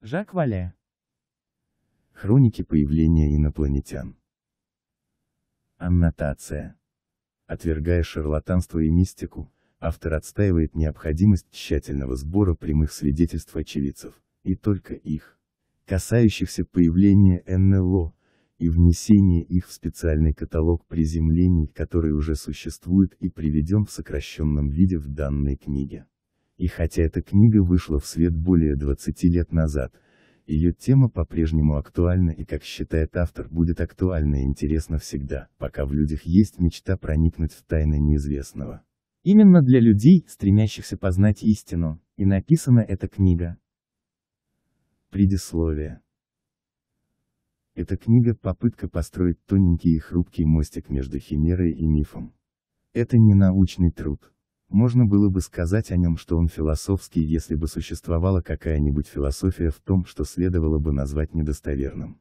Жак Вале. Хроники появления инопланетян. Аннотация. Отвергая шарлатанство и мистику, автор отстаивает необходимость тщательного сбора прямых свидетельств очевидцев, и только их, касающихся появления НЛО, и внесения их в специальный каталог приземлений, который уже существует и приведен в сокращенном виде в данной книге. И хотя эта книга вышла в свет более 20 лет назад, ее тема по-прежнему актуальна и, как считает автор, будет актуальна и интересна всегда, пока в людях есть мечта проникнуть в тайны неизвестного. Именно для людей, стремящихся познать истину, и написана эта книга. Предисловие. Эта книга – попытка построить тоненький и хрупкий мостик между химерой и мифом. Это не научный труд, можно было бы сказать о нем, что он философский, если бы существовала какая-нибудь философия в том, что следовало бы назвать недостоверным.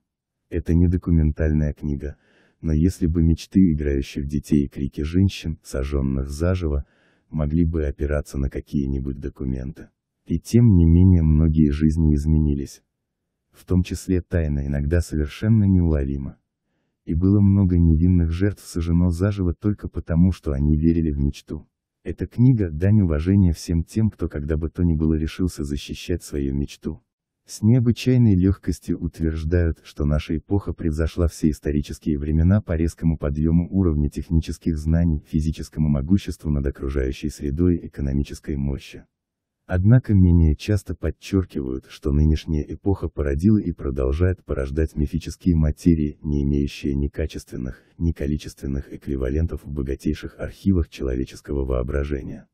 Это не документальная книга, но если бы мечты играющих детей и крики женщин, сожженных заживо, могли бы опираться на какие-нибудь документы. И тем не менее многие жизни изменились. В том числе тайна иногда совершенно неуловима. И было много невинных жертв сожжено заживо только потому, что они верили в мечту. Эта книга – дань уважения всем тем, кто когда бы то ни было решился защищать свою мечту. С необычайной легкостью утверждают, что наша эпоха превзошла все исторические времена по резкому подъему уровня технических знаний, физическому могуществу над окружающей средой и экономической мощи. Однако менее часто подчеркивают, что нынешняя эпоха породила и продолжает порождать мифические материи, не имеющие ни качественных, ни количественных эквивалентов в богатейших архивах человеческого воображения.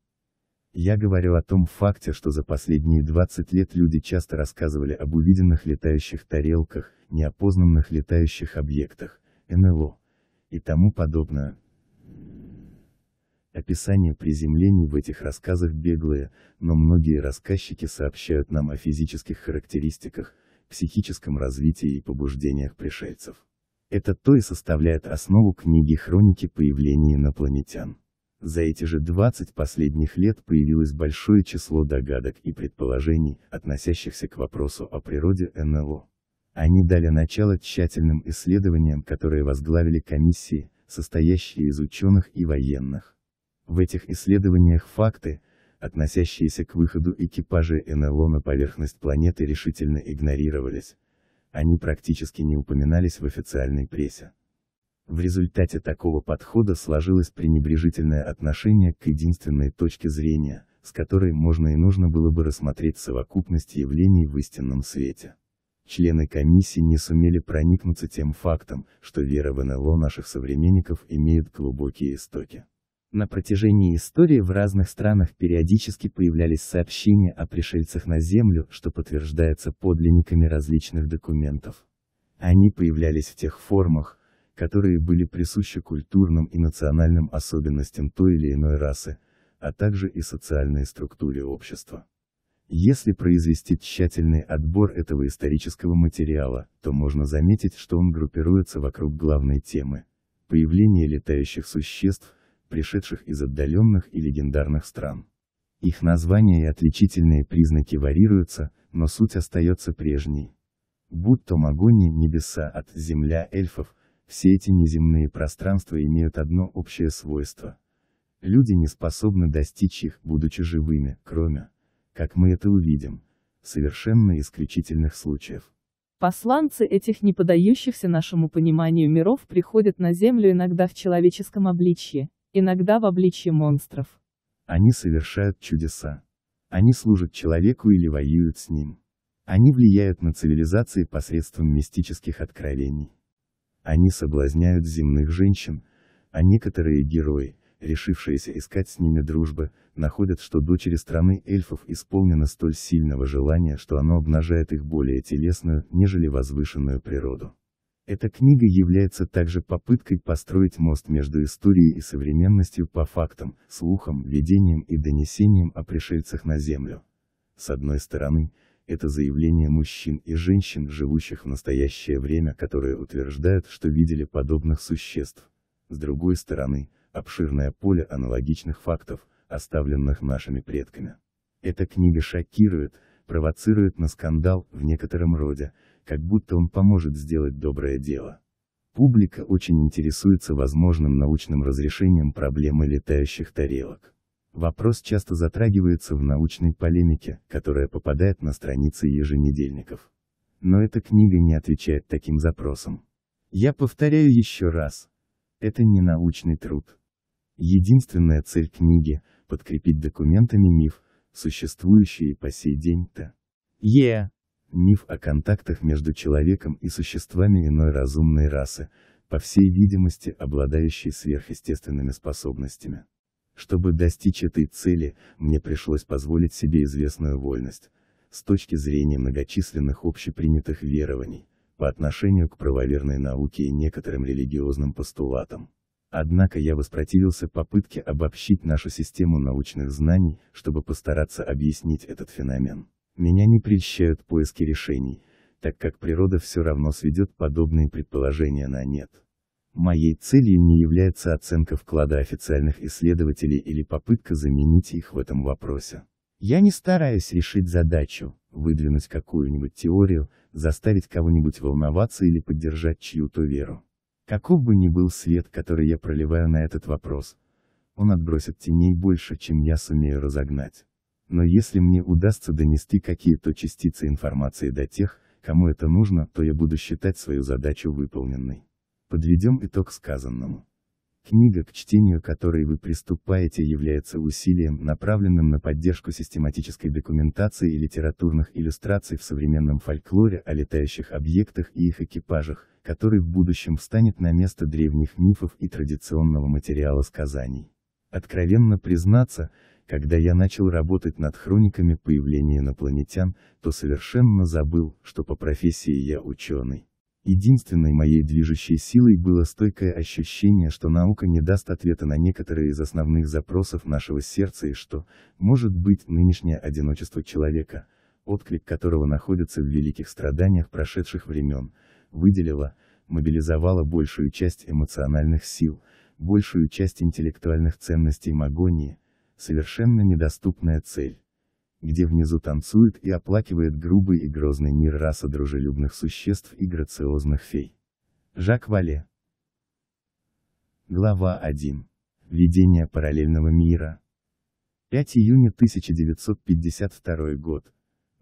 Я говорю о том факте, что за последние 20 лет люди часто рассказывали об увиденных летающих тарелках, неопознанных летающих объектах, НЛО и тому подобное, Описание приземлений в этих рассказах беглое, но многие рассказчики сообщают нам о физических характеристиках, психическом развитии и побуждениях пришельцев. Это то и составляет основу книги «Хроники появления инопланетян». За эти же 20 последних лет появилось большое число догадок и предположений, относящихся к вопросу о природе НЛО. Они дали начало тщательным исследованиям, которые возглавили комиссии, состоящие из ученых и военных. В этих исследованиях факты, относящиеся к выходу экипажа НЛО на поверхность планеты решительно игнорировались. Они практически не упоминались в официальной прессе. В результате такого подхода сложилось пренебрежительное отношение к единственной точке зрения, с которой можно и нужно было бы рассмотреть совокупность явлений в истинном свете. Члены комиссии не сумели проникнуться тем фактом, что вера в НЛО наших современников имеет глубокие истоки. На протяжении истории в разных странах периодически появлялись сообщения о пришельцах на Землю, что подтверждается подлинниками различных документов. Они появлялись в тех формах, которые были присущи культурным и национальным особенностям той или иной расы, а также и социальной структуре общества. Если произвести тщательный отбор этого исторического материала, то можно заметить, что он группируется вокруг главной темы – появления летающих существ – пришедших из отдаленных и легендарных стран. Их названия и отличительные признаки варьируются, но суть остается прежней. Будь то Магония, небеса от земля эльфов, все эти неземные пространства имеют одно общее свойство. Люди не способны достичь их, будучи живыми, кроме, как мы это увидим, совершенно исключительных случаев. Посланцы этих неподающихся нашему пониманию миров приходят на Землю иногда в человеческом обличье, иногда в обличье монстров. Они совершают чудеса. Они служат человеку или воюют с ним. Они влияют на цивилизации посредством мистических откровений. Они соблазняют земных женщин, а некоторые герои, решившиеся искать с ними дружбы, находят, что дочери страны эльфов исполнено столь сильного желания, что оно обнажает их более телесную, нежели возвышенную природу. Эта книга является также попыткой построить мост между историей и современностью по фактам, слухам, видениям и донесениям о пришельцах на Землю. С одной стороны, это заявление мужчин и женщин, живущих в настоящее время, которые утверждают, что видели подобных существ. С другой стороны, обширное поле аналогичных фактов, оставленных нашими предками. Эта книга шокирует, провоцирует на скандал, в некотором роде, как будто он поможет сделать доброе дело. Публика очень интересуется возможным научным разрешением проблемы летающих тарелок. Вопрос часто затрагивается в научной полемике, которая попадает на страницы еженедельников. Но эта книга не отвечает таким запросам. Я повторяю еще раз. Это не научный труд. Единственная цель книги – подкрепить документами миф, существующий и по сей день-то. Е. Yeah. Миф о контактах между человеком и существами иной разумной расы, по всей видимости обладающей сверхъестественными способностями. Чтобы достичь этой цели, мне пришлось позволить себе известную вольность, с точки зрения многочисленных общепринятых верований, по отношению к правоверной науке и некоторым религиозным постулатам. Однако я воспротивился попытке обобщить нашу систему научных знаний, чтобы постараться объяснить этот феномен. Меня не прельщают поиски решений, так как природа все равно сведет подобные предположения на нет. Моей целью не является оценка вклада официальных исследователей или попытка заменить их в этом вопросе. Я не стараюсь решить задачу, выдвинуть какую-нибудь теорию, заставить кого-нибудь волноваться или поддержать чью-то веру. Каков бы ни был свет, который я проливаю на этот вопрос, он отбросит теней больше, чем я сумею разогнать. Но если мне удастся донести какие-то частицы информации до тех, кому это нужно, то я буду считать свою задачу выполненной. Подведем итог сказанному. Книга, к чтению которой вы приступаете, является усилием, направленным на поддержку систематической документации и литературных иллюстраций в современном фольклоре о летающих объектах и их экипажах, который в будущем встанет на место древних мифов и традиционного материала сказаний. Откровенно признаться, когда я начал работать над хрониками появления инопланетян, то совершенно забыл, что по профессии я ученый. Единственной моей движущей силой было стойкое ощущение, что наука не даст ответа на некоторые из основных запросов нашего сердца и что, может быть, нынешнее одиночество человека, отклик которого находится в великих страданиях прошедших времен, выделило, мобилизовало большую часть эмоциональных сил, большую часть интеллектуальных ценностей Магонии, совершенно недоступная цель. Где внизу танцует и оплакивает грубый и грозный мир раса дружелюбных существ и грациозных фей. Жак Вале. Глава 1. Видение параллельного мира. 5 июня 1952 год.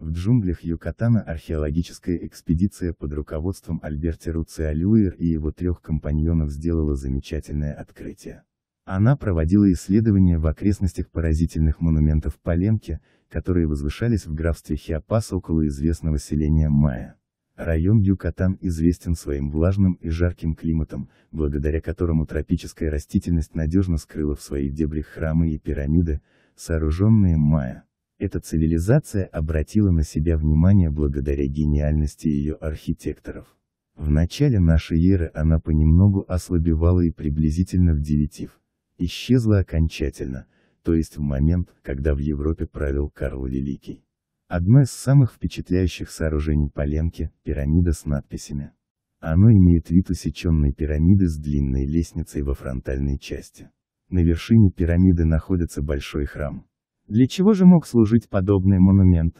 В джунглях Юкатана археологическая экспедиция под руководством Альберти Руциалюер и его трех компаньонов сделала замечательное открытие. Она проводила исследования в окрестностях поразительных монументов Полемки, которые возвышались в графстве Хиапас около известного селения Майя. Район Юкатан известен своим влажным и жарким климатом, благодаря которому тропическая растительность надежно скрыла в своих дебрях храмы и пирамиды, сооруженные майя. Эта цивилизация обратила на себя внимание благодаря гениальности ее архитекторов. В начале нашей эры она понемногу ослабевала и приблизительно в девятив исчезла окончательно, то есть в момент, когда в Европе правил Карл Великий. Одно из самых впечатляющих сооружений Поленки – пирамида с надписями. Оно имеет вид усеченной пирамиды с длинной лестницей во фронтальной части. На вершине пирамиды находится большой храм. Для чего же мог служить подобный монумент?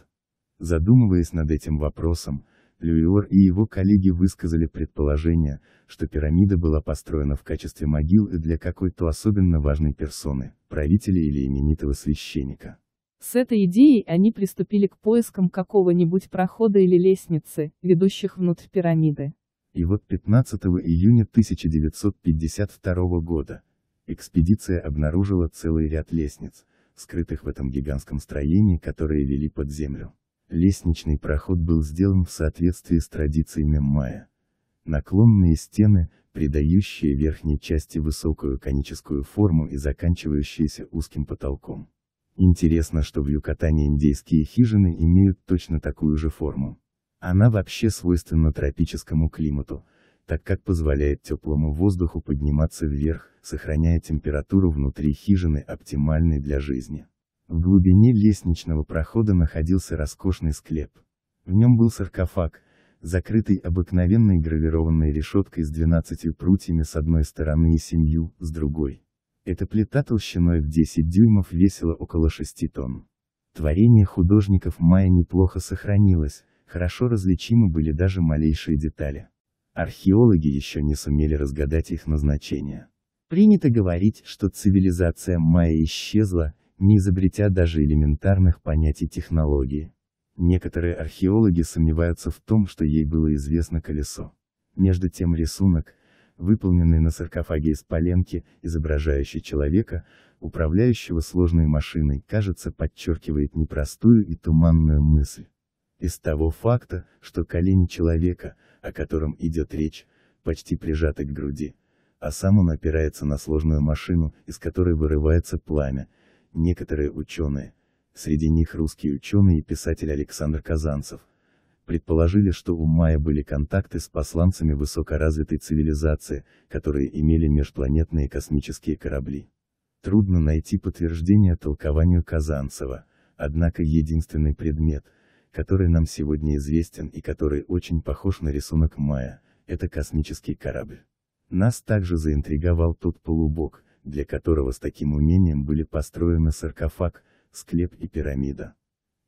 Задумываясь над этим вопросом, Люиор и его коллеги высказали предположение, что пирамида была построена в качестве могилы для какой-то особенно важной персоны, правителя или именитого священника. С этой идеей они приступили к поискам какого-нибудь прохода или лестницы, ведущих внутрь пирамиды. И вот 15 июня 1952 года, экспедиция обнаружила целый ряд лестниц, скрытых в этом гигантском строении, которые вели под землю. Лестничный проход был сделан в соответствии с традициями майя. Наклонные стены, придающие верхней части высокую коническую форму и заканчивающиеся узким потолком. Интересно, что в Юкатане индейские хижины имеют точно такую же форму. Она вообще свойственна тропическому климату, так как позволяет теплому воздуху подниматься вверх, сохраняя температуру внутри хижины оптимальной для жизни. В глубине лестничного прохода находился роскошный склеп. В нем был саркофаг, закрытый обыкновенной гравированной решеткой с 12 прутьями с одной стороны и семью, с другой. Эта плита толщиной в 10 дюймов весила около 6 тонн. Творение художников Майя неплохо сохранилось, хорошо различимы были даже малейшие детали. Археологи еще не сумели разгадать их назначение. Принято говорить, что цивилизация Майя исчезла, не изобретя даже элементарных понятий технологии. Некоторые археологи сомневаются в том, что ей было известно колесо. Между тем рисунок, выполненный на саркофаге из поленки, изображающий человека, управляющего сложной машиной, кажется подчеркивает непростую и туманную мысль. Из того факта, что колени человека, о котором идет речь, почти прижаты к груди, а сам он опирается на сложную машину, из которой вырывается пламя, Некоторые ученые, среди них русский ученый и писатель Александр Казанцев, предположили, что у майя были контакты с посланцами высокоразвитой цивилизации, которые имели межпланетные космические корабли. Трудно найти подтверждение толкованию Казанцева, однако единственный предмет, который нам сегодня известен и который очень похож на рисунок майя, это космический корабль. Нас также заинтриговал тот полубок, для которого с таким умением были построены саркофаг, склеп и пирамида.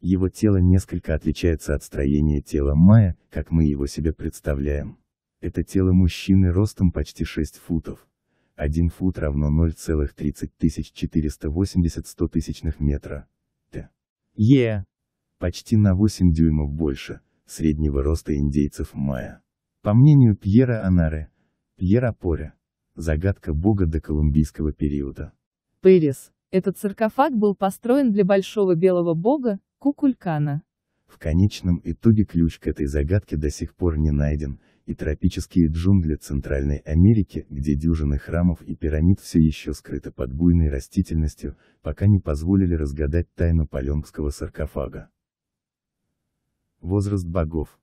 Его тело несколько отличается от строения тела Мая, как мы его себе представляем. Это тело мужчины ростом почти 6 футов. 1 фут равно 0,30480 метра. Т. Е. Yeah. Почти на 8 дюймов больше, среднего роста индейцев Мая. По мнению Пьера Анаре, Пьера Поря, Загадка бога до колумбийского периода. Пырис. Этот саркофаг был построен для большого белого бога, Кукулькана. В конечном итоге ключ к этой загадке до сих пор не найден, и тропические джунгли Центральной Америки, где дюжины храмов и пирамид все еще скрыты под буйной растительностью, пока не позволили разгадать тайну паленгского саркофага. Возраст богов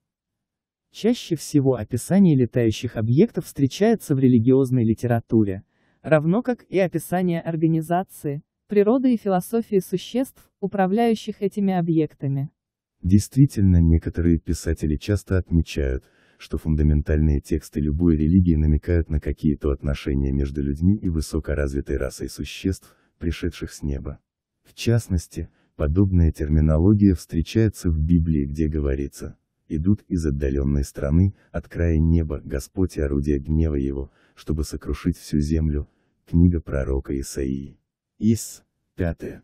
Чаще всего описание летающих объектов встречается в религиозной литературе, равно как и описание организации, природы и философии существ, управляющих этими объектами. Действительно, некоторые писатели часто отмечают, что фундаментальные тексты любой религии намекают на какие-то отношения между людьми и высокоразвитой расой существ, пришедших с неба. В частности, подобная терминология встречается в Библии, где говорится – идут из отдаленной страны, от края неба, Господь и орудие гнева его, чтобы сокрушить всю землю. Книга пророка Исаии. Ис. 5.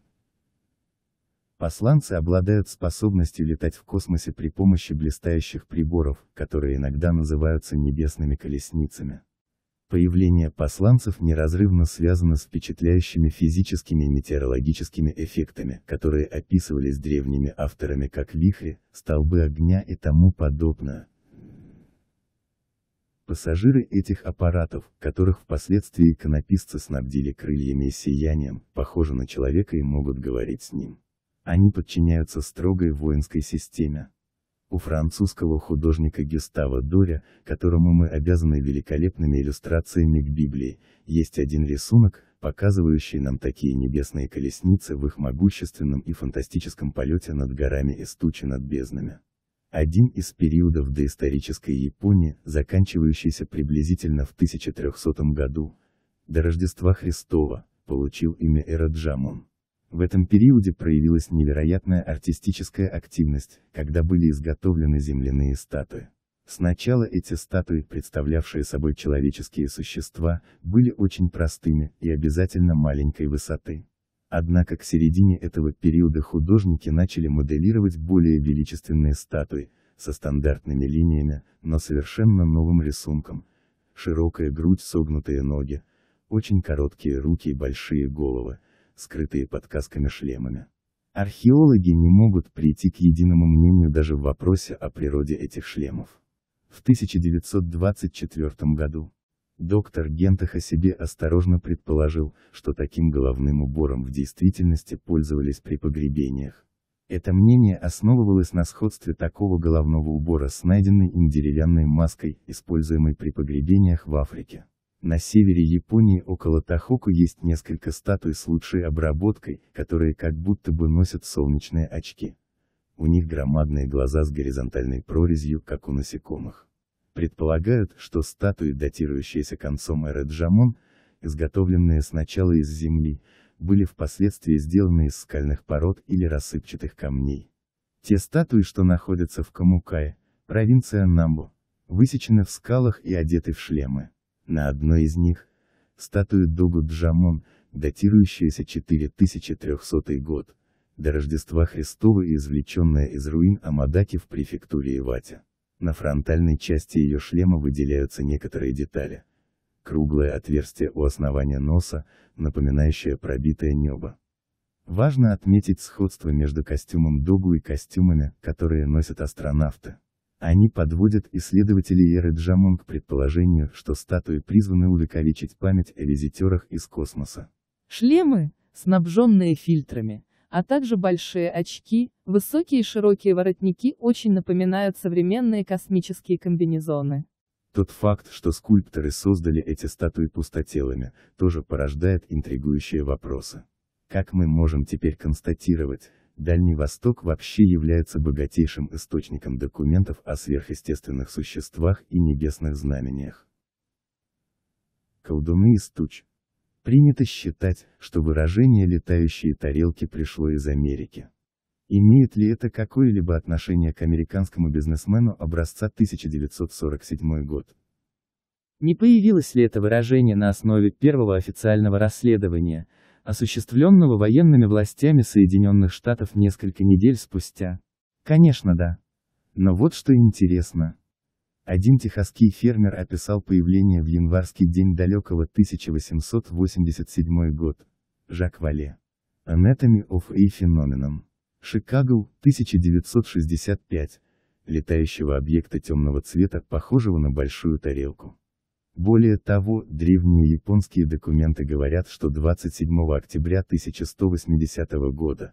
Посланцы обладают способностью летать в космосе при помощи блистающих приборов, которые иногда называются небесными колесницами. Появление посланцев неразрывно связано с впечатляющими физическими и метеорологическими эффектами, которые описывались древними авторами как вихри, столбы огня и тому подобное. Пассажиры этих аппаратов, которых впоследствии иконописцы снабдили крыльями и сиянием, похожи на человека и могут говорить с ним. Они подчиняются строгой воинской системе, у французского художника Гюстава Доря, которому мы обязаны великолепными иллюстрациями к Библии, есть один рисунок, показывающий нам такие небесные колесницы в их могущественном и фантастическом полете над горами и стуче над безднами. Один из периодов доисторической Японии, заканчивающийся приблизительно в 1300 году, до Рождества Христова, получил имя Эраджамон. В этом периоде проявилась невероятная артистическая активность, когда были изготовлены земляные статуи. Сначала эти статуи, представлявшие собой человеческие существа, были очень простыми и обязательно маленькой высоты. Однако к середине этого периода художники начали моделировать более величественные статуи, со стандартными линиями, но совершенно новым рисунком. Широкая грудь, согнутые ноги, очень короткие руки и большие головы, скрытые под касками-шлемами. Археологи не могут прийти к единому мнению даже в вопросе о природе этих шлемов. В 1924 году доктор Гентах о себе осторожно предположил, что таким головным убором в действительности пользовались при погребениях. Это мнение основывалось на сходстве такого головного убора с найденной им деревянной маской, используемой при погребениях в Африке. На севере Японии около Тахоку есть несколько статуй с лучшей обработкой, которые как будто бы носят солнечные очки. У них громадные глаза с горизонтальной прорезью, как у насекомых. Предполагают, что статуи, датирующиеся концом эры Джамон, изготовленные сначала из земли, были впоследствии сделаны из скальных пород или рассыпчатых камней. Те статуи, что находятся в Камукае, провинция Намбу, высечены в скалах и одеты в шлемы. На одной из них – статуя Догу Джамон, датирующаяся 4300 год, до Рождества Христова и извлеченная из руин Амадаки в префектуре Ивате. На фронтальной части ее шлема выделяются некоторые детали. Круглое отверстие у основания носа, напоминающее пробитое небо. Важно отметить сходство между костюмом Дугу и костюмами, которые носят астронавты. Они подводят исследователей эры Джамон к предположению, что статуи призваны увековечить память о визитерах из космоса. Шлемы, снабженные фильтрами, а также большие очки, высокие и широкие воротники очень напоминают современные космические комбинезоны. Тот факт, что скульпторы создали эти статуи пустотелыми, тоже порождает интригующие вопросы. Как мы можем теперь констатировать, Дальний Восток вообще является богатейшим источником документов о сверхъестественных существах и небесных знамениях. Колдуны из туч. Принято считать, что выражение «летающие тарелки» пришло из Америки. Имеет ли это какое-либо отношение к американскому бизнесмену образца 1947 год? Не появилось ли это выражение на основе первого официального расследования, осуществленного военными властями Соединенных Штатов несколько недель спустя. Конечно да. Но вот что интересно. Один техасский фермер описал появление в январский день далекого 1887 год. Жак Вале. Anatomy of a Phenomenon. Шикаго, 1965. Летающего объекта темного цвета, похожего на большую тарелку. Более того, древние японские документы говорят, что 27 октября 1180 года,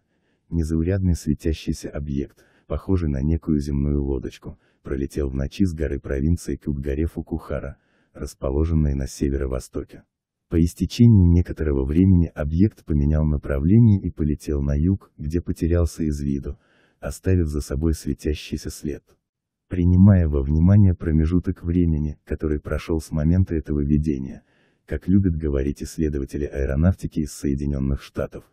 незаурядный светящийся объект, похожий на некую земную лодочку, пролетел в ночи с горы провинции Кюбгаре Фукухара, расположенной на северо-востоке. По истечении некоторого времени объект поменял направление и полетел на юг, где потерялся из виду, оставив за собой светящийся след принимая во внимание промежуток времени, который прошел с момента этого видения, как любят говорить исследователи аэронавтики из Соединенных Штатов,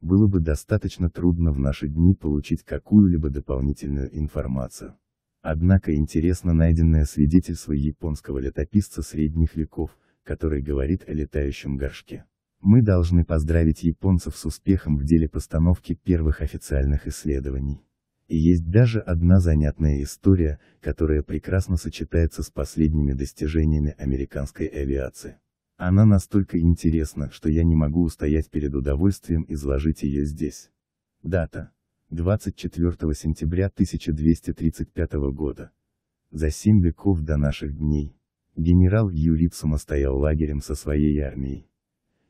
было бы достаточно трудно в наши дни получить какую-либо дополнительную информацию. Однако интересно найденное свидетельство японского летописца средних веков, который говорит о летающем горшке. Мы должны поздравить японцев с успехом в деле постановки первых официальных исследований. И есть даже одна занятная история, которая прекрасно сочетается с последними достижениями американской авиации. Она настолько интересна, что я не могу устоять перед удовольствием изложить ее здесь. Дата. 24 сентября 1235 года. За семь веков до наших дней. Генерал Юрицума стоял лагерем со своей армией.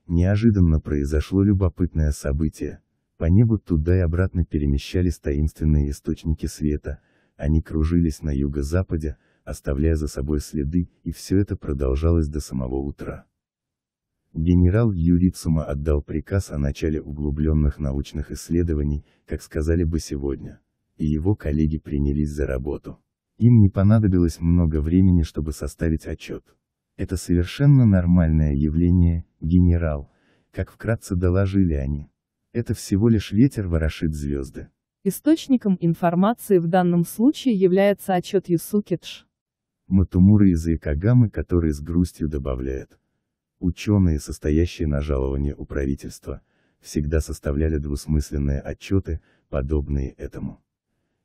Неожиданно произошло любопытное событие, по небу туда и обратно перемещались таинственные источники света, они кружились на юго-западе, оставляя за собой следы, и все это продолжалось до самого утра. Генерал Юрицума отдал приказ о начале углубленных научных исследований, как сказали бы сегодня, и его коллеги принялись за работу. Им не понадобилось много времени, чтобы составить отчет. Это совершенно нормальное явление, генерал, как вкратце доложили они. Это всего лишь ветер ворошит звезды. Источником информации в данном случае является отчет Юсукидж. Матумура из Икагамы, который с грустью добавляет. Ученые, состоящие на жаловании у правительства, всегда составляли двусмысленные отчеты, подобные этому.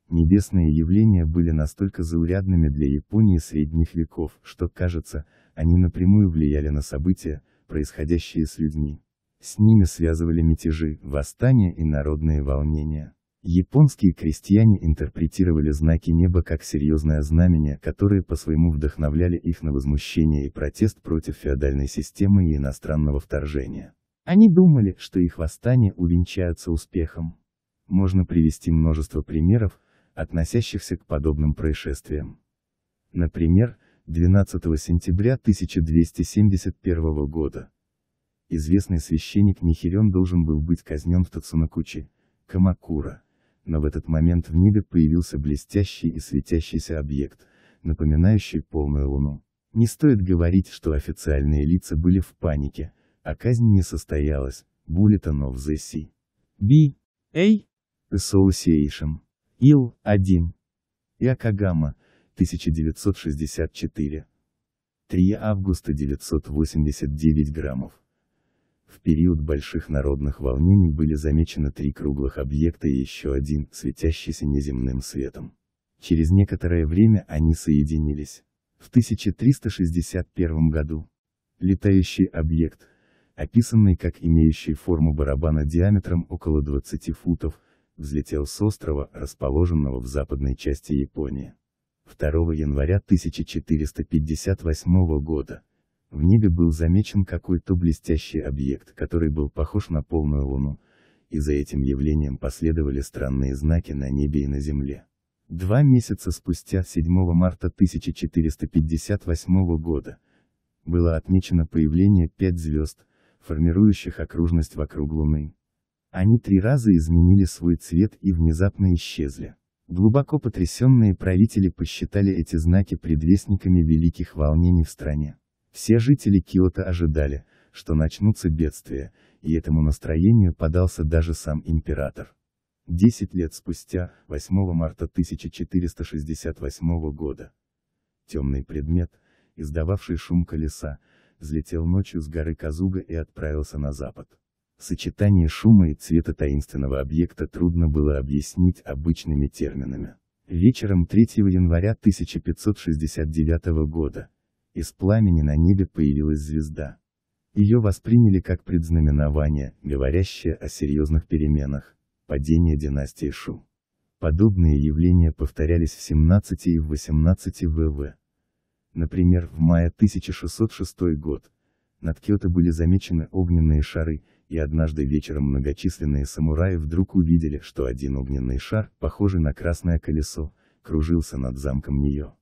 Небесные явления были настолько заурядными для Японии средних веков, что, кажется, они напрямую влияли на события, происходящие с людьми. С ними связывали мятежи, восстания и народные волнения. Японские крестьяне интерпретировали знаки неба как серьезное знамение, которые по-своему вдохновляли их на возмущение и протест против феодальной системы и иностранного вторжения. Они думали, что их восстания увенчаются успехом. Можно привести множество примеров, относящихся к подобным происшествиям. Например, 12 сентября 1271 года, Известный священник Нихирен должен был быть казнен в Тацунакучи, Камакура. Но в этот момент в небе появился блестящий и светящийся объект, напоминающий полную луну. Не стоит говорить, что официальные лица были в панике, а казнь не состоялась, Bulletin of the Sea. B. A. Association. Ил. 1. Иокогама, 1964. 3 августа 989 граммов. В период больших народных волнений были замечены три круглых объекта и еще один, светящийся неземным светом. Через некоторое время они соединились. В 1361 году. Летающий объект, описанный как имеющий форму барабана диаметром около 20 футов, взлетел с острова, расположенного в западной части Японии. 2 января 1458 года, в небе был замечен какой-то блестящий объект, который был похож на полную луну, и за этим явлением последовали странные знаки на небе и на земле. Два месяца спустя, 7 марта 1458 года, было отмечено появление пять звезд, формирующих окружность вокруг Луны. Они три раза изменили свой цвет и внезапно исчезли. Глубоко потрясенные правители посчитали эти знаки предвестниками великих волнений в стране. Все жители Киота ожидали, что начнутся бедствия, и этому настроению подался даже сам император. Десять лет спустя, 8 марта 1468 года, темный предмет, издававший шум колеса, взлетел ночью с горы Казуга и отправился на запад. Сочетание шума и цвета таинственного объекта трудно было объяснить обычными терминами. Вечером 3 января 1569 года, из пламени на небе появилась звезда. Ее восприняли как предзнаменование, говорящее о серьезных переменах, падение династии Шу. Подобные явления повторялись в 17 и в 18 ВВ. Например, в мае 1606 год, над Киото были замечены огненные шары, и однажды вечером многочисленные самураи вдруг увидели, что один огненный шар, похожий на красное колесо, кружился над замком нее.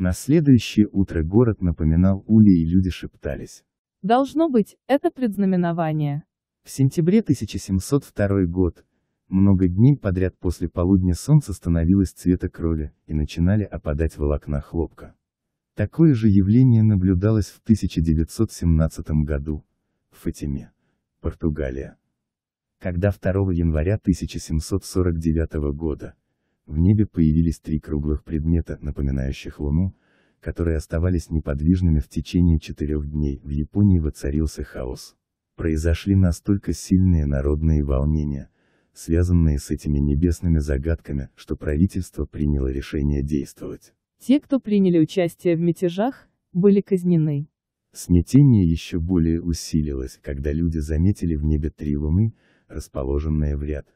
На следующее утро город напоминал ули и люди шептались. Должно быть, это предзнаменование. В сентябре 1702 год, много дней подряд после полудня солнце становилось цвета крови, и начинали опадать волокна хлопка. Такое же явление наблюдалось в 1917 году, в Фатиме, Португалия. Когда 2 января 1749 года, в небе появились три круглых предмета, напоминающих Луну, которые оставались неподвижными в течение четырех дней, в Японии воцарился хаос. Произошли настолько сильные народные волнения, связанные с этими небесными загадками, что правительство приняло решение действовать. Те, кто приняли участие в мятежах, были казнены. Смятение еще более усилилось, когда люди заметили в небе три луны, расположенные в ряд,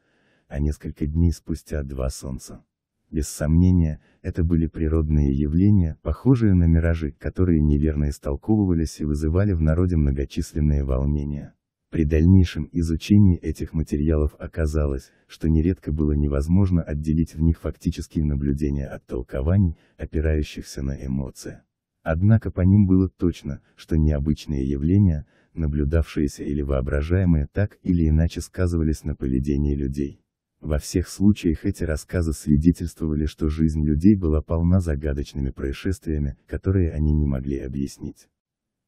а несколько дней спустя два солнца. Без сомнения, это были природные явления, похожие на миражи, которые неверно истолковывались и вызывали в народе многочисленные волнения. При дальнейшем изучении этих материалов оказалось, что нередко было невозможно отделить в них фактические наблюдения от толкований, опирающихся на эмоции. Однако по ним было точно, что необычные явления, наблюдавшиеся или воображаемые, так или иначе сказывались на поведении людей. Во всех случаях эти рассказы свидетельствовали, что жизнь людей была полна загадочными происшествиями, которые они не могли объяснить.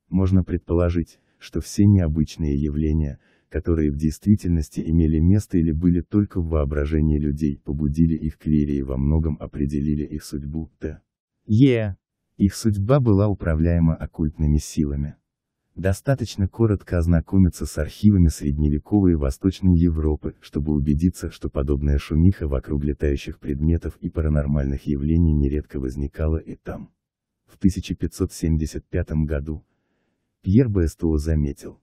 Можно предположить, что все необычные явления, которые в действительности имели место или были только в воображении людей, побудили их к вере и во многом определили их судьбу, т. Е. Их судьба была управляема оккультными силами. Достаточно коротко ознакомиться с архивами средневековой и Восточной Европы, чтобы убедиться, что подобная шумиха вокруг летающих предметов и паранормальных явлений нередко возникала и там. В 1575 году Пьер Бестоу заметил.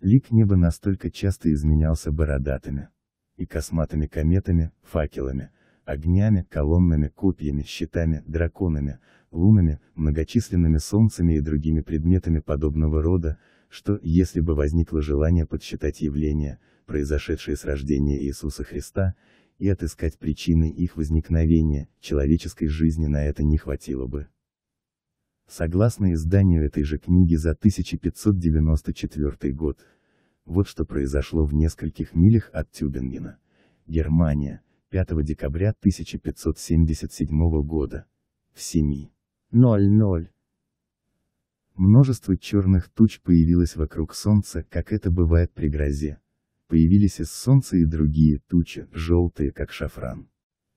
Лик неба настолько часто изменялся бородатыми и косматыми кометами, факелами, огнями, колоннами, копьями, щитами, драконами, лунами, многочисленными солнцами и другими предметами подобного рода, что, если бы возникло желание подсчитать явления, произошедшие с рождения Иисуса Христа, и отыскать причины их возникновения, человеческой жизни на это не хватило бы. Согласно изданию этой же книги за 1594 год, вот что произошло в нескольких милях от Тюбингена, Германия, 5 декабря 1577 года. В 7.00. Множество черных туч появилось вокруг Солнца, как это бывает при грозе. Появились из Солнца и другие тучи, желтые, как шафран.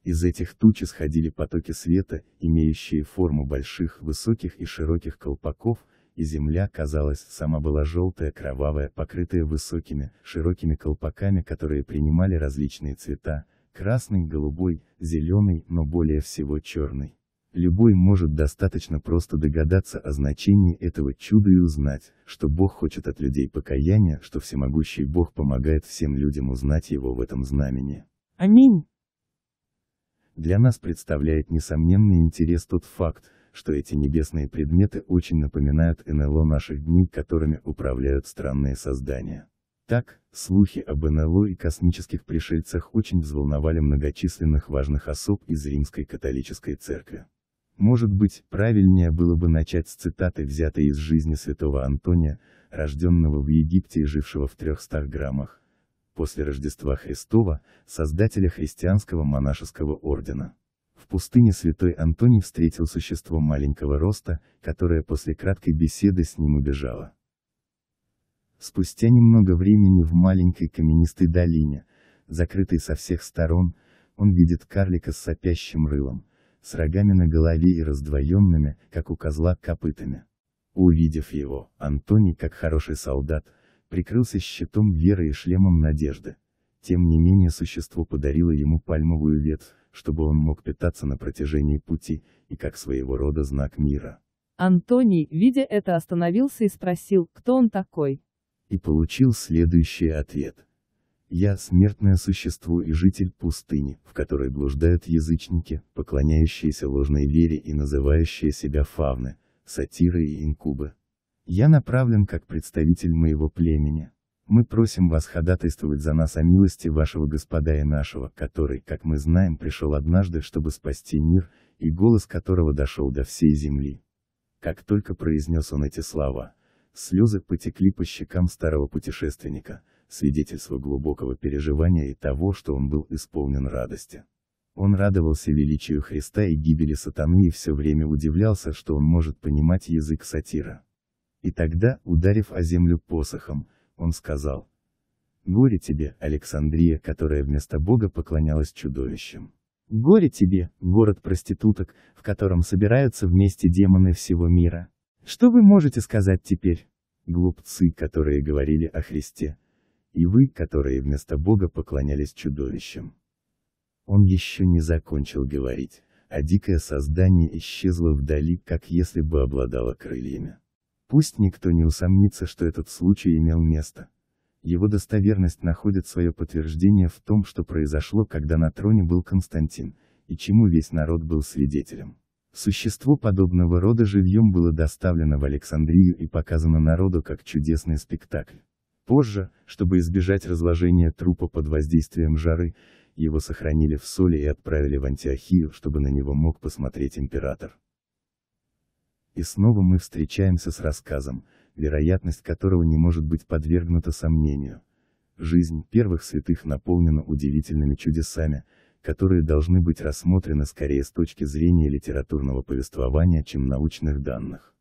Из этих туч исходили потоки света, имеющие форму больших, высоких и широких колпаков, и земля, казалось, сама была желтая, кровавая, покрытая высокими, широкими колпаками, которые принимали различные цвета, красный, голубой, зеленый, но более всего черный. Любой может достаточно просто догадаться о значении этого чуда и узнать, что Бог хочет от людей покаяния, что всемогущий Бог помогает всем людям узнать его в этом знамени. Аминь. Для нас представляет несомненный интерес тот факт, что эти небесные предметы очень напоминают НЛО наших дней, которыми управляют странные создания. Так, слухи об НЛО и космических пришельцах очень взволновали многочисленных важных особ из Римской католической церкви. Может быть, правильнее было бы начать с цитаты, взятой из жизни святого Антония, рожденного в Египте и жившего в 300 граммах, после Рождества Христова, создателя христианского монашеского ордена. В пустыне святой Антоний встретил существо маленького роста, которое после краткой беседы с ним убежало. Спустя немного времени в маленькой каменистой долине, закрытой со всех сторон, он видит карлика с сопящим рылом, с рогами на голове и раздвоенными, как у козла, копытами. Увидев его, Антоний, как хороший солдат, прикрылся щитом веры и шлемом надежды. Тем не менее существо подарило ему пальмовую ветвь, чтобы он мог питаться на протяжении пути, и как своего рода знак мира. Антоний, видя это, остановился и спросил, кто он такой и получил следующий ответ. Я смертное существо и житель пустыни, в которой блуждают язычники, поклоняющиеся ложной вере и называющие себя фавны, сатиры и инкубы. Я направлен как представитель моего племени. Мы просим вас ходатайствовать за нас о милости вашего Господа и нашего, который, как мы знаем, пришел однажды, чтобы спасти мир, и голос которого дошел до всей земли. Как только произнес он эти слова, Слезы потекли по щекам старого путешественника, свидетельство глубокого переживания и того, что он был исполнен радости. Он радовался величию Христа и гибели сатаны и все время удивлялся, что он может понимать язык сатира. И тогда, ударив о землю посохом, он сказал, «Горе тебе, Александрия, которая вместо Бога поклонялась чудовищам! Горе тебе, город проституток, в котором собираются вместе демоны всего мира!» Что вы можете сказать теперь? Глупцы, которые говорили о Христе, и вы, которые вместо Бога поклонялись чудовищам. Он еще не закончил говорить, а дикое создание исчезло вдали, как если бы обладало крыльями. Пусть никто не усомнится, что этот случай имел место. Его достоверность находит свое подтверждение в том, что произошло, когда на троне был Константин, и чему весь народ был свидетелем. Существо подобного рода живьем было доставлено в Александрию и показано народу как чудесный спектакль. Позже, чтобы избежать разложения трупа под воздействием жары, его сохранили в соли и отправили в Антиохию, чтобы на него мог посмотреть император. И снова мы встречаемся с рассказом, вероятность которого не может быть подвергнута сомнению. Жизнь первых святых наполнена удивительными чудесами, которые должны быть рассмотрены скорее с точки зрения литературного повествования, чем научных данных.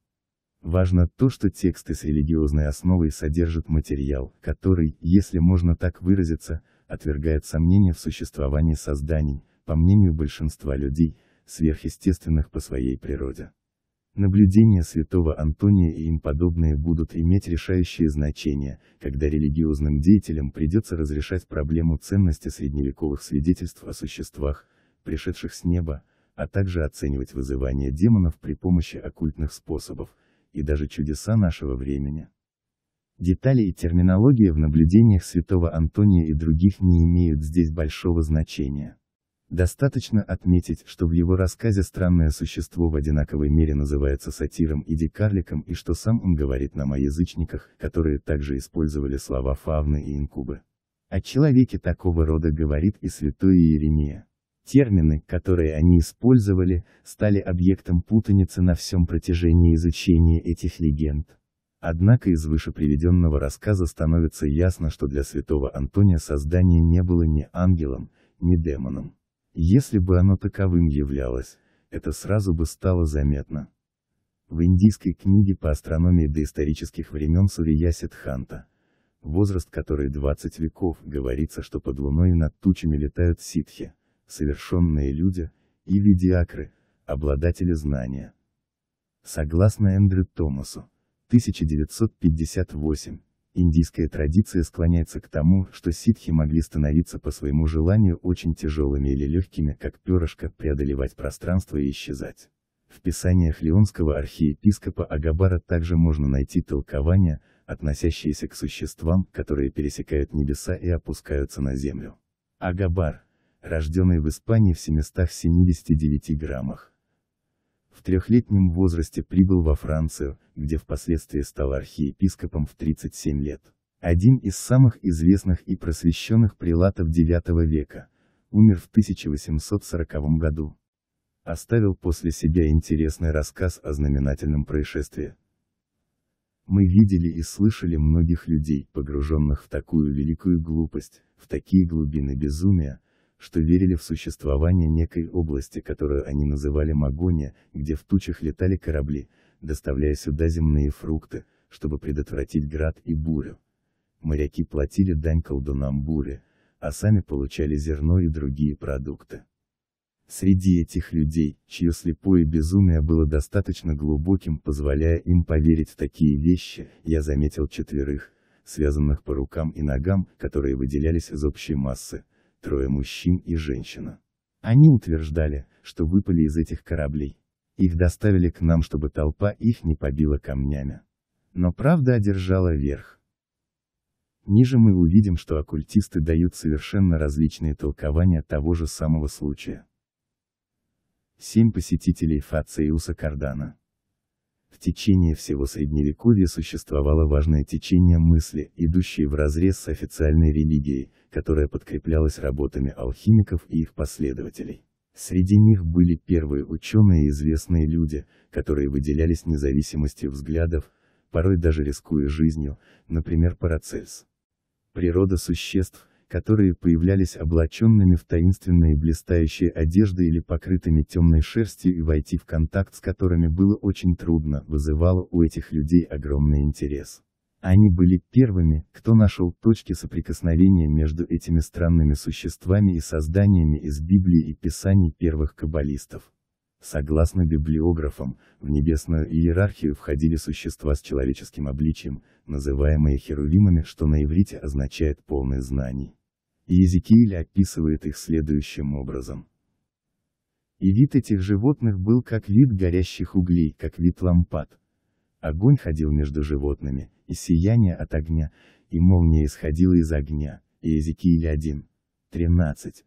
Важно то, что тексты с религиозной основой содержат материал, который, если можно так выразиться, отвергает сомнения в существовании созданий, по мнению большинства людей, сверхъестественных по своей природе. Наблюдения святого Антония и им подобные будут иметь решающее значение, когда религиозным деятелям придется разрешать проблему ценности средневековых свидетельств о существах, пришедших с неба, а также оценивать вызывание демонов при помощи оккультных способов, и даже чудеса нашего времени. Детали и терминология в наблюдениях святого Антония и других не имеют здесь большого значения. Достаточно отметить, что в его рассказе странное существо в одинаковой мере называется сатиром и дикарликом и что сам он говорит нам о язычниках, которые также использовали слова фавны и инкубы. О человеке такого рода говорит и святой Иеремия. Термины, которые они использовали, стали объектом путаницы на всем протяжении изучения этих легенд. Однако из выше приведенного рассказа становится ясно, что для святого Антония создание не было ни ангелом, ни демоном. Если бы оно таковым являлось, это сразу бы стало заметно. В индийской книге по астрономии доисторических времен Сурья Сидханта, возраст которой 20 веков, говорится, что под луной и над тучами летают ситхи, совершенные люди, или диакры, обладатели знания. Согласно Эндрю Томасу, 1958, Индийская традиция склоняется к тому, что ситхи могли становиться по своему желанию очень тяжелыми или легкими, как перышко, преодолевать пространство и исчезать. В писаниях леонского архиепископа Агабара также можно найти толкования, относящиеся к существам, которые пересекают небеса и опускаются на землю. Агабар, рожденный в Испании в 779 граммах, в трехлетнем возрасте прибыл во Францию, где впоследствии стал архиепископом в 37 лет. Один из самых известных и просвещенных прилатов IX века, умер в 1840 году. Оставил после себя интересный рассказ о знаменательном происшествии. Мы видели и слышали многих людей, погруженных в такую великую глупость, в такие глубины безумия, что верили в существование некой области, которую они называли Магония, где в тучах летали корабли, доставляя сюда земные фрукты, чтобы предотвратить град и бурю. Моряки платили дань колдунам бури, а сами получали зерно и другие продукты. Среди этих людей, чье слепое безумие было достаточно глубоким, позволяя им поверить в такие вещи, я заметил четверых, связанных по рукам и ногам, которые выделялись из общей массы, трое мужчин и женщина. Они утверждали, что выпали из этих кораблей. Их доставили к нам, чтобы толпа их не побила камнями. Но правда одержала верх. Ниже мы увидим, что оккультисты дают совершенно различные толкования того же самого случая. Семь посетителей Фациуса Кардана в течение всего Средневековья существовало важное течение мысли, идущее вразрез с официальной религией, которая подкреплялась работами алхимиков и их последователей. Среди них были первые ученые и известные люди, которые выделялись независимостью взглядов, порой даже рискуя жизнью, например Парацельс. Природа существ, которые появлялись облаченными в таинственные блистающие одежды или покрытыми темной шерстью и войти в контакт с которыми было очень трудно, вызывало у этих людей огромный интерес. Они были первыми, кто нашел точки соприкосновения между этими странными существами и созданиями из Библии и Писаний первых каббалистов. Согласно библиографам, в небесную иерархию входили существа с человеческим обличием, называемые херувимами, что на иврите означает полное знаний. Иезекииль описывает их следующим образом. И вид этих животных был как вид горящих углей, как вид лампад. Огонь ходил между животными, и сияние от огня, и молния исходила из огня. Иезекииль 1. 13.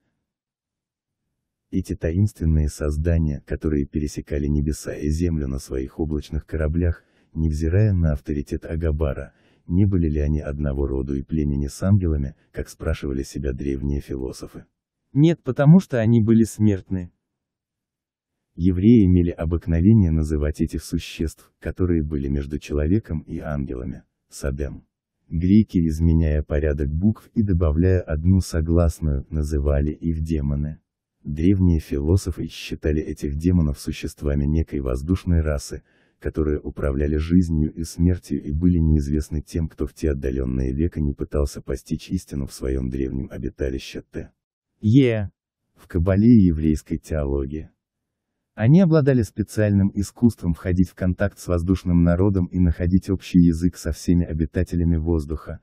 Эти таинственные создания, которые пересекали небеса и землю на своих облачных кораблях, невзирая на авторитет Агабара, не были ли они одного рода и племени с ангелами, как спрашивали себя древние философы. Нет, потому что они были смертны. Евреи имели обыкновение называть этих существ, которые были между человеком и ангелами, садем. Греки, изменяя порядок букв и добавляя одну согласную, называли их демоны. Древние философы считали этих демонов существами некой воздушной расы, которые управляли жизнью и смертью и были неизвестны тем, кто в те отдаленные века не пытался постичь истину в своем древнем обиталище Т. Е. В Кабале и еврейской теологии. Они обладали специальным искусством входить в контакт с воздушным народом и находить общий язык со всеми обитателями воздуха.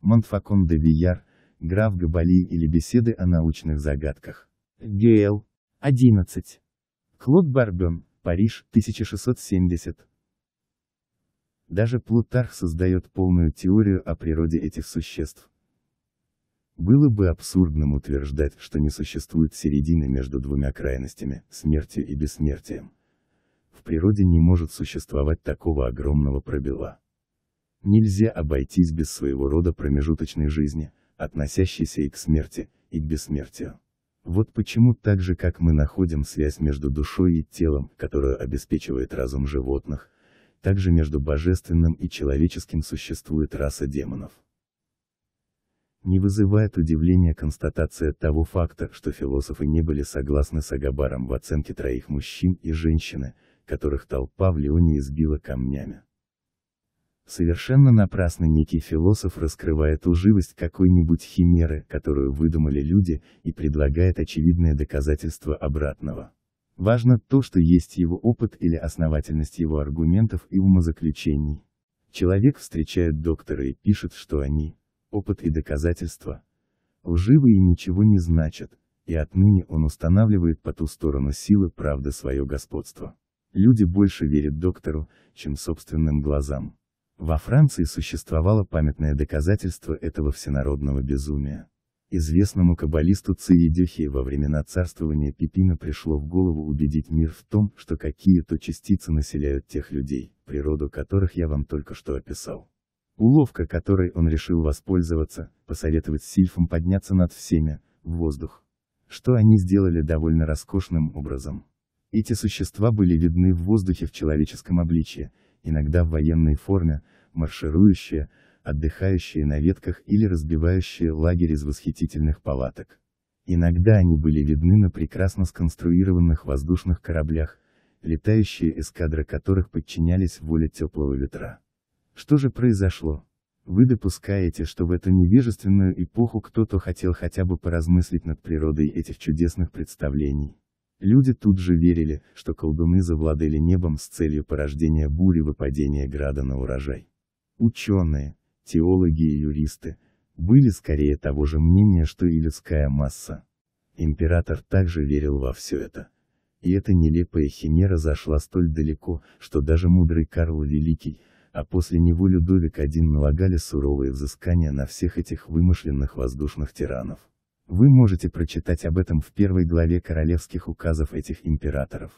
Монтфакон де Вияр, граф Габали или беседы о научных загадках. Гейл. 11. Клод Барбен, Париж, 1670. Даже Плутарх создает полную теорию о природе этих существ. Было бы абсурдным утверждать, что не существует середины между двумя крайностями, смертью и бессмертием. В природе не может существовать такого огромного пробела. Нельзя обойтись без своего рода промежуточной жизни, относящейся и к смерти, и к бессмертию. Вот почему так же как мы находим связь между душой и телом, которую обеспечивает разум животных, также между божественным и человеческим существует раса демонов. Не вызывает удивления констатация того факта, что философы не были согласны с Агабаром в оценке троих мужчин и женщины, которых толпа в Леоне избила камнями. Совершенно напрасно некий философ раскрывает лживость какой-нибудь химеры, которую выдумали люди, и предлагает очевидное доказательство обратного. Важно то, что есть его опыт или основательность его аргументов и умозаключений. Человек встречает доктора и пишет, что они, опыт и доказательства, лживы и ничего не значат, и отныне он устанавливает по ту сторону силы правды свое господство. Люди больше верят доктору, чем собственным глазам. Во Франции существовало памятное доказательство этого всенародного безумия. Известному каббалисту Циедюхе во времена царствования Пипина пришло в голову убедить мир в том, что какие-то частицы населяют тех людей, природу которых я вам только что описал. Уловка, которой он решил воспользоваться, посоветовать сильфам подняться над всеми, в воздух. Что они сделали довольно роскошным образом. Эти существа были видны в воздухе в человеческом обличье, иногда в военной форме, марширующие, отдыхающие на ветках или разбивающие лагерь из восхитительных палаток. Иногда они были видны на прекрасно сконструированных воздушных кораблях, летающие эскадры которых подчинялись воле теплого ветра. Что же произошло? Вы допускаете, что в эту невежественную эпоху кто-то хотел хотя бы поразмыслить над природой этих чудесных представлений, Люди тут же верили, что колдуны завладели небом с целью порождения бури выпадения града на урожай. Ученые, теологи и юристы, были скорее того же мнения, что и людская масса. Император также верил во все это. И эта нелепая химера зашла столь далеко, что даже мудрый Карл Великий, а после него Людовик I налагали суровые взыскания на всех этих вымышленных воздушных тиранов. Вы можете прочитать об этом в первой главе королевских указов этих императоров.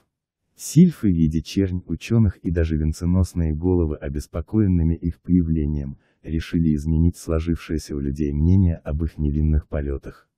Сильфы и виде ученых и даже венценосные головы, обеспокоенными их появлением, решили изменить сложившееся у людей мнение об их невинных полетах.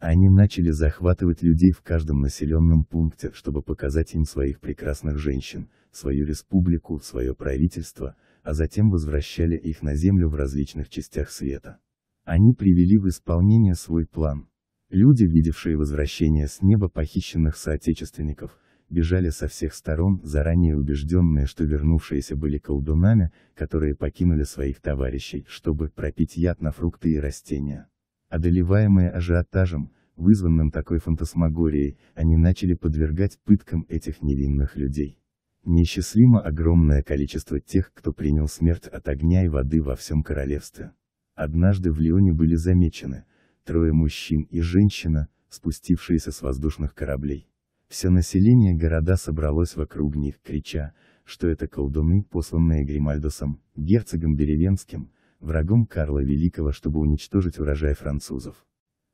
Они начали захватывать людей в каждом населенном пункте, чтобы показать им своих прекрасных женщин, свою республику, свое правительство, а затем возвращали их на Землю в различных частях света. Они привели в исполнение свой план. Люди, видевшие возвращение с неба похищенных соотечественников, бежали со всех сторон, заранее убежденные, что вернувшиеся были колдунами, которые покинули своих товарищей, чтобы пропить яд на фрукты и растения. Одолеваемые ажиотажем, вызванным такой фантасмагорией, они начали подвергать пыткам этих невинных людей. Несчастливо огромное количество тех, кто принял смерть от огня и воды во всем королевстве. Однажды в Лионе были замечены, трое мужчин и женщина, спустившиеся с воздушных кораблей. Все население города собралось вокруг них, крича, что это колдуны, посланные Гримальдосом, герцогом Деревенским, врагом Карла Великого, чтобы уничтожить урожай французов.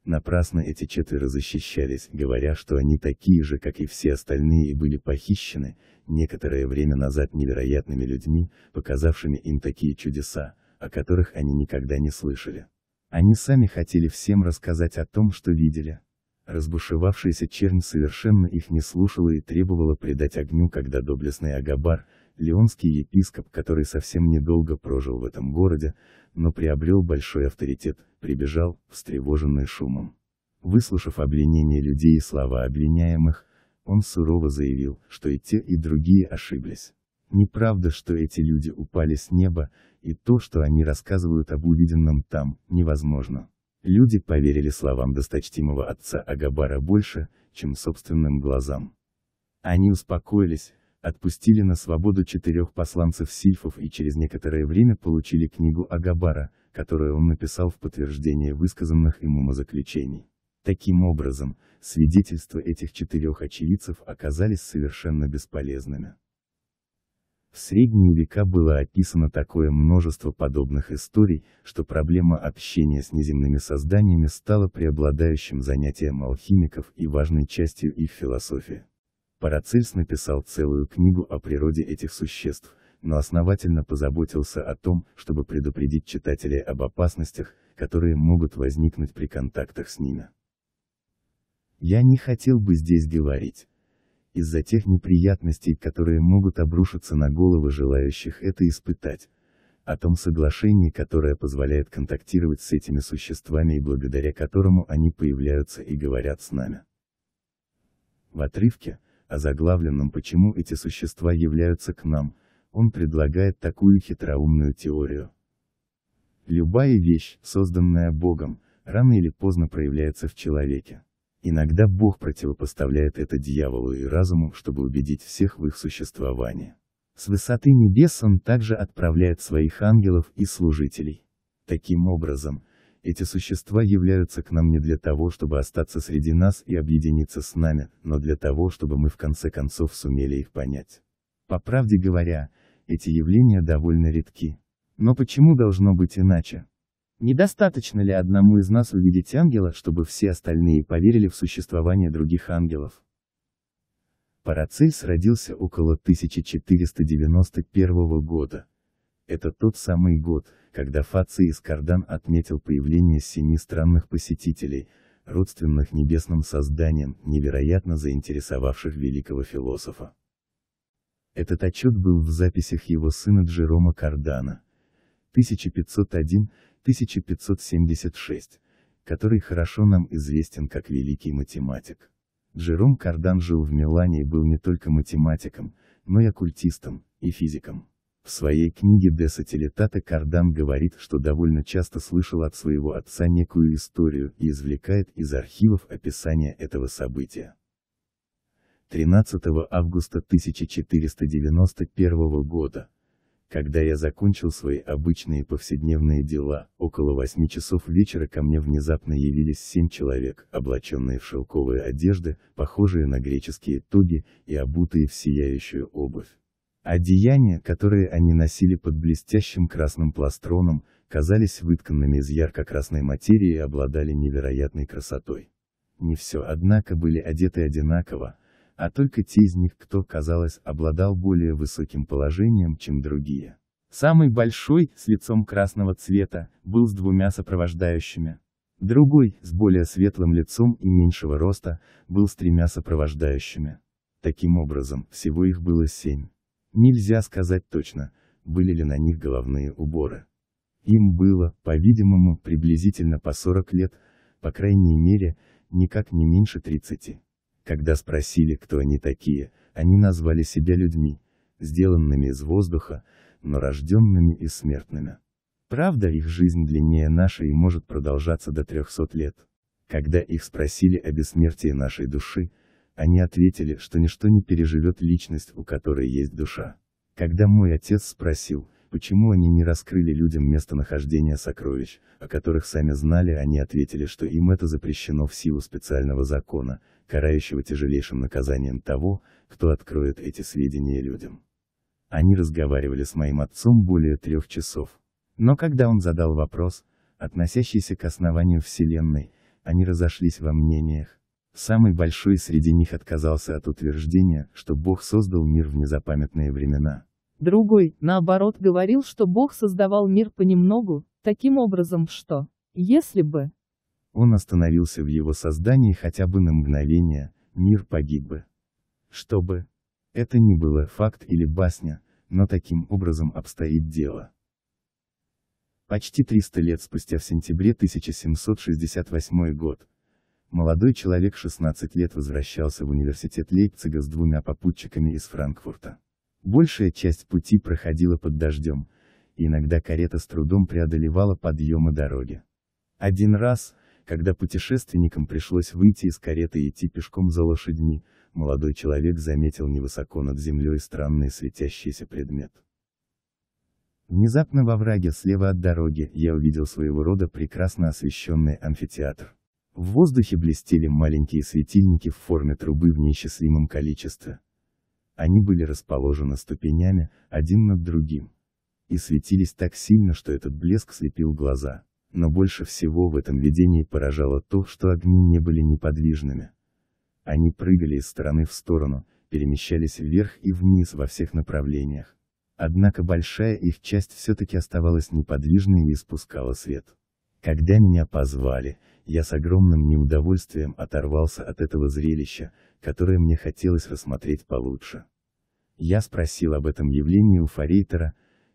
Напрасно эти четверо защищались, говоря, что они такие же, как и все остальные, и были похищены, некоторое время назад невероятными людьми, показавшими им такие чудеса, о которых они никогда не слышали. Они сами хотели всем рассказать о том, что видели. Разбушевавшаяся чернь совершенно их не слушала и требовала предать огню, когда доблестный Агабар, леонский епископ, который совсем недолго прожил в этом городе, но приобрел большой авторитет, прибежал, встревоженный шумом. Выслушав обвинения людей и слова обвиняемых, он сурово заявил, что и те, и другие ошиблись. Неправда, что эти люди упали с неба, и то, что они рассказывают об увиденном там, невозможно. Люди поверили словам досточтимого отца Агабара больше, чем собственным глазам. Они успокоились, отпустили на свободу четырех посланцев сильфов и через некоторое время получили книгу Агабара, которую он написал в подтверждение высказанных ему заключений. Таким образом, свидетельства этих четырех очевидцев оказались совершенно бесполезными. В средние века было описано такое множество подобных историй, что проблема общения с неземными созданиями стала преобладающим занятием алхимиков и важной частью их философии. Парацельс написал целую книгу о природе этих существ, но основательно позаботился о том, чтобы предупредить читателей об опасностях, которые могут возникнуть при контактах с ними. Я не хотел бы здесь говорить из-за тех неприятностей, которые могут обрушиться на головы желающих это испытать, о том соглашении, которое позволяет контактировать с этими существами и благодаря которому они появляются и говорят с нами. В отрывке, о заглавленном «Почему эти существа являются к нам», он предлагает такую хитроумную теорию. Любая вещь, созданная Богом, рано или поздно проявляется в человеке. Иногда Бог противопоставляет это дьяволу и разуму, чтобы убедить всех в их существовании. С высоты небес он также отправляет своих ангелов и служителей. Таким образом, эти существа являются к нам не для того, чтобы остаться среди нас и объединиться с нами, но для того, чтобы мы в конце концов сумели их понять. По правде говоря, эти явления довольно редки. Но почему должно быть иначе? Недостаточно ли одному из нас увидеть ангела, чтобы все остальные поверили в существование других ангелов? Парацельс родился около 1491 года. Это тот самый год, когда Фаций из Кардан отметил появление семи странных посетителей, родственных небесным созданиям, невероятно заинтересовавших великого философа. Этот отчет был в записях его сына Джерома Кардана. 1501, 1576, который хорошо нам известен как великий математик. Джером Кардан жил в Милане и был не только математиком, но и оккультистом, и физиком. В своей книге «Де Сателлитата» Кардан говорит, что довольно часто слышал от своего отца некую историю и извлекает из архивов описание этого события. 13 августа 1491 года, когда я закончил свои обычные повседневные дела, около восьми часов вечера ко мне внезапно явились семь человек, облаченные в шелковые одежды, похожие на греческие тоги, и обутые в сияющую обувь. Одеяния, которые они носили под блестящим красным пластроном, казались вытканными из ярко-красной материи и обладали невероятной красотой. Не все, однако, были одеты одинаково, а только те из них, кто, казалось, обладал более высоким положением, чем другие. Самый большой, с лицом красного цвета, был с двумя сопровождающими. Другой, с более светлым лицом и меньшего роста, был с тремя сопровождающими. Таким образом, всего их было семь. Нельзя сказать точно, были ли на них головные уборы. Им было, по-видимому, приблизительно по 40 лет, по крайней мере, никак не меньше 30. Когда спросили, кто они такие, они назвали себя людьми, сделанными из воздуха, но рожденными и смертными. Правда, их жизнь длиннее нашей и может продолжаться до 300 лет. Когда их спросили о бессмертии нашей души, они ответили, что ничто не переживет личность, у которой есть душа. Когда мой отец спросил, Почему они не раскрыли людям местонахождение сокровищ, о которых сами знали, они ответили, что им это запрещено в силу специального закона, карающего тяжелейшим наказанием того, кто откроет эти сведения людям. Они разговаривали с моим отцом более трех часов. Но когда он задал вопрос, относящийся к основанию Вселенной, они разошлись во мнениях. Самый большой среди них отказался от утверждения, что Бог создал мир в незапамятные времена. Другой, наоборот, говорил, что Бог создавал мир понемногу, таким образом, что, если бы он остановился в его создании хотя бы на мгновение, мир погиб бы. Чтобы это не было факт или басня, но таким образом обстоит дело. Почти 300 лет спустя в сентябре 1768 год, молодой человек 16 лет возвращался в университет Лейпцига с двумя попутчиками из Франкфурта. Большая часть пути проходила под дождем, иногда карета с трудом преодолевала подъемы дороги. Один раз, когда путешественникам пришлось выйти из кареты и идти пешком за лошадьми, молодой человек заметил невысоко над землей странный светящийся предмет. Внезапно во враге слева от дороги я увидел своего рода прекрасно освещенный амфитеатр. В воздухе блестели маленькие светильники в форме трубы в неисчислимом количестве. Они были расположены ступенями, один над другим. И светились так сильно, что этот блеск слепил глаза. Но больше всего в этом видении поражало то, что огни не были неподвижными. Они прыгали из стороны в сторону, перемещались вверх и вниз во всех направлениях. Однако большая их часть все-таки оставалась неподвижной и испускала свет. Когда меня позвали, я с огромным неудовольствием оторвался от этого зрелища, которое мне хотелось рассмотреть получше. Я спросил об этом явлении у Форейтера,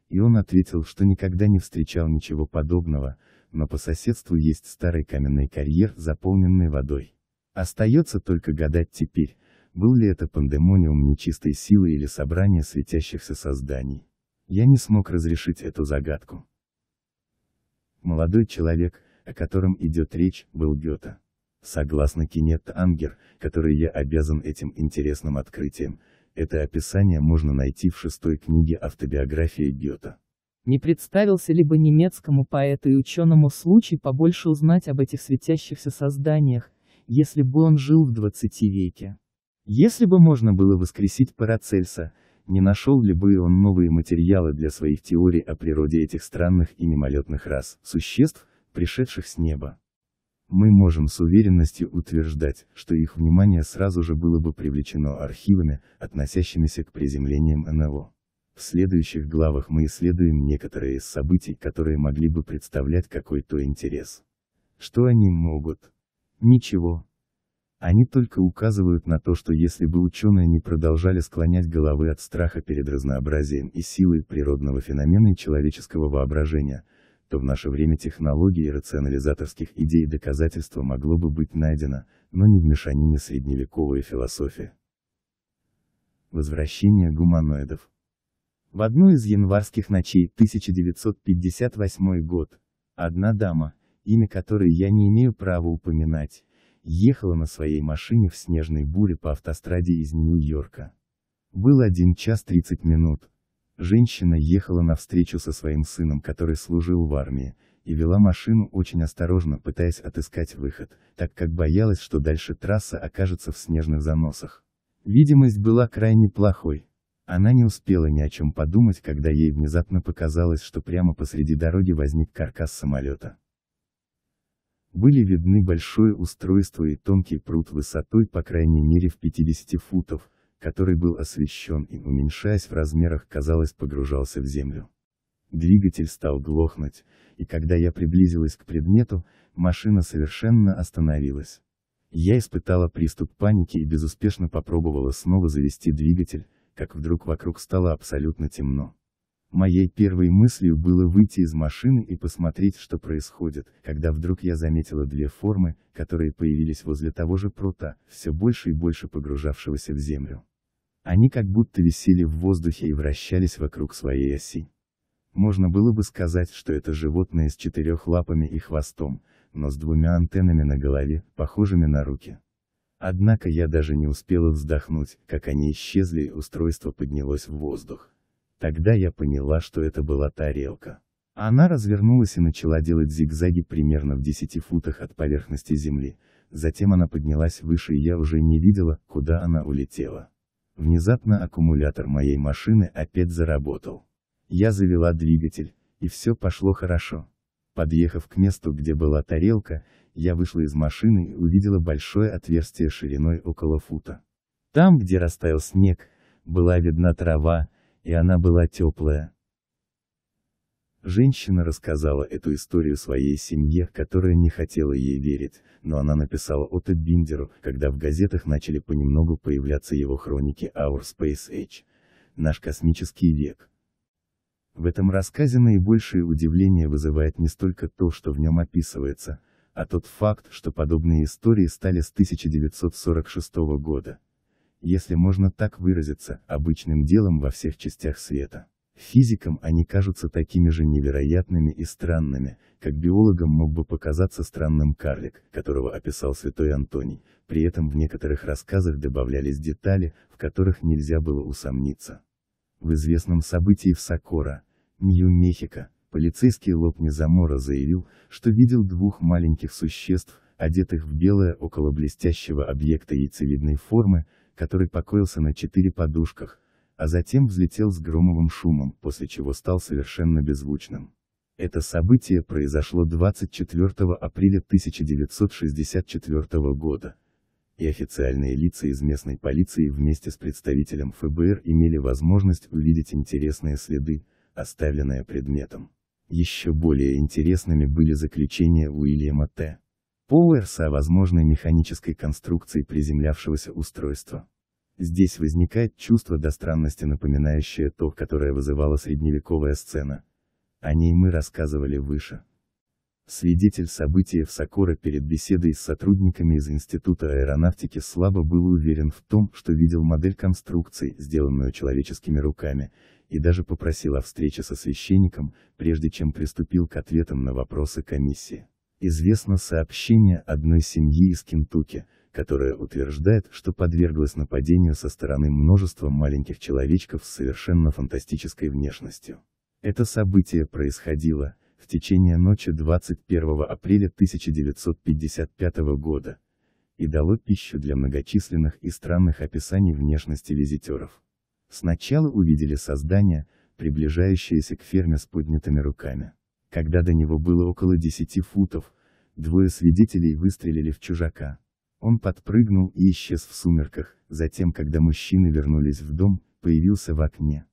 и он ответил, что никогда не встречал ничего подобного, но по соседству есть старый каменный карьер, заполненный водой. Остается только гадать теперь, был ли это пандемониум нечистой силы или собрание светящихся созданий. Я не смог разрешить эту загадку. Молодой человек, о котором идет речь, был Гёте. Согласно Кинет Ангер, который я обязан этим интересным открытием, это описание можно найти в шестой книге автобиографии Гёта. Не представился ли бы немецкому поэту и ученому случай побольше узнать об этих светящихся созданиях, если бы он жил в 20 веке? Если бы можно было воскресить Парацельса, не нашел ли бы он новые материалы для своих теорий о природе этих странных и мимолетных рас, существ, пришедших с неба? мы можем с уверенностью утверждать, что их внимание сразу же было бы привлечено архивами, относящимися к приземлениям НЛО. В следующих главах мы исследуем некоторые из событий, которые могли бы представлять какой-то интерес. Что они могут? Ничего. Они только указывают на то, что если бы ученые не продолжали склонять головы от страха перед разнообразием и силой природного феномена и человеческого воображения, то в наше время технологии рационализаторских идей доказательства могло бы быть найдено, но не в мешанине средневековой философии. Возвращение гуманоидов В одну из январских ночей 1958 год, одна дама, имя которой я не имею права упоминать, ехала на своей машине в снежной буре по автостраде из Нью-Йорка. Был 1 час 30 минут, Женщина ехала навстречу со своим сыном, который служил в армии, и вела машину очень осторожно, пытаясь отыскать выход, так как боялась, что дальше трасса окажется в снежных заносах. Видимость была крайне плохой. Она не успела ни о чем подумать, когда ей внезапно показалось, что прямо посреди дороги возник каркас самолета. Были видны большое устройство и тонкий пруд высотой по крайней мере в 50 футов, который был освещен и, уменьшаясь в размерах, казалось, погружался в землю. Двигатель стал глохнуть, и когда я приблизилась к предмету, машина совершенно остановилась. Я испытала приступ паники и безуспешно попробовала снова завести двигатель, как вдруг вокруг стало абсолютно темно. Моей первой мыслью было выйти из машины и посмотреть, что происходит, когда вдруг я заметила две формы, которые появились возле того же прута, все больше и больше погружавшегося в землю. Они как будто висели в воздухе и вращались вокруг своей оси. Можно было бы сказать, что это животное с четырех лапами и хвостом, но с двумя антеннами на голове, похожими на руки. Однако я даже не успела вздохнуть, как они исчезли и устройство поднялось в воздух. Тогда я поняла, что это была тарелка. Она развернулась и начала делать зигзаги примерно в 10 футах от поверхности земли, затем она поднялась выше и я уже не видела, куда она улетела. Внезапно аккумулятор моей машины опять заработал. Я завела двигатель, и все пошло хорошо. Подъехав к месту, где была тарелка, я вышла из машины и увидела большое отверстие шириной около фута. Там, где растаял снег, была видна трава, и она была теплая. Женщина рассказала эту историю своей семье, которая не хотела ей верить, но она написала Отто Биндеру, когда в газетах начали понемногу появляться его хроники Our Space Age. Наш космический век. В этом рассказе наибольшее удивление вызывает не столько то, что в нем описывается, а тот факт, что подобные истории стали с 1946 года, если можно так выразиться, обычным делом во всех частях света. Физикам они кажутся такими же невероятными и странными, как биологам мог бы показаться странным карлик, которого описал святой Антоний, при этом в некоторых рассказах добавлялись детали, в которых нельзя было усомниться. В известном событии в Сокора, Нью-Мехико, полицейский Лопни Замора заявил, что видел двух маленьких существ, одетых в белое около блестящего объекта яйцевидной формы, который покоился на четыре подушках, а затем взлетел с громовым шумом, после чего стал совершенно беззвучным. Это событие произошло 24 апреля 1964 года, и официальные лица из местной полиции вместе с представителем ФБР имели возможность увидеть интересные следы, оставленные предметом. Еще более интересными были заключения Уильяма Т. Поуэрса о возможной механической конструкции приземлявшегося устройства. Здесь возникает чувство до странности напоминающее то, которое вызывала средневековая сцена. О ней мы рассказывали выше. Свидетель события в Сокоро перед беседой с сотрудниками из Института аэронавтики слабо был уверен в том, что видел модель конструкции, сделанную человеческими руками, и даже попросил о встрече со священником, прежде чем приступил к ответам на вопросы комиссии. Известно сообщение одной семьи из Кентукки, которая утверждает, что подверглась нападению со стороны множества маленьких человечков с совершенно фантастической внешностью. Это событие происходило, в течение ночи 21 апреля 1955 года, и дало пищу для многочисленных и странных описаний внешности визитеров. Сначала увидели создание, приближающееся к ферме с поднятыми руками. Когда до него было около 10 футов, двое свидетелей выстрелили в чужака. Он подпрыгнул и исчез в сумерках, затем когда мужчины вернулись в дом, появился в окне.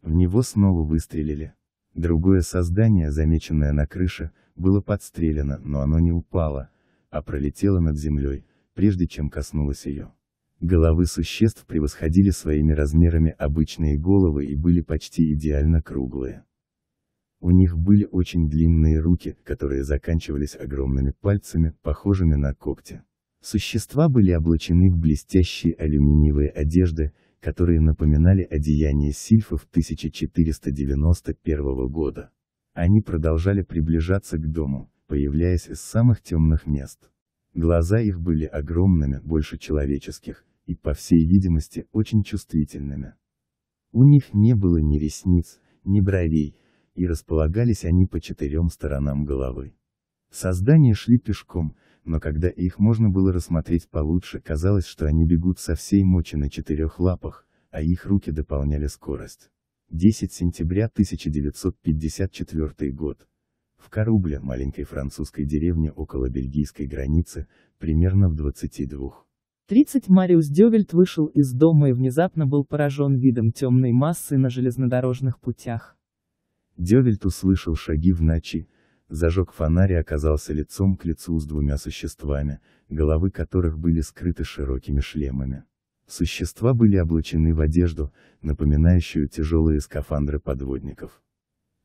В него снова выстрелили. Другое создание, замеченное на крыше, было подстрелено, но оно не упало, а пролетело над землей, прежде чем коснулось ее. Головы существ превосходили своими размерами обычные головы и были почти идеально круглые. У них были очень длинные руки, которые заканчивались огромными пальцами, похожими на когти. Существа были облачены в блестящие алюминиевые одежды, которые напоминали одеяние сильфов 1491 года. Они продолжали приближаться к дому, появляясь из самых темных мест. Глаза их были огромными, больше человеческих, и, по всей видимости, очень чувствительными. У них не было ни ресниц, ни бровей, и располагались они по четырем сторонам головы. Создания шли пешком, но когда их можно было рассмотреть получше, казалось, что они бегут со всей мочи на четырех лапах, а их руки дополняли скорость. 10 сентября 1954 год. В Корубле, маленькой французской деревне около бельгийской границы, примерно в 22. 30 Мариус Дёвельт вышел из дома и внезапно был поражен видом темной массы на железнодорожных путях. Дёвельт услышал шаги в ночи, зажег фонарь и оказался лицом к лицу с двумя существами, головы которых были скрыты широкими шлемами. Существа были облачены в одежду, напоминающую тяжелые скафандры подводников.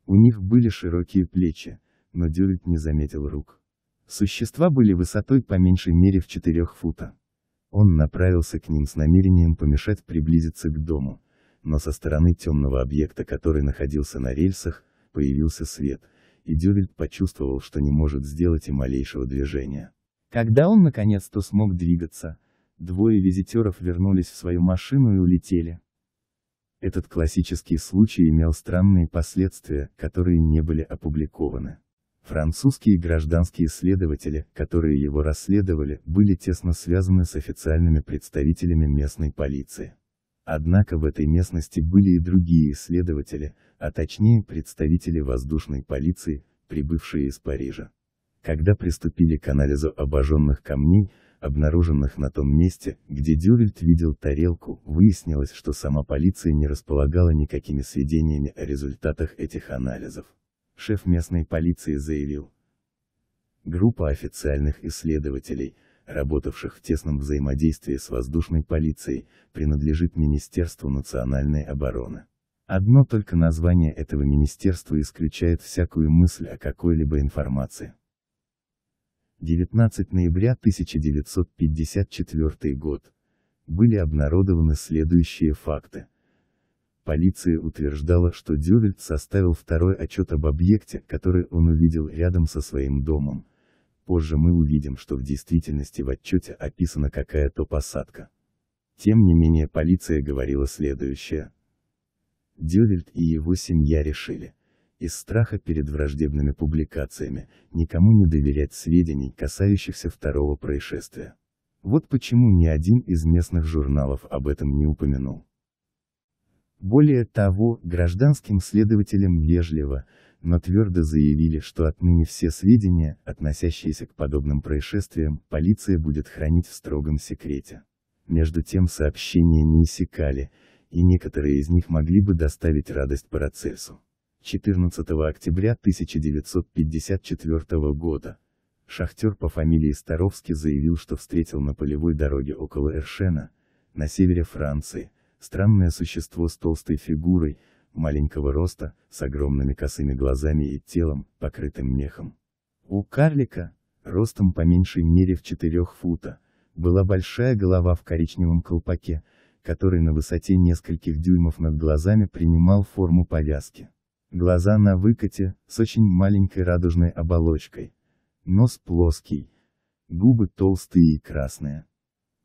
У них были широкие плечи, но Дюрик не заметил рук. Существа были высотой по меньшей мере в 4 фута. Он направился к ним с намерением помешать приблизиться к дому, но со стороны темного объекта, который находился на рельсах, появился свет – и Дювельт почувствовал, что не может сделать и малейшего движения. Когда он наконец-то смог двигаться, двое визитеров вернулись в свою машину и улетели. Этот классический случай имел странные последствия, которые не были опубликованы. Французские гражданские следователи, которые его расследовали, были тесно связаны с официальными представителями местной полиции. Однако в этой местности были и другие исследователи, а точнее представители воздушной полиции, прибывшие из Парижа. Когда приступили к анализу обожженных камней, обнаруженных на том месте, где Дювельт видел тарелку, выяснилось, что сама полиция не располагала никакими сведениями о результатах этих анализов. Шеф местной полиции заявил. Группа официальных исследователей – работавших в тесном взаимодействии с воздушной полицией, принадлежит Министерству национальной обороны. Одно только название этого министерства исключает всякую мысль о какой-либо информации. 19 ноября 1954 год. Были обнародованы следующие факты. Полиция утверждала, что Дювельт составил второй отчет об объекте, который он увидел рядом со своим домом, позже мы увидим, что в действительности в отчете описана какая-то посадка. Тем не менее полиция говорила следующее. Дювельт и его семья решили, из страха перед враждебными публикациями, никому не доверять сведений, касающихся второго происшествия. Вот почему ни один из местных журналов об этом не упомянул. Более того, гражданским следователям вежливо, но твердо заявили, что отныне все сведения, относящиеся к подобным происшествиям, полиция будет хранить в строгом секрете. Между тем сообщения не иссякали, и некоторые из них могли бы доставить радость процессу. 14 октября 1954 года, шахтер по фамилии Старовский заявил, что встретил на полевой дороге около Эршена, на севере Франции, странное существо с толстой фигурой, маленького роста, с огромными косыми глазами и телом, покрытым мехом. У карлика, ростом по меньшей мере в 4 фута, была большая голова в коричневом колпаке, который на высоте нескольких дюймов над глазами принимал форму повязки. Глаза на выкате, с очень маленькой радужной оболочкой. Нос плоский. Губы толстые и красные.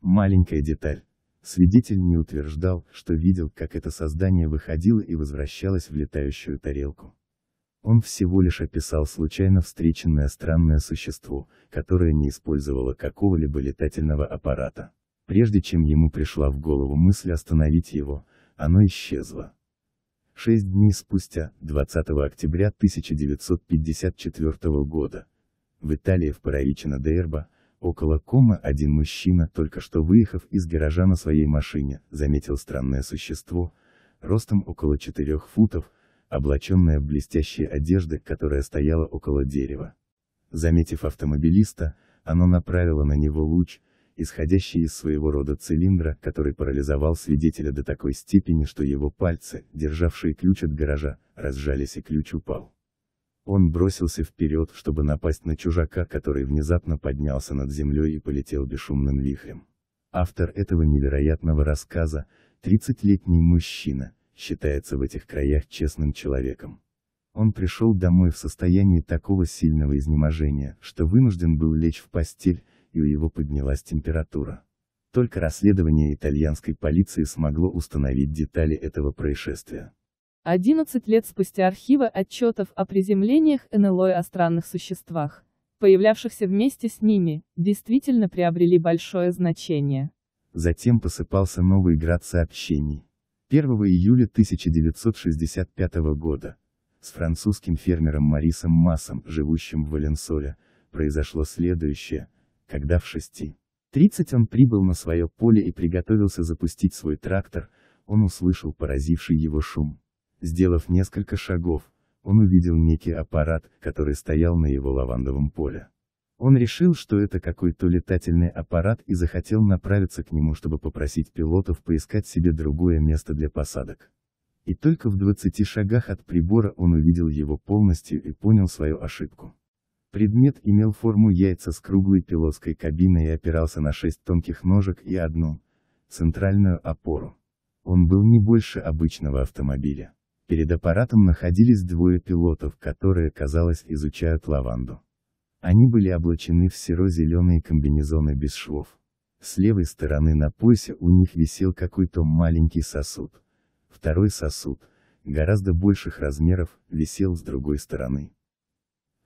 Маленькая деталь. Свидетель не утверждал, что видел, как это создание выходило и возвращалось в летающую тарелку. Он всего лишь описал случайно встреченное странное существо, которое не использовало какого-либо летательного аппарата. Прежде чем ему пришла в голову мысль остановить его, оно исчезло. Шесть дней спустя, 20 октября 1954 года, в Италии в Паравичино де Эрба, Около кома один мужчина, только что выехав из гаража на своей машине, заметил странное существо, ростом около четырех футов, облаченное в блестящие одежды, которая стояла около дерева. Заметив автомобилиста, оно направило на него луч, исходящий из своего рода цилиндра, который парализовал свидетеля до такой степени, что его пальцы, державшие ключ от гаража, разжались и ключ упал. Он бросился вперед, чтобы напасть на чужака, который внезапно поднялся над землей и полетел бесшумным вихрем. Автор этого невероятного рассказа, 30-летний мужчина, считается в этих краях честным человеком. Он пришел домой в состоянии такого сильного изнеможения, что вынужден был лечь в постель, и у него поднялась температура. Только расследование итальянской полиции смогло установить детали этого происшествия. 11 лет спустя архивы отчетов о приземлениях НЛО и о странных существах, появлявшихся вместе с ними, действительно приобрели большое значение. Затем посыпался новый град сообщений. 1 июля 1965 года с французским фермером Марисом Массом, живущим в Валенсоле, произошло следующее, когда в 6.30 он прибыл на свое поле и приготовился запустить свой трактор, он услышал поразивший его шум. Сделав несколько шагов, он увидел некий аппарат, который стоял на его лавандовом поле. Он решил, что это какой-то летательный аппарат и захотел направиться к нему, чтобы попросить пилотов поискать себе другое место для посадок. И только в 20 шагах от прибора он увидел его полностью и понял свою ошибку. Предмет имел форму яйца с круглой пилотской кабиной и опирался на шесть тонких ножек и одну, центральную опору. Он был не больше обычного автомобиля. Перед аппаратом находились двое пилотов, которые, казалось, изучают лаванду. Они были облачены в серо-зеленые комбинезоны без швов. С левой стороны на поясе у них висел какой-то маленький сосуд. Второй сосуд, гораздо больших размеров, висел с другой стороны.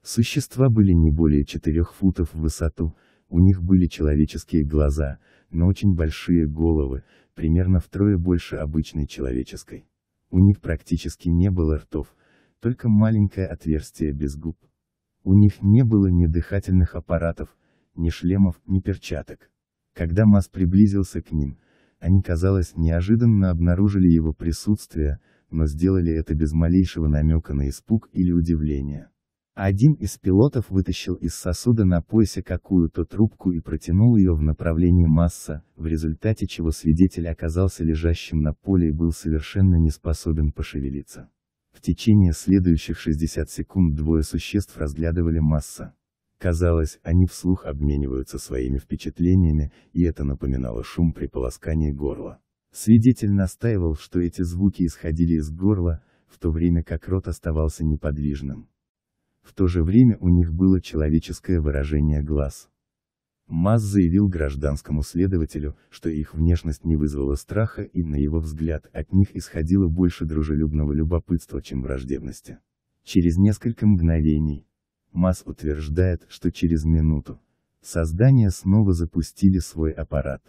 Существа были не более четырех футов в высоту, у них были человеческие глаза, но очень большие головы, примерно втрое больше обычной человеческой. У них практически не было ртов, только маленькое отверстие без губ. У них не было ни дыхательных аппаратов, ни шлемов, ни перчаток. Когда Мас приблизился к ним, они, казалось, неожиданно обнаружили его присутствие, но сделали это без малейшего намека на испуг или удивление. Один из пилотов вытащил из сосуда на поясе какую-то трубку и протянул ее в направлении масса, в результате чего свидетель оказался лежащим на поле и был совершенно не способен пошевелиться. В течение следующих 60 секунд двое существ разглядывали масса. Казалось, они вслух обмениваются своими впечатлениями, и это напоминало шум при полоскании горла. Свидетель настаивал, что эти звуки исходили из горла, в то время как рот оставался неподвижным. В то же время у них было человеческое выражение глаз. Маз заявил гражданскому следователю, что их внешность не вызвала страха и, на его взгляд, от них исходило больше дружелюбного любопытства, чем враждебности. Через несколько мгновений, Маз утверждает, что через минуту, создание снова запустили свой аппарат.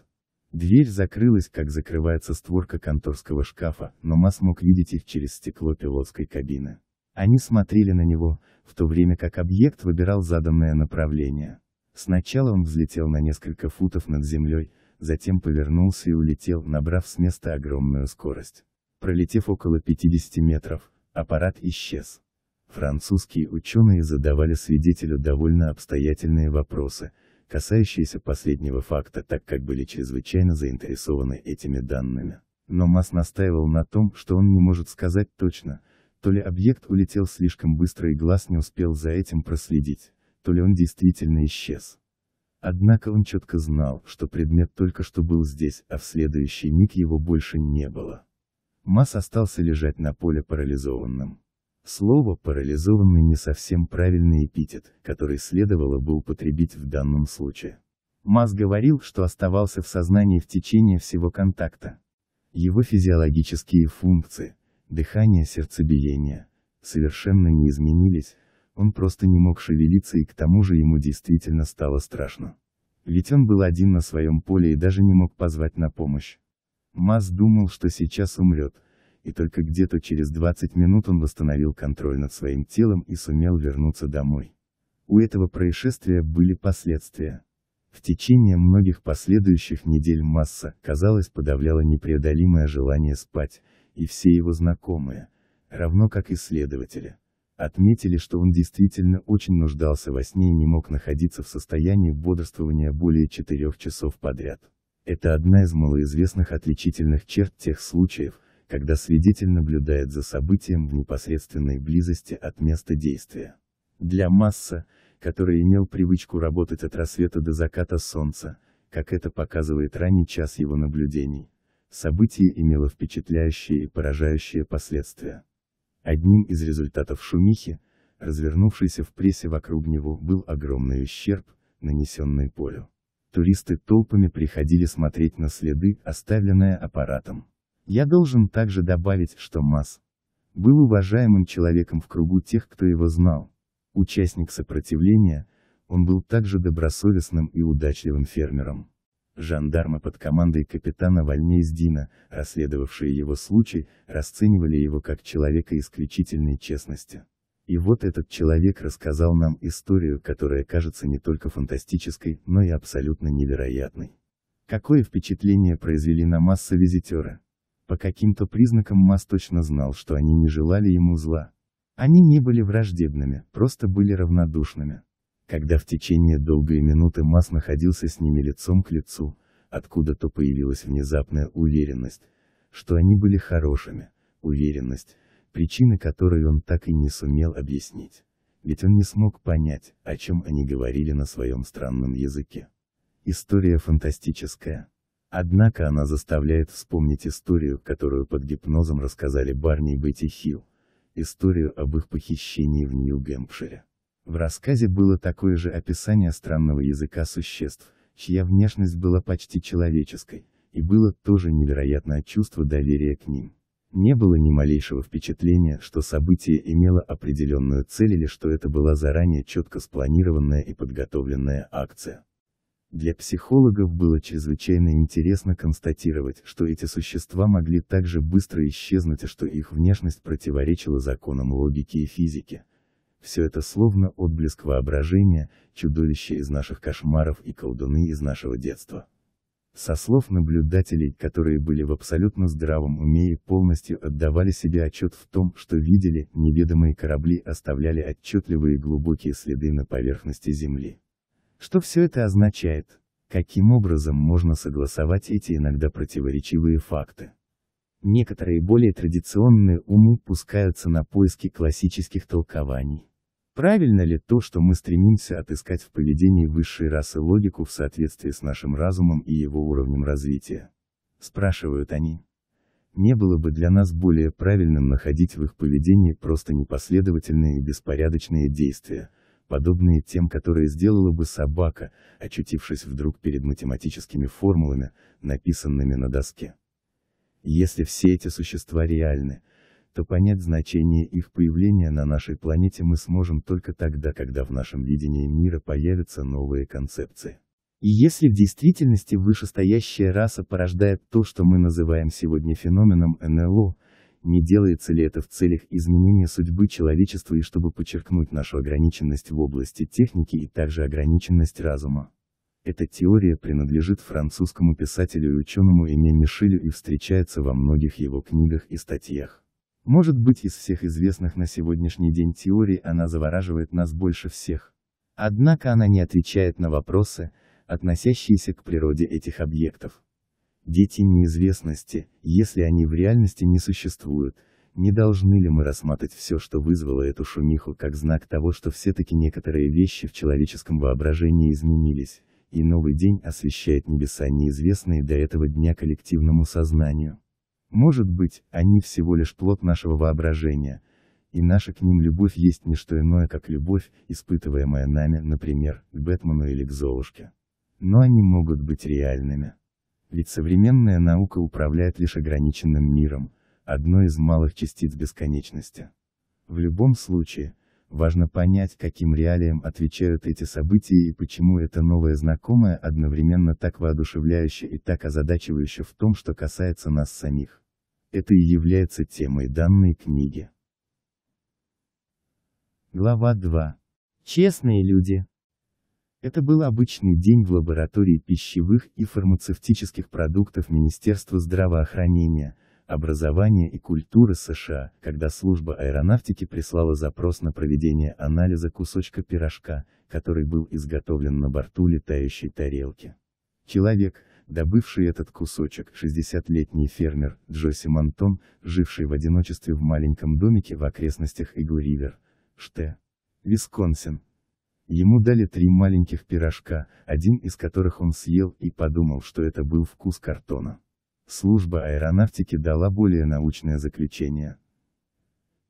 Дверь закрылась, как закрывается створка конторского шкафа, но Масс мог видеть их через стекло пилотской кабины. Они смотрели на него, в то время как объект выбирал заданное направление. Сначала он взлетел на несколько футов над землей, затем повернулся и улетел, набрав с места огромную скорость. Пролетев около 50 метров, аппарат исчез. Французские ученые задавали свидетелю довольно обстоятельные вопросы, касающиеся последнего факта, так как были чрезвычайно заинтересованы этими данными. Но Масс настаивал на том, что он не может сказать точно, то ли объект улетел слишком быстро и глаз не успел за этим проследить, то ли он действительно исчез. Однако он четко знал, что предмет только что был здесь, а в следующий миг его больше не было. Масс остался лежать на поле парализованным. Слово «парализованный» не совсем правильный эпитет, который следовало бы употребить в данном случае. Масс говорил, что оставался в сознании в течение всего контакта. Его физиологические функции, дыхание, сердцебиение, совершенно не изменились, он просто не мог шевелиться и к тому же ему действительно стало страшно. Ведь он был один на своем поле и даже не мог позвать на помощь. Мас думал, что сейчас умрет, и только где-то через 20 минут он восстановил контроль над своим телом и сумел вернуться домой. У этого происшествия были последствия. В течение многих последующих недель масса, казалось, подавляла непреодолимое желание спать, и все его знакомые, равно как исследователи, отметили, что он действительно очень нуждался во сне и не мог находиться в состоянии бодрствования более четырех часов подряд. Это одна из малоизвестных отличительных черт тех случаев, когда свидетель наблюдает за событием в непосредственной близости от места действия. Для масса, который имел привычку работать от рассвета до заката солнца, как это показывает ранний час его наблюдений, Событие имело впечатляющие и поражающие последствия. Одним из результатов шумихи, развернувшейся в прессе вокруг него, был огромный ущерб, нанесенный полю. Туристы толпами приходили смотреть на следы, оставленные аппаратом. Я должен также добавить, что Мас был уважаемым человеком в кругу тех, кто его знал. Участник сопротивления, он был также добросовестным и удачливым фермером. Жандармы под командой капитана Дина, расследовавшие его случай, расценивали его как человека исключительной честности. И вот этот человек рассказал нам историю, которая кажется не только фантастической, но и абсолютно невероятной. Какое впечатление произвели на масса визитера? По каким-то признакам Масс точно знал, что они не желали ему зла. Они не были враждебными, просто были равнодушными когда в течение долгой минуты Мас находился с ними лицом к лицу, откуда-то появилась внезапная уверенность, что они были хорошими, уверенность, причины которой он так и не сумел объяснить. Ведь он не смог понять, о чем они говорили на своем странном языке. История фантастическая. Однако она заставляет вспомнить историю, которую под гипнозом рассказали Барни и Бетти Хилл, историю об их похищении в Нью-Гэмпшире. В рассказе было такое же описание странного языка существ, чья внешность была почти человеческой, и было тоже невероятное чувство доверия к ним. Не было ни малейшего впечатления, что событие имело определенную цель или что это была заранее четко спланированная и подготовленная акция. Для психологов было чрезвычайно интересно констатировать, что эти существа могли так же быстро исчезнуть и что их внешность противоречила законам логики и физики, все это словно отблеск воображения, чудовище из наших кошмаров и колдуны из нашего детства. Со слов наблюдателей, которые были в абсолютно здравом уме и полностью отдавали себе отчет в том, что видели, неведомые корабли оставляли отчетливые глубокие следы на поверхности Земли. Что все это означает? Каким образом можно согласовать эти иногда противоречивые факты? Некоторые более традиционные умы пускаются на поиски классических толкований. Правильно ли то, что мы стремимся отыскать в поведении высшей расы логику в соответствии с нашим разумом и его уровнем развития? Спрашивают они. Не было бы для нас более правильным находить в их поведении просто непоследовательные и беспорядочные действия, подобные тем, которые сделала бы собака, очутившись вдруг перед математическими формулами, написанными на доске. Если все эти существа реальны, что понять значение их появления на нашей планете мы сможем только тогда, когда в нашем видении мира появятся новые концепции. И если в действительности вышестоящая раса порождает то, что мы называем сегодня феноменом НЛО, не делается ли это в целях изменения судьбы человечества и чтобы подчеркнуть нашу ограниченность в области техники и также ограниченность разума. Эта теория принадлежит французскому писателю и ученому Эме Мишелю и встречается во многих его книгах и статьях. Может быть из всех известных на сегодняшний день теорий она завораживает нас больше всех. Однако она не отвечает на вопросы, относящиеся к природе этих объектов. Дети неизвестности, если они в реальности не существуют, не должны ли мы рассматривать все, что вызвало эту шумиху, как знак того, что все-таки некоторые вещи в человеческом воображении изменились, и новый день освещает небеса неизвестные до этого дня коллективному сознанию. Может быть, они всего лишь плод нашего воображения, и наша к ним любовь есть не что иное, как любовь, испытываемая нами, например, к Бэтмену или к Золушке. Но они могут быть реальными. Ведь современная наука управляет лишь ограниченным миром, одной из малых частиц бесконечности. В любом случае, Важно понять, каким реалиям отвечают эти события и почему это новое знакомое одновременно так воодушевляюще и так озадачивающе в том, что касается нас самих. Это и является темой данной книги. Глава 2. Честные люди. Это был обычный день в лаборатории пищевых и фармацевтических продуктов Министерства здравоохранения, образования и культуры США, когда служба аэронавтики прислала запрос на проведение анализа кусочка пирожка, который был изготовлен на борту летающей тарелки. Человек, добывший этот кусочек, 60-летний фермер Джоси Монтон, живший в одиночестве в маленьком домике в окрестностях Игу-Ривер, Ште, Висконсин. Ему дали три маленьких пирожка, один из которых он съел и подумал, что это был вкус картона. Служба аэронавтики дала более научное заключение.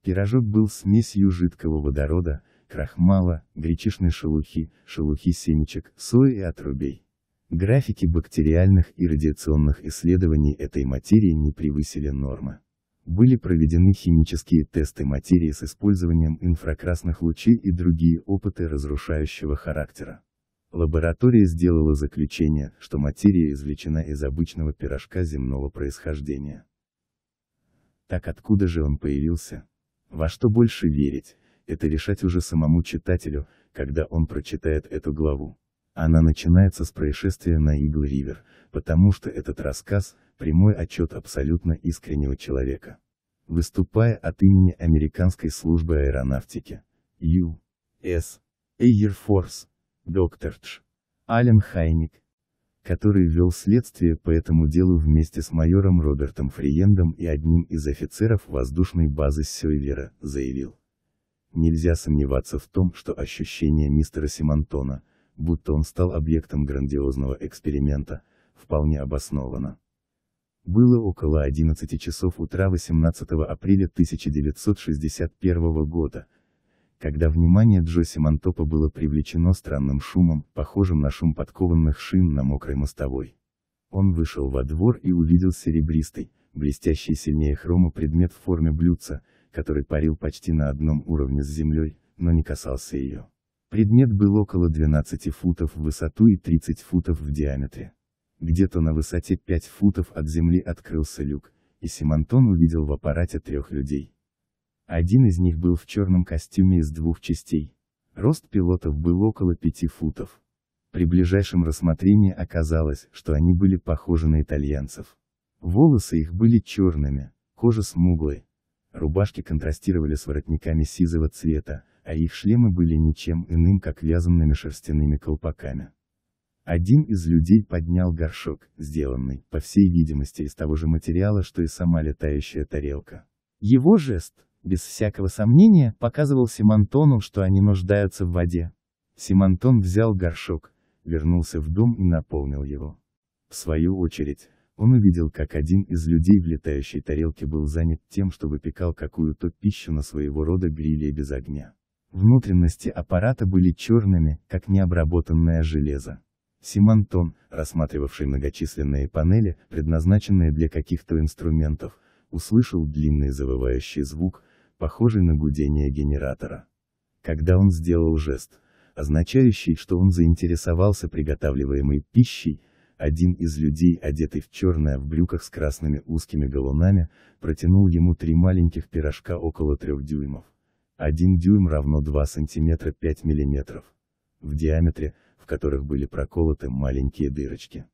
Пирожок был смесью жидкого водорода, крахмала, гречишной шелухи, шелухи семечек, сои и отрубей. Графики бактериальных и радиационных исследований этой материи не превысили нормы. Были проведены химические тесты материи с использованием инфракрасных лучей и другие опыты разрушающего характера. Лаборатория сделала заключение, что материя извлечена из обычного пирожка земного происхождения. Так откуда же он появился? Во что больше верить, это решать уже самому читателю, когда он прочитает эту главу. Она начинается с происшествия на Игл-Ривер, потому что этот рассказ – прямой отчет абсолютно искреннего человека. Выступая от имени Американской службы аэронавтики, U.S. Air Force, доктор Дж. Ален Хайник, который вел следствие по этому делу вместе с майором Робертом Фриендом и одним из офицеров воздушной базы Сёйвера, заявил. Нельзя сомневаться в том, что ощущение мистера Симонтона, будто он стал объектом грандиозного эксперимента, вполне обосновано. Было около 11 часов утра 18 апреля 1961 года, когда внимание Джоси Монтопа было привлечено странным шумом, похожим на шум подкованных шин на мокрой мостовой. Он вышел во двор и увидел серебристый, блестящий сильнее хрома предмет в форме блюдца, который парил почти на одном уровне с землей, но не касался ее. Предмет был около 12 футов в высоту и 30 футов в диаметре. Где-то на высоте 5 футов от земли открылся люк, и Симонтон увидел в аппарате трех людей. Один из них был в черном костюме из двух частей. Рост пилотов был около пяти футов. При ближайшем рассмотрении оказалось, что они были похожи на итальянцев. Волосы их были черными, кожа смуглой. Рубашки контрастировали с воротниками сизого цвета, а их шлемы были ничем иным, как вязанными шерстяными колпаками. Один из людей поднял горшок, сделанный, по всей видимости, из того же материала, что и сама летающая тарелка. Его жест, без всякого сомнения, показывал Симонтону, что они нуждаются в воде. Симонтон взял горшок, вернулся в дом и наполнил его. В свою очередь, он увидел, как один из людей в летающей тарелке был занят тем, что выпекал какую-то пищу на своего рода гриле без огня. Внутренности аппарата были черными, как необработанное железо. Симонтон, рассматривавший многочисленные панели, предназначенные для каких-то инструментов, услышал длинный завывающий звук, похожий на гудение генератора. Когда он сделал жест, означающий, что он заинтересовался приготавливаемой пищей, один из людей, одетый в черное в брюках с красными узкими галунами, протянул ему три маленьких пирожка около трех дюймов. Один дюйм равно 2 сантиметра 5 миллиметров. В диаметре, в которых были проколоты маленькие дырочки.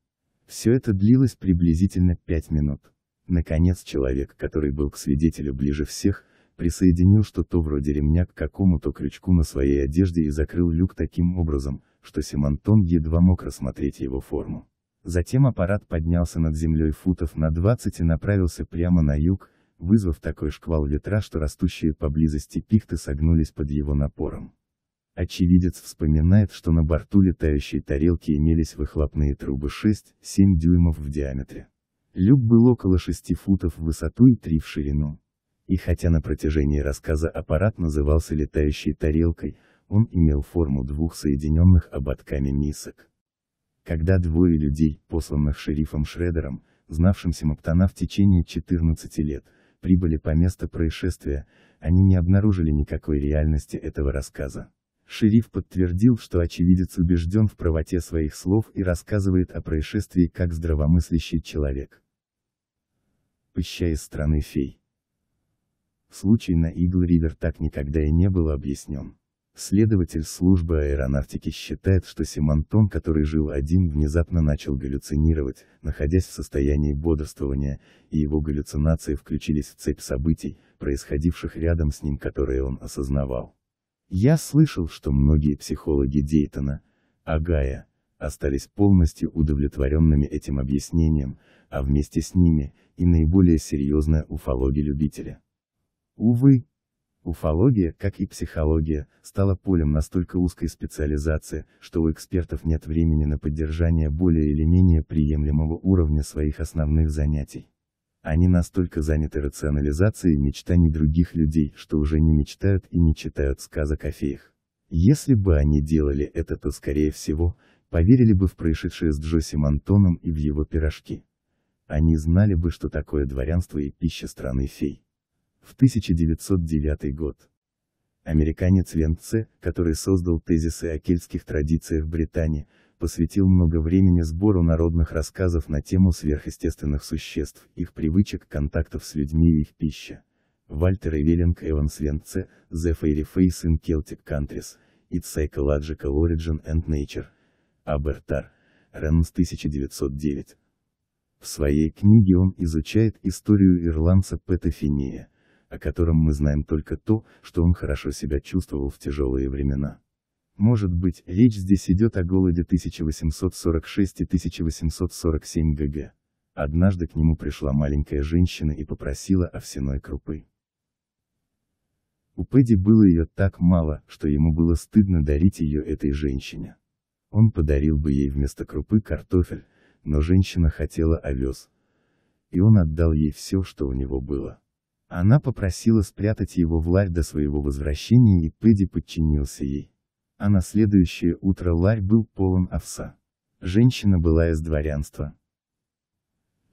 Все это длилось приблизительно 5 минут. Наконец человек, который был к свидетелю ближе всех, присоединил что-то вроде ремня к какому-то крючку на своей одежде и закрыл люк таким образом, что Симонтон едва мог рассмотреть его форму. Затем аппарат поднялся над землей футов на 20 и направился прямо на юг, вызвав такой шквал ветра, что растущие поблизости пихты согнулись под его напором. Очевидец вспоминает, что на борту летающей тарелки имелись выхлопные трубы 6-7 дюймов в диаметре. Люк был около 6 футов в высоту и 3 в ширину. И хотя на протяжении рассказа аппарат назывался летающей тарелкой, он имел форму двух соединенных ободками мисок. Когда двое людей, посланных шерифом Шредером, знавшим Симоптона в течение 14 лет, прибыли по месту происшествия, они не обнаружили никакой реальности этого рассказа. Шериф подтвердил, что очевидец убежден в правоте своих слов и рассказывает о происшествии как здравомыслящий человек. Пыща из страны фей. Случай на Игл-Ривер так никогда и не был объяснен. Следователь службы аэронавтики считает, что Симонтон, который жил один, внезапно начал галлюцинировать, находясь в состоянии бодрствования, и его галлюцинации включились в цепь событий, происходивших рядом с ним, которые он осознавал. Я слышал, что многие психологи Дейтона, Агая, остались полностью удовлетворенными этим объяснением, а вместе с ними, и наиболее серьезные уфологи-любители. Увы. Уфология, как и психология, стала полем настолько узкой специализации, что у экспертов нет времени на поддержание более или менее приемлемого уровня своих основных занятий. Они настолько заняты рационализацией мечтаний других людей, что уже не мечтают и не читают сказок о феях. Если бы они делали это, то скорее всего, поверили бы в происшедшее с Джоси Монтоном и в его пирожки. Они знали бы, что такое дворянство и пища страны фей в 1909 год. Американец Ленце, который создал тезисы о кельтских традициях Британии, посвятил много времени сбору народных рассказов на тему сверхъестественных существ, их привычек, контактов с людьми и их пища. Вальтер Эвелинг Эванс Ленце, The Fairy Face in Celtic Countries, Its Psychological Origin and Nature. Абертар. Ренс 1909. В своей книге он изучает историю ирландца Пэта Финея, о котором мы знаем только то, что он хорошо себя чувствовал в тяжелые времена. Может быть, речь здесь идет о голоде 1846 и 1847 г.г. Однажды к нему пришла маленькая женщина и попросила овсяной крупы. У Пэдди было ее так мало, что ему было стыдно дарить ее этой женщине. Он подарил бы ей вместо крупы картофель, но женщина хотела овес. И он отдал ей все, что у него было. Она попросила спрятать его в ларь до своего возвращения и Пэдди подчинился ей. А на следующее утро ларь был полон овса. Женщина была из дворянства.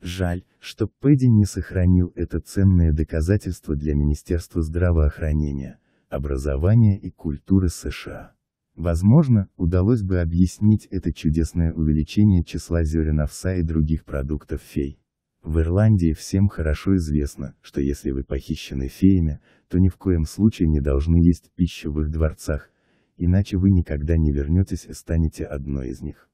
Жаль, что Пэдди не сохранил это ценное доказательство для Министерства здравоохранения, образования и культуры США. Возможно, удалось бы объяснить это чудесное увеличение числа зерен овса и других продуктов фей. В Ирландии всем хорошо известно, что если вы похищены феями, то ни в коем случае не должны есть пищу в их дворцах, иначе вы никогда не вернетесь и станете одной из них.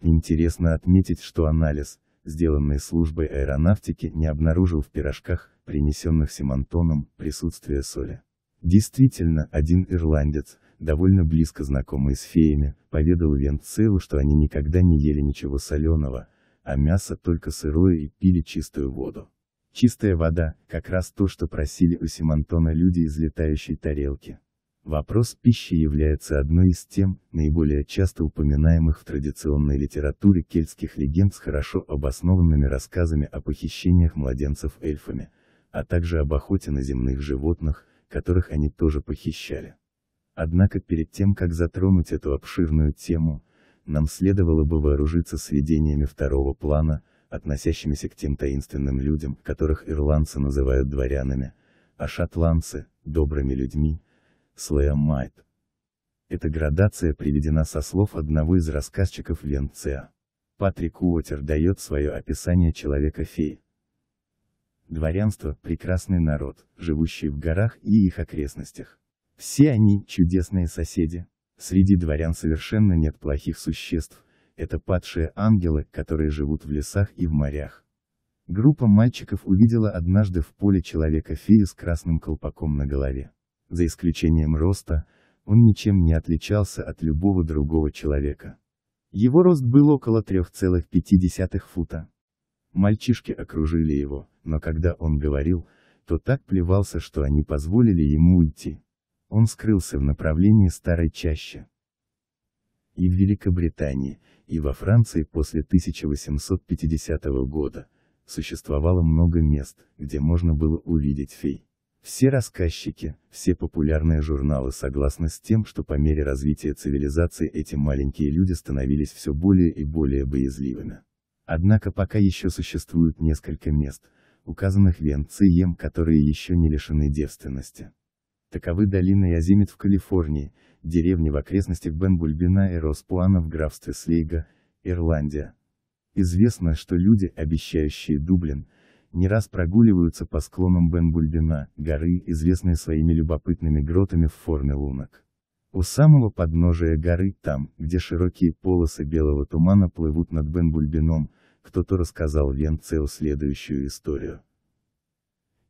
Интересно отметить, что анализ, сделанный службой аэронавтики, не обнаружил в пирожках, принесенных Симонтоном, присутствие соли. Действительно, один ирландец, довольно близко знакомый с феями, поведал Венцелу, что они никогда не ели ничего соленого, а мясо только сырое и пили чистую воду. Чистая вода – как раз то, что просили у Симонтона люди из летающей тарелки. Вопрос пищи является одной из тем, наиболее часто упоминаемых в традиционной литературе кельтских легенд с хорошо обоснованными рассказами о похищениях младенцев эльфами, а также об охоте на земных животных, которых они тоже похищали. Однако перед тем, как затронуть эту обширную тему, нам следовало бы вооружиться сведениями второго плана, относящимися к тем таинственным людям, которых ирландцы называют дворянами, а шотландцы – добрыми людьми, слэм Эта градация приведена со слов одного из рассказчиков Венция. Патрик Уотер дает свое описание человека-феи. Дворянство – прекрасный народ, живущий в горах и их окрестностях. Все они – чудесные соседи, Среди дворян совершенно нет плохих существ, это падшие ангелы, которые живут в лесах и в морях. Группа мальчиков увидела однажды в поле человека-фею с красным колпаком на голове. За исключением роста, он ничем не отличался от любого другого человека. Его рост был около 3,5 фута. Мальчишки окружили его, но когда он говорил, то так плевался, что они позволили ему уйти он скрылся в направлении Старой Чащи. И в Великобритании, и во Франции после 1850 года, существовало много мест, где можно было увидеть фей. Все рассказчики, все популярные журналы согласны с тем, что по мере развития цивилизации эти маленькие люди становились все более и более боязливыми. Однако пока еще существует несколько мест, указанных в которые еще не лишены девственности. Таковы долина Язимит в Калифорнии, деревни в окрестностях Бенбульбина и Роспуана в графстве Слейга, Ирландия. Известно, что люди, обещающие Дублин, не раз прогуливаются по склонам Бенбульбина, горы, известные своими любопытными гротами в форме лунок. У самого подножия горы, там, где широкие полосы белого тумана плывут над Бенбульбином, кто-то рассказал Венцеу следующую историю.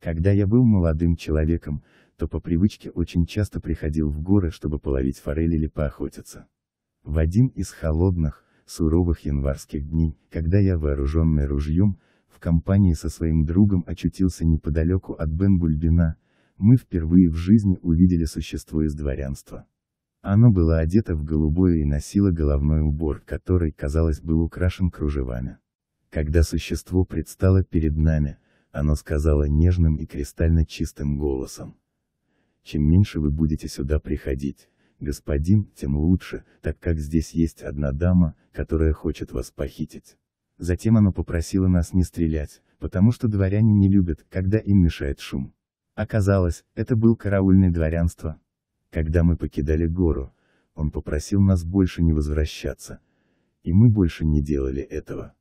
Когда я был молодым человеком, то по привычке очень часто приходил в горы, чтобы половить форель или поохотиться. В один из холодных, суровых январских дней, когда я вооруженный ружьем, в компании со своим другом очутился неподалеку от Бенбульбина, мы впервые в жизни увидели существо из дворянства. Оно было одето в голубое и носило головной убор, который, казалось, был украшен кружевами. Когда существо предстало перед нами, оно сказала нежным и кристально чистым голосом. Чем меньше вы будете сюда приходить, господин, тем лучше, так как здесь есть одна дама, которая хочет вас похитить. Затем она попросила нас не стрелять, потому что дворяне не любят, когда им мешает шум. Оказалось, это был караульный дворянство. Когда мы покидали гору, он попросил нас больше не возвращаться. И мы больше не делали этого.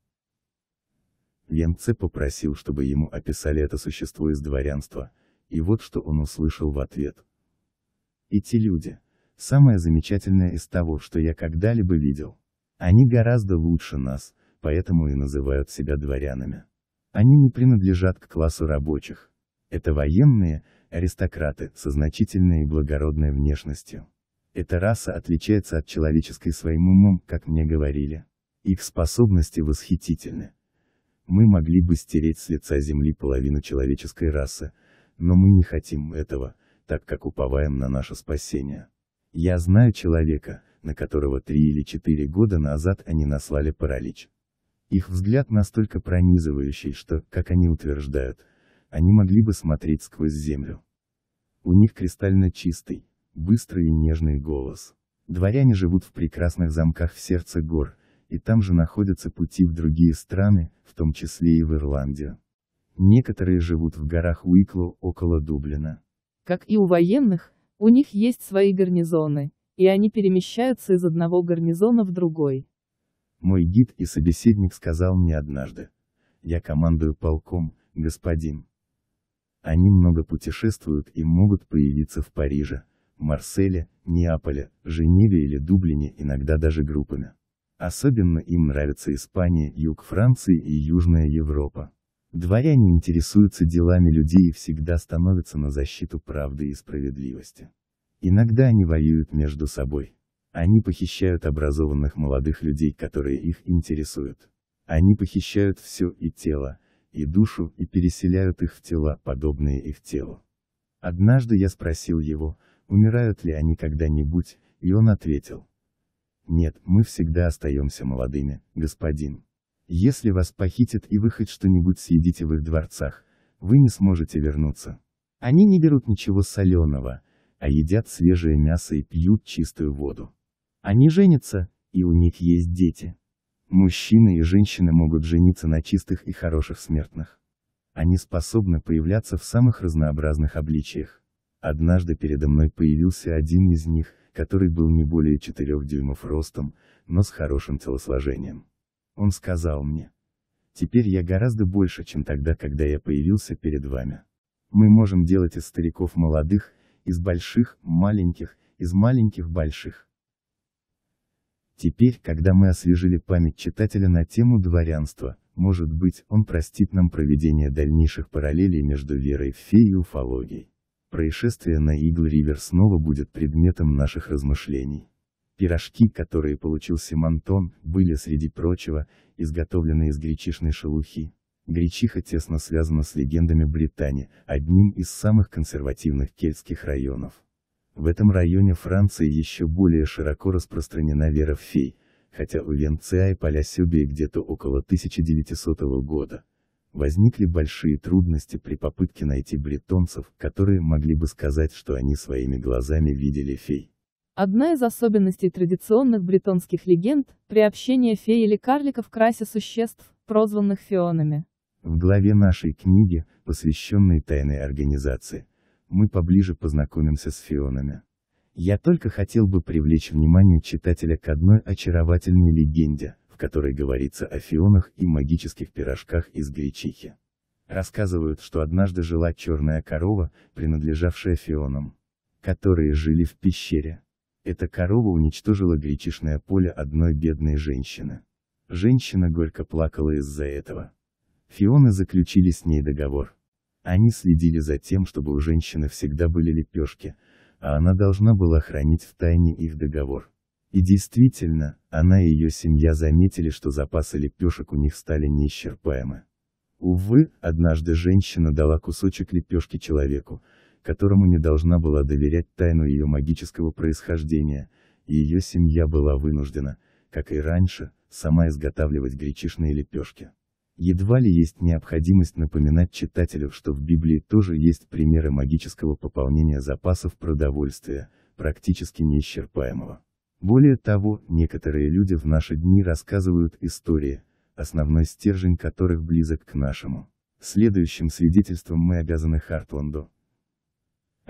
Ленце попросил, чтобы ему описали это существо из дворянства, и вот что он услышал в ответ. Эти люди, самое замечательное из того, что я когда-либо видел. Они гораздо лучше нас, поэтому и называют себя дворянами. Они не принадлежат к классу рабочих. Это военные, аристократы, со значительной и благородной внешностью. Эта раса отличается от человеческой своим умом, как мне говорили. Их способности восхитительны. Мы могли бы стереть с лица земли половину человеческой расы, но мы не хотим этого, так как уповаем на наше спасение. Я знаю человека, на которого три или четыре года назад они наслали паралич. Их взгляд настолько пронизывающий, что, как они утверждают, они могли бы смотреть сквозь землю. У них кристально чистый, быстрый и нежный голос. Дворяне живут в прекрасных замках в сердце гор, и там же находятся пути в другие страны, в том числе и в Ирландию. Некоторые живут в горах Уикло около Дублина. Как и у военных, у них есть свои гарнизоны, и они перемещаются из одного гарнизона в другой. Мой гид и собеседник сказал мне однажды. Я командую полком, господин. Они много путешествуют и могут появиться в Париже, Марселе, Неаполе, Женеве или Дублине иногда даже группами. Особенно им нравится Испания, юг Франции и Южная Европа. Дворяне интересуются делами людей и всегда становятся на защиту правды и справедливости. Иногда они воюют между собой. Они похищают образованных молодых людей, которые их интересуют. Они похищают все и тело, и душу, и переселяют их в тела, подобные их телу. Однажды я спросил его, умирают ли они когда-нибудь, и он ответил. Нет, мы всегда остаемся молодыми, господин. Если вас похитят и вы хоть что-нибудь съедите в их дворцах, вы не сможете вернуться. Они не берут ничего соленого, а едят свежее мясо и пьют чистую воду. Они женятся, и у них есть дети. Мужчины и женщины могут жениться на чистых и хороших смертных. Они способны появляться в самых разнообразных обличиях. Однажды передо мной появился один из них, который был не более четырех дюймов ростом, но с хорошим телосложением. Он сказал мне. Теперь я гораздо больше, чем тогда, когда я появился перед вами. Мы можем делать из стариков молодых, из больших, маленьких, из маленьких больших. Теперь, когда мы освежили память читателя на тему дворянства, может быть, он простит нам проведение дальнейших параллелей между верой в феи и уфологией. Происшествие на Игл-Ривер снова будет предметом наших размышлений. Пирожки, которые получил Симонтон, были, среди прочего, изготовлены из гречишной шелухи. Гречиха тесно связана с легендами Британии, одним из самых консервативных кельтских районов. В этом районе Франции еще более широко распространена вера в фей, хотя у Венция и Полясюбия где-то около 1900 года. Возникли большие трудности при попытке найти бретонцев, которые могли бы сказать, что они своими глазами видели фей. Одна из особенностей традиционных бретонских легенд – приобщение фей или карликов к расе существ, прозванных феонами. В главе нашей книги, посвященной тайной организации, мы поближе познакомимся с феонами. Я только хотел бы привлечь внимание читателя к одной очаровательной легенде, в которой говорится о фионах и магических пирожках из гречихи. Рассказывают, что однажды жила черная корова, принадлежавшая фионам, которые жили в пещере. Эта корова уничтожила гречишное поле одной бедной женщины. Женщина горько плакала из-за этого. Фиона заключили с ней договор. Они следили за тем, чтобы у женщины всегда были лепешки, а она должна была хранить в тайне их договор. И действительно, она и ее семья заметили, что запасы лепешек у них стали неисчерпаемы. Увы, однажды женщина дала кусочек лепешки человеку, которому не должна была доверять тайну ее магического происхождения, и ее семья была вынуждена, как и раньше, сама изготавливать гречишные лепешки. Едва ли есть необходимость напоминать читателю, что в Библии тоже есть примеры магического пополнения запасов продовольствия, практически неисчерпаемого. Более того, некоторые люди в наши дни рассказывают истории, основной стержень которых близок к нашему. Следующим свидетельством мы обязаны Хартланду,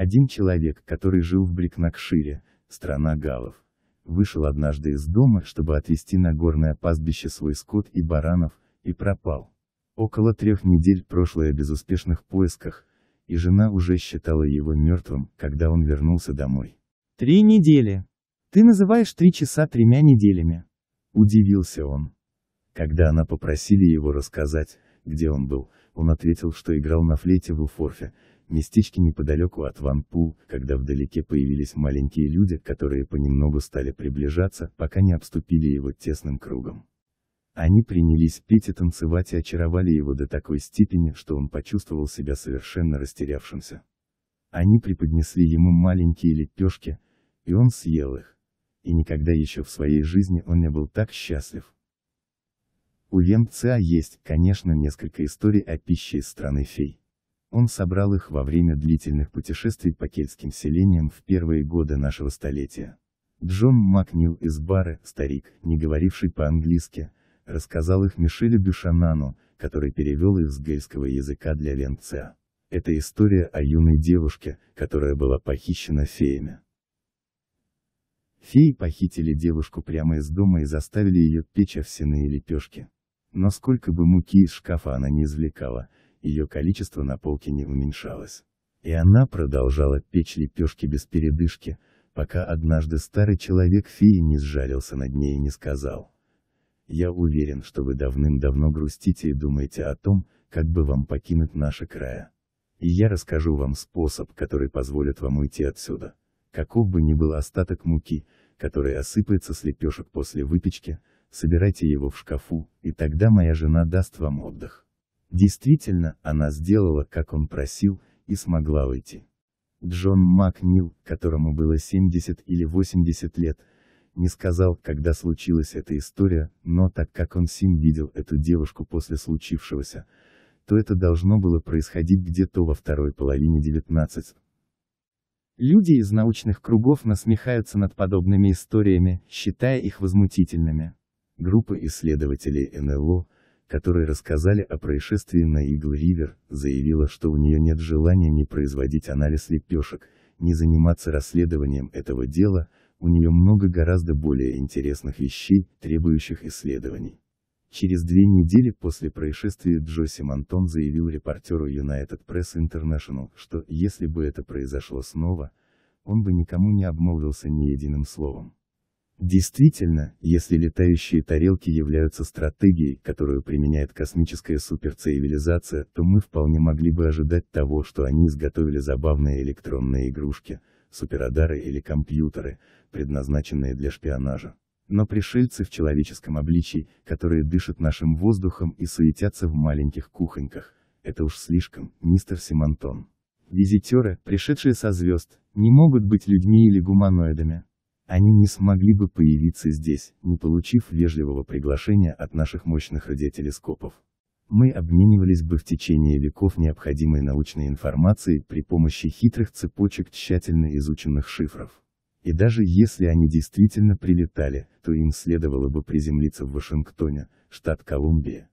один человек, который жил в Брикнакшире, страна галов, вышел однажды из дома, чтобы отвезти на горное пастбище свой скот и баранов, и пропал. Около трех недель прошлое о безуспешных поисках, и жена уже считала его мертвым, когда он вернулся домой. «Три недели. Ты называешь три часа тремя неделями?» Удивился он. Когда она попросили его рассказать, где он был, он ответил, что играл на флейте в Уфорфе, местечке неподалеку от Ванпу, когда вдалеке появились маленькие люди, которые понемногу стали приближаться, пока не обступили его тесным кругом. Они принялись петь и танцевать и очаровали его до такой степени, что он почувствовал себя совершенно растерявшимся. Они преподнесли ему маленькие лепешки, и он съел их. И никогда еще в своей жизни он не был так счастлив. У Венца есть, конечно, несколько историй о пище из страны фей. Он собрал их во время длительных путешествий по кельтским селениям в первые годы нашего столетия. Джон Макнил из Бары, старик, не говоривший по-английски, рассказал их Мишелю Бюшанану, который перевел их с гельского языка для Ленция. Это история о юной девушке, которая была похищена феями. Феи похитили девушку прямо из дома и заставили ее печь овсяные лепешки. Но сколько бы муки из шкафа она не извлекала, ее количество на полке не уменьшалось. И она продолжала печь лепешки без передышки, пока однажды старый человек феи не сжалился над ней и не сказал. «Я уверен, что вы давным-давно грустите и думаете о том, как бы вам покинуть наше края. И я расскажу вам способ, который позволит вам уйти отсюда. Каков бы ни был остаток муки, который осыпается с лепешек после выпечки, собирайте его в шкафу, и тогда моя жена даст вам отдых. Действительно, она сделала, как он просил, и смогла выйти. Джон Макнил, которому было 70 или 80 лет, не сказал, когда случилась эта история, но так как он сим видел эту девушку после случившегося, то это должно было происходить где-то во второй половине 19. Люди из научных кругов насмехаются над подобными историями, считая их возмутительными. Группа исследователей НЛО – которой рассказали о происшествии на Игл-Ривер, заявила, что у нее нет желания не производить анализ лепешек, не заниматься расследованием этого дела, у нее много гораздо более интересных вещей, требующих исследований. Через две недели после происшествия Джоси Монтон заявил репортеру United Press International, что, если бы это произошло снова, он бы никому не обмолвился ни единым словом. Действительно, если летающие тарелки являются стратегией, которую применяет космическая суперцивилизация, то мы вполне могли бы ожидать того, что они изготовили забавные электронные игрушки, суперрадары или компьютеры, предназначенные для шпионажа. Но пришельцы в человеческом обличии, которые дышат нашим воздухом и суетятся в маленьких кухоньках, это уж слишком, мистер Симонтон. Визитеры, пришедшие со звезд, не могут быть людьми или гуманоидами они не смогли бы появиться здесь, не получив вежливого приглашения от наших мощных радиотелескопов. Мы обменивались бы в течение веков необходимой научной информацией при помощи хитрых цепочек тщательно изученных шифров. И даже если они действительно прилетали, то им следовало бы приземлиться в Вашингтоне, штат Колумбия,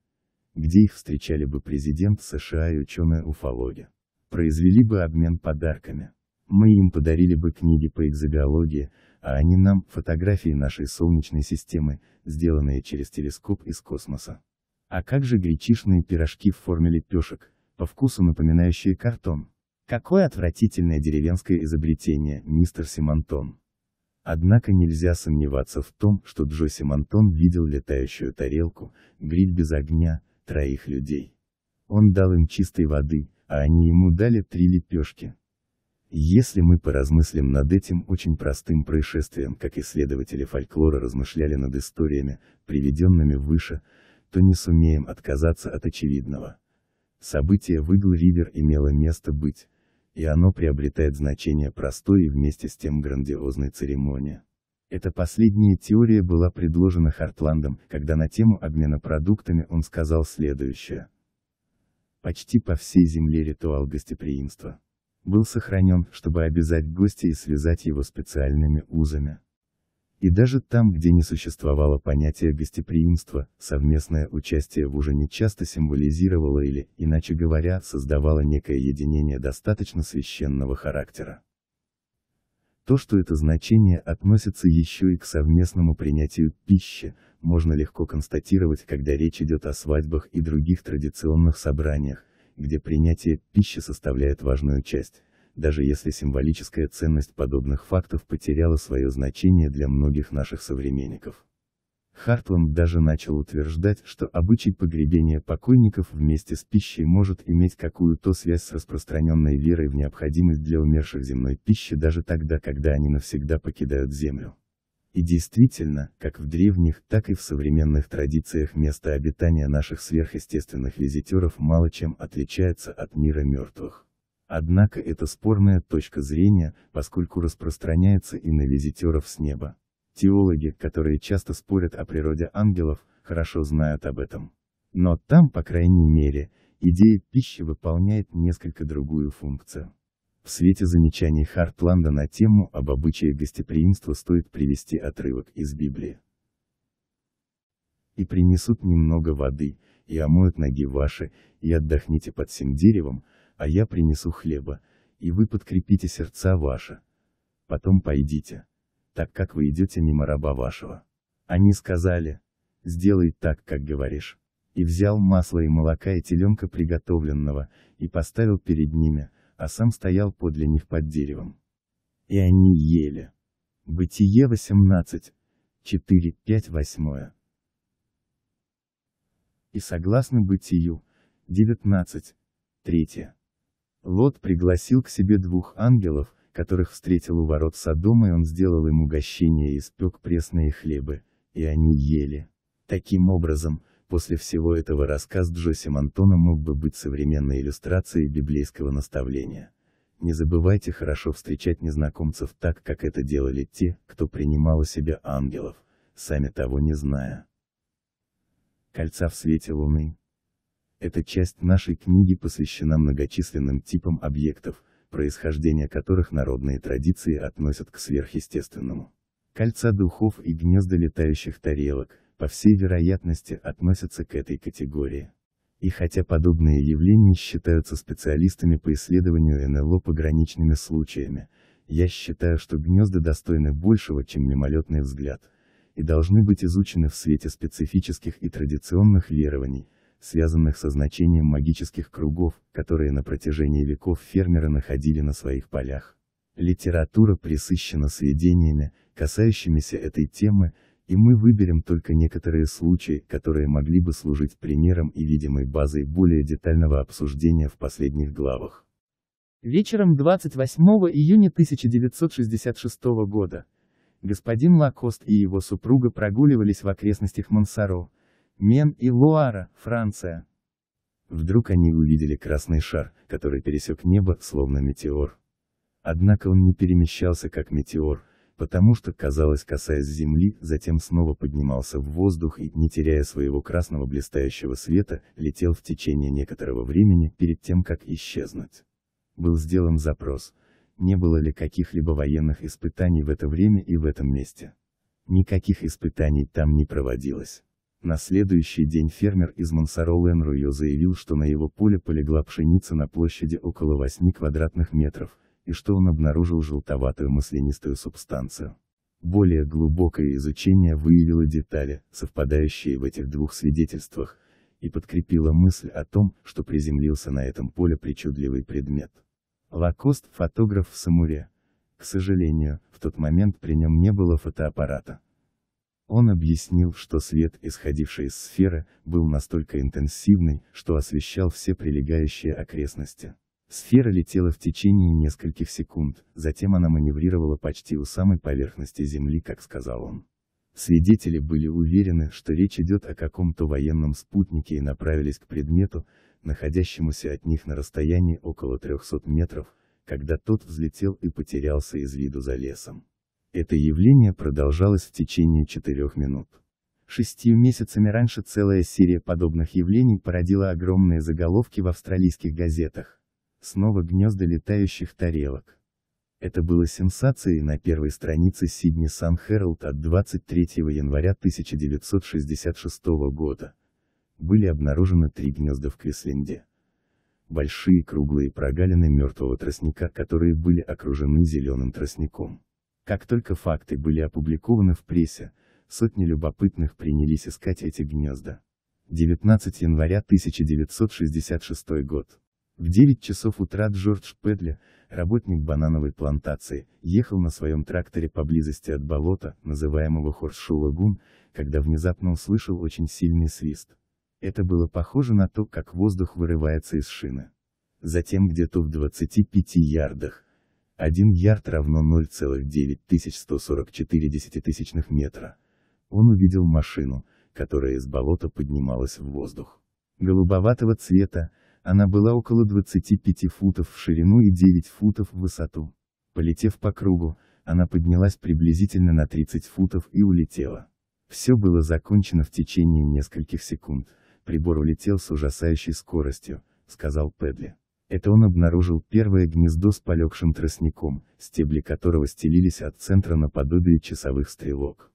где их встречали бы президент США и ученые-уфологи. Произвели бы обмен подарками. Мы им подарили бы книги по экзобиологии, а они нам – фотографии нашей Солнечной системы, сделанные через телескоп из космоса. А как же гречишные пирожки в форме лепешек, по вкусу напоминающие картон? Какое отвратительное деревенское изобретение, мистер Симонтон. Однако нельзя сомневаться в том, что Джо Симонтон видел летающую тарелку, гриль без огня, троих людей. Он дал им чистой воды, а они ему дали три лепешки. Если мы поразмыслим над этим очень простым происшествием, как исследователи фольклора размышляли над историями, приведенными выше, то не сумеем отказаться от очевидного. Событие в Игл-Ривер имело место быть, и оно приобретает значение простой и вместе с тем грандиозной церемонии. Эта последняя теория была предложена Хартландом, когда на тему обмена продуктами он сказал следующее. Почти по всей земле ритуал гостеприимства был сохранен, чтобы обязать гостя и связать его специальными узами. И даже там, где не существовало понятия гостеприимства, совместное участие в ужине часто символизировало или, иначе говоря, создавало некое единение достаточно священного характера. То, что это значение относится еще и к совместному принятию пищи, можно легко констатировать, когда речь идет о свадьбах и других традиционных собраниях, где принятие пищи составляет важную часть, даже если символическая ценность подобных фактов потеряла свое значение для многих наших современников. Хартланд даже начал утверждать, что обычай погребения покойников вместе с пищей может иметь какую-то связь с распространенной верой в необходимость для умерших земной пищи даже тогда, когда они навсегда покидают землю. И действительно, как в древних, так и в современных традициях место обитания наших сверхъестественных визитеров мало чем отличается от мира мертвых. Однако это спорная точка зрения, поскольку распространяется и на визитеров с неба. Теологи, которые часто спорят о природе ангелов, хорошо знают об этом. Но там, по крайней мере, идея пищи выполняет несколько другую функцию. В свете замечаний Хартланда на тему об обычае гостеприимства стоит привести отрывок из Библии. «И принесут немного воды, и омоют ноги ваши, и отдохните под сим деревом, а я принесу хлеба, и вы подкрепите сердца ваши. Потом пойдите, так как вы идете мимо раба вашего». Они сказали, «Сделай так, как говоришь». И взял масло и молока и теленка приготовленного, и поставил перед ними, а сам стоял подле них под деревом. И они ели. Бытие 18, 4, 5, 8. И согласно Бытию, 19, 3. Лот пригласил к себе двух ангелов, которых встретил у ворот Содома и он сделал им угощение и испек пресные хлебы, и они ели. Таким образом, После всего этого рассказ Джоси Монтона мог бы быть современной иллюстрацией библейского наставления. Не забывайте хорошо встречать незнакомцев так, как это делали те, кто принимал у себя ангелов, сами того не зная. Кольца в свете Луны. Эта часть нашей книги посвящена многочисленным типам объектов, происхождение которых народные традиции относят к сверхъестественному. Кольца духов и гнезда летающих тарелок – по всей вероятности относятся к этой категории. И хотя подобные явления считаются специалистами по исследованию НЛО пограничными случаями, я считаю, что гнезда достойны большего, чем мимолетный взгляд, и должны быть изучены в свете специфических и традиционных верований, связанных со значением магических кругов, которые на протяжении веков фермеры находили на своих полях. Литература пресыщена сведениями, касающимися этой темы, и мы выберем только некоторые случаи, которые могли бы служить примером и видимой базой более детального обсуждения в последних главах. Вечером 28 июня 1966 года, господин Лакост и его супруга прогуливались в окрестностях Монсоро, Мен и Луара, Франция. Вдруг они увидели красный шар, который пересек небо, словно метеор. Однако он не перемещался как метеор, потому что, казалось, касаясь земли, затем снова поднимался в воздух и, не теряя своего красного блистающего света, летел в течение некоторого времени, перед тем как исчезнуть. Был сделан запрос, не было ли каких-либо военных испытаний в это время и в этом месте. Никаких испытаний там не проводилось. На следующий день фермер из Монсоролы Энруйо заявил, что на его поле полегла пшеница на площади около 8 квадратных метров, и что он обнаружил желтоватую маслянистую субстанцию. Более глубокое изучение выявило детали, совпадающие в этих двух свидетельствах, и подкрепило мысль о том, что приземлился на этом поле причудливый предмет. Лакост – фотограф в Самуре. К сожалению, в тот момент при нем не было фотоаппарата. Он объяснил, что свет, исходивший из сферы, был настолько интенсивный, что освещал все прилегающие окрестности. Сфера летела в течение нескольких секунд, затем она маневрировала почти у самой поверхности Земли, как сказал он. Свидетели были уверены, что речь идет о каком-то военном спутнике и направились к предмету, находящемуся от них на расстоянии около 300 метров, когда тот взлетел и потерялся из виду за лесом. Это явление продолжалось в течение четырех минут. Шестью месяцами раньше целая серия подобных явлений породила огромные заголовки в австралийских газетах. Снова гнезда летающих тарелок. Это было сенсацией на первой странице Сидни Сан Herald от 23 января 1966 года. Были обнаружены три гнезда в Квисленде. Большие круглые прогалины мертвого тростника, которые были окружены зеленым тростником. Как только факты были опубликованы в прессе, сотни любопытных принялись искать эти гнезда. 19 января 1966 год. В 9 часов утра Джордж Педли, работник банановой плантации, ехал на своем тракторе поблизости от болота, называемого Хоршулагун, когда внезапно услышал очень сильный свист. Это было похоже на то, как воздух вырывается из шины. Затем где-то в 25 ярдах, 1 ярд равно 0,9144 метра, он увидел машину, которая из болота поднималась в воздух. Голубоватого цвета, она была около 25 футов в ширину и 9 футов в высоту. Полетев по кругу, она поднялась приблизительно на 30 футов и улетела. Все было закончено в течение нескольких секунд, прибор улетел с ужасающей скоростью, сказал Педли. Это он обнаружил первое гнездо с полегшим тростником, стебли которого стелились от центра наподобие часовых стрелок.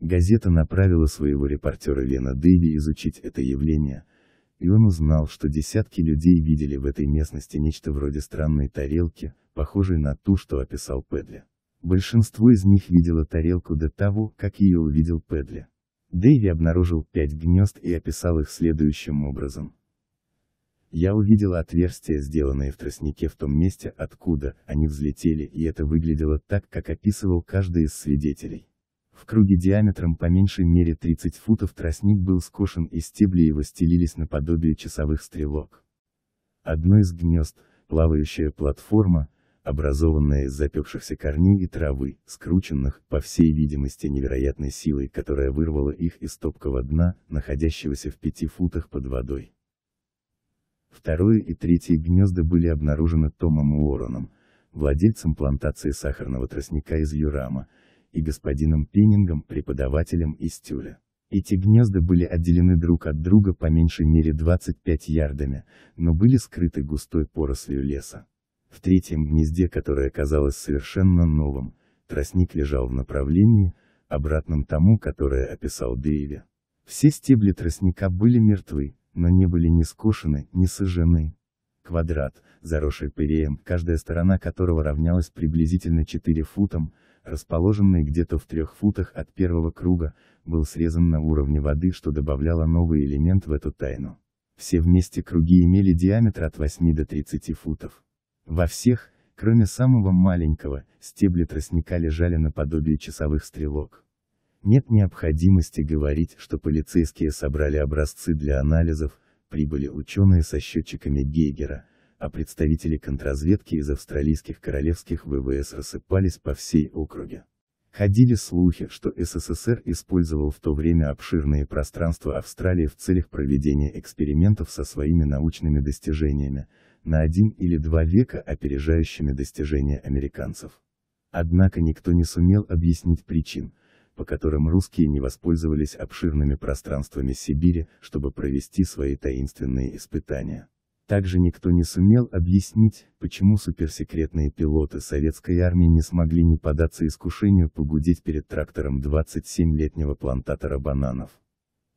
Газета направила своего репортера Лена Дэйби изучить это явление, и он узнал, что десятки людей видели в этой местности нечто вроде странной тарелки, похожей на ту, что описал Педли. Большинство из них видело тарелку до того, как ее увидел Педли. Дэйви обнаружил пять гнезд и описал их следующим образом. Я увидел отверстия, сделанные в тростнике в том месте, откуда они взлетели, и это выглядело так, как описывал каждый из свидетелей. В круге диаметром по меньшей мере 30 футов тростник был скошен и стебли его стелились наподобие часовых стрелок. Одно из гнезд, плавающая платформа, образованная из запекшихся корней и травы, скрученных, по всей видимости невероятной силой, которая вырвала их из топкого дна, находящегося в пяти футах под водой. Второе и третье гнезда были обнаружены Томом Уорреном, владельцем плантации сахарного тростника из Юрама, и господином Пеннингом, преподавателем из Тюля. Эти гнезда были отделены друг от друга по меньшей мере 25 ярдами, но были скрыты густой порослью леса. В третьем гнезде, которое казалось совершенно новым, тростник лежал в направлении, обратном тому, которое описал Дэйви. Все стебли тростника были мертвы, но не были ни скошены, ни сожжены. Квадрат, заросший пыреем, каждая сторона которого равнялась приблизительно 4 футам, расположенный где-то в трех футах от первого круга, был срезан на уровне воды, что добавляло новый элемент в эту тайну. Все вместе круги имели диаметр от 8 до 30 футов. Во всех, кроме самого маленького, стебли тростника лежали наподобие часовых стрелок. Нет необходимости говорить, что полицейские собрали образцы для анализов, прибыли ученые со счетчиками Гейгера, а представители контрразведки из австралийских королевских ВВС рассыпались по всей округе. Ходили слухи, что СССР использовал в то время обширные пространства Австралии в целях проведения экспериментов со своими научными достижениями, на один или два века опережающими достижения американцев. Однако никто не сумел объяснить причин, по которым русские не воспользовались обширными пространствами Сибири, чтобы провести свои таинственные испытания. Также никто не сумел объяснить, почему суперсекретные пилоты советской армии не смогли не податься искушению погудеть перед трактором 27-летнего плантатора бананов.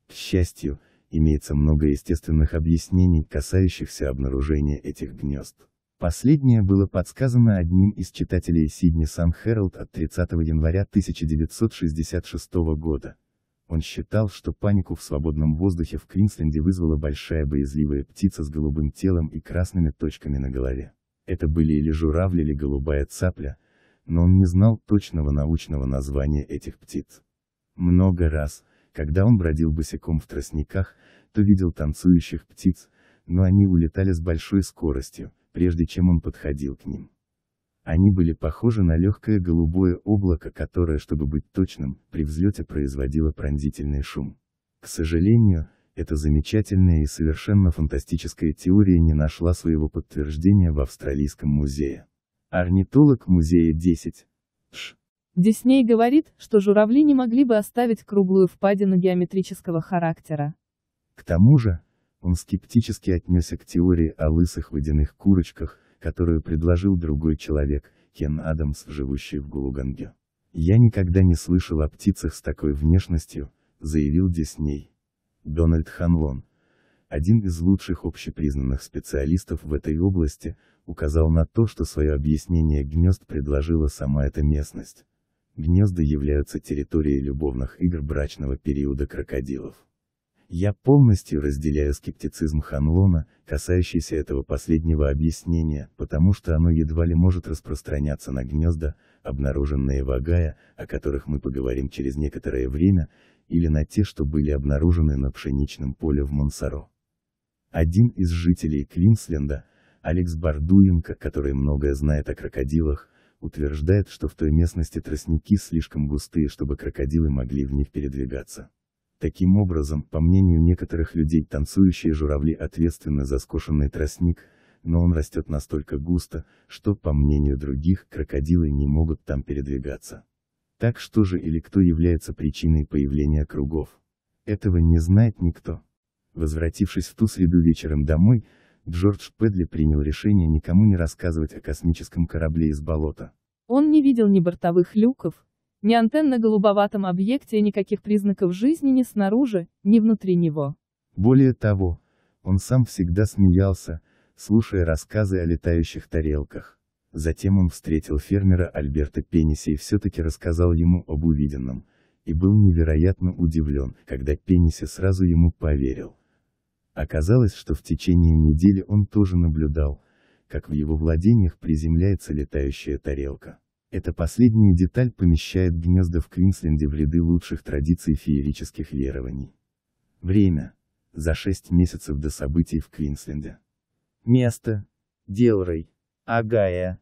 К счастью, имеется много естественных объяснений, касающихся обнаружения этих гнезд. Последнее было подсказано одним из читателей Сидни Сан Herald от 30 января 1966 года. Он считал, что панику в свободном воздухе в Квинсленде вызвала большая боязливая птица с голубым телом и красными точками на голове. Это были или журавли, или голубая цапля, но он не знал точного научного названия этих птиц. Много раз, когда он бродил босиком в тростниках, то видел танцующих птиц, но они улетали с большой скоростью, прежде чем он подходил к ним. Они были похожи на легкое голубое облако, которое, чтобы быть точным, при взлете производило пронзительный шум. К сожалению, эта замечательная и совершенно фантастическая теория не нашла своего подтверждения в Австралийском музее. Орнитолог музея 10. Ш. Дисней говорит, что журавли не могли бы оставить круглую впадину геометрического характера. К тому же, он скептически отнесся к теории о лысых водяных курочках, которую предложил другой человек, Кен Адамс, живущий в Гулуганге. «Я никогда не слышал о птицах с такой внешностью», — заявил Дисней. Дональд Ханлон, один из лучших общепризнанных специалистов в этой области, указал на то, что свое объяснение гнезд предложила сама эта местность. Гнезда являются территорией любовных игр брачного периода крокодилов. Я полностью разделяю скептицизм Ханлона, касающийся этого последнего объяснения, потому что оно едва ли может распространяться на гнезда, обнаруженные в Агая, о которых мы поговорим через некоторое время, или на те, что были обнаружены на пшеничном поле в Монсоро. Один из жителей Квинсленда, Алекс Бардуенко, который многое знает о крокодилах, утверждает, что в той местности тростники слишком густые, чтобы крокодилы могли в них передвигаться. Таким образом, по мнению некоторых людей, танцующие журавли ответственны за скошенный тростник, но он растет настолько густо, что, по мнению других, крокодилы не могут там передвигаться. Так что же или кто является причиной появления кругов? Этого не знает никто. Возвратившись в ту среду вечером домой, Джордж Педли принял решение никому не рассказывать о космическом корабле из болота. Он не видел ни бортовых люков, ни антенно-голубоватом объекте и никаких признаков жизни ни снаружи, ни внутри него. Более того, он сам всегда смеялся, слушая рассказы о летающих тарелках. Затем он встретил фермера Альберта Пениси и все-таки рассказал ему об увиденном, и был невероятно удивлен, когда Пениси сразу ему поверил. Оказалось, что в течение недели он тоже наблюдал, как в его владениях приземляется летающая тарелка. Эта последняя деталь помещает гнезда в Квинсленде в ряды лучших традиций феерических верований. Время. За шесть месяцев до событий в Квинсленде. Место. Делрей. Агая.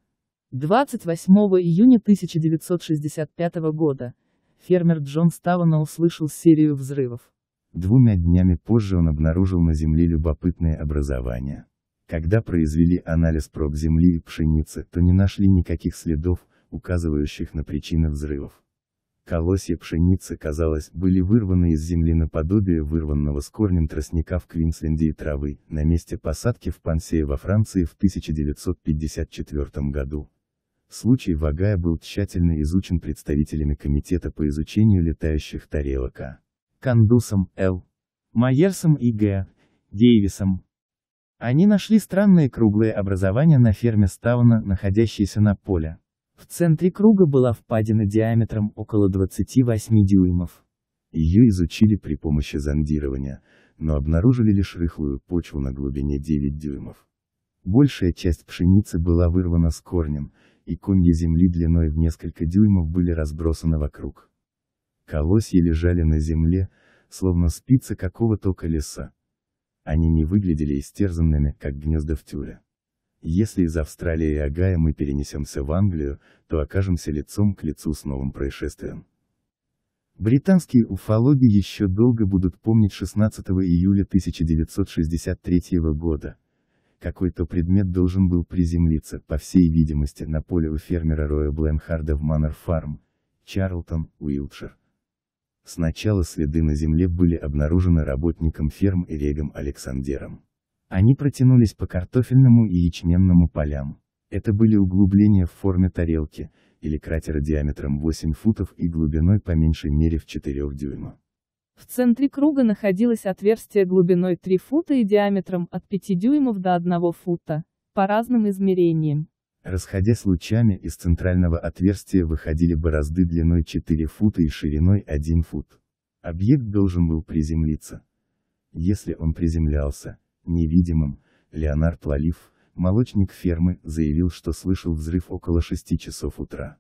28 июня 1965 года. Фермер Джон Ставана услышал серию взрывов. Двумя днями позже он обнаружил на Земле любопытное образование. Когда произвели анализ проб земли и пшеницы, то не нашли никаких следов, указывающих на причины взрывов. Колосья пшеницы, казалось, были вырваны из земли наподобие вырванного с корнем тростника в Квинсленде и травы, на месте посадки в Пансее во Франции в 1954 году. Случай Вагая был тщательно изучен представителями Комитета по изучению летающих тарелок А. Кандусом, Л. Майерсом и Г. Дейвисом. Они нашли странные круглые образования на ферме Стауна, находящиеся на поле. В центре круга была впадина диаметром около 28 дюймов. Ее изучили при помощи зондирования, но обнаружили лишь рыхлую почву на глубине 9 дюймов. Большая часть пшеницы была вырвана с корнем, и комья земли длиной в несколько дюймов были разбросаны вокруг. Колосья лежали на земле, словно спицы какого-то колеса. Они не выглядели истерзанными, как гнезда в тюре. Если из Австралии и Агая мы перенесемся в Англию, то окажемся лицом к лицу с новым происшествием. Британские уфологи еще долго будут помнить 16 июля 1963 года. Какой-то предмет должен был приземлиться, по всей видимости, на поле у фермера Роя Бленхарда в Манор Фарм, Чарлтон, Уилтшир. Сначала следы на земле были обнаружены работником ферм Ирегом Александером. Они протянулись по картофельному и ячменному полям. Это были углубления в форме тарелки, или кратера диаметром 8 футов и глубиной по меньшей мере в 4 дюйма. В центре круга находилось отверстие глубиной 3 фута и диаметром от 5 дюймов до 1 фута, по разным измерениям. Расходясь лучами, из центрального отверстия выходили борозды длиной 4 фута и шириной 1 фут. Объект должен был приземлиться. Если он приземлялся, невидимым, Леонард Лалиф, молочник фермы, заявил, что слышал взрыв около 6 часов утра.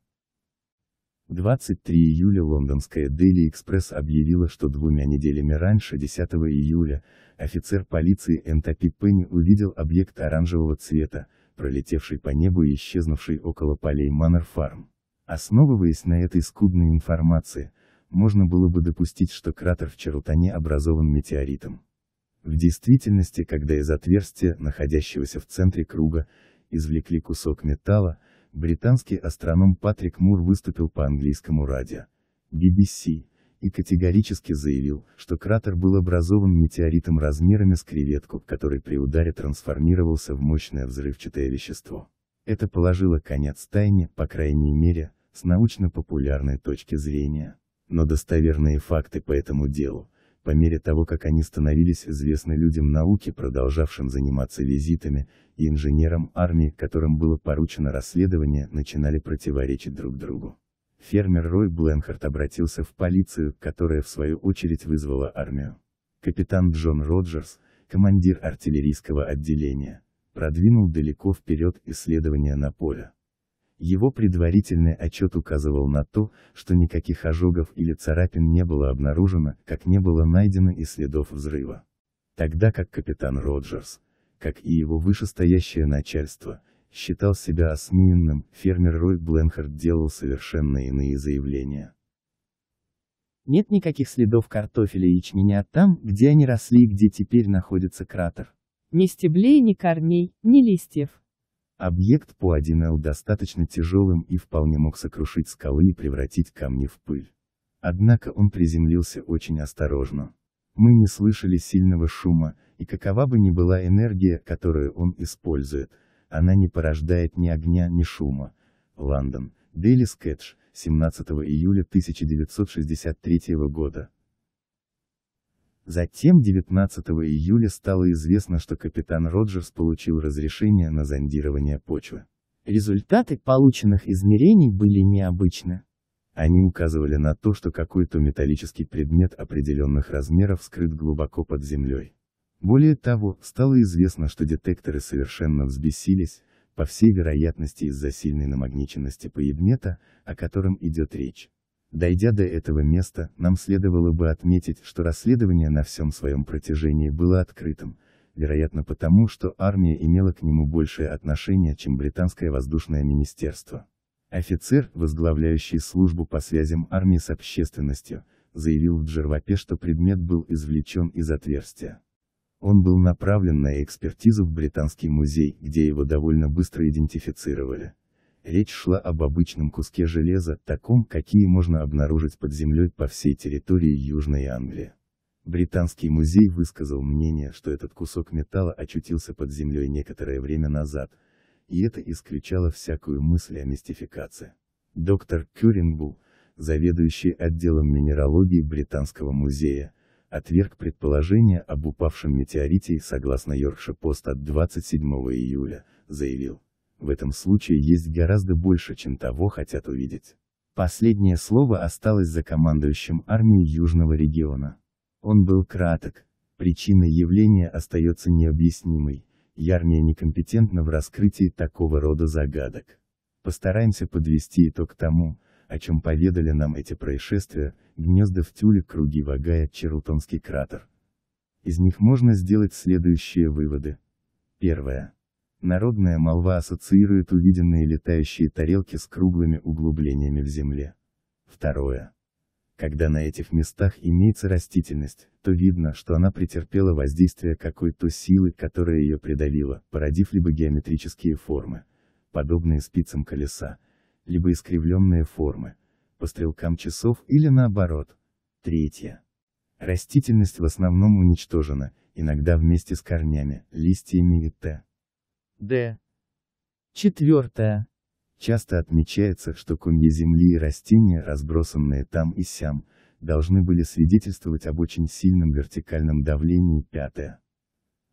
23 июля лондонская Daily Express объявила, что двумя неделями раньше, 10 июля, офицер полиции Энтопи Пенни увидел объект оранжевого цвета, пролетевший по небу и исчезнувший около полей Маннер Фарм. Основываясь на этой скудной информации, можно было бы допустить, что кратер в Чарутане образован метеоритом. В действительности, когда из отверстия, находящегося в центре круга, извлекли кусок металла, британский астроном Патрик Мур выступил по английскому радио BBC и категорически заявил, что кратер был образован метеоритом размерами с креветку, который при ударе трансформировался в мощное взрывчатое вещество. Это положило конец тайне, по крайней мере, с научно-популярной точки зрения. Но достоверные факты по этому делу, по мере того как они становились известны людям науки, продолжавшим заниматься визитами, и инженерам армии, которым было поручено расследование, начинали противоречить друг другу. Фермер Рой Бленхарт обратился в полицию, которая в свою очередь вызвала армию. Капитан Джон Роджерс, командир артиллерийского отделения, продвинул далеко вперед исследования на поле. Его предварительный отчет указывал на то, что никаких ожогов или царапин не было обнаружено, как не было найдено и следов взрыва. Тогда как капитан Роджерс, как и его вышестоящее начальство, считал себя осмеянным, фермер Рой Бленхард делал совершенно иные заявления. Нет никаких следов картофеля и ячменя там, где они росли и где теперь находится кратер. Ни стеблей, ни корней, ни листьев. Объект по 1Л достаточно тяжелым и вполне мог сокрушить скалы и превратить камни в пыль. Однако он приземлился очень осторожно. Мы не слышали сильного шума, и какова бы ни была энергия, которую он использует, она не порождает ни огня, ни шума. Лондон, Daily скетч, 17 июля 1963 года. Затем 19 июля стало известно, что капитан Роджерс получил разрешение на зондирование почвы. Результаты полученных измерений были необычны. Они указывали на то, что какой-то металлический предмет определенных размеров скрыт глубоко под землей. Более того, стало известно, что детекторы совершенно взбесились, по всей вероятности из-за сильной намагниченности предмета, о котором идет речь. Дойдя до этого места, нам следовало бы отметить, что расследование на всем своем протяжении было открытым, вероятно потому, что армия имела к нему большее отношение, чем британское воздушное министерство. Офицер, возглавляющий службу по связям армии с общественностью, заявил в Джервапе, что предмет был извлечен из отверстия. Он был направлен на экспертизу в Британский музей, где его довольно быстро идентифицировали. Речь шла об обычном куске железа, таком, какие можно обнаружить под землей по всей территории Южной Англии. Британский музей высказал мнение, что этот кусок металла очутился под землей некоторое время назад, и это исключало всякую мысль о мистификации. Доктор Кюрингу, заведующий отделом минералогии Британского музея, отверг предположение об упавшем метеорите и согласно Йоркшир-Пост от 27 июля, заявил в этом случае есть гораздо больше, чем того хотят увидеть. Последнее слово осталось за командующим армией Южного региона. Он был краток. Причина явления остается необъяснимой, и армия некомпетентна в раскрытии такого рода загадок. Постараемся подвести итог тому, о чем поведали нам эти происшествия, гнезда в тюле, круги Вагая, Черутонский кратер. Из них можно сделать следующие выводы. Первое. Народная молва ассоциирует увиденные летающие тарелки с круглыми углублениями в земле. Второе. Когда на этих местах имеется растительность, то видно, что она претерпела воздействие какой-то силы, которая ее придавила, породив либо геометрические формы, подобные спицам колеса, либо искривленные формы, по стрелкам часов или наоборот. Третье. Растительность в основном уничтожена, иногда вместе с корнями, листьями и т. Д. Четвертое. Часто отмечается, что комья земли и растения, разбросанные там и сям, должны были свидетельствовать об очень сильном вертикальном давлении. Пятое.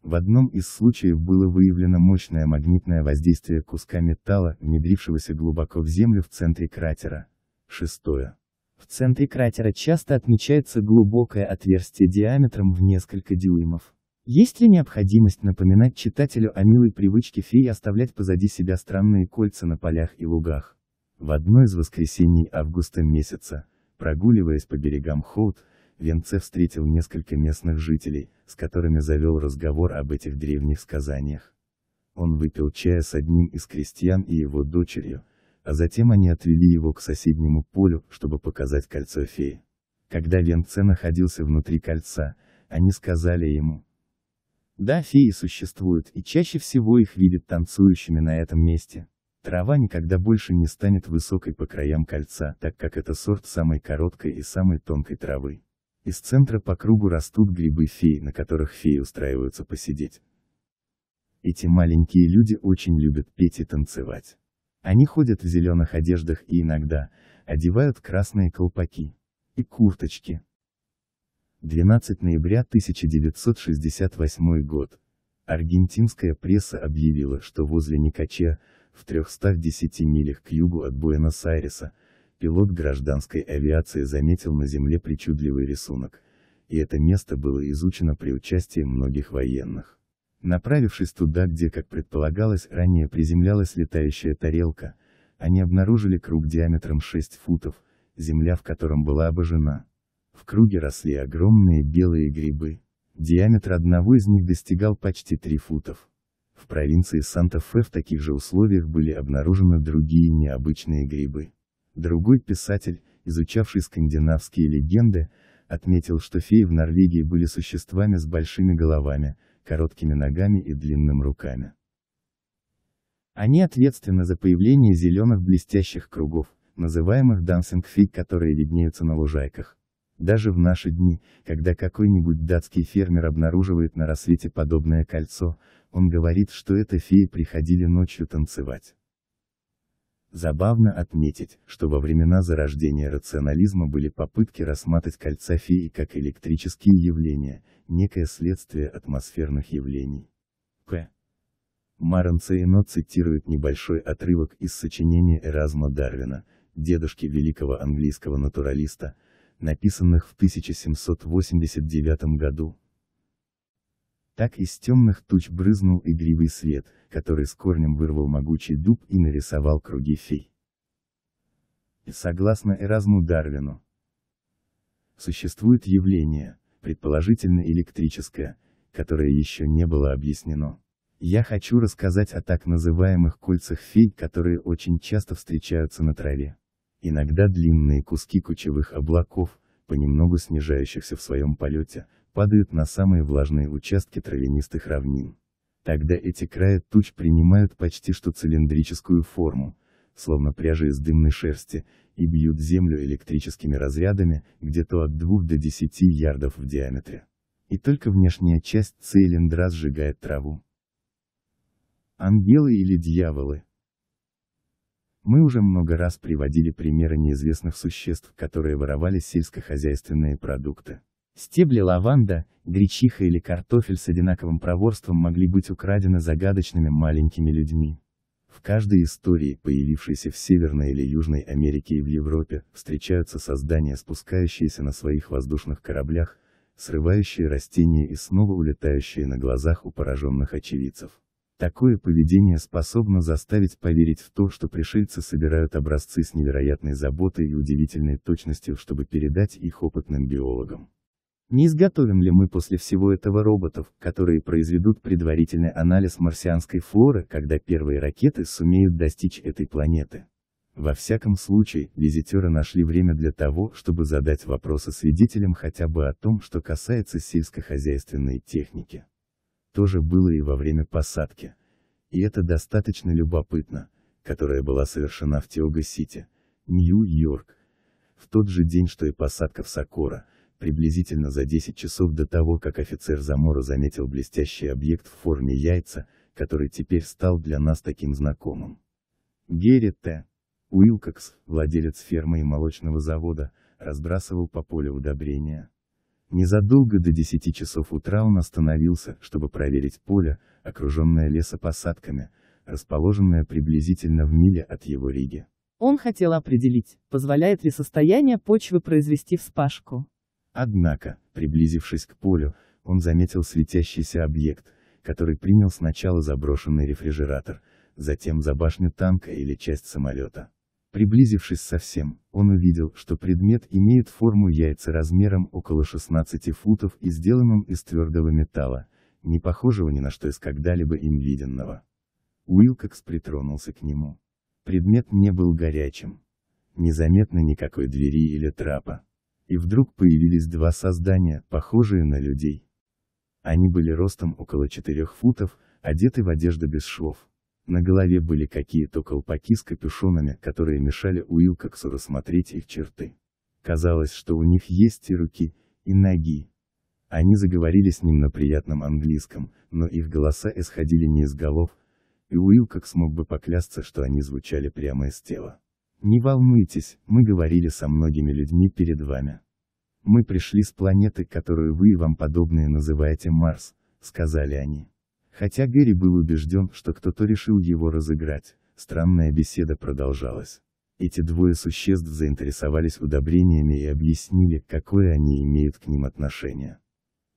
В одном из случаев было выявлено мощное магнитное воздействие куска металла, внедрившегося глубоко в землю в центре кратера. Шестое. В центре кратера часто отмечается глубокое отверстие диаметром в несколько дюймов. Есть ли необходимость напоминать читателю о милой привычке феи оставлять позади себя странные кольца на полях и лугах? В одно из воскресений августа месяца, прогуливаясь по берегам Хоут, Венце встретил несколько местных жителей, с которыми завел разговор об этих древних сказаниях. Он выпил чая с одним из крестьян и его дочерью, а затем они отвели его к соседнему полю, чтобы показать кольцо феи. Когда Венце находился внутри кольца, они сказали ему, да, феи существуют, и чаще всего их видят танцующими на этом месте. Трава никогда больше не станет высокой по краям кольца, так как это сорт самой короткой и самой тонкой травы. Из центра по кругу растут грибы феи, на которых феи устраиваются посидеть. Эти маленькие люди очень любят петь и танцевать. Они ходят в зеленых одеждах и иногда, одевают красные колпаки и курточки. 12 ноября 1968 год. Аргентинская пресса объявила, что возле Никаче, в 310 милях к югу от Буэнос-Айреса, пилот гражданской авиации заметил на земле причудливый рисунок, и это место было изучено при участии многих военных. Направившись туда, где, как предполагалось, ранее приземлялась летающая тарелка, они обнаружили круг диаметром 6 футов, земля в котором была обожжена. В круге росли огромные белые грибы. Диаметр одного из них достигал почти 3 футов. В провинции Санта-Фе в таких же условиях были обнаружены другие необычные грибы. Другой писатель, изучавший скандинавские легенды, отметил, что феи в Норвегии были существами с большими головами, короткими ногами и длинными руками. Они ответственны за появление зеленых блестящих кругов, называемых дансинг фиг, которые виднеются на лужайках. Даже в наши дни, когда какой-нибудь датский фермер обнаруживает на рассвете подобное кольцо, он говорит, что это феи приходили ночью танцевать. Забавно отметить, что во времена зарождения рационализма были попытки рассматривать кольца феи как электрические явления, некое следствие атмосферных явлений. П. Марен Цейно цитирует небольшой отрывок из сочинения Эразма Дарвина, дедушки великого английского натуралиста, написанных в 1789 году. Так из темных туч брызнул игривый свет, который с корнем вырвал могучий дуб и нарисовал круги фей. И Согласно Эразму Дарвину, существует явление, предположительно электрическое, которое еще не было объяснено. Я хочу рассказать о так называемых кольцах фей, которые очень часто встречаются на траве. Иногда длинные куски кучевых облаков, понемногу снижающихся в своем полете, падают на самые влажные участки травянистых равнин. Тогда эти края туч принимают почти что цилиндрическую форму, словно пряжи из дымной шерсти, и бьют землю электрическими разрядами, где-то от 2 до 10 ярдов в диаметре. И только внешняя часть цилиндра сжигает траву. Ангелы или дьяволы? Мы уже много раз приводили примеры неизвестных существ, которые воровали сельскохозяйственные продукты. Стебли лаванда, гречиха или картофель с одинаковым проворством могли быть украдены загадочными маленькими людьми. В каждой истории, появившейся в Северной или Южной Америке и в Европе, встречаются создания, спускающиеся на своих воздушных кораблях, срывающие растения и снова улетающие на глазах у пораженных очевидцев. Такое поведение способно заставить поверить в то, что пришельцы собирают образцы с невероятной заботой и удивительной точностью, чтобы передать их опытным биологам. Не изготовим ли мы после всего этого роботов, которые произведут предварительный анализ марсианской флоры, когда первые ракеты сумеют достичь этой планеты? Во всяком случае, визитеры нашли время для того, чтобы задать вопросы свидетелям хотя бы о том, что касается сельскохозяйственной техники тоже было и во время посадки. И это достаточно любопытно, которая была совершена в Теога-Сити, Нью-Йорк. В тот же день, что и посадка в Сокора, приблизительно за 10 часов до того, как офицер Замора заметил блестящий объект в форме яйца, который теперь стал для нас таким знакомым. Герри Т. Уилкокс, владелец фермы и молочного завода, разбрасывал по полю удобрения. Незадолго до 10 часов утра он остановился, чтобы проверить поле, окруженное лесопосадками, расположенное приблизительно в миле от его риги. Он хотел определить, позволяет ли состояние почвы произвести вспашку. Однако, приблизившись к полю, он заметил светящийся объект, который принял сначала заброшенный рефрижератор, затем за башню танка или часть самолета. Приблизившись совсем, он увидел, что предмет имеет форму яйца размером около 16 футов и сделанным из твердого металла, не похожего ни на что из когда-либо им виденного. Уилкокс притронулся к нему. Предмет не был горячим. Незаметно никакой двери или трапа. И вдруг появились два создания, похожие на людей. Они были ростом около 4 футов, одеты в одежду без швов. На голове были какие-то колпаки с капюшонами, которые мешали Уилкоксу рассмотреть их черты. Казалось, что у них есть и руки, и ноги. Они заговорили с ним на приятном английском, но их голоса исходили не из голов, и Уилкокс мог бы поклясться, что они звучали прямо из тела. «Не волнуйтесь, мы говорили со многими людьми перед вами. Мы пришли с планеты, которую вы и вам подобные называете Марс», — сказали они. Хотя Гэри был убежден, что кто-то решил его разыграть, странная беседа продолжалась. Эти двое существ заинтересовались удобрениями и объяснили, какое они имеют к ним отношение.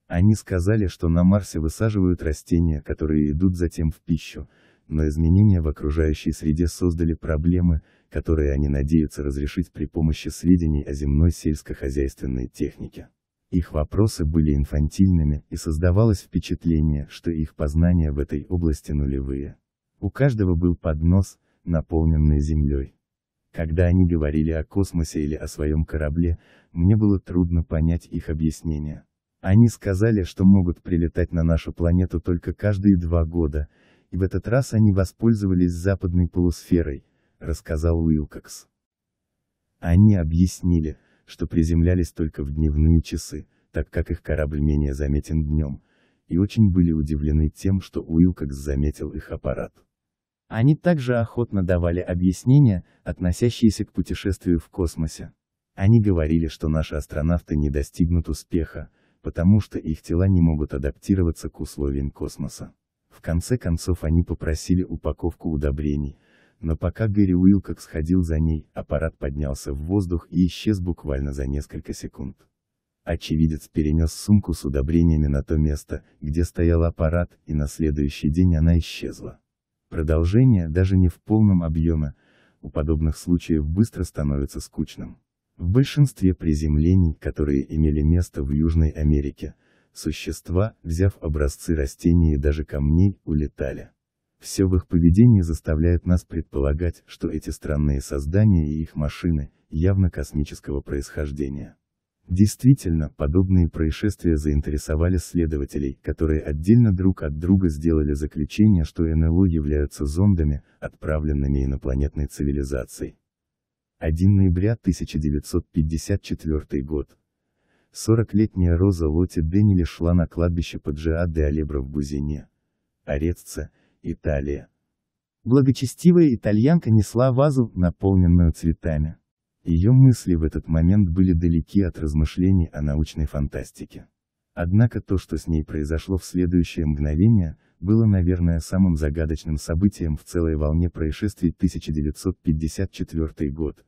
Они сказали, что на Марсе высаживают растения, которые идут затем в пищу, но изменения в окружающей среде создали проблемы, которые они надеются разрешить при помощи сведений о земной сельскохозяйственной технике. Их вопросы были инфантильными, и создавалось впечатление, что их познания в этой области нулевые. У каждого был поднос, наполненный землей. Когда они говорили о космосе или о своем корабле, мне было трудно понять их объяснения. Они сказали, что могут прилетать на нашу планету только каждые два года, и в этот раз они воспользовались западной полусферой, рассказал Уилкокс. Они объяснили, что приземлялись только в дневные часы, так как их корабль менее заметен днем, и очень были удивлены тем, что Уилкокс заметил их аппарат. Они также охотно давали объяснения, относящиеся к путешествию в космосе. Они говорили, что наши астронавты не достигнут успеха, потому что их тела не могут адаптироваться к условиям космоса. В конце концов они попросили упаковку удобрений, но пока Гэри Уилкокс сходил за ней, аппарат поднялся в воздух и исчез буквально за несколько секунд. Очевидец перенес сумку с удобрениями на то место, где стоял аппарат, и на следующий день она исчезла. Продолжение, даже не в полном объеме, у подобных случаев быстро становится скучным. В большинстве приземлений, которые имели место в Южной Америке, существа, взяв образцы растений и даже камней, улетали. Все в их поведении заставляет нас предполагать, что эти странные создания и их машины, явно космического происхождения. Действительно, подобные происшествия заинтересовали следователей, которые отдельно друг от друга сделали заключение, что НЛО являются зондами, отправленными инопланетной цивилизацией. 1 ноября 1954 год. 40-летняя Роза Лоти Деннили шла на кладбище Паджиа де Алебра в Бузине, Орецце, Италия. Благочестивая итальянка несла вазу, наполненную цветами. Ее мысли в этот момент были далеки от размышлений о научной фантастике. Однако то, что с ней произошло в следующее мгновение, было, наверное, самым загадочным событием в целой волне происшествий 1954 год.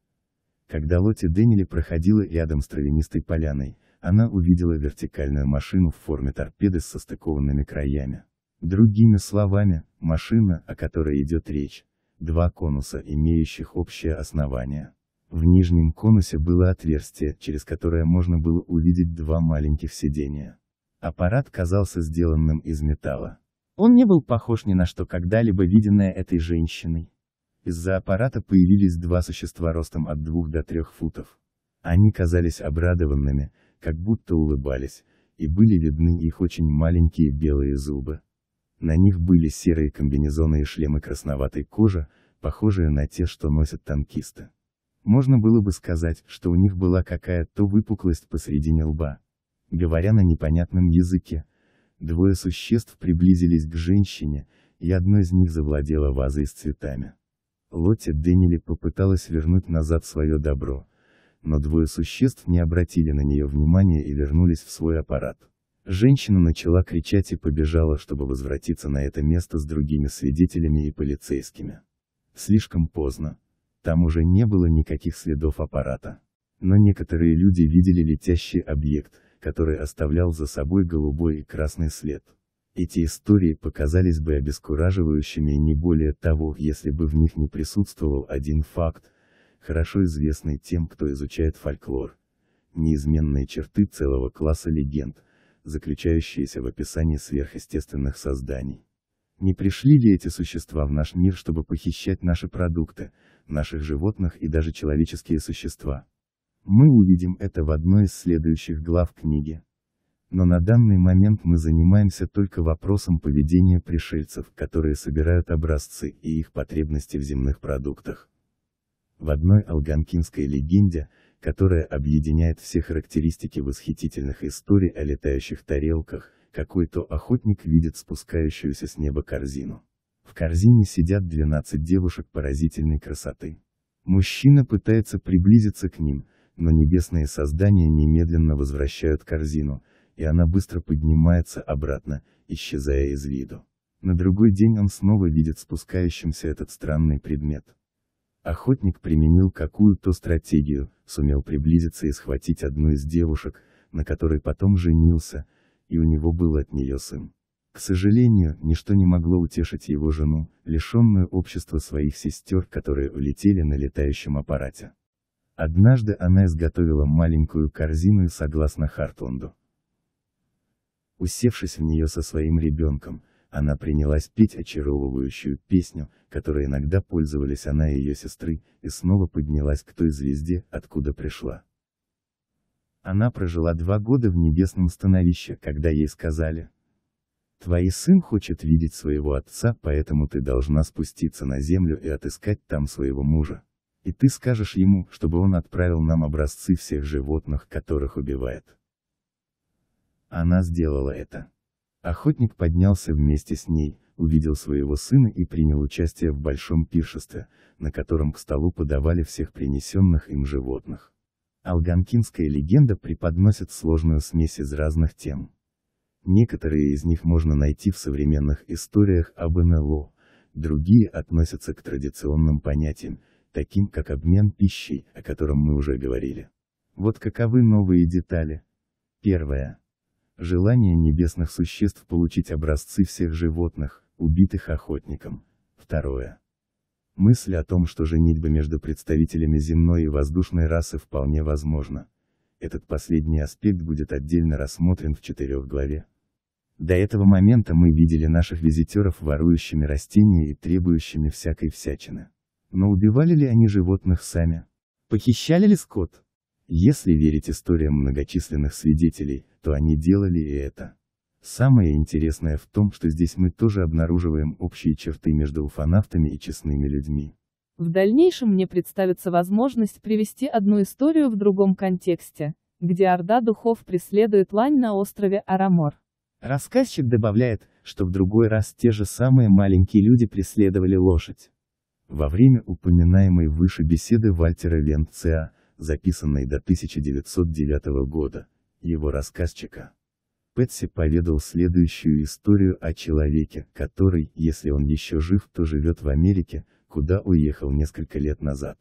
Когда Лотти Деннели проходила рядом с травянистой поляной, она увидела вертикальную машину в форме торпеды с состыкованными краями. Другими словами, машина, о которой идет речь, два конуса, имеющих общее основание. В нижнем конусе было отверстие, через которое можно было увидеть два маленьких сидения. Аппарат казался сделанным из металла. Он не был похож ни на что когда-либо виденное этой женщиной. Из-за аппарата появились два существа ростом от двух до трех футов. Они казались обрадованными, как будто улыбались, и были видны их очень маленькие белые зубы. На них были серые комбинезоны и шлемы красноватой кожи, похожие на те, что носят танкисты. Можно было бы сказать, что у них была какая-то выпуклость посредине лба. Говоря на непонятном языке, двое существ приблизились к женщине, и одно из них завладело вазой с цветами. Лотти Деннили попыталась вернуть назад свое добро, но двое существ не обратили на нее внимания и вернулись в свой аппарат. Женщина начала кричать и побежала, чтобы возвратиться на это место с другими свидетелями и полицейскими. Слишком поздно. Там уже не было никаких следов аппарата. Но некоторые люди видели летящий объект, который оставлял за собой голубой и красный след. Эти истории показались бы обескураживающими не более того, если бы в них не присутствовал один факт, хорошо известный тем, кто изучает фольклор. Неизменные черты целого класса легенд – заключающиеся в описании сверхъестественных созданий. Не пришли ли эти существа в наш мир, чтобы похищать наши продукты, наших животных и даже человеческие существа? Мы увидим это в одной из следующих глав книги. Но на данный момент мы занимаемся только вопросом поведения пришельцев, которые собирают образцы и их потребности в земных продуктах. В одной алганкинской легенде, которая объединяет все характеристики восхитительных историй о летающих тарелках, какой-то охотник видит спускающуюся с неба корзину. В корзине сидят 12 девушек поразительной красоты. Мужчина пытается приблизиться к ним, но небесные создания немедленно возвращают корзину, и она быстро поднимается обратно, исчезая из виду. На другой день он снова видит спускающимся этот странный предмет. Охотник применил какую-то стратегию, сумел приблизиться и схватить одну из девушек, на которой потом женился, и у него был от нее сын. К сожалению, ничто не могло утешить его жену, лишенную общества своих сестер, которые улетели на летающем аппарате. Однажды она изготовила маленькую корзину согласно Хартланду. Усевшись в нее со своим ребенком, она принялась петь очаровывающую песню, которой иногда пользовались она и ее сестры, и снова поднялась к той звезде, откуда пришла. Она прожила два года в небесном становище, когда ей сказали, «Твой сын хочет видеть своего отца, поэтому ты должна спуститься на землю и отыскать там своего мужа. И ты скажешь ему, чтобы он отправил нам образцы всех животных, которых убивает». Она сделала это. Охотник поднялся вместе с ней, увидел своего сына и принял участие в большом пиршестве, на котором к столу подавали всех принесенных им животных. Алганкинская легенда преподносит сложную смесь из разных тем. Некоторые из них можно найти в современных историях об НЛО, другие относятся к традиционным понятиям, таким как обмен пищей, о котором мы уже говорили. Вот каковы новые детали. Первое. Желание небесных существ получить образцы всех животных, убитых охотником. Второе. Мысль о том, что женитьба между представителями земной и воздушной расы вполне возможна. Этот последний аспект будет отдельно рассмотрен в четырех главе. До этого момента мы видели наших визитеров ворующими растения и требующими всякой всячины. Но убивали ли они животных сами? Похищали ли скот? Если верить историям многочисленных свидетелей, то они делали и это. Самое интересное в том, что здесь мы тоже обнаруживаем общие черты между уфанавтами и честными людьми. В дальнейшем мне представится возможность привести одну историю в другом контексте, где Орда Духов преследует Лань на острове Арамор. Рассказчик добавляет, что в другой раз те же самые маленькие люди преследовали лошадь. Во время упоминаемой выше беседы Вальтера Венция, записанной до 1909 года, его рассказчика. Пэтси поведал следующую историю о человеке, который, если он еще жив, то живет в Америке, куда уехал несколько лет назад.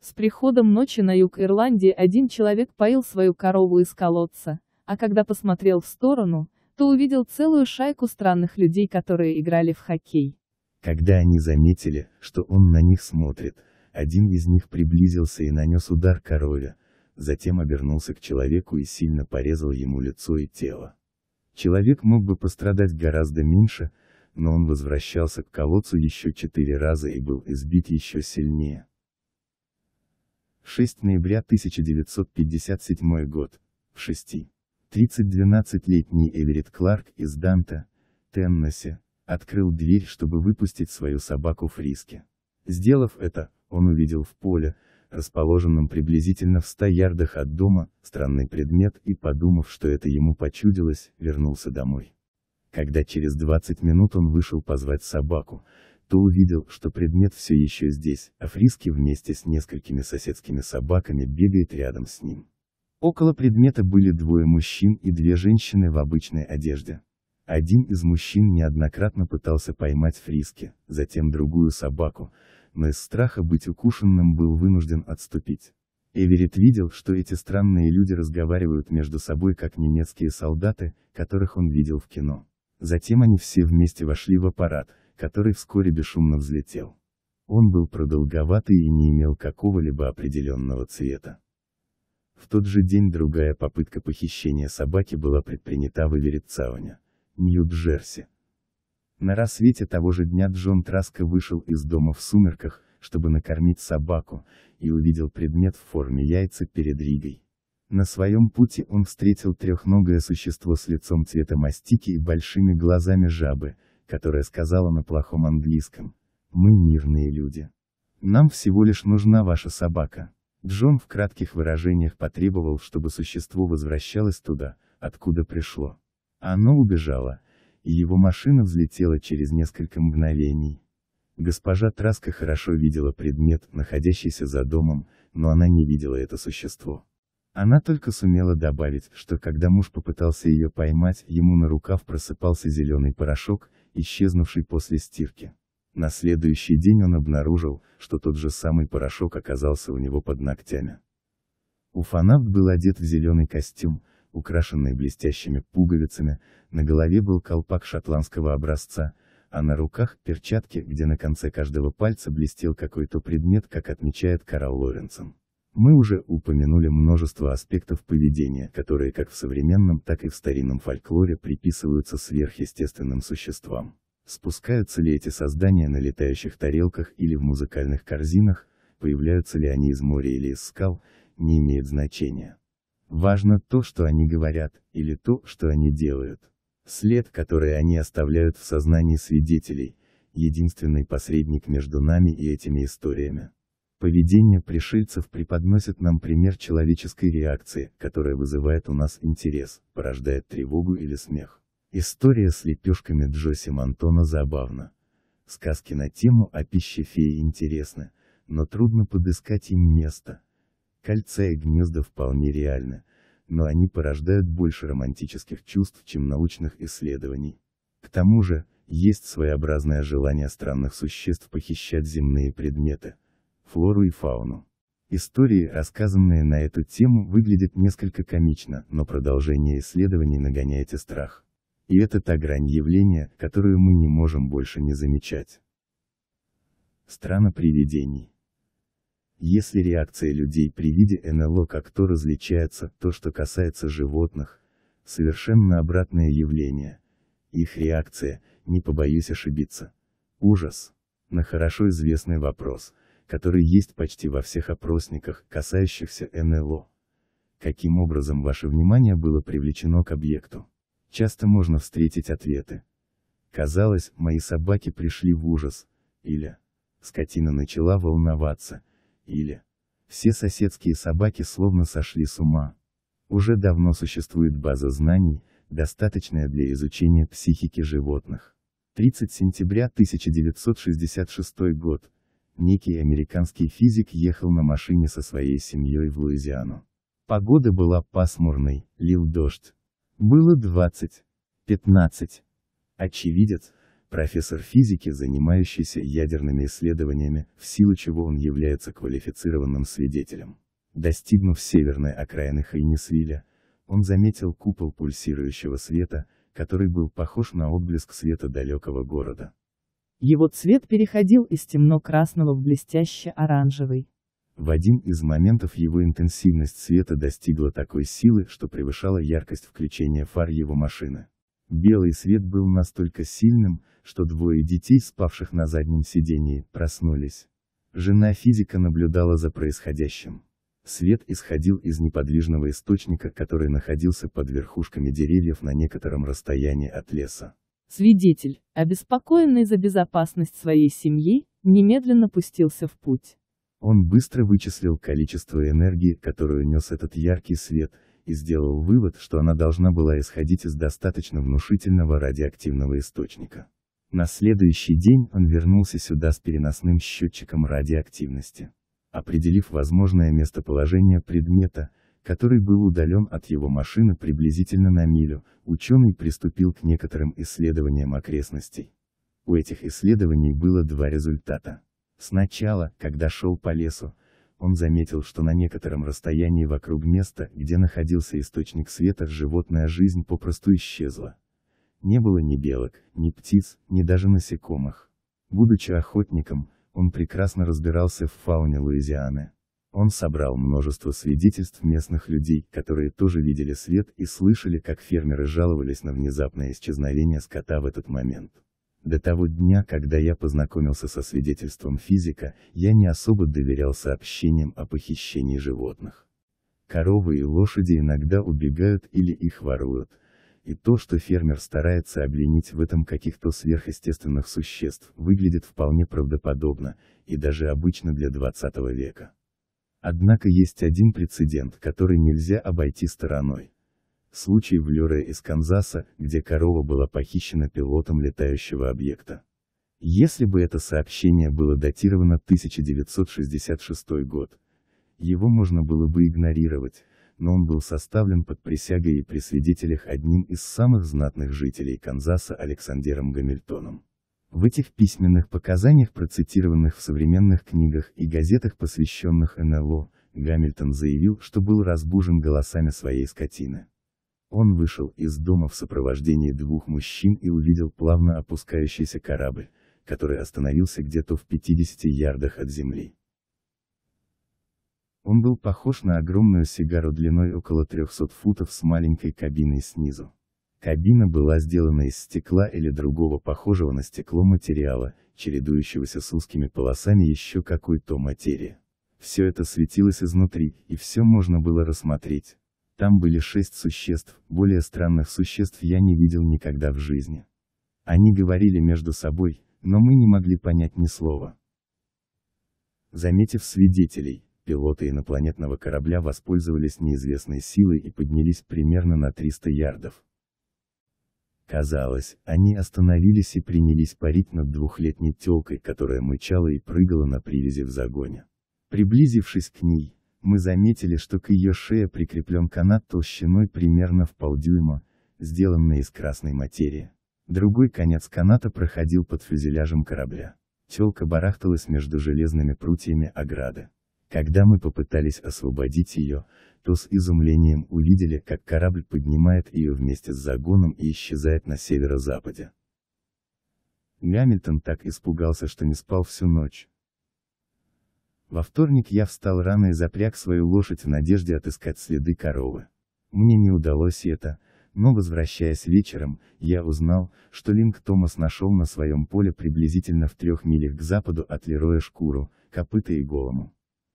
С приходом ночи на юг Ирландии один человек поил свою корову из колодца, а когда посмотрел в сторону, то увидел целую шайку странных людей, которые играли в хоккей. Когда они заметили, что он на них смотрит, один из них приблизился и нанес удар короля, затем обернулся к человеку и сильно порезал ему лицо и тело. Человек мог бы пострадать гораздо меньше, но он возвращался к колодцу еще четыре раза и был избит еще сильнее. 6 ноября 1957 год. В 6. 12 летний Эверетт Кларк из Данта, Теннесси, открыл дверь, чтобы выпустить свою собаку Фриски. Сделав это, он увидел в поле, расположенном приблизительно в ста ярдах от дома, странный предмет и, подумав, что это ему почудилось, вернулся домой. Когда через 20 минут он вышел позвать собаку, то увидел, что предмет все еще здесь, а Фриски вместе с несколькими соседскими собаками бегает рядом с ним. Около предмета были двое мужчин и две женщины в обычной одежде. Один из мужчин неоднократно пытался поймать Фриски, затем другую собаку, но из страха быть укушенным был вынужден отступить. Эверетт видел, что эти странные люди разговаривают между собой как немецкие солдаты, которых он видел в кино. Затем они все вместе вошли в аппарат, который вскоре бесшумно взлетел. Он был продолговатый и не имел какого-либо определенного цвета. В тот же день другая попытка похищения собаки была предпринята в Эверетцауне, Нью-Джерси. На рассвете того же дня Джон Траско вышел из дома в сумерках, чтобы накормить собаку, и увидел предмет в форме яйца перед Ригой. На своем пути он встретил трехногое существо с лицом цвета мастики и большими глазами жабы, которая сказала на плохом английском. «Мы мирные люди. Нам всего лишь нужна ваша собака». Джон в кратких выражениях потребовал, чтобы существо возвращалось туда, откуда пришло. Оно убежало, и его машина взлетела через несколько мгновений. Госпожа Траска хорошо видела предмет, находящийся за домом, но она не видела это существо. Она только сумела добавить, что когда муж попытался ее поймать, ему на рукав просыпался зеленый порошок, исчезнувший после стирки. На следующий день он обнаружил, что тот же самый порошок оказался у него под ногтями. Уфанавт был одет в зеленый костюм, украшенный блестящими пуговицами, на голове был колпак шотландского образца, а на руках – перчатки, где на конце каждого пальца блестел какой-то предмет, как отмечает Карл Лоренсон. Мы уже упомянули множество аспектов поведения, которые как в современном, так и в старинном фольклоре приписываются сверхъестественным существам. Спускаются ли эти создания на летающих тарелках или в музыкальных корзинах, появляются ли они из моря или из скал, не имеет значения. Важно то, что они говорят, или то, что они делают. След, который они оставляют в сознании свидетелей, единственный посредник между нами и этими историями. Поведение пришельцев преподносит нам пример человеческой реакции, которая вызывает у нас интерес, порождает тревогу или смех. История с лепешками Джоси Монтона забавна. Сказки на тему о пище феи интересны, но трудно подыскать им место, Кольца и гнезда вполне реально, но они порождают больше романтических чувств, чем научных исследований. К тому же, есть своеобразное желание странных существ похищать земные предметы, флору и фауну. Истории, рассказанные на эту тему, выглядят несколько комично, но продолжение исследований нагоняет и страх. И это та грань явления, которую мы не можем больше не замечать. Страна привидений. Если реакция людей при виде НЛО как-то различается, то что касается животных, совершенно обратное явление. Их реакция, не побоюсь ошибиться. Ужас. На хорошо известный вопрос, который есть почти во всех опросниках, касающихся НЛО. Каким образом ваше внимание было привлечено к объекту? Часто можно встретить ответы. Казалось, мои собаки пришли в ужас, или скотина начала волноваться, или все соседские собаки словно сошли с ума. Уже давно существует база знаний, достаточная для изучения психики животных. 30 сентября 1966 год. Некий американский физик ехал на машине со своей семьей в Луизиану. Погода была пасмурной, лил дождь. Было 20. 15. Очевидец, профессор физики, занимающийся ядерными исследованиями, в силу чего он является квалифицированным свидетелем. Достигнув северной окраины Хайнисвилля, он заметил купол пульсирующего света, который был похож на отблеск света далекого города. Его цвет переходил из темно-красного в блестяще-оранжевый. В один из моментов его интенсивность света достигла такой силы, что превышала яркость включения фар его машины. Белый свет был настолько сильным, что двое детей, спавших на заднем сидении, проснулись. Жена физика наблюдала за происходящим. Свет исходил из неподвижного источника, который находился под верхушками деревьев на некотором расстоянии от леса. Свидетель, обеспокоенный за безопасность своей семьи, немедленно пустился в путь. Он быстро вычислил количество энергии, которую нес этот яркий свет, и сделал вывод, что она должна была исходить из достаточно внушительного радиоактивного источника. На следующий день он вернулся сюда с переносным счетчиком радиоактивности. Определив возможное местоположение предмета, который был удален от его машины приблизительно на милю, ученый приступил к некоторым исследованиям окрестностей. У этих исследований было два результата. Сначала, когда шел по лесу, он заметил, что на некотором расстоянии вокруг места, где находился источник света, животная жизнь попросту исчезла. Не было ни белок, ни птиц, ни даже насекомых. Будучи охотником, он прекрасно разбирался в фауне Луизианы. Он собрал множество свидетельств местных людей, которые тоже видели свет и слышали, как фермеры жаловались на внезапное исчезновение скота в этот момент. До того дня, когда я познакомился со свидетельством физика, я не особо доверял сообщениям о похищении животных. Коровы и лошади иногда убегают или их воруют, и то, что фермер старается обвинить в этом каких-то сверхъестественных существ, выглядит вполне правдоподобно, и даже обычно для 20 века. Однако есть один прецедент, который нельзя обойти стороной. Случай в Влера из Канзаса, где корова была похищена пилотом летающего объекта. Если бы это сообщение было датировано 1966 год, его можно было бы игнорировать, но он был составлен под присягой и при свидетелях одним из самых знатных жителей Канзаса Александером Гамильтоном. В этих письменных показаниях, процитированных в современных книгах и газетах, посвященных НЛО, Гамильтон заявил, что был разбужен голосами своей скотины. Он вышел из дома в сопровождении двух мужчин и увидел плавно опускающийся корабль, который остановился где-то в 50 ярдах от земли. Он был похож на огромную сигару длиной около 300 футов с маленькой кабиной снизу. Кабина была сделана из стекла или другого похожего на стекло материала, чередующегося с узкими полосами еще какой-то материи. Все это светилось изнутри, и все можно было рассмотреть. Там были шесть существ, более странных существ я не видел никогда в жизни. Они говорили между собой, но мы не могли понять ни слова. Заметив свидетелей, пилоты инопланетного корабля воспользовались неизвестной силой и поднялись примерно на 300 ярдов. Казалось, они остановились и принялись парить над двухлетней телкой, которая мычала и прыгала на привязи в загоне. Приблизившись к ней, мы заметили, что к ее шее прикреплен канат толщиной примерно в полдюйма, сделанный из красной материи. Другой конец каната проходил под фюзеляжем корабля. Телка барахталась между железными прутьями ограды. Когда мы попытались освободить ее, то с изумлением увидели, как корабль поднимает ее вместе с загоном и исчезает на северо-западе. Гамильтон так испугался, что не спал всю ночь. Во вторник я встал рано и запряг свою лошадь в надежде отыскать следы коровы. Мне не удалось это, но возвращаясь вечером, я узнал, что Линк Томас нашел на своем поле приблизительно в трех милях к западу от Лероя шкуру, копыта и голому.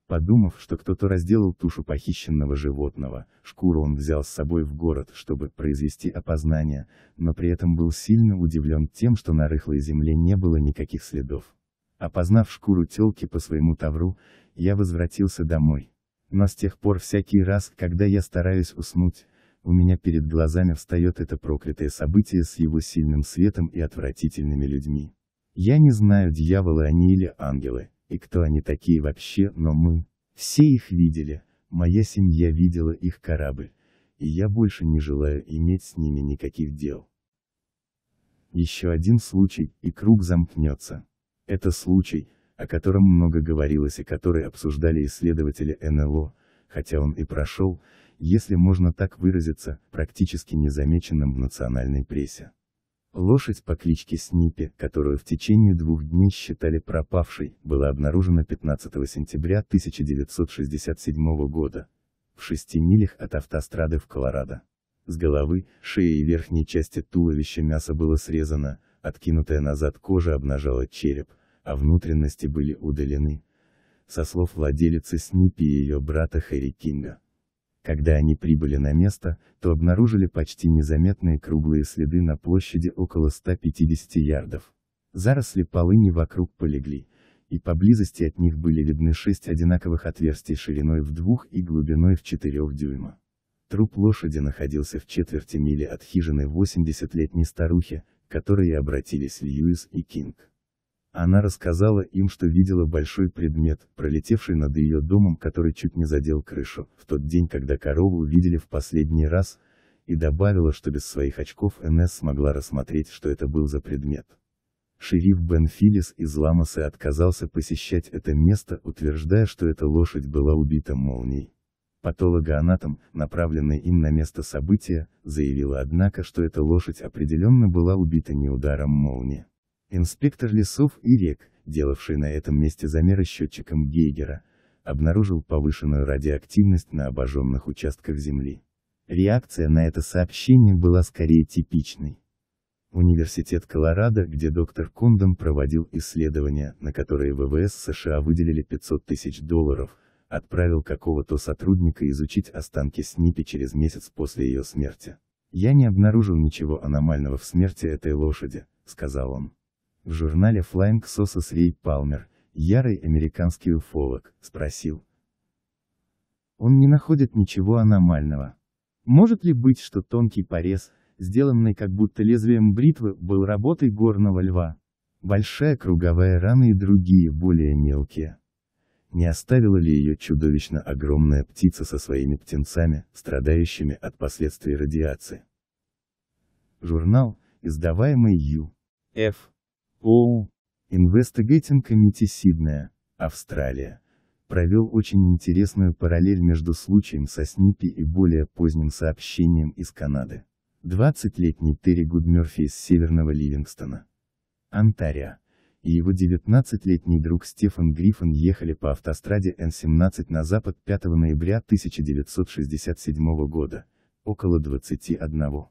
Подумав, что кто-то разделал тушу похищенного животного, шкуру он взял с собой в город, чтобы произвести опознание, но при этом был сильно удивлен тем, что на рыхлой земле не было никаких следов. Опознав шкуру телки по своему тавру, я возвратился домой. Но с тех пор всякий раз, когда я стараюсь уснуть, у меня перед глазами встает это проклятое событие с его сильным светом и отвратительными людьми. Я не знаю, дьяволы они или ангелы и кто они такие вообще, но мы, все их видели, моя семья видела их корабль, и я больше не желаю иметь с ними никаких дел. Еще один случай, и круг замкнется. Это случай, о котором много говорилось и который обсуждали исследователи НЛО, хотя он и прошел, если можно так выразиться, практически незамеченным в национальной прессе. Лошадь по кличке Снипи, которую в течение двух дней считали пропавшей, была обнаружена 15 сентября 1967 года, в шести милях от автострады в Колорадо. С головы, шеи и верхней части туловища мясо было срезано, откинутая назад кожа обнажала череп, а внутренности были удалены, со слов владелицы Снипи и ее брата Хэри Кинга. Когда они прибыли на место, то обнаружили почти незаметные круглые следы на площади около 150 ярдов. Заросли полыни вокруг полегли, и поблизости от них были видны шесть одинаковых отверстий шириной в двух и глубиной в четырех дюйма. Труп лошади находился в четверти мили от хижины 80-летней старухи, которые обратились в Льюис и Кинг. Она рассказала им, что видела большой предмет, пролетевший над ее домом, который чуть не задел крышу, в тот день, когда корову увидели в последний раз, и добавила, что без своих очков НС смогла рассмотреть, что это был за предмет. Шериф Бен Филлис из Ламаса отказался посещать это место, утверждая, что эта лошадь была убита молнией. Патологоанатом, направленный им на место события, заявила однако, что эта лошадь определенно была убита не ударом молнии. Инспектор лесов и рек, делавший на этом месте замеры счетчиком Гейгера, обнаружил повышенную радиоактивность на обожженных участках Земли. Реакция на это сообщение была скорее типичной. Университет Колорадо, где доктор Кондом проводил исследования, на которые ВВС США выделили 500 тысяч долларов, отправил какого-то сотрудника изучить останки Снипи через месяц после ее смерти. «Я не обнаружил ничего аномального в смерти этой лошади», — сказал он в журнале Flying Sosus Рей Палмер, ярый американский уфолог, спросил. Он не находит ничего аномального. Может ли быть, что тонкий порез, сделанный как будто лезвием бритвы, был работой горного льва? Большая круговая рана и другие, более мелкие. Не оставила ли ее чудовищно огромная птица со своими птенцами, страдающими от последствий радиации? Журнал, издаваемый Ю. Ф. ООО Investigating Committee Сиднея, Австралия, провел очень интересную параллель между случаем со СНИПи и более поздним сообщением из Канады. 20-летний Терри Гудмерфи из Северного Ливингстона, Онтарио, и его 19-летний друг Стефан Гриффин ехали по автостраде Н-17 на запад 5 ноября 1967 года, около 21.30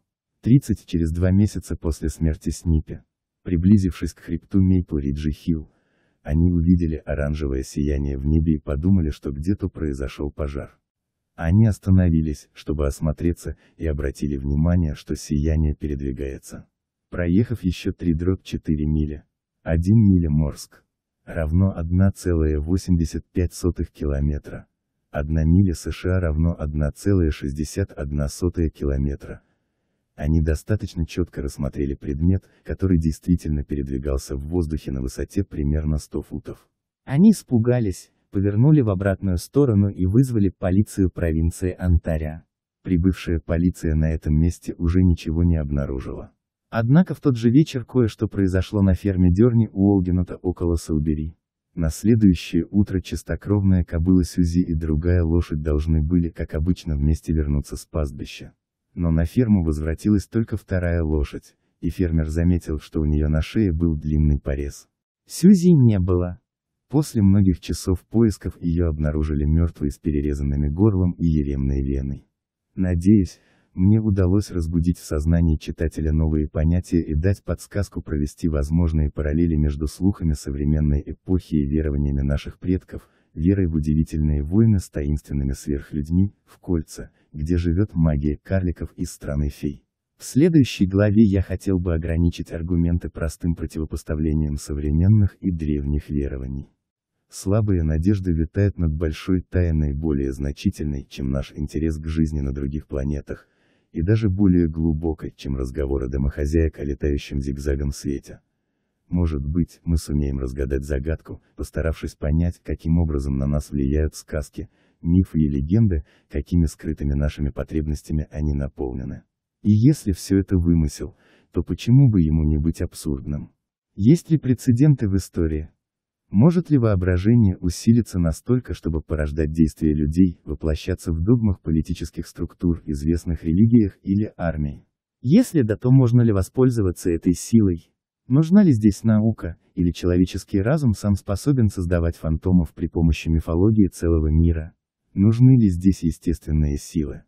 через два месяца после смерти Снипи. Приблизившись к хребту Мейпл-Риджи-Хилл, они увидели оранжевое сияние в небе и подумали, что где-то произошел пожар. Они остановились, чтобы осмотреться, и обратили внимание, что сияние передвигается. Проехав еще 3-4 мили, 1 миля Морск, равно 1,85 километра. 1 миля США равно 1,61 километра. Они достаточно четко рассмотрели предмет, который действительно передвигался в воздухе на высоте примерно 100 футов. Они испугались, повернули в обратную сторону и вызвали полицию провинции Антария. Прибывшая полиция на этом месте уже ничего не обнаружила. Однако в тот же вечер кое-что произошло на ферме Дерни у Олгинота около Саубери. На следующее утро чистокровная кобыла Сюзи и другая лошадь должны были, как обычно, вместе вернуться с пастбища но на ферму возвратилась только вторая лошадь, и фермер заметил, что у нее на шее был длинный порез. Сюзи не было. После многих часов поисков ее обнаружили мертвой с перерезанными горлом и еремной веной. Надеюсь, мне удалось разбудить в сознании читателя новые понятия и дать подсказку провести возможные параллели между слухами современной эпохи и верованиями наших предков, верой в удивительные войны с таинственными сверхлюдьми, в кольца, где живет магия карликов из страны фей. В следующей главе я хотел бы ограничить аргументы простым противопоставлением современных и древних верований. Слабые надежды витают над большой тайной более значительной, чем наш интерес к жизни на других планетах, и даже более глубокой, чем разговоры домохозяек о летающем зигзагом свете. Может быть, мы сумеем разгадать загадку, постаравшись понять, каким образом на нас влияют сказки, мифы и легенды, какими скрытыми нашими потребностями они наполнены. И если все это вымысел, то почему бы ему не быть абсурдным? Есть ли прецеденты в истории? Может ли воображение усилиться настолько, чтобы порождать действия людей, воплощаться в догмах политических структур, известных религиях или армии? Если да, то можно ли воспользоваться этой силой, Нужна ли здесь наука, или человеческий разум сам способен создавать фантомов при помощи мифологии целого мира? Нужны ли здесь естественные силы?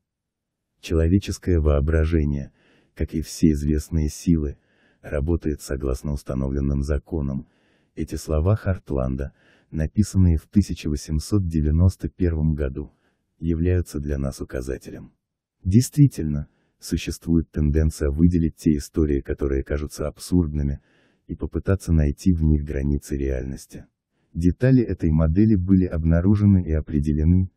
Человеческое воображение, как и все известные силы, работает согласно установленным законам. Эти слова Хартланда, написанные в 1891 году, являются для нас указателем. Действительно, существует тенденция выделить те истории, которые кажутся абсурдными, и попытаться найти в них границы реальности. Детали этой модели были обнаружены и определены,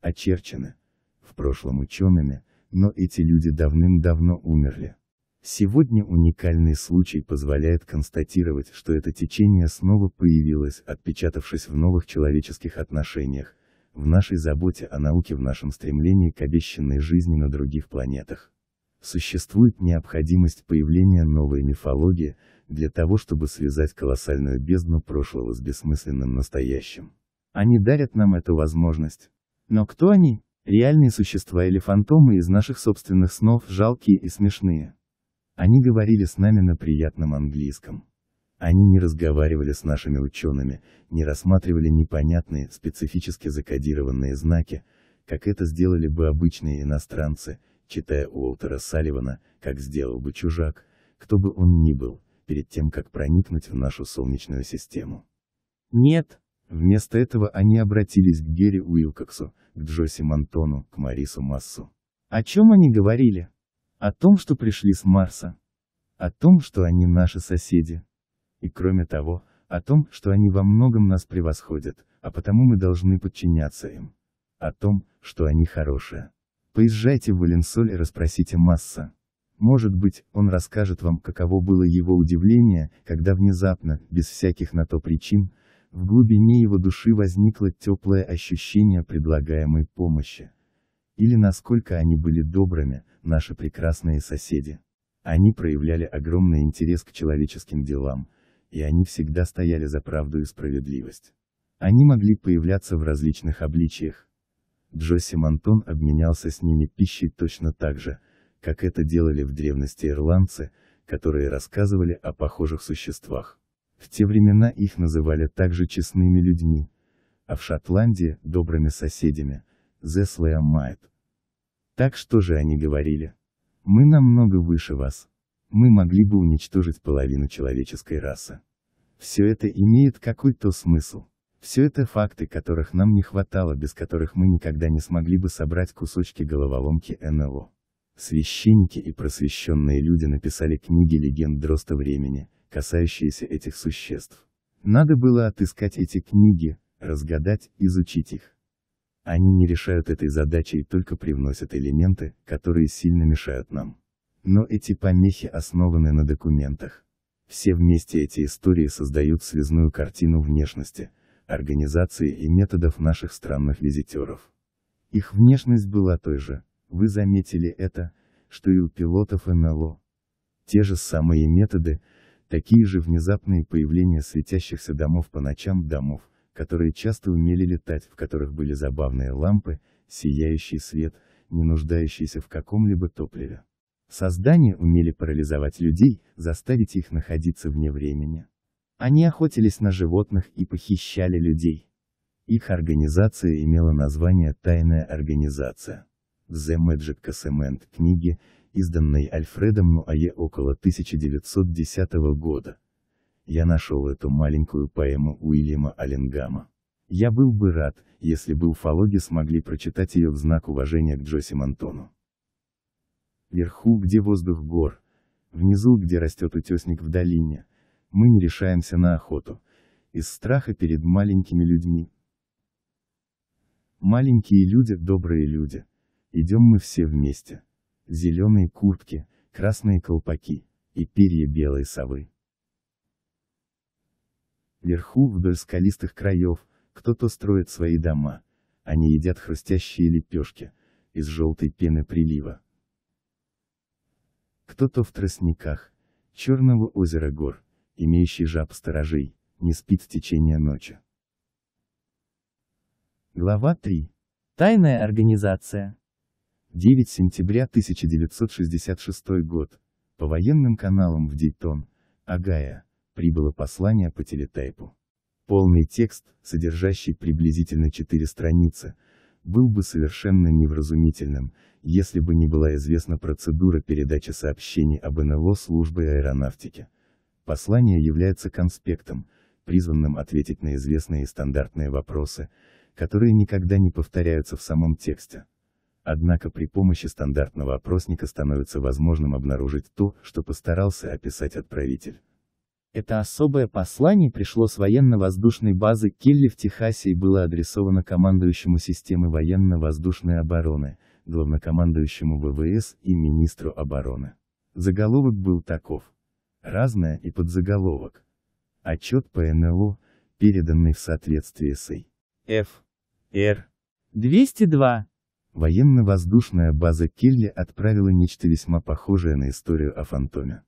очерчены, в прошлом учеными, но эти люди давным-давно умерли. Сегодня уникальный случай позволяет констатировать, что это течение снова появилось, отпечатавшись в новых человеческих отношениях, в нашей заботе о науке в нашем стремлении к обещанной жизни на других планетах. Существует необходимость появления новой мифологии, для того чтобы связать колоссальную бездну прошлого с бессмысленным настоящим. Они дарят нам эту возможность. Но кто они? Реальные существа или фантомы из наших собственных снов, жалкие и смешные. Они говорили с нами на приятном английском. Они не разговаривали с нашими учеными, не рассматривали непонятные, специфически закодированные знаки, как это сделали бы обычные иностранцы, читая Уолтера Салливана, как сделал бы чужак, кто бы он ни был, перед тем, как проникнуть в нашу Солнечную систему. Нет. Вместо этого они обратились к Герри Уилкоксу, к Джоси Монтону, к Марису Массу. О чем они говорили? О том, что пришли с Марса. О том, что они наши соседи. И кроме того, о том, что они во многом нас превосходят, а потому мы должны подчиняться им. О том, что они хорошие. Поезжайте в Валенсоль и расспросите Масса. Может быть, он расскажет вам, каково было его удивление, когда внезапно, без всяких на то причин, в глубине его души возникло теплое ощущение предлагаемой помощи. Или насколько они были добрыми, наши прекрасные соседи. Они проявляли огромный интерес к человеческим делам, и они всегда стояли за правду и справедливость. Они могли появляться в различных обличиях, Джоси Монтон обменялся с ними пищей точно так же, как это делали в древности ирландцы, которые рассказывали о похожих существах. В те времена их называли также честными людьми, а в Шотландии – добрыми соседями, the Slam Might. Так что же они говорили? Мы намного выше вас. Мы могли бы уничтожить половину человеческой расы. Все это имеет какой-то смысл. Все это факты, которых нам не хватало, без которых мы никогда не смогли бы собрать кусочки головоломки НЛО. Священники и просвещенные люди написали книги легенд Дроста Времени, касающиеся этих существ. Надо было отыскать эти книги, разгадать, изучить их. Они не решают этой задачи и только привносят элементы, которые сильно мешают нам. Но эти помехи основаны на документах. Все вместе эти истории создают связную картину внешности, организации и методов наших странных визитеров. Их внешность была той же, вы заметили это, что и у пилотов НЛО. Те же самые методы, такие же внезапные появления светящихся домов по ночам домов, которые часто умели летать, в которых были забавные лампы, сияющий свет, не нуждающийся в каком-либо топливе. Создания умели парализовать людей, заставить их находиться вне времени. Они охотились на животных и похищали людей. Их организация имела название «Тайная организация». The Magic Cassement книги, изданной Альфредом Нуае около 1910 года. Я нашел эту маленькую поэму Уильяма Аллингама. Я был бы рад, если бы уфологи смогли прочитать ее в знак уважения к Джоси Монтону. Вверху, где воздух гор, внизу, где растет утесник в долине, мы не решаемся на охоту. Из страха перед маленькими людьми. Маленькие люди, добрые люди. Идем мы все вместе. Зеленые куртки, красные колпаки и перья белой совы. Вверху, вдоль скалистых краев, кто-то строит свои дома. Они едят хрустящие лепешки, из желтой пены прилива. Кто-то в тростниках, черного озера гор, имеющий жаб сторожей, не спит в течение ночи. Глава 3. Тайная организация. 9 сентября 1966 год. По военным каналам в Дейтон, Агая, прибыло послание по телетайпу. Полный текст, содержащий приблизительно 4 страницы, был бы совершенно невразумительным, если бы не была известна процедура передачи сообщений об НЛО службы аэронавтики – Послание является конспектом, призванным ответить на известные и стандартные вопросы, которые никогда не повторяются в самом тексте. Однако при помощи стандартного опросника становится возможным обнаружить то, что постарался описать отправитель. Это особое послание пришло с военно-воздушной базы Келли в Техасе и было адресовано командующему системы военно-воздушной обороны, главнокомандующему ВВС и министру обороны. Заголовок был таков разное и подзаголовок. Отчет по НЛО, переданный в соответствии с И. Ф. Р. 202. Военно-воздушная база Келли отправила нечто весьма похожее на историю о фантоме.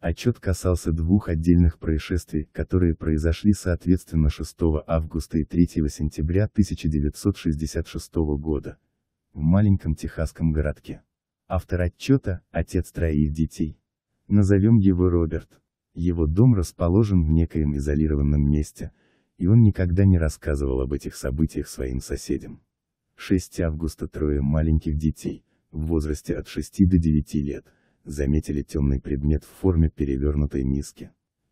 Отчет касался двух отдельных происшествий, которые произошли соответственно 6 августа и 3 сентября 1966 года, в маленьком техасском городке. Автор отчета – отец троих детей, Назовем его Роберт. Его дом расположен в некоем изолированном месте, и он никогда не рассказывал об этих событиях своим соседям. 6 августа трое маленьких детей, в возрасте от 6 до 9 лет, заметили темный предмет в форме перевернутой миски.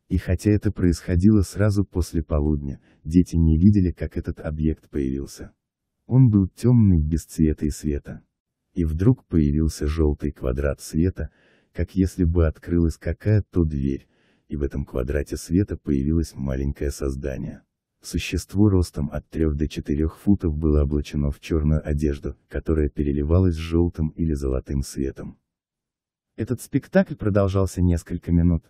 И хотя это происходило сразу после полудня, дети не видели, как этот объект появился. Он был темный, без цвета и света. И вдруг появился желтый квадрат света, как если бы открылась какая-то дверь, и в этом квадрате света появилось маленькое создание. Существо ростом от 3 до 4 футов было облачено в черную одежду, которая переливалась желтым или золотым светом. Этот спектакль продолжался несколько минут,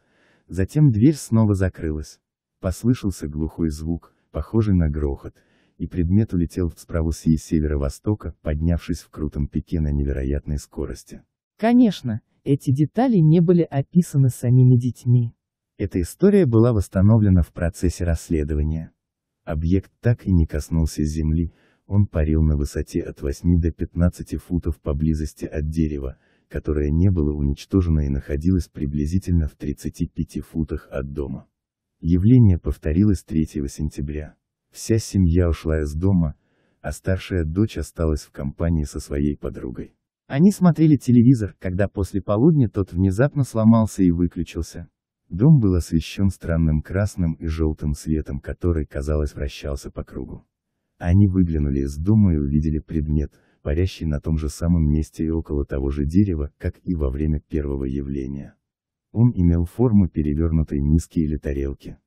затем дверь снова закрылась. Послышался глухой звук, похожий на грохот, и предмет улетел в справу с северо-востока, поднявшись в крутом пике на невероятной скорости. Конечно, эти детали не были описаны самими детьми. Эта история была восстановлена в процессе расследования. Объект так и не коснулся земли, он парил на высоте от 8 до 15 футов поблизости от дерева, которое не было уничтожено и находилось приблизительно в 35 футах от дома. Явление повторилось 3 сентября. Вся семья ушла из дома, а старшая дочь осталась в компании со своей подругой. Они смотрели телевизор, когда после полудня тот внезапно сломался и выключился. Дом был освещен странным красным и желтым светом, который, казалось, вращался по кругу. Они выглянули из дома и увидели предмет, парящий на том же самом месте и около того же дерева, как и во время первого явления. Он имел форму перевернутой миски или тарелки.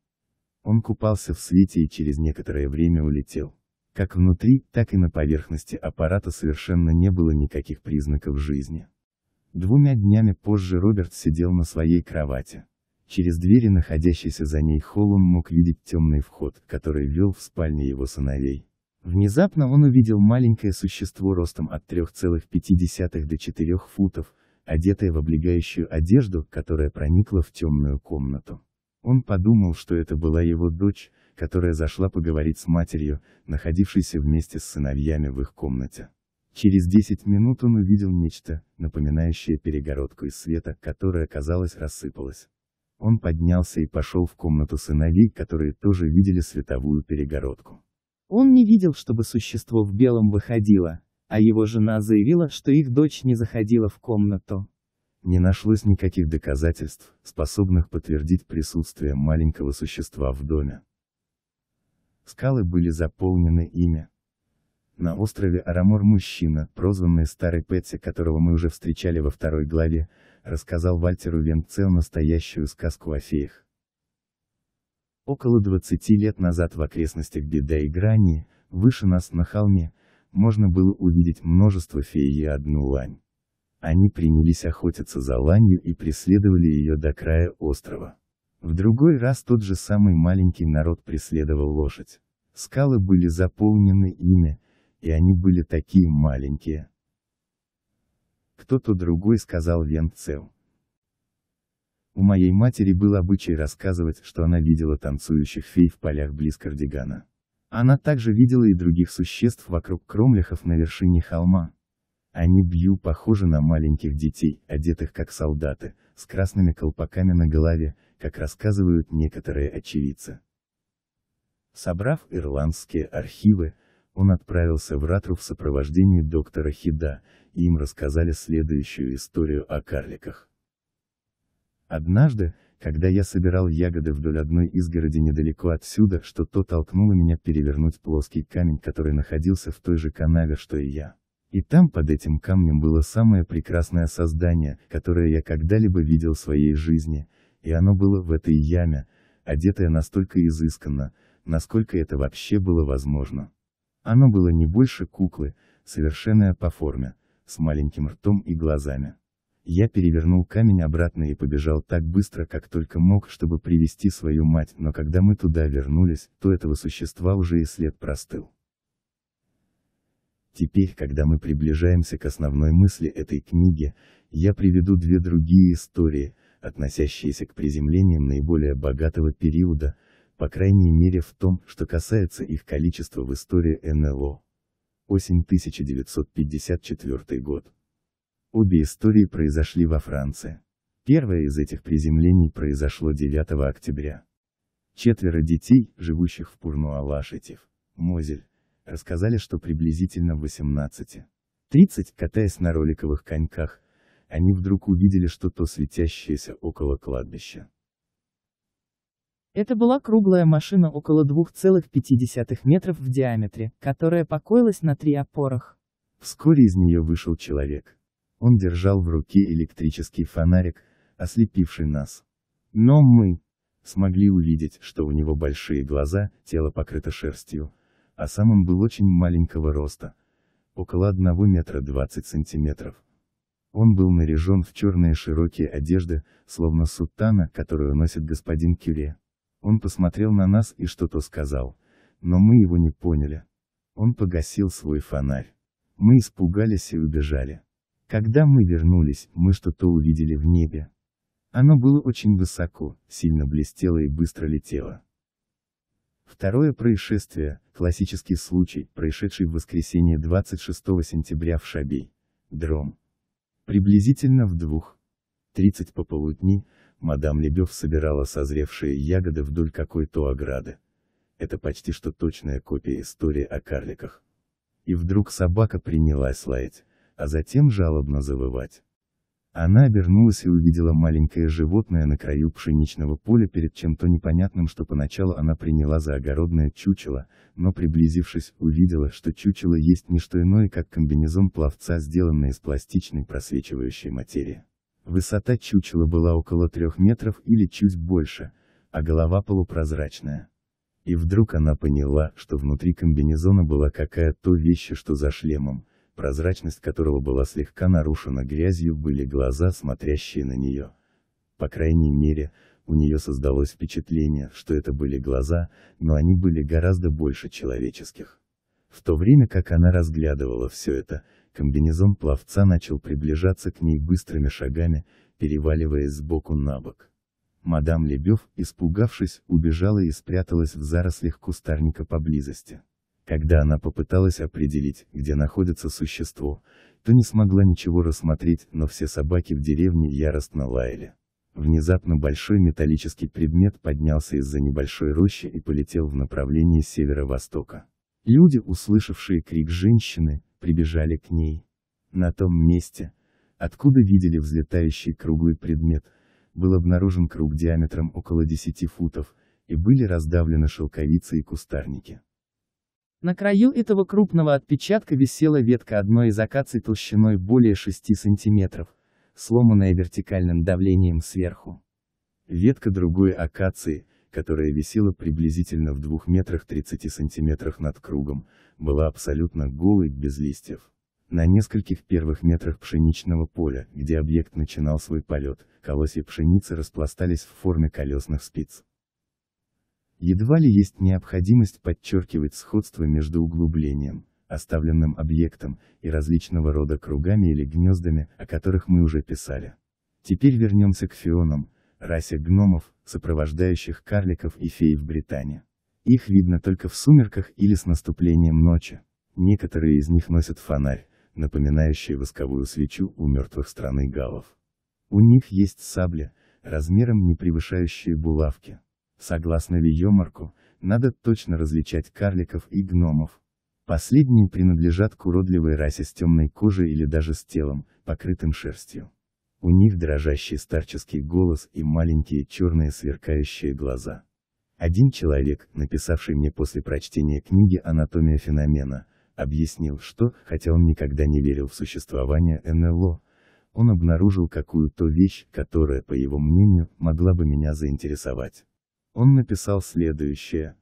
Он купался в свете и через некоторое время улетел. Как внутри, так и на поверхности аппарата совершенно не было никаких признаков жизни. Двумя днями позже Роберт сидел на своей кровати. Через двери, находящиеся за ней холл, мог видеть темный вход, который вел в спальне его сыновей. Внезапно он увидел маленькое существо ростом от 3,5 до 4 футов, одетое в облегающую одежду, которая проникла в темную комнату. Он подумал, что это была его дочь, которая зашла поговорить с матерью, находившейся вместе с сыновьями в их комнате. Через 10 минут он увидел нечто, напоминающее перегородку из света, которая, казалось, рассыпалась. Он поднялся и пошел в комнату сыновей, которые тоже видели световую перегородку. Он не видел, чтобы существо в белом выходило, а его жена заявила, что их дочь не заходила в комнату. Не нашлось никаких доказательств, способных подтвердить присутствие маленького существа в доме. Скалы были заполнены ими. На острове Арамор мужчина, прозванный Старый Петти, которого мы уже встречали во второй главе, рассказал Вальтеру Венцел настоящую сказку о феях. Около 20 лет назад в окрестностях Беда и Грани, выше нас на холме, можно было увидеть множество фей и одну лань. Они принялись охотиться за ланью и преследовали ее до края острова. В другой раз тот же самый маленький народ преследовал лошадь. Скалы были заполнены ими, и они были такие маленькие. Кто-то другой сказал Венцел. У моей матери был обычай рассказывать, что она видела танцующих фей в полях близ Кардигана. Она также видела и других существ вокруг кромлехов на вершине холма. Они бью похожи на маленьких детей, одетых как солдаты, с красными колпаками на голове, как рассказывают некоторые очевидцы. Собрав ирландские архивы, он отправился в Ратру в сопровождении доктора Хида, и им рассказали следующую историю о карликах. Однажды, когда я собирал ягоды вдоль одной изгороди недалеко отсюда, что-то толкнуло меня перевернуть плоский камень, который находился в той же канаве, что и я. И там под этим камнем было самое прекрасное создание, которое я когда-либо видел в своей жизни, и оно было в этой яме, одетое настолько изысканно, насколько это вообще было возможно. Оно было не больше куклы, совершенное по форме, с маленьким ртом и глазами. Я перевернул камень обратно и побежал так быстро, как только мог, чтобы привести свою мать, но когда мы туда вернулись, то этого существа уже и след простыл. Теперь, когда мы приближаемся к основной мысли этой книги, я приведу две другие истории, относящиеся к приземлениям наиболее богатого периода, по крайней мере в том, что касается их количества в истории НЛО. Осень 1954 год. Обе истории произошли во Франции. Первое из этих приземлений произошло 9 октября. Четверо детей, живущих в Пурнуа-Лашетев, Мозель, рассказали, что приблизительно в 18.30, катаясь на роликовых коньках, они вдруг увидели что-то светящееся около кладбища. Это была круглая машина около 2,5 метров в диаметре, которая покоилась на три опорах. Вскоре из нее вышел человек. Он держал в руке электрический фонарик, ослепивший нас. Но мы смогли увидеть, что у него большие глаза, тело покрыто шерстью, а сам он был очень маленького роста, около 1 метра 20 сантиметров. Он был наряжен в черные широкие одежды, словно сутана, которую носит господин Кюре. Он посмотрел на нас и что-то сказал, но мы его не поняли. Он погасил свой фонарь. Мы испугались и убежали. Когда мы вернулись, мы что-то увидели в небе. Оно было очень высоко, сильно блестело и быстро летело. Второе происшествие, классический случай, происшедший в воскресенье 26 сентября в Шабей. Дром. Приблизительно в двух. Тридцать пополудни, мадам Лебев собирала созревшие ягоды вдоль какой-то ограды. Это почти что точная копия истории о карликах. И вдруг собака принялась лаять, а затем жалобно завывать. Она обернулась и увидела маленькое животное на краю пшеничного поля перед чем-то непонятным, что поначалу она приняла за огородное чучело, но приблизившись, увидела, что чучело есть не что иное, как комбинезон пловца, сделанный из пластичной просвечивающей материи. Высота чучела была около трех метров или чуть больше, а голова полупрозрачная. И вдруг она поняла, что внутри комбинезона была какая-то вещь, что за шлемом, прозрачность которого была слегка нарушена грязью, были глаза, смотрящие на нее. По крайней мере, у нее создалось впечатление, что это были глаза, но они были гораздо больше человеческих. В то время как она разглядывала все это, комбинезон пловца начал приближаться к ней быстрыми шагами, переваливаясь сбоку на бок. Мадам Лебев, испугавшись, убежала и спряталась в зарослях кустарника поблизости. Когда она попыталась определить, где находится существо, то не смогла ничего рассмотреть, но все собаки в деревне яростно лаяли. Внезапно большой металлический предмет поднялся из-за небольшой рощи и полетел в направлении северо-востока. Люди, услышавшие крик женщины, прибежали к ней. На том месте, откуда видели взлетающий круглый предмет, был обнаружен круг диаметром около 10 футов, и были раздавлены шелковицы и кустарники. На краю этого крупного отпечатка висела ветка одной из акаций толщиной более 6 сантиметров, сломанная вертикальным давлением сверху. Ветка другой акации, которая висела приблизительно в 2 метрах 30 сантиметрах над кругом, была абсолютно голой, без листьев. На нескольких первых метрах пшеничного поля, где объект начинал свой полет, колосья пшеницы распластались в форме колесных спиц. Едва ли есть необходимость подчеркивать сходство между углублением, оставленным объектом, и различного рода кругами или гнездами, о которых мы уже писали. Теперь вернемся к фионам, расе гномов, сопровождающих карликов и фей в Британии. Их видно только в сумерках или с наступлением ночи. Некоторые из них носят фонарь, напоминающий восковую свечу у мертвых страны галов. У них есть сабли, размером не превышающие булавки. Согласно Вийомарку, надо точно различать карликов и гномов. Последние принадлежат к уродливой расе с темной кожей или даже с телом, покрытым шерстью. У них дрожащий старческий голос и маленькие черные сверкающие глаза. Один человек, написавший мне после прочтения книги «Анатомия феномена», объяснил, что, хотя он никогда не верил в существование НЛО, он обнаружил какую-то вещь, которая, по его мнению, могла бы меня заинтересовать. Он написал следующее.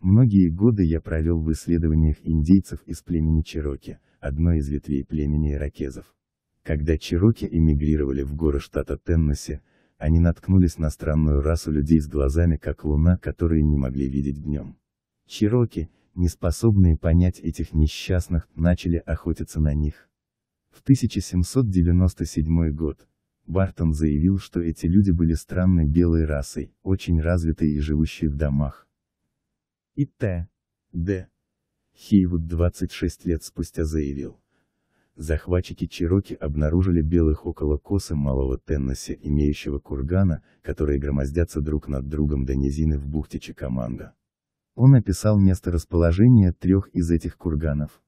Многие годы я провел в исследованиях индейцев из племени Чироки, одной из ветвей племени иракезов. Когда Чироки эмигрировали в горы штата Теннесси, они наткнулись на странную расу людей с глазами как луна, которые не могли видеть днем. Чироки, не способные понять этих несчастных, начали охотиться на них. В 1797 год, Бартон заявил, что эти люди были странной белой расой, очень развитой и живущей в домах. И Т. Д. Хейвуд 26 лет спустя заявил. Захватчики Чироки обнаружили белых около косы Малого Теннесси, имеющего кургана, которые громоздятся друг над другом до низины в бухте Чикаманга. Он описал месторасположение трех из этих курганов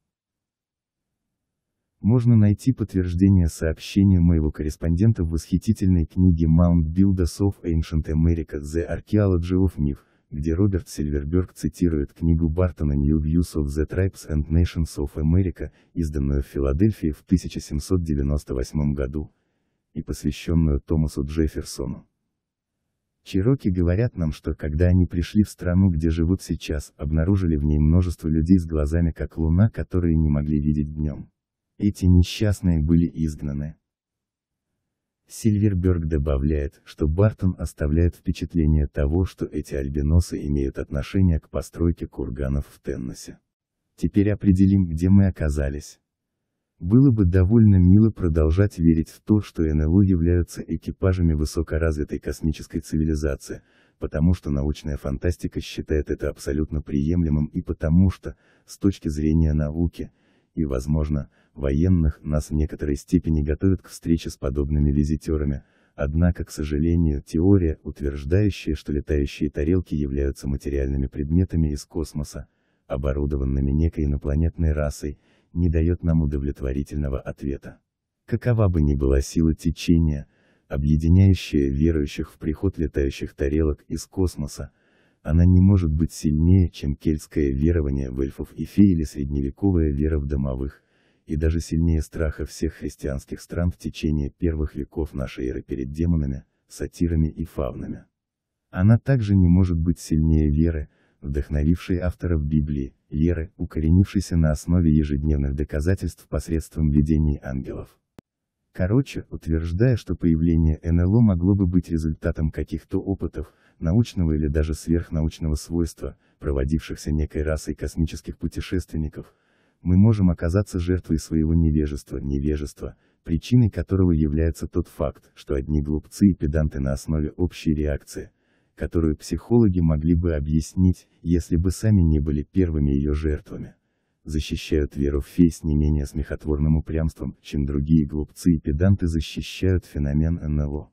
можно найти подтверждение сообщения моего корреспондента в восхитительной книге Mount Builders of Ancient America The Archaeology of Myth, где Роберт Сильверберг цитирует книгу Бартона New Views of the Tribes and Nations of America, изданную в Филадельфии в 1798 году, и посвященную Томасу Джефферсону. Чероки говорят нам, что когда они пришли в страну, где живут сейчас, обнаружили в ней множество людей с глазами как луна, которые не могли видеть днем. Эти несчастные были изгнаны. Сильверберг добавляет, что Бартон оставляет впечатление того, что эти альбиносы имеют отношение к постройке курганов в Теннессе. Теперь определим, где мы оказались. Было бы довольно мило продолжать верить в то, что НЛО являются экипажами высокоразвитой космической цивилизации, потому что научная фантастика считает это абсолютно приемлемым и потому что, с точки зрения науки, и возможно, военных нас в некоторой степени готовят к встрече с подобными визитерами, однако, к сожалению, теория, утверждающая, что летающие тарелки являются материальными предметами из космоса, оборудованными некой инопланетной расой, не дает нам удовлетворительного ответа. Какова бы ни была сила течения, объединяющая верующих в приход летающих тарелок из космоса, она не может быть сильнее, чем кельтское верование в эльфов и феи или средневековая вера в домовых, и даже сильнее страха всех христианских стран в течение первых веков нашей эры перед демонами, сатирами и фавнами. Она также не может быть сильнее веры, вдохновившей авторов Библии, веры, укоренившейся на основе ежедневных доказательств посредством видений ангелов. Короче, утверждая, что появление НЛО могло бы быть результатом каких-то опытов, научного или даже сверхнаучного свойства, проводившихся некой расой космических путешественников, мы можем оказаться жертвой своего невежества, невежества, причиной которого является тот факт, что одни глупцы и педанты на основе общей реакции, которую психологи могли бы объяснить, если бы сами не были первыми ее жертвами, защищают веру в фей с не менее смехотворным упрямством, чем другие глупцы и педанты защищают феномен НЛО.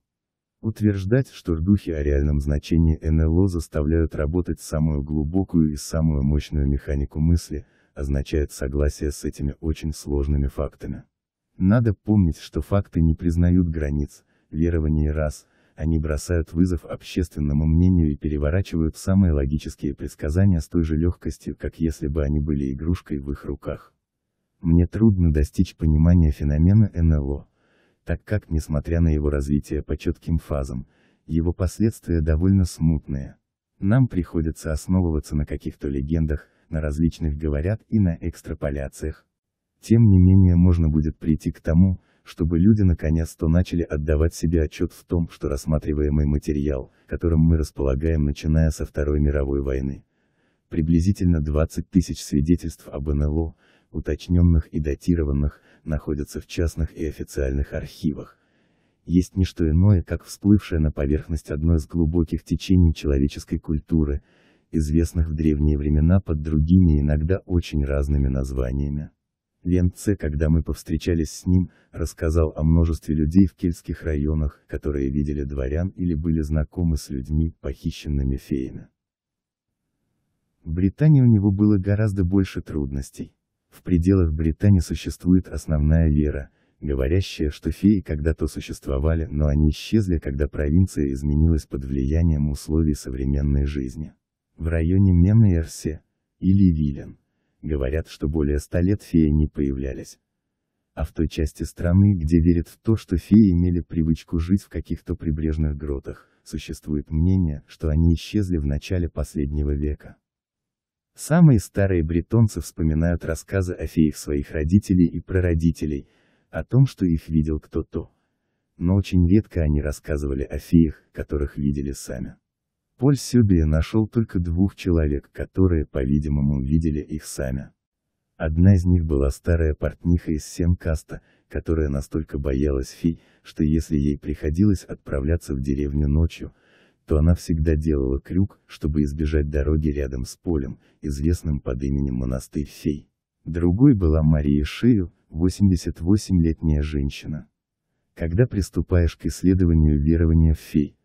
Утверждать, что духи о реальном значении НЛО заставляют работать самую глубокую и самую мощную механику мысли – означает согласие с этими очень сложными фактами. Надо помнить, что факты не признают границ, верований раз, они бросают вызов общественному мнению и переворачивают самые логические предсказания с той же легкостью, как если бы они были игрушкой в их руках. Мне трудно достичь понимания феномена НЛО, так как, несмотря на его развитие по четким фазам, его последствия довольно смутные. Нам приходится основываться на каких-то легендах, на различных говорят и на экстраполяциях. Тем не менее можно будет прийти к тому, чтобы люди наконец-то начали отдавать себе отчет в том, что рассматриваемый материал, которым мы располагаем начиная со Второй мировой войны, приблизительно 20 тысяч свидетельств об НЛО, уточненных и датированных, находятся в частных и официальных архивах. Есть не что иное, как всплывшая на поверхность одно из глубоких течений человеческой культуры, известных в древние времена под другими иногда очень разными названиями. Ленце, когда мы повстречались с ним, рассказал о множестве людей в кельтских районах, которые видели дворян или были знакомы с людьми, похищенными феями. В Британии у него было гораздо больше трудностей. В пределах Британии существует основная вера, говорящая, что феи когда-то существовали, но они исчезли, когда провинция изменилась под влиянием условий современной жизни в районе Менерсе, или Вилен. Говорят, что более ста лет феи не появлялись. А в той части страны, где верят в то, что феи имели привычку жить в каких-то прибрежных гротах, существует мнение, что они исчезли в начале последнего века. Самые старые бретонцы вспоминают рассказы о феях своих родителей и прародителей, о том, что их видел кто-то. Но очень редко они рассказывали о феях, которых видели сами. Поль Сюбия нашел только двух человек, которые, по-видимому, видели их сами. Одна из них была старая портниха из Семкаста, которая настолько боялась фей, что если ей приходилось отправляться в деревню ночью, то она всегда делала крюк, чтобы избежать дороги рядом с полем, известным под именем монастырь фей. Другой была Мария Шию, 88-летняя женщина. Когда приступаешь к исследованию верования в фей,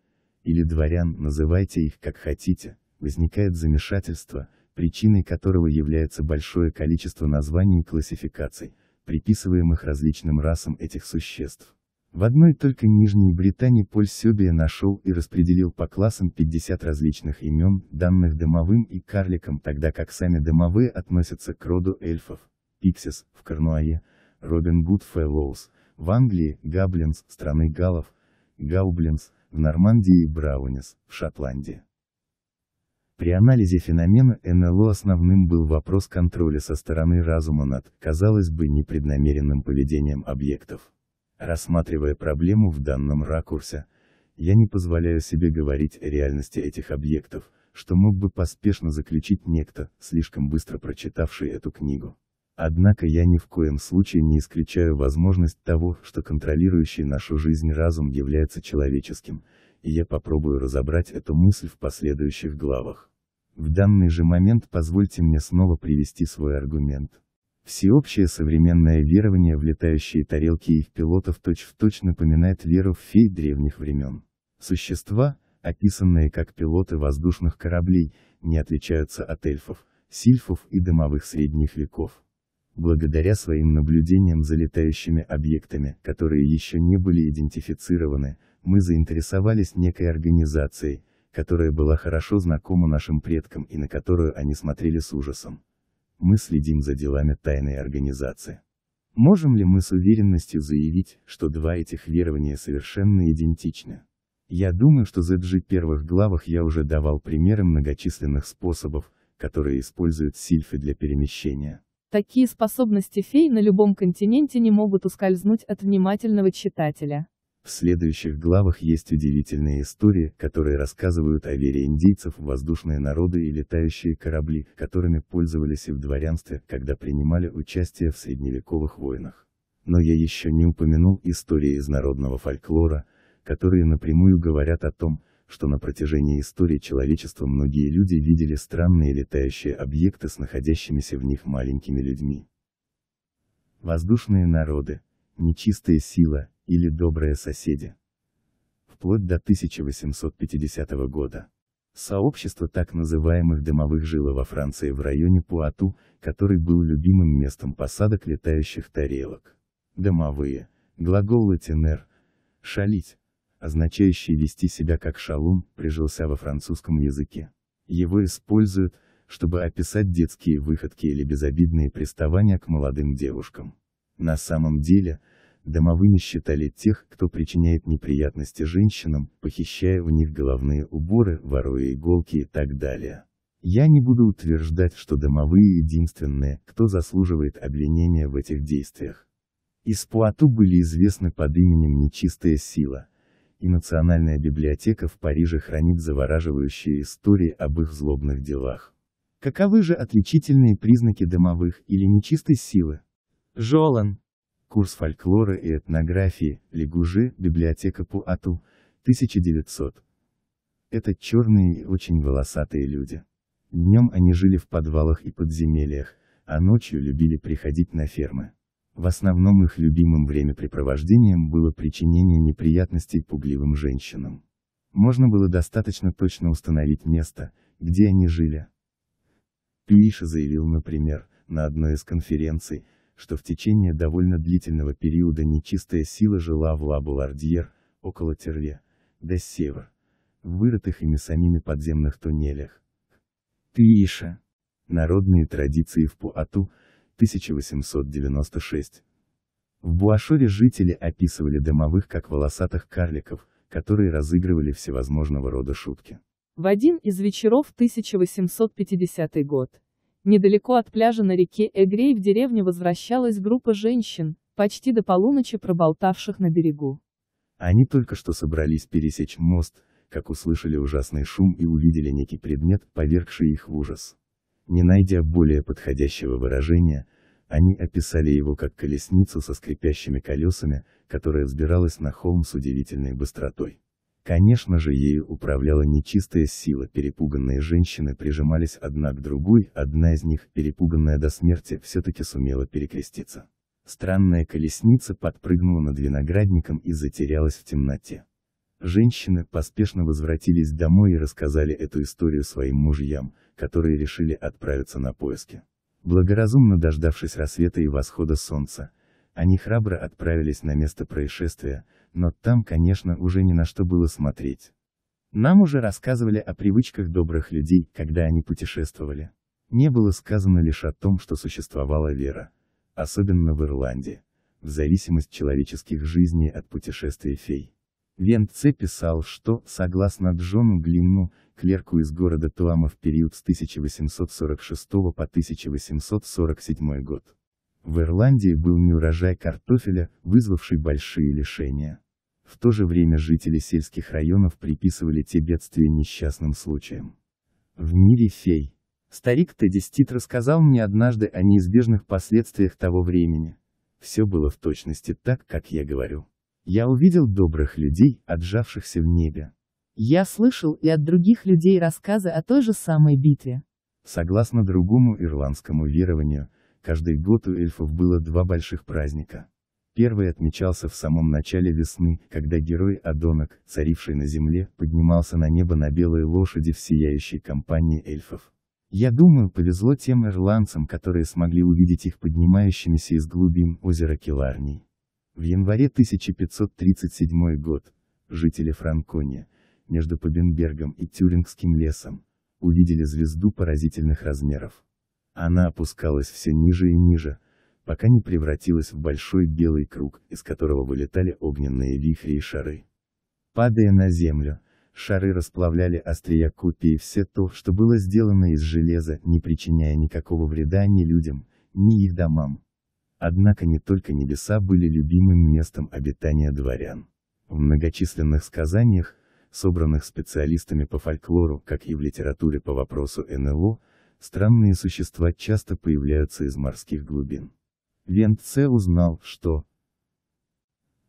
или дворян, называйте их как хотите, возникает замешательство, причиной которого является большое количество названий и классификаций, приписываемых различным расам этих существ. В одной только Нижней Британии Поль Сёбия нашел и распределил по классам 50 различных имен, данных домовым и карликам, тогда как сами домовые относятся к роду эльфов, пиксис, в Корнуае, Робин Гуд Фэллоус, в Англии, габлинс, страны галов, гаублинс, в Нормандии и Браунис, в Шотландии. При анализе феномена НЛО основным был вопрос контроля со стороны разума над, казалось бы, непреднамеренным поведением объектов. Рассматривая проблему в данном ракурсе, я не позволяю себе говорить о реальности этих объектов, что мог бы поспешно заключить некто, слишком быстро прочитавший эту книгу. Однако я ни в коем случае не исключаю возможность того, что контролирующий нашу жизнь разум является человеческим, и я попробую разобрать эту мысль в последующих главах. В данный же момент позвольте мне снова привести свой аргумент. Всеобщее современное верование в летающие тарелки и их пилотов точь-в-точь точь напоминает веру в фей древних времен. Существа, описанные как пилоты воздушных кораблей, не отличаются от эльфов, сильфов и дымовых средних веков. Благодаря своим наблюдениям за летающими объектами, которые еще не были идентифицированы, мы заинтересовались некой организацией, которая была хорошо знакома нашим предкам и на которую они смотрели с ужасом. Мы следим за делами тайной организации. Можем ли мы с уверенностью заявить, что два этих верования совершенно идентичны? Я думаю, что в ZG первых главах я уже давал примеры многочисленных способов, которые используют сильфы для перемещения. Такие способности фей на любом континенте не могут ускользнуть от внимательного читателя. В следующих главах есть удивительные истории, которые рассказывают о вере индейцев в воздушные народы и летающие корабли, которыми пользовались и в дворянстве, когда принимали участие в средневековых войнах. Но я еще не упомянул истории из народного фольклора, которые напрямую говорят о том, что на протяжении истории человечества многие люди видели странные летающие объекты с находящимися в них маленькими людьми. Воздушные народы, нечистая сила, или добрые соседи. Вплоть до 1850 года. Сообщество так называемых дымовых жило во Франции в районе Пуату, который был любимым местом посадок летающих тарелок. Дымовые. глагол латинер, шалить, означающий вести себя как шалун, прижился во французском языке. Его используют, чтобы описать детские выходки или безобидные приставания к молодым девушкам. На самом деле, домовыми считали тех, кто причиняет неприятности женщинам, похищая в них головные уборы, воруя иголки и так далее. Я не буду утверждать, что домовые единственные, кто заслуживает обвинения в этих действиях. Из Пуату были известны под именем «Нечистая сила», и Национальная библиотека в Париже хранит завораживающие истории об их злобных делах. Каковы же отличительные признаки домовых или нечистой силы? Жолан. Курс фольклора и этнографии, Лягужи, библиотека Пуату, 1900. Это черные и очень волосатые люди. Днем они жили в подвалах и подземельях, а ночью любили приходить на фермы. В основном их любимым времяпрепровождением было причинение неприятностей пугливым женщинам. Можно было достаточно точно установить место, где они жили. Пюиша заявил, например, на одной из конференций, что в течение довольно длительного периода нечистая сила жила в Ла-Булардьер, около Терре, до север, в вырытых ими самими подземных туннелях. Пюиша. Народные традиции в Пуату – 1896. В Буашоре жители описывали домовых как волосатых карликов, которые разыгрывали всевозможного рода шутки. В один из вечеров 1850 год. Недалеко от пляжа на реке Эгрей в деревне возвращалась группа женщин, почти до полуночи проболтавших на берегу. Они только что собрались пересечь мост, как услышали ужасный шум и увидели некий предмет, повергший их в ужас. Не найдя более подходящего выражения, они описали его как колесницу со скрипящими колесами, которая взбиралась на холм с удивительной быстротой. Конечно же ею управляла нечистая сила, перепуганные женщины прижимались одна к другой, одна из них, перепуганная до смерти, все-таки сумела перекреститься. Странная колесница подпрыгнула над виноградником и затерялась в темноте. Женщины поспешно возвратились домой и рассказали эту историю своим мужьям, которые решили отправиться на поиски. Благоразумно дождавшись рассвета и восхода солнца, они храбро отправились на место происшествия, но там, конечно, уже ни на что было смотреть. Нам уже рассказывали о привычках добрых людей, когда они путешествовали. Не было сказано лишь о том, что существовала вера, особенно в Ирландии, в зависимость человеческих жизней от путешествий фей. Венце писал, что, согласно Джону Глинну, клерку из города Туама в период с 1846 по 1847 год. В Ирландии был неурожай картофеля, вызвавший большие лишения. В то же время жители сельских районов приписывали те бедствия несчастным случаям. В мире фей. Старик Тедистит рассказал мне однажды о неизбежных последствиях того времени. Все было в точности так, как я говорю. Я увидел добрых людей, отжавшихся в небе. Я слышал и от других людей рассказы о той же самой битве. Согласно другому ирландскому верованию, каждый год у эльфов было два больших праздника. Первый отмечался в самом начале весны, когда герой Адонок, царивший на земле, поднимался на небо на белой лошади в сияющей компании эльфов. Я думаю, повезло тем ирландцам, которые смогли увидеть их поднимающимися из глубин озера Келарний. В январе 1537 год, жители Франкония, между Побенбергом и Тюрингским лесом, увидели звезду поразительных размеров. Она опускалась все ниже и ниже, пока не превратилась в большой белый круг, из которого вылетали огненные вихри и шары. Падая на землю, шары расплавляли острия копии все то, что было сделано из железа, не причиняя никакого вреда ни людям, ни их домам, Однако не только небеса были любимым местом обитания дворян. В многочисленных сказаниях, собранных специалистами по фольклору, как и в литературе по вопросу НЛО, странные существа часто появляются из морских глубин. Вентце узнал, что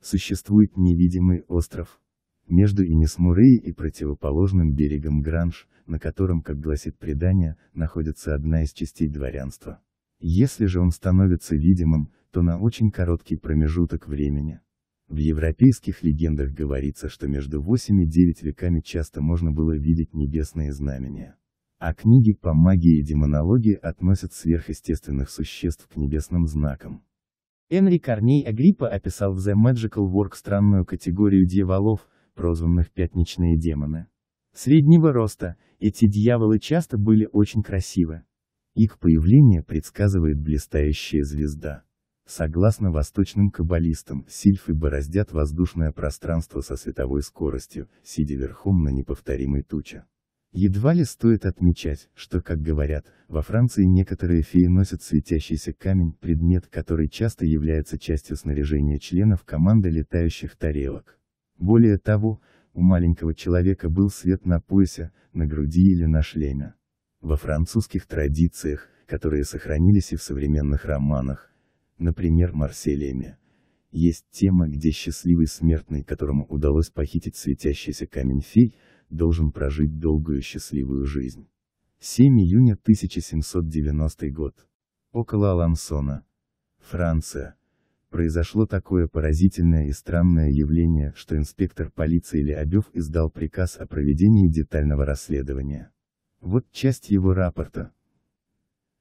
существует невидимый остров, между Инисмурей и противоположным берегом Гранж, на котором, как гласит предание, находится одна из частей дворянства. Если же он становится видимым, то на очень короткий промежуток времени. В европейских легендах говорится, что между 8 и 9 веками часто можно было видеть небесные знамения. А книги по магии и демонологии относят сверхъестественных существ к небесным знакам. Энри Корней Агриппа описал в The Magical Work странную категорию дьяволов, прозванных «пятничные демоны». Среднего роста, эти дьяволы часто были очень красивы. Их появление предсказывает блистающая звезда. Согласно восточным каббалистам, сильфы бороздят воздушное пространство со световой скоростью, сидя верхом на неповторимой туче. Едва ли стоит отмечать, что, как говорят, во Франции некоторые феи носят светящийся камень, предмет который часто является частью снаряжения членов команды летающих тарелок. Более того, у маленького человека был свет на поясе, на груди или на шлеме во французских традициях, которые сохранились и в современных романах, например Марселиями. Есть тема, где счастливый смертный, которому удалось похитить светящийся камень фей, должен прожить долгую счастливую жизнь. 7 июня 1790 год. Около Алансона. Франция. Произошло такое поразительное и странное явление, что инспектор полиции Леобев издал приказ о проведении детального расследования. Вот часть его рапорта.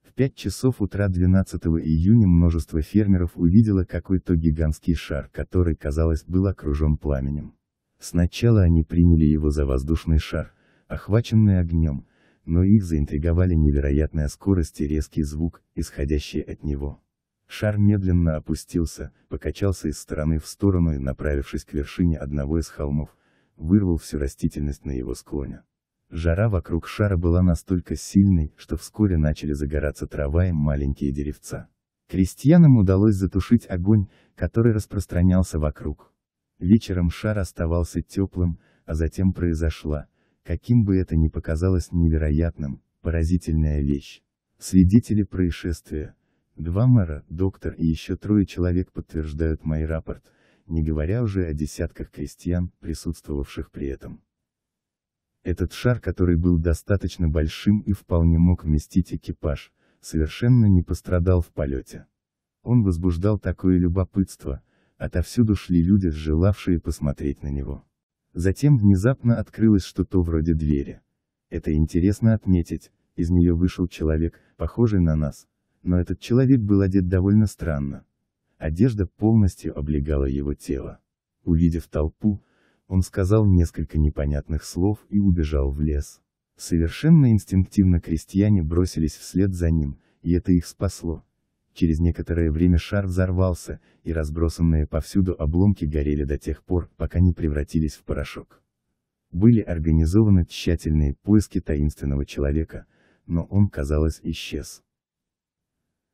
В 5 часов утра 12 июня множество фермеров увидело какой-то гигантский шар, который, казалось, был окружен пламенем. Сначала они приняли его за воздушный шар, охваченный огнем, но их заинтриговали невероятная скорость и резкий звук, исходящий от него. Шар медленно опустился, покачался из стороны в сторону и, направившись к вершине одного из холмов, вырвал всю растительность на его склоне. Жара вокруг шара была настолько сильной, что вскоре начали загораться трава и маленькие деревца. Крестьянам удалось затушить огонь, который распространялся вокруг. Вечером шар оставался теплым, а затем произошла, каким бы это ни показалось невероятным, поразительная вещь. Свидетели происшествия, два мэра, доктор и еще трое человек подтверждают мой рапорт, не говоря уже о десятках крестьян, присутствовавших при этом. Этот шар, который был достаточно большим и вполне мог вместить экипаж, совершенно не пострадал в полете. Он возбуждал такое любопытство, отовсюду шли люди, желавшие посмотреть на него. Затем внезапно открылось что-то вроде двери. Это интересно отметить, из нее вышел человек, похожий на нас, но этот человек был одет довольно странно. Одежда полностью облегала его тело. Увидев толпу, он сказал несколько непонятных слов и убежал в лес. Совершенно инстинктивно крестьяне бросились вслед за ним, и это их спасло. Через некоторое время шар взорвался, и разбросанные повсюду обломки горели до тех пор, пока не превратились в порошок. Были организованы тщательные поиски таинственного человека, но он, казалось, исчез.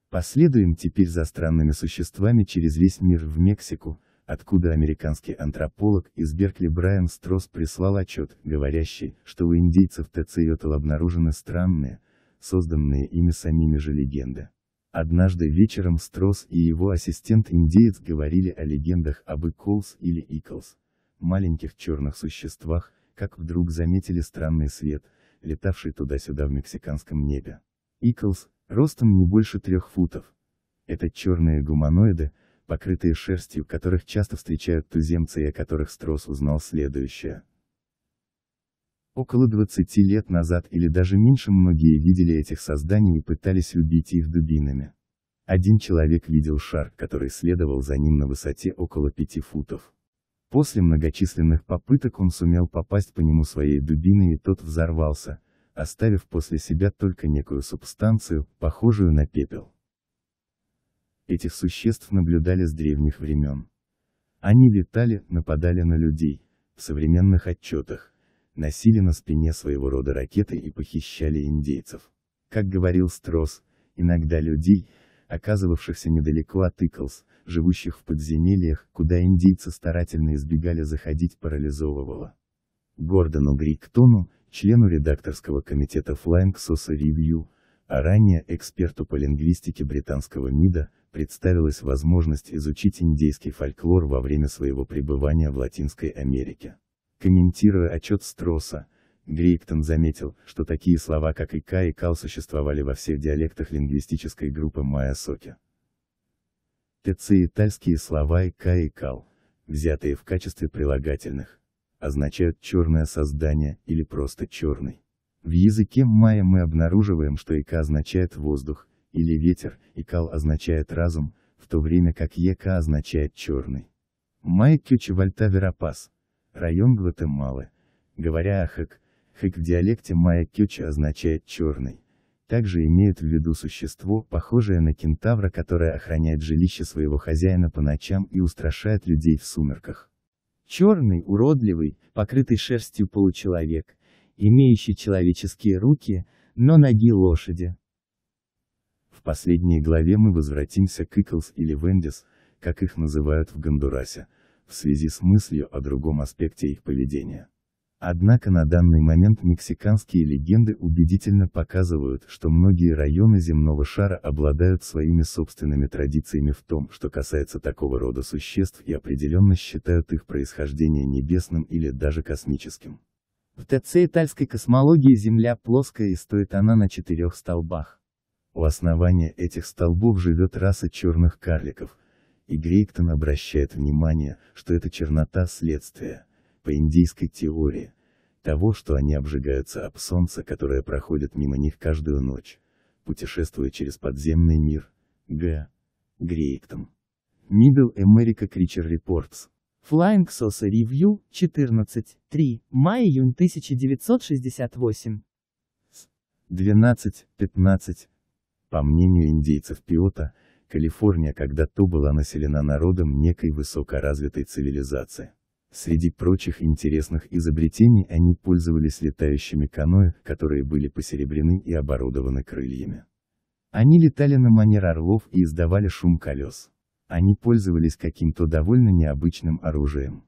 Последуем теперь за странными существами через весь мир в Мексику, откуда американский антрополог из Беркли Брайан Строс прислал отчет, говорящий, что у индейцев Тецеотл обнаружены странные, созданные ими самими же легенды. Однажды вечером Строс и его ассистент-индеец говорили о легендах об Иколс или Иколс, маленьких черных существах, как вдруг заметили странный свет, летавший туда-сюда в мексиканском небе. Иколс, ростом не больше трех футов. Это черные гуманоиды, покрытые шерстью которых часто встречают туземцы и о которых Строс узнал следующее. Около 20 лет назад или даже меньше многие видели этих созданий и пытались убить их дубинами. Один человек видел шар, который следовал за ним на высоте около 5 футов. После многочисленных попыток он сумел попасть по нему своей дубиной и тот взорвался, оставив после себя только некую субстанцию, похожую на пепел. Этих существ наблюдали с древних времен. Они летали, нападали на людей, в современных отчетах, носили на спине своего рода ракеты и похищали индейцев. Как говорил Строс, иногда людей, оказывавшихся недалеко от Иклс, живущих в подземельях, куда индейцы старательно избегали заходить парализовывало. Гордону Гриктону, члену редакторского комитета Flying Saucer Review, а ранее эксперту по лингвистике британского МИДа, представилась возможность изучить индейский фольклор во время своего пребывания в Латинской Америке. Комментируя отчет Строса, Гриктон заметил, что такие слова как «ика» и «кал» существовали во всех диалектах лингвистической группы Майя-Соки. ТЦ слова «ика» и «кал», взятые в качестве прилагательных, означают «черное создание» или просто «черный». В языке майя мы обнаруживаем, что ика означает воздух, или ветер, и кал означает разум, в то время как ека означает черный. Майя Кючевальта веропас Район Гватемалы. Говоря о хэк, хэк в диалекте майя Кюча означает черный. Также имеют в виду существо, похожее на кентавра, которое охраняет жилище своего хозяина по ночам и устрашает людей в сумерках. Черный, уродливый, покрытый шерстью получеловек, имеющий человеческие руки, но ноги лошади. В последней главе мы возвратимся к Иклс или Вендис, как их называют в Гондурасе, в связи с мыслью о другом аспекте их поведения. Однако на данный момент мексиканские легенды убедительно показывают, что многие районы земного шара обладают своими собственными традициями в том, что касается такого рода существ и определенно считают их происхождение небесным или даже космическим. В ТЦ итальской космологии Земля плоская и стоит она на четырех столбах. У основания этих столбов живет раса черных карликов, и Грейктон обращает внимание, что эта чернота – следствие, по индийской теории, того, что они обжигаются об солнце, которое проходит мимо них каждую ночь, путешествуя через подземный мир. Г. Грейктон. Middle America Creature Reports Flying Saucer Review 14.3. Май-июнь 1968. 12.15. По мнению индейцев Пиота, Калифорния когда-то была населена народом некой высокоразвитой цивилизации. Среди прочих интересных изобретений они пользовались летающими каноэ, которые были посеребрены и оборудованы крыльями. Они летали на манер орлов и издавали шум колес. Они пользовались каким-то довольно необычным оружием.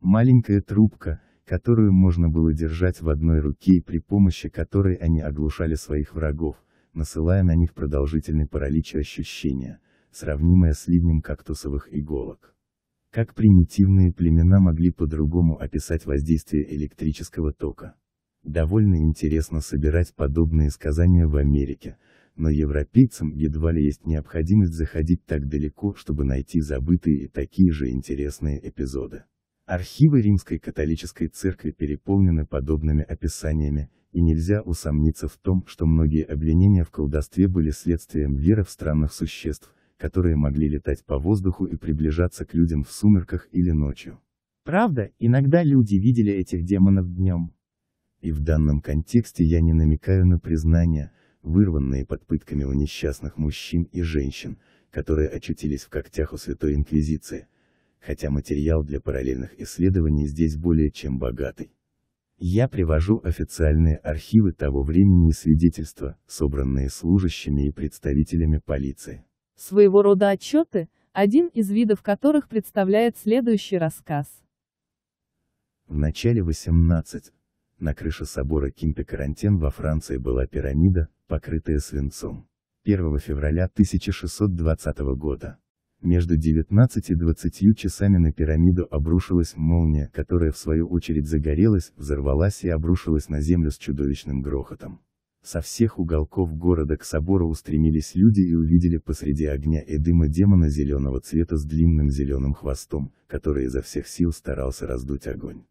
Маленькая трубка, которую можно было держать в одной руке и при помощи которой они оглушали своих врагов, насылая на них продолжительный паралич ощущения, сравнимое с ливнем кактусовых иголок. Как примитивные племена могли по-другому описать воздействие электрического тока? Довольно интересно собирать подобные сказания в Америке, но европейцам едва ли есть необходимость заходить так далеко, чтобы найти забытые и такие же интересные эпизоды. Архивы Римской католической церкви переполнены подобными описаниями, и нельзя усомниться в том, что многие обвинения в колдовстве были следствием веры в странных существ, которые могли летать по воздуху и приближаться к людям в сумерках или ночью. Правда, иногда люди видели этих демонов днем. И в данном контексте я не намекаю на признание, вырванные под пытками у несчастных мужчин и женщин, которые очутились в когтях у Святой Инквизиции, хотя материал для параллельных исследований здесь более чем богатый. Я привожу официальные архивы того времени и свидетельства, собранные служащими и представителями полиции. Своего рода отчеты, один из видов которых представляет следующий рассказ. В начале 18 на крыше собора Кинта Карантен во Франции была пирамида, покрытая свинцом. 1 февраля 1620 года. Между 19 и 20 часами на пирамиду обрушилась молния, которая в свою очередь загорелась, взорвалась и обрушилась на землю с чудовищным грохотом. Со всех уголков города к собору устремились люди и увидели посреди огня и дыма демона зеленого цвета с длинным зеленым хвостом, который изо всех сил старался раздуть огонь.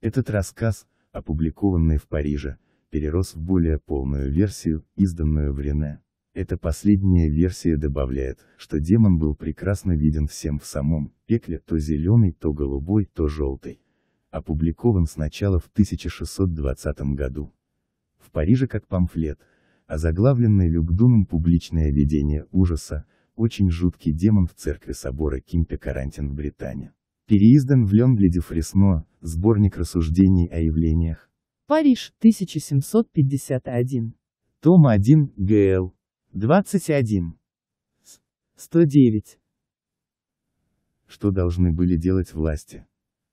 Этот рассказ, опубликованный в Париже, перерос в более полную версию, изданную в Рене. Эта последняя версия добавляет, что демон был прекрасно виден всем в самом пекле, то зеленый, то голубой, то желтый. Опубликован сначала в 1620 году. В Париже как памфлет, а озаглавленный Люкдуном публичное видение ужаса, очень жуткий демон в церкви собора Кимпе Карантин в Британии. Переиздан в Ленглиде Фресно, сборник рассуждений о явлениях, Париж, 1751. Том 1, ГЛ. 21. 109. Что должны были делать власти?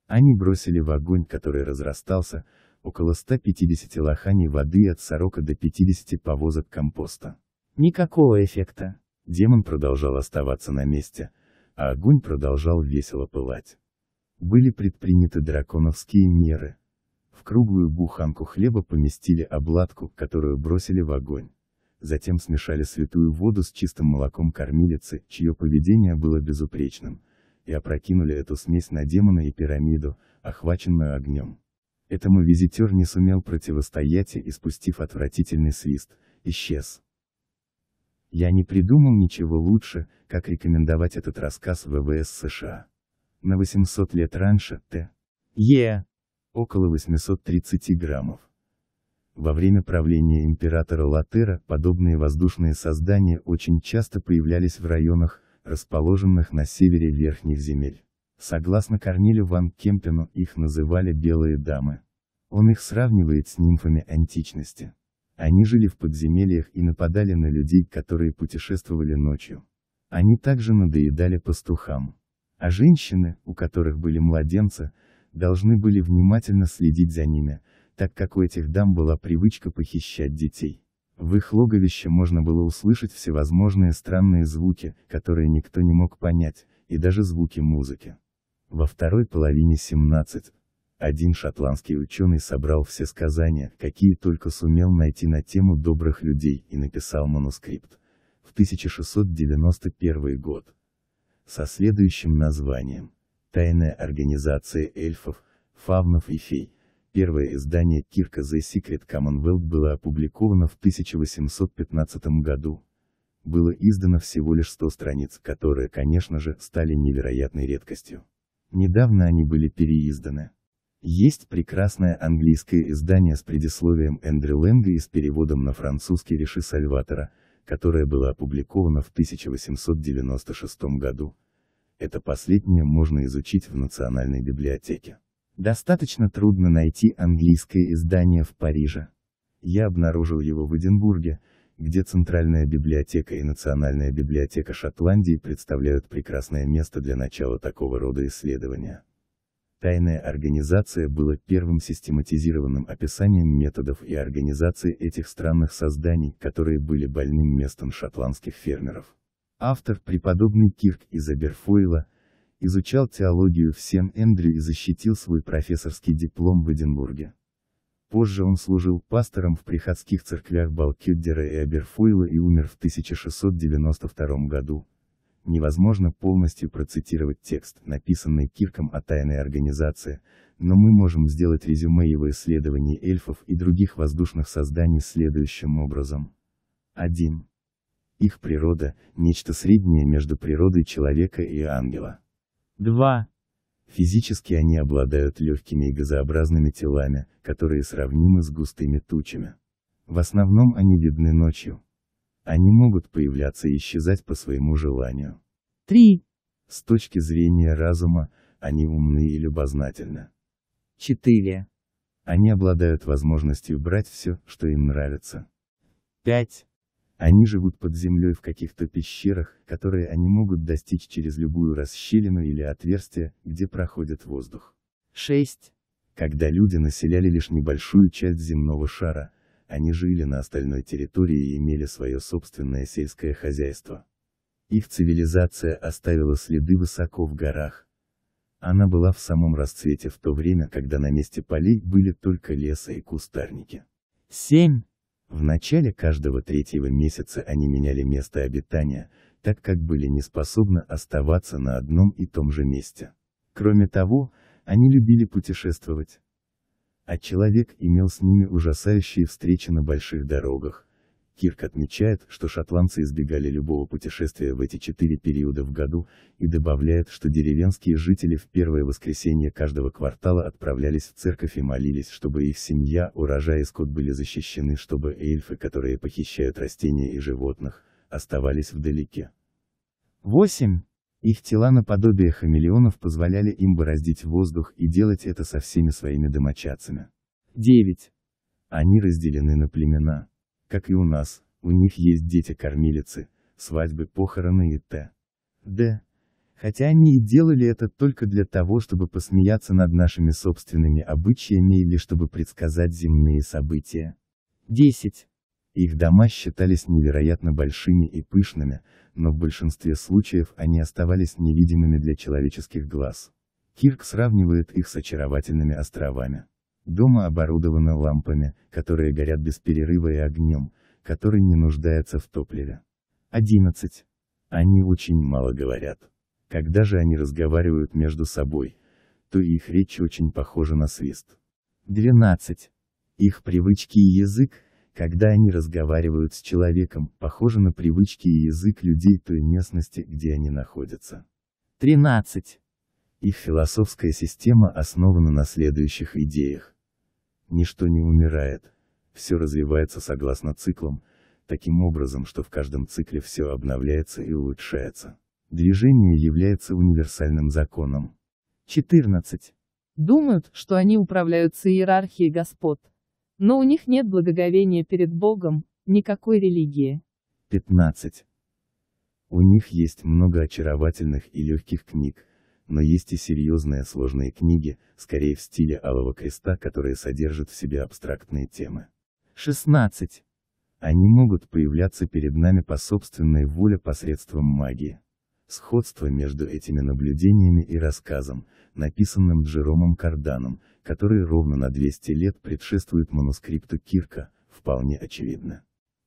Они бросили в огонь, который разрастался, около 150 лоханей воды от 40 до 50 повозок компоста. Никакого эффекта. Демон продолжал оставаться на месте, а огонь продолжал весело пылать. Были предприняты драконовские меры – в круглую буханку хлеба поместили обладку, которую бросили в огонь. Затем смешали святую воду с чистым молоком кормилицы, чье поведение было безупречным, и опрокинули эту смесь на демона и пирамиду, охваченную огнем. Этому визитер не сумел противостоять и, спустив отвратительный свист, исчез. Я не придумал ничего лучше, как рекомендовать этот рассказ ВВС США. На 800 лет раньше, Т. Е около 830 граммов. Во время правления императора Латера подобные воздушные создания очень часто появлялись в районах, расположенных на севере верхних земель. Согласно Корнилю ван Кемпену их называли «белые дамы». Он их сравнивает с нимфами античности. Они жили в подземельях и нападали на людей, которые путешествовали ночью. Они также надоедали пастухам. А женщины, у которых были младенцы, должны были внимательно следить за ними, так как у этих дам была привычка похищать детей. В их логовище можно было услышать всевозможные странные звуки, которые никто не мог понять, и даже звуки музыки. Во второй половине 17 один шотландский ученый собрал все сказания, какие только сумел найти на тему добрых людей, и написал манускрипт. В 1691 год. Со следующим названием. Тайная организация эльфов, фавнов и фей. Первое издание Кирка The Secret Commonwealth было опубликовано в 1815 году. Было издано всего лишь 100 страниц, которые, конечно же, стали невероятной редкостью. Недавно они были переизданы. Есть прекрасное английское издание с предисловием Эндрю Лэнга и с переводом на французский Реши Сальватора, которое было опубликовано в 1896 году, это последнее можно изучить в Национальной библиотеке. Достаточно трудно найти английское издание в Париже. Я обнаружил его в Эдинбурге, где Центральная библиотека и Национальная библиотека Шотландии представляют прекрасное место для начала такого рода исследования. Тайная организация была первым систематизированным описанием методов и организации этих странных созданий, которые были больным местом шотландских фермеров. Автор, преподобный Кирк из Аберфойла, изучал теологию всем эндрю и защитил свой профессорский диплом в Эдинбурге. Позже он служил пастором в приходских церквях Балкюддера и Аберфойла и умер в 1692 году. Невозможно полностью процитировать текст, написанный Кирком о тайной организации, но мы можем сделать резюме его исследований эльфов и других воздушных созданий следующим образом. 1. Их природа – нечто среднее между природой человека и ангела. 2. Физически они обладают легкими и газообразными телами, которые сравнимы с густыми тучами. В основном они видны ночью. Они могут появляться и исчезать по своему желанию. 3. С точки зрения разума, они умны и любознательны. 4. Они обладают возможностью брать все, что им нравится. 5. Они живут под землей в каких-то пещерах, которые они могут достичь через любую расщелину или отверстие, где проходит воздух. 6. Когда люди населяли лишь небольшую часть земного шара, они жили на остальной территории и имели свое собственное сельское хозяйство. Их цивилизация оставила следы высоко в горах. Она была в самом расцвете в то время, когда на месте полей были только леса и кустарники. 7. В начале каждого третьего месяца они меняли место обитания, так как были не способны оставаться на одном и том же месте. Кроме того, они любили путешествовать. А человек имел с ними ужасающие встречи на больших дорогах, Кирк отмечает, что шотландцы избегали любого путешествия в эти четыре периода в году, и добавляет, что деревенские жители в первое воскресенье каждого квартала отправлялись в церковь и молились, чтобы их семья, урожай и скот были защищены, чтобы эльфы, которые похищают растения и животных, оставались вдалеке. 8. Их тела наподобие хамелеонов позволяли им бороздить воздух и делать это со всеми своими домочадцами. 9. Они разделены на племена. Как и у нас, у них есть дети-кормилицы, свадьбы, похороны и т. д. Хотя они и делали это только для того, чтобы посмеяться над нашими собственными обычаями или чтобы предсказать земные события. 10. Их дома считались невероятно большими и пышными, но в большинстве случаев они оставались невидимыми для человеческих глаз. Кирк сравнивает их с очаровательными островами. Дома оборудованы лампами, которые горят без перерыва и огнем, который не нуждается в топливе. 11. Они очень мало говорят. Когда же они разговаривают между собой, то их речь очень похожа на свист. 12. Их привычки и язык, когда они разговаривают с человеком, похожи на привычки и язык людей той местности, где они находятся. 13. Их философская система основана на следующих идеях. Ничто не умирает. Все развивается согласно циклам, таким образом, что в каждом цикле все обновляется и улучшается. Движение является универсальным законом. 14. Думают, что они управляются иерархией господ. Но у них нет благоговения перед Богом, никакой религии. 15. У них есть много очаровательных и легких книг, но есть и серьезные сложные книги, скорее в стиле Алого Креста, которые содержат в себе абстрактные темы. 16. Они могут появляться перед нами по собственной воле посредством магии. Сходство между этими наблюдениями и рассказом, написанным Джеромом Карданом, который ровно на 200 лет предшествует манускрипту Кирка, вполне очевидно.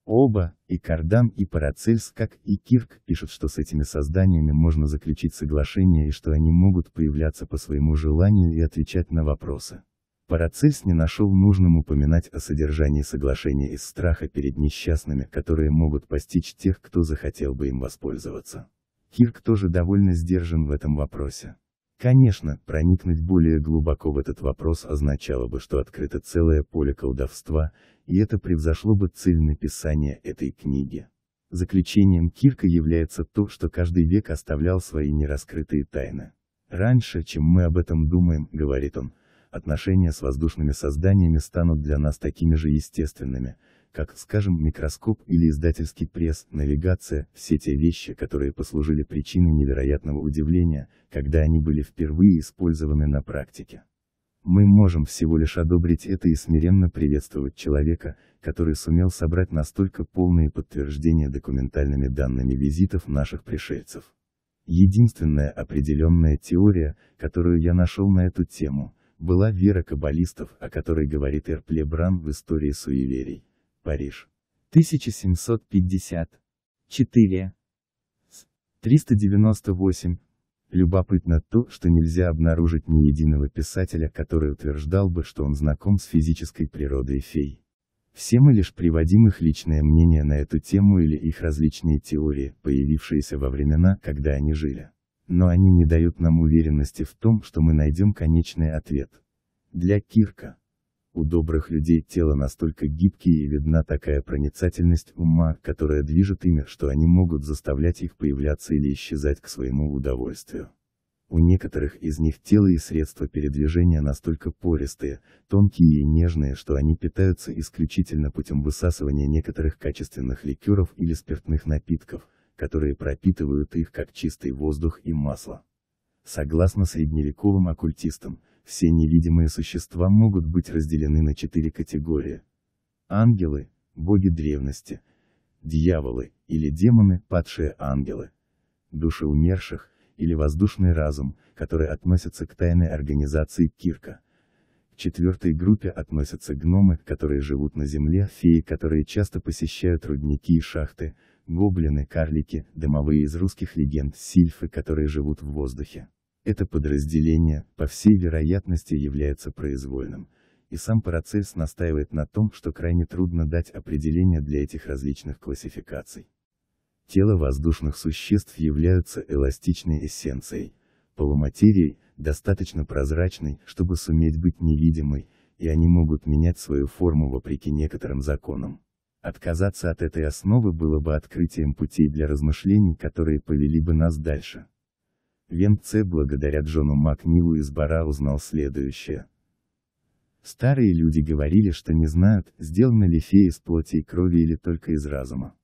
Оба, и Кардам, и Парацельс, как и Кирк, пишут, что с этими созданиями можно заключить соглашение и что они могут появляться по своему желанию и отвечать на вопросы. Парацельс не нашел нужным упоминать о содержании соглашения из страха перед несчастными, которые могут постичь тех, кто захотел бы им воспользоваться. Кирк тоже довольно сдержан в этом вопросе. Конечно, проникнуть более глубоко в этот вопрос означало бы, что открыто целое поле колдовства, и это превзошло бы цель написания этой книги. Заключением Кирка является то, что каждый век оставлял свои нераскрытые тайны. Раньше, чем мы об этом думаем, говорит он, отношения с воздушными созданиями станут для нас такими же естественными, как, скажем, микроскоп или издательский пресс, навигация, все те вещи, которые послужили причиной невероятного удивления, когда они были впервые использованы на практике. Мы можем всего лишь одобрить это и смиренно приветствовать человека, который сумел собрать настолько полные подтверждения документальными данными визитов наших пришельцев. Единственная определенная теория, которую я нашел на эту тему, была вера каббалистов, о которой говорит Эрпле Бран в истории суеверий. Париж. 1754. 398. Любопытно то, что нельзя обнаружить ни единого писателя, который утверждал бы, что он знаком с физической природой фей. Все мы лишь приводим их личное мнение на эту тему или их различные теории, появившиеся во времена, когда они жили. Но они не дают нам уверенности в том, что мы найдем конечный ответ. Для Кирка. У добрых людей тело настолько гибкие и видна такая проницательность ума, которая движет ими, что они могут заставлять их появляться или исчезать к своему удовольствию. У некоторых из них тело и средства передвижения настолько пористые, тонкие и нежные, что они питаются исключительно путем высасывания некоторых качественных ликеров или спиртных напитков, которые пропитывают их как чистый воздух и масло. Согласно средневековым оккультистам, все невидимые существа могут быть разделены на четыре категории. Ангелы, боги древности, дьяволы, или демоны, падшие ангелы, души умерших, или воздушный разум, который относится к тайной организации Кирка. К четвертой группе относятся гномы, которые живут на земле, феи, которые часто посещают рудники и шахты, гоблины, карлики, домовые из русских легенд, сильфы, которые живут в воздухе. Это подразделение, по всей вероятности, является произвольным, и сам Парацельс настаивает на том, что крайне трудно дать определение для этих различных классификаций. Тело воздушных существ являются эластичной эссенцией, полуматерией, достаточно прозрачной, чтобы суметь быть невидимой, и они могут менять свою форму вопреки некоторым законам. Отказаться от этой основы было бы открытием путей для размышлений, которые повели бы нас дальше. Венце благодаря Джону Макнилу из Бара узнал следующее. Старые люди говорили, что не знают, сделаны ли феи из плоти и крови или только из разума.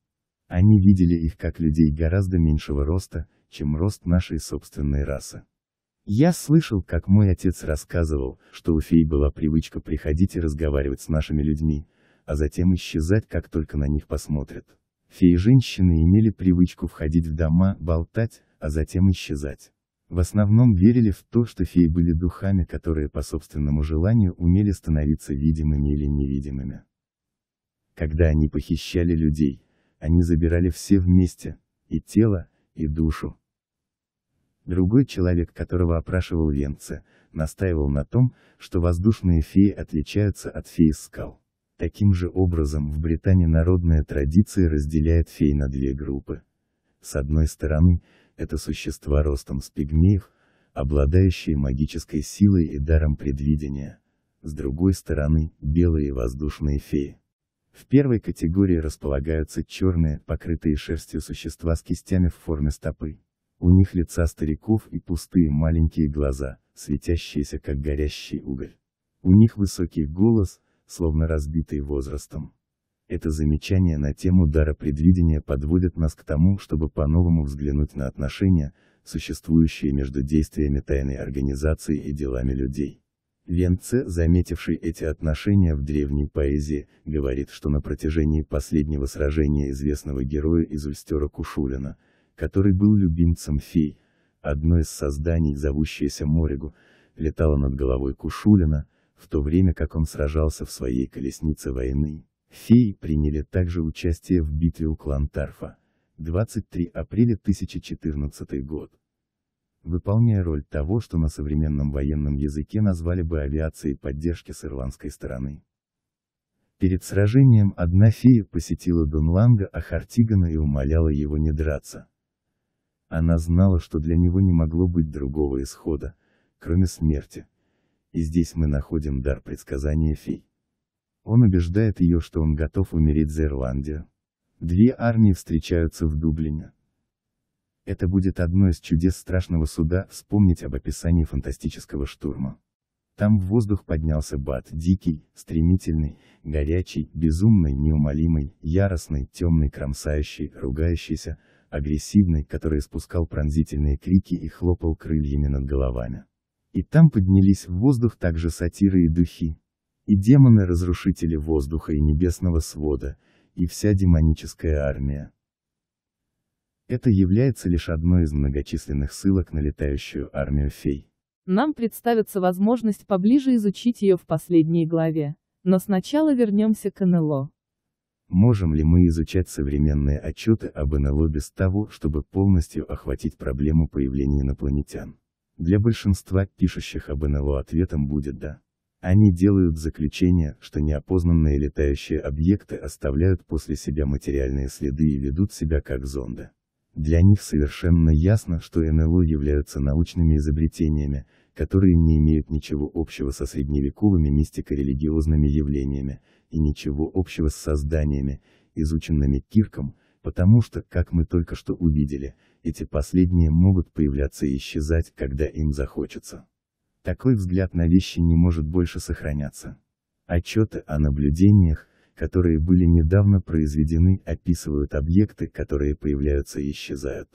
Они видели их как людей гораздо меньшего роста, чем рост нашей собственной расы. Я слышал, как мой отец рассказывал, что у фей была привычка приходить и разговаривать с нашими людьми, а затем исчезать, как только на них посмотрят. Феи-женщины имели привычку входить в дома, болтать, а затем исчезать. В основном верили в то, что феи были духами, которые по собственному желанию умели становиться видимыми или невидимыми. Когда они похищали людей, они забирали все вместе, и тело, и душу. Другой человек, которого опрашивал Венце, настаивал на том, что воздушные феи отличаются от феи скал. Таким же образом в Британии народная традиция разделяет феи на две группы. С одной стороны, это существа ростом с пигмиев, обладающие магической силой и даром предвидения. С другой стороны, белые воздушные феи. В первой категории располагаются черные, покрытые шерстью существа с кистями в форме стопы. У них лица стариков и пустые маленькие глаза, светящиеся как горящий уголь. У них высокий голос, словно разбитый возрастом. Это замечание на тему дара предвидения подводит нас к тому, чтобы по-новому взглянуть на отношения, существующие между действиями тайной организации и делами людей. Венце, заметивший эти отношения в древней поэзии, говорит, что на протяжении последнего сражения известного героя из Ульстера Кушулина, который был любимцем фей, одно из созданий, зовущееся Моригу, летало над головой Кушулина, в то время как он сражался в своей колеснице войны, Феи приняли также участие в битве у Клантарфа. 23 апреля 2014 год. Выполняя роль того, что на современном военном языке назвали бы авиацией поддержки с ирландской стороны. Перед сражением одна фея посетила Дунланга Ахартигана и умоляла его не драться. Она знала, что для него не могло быть другого исхода, кроме смерти. И здесь мы находим дар предсказания фей. Он убеждает ее, что он готов умереть за Ирландию. Две армии встречаются в Дублине. Это будет одно из чудес страшного суда, вспомнить об описании фантастического штурма. Там в воздух поднялся бат, дикий, стремительный, горячий, безумный, неумолимый, яростный, темный, кромсающий, ругающийся, агрессивный, который испускал пронзительные крики и хлопал крыльями над головами. И там поднялись в воздух также сатиры и духи, и демоны-разрушители воздуха и небесного свода, и вся демоническая армия. Это является лишь одной из многочисленных ссылок на летающую армию фей. Нам представится возможность поближе изучить ее в последней главе. Но сначала вернемся к НЛО. Можем ли мы изучать современные отчеты об НЛО без того, чтобы полностью охватить проблему появления инопланетян? Для большинства пишущих об НЛО ответом будет «да». Они делают заключение, что неопознанные летающие объекты оставляют после себя материальные следы и ведут себя как зонды. Для них совершенно ясно, что НЛО являются научными изобретениями, которые не имеют ничего общего со средневековыми мистико-религиозными явлениями, и ничего общего с созданиями, изученными Кирком, потому что, как мы только что увидели, эти последние могут появляться и исчезать, когда им захочется. Такой взгляд на вещи не может больше сохраняться. Отчеты о наблюдениях, которые были недавно произведены, описывают объекты, которые появляются и исчезают.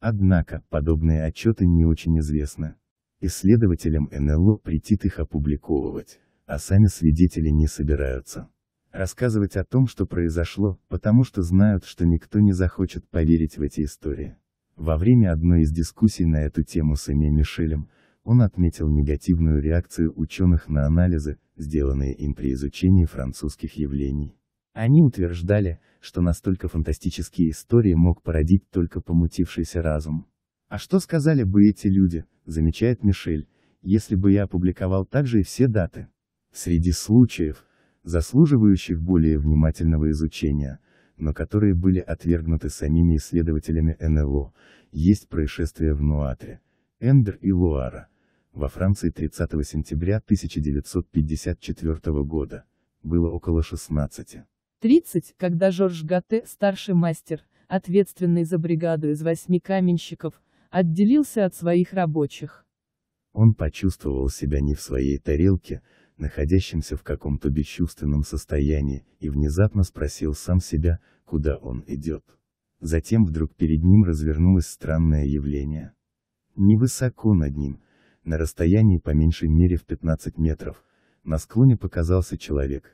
Однако, подобные отчеты не очень известны. Исследователям НЛО претит их опубликовывать, а сами свидетели не собираются. Рассказывать о том, что произошло, потому что знают, что никто не захочет поверить в эти истории. Во время одной из дискуссий на эту тему с Эми Мишелем, он отметил негативную реакцию ученых на анализы, сделанные им при изучении французских явлений. Они утверждали, что настолько фантастические истории мог породить только помутившийся разум. А что сказали бы эти люди, замечает Мишель, если бы я опубликовал также и все даты? Среди случаев, заслуживающих более внимательного изучения, но которые были отвергнуты самими исследователями НЛО, есть происшествия в Нуатре, Эндер и Луара, во Франции 30 сентября 1954 года было около 16. 30, когда Жорж Гате, старший мастер, ответственный за бригаду из восьми каменщиков, отделился от своих рабочих. Он почувствовал себя не в своей тарелке, находящимся в каком-то бесчувственном состоянии, и внезапно спросил сам себя, куда он идет. Затем вдруг перед ним развернулось странное явление. Невысоко над ним, на расстоянии по меньшей мере в 15 метров. На склоне показался человек,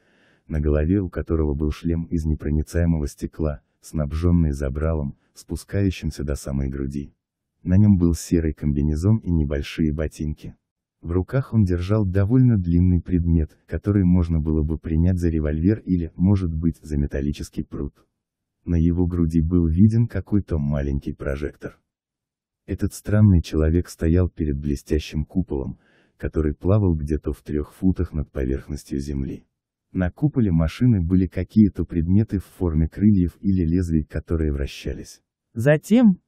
на голове у которого был шлем из непроницаемого стекла, снабженный забралом, спускающимся до самой груди. На нем был серый комбинезон и небольшие ботинки. В руках он держал довольно длинный предмет, который можно было бы принять за револьвер или, может быть, за металлический пруд. На его груди был виден какой-то маленький прожектор. Этот странный человек стоял перед блестящим куполом, который плавал где-то в трех футах над поверхностью земли. На куполе машины были какие-то предметы в форме крыльев или лезвий, которые вращались. Затем...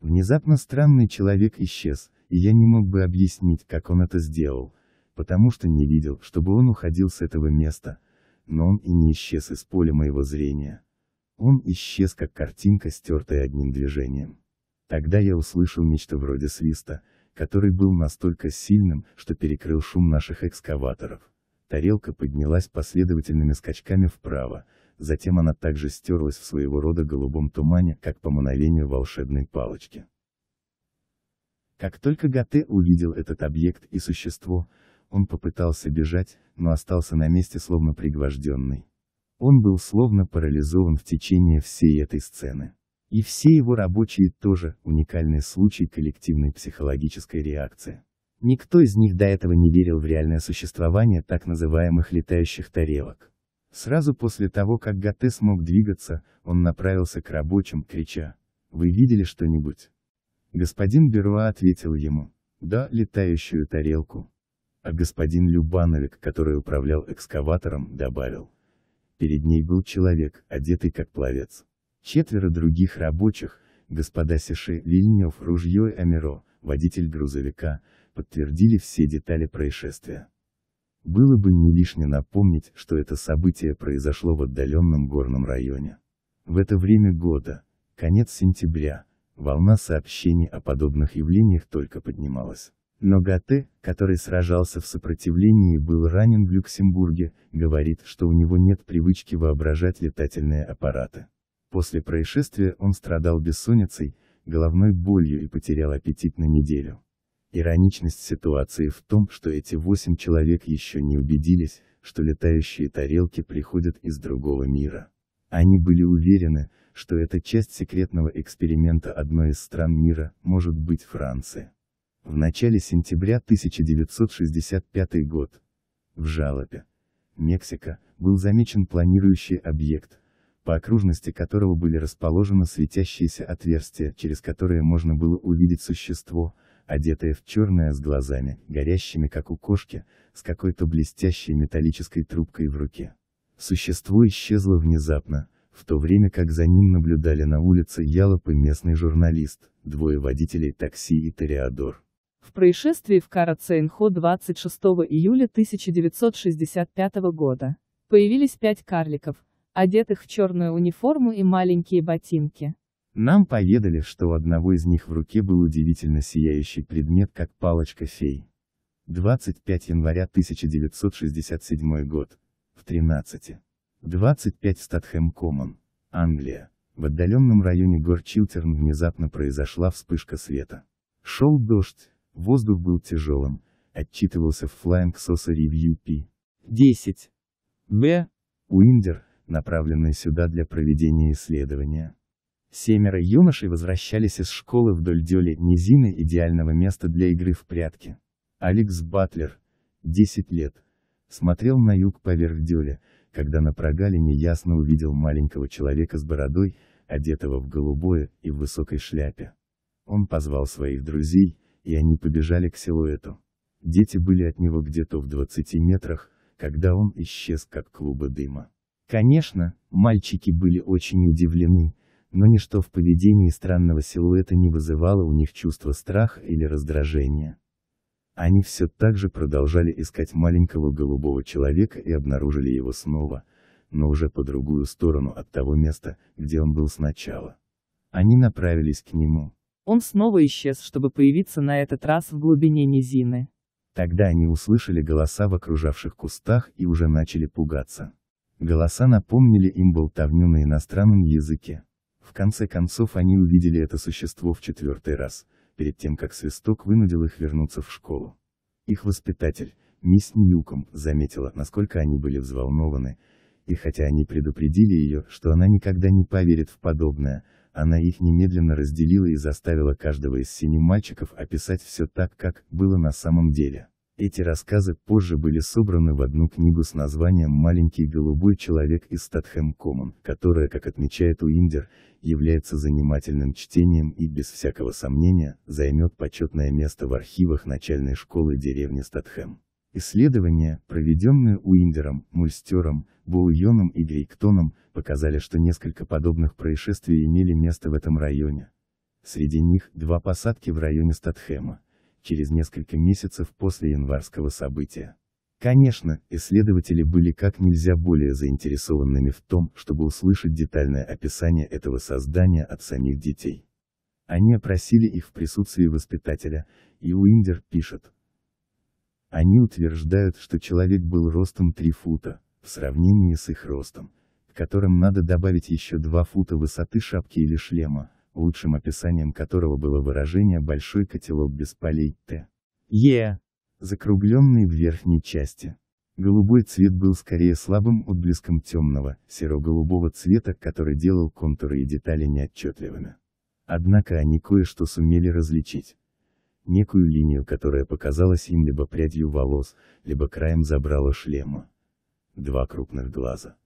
Внезапно странный человек исчез, и я не мог бы объяснить, как он это сделал, потому что не видел, чтобы он уходил с этого места, но он и не исчез из поля моего зрения. Он исчез как картинка, стертая одним движением. Тогда я услышал нечто вроде свиста, который был настолько сильным, что перекрыл шум наших экскаваторов. Тарелка поднялась последовательными скачками вправо, затем она также стерлась в своего рода голубом тумане, как по мановению волшебной палочки. Как только Гате увидел этот объект и существо, он попытался бежать, но остался на месте словно пригвожденный. Он был словно парализован в течение всей этой сцены. И все его рабочие тоже уникальный случай коллективной психологической реакции. Никто из них до этого не верил в реальное существование так называемых летающих тарелок. Сразу после того, как Гате смог двигаться, он направился к рабочим, крича «Вы видели что-нибудь?» Господин Беруа ответил ему «Да, летающую тарелку». А господин Любановик, который управлял экскаватором, добавил «Перед ней был человек, одетый как пловец». Четверо других рабочих, господа Сиши, Лильнев, Ружье и Амиро, водитель грузовика, подтвердили все детали происшествия. Было бы не лишне напомнить, что это событие произошло в отдаленном горном районе. В это время года, конец сентября, волна сообщений о подобных явлениях только поднималась. Но Гате, который сражался в сопротивлении и был ранен в Люксембурге, говорит, что у него нет привычки воображать летательные аппараты. После происшествия он страдал бессонницей, головной болью и потерял аппетит на неделю. Ироничность ситуации в том, что эти восемь человек еще не убедились, что летающие тарелки приходят из другого мира. Они были уверены, что это часть секретного эксперимента одной из стран мира, может быть Франция. В начале сентября 1965 год. В жалобе. Мексика, был замечен планирующий объект, по окружности которого были расположены светящиеся отверстия, через которые можно было увидеть существо, одетое в черное с глазами, горящими как у кошки, с какой-то блестящей металлической трубкой в руке. Существо исчезло внезапно, в то время как за ним наблюдали на улице Ялоп и местный журналист, двое водителей такси и Тореадор. В происшествии в Карацейнхо 26 июля 1965 года появились пять карликов, одетых в черную униформу и маленькие ботинки. Нам поведали, что у одного из них в руке был удивительно сияющий предмет, как палочка фей. 25 января 1967 год. В 13:25 Статхэм Коммон, Англия. В отдаленном районе гор Чилтерн внезапно произошла вспышка света. Шел дождь, воздух был тяжелым, отчитывался в Flying Saucer Review P. 10. Б. Уиндер, направленные сюда для проведения исследования. Семеро юношей возвращались из школы вдоль дюли низины идеального места для игры в прятки. Алекс Батлер, 10 лет, смотрел на юг поверх дюли, когда на прогалине ясно увидел маленького человека с бородой, одетого в голубое и в высокой шляпе. Он позвал своих друзей, и они побежали к силуэту. Дети были от него где-то в 20 метрах, когда он исчез как клубы дыма. Конечно, мальчики были очень удивлены, но ничто в поведении странного силуэта не вызывало у них чувства страха или раздражения. Они все так же продолжали искать маленького голубого человека и обнаружили его снова, но уже по другую сторону от того места, где он был сначала. Они направились к нему. Он снова исчез, чтобы появиться на этот раз в глубине низины. Тогда они услышали голоса в окружавших кустах и уже начали пугаться. Голоса напомнили им болтовню на иностранном языке. В конце концов они увидели это существо в четвертый раз, перед тем как свисток вынудил их вернуться в школу. Их воспитатель, мисс Ньюком, заметила, насколько они были взволнованы, и хотя они предупредили ее, что она никогда не поверит в подобное, она их немедленно разделила и заставила каждого из семи мальчиков описать все так, как было на самом деле. Эти рассказы позже были собраны в одну книгу с названием «Маленький голубой человек» из Статхэм Коммон, которая, как отмечает Уиндер, является занимательным чтением и, без всякого сомнения, займет почетное место в архивах начальной школы деревни Статхэм. Исследования, проведенные Уиндером, Мульстером, Боуйоном и Грейктоном, показали, что несколько подобных происшествий имели место в этом районе. Среди них, два посадки в районе Статхэма, через несколько месяцев после январского события. Конечно, исследователи были как нельзя более заинтересованными в том, чтобы услышать детальное описание этого создания от самих детей. Они опросили их в присутствии воспитателя, и Уиндер пишет. Они утверждают, что человек был ростом 3 фута, в сравнении с их ростом, к которым надо добавить еще 2 фута высоты шапки или шлема, лучшим описанием которого было выражение «большой котелок без полей» Т. Е. Закругленный в верхней части. Голубой цвет был скорее слабым отблеском темного, серо-голубого цвета, который делал контуры и детали неотчетливыми. Однако они кое-что сумели различить. Некую линию, которая показалась им либо прядью волос, либо краем забрала шлема. Два крупных глаза.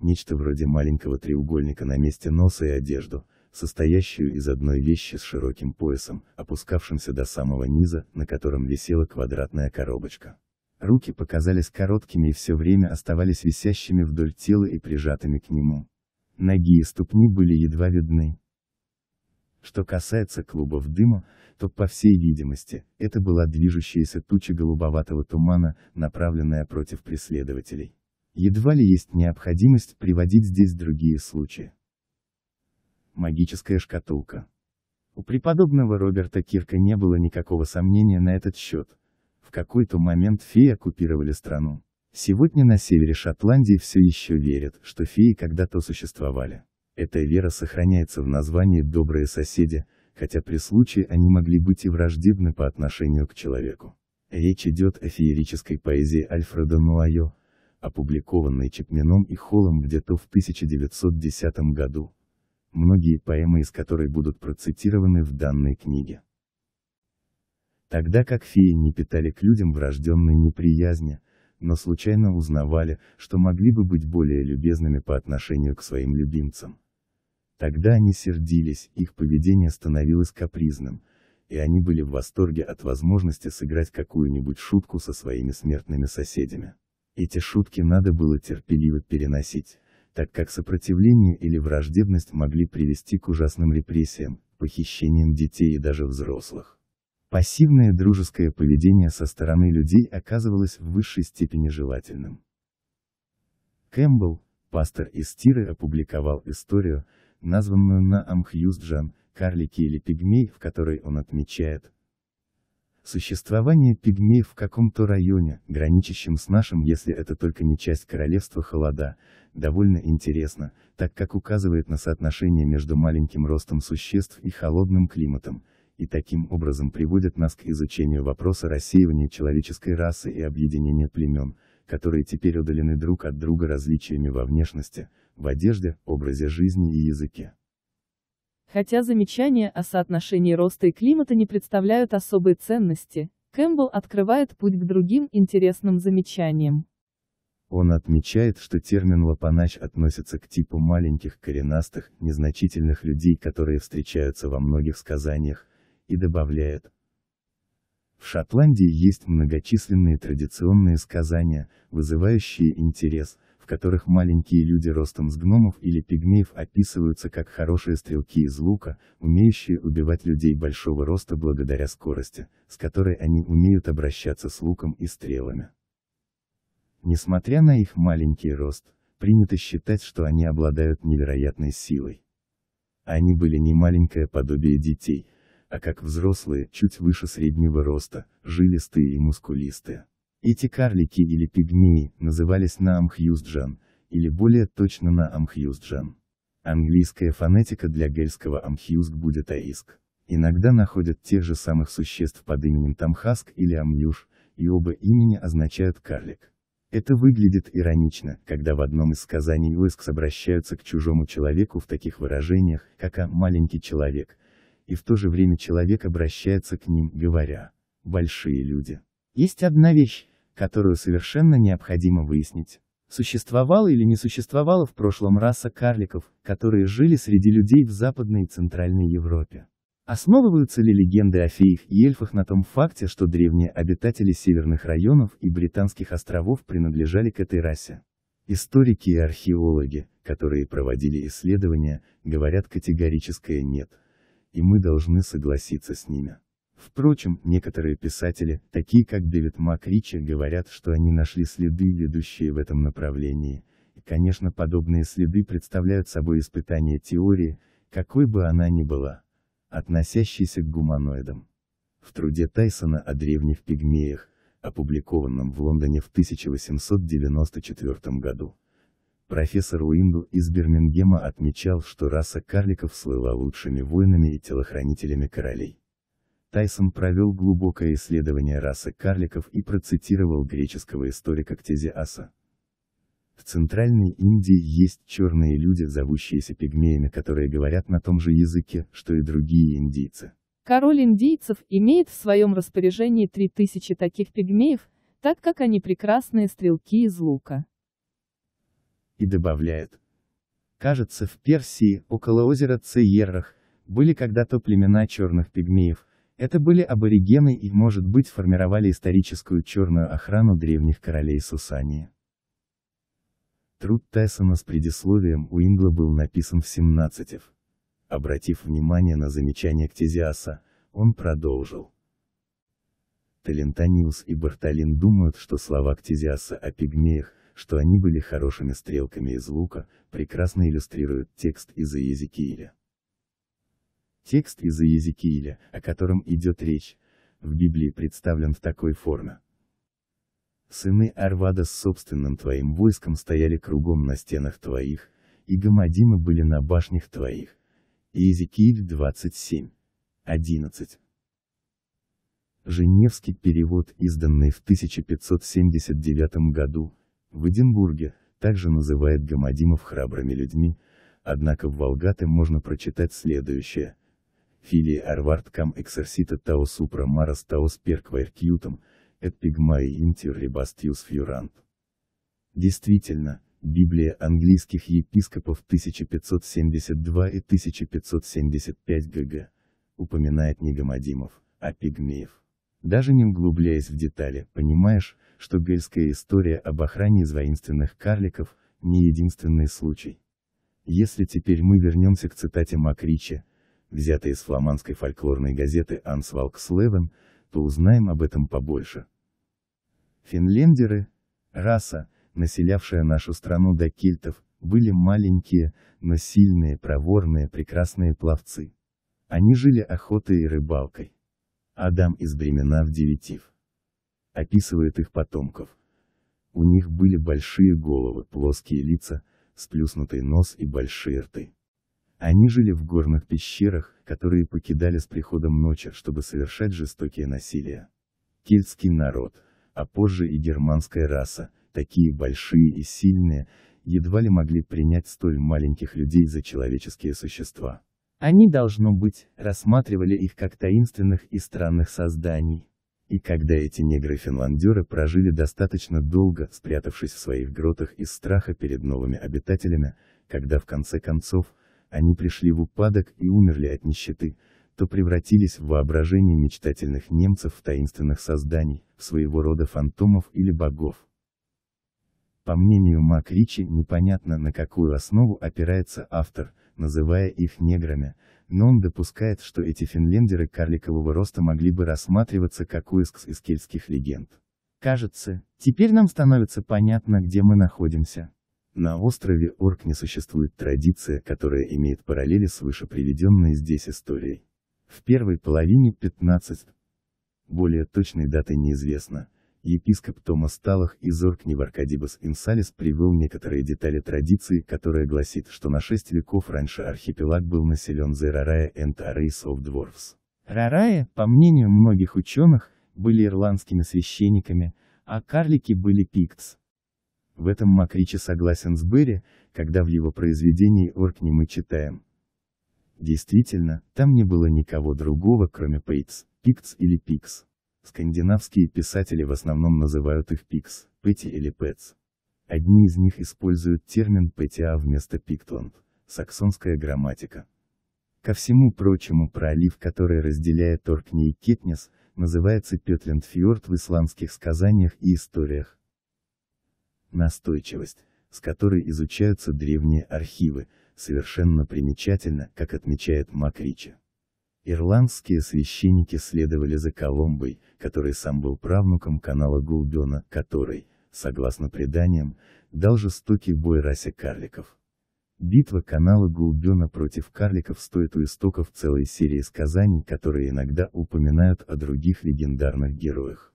Нечто вроде маленького треугольника на месте носа и одежду, состоящую из одной вещи с широким поясом, опускавшимся до самого низа, на котором висела квадратная коробочка. Руки показались короткими и все время оставались висящими вдоль тела и прижатыми к нему. Ноги и ступни были едва видны. Что касается клубов дыма, то, по всей видимости, это была движущаяся туча голубоватого тумана, направленная против преследователей. Едва ли есть необходимость приводить здесь другие случаи магическая шкатулка. У преподобного Роберта Кирка не было никакого сомнения на этот счет. В какой-то момент феи оккупировали страну. Сегодня на севере Шотландии все еще верят, что феи когда-то существовали. Эта вера сохраняется в названии «добрые соседи», хотя при случае они могли быть и враждебны по отношению к человеку. Речь идет о феерической поэзии Альфреда Нуайо, опубликованной Чепменом и Холлом где-то в 1910 году многие поэмы из которой будут процитированы в данной книге. Тогда как феи не питали к людям врожденной неприязни, но случайно узнавали, что могли бы быть более любезными по отношению к своим любимцам. Тогда они сердились, их поведение становилось капризным, и они были в восторге от возможности сыграть какую-нибудь шутку со своими смертными соседями. Эти шутки надо было терпеливо переносить так как сопротивление или враждебность могли привести к ужасным репрессиям, похищениям детей и даже взрослых. Пассивное дружеское поведение со стороны людей оказывалось в высшей степени желательным. Кэмпбелл, пастор из Тиры опубликовал историю, названную на Амхьюзджан, «Карлики или пигмей», в которой он отмечает, Существование пигмеев в каком-то районе, граничащем с нашим, если это только не часть королевства холода, довольно интересно, так как указывает на соотношение между маленьким ростом существ и холодным климатом, и таким образом приводит нас к изучению вопроса рассеивания человеческой расы и объединения племен, которые теперь удалены друг от друга различиями во внешности, в одежде, образе жизни и языке. Хотя замечания о соотношении роста и климата не представляют особой ценности, Кэмпбелл открывает путь к другим интересным замечаниям. Он отмечает, что термин лапанач относится к типу маленьких коренастых, незначительных людей, которые встречаются во многих сказаниях, и добавляет. В Шотландии есть многочисленные традиционные сказания, вызывающие интерес, которых маленькие люди ростом с гномов или пигмеев описываются как хорошие стрелки из лука, умеющие убивать людей большого роста благодаря скорости, с которой они умеют обращаться с луком и стрелами. Несмотря на их маленький рост, принято считать, что они обладают невероятной силой. Они были не маленькое подобие детей, а как взрослые, чуть выше среднего роста, жилистые и мускулистые. Эти карлики или пигмии назывались наамхьюзджан, или более точно наамхьюзджан. Английская фонетика для гельского амхьюзг будет аиск. Иногда находят тех же самых существ под именем тамхаск или амюш, и оба имени означают карлик. Это выглядит иронично, когда в одном из сказаний Уэскс обращаются к чужому человеку в таких выражениях, как «а маленький человек», и в то же время человек обращается к ним, говоря «большие люди». Есть одна вещь, которую совершенно необходимо выяснить. Существовала или не существовала в прошлом раса карликов, которые жили среди людей в Западной и Центральной Европе? Основываются ли легенды о феях и эльфах на том факте, что древние обитатели северных районов и британских островов принадлежали к этой расе? Историки и археологи, которые проводили исследования, говорят категорическое «нет», и мы должны согласиться с ними. Впрочем, некоторые писатели, такие как Дэвид Макричи, говорят, что они нашли следы, ведущие в этом направлении, и, конечно, подобные следы представляют собой испытание теории, какой бы она ни была, относящейся к гуманоидам. В труде Тайсона о древних пигмеях, опубликованном в Лондоне в 1894 году, профессор Уинду из Бирмингема отмечал, что раса карликов слыла лучшими воинами и телохранителями королей. Тайсон провел глубокое исследование расы карликов и процитировал греческого историка Ктезиаса. В Центральной Индии есть черные люди, зовущиеся пигмеями, которые говорят на том же языке, что и другие индийцы. Король индийцев имеет в своем распоряжении 3000 таких пигмеев, так как они прекрасные стрелки из лука. И добавляет. Кажется, в Персии, около озера Цейеррах, были когда-то племена черных пигмеев, это были аборигены и, может быть, формировали историческую черную охрану древних королей Сусании. Труд Тайсона с предисловием у Ингла был написан в 17 Обратив внимание на замечание Ктезиаса, он продолжил. Талентаниус и Барталин думают, что слова Ктезиаса о пигмеях, что они были хорошими стрелками из лука, прекрасно иллюстрируют текст из Иезекииля. Текст из Иезекииля, о котором идет речь, в Библии представлен в такой форме. Сыны Арвада с собственным твоим войском стояли кругом на стенах твоих, и Гамадимы были на башнях твоих. Иезекииль 27. 11. Женевский перевод, изданный в 1579 году, в Эдинбурге, также называет гамадимов храбрыми людьми, однако в Волгате можно прочитать следующее. Фили арвард кам эксерсита таос супра марас таос перквайркьютом, эт пигмаи интир ребастиус фьюрант. Действительно, Библия английских епископов 1572 и 1575 г.г. упоминает не гомодимов, а пигмеев. Даже не углубляясь в детали, понимаешь, что гельская история об охране из воинственных карликов – не единственный случай. Если теперь мы вернемся к цитате Макрича, Взятая из фламандской фольклорной газеты «Ансвалкслевен», то узнаем об этом побольше. Финлендеры, раса, населявшая нашу страну до кельтов, были маленькие, но сильные, проворные, прекрасные пловцы. Они жили охотой и рыбалкой. Адам из бремена в девятив. Описывает их потомков. У них были большие головы, плоские лица, сплюснутый нос и большие рты. Они жили в горных пещерах, которые покидали с приходом ночи, чтобы совершать жестокие насилия. Кельтский народ, а позже и германская раса, такие большие и сильные, едва ли могли принять столь маленьких людей за человеческие существа. Они, должно быть, рассматривали их как таинственных и странных созданий. И когда эти негры-финландеры прожили достаточно долго, спрятавшись в своих гротах из страха перед новыми обитателями, когда в конце концов, они пришли в упадок и умерли от нищеты, то превратились в воображение мечтательных немцев в таинственных созданий, в своего рода фантомов или богов. По мнению Макричи, непонятно на какую основу опирается автор, называя их неграми, но он допускает, что эти финлендеры карликового роста могли бы рассматриваться как уиск из кельтских легенд. Кажется, теперь нам становится понятно, где мы находимся. На острове Орк не существует традиция, которая имеет параллели с выше приведенной здесь историей. В первой половине 15 более точной даты неизвестно, епископ Томас Талах из Оркни в Аркадибас Инсалис привел некоторые детали традиции, которая гласит, что на шесть веков раньше архипелаг был населен за Рарая and Arrays of Рарая, по мнению многих ученых, были ирландскими священниками, а карлики были пиктс. В этом Макричи согласен с Берри, когда в его произведении Оркни мы читаем. Действительно, там не было никого другого, кроме Пейтс, пикц или Пикс. Скандинавские писатели в основном называют их Пикс, Пэти или Пэтс. Одни из них используют термин ПТА вместо пиктонт, саксонская грамматика. Ко всему прочему пролив, который разделяет Оркни и Кетнес, называется Петлендфьорд в исландских сказаниях и историях. Настойчивость, с которой изучаются древние архивы, совершенно примечательна, как отмечает Макричи. Ирландские священники следовали за Коломбой, который сам был правнуком канала Гулдона, который, согласно преданиям, дал жестокий бой расе карликов. Битва канала Гулбена против карликов стоит у истоков целой серии сказаний, которые иногда упоминают о других легендарных героях.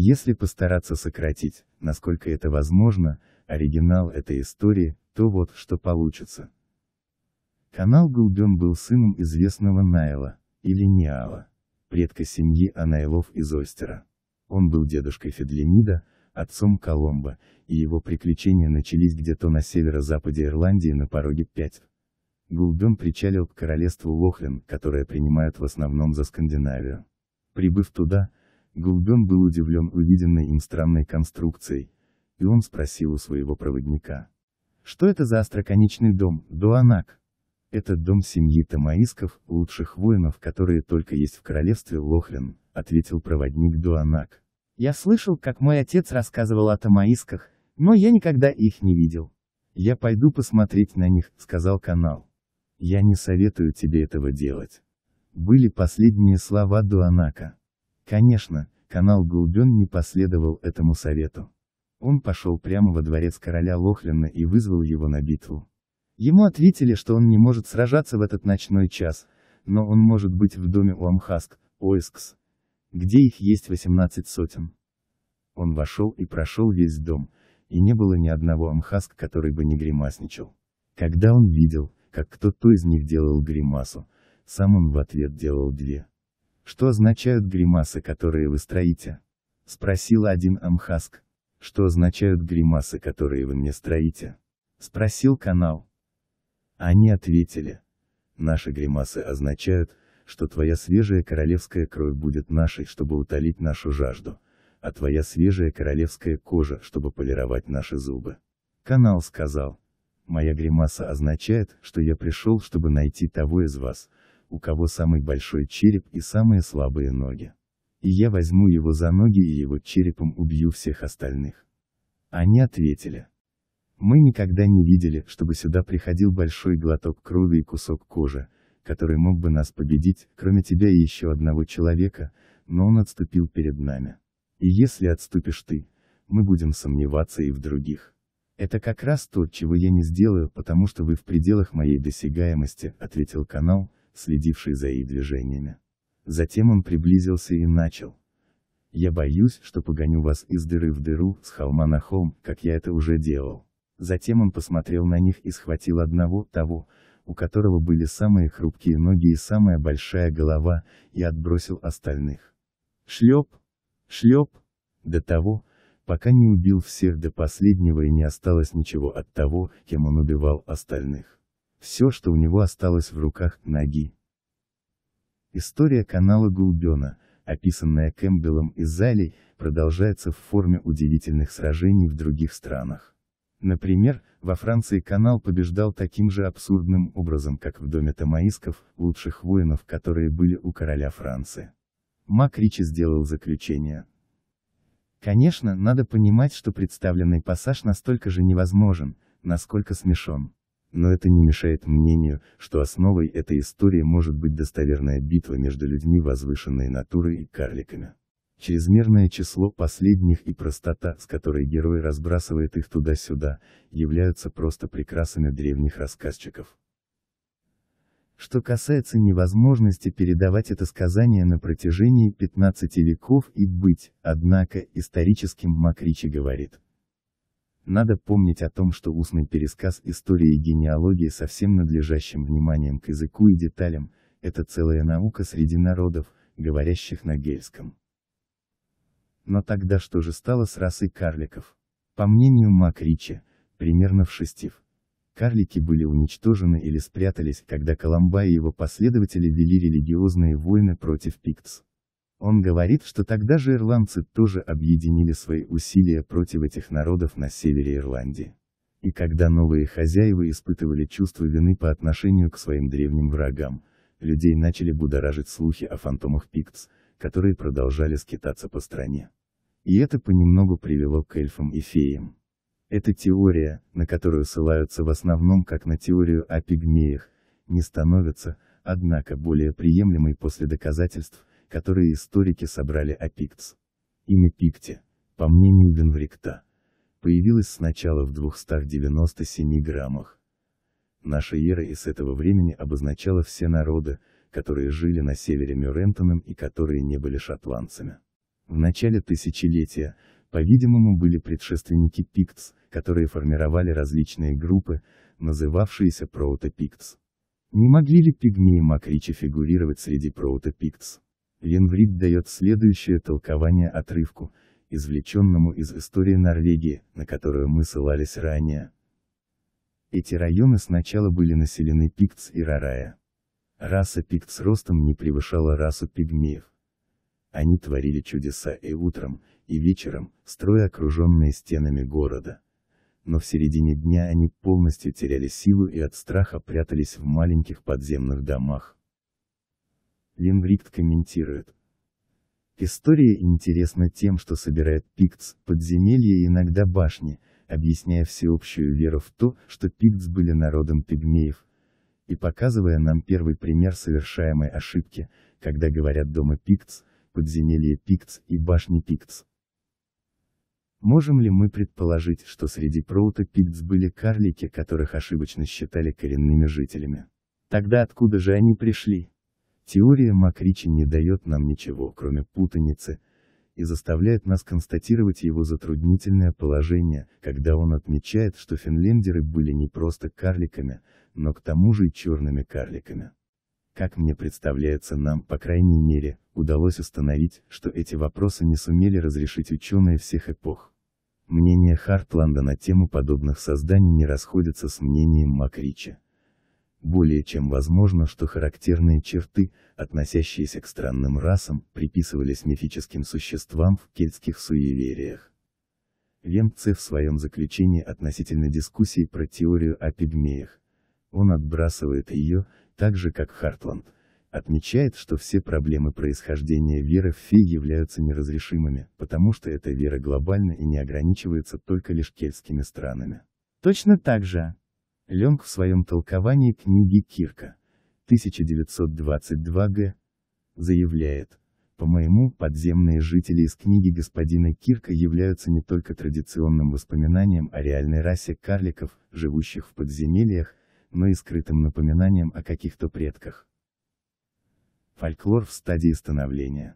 Если постараться сократить, насколько это возможно, оригинал этой истории, то вот что получится. Канал Голден был сыном известного Найла, или Ниала, предка семьи Анайлов из Остера. Он был дедушкой Федлемида, отцом Коломбо, и его приключения начались где-то на северо-западе Ирландии на пороге 5. Гулдон причалил к королевству Лохлин, которое принимают в основном за Скандинавию. Прибыв туда, Голубен был удивлен увиденной им странной конструкцией, и он спросил у своего проводника. Что это за остроконечный дом, Дуанак? Это дом семьи Тамаисков, лучших воинов, которые только есть в королевстве Лохрин", ответил проводник Дуанак. Я слышал, как мой отец рассказывал о Тамаисках, но я никогда их не видел. Я пойду посмотреть на них, сказал канал. Я не советую тебе этого делать. Были последние слова Дуанака. Конечно, канал Голбен не последовал этому совету. Он пошел прямо во дворец короля Лохлина и вызвал его на битву. Ему ответили, что он не может сражаться в этот ночной час, но он может быть в доме у Амхаск, Оискс, где их есть 18 сотен. Он вошел и прошел весь дом, и не было ни одного Амхаск, который бы не гримасничал. Когда он видел, как кто-то из них делал гримасу, сам он в ответ делал две. «Что означают гримасы, которые вы строите?» — спросил один Амхаск. «Что означают гримасы, которые вы мне строите?» — спросил канал. Они ответили. «Наши гримасы означают, что твоя свежая королевская кровь будет нашей, чтобы утолить нашу жажду, а твоя свежая королевская кожа, чтобы полировать наши зубы». Канал сказал. «Моя гримаса означает, что я пришел, чтобы найти того из вас, у кого самый большой череп и самые слабые ноги. И я возьму его за ноги и его черепом убью всех остальных. Они ответили. Мы никогда не видели, чтобы сюда приходил большой глоток крови и кусок кожи, который мог бы нас победить, кроме тебя и еще одного человека, но он отступил перед нами. И если отступишь ты, мы будем сомневаться и в других. Это как раз то, чего я не сделаю, потому что вы в пределах моей досягаемости, ответил канал, следивший за их движениями. Затем он приблизился и начал. «Я боюсь, что погоню вас из дыры в дыру, с холма на холм, как я это уже делал». Затем он посмотрел на них и схватил одного, того, у которого были самые хрупкие ноги и самая большая голова, и отбросил остальных. Шлеп! Шлеп! До того, пока не убил всех до последнего и не осталось ничего от того, кем он убивал остальных. Все, что у него осталось в руках, ноги. История канала Гулбена, описанная Кэмпбеллом и Зали, продолжается в форме удивительных сражений в других странах. Например, во Франции канал побеждал таким же абсурдным образом, как в доме Тамаисков, лучших воинов, которые были у короля Франции. Мак Ричи сделал заключение. Конечно, надо понимать, что представленный пассаж настолько же невозможен, насколько смешон. Но это не мешает мнению, что основой этой истории может быть достоверная битва между людьми возвышенной натуры и карликами. Чрезмерное число последних и простота, с которой герой разбрасывает их туда-сюда, являются просто прекрасами древних рассказчиков. Что касается невозможности передавать это сказание на протяжении 15 веков и быть, однако, историческим Макричи говорит. Надо помнить о том, что устный пересказ истории и генеалогии со всем надлежащим вниманием к языку и деталям – это целая наука среди народов, говорящих на гельском. Но тогда что же стало с расой карликов? По мнению Макрича, примерно в шестив. Карлики были уничтожены или спрятались, когда Коломба и его последователи вели религиозные войны против пиктс. Он говорит, что тогда же ирландцы тоже объединили свои усилия против этих народов на севере Ирландии. И когда новые хозяева испытывали чувство вины по отношению к своим древним врагам, людей начали будоражить слухи о фантомах пиктс, которые продолжали скитаться по стране. И это понемногу привело к эльфам и феям. Эта теория, на которую ссылаются в основном как на теорию о пигмеях, не становится, однако, более приемлемой после доказательств, которые историки собрали о Пиктс. Имя Пикти, по мнению Бенврикта, появилось сначала в 297 граммах Наша эра и с этого времени обозначала все народы, которые жили на севере Мюрентоном и которые не были шотландцами. В начале тысячелетия, по-видимому, были предшественники пиктс, которые формировали различные группы, называвшиеся пиктс. Не могли ли пигмеи Макричи фигурировать среди пиктс? Венврид дает следующее толкование отрывку, извлеченному из истории Норвегии, на которую мы ссылались ранее. Эти районы сначала были населены пиктс и рарая. Раса пиктс ростом не превышала расу пигмеев. Они творили чудеса и утром, и вечером, строя окруженные стенами города. Но в середине дня они полностью теряли силу и от страха прятались в маленьких подземных домах. Ленврикт комментирует. История интересна тем, что собирает пиктс, подземелья и иногда башни, объясняя всеобщую веру в то, что пиктс были народом пигмеев, и показывая нам первый пример совершаемой ошибки, когда говорят дома пиктс, подземелье пиктс и башни пиктс. Можем ли мы предположить, что среди проута проутопиктс были карлики, которых ошибочно считали коренными жителями? Тогда откуда же они пришли? Теория Макричи не дает нам ничего, кроме путаницы, и заставляет нас констатировать его затруднительное положение, когда он отмечает, что финлендеры были не просто карликами, но к тому же и черными карликами. Как мне представляется нам, по крайней мере, удалось установить, что эти вопросы не сумели разрешить ученые всех эпох. Мнение Хартланда на тему подобных созданий не расходится с мнением Макрича. Более чем возможно, что характерные черты, относящиеся к странным расам, приписывались мифическим существам в кельтских суевериях. Вемце в своем заключении относительно дискуссии про теорию о пигмеях. Он отбрасывает ее, так же как Хартланд, отмечает, что все проблемы происхождения веры в фей являются неразрешимыми, потому что эта вера глобальна и не ограничивается только лишь кельтскими странами. Точно так же, Ленг в своем толковании книги Кирка, 1922 г. заявляет, по-моему, подземные жители из книги господина Кирка являются не только традиционным воспоминанием о реальной расе карликов, живущих в подземельях, но и скрытым напоминанием о каких-то предках. Фольклор в стадии становления.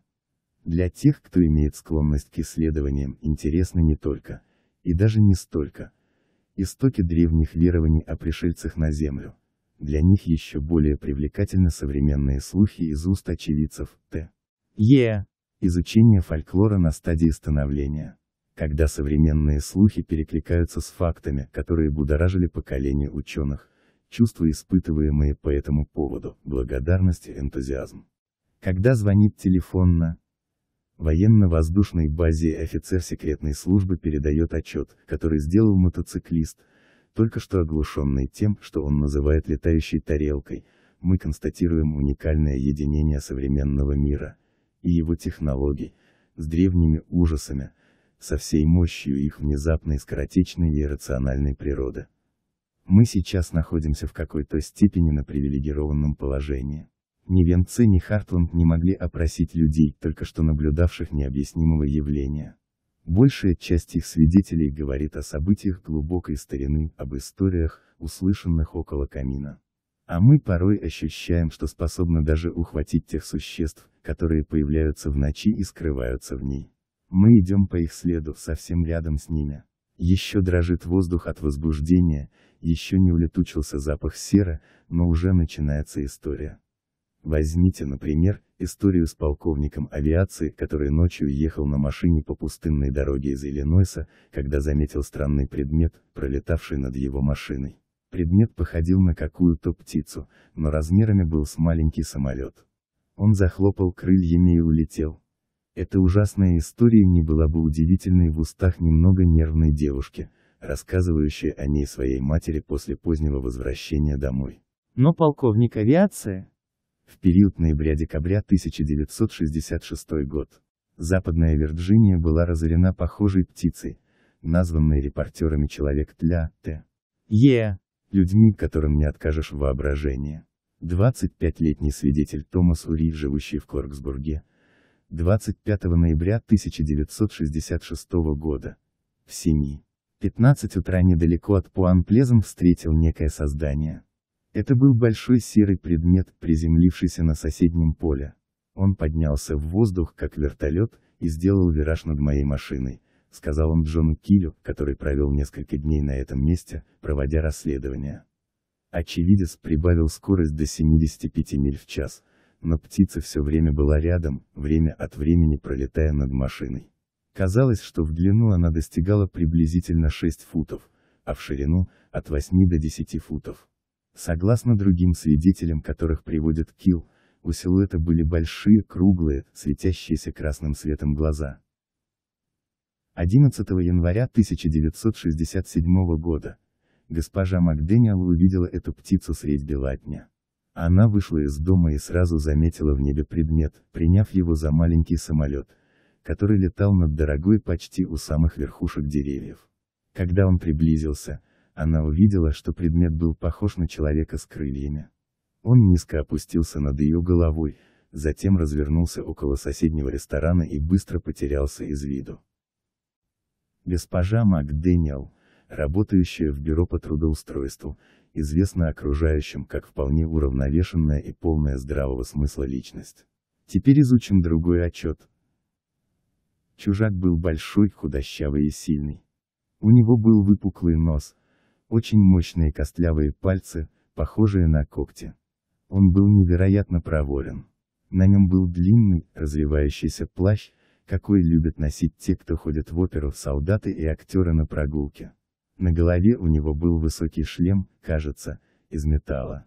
Для тех, кто имеет склонность к исследованиям, интересны не только, и даже не столько, Истоки древних верований о пришельцах на Землю. Для них еще более привлекательны современные слухи из уст очевидцев, т. Е. Изучение фольклора на стадии становления. Когда современные слухи перекликаются с фактами, которые будоражили поколение ученых, чувства, испытываемые по этому поводу, благодарность и энтузиазм. Когда звонит телефонно военно-воздушной базе офицер секретной службы передает отчет, который сделал мотоциклист, только что оглушенный тем, что он называет летающей тарелкой, мы констатируем уникальное единение современного мира и его технологий, с древними ужасами, со всей мощью их внезапной скоротечной и иррациональной природы. Мы сейчас находимся в какой-то степени на привилегированном положении. Ни Венце, ни Хартланд не могли опросить людей, только что наблюдавших необъяснимого явления. Большая часть их свидетелей говорит о событиях глубокой старины, об историях, услышанных около камина. А мы порой ощущаем, что способны даже ухватить тех существ, которые появляются в ночи и скрываются в ней. Мы идем по их следу, совсем рядом с ними. Еще дрожит воздух от возбуждения, еще не улетучился запах сера, но уже начинается история. Возьмите, например, историю с полковником авиации, который ночью ехал на машине по пустынной дороге из Иллинойса, когда заметил странный предмет, пролетавший над его машиной. Предмет походил на какую-то птицу, но размерами был с маленький самолет. Он захлопал крыльями и улетел. Эта ужасная история не была бы удивительной в устах немного нервной девушки, рассказывающей о ней своей матери после позднего возвращения домой. Но полковник авиации, в период ноября-декабря 1966 год. Западная Вирджиния была разорена похожей птицей, названной репортерами «Человек тля», «Т». «Е», людьми, которым не откажешь воображение. 25-летний свидетель Томас Ури, живущий в Корксбурге, 25 ноября 1966 года, в Семи. 15 утра недалеко от Пуан-Плезом встретил некое создание. Это был большой серый предмет, приземлившийся на соседнем поле. Он поднялся в воздух, как вертолет, и сделал вираж над моей машиной, сказал он Джону Килю, который провел несколько дней на этом месте, проводя расследование. Очевидец прибавил скорость до 75 миль в час, но птица все время была рядом, время от времени пролетая над машиной. Казалось, что в длину она достигала приблизительно 6 футов, а в ширину – от 8 до 10 футов. Согласно другим свидетелям, которых приводит Килл, у силуэта были большие, круглые, светящиеся красным светом глаза. 11 января 1967 года. Госпожа Макдэниел увидела эту птицу средь бела дня. Она вышла из дома и сразу заметила в небе предмет, приняв его за маленький самолет, который летал над дорогой почти у самых верхушек деревьев. Когда он приблизился, она увидела, что предмет был похож на человека с крыльями. Он низко опустился над ее головой, затем развернулся около соседнего ресторана и быстро потерялся из виду. Госпожа МакДэниел, работающая в бюро по трудоустройству, известна окружающим как вполне уравновешенная и полная здравого смысла личность. Теперь изучим другой отчет. Чужак был большой, худощавый и сильный. У него был выпуклый нос, очень мощные костлявые пальцы, похожие на когти. Он был невероятно проворен. На нем был длинный, развивающийся плащ, какой любят носить те, кто ходит в оперу, солдаты и актеры на прогулке. На голове у него был высокий шлем, кажется, из металла.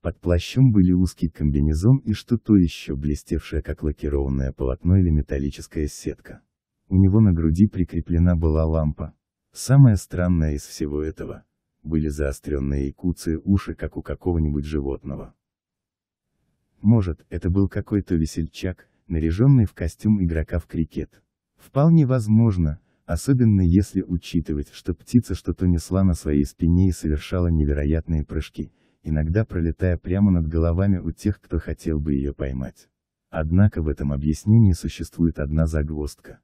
Под плащом были узкий комбинезон и что-то еще блестевшее как лакированное полотно или металлическая сетка. У него на груди прикреплена была лампа. Самое странное из всего этого, были заостренные и куцые уши, как у какого-нибудь животного. Может, это был какой-то весельчак, наряженный в костюм игрока в крикет. Вполне возможно, особенно если учитывать, что птица что-то несла на своей спине и совершала невероятные прыжки, иногда пролетая прямо над головами у тех, кто хотел бы ее поймать. Однако в этом объяснении существует одна загвоздка.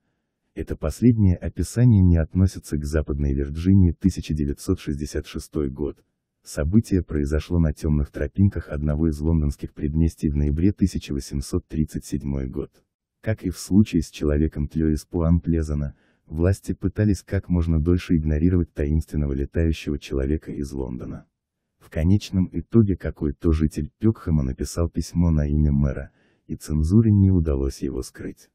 Это последнее описание не относится к Западной Вирджинии 1966 год. Событие произошло на темных тропинках одного из лондонских предместий в ноябре 1837 год. Как и в случае с человеком Тлёис Пуан Плезана, власти пытались как можно дольше игнорировать таинственного летающего человека из Лондона. В конечном итоге какой-то житель Пекхэма написал письмо на имя мэра, и цензуре не удалось его скрыть.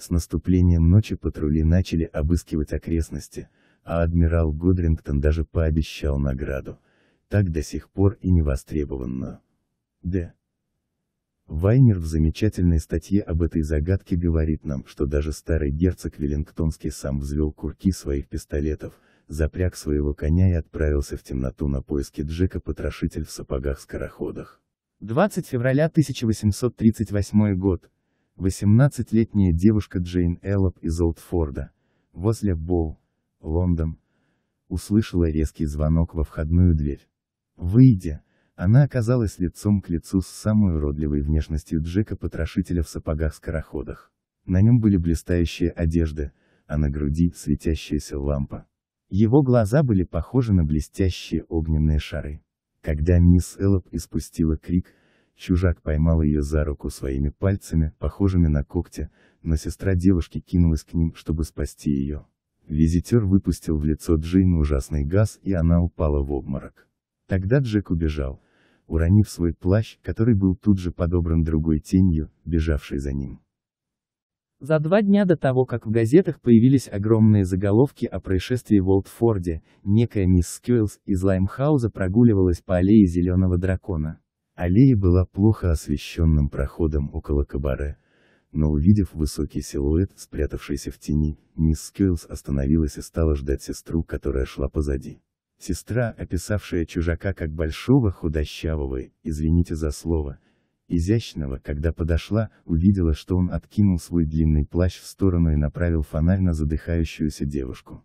С наступлением ночи патрули начали обыскивать окрестности, а адмирал Годрингтон даже пообещал награду, так до сих пор и не востребованную. Д. Вайнер в замечательной статье об этой загадке говорит нам, что даже старый герцог Веллингтонский сам взвел курки своих пистолетов, запряг своего коня и отправился в темноту на поиски Джека-потрошитель в сапогах-скороходах. 20 февраля 1838 год. 18-летняя девушка Джейн Эллоп из Олдфорда, возле Боу, Лондон, услышала резкий звонок во входную дверь. Выйдя, она оказалась лицом к лицу с самой уродливой внешностью Джека-потрошителя в сапогах-скороходах. На нем были блистающие одежды, а на груди светящаяся лампа. Его глаза были похожи на блестящие огненные шары. Когда мисс Эллоп испустила крик, Чужак поймал ее за руку своими пальцами, похожими на когти, но сестра девушки кинулась к ним, чтобы спасти ее. Визитер выпустил в лицо Джейн ужасный газ, и она упала в обморок. Тогда Джек убежал, уронив свой плащ, который был тут же подобран другой тенью, бежавшей за ним. За два дня до того, как в газетах появились огромные заголовки о происшествии в Олдфорде, некая мисс Скюэлс из Лаймхауза прогуливалась по аллее Зеленого Дракона. Аллея была плохо освещенным проходом около кабаре, но увидев высокий силуэт, спрятавшийся в тени, мисс Скиллс остановилась и стала ждать сестру, которая шла позади. Сестра, описавшая чужака как большого худощавого, извините за слово, изящного, когда подошла, увидела, что он откинул свой длинный плащ в сторону и направил фонарь на задыхающуюся девушку.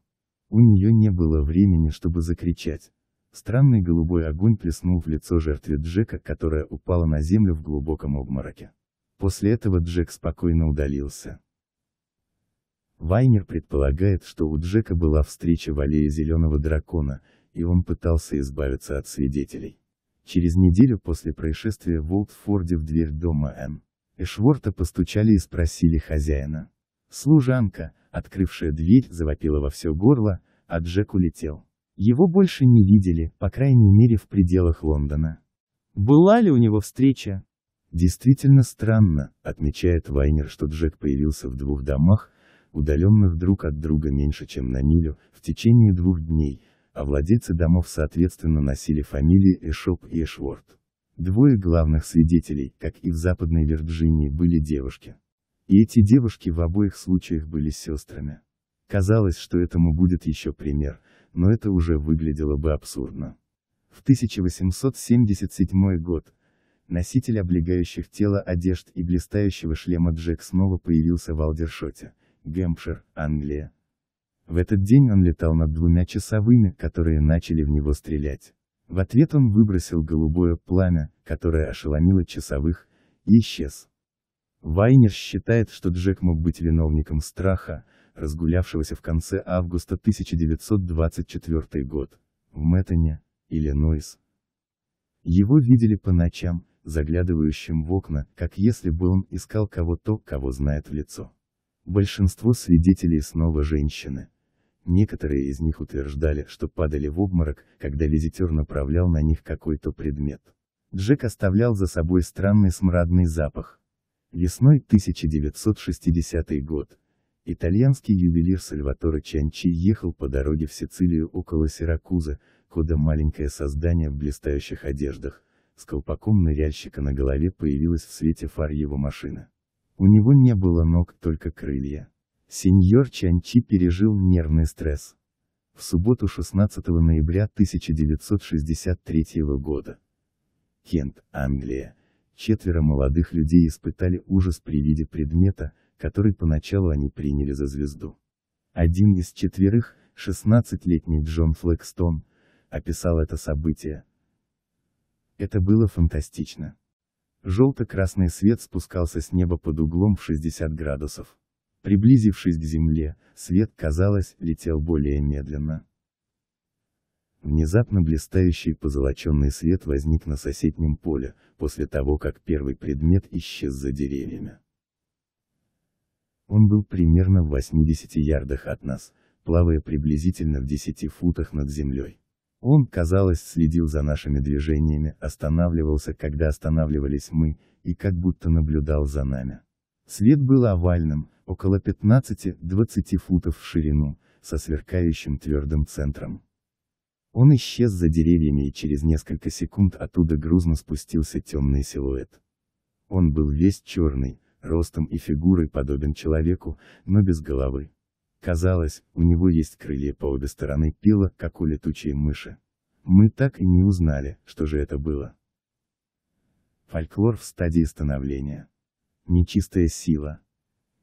У нее не было времени, чтобы закричать. Странный голубой огонь плеснул в лицо жертве Джека, которая упала на землю в глубоком обмороке. После этого Джек спокойно удалился. Вайнер предполагает, что у Джека была встреча в аллее Зеленого Дракона, и он пытался избавиться от свидетелей. Через неделю после происшествия в Олдфорде в дверь дома М. Эшворта постучали и спросили хозяина. Служанка, открывшая дверь, завопила во все горло, а Джек улетел. Его больше не видели, по крайней мере в пределах Лондона. Была ли у него встреча? Действительно странно, отмечает Вайнер, что Джек появился в двух домах, удаленных друг от друга меньше, чем на милю, в течение двух дней, а владельцы домов соответственно носили фамилии Эшоп и Эшворт. Двое главных свидетелей, как и в Западной Вирджинии, были девушки. И эти девушки в обоих случаях были сестрами. Казалось, что этому будет еще пример, но это уже выглядело бы абсурдно. В 1877 год, носитель облегающих тело одежд и блистающего шлема Джек снова появился в Алдершоте, Гэмпшир, Англия. В этот день он летал над двумя часовыми, которые начали в него стрелять. В ответ он выбросил голубое пламя, которое ошеломило часовых, и исчез. Вайнер считает, что Джек мог быть виновником страха, разгулявшегося в конце августа 1924 год, в Мэттоне, Иллинойс. Его видели по ночам, заглядывающим в окна, как если бы он искал кого-то, кого знает в лицо. Большинство свидетелей снова женщины. Некоторые из них утверждали, что падали в обморок, когда визитер направлял на них какой-то предмет. Джек оставлял за собой странный смрадный запах. Весной 1960 год, Итальянский ювелир Сальваторе Чанчи ехал по дороге в Сицилию около Сиракуза, куда маленькое создание в блистающих одеждах, с колпаком ныряльщика на голове появилось в свете фар его машины. У него не было ног, только крылья. Сеньор Чанчи пережил нервный стресс. В субботу 16 ноября 1963 года. Кент, Англия. Четверо молодых людей испытали ужас при виде предмета, который поначалу они приняли за звезду. Один из четверых, 16-летний Джон Флэкстон, описал это событие. Это было фантастично. Желто-красный свет спускался с неба под углом в 60 градусов. Приблизившись к земле, свет, казалось, летел более медленно. Внезапно блистающий позолоченный свет возник на соседнем поле, после того как первый предмет исчез за деревьями. Он был примерно в 80 ярдах от нас, плавая приблизительно в 10 футах над землей. Он, казалось, следил за нашими движениями, останавливался, когда останавливались мы, и как будто наблюдал за нами. Свет был овальным, около 15-20 футов в ширину, со сверкающим твердым центром. Он исчез за деревьями и через несколько секунд оттуда грузно спустился темный силуэт. Он был весь черный, ростом и фигурой подобен человеку, но без головы. Казалось, у него есть крылья по обе стороны пила, как у летучей мыши. Мы так и не узнали, что же это было. Фольклор в стадии становления. Нечистая сила.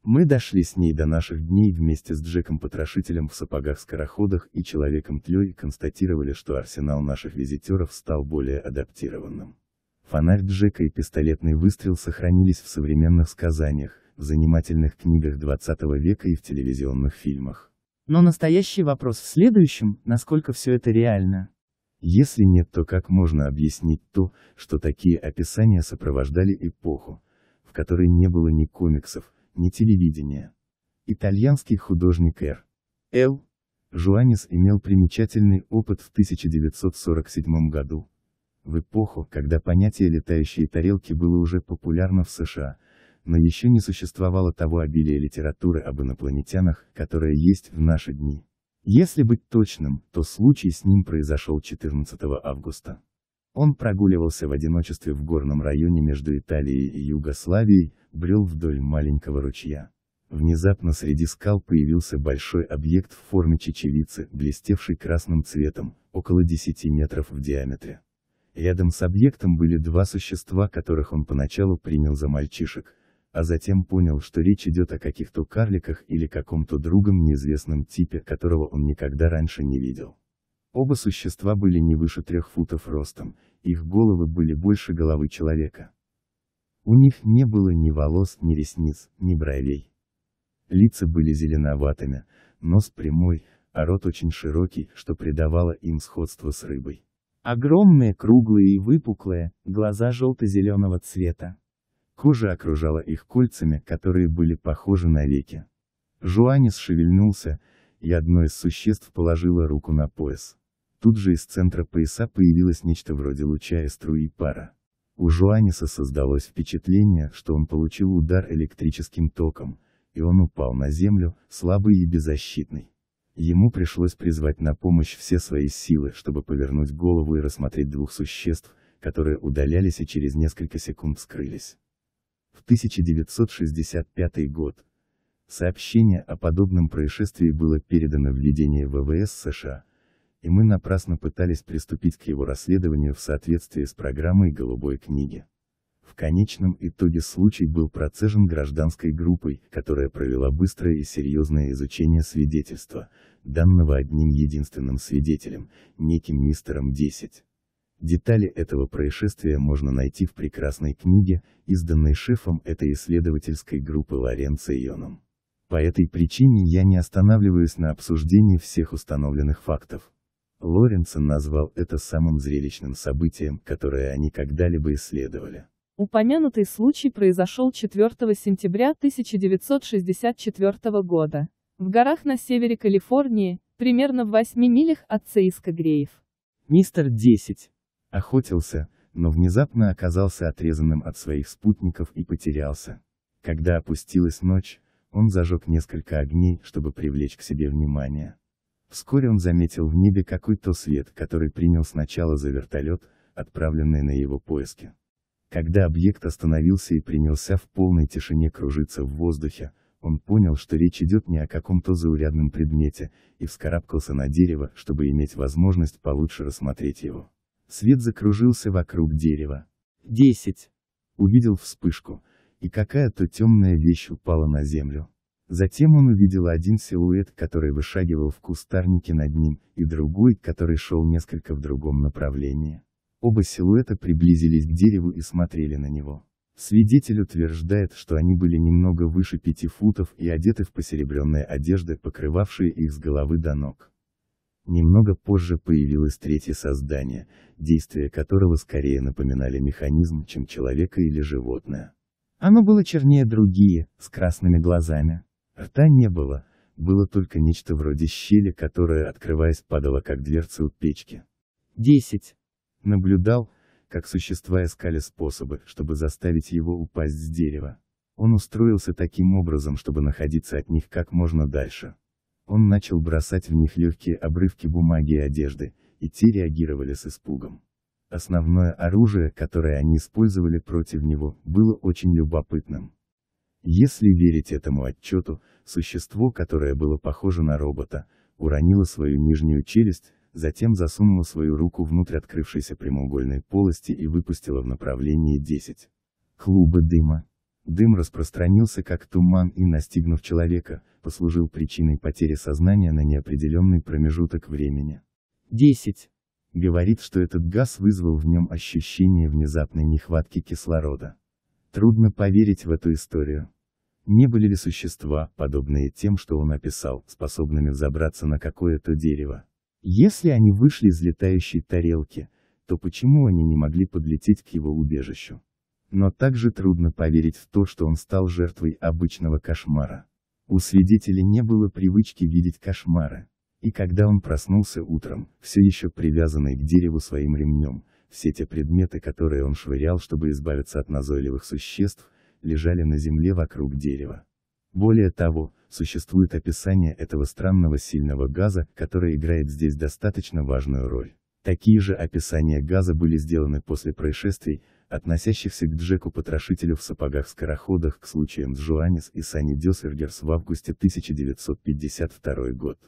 Мы дошли с ней до наших дней вместе с Джеком-потрошителем в сапогах-скороходах и Человеком-тлей и констатировали, что арсенал наших визитеров стал более адаптированным. Фонарь Джека и пистолетный выстрел сохранились в современных сказаниях, занимательных книгах 20 века и в телевизионных фильмах. Но настоящий вопрос в следующем, насколько все это реально. Если нет, то как можно объяснить то, что такие описания сопровождали эпоху, в которой не было ни комиксов, ни телевидения. Итальянский художник Р. Л. Жуанис имел примечательный опыт в 1947 году, в эпоху, когда понятие «летающие тарелки» было уже популярно в США, но еще не существовало того обилия литературы об инопланетянах, которое есть в наши дни. Если быть точным, то случай с ним произошел 14 августа. Он прогуливался в одиночестве в горном районе между Италией и Югославией, брел вдоль маленького ручья. Внезапно среди скал появился большой объект в форме чечевицы, блестевший красным цветом, около 10 метров в диаметре. Рядом с объектом были два существа, которых он поначалу принял за мальчишек, а затем понял, что речь идет о каких-то карликах или каком-то другом неизвестном типе, которого он никогда раньше не видел. Оба существа были не выше трех футов ростом, их головы были больше головы человека. У них не было ни волос, ни ресниц, ни бровей. Лица были зеленоватыми, нос прямой, а рот очень широкий, что придавало им сходство с рыбой. Огромные, круглые и выпуклые, глаза желто-зеленого цвета. Кожа окружала их кольцами, которые были похожи на реки. Жуанис шевельнулся, и одно из существ положило руку на пояс. Тут же из центра пояса появилось нечто вроде луча и струи пара. У Жуаниса создалось впечатление, что он получил удар электрическим током, и он упал на землю, слабый и беззащитный. Ему пришлось призвать на помощь все свои силы, чтобы повернуть голову и рассмотреть двух существ, которые удалялись и через несколько секунд скрылись. В 1965 год. Сообщение о подобном происшествии было передано в ведение ВВС США, и мы напрасно пытались приступить к его расследованию в соответствии с программой «Голубой книги». В конечном итоге случай был процежен гражданской группой, которая провела быстрое и серьезное изучение свидетельства, данного одним единственным свидетелем, неким мистером 10. Детали этого происшествия можно найти в прекрасной книге, изданной шефом этой исследовательской группы Лоренцо Йоном. По этой причине я не останавливаюсь на обсуждении всех установленных фактов. Лоренцо назвал это самым зрелищным событием, которое они когда-либо исследовали. Упомянутый случай произошел 4 сентября 1964 года. В горах на севере Калифорнии, примерно в 8 милях от Цейска Греев. Мистер 10. Охотился, но внезапно оказался отрезанным от своих спутников и потерялся. Когда опустилась ночь, он зажег несколько огней, чтобы привлечь к себе внимание. Вскоре он заметил в небе какой-то свет, который принял сначала за вертолет, отправленный на его поиски. Когда объект остановился и принялся в полной тишине кружиться в воздухе, он понял, что речь идет не о каком-то заурядном предмете, и вскарабкался на дерево, чтобы иметь возможность получше рассмотреть его. Свет закружился вокруг дерева. 10. Увидел вспышку, и какая-то темная вещь упала на землю. Затем он увидел один силуэт, который вышагивал в кустарнике над ним, и другой, который шел несколько в другом направлении. Оба силуэта приблизились к дереву и смотрели на него. Свидетель утверждает, что они были немного выше пяти футов и одеты в посеребренные одежды, покрывавшие их с головы до ног. Немного позже появилось третье создание, действия которого скорее напоминали механизм, чем человека или животное. Оно было чернее другие, с красными глазами. Рта не было, было только нечто вроде щели, которая, открываясь, падала как дверцы у печки. 10. Наблюдал, как существа искали способы, чтобы заставить его упасть с дерева. Он устроился таким образом, чтобы находиться от них как можно дальше. Он начал бросать в них легкие обрывки бумаги и одежды, и те реагировали с испугом. Основное оружие, которое они использовали против него, было очень любопытным. Если верить этому отчету, существо, которое было похоже на робота, уронило свою нижнюю челюсть, затем засунула свою руку внутрь открывшейся прямоугольной полости и выпустила в направлении 10. Клубы дыма. Дым распространился как туман и, настигнув человека, послужил причиной потери сознания на неопределенный промежуток времени. 10. Говорит, что этот газ вызвал в нем ощущение внезапной нехватки кислорода. Трудно поверить в эту историю. Не были ли существа, подобные тем, что он описал, способными взобраться на какое-то дерево? Если они вышли из летающей тарелки, то почему они не могли подлететь к его убежищу? Но также трудно поверить в то, что он стал жертвой обычного кошмара. У свидетелей не было привычки видеть кошмары. И когда он проснулся утром, все еще привязанный к дереву своим ремнем, все те предметы, которые он швырял, чтобы избавиться от назойливых существ, лежали на земле вокруг дерева. Более того, существует описание этого странного сильного газа, который играет здесь достаточно важную роль. Такие же описания газа были сделаны после происшествий, относящихся к Джеку-потрошителю в сапогах-скороходах к случаям с Жуанис и Сани Дёсвергерс в августе 1952 год.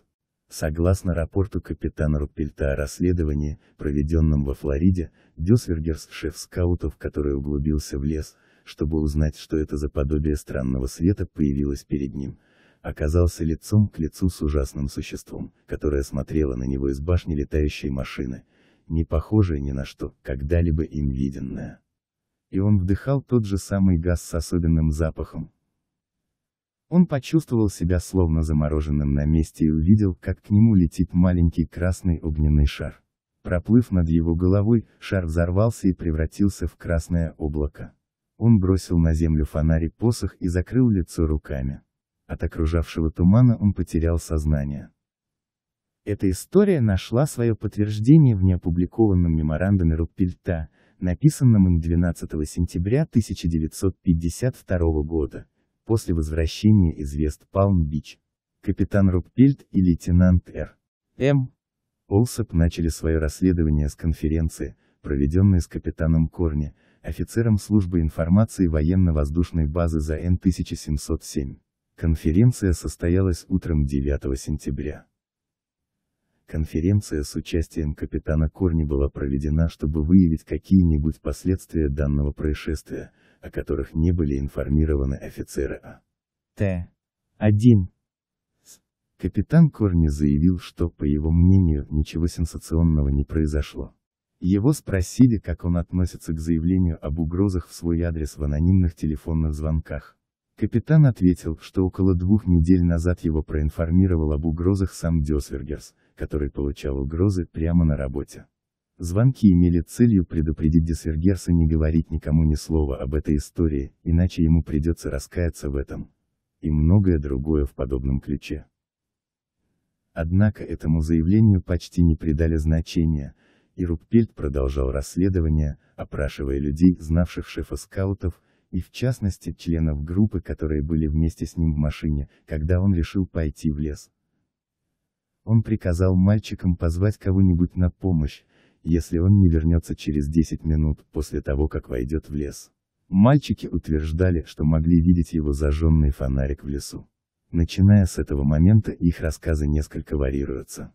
Согласно рапорту капитана Руппельта о расследовании, проведенном во Флориде, Дёсвергерс, шеф скаутов, который углубился в лес, чтобы узнать, что это за подобие странного света появилось перед ним, оказался лицом к лицу с ужасным существом, которое смотрело на него из башни летающей машины, не похожее ни на что, когда-либо им виденное. И он вдыхал тот же самый газ с особенным запахом. Он почувствовал себя словно замороженным на месте и увидел, как к нему летит маленький красный огненный шар. Проплыв над его головой, шар взорвался и превратился в красное облако. Он бросил на землю фонарик посох и закрыл лицо руками. От окружавшего тумана он потерял сознание. Эта история нашла свое подтверждение в неопубликованном меморандуме Руппельта, написанном им 12 сентября 1952 года, после возвращения из Вест-Палм-Бич. Капитан Руппельт и лейтенант Р. М. Олсап начали свое расследование с конференции, проведенной с капитаном Корни, офицером службы информации военно-воздушной базы за Н-1707. Конференция состоялась утром 9 сентября. Конференция с участием капитана Корни была проведена, чтобы выявить какие-нибудь последствия данного происшествия, о которых не были информированы офицеры А. Т. 1. Капитан Корни заявил, что, по его мнению, ничего сенсационного не произошло. Его спросили, как он относится к заявлению об угрозах в свой адрес в анонимных телефонных звонках. Капитан ответил, что около двух недель назад его проинформировал об угрозах сам Дёсвергерс, который получал угрозы прямо на работе. Звонки имели целью предупредить Десвергерса не говорить никому ни слова об этой истории, иначе ему придется раскаяться в этом. И многое другое в подобном ключе. Однако этому заявлению почти не придали значения, и Руппельт продолжал расследование, опрашивая людей, знавших шефа скаутов, и в частности членов группы, которые были вместе с ним в машине, когда он решил пойти в лес. Он приказал мальчикам позвать кого-нибудь на помощь, если он не вернется через 10 минут после того, как войдет в лес. Мальчики утверждали, что могли видеть его зажженный фонарик в лесу. Начиная с этого момента их рассказы несколько варьируются.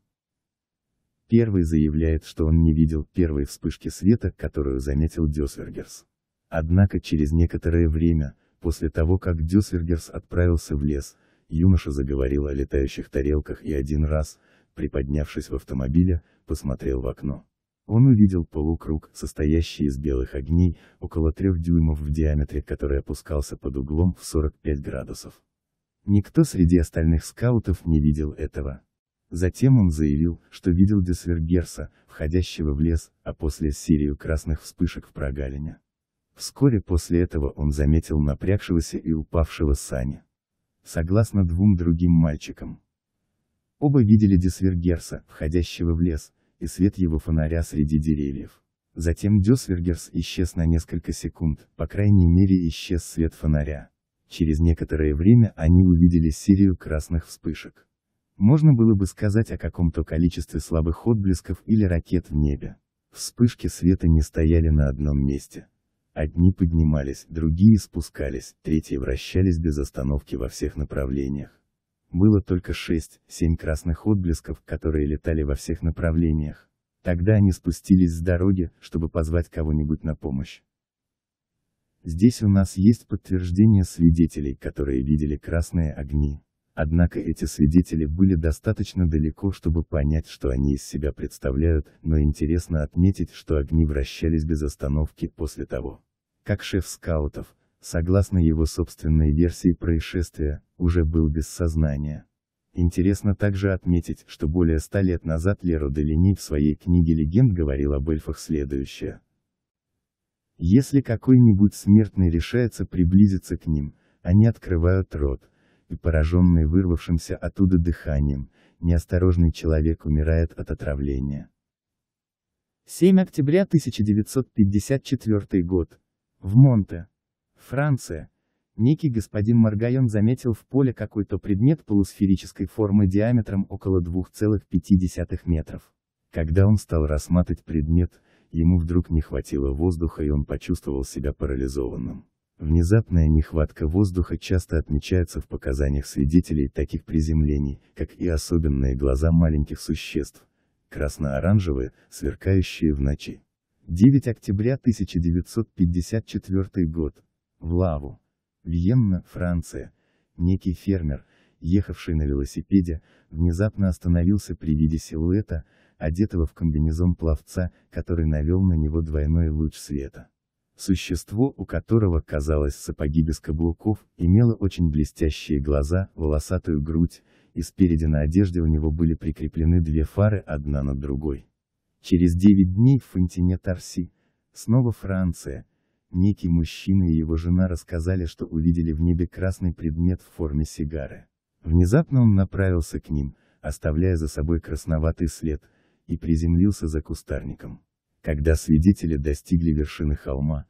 Первый заявляет, что он не видел первой вспышки света, которую заметил Дёсвергерс. Однако через некоторое время, после того как Дёсвергерс отправился в лес, юноша заговорил о летающих тарелках и один раз, приподнявшись в автомобиле, посмотрел в окно. Он увидел полукруг, состоящий из белых огней, около трех дюймов в диаметре, который опускался под углом в 45 градусов. Никто среди остальных скаутов не видел этого. Затем он заявил, что видел Десвергерса, входящего в лес, а после серию красных вспышек в прогалине. Вскоре после этого он заметил напрягшегося и упавшего Сани. Согласно двум другим мальчикам. Оба видели Десвергерса, входящего в лес, и свет его фонаря среди деревьев. Затем Десвергерс исчез на несколько секунд, по крайней мере исчез свет фонаря. Через некоторое время они увидели серию красных вспышек. Можно было бы сказать о каком-то количестве слабых отблесков или ракет в небе. Вспышки света не стояли на одном месте. Одни поднимались, другие спускались, третьи вращались без остановки во всех направлениях. Было только шесть, семь красных отблесков, которые летали во всех направлениях. Тогда они спустились с дороги, чтобы позвать кого-нибудь на помощь. Здесь у нас есть подтверждение свидетелей, которые видели красные огни. Однако эти свидетели были достаточно далеко, чтобы понять, что они из себя представляют, но интересно отметить, что огни вращались без остановки после того, как шеф скаутов, согласно его собственной версии происшествия, уже был без сознания. Интересно также отметить, что более ста лет назад Леру Делини в своей книге «Легенд» говорил об эльфах следующее. Если какой-нибудь смертный решается приблизиться к ним, они открывают рот, и пораженный вырвавшимся оттуда дыханием, неосторожный человек умирает от отравления. 7 октября 1954 год. В Монте. Франция. Некий господин Маргайон заметил в поле какой-то предмет полусферической формы диаметром около 2,5 метров. Когда он стал рассматривать предмет, ему вдруг не хватило воздуха и он почувствовал себя парализованным. Внезапная нехватка воздуха часто отмечается в показаниях свидетелей таких приземлений, как и особенные глаза маленьких существ, красно-оранжевые, сверкающие в ночи. 9 октября 1954 год. В Лаву. Вьенна, Франция. Некий фермер, ехавший на велосипеде, внезапно остановился при виде силуэта, одетого в комбинезон пловца, который навел на него двойной луч света. Существо, у которого, казалось, сапоги без каблуков, имело очень блестящие глаза, волосатую грудь, и спереди на одежде у него были прикреплены две фары одна над другой. Через девять дней в Фонтине-Тарси, снова Франция, некий мужчина и его жена рассказали, что увидели в небе красный предмет в форме сигары. Внезапно он направился к ним, оставляя за собой красноватый след, и приземлился за кустарником. Когда свидетели достигли вершины холма,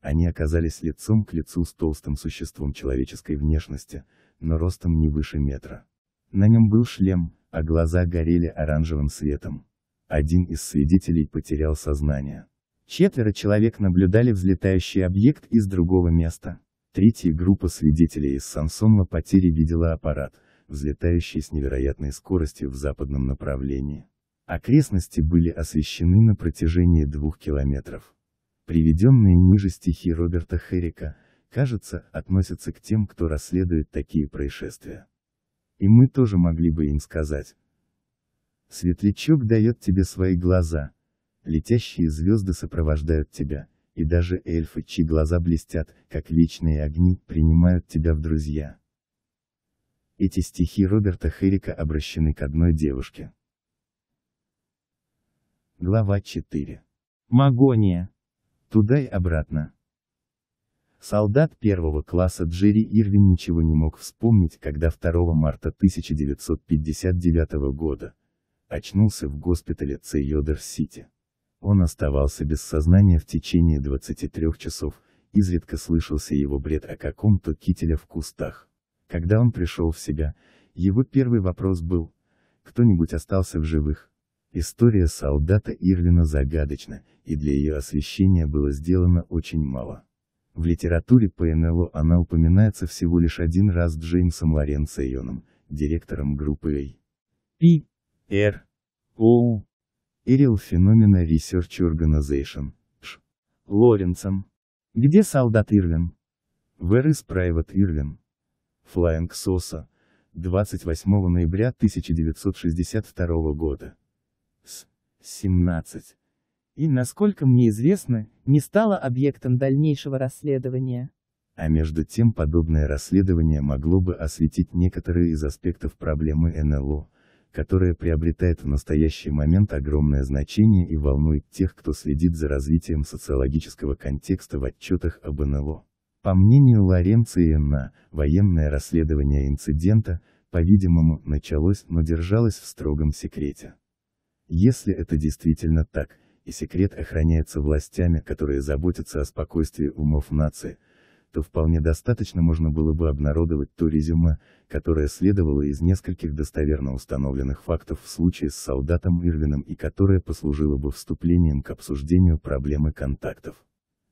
они оказались лицом к лицу с толстым существом человеческой внешности, но ростом не выше метра. На нем был шлем, а глаза горели оранжевым светом. Один из свидетелей потерял сознание. Четверо человек наблюдали взлетающий объект из другого места. Третья группа свидетелей из Самсонла потери видела аппарат, взлетающий с невероятной скоростью в западном направлении. Окрестности были освещены на протяжении двух километров. Приведенные ниже стихи Роберта Херрика, кажется, относятся к тем, кто расследует такие происшествия. И мы тоже могли бы им сказать. Светлячок дает тебе свои глаза, летящие звезды сопровождают тебя, и даже эльфы, чьи глаза блестят, как вечные огни, принимают тебя в друзья. Эти стихи Роберта Херрика обращены к одной девушке. Глава 4. Магония. Туда и обратно. Солдат первого класса Джерри Ирвин ничего не мог вспомнить, когда 2 марта 1959 года очнулся в госпитале Цейодер-Сити. Он оставался без сознания в течение 23 часов, изредка слышался его бред о каком-то кителе в кустах. Когда он пришел в себя, его первый вопрос был, кто-нибудь остался в живых? История солдата Ирвина загадочна, и для ее освещения было сделано очень мало. В литературе по НЛО она упоминается всего лишь один раз Джеймсом Лоренцо Йоном, директором группы A. P. R. O. Aerial Phenomena Research Organization. Ш. Лоренцем. Где солдат Ирвин? Where is Private Irvin? Flying Sosa, 28 ноября 1962 года. С 17. И, насколько мне известно, не стала объектом дальнейшего расследования. А между тем подобное расследование могло бы осветить некоторые из аспектов проблемы НЛО, которая приобретает в настоящий момент огромное значение и волнует тех, кто следит за развитием социологического контекста в отчетах об НЛО. По мнению Лоренци и военное расследование инцидента, по-видимому, началось, но держалось в строгом секрете. Если это действительно так, и секрет охраняется властями, которые заботятся о спокойствии умов нации, то вполне достаточно можно было бы обнародовать то резюме, которое следовало из нескольких достоверно установленных фактов в случае с солдатом Ирвином и которое послужило бы вступлением к обсуждению проблемы контактов.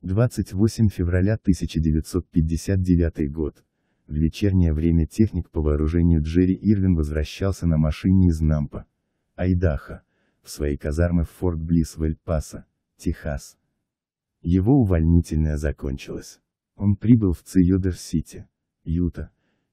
28 февраля 1959 год. В вечернее время техник по вооружению Джерри Ирвин возвращался на машине из Нампа, Айдаха в свои казармы в Форт Блис в Эль-Пасо, Техас. Его увольнительная закончилась. Он прибыл в Цейодер-Сити, Юта,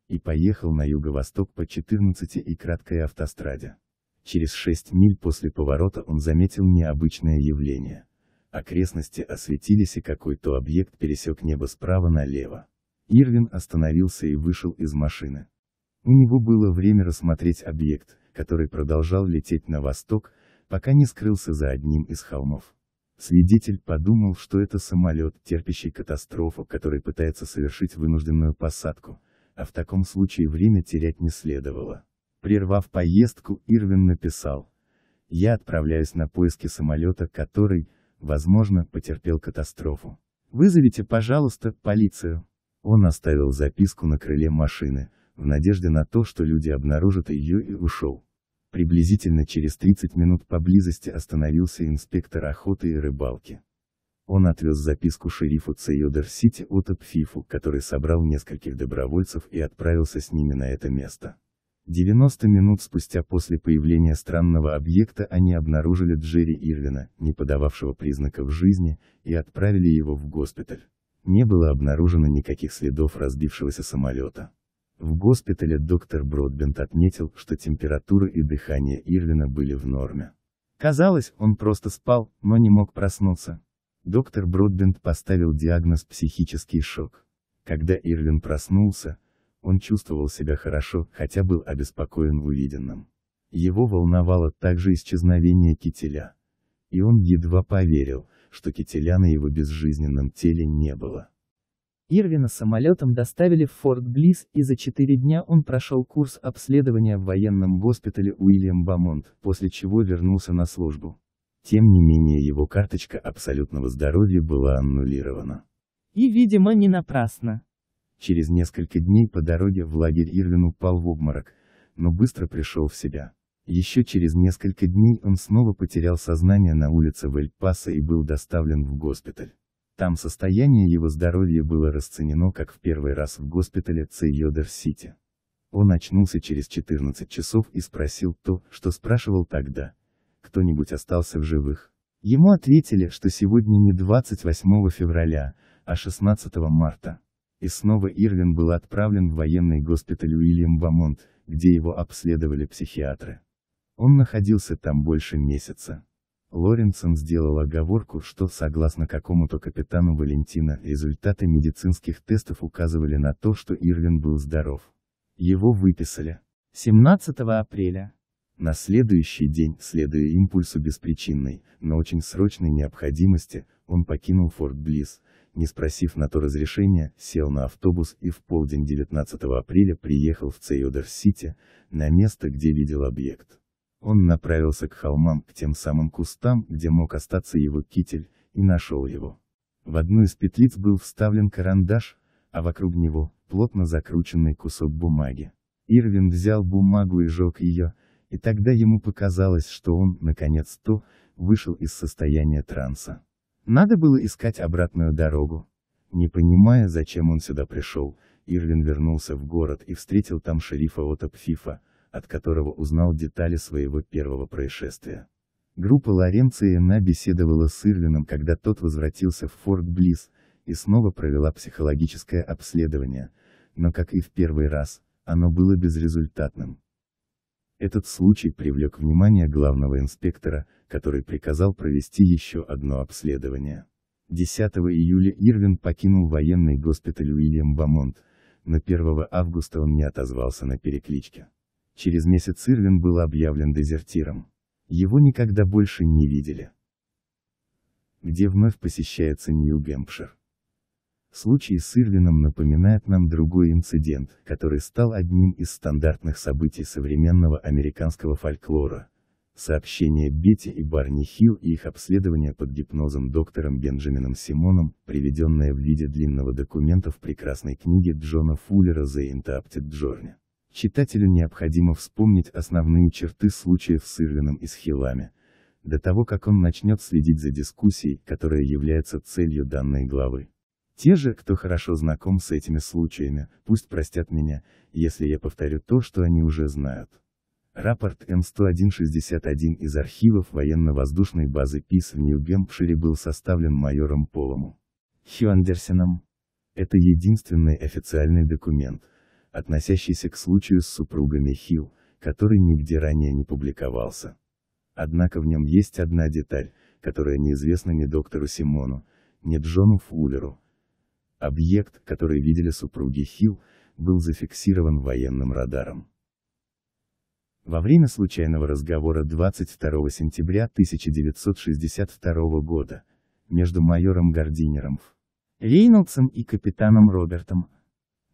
и поехал на юго-восток по 14 и краткой автостраде. Через 6 миль после поворота он заметил необычное явление. Окрестности осветились и какой-то объект пересек небо справа налево. Ирвин остановился и вышел из машины. У него было время рассмотреть объект, который продолжал лететь на восток, пока не скрылся за одним из холмов. Свидетель подумал, что это самолет, терпящий катастрофу, который пытается совершить вынужденную посадку, а в таком случае время терять не следовало. Прервав поездку, Ирвин написал. «Я отправляюсь на поиски самолета, который, возможно, потерпел катастрофу. Вызовите, пожалуйста, полицию». Он оставил записку на крыле машины, в надежде на то, что люди обнаружат ее и ушел. Приблизительно через 30 минут поблизости остановился инспектор охоты и рыбалки. Он отвез записку шерифу Цейодер-Сити от Фифу, который собрал нескольких добровольцев и отправился с ними на это место. 90 минут спустя после появления странного объекта они обнаружили Джерри Ирвина, не подававшего признаков жизни, и отправили его в госпиталь. Не было обнаружено никаких следов разбившегося самолета. В госпитале доктор Бродбент отметил, что температура и дыхание Ирвина были в норме. Казалось, он просто спал, но не мог проснуться. Доктор Бродбент поставил диагноз «психический шок». Когда Ирвин проснулся, он чувствовал себя хорошо, хотя был обеспокоен в увиденном. Его волновало также исчезновение кителя. И он едва поверил, что кителя на его безжизненном теле не было. Ирвина самолетом доставили в Форт Близ, и за четыре дня он прошел курс обследования в военном госпитале Уильям Бамонт, после чего вернулся на службу. Тем не менее его карточка абсолютного здоровья была аннулирована. И, видимо, не напрасно. Через несколько дней по дороге в лагерь Ирвин упал в обморок, но быстро пришел в себя. Еще через несколько дней он снова потерял сознание на улице Вельпаса и был доставлен в госпиталь. Там состояние его здоровья было расценено как в первый раз в госпитале Цейодер-Сити. Он очнулся через 14 часов и спросил то, что спрашивал тогда. Кто-нибудь остался в живых? Ему ответили, что сегодня не 28 февраля, а 16 марта. И снова Ирвин был отправлен в военный госпиталь Уильям Бамонт, где его обследовали психиатры. Он находился там больше месяца. Лоренсон сделал оговорку, что согласно какому-то капитану Валентина, результаты медицинских тестов указывали на то, что Ирвин был здоров. Его выписали. 17 апреля. На следующий день, следуя импульсу беспричинной, но очень срочной необходимости, он покинул Форт Близ, не спросив на то разрешения, сел на автобус и в полдень 19 апреля приехал в Цейодер-Сити, на место, где видел объект. Он направился к холмам, к тем самым кустам, где мог остаться его китель, и нашел его. В одну из петлиц был вставлен карандаш, а вокруг него, плотно закрученный кусок бумаги. Ирвин взял бумагу и жег ее, и тогда ему показалось, что он, наконец то, вышел из состояния транса. Надо было искать обратную дорогу. Не понимая, зачем он сюда пришел, Ирвин вернулся в город и встретил там шерифа Ота Пфифа, от которого узнал детали своего первого происшествия. Группа Лоренцо и беседовала с Ирвином, когда тот возвратился в Форт Близ, и снова провела психологическое обследование, но как и в первый раз, оно было безрезультатным. Этот случай привлек внимание главного инспектора, который приказал провести еще одно обследование. 10 июля Ирвин покинул военный госпиталь Уильям Бамонт, но 1 августа он не отозвался на перекличке. Через месяц Ирвин был объявлен дезертиром. Его никогда больше не видели. Где вновь посещается Нью-Гэмпшир. Случай с Ирвином напоминает нам другой инцидент, который стал одним из стандартных событий современного американского фольклора. Сообщение Бетти и Барни Хилл и их обследование под гипнозом доктором Бенджамином Симоном, приведенное в виде длинного документа в прекрасной книге Джона Фуллера «The Interrupted Journey». Читателю необходимо вспомнить основные черты случаев с Ирвином и с хилами, до того как он начнет следить за дискуссией, которая является целью данной главы. Те же, кто хорошо знаком с этими случаями, пусть простят меня, если я повторю то, что они уже знают. Рапорт М10161 из архивов военно-воздушной базы ПИС в нью гемпшире был составлен майором Полому Хью Андерсеном. Это единственный официальный документ, относящийся к случаю с супругами Хилл, который нигде ранее не публиковался. Однако в нем есть одна деталь, которая неизвестна ни доктору Симону, ни Джону Фуллеру. Объект, который видели супруги Хилл, был зафиксирован военным радаром. Во время случайного разговора 22 сентября 1962 года, между майором Гардинером, Рейнольдсом и капитаном Робертом,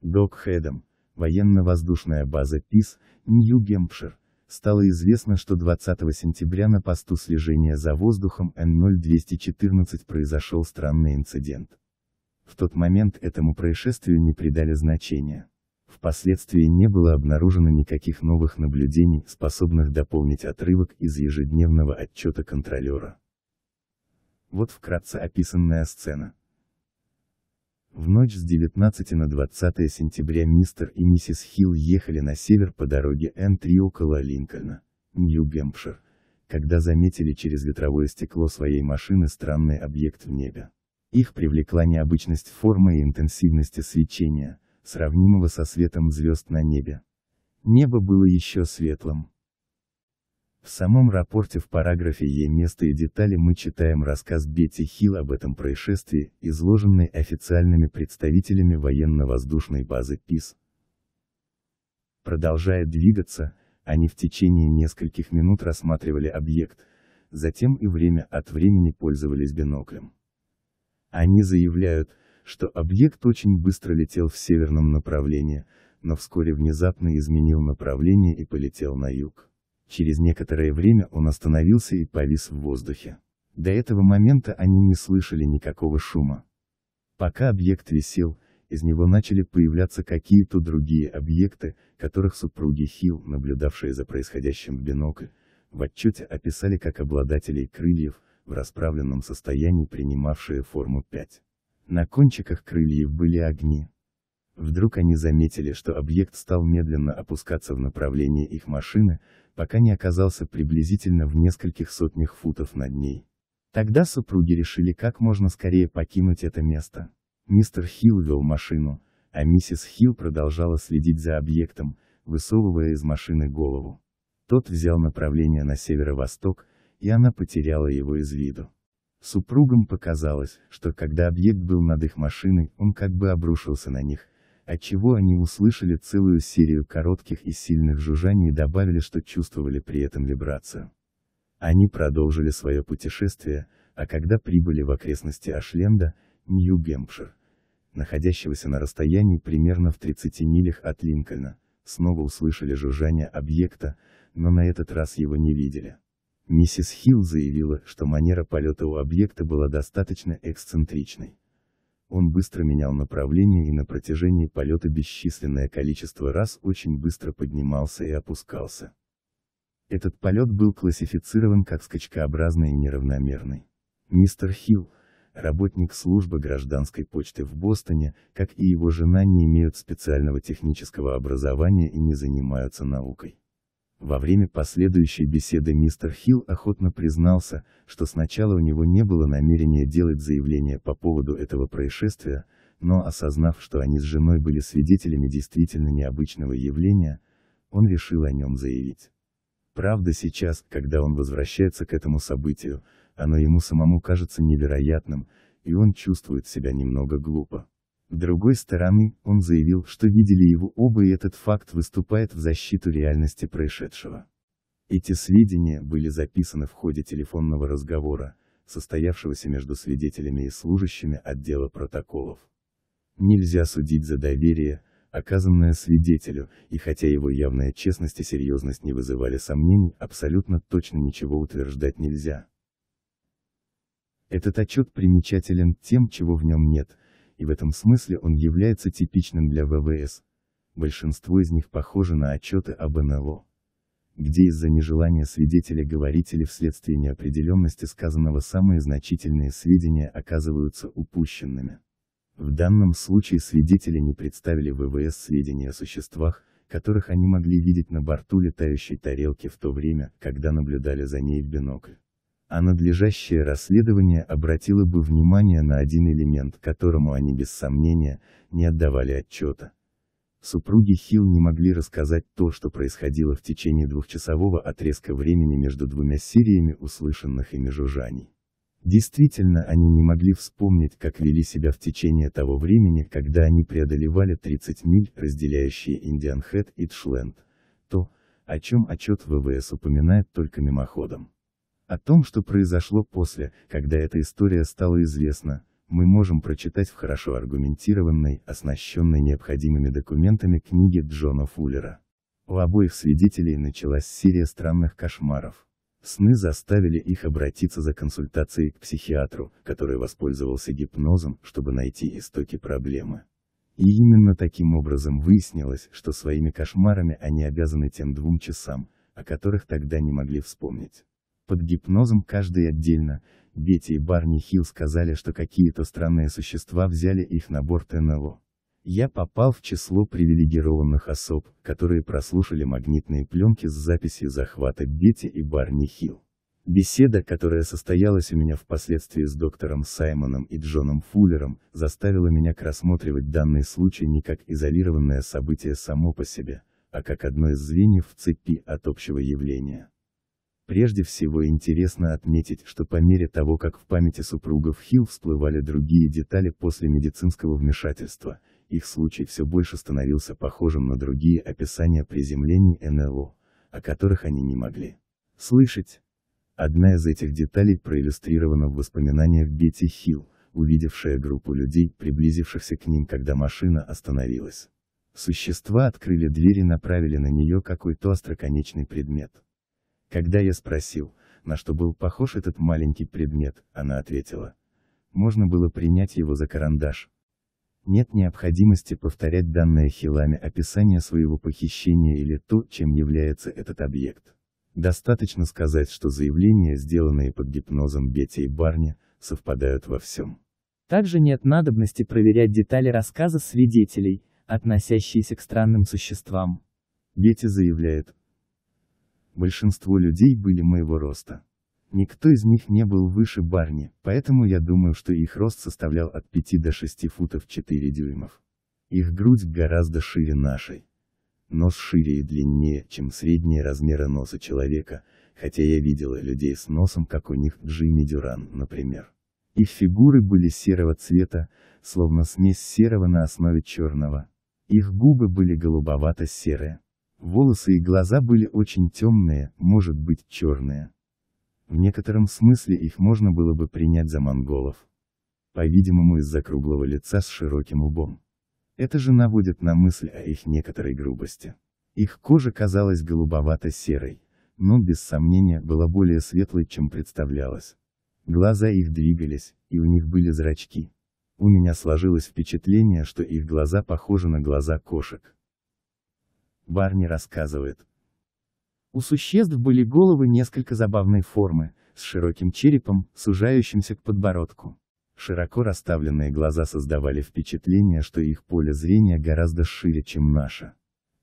Док Хедом, военно-воздушная база ПИС, Нью-Гемпшир. Стало известно, что 20 сентября на посту слежения за воздухом Н-0214 произошел странный инцидент. В тот момент этому происшествию не придали значения. Впоследствии не было обнаружено никаких новых наблюдений, способных дополнить отрывок из ежедневного отчета контролера. Вот вкратце описанная сцена. В ночь с 19 на 20 сентября мистер и миссис Хилл ехали на север по дороге Н3 около Линкольна, Нью-Гэмпшир, когда заметили через ветровое стекло своей машины странный объект в небе. Их привлекла необычность формы и интенсивности свечения, сравнимого со светом звезд на небе. Небо было еще светлым. В самом рапорте в параграфе «Е» место и детали мы читаем рассказ Бетти Хилл об этом происшествии, изложенный официальными представителями военно-воздушной базы ПИС. Продолжая двигаться, они в течение нескольких минут рассматривали объект, затем и время от времени пользовались биноклем. Они заявляют, что объект очень быстро летел в северном направлении, но вскоре внезапно изменил направление и полетел на юг. Через некоторое время он остановился и повис в воздухе. До этого момента они не слышали никакого шума. Пока объект висел, из него начали появляться какие-то другие объекты, которых супруги Хилл, наблюдавшие за происходящим в бинокль, в отчете описали как обладателей крыльев, в расправленном состоянии принимавшие форму 5. На кончиках крыльев были огни. Вдруг они заметили, что объект стал медленно опускаться в направлении их машины, пока не оказался приблизительно в нескольких сотнях футов над ней. Тогда супруги решили как можно скорее покинуть это место. Мистер Хилл вел машину, а миссис Хилл продолжала следить за объектом, высовывая из машины голову. Тот взял направление на северо-восток, и она потеряла его из виду. Супругам показалось, что когда объект был над их машиной, он как бы обрушился на них, отчего они услышали целую серию коротких и сильных жужжаний и добавили, что чувствовали при этом вибрацию. Они продолжили свое путешествие, а когда прибыли в окрестности Ашленда, Нью-Гэмпшир, находящегося на расстоянии примерно в 30 милях от Линкольна, снова услышали жужжание объекта, но на этот раз его не видели. Миссис Хилл заявила, что манера полета у объекта была достаточно эксцентричной. Он быстро менял направление и на протяжении полета бесчисленное количество раз очень быстро поднимался и опускался. Этот полет был классифицирован как скачкообразный и неравномерный. Мистер Хилл, работник службы гражданской почты в Бостоне, как и его жена не имеют специального технического образования и не занимаются наукой. Во время последующей беседы мистер Хилл охотно признался, что сначала у него не было намерения делать заявление по поводу этого происшествия, но осознав, что они с женой были свидетелями действительно необычного явления, он решил о нем заявить. Правда сейчас, когда он возвращается к этому событию, оно ему самому кажется невероятным, и он чувствует себя немного глупо другой стороны, он заявил, что видели его оба и этот факт выступает в защиту реальности происшедшего. Эти сведения были записаны в ходе телефонного разговора, состоявшегося между свидетелями и служащими отдела протоколов. Нельзя судить за доверие, оказанное свидетелю, и хотя его явная честность и серьезность не вызывали сомнений, абсолютно точно ничего утверждать нельзя. Этот отчет примечателен тем, чего в нем нет, и в этом смысле он является типичным для ВВС. Большинство из них похоже на отчеты об НЛО где из-за нежелания свидетеля говорить или вследствие неопределенности сказанного самые значительные сведения оказываются упущенными. В данном случае свидетели не представили ВВС сведения о существах, которых они могли видеть на борту летающей тарелки в то время, когда наблюдали за ней в бинокль а надлежащее расследование обратило бы внимание на один элемент, которому они без сомнения, не отдавали отчета. Супруги Хилл не могли рассказать то, что происходило в течение двухчасового отрезка времени между двумя сериями услышанных ими жужжаний. Действительно, они не могли вспомнить, как вели себя в течение того времени, когда они преодолевали 30 миль, разделяющие Индиан и Тшленд, то, о чем отчет ВВС упоминает только мимоходом. О том, что произошло после, когда эта история стала известна, мы можем прочитать в хорошо аргументированной, оснащенной необходимыми документами книге Джона Фуллера. У обоих свидетелей началась серия странных кошмаров. Сны заставили их обратиться за консультацией к психиатру, который воспользовался гипнозом, чтобы найти истоки проблемы. И именно таким образом выяснилось, что своими кошмарами они обязаны тем двум часам, о которых тогда не могли вспомнить. Под гипнозом каждый отдельно, Бетти и Барни Хилл сказали, что какие-то странные существа взяли их на борт НЛО. Я попал в число привилегированных особ, которые прослушали магнитные пленки с записью захвата Бетти и Барни Хилл. Беседа, которая состоялась у меня впоследствии с доктором Саймоном и Джоном Фуллером, заставила меня рассматривать данный случай не как изолированное событие само по себе, а как одно из звеньев в цепи от общего явления. Прежде всего интересно отметить, что по мере того как в памяти супругов Хилл всплывали другие детали после медицинского вмешательства, их случай все больше становился похожим на другие описания приземлений НЛО, о которых они не могли слышать. Одна из этих деталей проиллюстрирована в воспоминаниях Бетти Хилл, увидевшая группу людей, приблизившихся к ним, когда машина остановилась. Существа открыли дверь и направили на нее какой-то остроконечный предмет. Когда я спросил, на что был похож этот маленький предмет, она ответила. Можно было принять его за карандаш. Нет необходимости повторять данное Хилами описание своего похищения или то, чем является этот объект. Достаточно сказать, что заявления, сделанные под гипнозом Бетти и Барни, совпадают во всем. Также нет надобности проверять детали рассказа свидетелей, относящиеся к странным существам. Бетти заявляет, большинство людей были моего роста. Никто из них не был выше Барни, поэтому я думаю, что их рост составлял от 5 до 6 футов 4 дюймов. Их грудь гораздо шире нашей. Нос шире и длиннее, чем средние размеры носа человека, хотя я видела людей с носом, как у них Джимми Дюран, например. Их фигуры были серого цвета, словно смесь серого на основе черного. Их губы были голубовато-серые. Волосы и глаза были очень темные, может быть черные. В некотором смысле их можно было бы принять за монголов. По-видимому из-за круглого лица с широким лбом. Это же наводит на мысль о их некоторой грубости. Их кожа казалась голубовато-серой, но без сомнения была более светлой, чем представлялось. Глаза их двигались, и у них были зрачки. У меня сложилось впечатление, что их глаза похожи на глаза кошек. Барни рассказывает. У существ были головы несколько забавной формы, с широким черепом, сужающимся к подбородку. Широко расставленные глаза создавали впечатление, что их поле зрения гораздо шире, чем наше.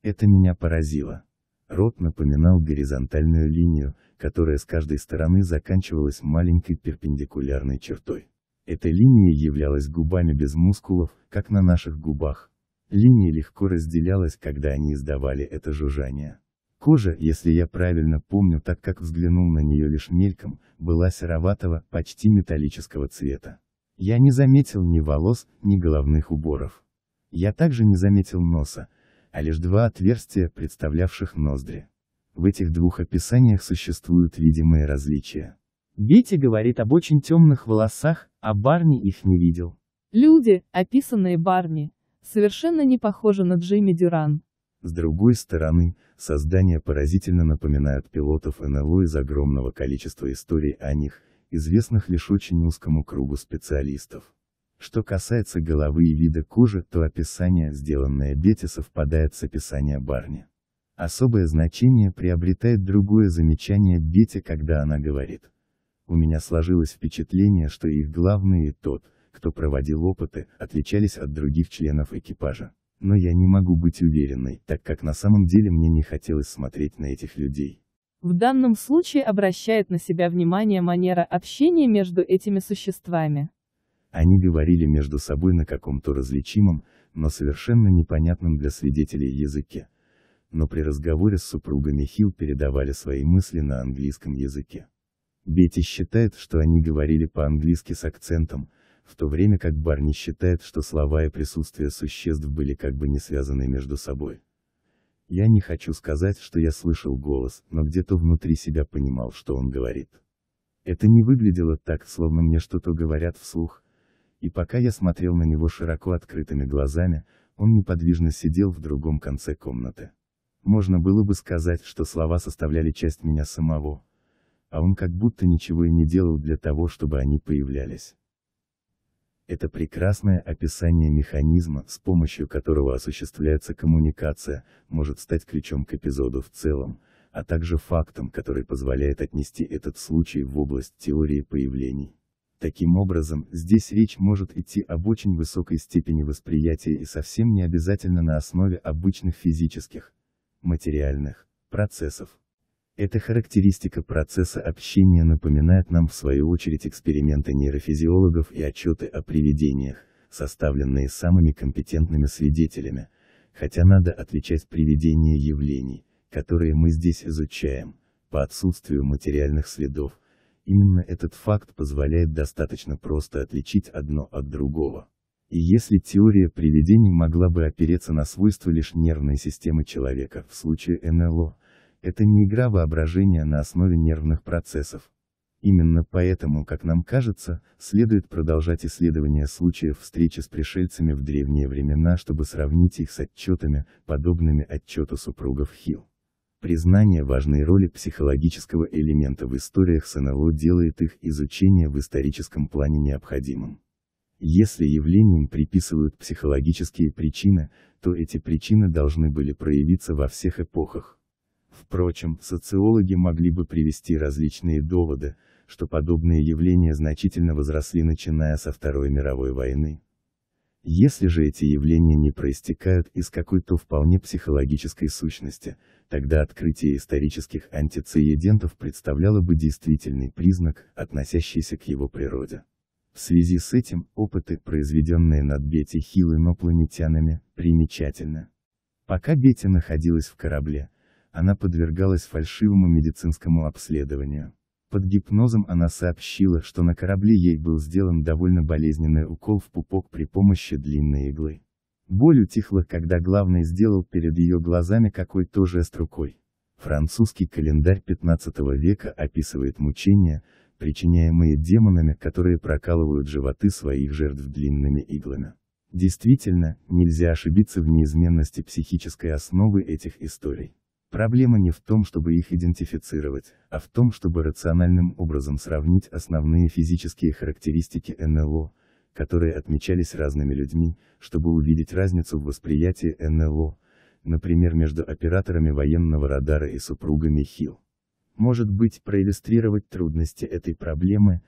Это меня поразило. Рот напоминал горизонтальную линию, которая с каждой стороны заканчивалась маленькой перпендикулярной чертой. Эта линия являлась губами без мускулов, как на наших губах. Линия легко разделялась, когда они издавали это жужжание. Кожа, если я правильно помню, так как взглянул на нее лишь мельком, была сероватого, почти металлического цвета. Я не заметил ни волос, ни головных уборов. Я также не заметил носа, а лишь два отверстия, представлявших ноздри. В этих двух описаниях существуют видимые различия. Бетти говорит об очень темных волосах, а Барни их не видел. Люди, описанные Барни, совершенно не похожа на Джимми Дюран. С другой стороны, создания поразительно напоминают пилотов НЛО из огромного количества историй о них, известных лишь очень узкому кругу специалистов. Что касается головы и вида кожи, то описание, сделанное Бетти, совпадает с описанием Барни. Особое значение приобретает другое замечание Бетти, когда она говорит. У меня сложилось впечатление, что их главный и тот, кто проводил опыты, отличались от других членов экипажа. Но я не могу быть уверенной, так как на самом деле мне не хотелось смотреть на этих людей. В данном случае обращает на себя внимание манера общения между этими существами. Они говорили между собой на каком-то различимом, но совершенно непонятном для свидетелей языке. Но при разговоре с супругами Хилл передавали свои мысли на английском языке. Бетти считает, что они говорили по-английски с акцентом, в то время как Барни считает, что слова и присутствие существ были как бы не связаны между собой. Я не хочу сказать, что я слышал голос, но где-то внутри себя понимал, что он говорит. Это не выглядело так, словно мне что-то говорят вслух, и пока я смотрел на него широко открытыми глазами, он неподвижно сидел в другом конце комнаты. Можно было бы сказать, что слова составляли часть меня самого, а он как будто ничего и не делал для того, чтобы они появлялись. Это прекрасное описание механизма, с помощью которого осуществляется коммуникация, может стать ключом к эпизоду в целом, а также фактом, который позволяет отнести этот случай в область теории появлений. Таким образом, здесь речь может идти об очень высокой степени восприятия и совсем не обязательно на основе обычных физических, материальных, процессов. Эта характеристика процесса общения напоминает нам в свою очередь эксперименты нейрофизиологов и отчеты о привидениях, составленные самыми компетентными свидетелями, хотя надо отличать привидения явлений, которые мы здесь изучаем, по отсутствию материальных следов. Именно этот факт позволяет достаточно просто отличить одно от другого. И если теория привидений могла бы опереться на свойства лишь нервной системы человека в случае НЛО, это не игра воображения на основе нервных процессов. Именно поэтому, как нам кажется, следует продолжать исследование случаев встречи с пришельцами в древние времена, чтобы сравнить их с отчетами, подобными отчету супругов Хилл. Признание важной роли психологического элемента в историях с делает их изучение в историческом плане необходимым. Если явлениям приписывают психологические причины, то эти причины должны были проявиться во всех эпохах. Впрочем, социологи могли бы привести различные доводы, что подобные явления значительно возросли начиная со Второй мировой войны. Если же эти явления не проистекают из какой-то вполне психологической сущности, тогда открытие исторических антицеедентов представляло бы действительный признак, относящийся к его природе. В связи с этим, опыты, произведенные над Бетти Хилл инопланетянами, примечательны. Пока Бетти находилась в корабле, она подвергалась фальшивому медицинскому обследованию. Под гипнозом она сообщила, что на корабле ей был сделан довольно болезненный укол в пупок при помощи длинной иглы. Боль утихла, когда главный сделал перед ее глазами какой-то жест рукой. Французский календарь 15 века описывает мучения, причиняемые демонами, которые прокалывают животы своих жертв длинными иглами. Действительно, нельзя ошибиться в неизменности психической основы этих историй. Проблема не в том, чтобы их идентифицировать, а в том, чтобы рациональным образом сравнить основные физические характеристики НЛО, которые отмечались разными людьми, чтобы увидеть разницу в восприятии НЛО, например между операторами военного радара и супругами Хилл. Может быть, проиллюстрировать трудности этой проблемы,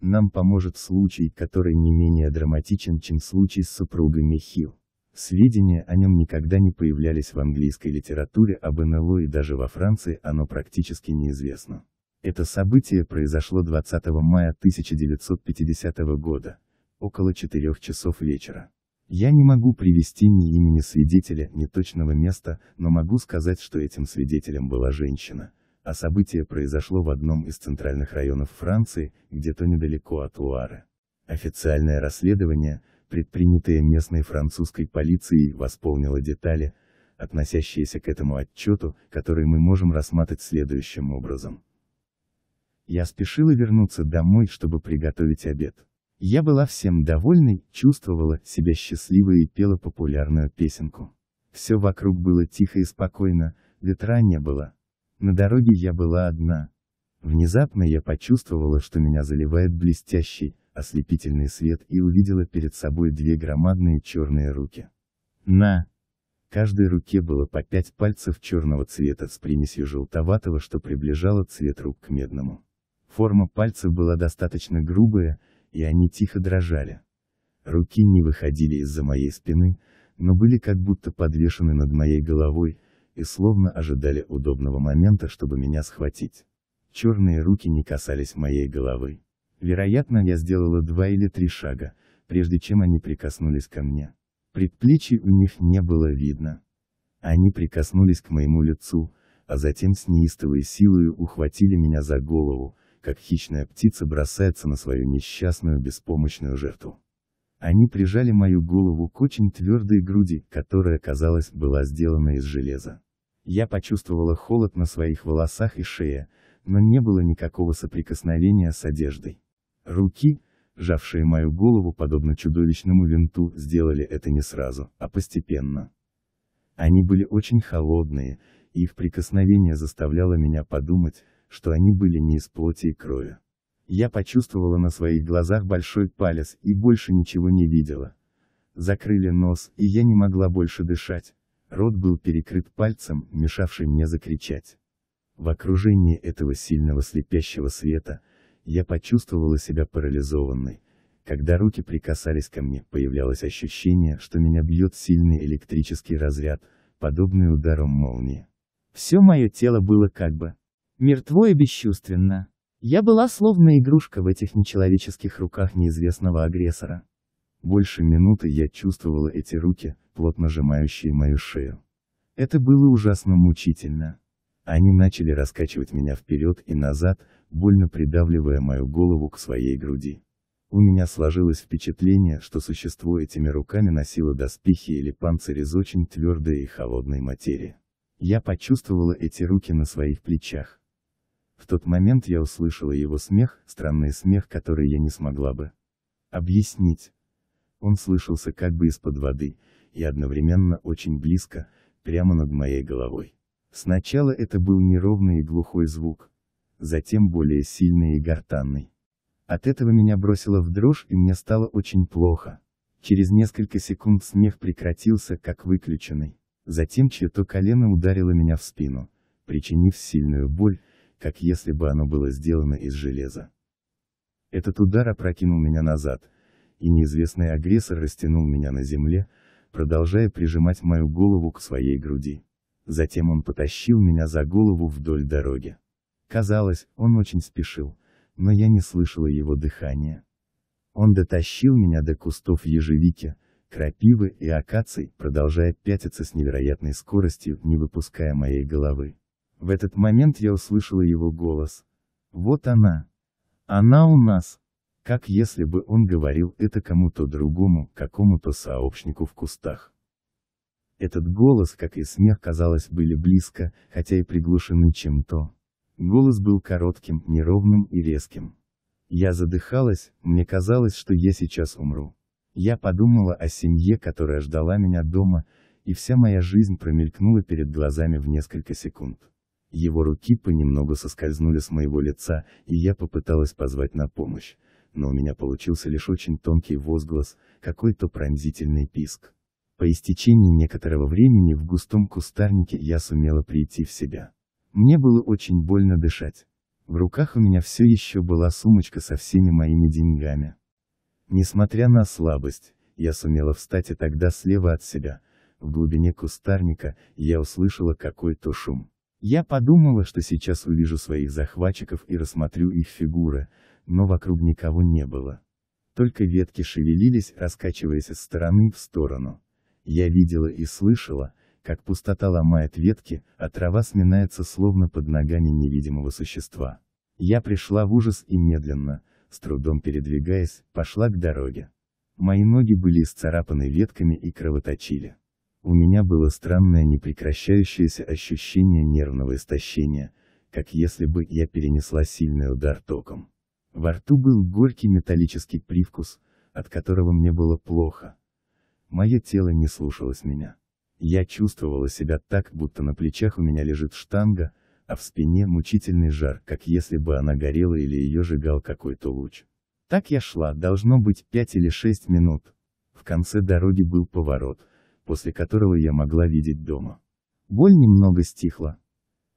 нам поможет случай, который не менее драматичен, чем случай с супругами Хилл. Сведения о нем никогда не появлялись в английской литературе об НЛО и даже во Франции оно практически неизвестно. Это событие произошло 20 мая 1950 года, около 4 часов вечера. Я не могу привести ни имени свидетеля, ни точного места, но могу сказать, что этим свидетелем была женщина, а событие произошло в одном из центральных районов Франции, где-то недалеко от Луары. Официальное расследование – предпринятое местной французской полицией, восполнило детали, относящиеся к этому отчету, который мы можем рассматривать следующим образом. Я спешила вернуться домой, чтобы приготовить обед. Я была всем довольной, чувствовала себя счастливой и пела популярную песенку. Все вокруг было тихо и спокойно, ветра не было. На дороге я была одна. Внезапно я почувствовала, что меня заливает блестящий, ослепительный свет и увидела перед собой две громадные черные руки. На! Каждой руке было по пять пальцев черного цвета с примесью желтоватого, что приближало цвет рук к медному. Форма пальцев была достаточно грубая, и они тихо дрожали. Руки не выходили из-за моей спины, но были как будто подвешены над моей головой, и словно ожидали удобного момента, чтобы меня схватить. Черные руки не касались моей головы. Вероятно, я сделала два или три шага, прежде чем они прикоснулись ко мне. Предплечий у них не было видно. Они прикоснулись к моему лицу, а затем с неистовой силой ухватили меня за голову, как хищная птица бросается на свою несчастную беспомощную жертву. Они прижали мою голову к очень твердой груди, которая, казалось, была сделана из железа. Я почувствовала холод на своих волосах и шее, но не было никакого соприкосновения с одеждой. Руки, сжавшие мою голову подобно чудовищному винту, сделали это не сразу, а постепенно. Они были очень холодные, и их прикосновение заставляло меня подумать, что они были не из плоти и крови. Я почувствовала на своих глазах большой палец и больше ничего не видела. Закрыли нос, и я не могла больше дышать. Рот был перекрыт пальцем, мешавший мне закричать. В окружении этого сильного слепящего света, я почувствовала себя парализованной. Когда руки прикасались ко мне, появлялось ощущение, что меня бьет сильный электрический разряд, подобный удару молнии. Все мое тело было как бы мертво и бесчувственно. Я была словно игрушка в этих нечеловеческих руках неизвестного агрессора. Больше минуты я чувствовала эти руки, плотно сжимающие мою шею. Это было ужасно мучительно. Они начали раскачивать меня вперед и назад, больно придавливая мою голову к своей груди. У меня сложилось впечатление, что существо этими руками носило доспехи или панцирь из очень твердой и холодной материи. Я почувствовала эти руки на своих плечах. В тот момент я услышала его смех, странный смех, который я не смогла бы объяснить. Он слышался как бы из-под воды, и одновременно очень близко, прямо над моей головой. Сначала это был неровный и глухой звук, затем более сильный и гортанный. От этого меня бросило в дрожь и мне стало очень плохо. Через несколько секунд смех прекратился, как выключенный. Затем чье-то колено ударило меня в спину, причинив сильную боль, как если бы оно было сделано из железа. Этот удар опрокинул меня назад, и неизвестный агрессор растянул меня на земле, продолжая прижимать мою голову к своей груди. Затем он потащил меня за голову вдоль дороги. Казалось, он очень спешил, но я не слышала его дыхания. Он дотащил меня до кустов ежевики, крапивы и акаций, продолжая пятиться с невероятной скоростью, не выпуская моей головы. В этот момент я услышала его голос. «Вот она! Она у нас!» Как если бы он говорил это кому-то другому, какому-то сообщнику в кустах. Этот голос, как и смех, казалось, были близко, хотя и приглушены чем-то. Голос был коротким, неровным и резким. Я задыхалась, мне казалось, что я сейчас умру. Я подумала о семье, которая ждала меня дома, и вся моя жизнь промелькнула перед глазами в несколько секунд. Его руки понемногу соскользнули с моего лица, и я попыталась позвать на помощь, но у меня получился лишь очень тонкий возглас, какой-то пронзительный писк. По истечении некоторого времени в густом кустарнике я сумела прийти в себя. Мне было очень больно дышать. В руках у меня все еще была сумочка со всеми моими деньгами. Несмотря на слабость, я сумела встать и тогда слева от себя, в глубине кустарника, я услышала какой-то шум. Я подумала, что сейчас увижу своих захватчиков и рассмотрю их фигуры, но вокруг никого не было. Только ветки шевелились, раскачиваясь из стороны в сторону. Я видела и слышала, как пустота ломает ветки, а трава сминается словно под ногами невидимого существа. Я пришла в ужас и медленно, с трудом передвигаясь, пошла к дороге. Мои ноги были исцарапаны ветками и кровоточили. У меня было странное непрекращающееся ощущение нервного истощения, как если бы я перенесла сильный удар током. Во рту был горький металлический привкус, от которого мне было плохо, Мое тело не слушалось меня. Я чувствовала себя так, будто на плечах у меня лежит штанга, а в спине мучительный жар, как если бы она горела или ее жигал какой-то луч. Так я шла, должно быть, пять или шесть минут. В конце дороги был поворот, после которого я могла видеть дома. Боль немного стихла.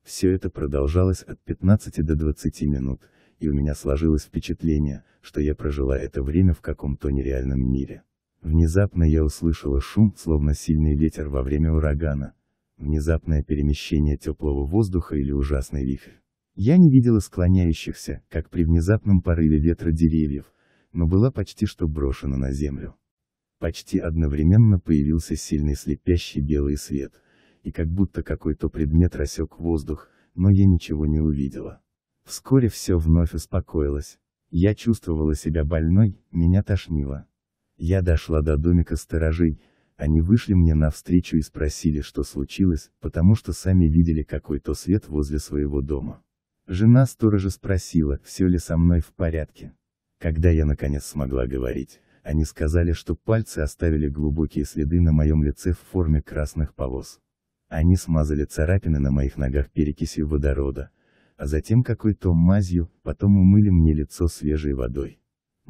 Все это продолжалось от 15 до 20 минут, и у меня сложилось впечатление, что я прожила это время в каком-то нереальном мире. Внезапно я услышала шум, словно сильный ветер во время урагана. Внезапное перемещение теплого воздуха или ужасный вихрь. Я не видела склоняющихся, как при внезапном порыве ветра деревьев, но была почти что брошена на землю. Почти одновременно появился сильный слепящий белый свет, и как будто какой-то предмет рассек воздух, но я ничего не увидела. Вскоре все вновь успокоилось. Я чувствовала себя больной, меня тошнило. Я дошла до домика сторожей, они вышли мне навстречу и спросили, что случилось, потому что сами видели какой-то свет возле своего дома. Жена сторожа спросила, все ли со мной в порядке. Когда я наконец смогла говорить, они сказали, что пальцы оставили глубокие следы на моем лице в форме красных полос. Они смазали царапины на моих ногах перекисью водорода, а затем какой-то мазью, потом умыли мне лицо свежей водой.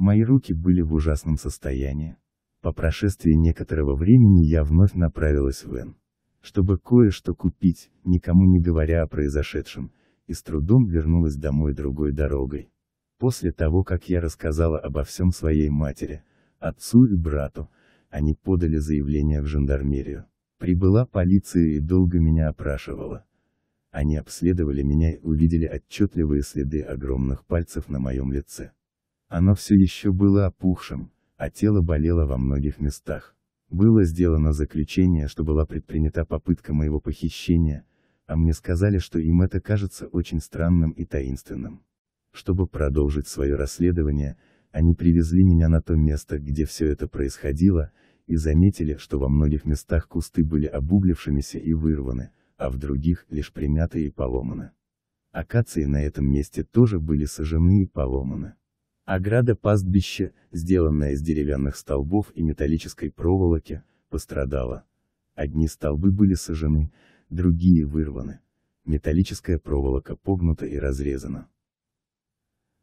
Мои руки были в ужасном состоянии. По прошествии некоторого времени я вновь направилась в Н, чтобы кое-что купить, никому не говоря о произошедшем, и с трудом вернулась домой другой дорогой. После того, как я рассказала обо всем своей матери, отцу и брату, они подали заявление в жандармерию. Прибыла полиция и долго меня опрашивала. Они обследовали меня и увидели отчетливые следы огромных пальцев на моем лице. Оно все еще было опухшим, а тело болело во многих местах. Было сделано заключение, что была предпринята попытка моего похищения, а мне сказали, что им это кажется очень странным и таинственным. Чтобы продолжить свое расследование, они привезли меня на то место, где все это происходило, и заметили, что во многих местах кусты были обуглившимися и вырваны, а в других лишь примяты и поломаны. Акации на этом месте тоже были сожжены и поломаны. Ограда пастбища, сделанная из деревянных столбов и металлической проволоки, пострадала. Одни столбы были сожжены, другие вырваны. Металлическая проволока погнута и разрезана.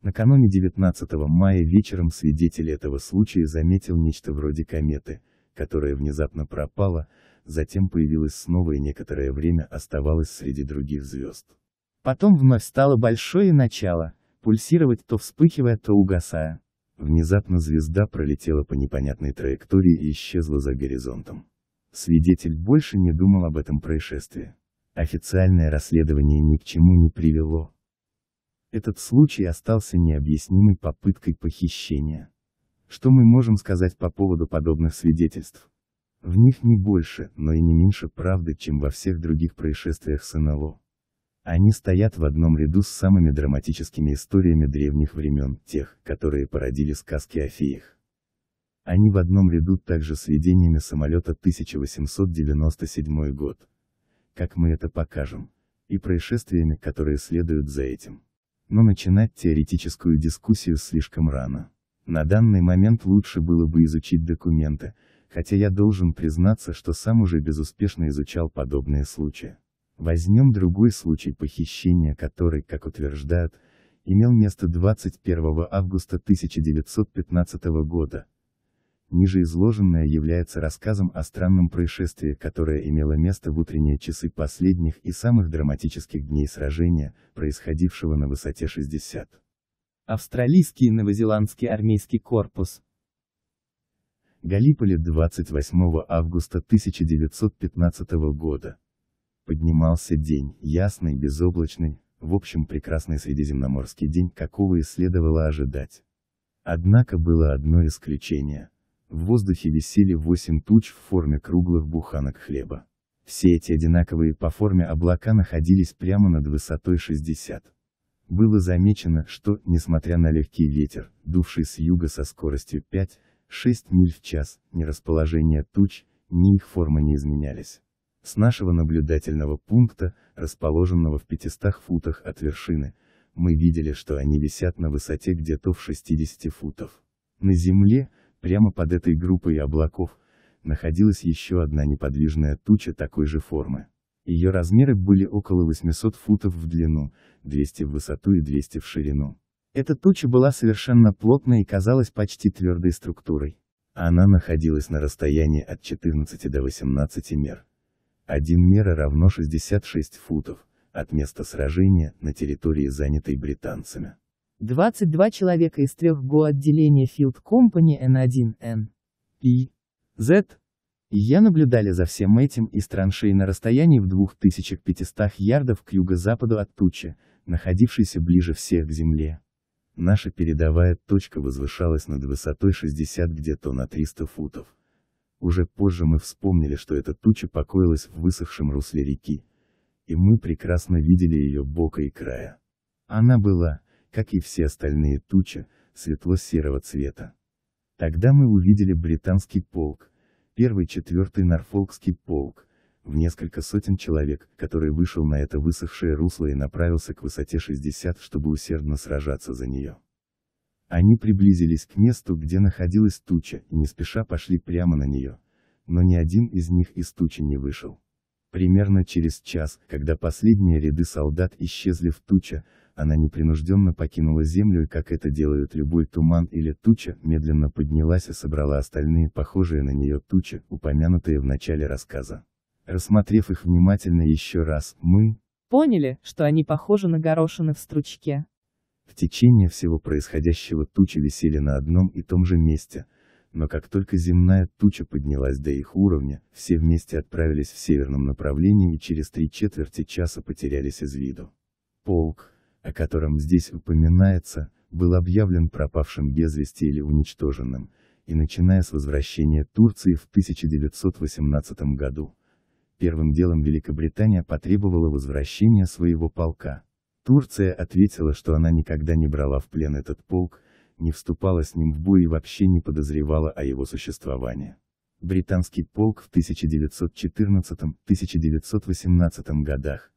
Накануне 19 мая вечером свидетель этого случая заметил нечто вроде кометы, которая внезапно пропала, затем появилась снова и некоторое время оставалась среди других звезд. Потом вновь стало большое начало пульсировать то вспыхивая, то угасая. Внезапно звезда пролетела по непонятной траектории и исчезла за горизонтом. Свидетель больше не думал об этом происшествии. Официальное расследование ни к чему не привело. Этот случай остался необъяснимой попыткой похищения. Что мы можем сказать по поводу подобных свидетельств? В них не больше, но и не меньше правды, чем во всех других происшествиях с НЛО. Они стоят в одном ряду с самыми драматическими историями древних времен, тех, которые породили сказки о феях. Они в одном ряду также с видениями самолета 1897 год. Как мы это покажем. И происшествиями, которые следуют за этим. Но начинать теоретическую дискуссию слишком рано. На данный момент лучше было бы изучить документы, хотя я должен признаться, что сам уже безуспешно изучал подобные случаи. Возьмем другой случай похищения, который, как утверждают, имел место 21 августа 1915 года. Ниже изложенное является рассказом о странном происшествии, которое имело место в утренние часы последних и самых драматических дней сражения, происходившего на высоте 60. Австралийский и новозеландский армейский корпус. Галиполи 28 августа 1915 года. Поднимался день, ясный, безоблачный, в общем прекрасный средиземноморский день, какого и следовало ожидать. Однако было одно исключение. В воздухе висели восемь туч в форме круглых буханок хлеба. Все эти одинаковые по форме облака находились прямо над высотой 60. Было замечено, что, несмотря на легкий ветер, дувший с юга со скоростью 5-6 миль в час, ни расположение туч, ни их форма не изменялись. С нашего наблюдательного пункта, расположенного в 500 футах от вершины, мы видели, что они висят на высоте где-то в 60 футов. На земле, прямо под этой группой облаков, находилась еще одна неподвижная туча такой же формы. Ее размеры были около 800 футов в длину, 200 в высоту и 200 в ширину. Эта туча была совершенно плотной и казалась почти твердой структурой. Она находилась на расстоянии от 14 до 18 мер. 1 мера равно 66 футов, от места сражения, на территории, занятой британцами. 22 человека из трех ГО отделения Field Company N1N и Z. Я наблюдали за всем этим из траншеи на расстоянии в 2500 ярдов к юго-западу от тучи, находившейся ближе всех к земле. Наша передовая точка возвышалась над высотой 60 где-то на 300 футов. Уже позже мы вспомнили, что эта туча покоилась в высохшем русле реки. И мы прекрасно видели ее бока и края. Она была, как и все остальные тучи, светло-серого цвета. Тогда мы увидели британский полк, первый четвертый Норфолкский полк, в несколько сотен человек, который вышел на это высохшее русло и направился к высоте 60, чтобы усердно сражаться за нее. Они приблизились к месту, где находилась туча, и не спеша пошли прямо на нее. Но ни один из них из тучи не вышел. Примерно через час, когда последние ряды солдат исчезли в туче, она непринужденно покинула землю и как это делают любой туман или туча, медленно поднялась и собрала остальные похожие на нее тучи, упомянутые в начале рассказа. Рассмотрев их внимательно еще раз, мы поняли, что они похожи на горошины в стручке. В течение всего происходящего тучи висели на одном и том же месте, но как только земная туча поднялась до их уровня, все вместе отправились в северном направлении и через три четверти часа потерялись из виду. Полк, о котором здесь упоминается, был объявлен пропавшим без вести или уничтоженным, и начиная с возвращения Турции в 1918 году. Первым делом Великобритания потребовала возвращения своего полка. Турция ответила, что она никогда не брала в плен этот полк, не вступала с ним в бой и вообще не подозревала о его существовании. Британский полк в 1914-1918 годах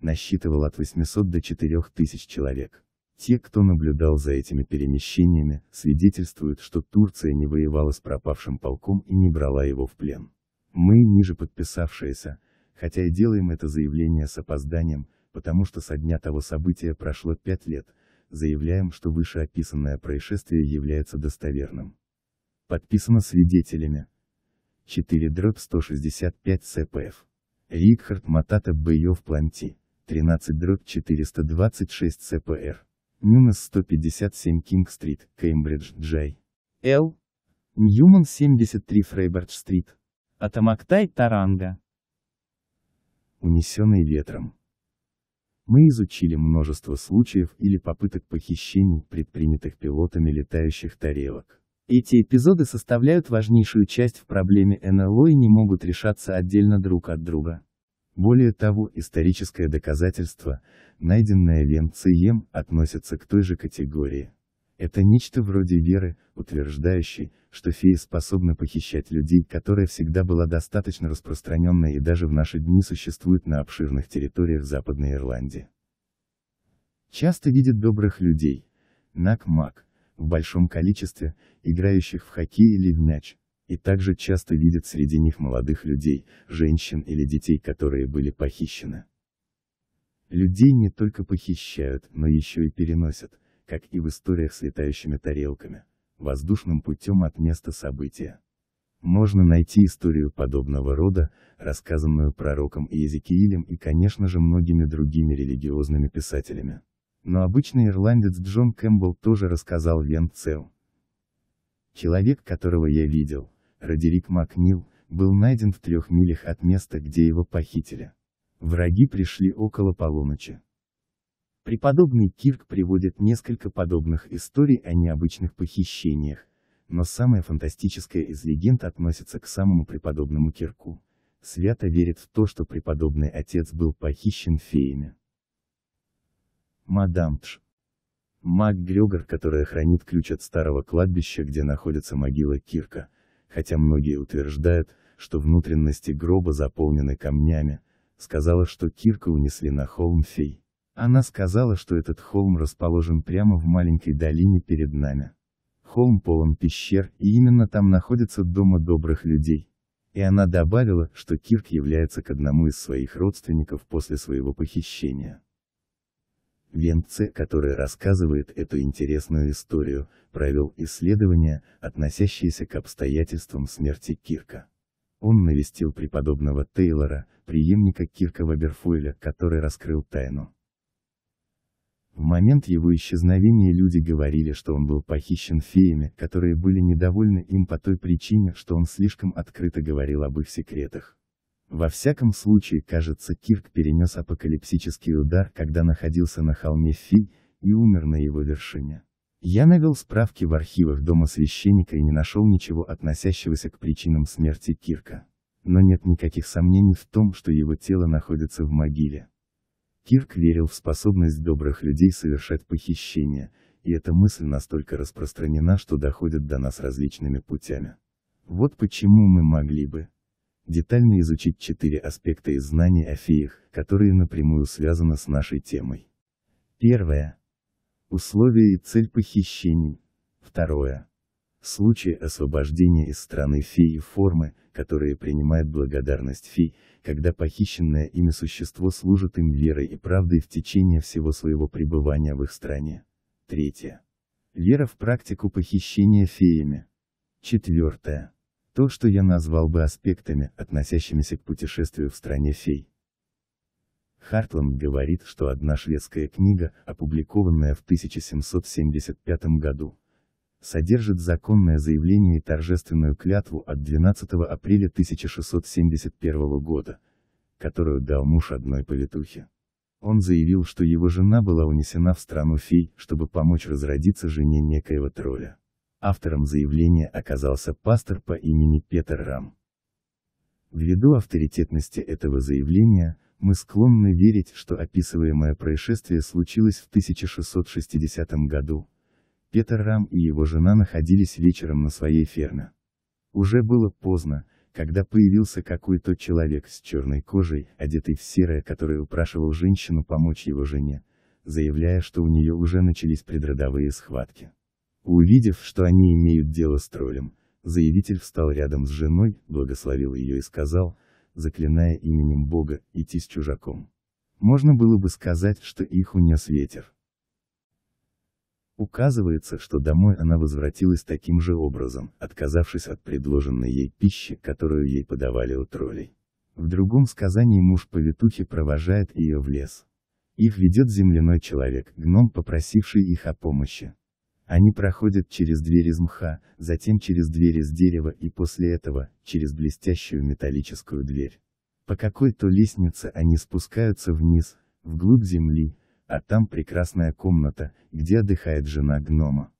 насчитывал от 800 до 4000 человек. Те, кто наблюдал за этими перемещениями, свидетельствуют, что Турция не воевала с пропавшим полком и не брала его в плен. Мы, ниже подписавшиеся, хотя и делаем это заявление с опозданием, потому что со дня того события прошло 5 лет, заявляем, что вышеописанное происшествие является достоверным. Подписано свидетелями. 4 дробь 165 СПФ. Рикхард Матата Бейов Планти. 13 дробь 426 СПР. Нюнес 157 Кинг-стрит, Кембридж, Джай. Л. Ньюман 73 Фрейбердж-стрит. Атамактай Таранга. Унесенный ветром. Мы изучили множество случаев или попыток похищений, предпринятых пилотами летающих тарелок. Эти эпизоды составляют важнейшую часть в проблеме НЛО и не могут решаться отдельно друг от друга. Более того, историческое доказательство, найденное Лем относится к той же категории. Это нечто вроде веры, утверждающей, что феи способны похищать людей, которая всегда была достаточно распространенная и даже в наши дни существует на обширных территориях Западной Ирландии. Часто видят добрых людей, нак-мак, в большом количестве, играющих в хоккей или в мяч, и также часто видят среди них молодых людей, женщин или детей, которые были похищены. Людей не только похищают, но еще и переносят, как и в историях с летающими тарелками, воздушным путем от места события. Можно найти историю подобного рода, рассказанную пророком Иезекиилем и, конечно же, многими другими религиозными писателями. Но обычный ирландец Джон Кэмпбелл тоже рассказал Вен Человек, которого я видел, Родерик Макнил, был найден в трех милях от места, где его похитили. Враги пришли около полуночи. Преподобный Кирк приводит несколько подобных историй о необычных похищениях, но самая фантастическая из легенд относится к самому преподобному Кирку. Свято верит в то, что преподобный отец был похищен феями. Мадам Тш. Маг Грегор, которая хранит ключ от старого кладбища, где находится могила Кирка, хотя многие утверждают, что внутренности гроба заполнены камнями, сказала, что Кирка унесли на холм фей. Она сказала, что этот холм расположен прямо в маленькой долине перед нами. Холм полон пещер, и именно там находится Дома добрых людей. И она добавила, что Кирк является к одному из своих родственников после своего похищения. Венце, который рассказывает эту интересную историю, провел исследования, относящиеся к обстоятельствам смерти Кирка. Он навестил преподобного Тейлора, преемника Кирка Ваберфойля, который раскрыл тайну. В момент его исчезновения люди говорили, что он был похищен феями, которые были недовольны им по той причине, что он слишком открыто говорил об их секретах. Во всяком случае, кажется, Кирк перенес апокалипсический удар, когда находился на холме Фи, и умер на его вершине. Я навел справки в архивах дома священника и не нашел ничего относящегося к причинам смерти Кирка. Но нет никаких сомнений в том, что его тело находится в могиле. Кирк верил в способность добрых людей совершать похищения, и эта мысль настолько распространена, что доходит до нас различными путями. Вот почему мы могли бы детально изучить четыре аспекта из знаний о феях, которые напрямую связаны с нашей темой. Первое. Условия и цель похищений. Второе. Случаи освобождения из страны феи формы, которые принимают благодарность фей, когда похищенное ими существо служит им верой и правдой в течение всего своего пребывания в их стране. Третье. Вера в практику похищения феями. Четвертое. То, что я назвал бы аспектами, относящимися к путешествию в стране фей. Хартланд говорит, что одна шведская книга, опубликованная в 1775 году, содержит законное заявление и торжественную клятву от 12 апреля 1671 года, которую дал муж одной повитухе. Он заявил, что его жена была унесена в страну фей, чтобы помочь разродиться жене некоего тролля. Автором заявления оказался пастор по имени Петр Рам. Ввиду авторитетности этого заявления, мы склонны верить, что описываемое происшествие случилось в 1660 году, Петр Рам и его жена находились вечером на своей ферме. Уже было поздно, когда появился какой-то человек с черной кожей, одетый в серое, который упрашивал женщину помочь его жене, заявляя, что у нее уже начались предродовые схватки. Увидев, что они имеют дело с троллем, заявитель встал рядом с женой, благословил ее и сказал, заклиная именем Бога, идти с чужаком. Можно было бы сказать, что их унес ветер. Указывается, что домой она возвратилась таким же образом, отказавшись от предложенной ей пищи, которую ей подавали у троллей. В другом сказании муж повитухи провожает ее в лес. Их ведет земляной человек, гном, попросивший их о помощи. Они проходят через дверь из мха, затем через дверь из дерева и после этого, через блестящую металлическую дверь. По какой-то лестнице они спускаются вниз, вглубь земли, а там прекрасная комната, где отдыхает жена гнома.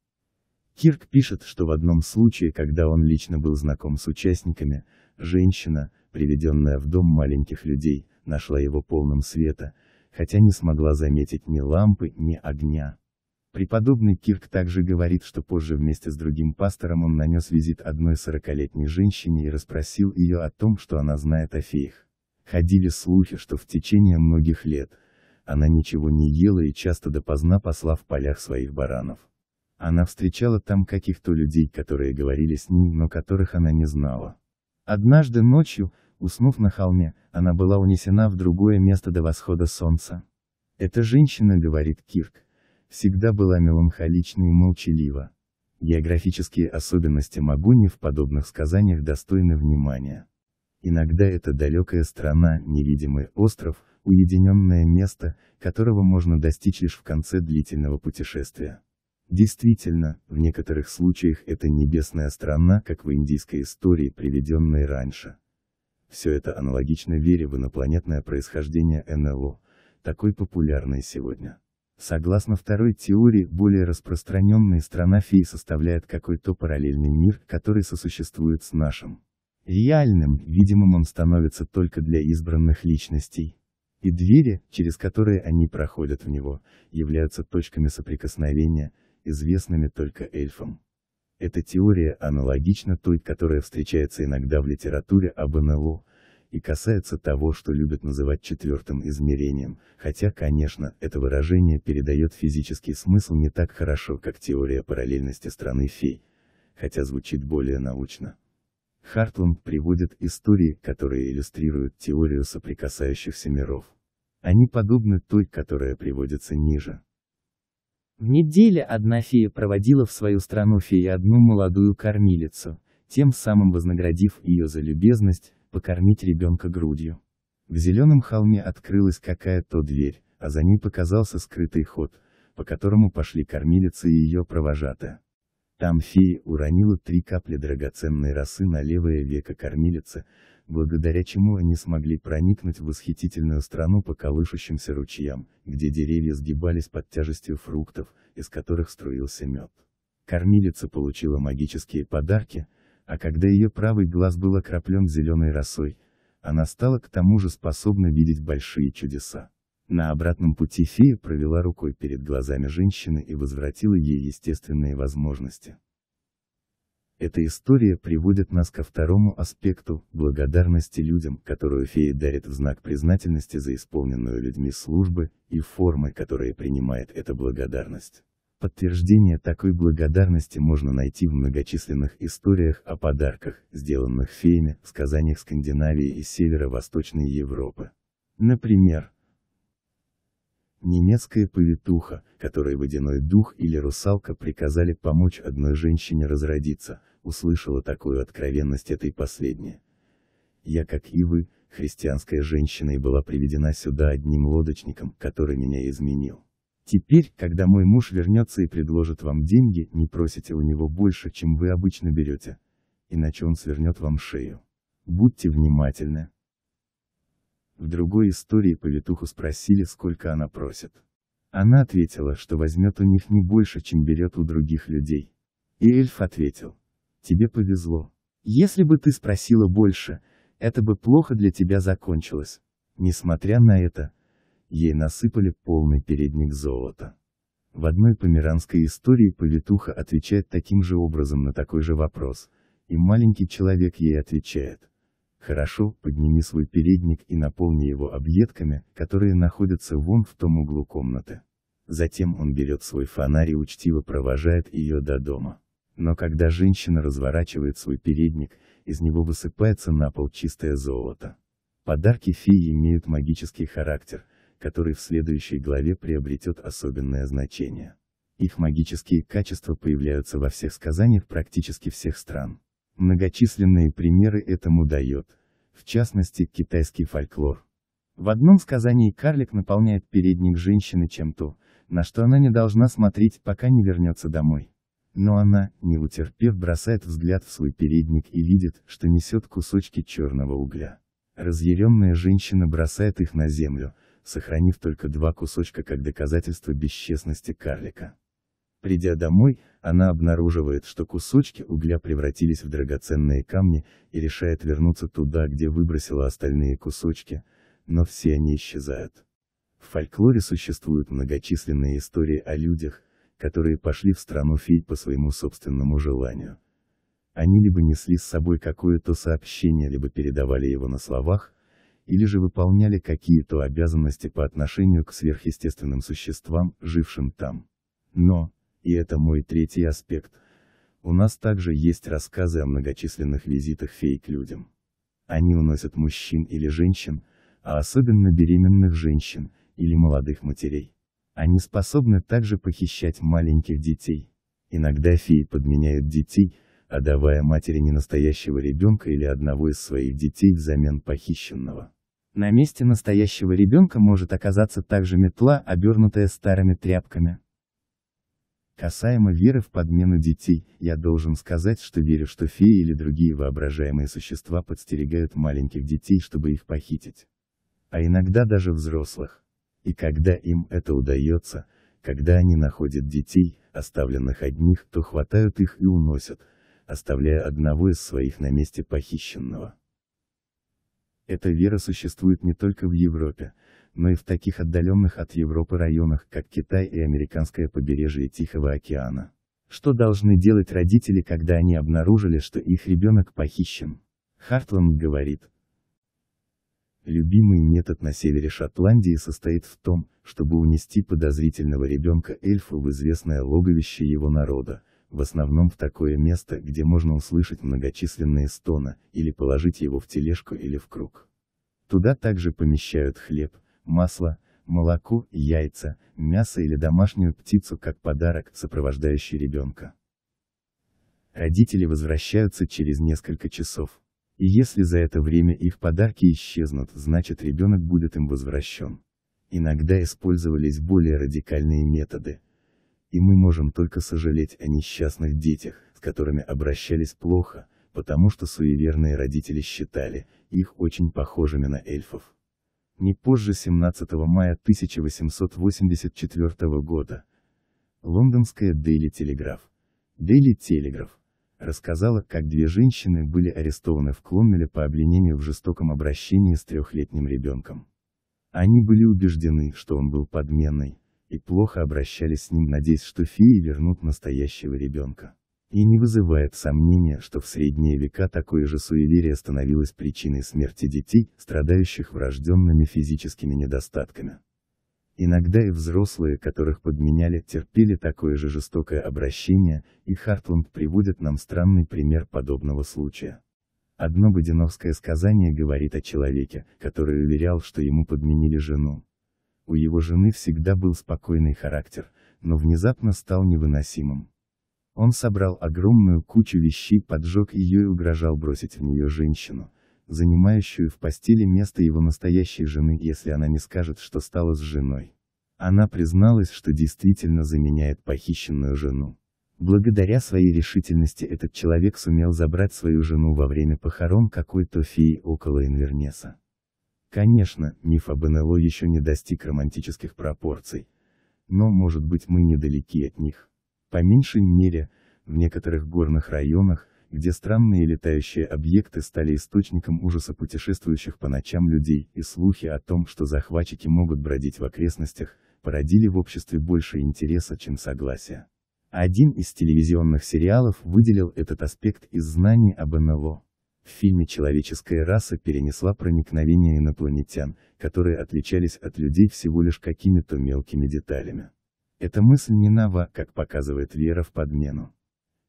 Кирк пишет, что в одном случае, когда он лично был знаком с участниками, женщина, приведенная в дом маленьких людей, нашла его полным света, хотя не смогла заметить ни лампы, ни огня. Преподобный Кирк также говорит, что позже вместе с другим пастором он нанес визит одной сорокалетней женщине и расспросил ее о том, что она знает о феях. Ходили слухи, что в течение многих лет, она ничего не ела и часто допоздна посла в полях своих баранов. Она встречала там каких-то людей, которые говорили с ней, но которых она не знала. Однажды ночью, уснув на холме, она была унесена в другое место до восхода солнца. Эта женщина, говорит Кирк, всегда была меланхолична и молчалива. Географические особенности Магуни в подобных сказаниях достойны внимания. Иногда это далекая страна, невидимый остров, уединенное место, которого можно достичь лишь в конце длительного путешествия. Действительно, в некоторых случаях это небесная страна, как в индийской истории, приведенной раньше. Все это аналогично вере в инопланетное происхождение НЛО, такой популярной сегодня. Согласно второй теории, более распространенная страна фей составляет какой-то параллельный мир, который сосуществует с нашим. Реальным, видимым он становится только для избранных личностей, и двери, через которые они проходят в него, являются точками соприкосновения, известными только эльфам. Эта теория аналогична той, которая встречается иногда в литературе об НЛО, и касается того, что любят называть четвертым измерением, хотя, конечно, это выражение передает физический смысл не так хорошо, как теория параллельности страны фей, хотя звучит более научно. Хартланд приводит истории, которые иллюстрируют теорию соприкасающихся миров. Они подобны той, которая приводится ниже. В неделе одна фея проводила в свою страну феи одну молодую кормилицу, тем самым вознаградив ее за любезность, покормить ребенка грудью. В зеленом холме открылась какая-то дверь, а за ней показался скрытый ход, по которому пошли кормилицы и ее провожатая. Там фея уронила три капли драгоценной росы на левое веко кормилицы, благодаря чему они смогли проникнуть в восхитительную страну по колышущимся ручьям, где деревья сгибались под тяжестью фруктов, из которых струился мед. Кормилица получила магические подарки, а когда ее правый глаз был окроплен зеленой росой, она стала к тому же способна видеть большие чудеса. На обратном пути фея провела рукой перед глазами женщины и возвратила ей естественные возможности. Эта история приводит нас ко второму аспекту – благодарности людям, которую фея дарит в знак признательности за исполненную людьми службы, и формы, которые принимает эта благодарность. Подтверждение такой благодарности можно найти в многочисленных историях о подарках, сделанных феями, в сказаниях Скандинавии и северо-восточной Европы. Например, Немецкая повитуха, которой водяной дух или русалка приказали помочь одной женщине разродиться, услышала такую откровенность этой последней. Я, как и вы, христианская женщина и была приведена сюда одним лодочником, который меня изменил. Теперь, когда мой муж вернется и предложит вам деньги, не просите у него больше, чем вы обычно берете. Иначе он свернет вам шею. Будьте внимательны. В другой истории повитуху спросили, сколько она просит. Она ответила, что возьмет у них не больше, чем берет у других людей. И эльф ответил. Тебе повезло. Если бы ты спросила больше, это бы плохо для тебя закончилось. Несмотря на это, ей насыпали полный передник золота. В одной померанской истории повитуха отвечает таким же образом на такой же вопрос, и маленький человек ей отвечает. Хорошо, подними свой передник и наполни его объедками, которые находятся вон в том углу комнаты. Затем он берет свой фонарь и учтиво провожает ее до дома. Но когда женщина разворачивает свой передник, из него высыпается на пол чистое золото. Подарки феи имеют магический характер, который в следующей главе приобретет особенное значение. Их магические качества появляются во всех сказаниях практически всех стран. Многочисленные примеры этому дает, в частности, китайский фольклор. В одном сказании карлик наполняет передник женщины чем-то, на что она не должна смотреть, пока не вернется домой. Но она, не утерпев, бросает взгляд в свой передник и видит, что несет кусочки черного угля. Разъяренная женщина бросает их на землю, сохранив только два кусочка как доказательство бесчестности карлика. Придя домой, она обнаруживает, что кусочки угля превратились в драгоценные камни, и решает вернуться туда, где выбросила остальные кусочки, но все они исчезают. В фольклоре существуют многочисленные истории о людях, которые пошли в страну фей по своему собственному желанию. Они либо несли с собой какое-то сообщение, либо передавали его на словах, или же выполняли какие-то обязанности по отношению к сверхъестественным существам, жившим там. Но, и это мой третий аспект. У нас также есть рассказы о многочисленных визитах фей к людям. Они уносят мужчин или женщин, а особенно беременных женщин, или молодых матерей. Они способны также похищать маленьких детей. Иногда феи подменяют детей, отдавая матери ненастоящего ребенка или одного из своих детей взамен похищенного. На месте настоящего ребенка может оказаться также метла, обернутая старыми тряпками. Касаемо веры в подмену детей, я должен сказать, что верю, что феи или другие воображаемые существа подстерегают маленьких детей, чтобы их похитить. А иногда даже взрослых. И когда им это удается, когда они находят детей, оставленных одних, то хватают их и уносят, оставляя одного из своих на месте похищенного. Эта вера существует не только в Европе, но и в таких отдаленных от Европы районах, как Китай и американское побережье Тихого океана. Что должны делать родители, когда они обнаружили, что их ребенок похищен? Хартланд говорит. Любимый метод на севере Шотландии состоит в том, чтобы унести подозрительного ребенка эльфа в известное логовище его народа, в основном в такое место, где можно услышать многочисленные стоны, или положить его в тележку или в круг. Туда также помещают хлеб, масло, молоко, яйца, мясо или домашнюю птицу как подарок, сопровождающий ребенка. Родители возвращаются через несколько часов. И если за это время их подарки исчезнут, значит ребенок будет им возвращен. Иногда использовались более радикальные методы. И мы можем только сожалеть о несчастных детях, с которыми обращались плохо, потому что суеверные родители считали их очень похожими на эльфов не позже 17 мая 1884 года. Лондонская Daily Telegraph. Daily Telegraph рассказала, как две женщины были арестованы в Клонмеле по обвинению в жестоком обращении с трехлетним ребенком. Они были убеждены, что он был подменной, и плохо обращались с ним, надеясь, что феи вернут настоящего ребенка. И не вызывает сомнения, что в средние века такое же суеверие становилось причиной смерти детей, страдающих врожденными физическими недостатками. Иногда и взрослые, которых подменяли, терпели такое же жестокое обращение, и Хартланд приводит нам странный пример подобного случая. Одно бодиновское сказание говорит о человеке, который уверял, что ему подменили жену. У его жены всегда был спокойный характер, но внезапно стал невыносимым. Он собрал огромную кучу вещей, поджег ее и угрожал бросить в нее женщину, занимающую в постели место его настоящей жены, если она не скажет, что стала с женой. Она призналась, что действительно заменяет похищенную жену. Благодаря своей решительности этот человек сумел забрать свою жену во время похорон какой-то феи около Инвернеса. Конечно, миф об НЛО еще не достиг романтических пропорций. Но, может быть, мы недалеки от них. По меньшей мере, в некоторых горных районах, где странные летающие объекты стали источником ужаса путешествующих по ночам людей, и слухи о том, что захватчики могут бродить в окрестностях, породили в обществе больше интереса, чем согласия. Один из телевизионных сериалов выделил этот аспект из знаний об НЛО. В фильме человеческая раса перенесла проникновение инопланетян, которые отличались от людей всего лишь какими-то мелкими деталями. Эта мысль не нова, как показывает вера в подмену.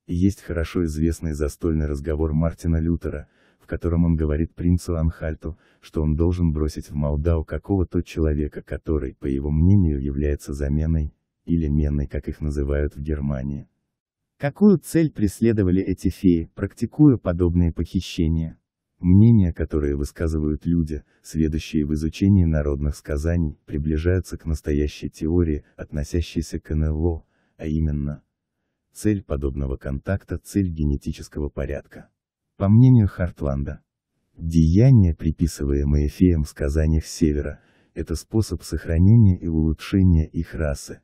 есть хорошо известный застольный разговор Мартина Лютера, в котором он говорит принцу Анхальту, что он должен бросить в Молдау какого-то человека, который, по его мнению, является заменой, или менной, как их называют в Германии. Какую цель преследовали эти феи, практикуя подобные похищения? Мнения, которые высказывают люди, следующие в изучении народных сказаний, приближаются к настоящей теории, относящейся к НЛО, а именно, цель подобного контакта – цель генетического порядка. По мнению Хартланда, деяния, приписываемые феям в сказаниях Севера, это способ сохранения и улучшения их расы.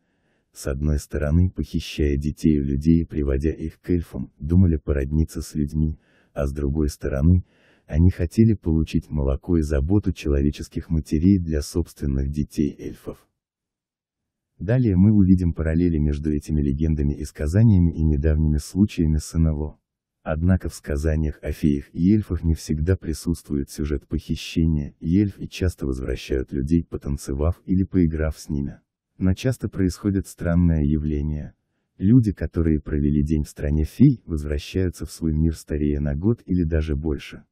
С одной стороны, похищая детей у людей и приводя их к эльфам, думали породниться с людьми, а с другой стороны, они хотели получить молоко и заботу человеческих матерей для собственных детей эльфов. Далее мы увидим параллели между этими легендами и сказаниями и недавними случаями с НЛО. Однако в сказаниях о феях и эльфах не всегда присутствует сюжет похищения, и эльфы часто возвращают людей потанцевав или поиграв с ними. Но часто происходит странное явление. Люди, которые провели день в стране фей, возвращаются в свой мир старее на год или даже больше.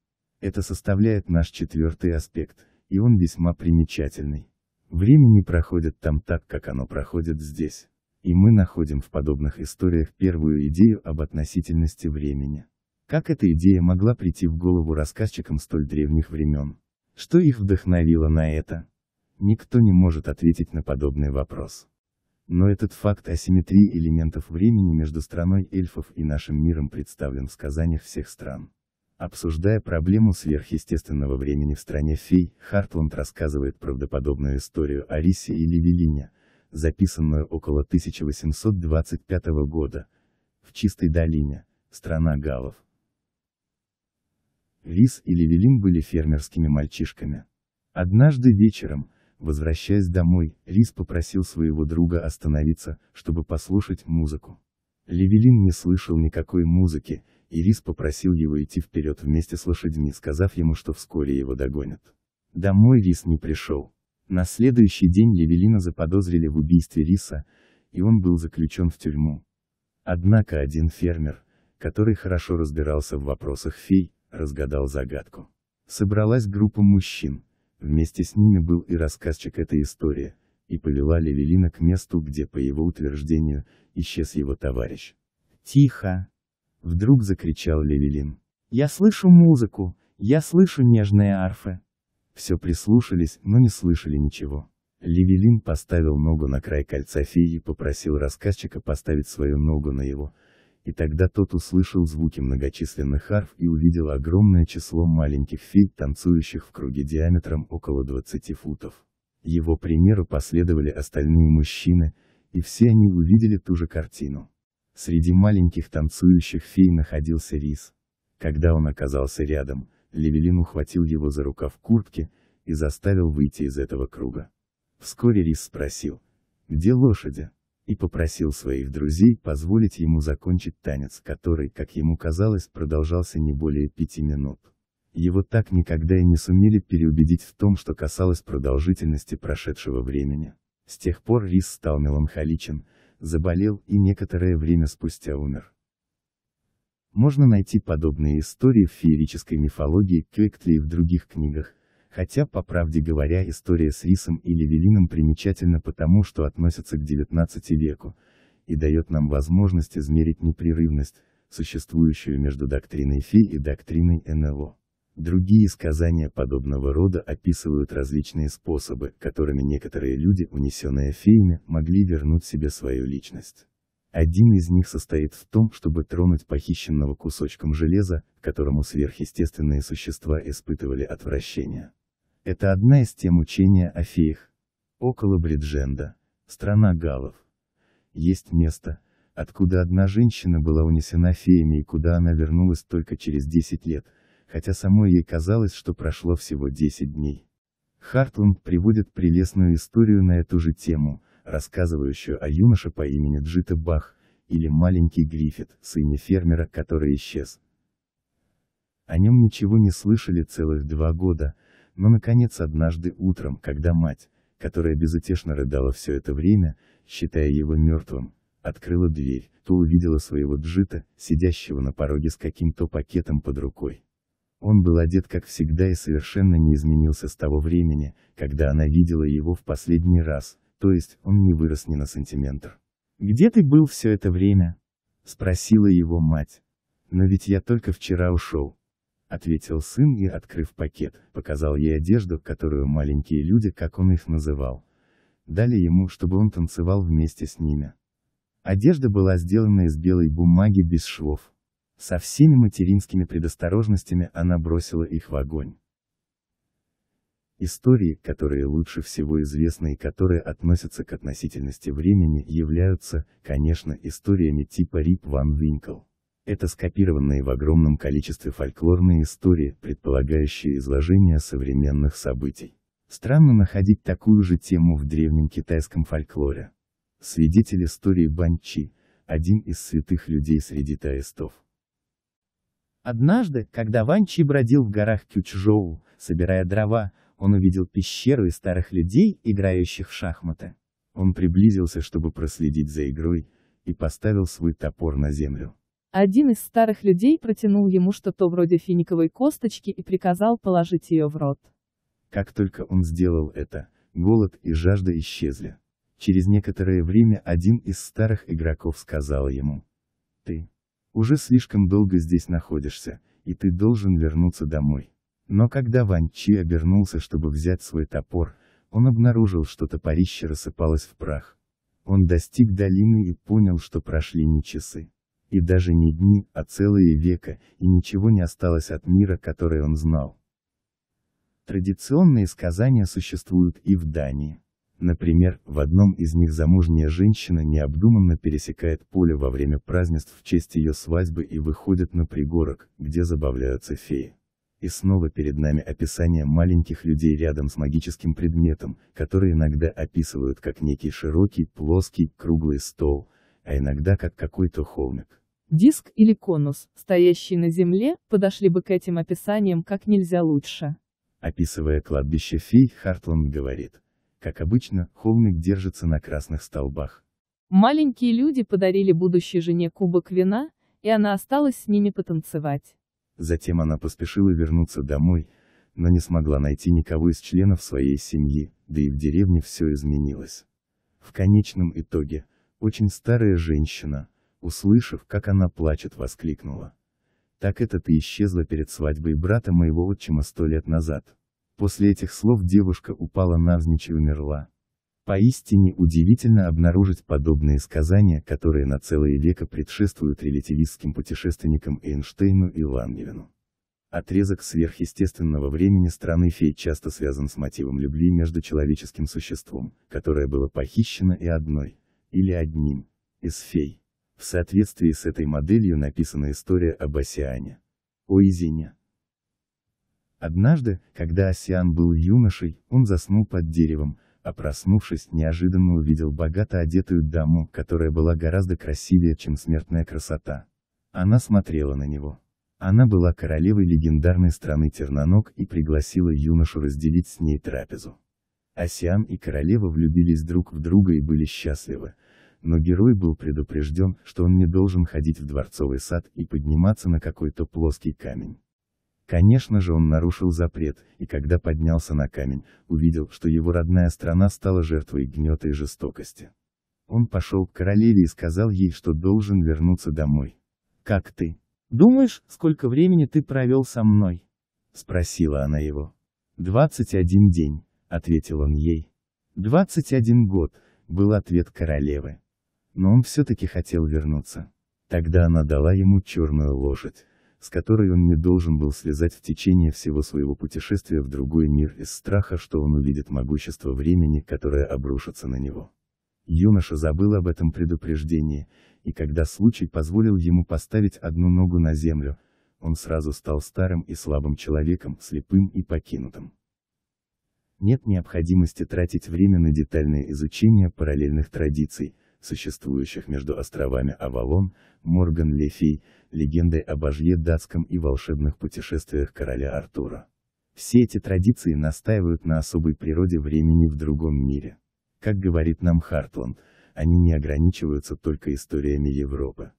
Это составляет наш четвертый аспект, и он весьма примечательный. Время не проходит там так, как оно проходит здесь. И мы находим в подобных историях первую идею об относительности времени. Как эта идея могла прийти в голову рассказчикам столь древних времен? Что их вдохновило на это? Никто не может ответить на подобный вопрос. Но этот факт асимметрии элементов времени между страной эльфов и нашим миром представлен в сказаниях всех стран. Обсуждая проблему сверхъестественного времени в стране фей, Хартланд рассказывает правдоподобную историю о Рисе и Левелине, записанную около 1825 года, в Чистой долине, страна галов. Рис и Левелин были фермерскими мальчишками. Однажды вечером, возвращаясь домой, Рис попросил своего друга остановиться, чтобы послушать музыку. Левелин не слышал никакой музыки, Ирис попросил его идти вперед вместе с лошадьми, сказав ему, что вскоре его догонят. Домой Рис не пришел. На следующий день Евелина заподозрили в убийстве Риса, и он был заключен в тюрьму. Однако один фермер, который хорошо разбирался в вопросах фей, разгадал загадку. Собралась группа мужчин, вместе с ними был и рассказчик этой истории, и повела Левелина к месту, где, по его утверждению, исчез его товарищ. «Тихо!» Вдруг закричал Левелин. Я слышу музыку, я слышу нежные арфы. Все прислушались, но не слышали ничего. Левелин поставил ногу на край кольца феи и попросил рассказчика поставить свою ногу на его, и тогда тот услышал звуки многочисленных арф и увидел огромное число маленьких фей, танцующих в круге диаметром около 20 футов. Его примеру последовали остальные мужчины, и все они увидели ту же картину. Среди маленьких танцующих фей находился Рис. Когда он оказался рядом, Левелин ухватил его за рукав куртки и заставил выйти из этого круга. Вскоре Рис спросил, где лошади, и попросил своих друзей позволить ему закончить танец, который, как ему казалось, продолжался не более пяти минут. Его так никогда и не сумели переубедить в том, что касалось продолжительности прошедшего времени. С тех пор Рис стал меланхоличен, заболел и некоторое время спустя умер. Можно найти подобные истории в феерической мифологии Квектли и в других книгах, хотя, по правде говоря, история с Рисом или Велином примечательна потому, что относится к XIX веку, и дает нам возможность измерить непрерывность, существующую между доктриной фей и доктриной НЛО. Другие сказания подобного рода описывают различные способы, которыми некоторые люди, унесенные феями, могли вернуть себе свою личность. Один из них состоит в том, чтобы тронуть похищенного кусочком железа, к которому сверхъестественные существа испытывали отвращение. Это одна из тем учения о феях. Около Бридженда, страна галов, есть место, откуда одна женщина была унесена феями и куда она вернулась только через 10 лет – хотя самой ей казалось, что прошло всего 10 дней. Хартланд приводит прелестную историю на эту же тему, рассказывающую о юноше по имени Джита Бах, или маленький Гриффит, сыне фермера, который исчез. О нем ничего не слышали целых два года, но наконец однажды утром, когда мать, которая безутешно рыдала все это время, считая его мертвым, открыла дверь, то увидела своего Джита, сидящего на пороге с каким-то пакетом под рукой. Он был одет как всегда и совершенно не изменился с того времени, когда она видела его в последний раз, то есть, он не вырос ни на сантиметр. «Где ты был все это время?» – спросила его мать. «Но ведь я только вчера ушел», – ответил сын и, открыв пакет, показал ей одежду, которую маленькие люди, как он их называл, дали ему, чтобы он танцевал вместе с ними. Одежда была сделана из белой бумаги без швов. Со всеми материнскими предосторожностями она бросила их в огонь. Истории, которые лучше всего известны и которые относятся к относительности времени, являются, конечно, историями типа Рип Ван Винкл. Это скопированные в огромном количестве фольклорные истории, предполагающие изложение современных событий. Странно находить такую же тему в древнем китайском фольклоре. Свидетель истории Банчи, один из святых людей среди таистов. Однажды, когда Ван Чи бродил в горах Кючжоу, собирая дрова, он увидел пещеру из старых людей, играющих в шахматы. Он приблизился, чтобы проследить за игрой, и поставил свой топор на землю. Один из старых людей протянул ему что-то вроде финиковой косточки и приказал положить ее в рот. Как только он сделал это, голод и жажда исчезли. Через некоторое время один из старых игроков сказал ему. Ты, уже слишком долго здесь находишься, и ты должен вернуться домой. Но когда Ван Чи обернулся, чтобы взять свой топор, он обнаружил, что топорище рассыпалось в прах. Он достиг долины и понял, что прошли не часы. И даже не дни, а целые века, и ничего не осталось от мира, который он знал. Традиционные сказания существуют и в Дании. Например, в одном из них замужняя женщина необдуманно пересекает поле во время празднеств в честь ее свадьбы и выходит на пригорок, где забавляются феи. И снова перед нами описание маленьких людей рядом с магическим предметом, который иногда описывают как некий широкий, плоский, круглый стол, а иногда как какой-то холмик. Диск или конус, стоящий на земле, подошли бы к этим описаниям как нельзя лучше. Описывая кладбище фей, Хартланд говорит. Как обычно, холмик держится на красных столбах. Маленькие люди подарили будущей жене кубок вина, и она осталась с ними потанцевать. Затем она поспешила вернуться домой, но не смогла найти никого из членов своей семьи, да и в деревне все изменилось. В конечном итоге, очень старая женщина, услышав, как она плачет, воскликнула. Так это ты исчезла перед свадьбой брата моего отчима сто лет назад. После этих слов девушка упала навзничь и умерла. Поистине удивительно обнаружить подобные сказания, которые на целые века предшествуют релятивистским путешественникам Эйнштейну и Лангевину. Отрезок сверхъестественного времени страны фей часто связан с мотивом любви между человеческим существом, которое было похищено и одной, или одним, из фей. В соответствии с этой моделью написана история об Осиане. О Изине. Однажды, когда Осиан был юношей, он заснул под деревом, а проснувшись, неожиданно увидел богато одетую даму, которая была гораздо красивее, чем смертная красота. Она смотрела на него. Она была королевой легендарной страны Терноног и пригласила юношу разделить с ней трапезу. Осиан и королева влюбились друг в друга и были счастливы, но герой был предупрежден, что он не должен ходить в дворцовый сад и подниматься на какой-то плоский камень. Конечно же он нарушил запрет, и когда поднялся на камень, увидел, что его родная страна стала жертвой гнета и жестокости. Он пошел к королеве и сказал ей, что должен вернуться домой. «Как ты? Думаешь, сколько времени ты провел со мной?» Спросила она его. «Двадцать один день», — ответил он ей. «Двадцать один год», — был ответ королевы. Но он все-таки хотел вернуться. Тогда она дала ему черную лошадь, с которой он не должен был связать в течение всего своего путешествия в другой мир из страха, что он увидит могущество времени, которое обрушится на него. Юноша забыл об этом предупреждении, и когда случай позволил ему поставить одну ногу на землю, он сразу стал старым и слабым человеком, слепым и покинутым. Нет необходимости тратить время на детальное изучение параллельных традиций, существующих между островами Авалон, Морган Лефей, легендой о божье датском и волшебных путешествиях короля Артура. Все эти традиции настаивают на особой природе времени в другом мире. Как говорит нам Хартланд, они не ограничиваются только историями Европы.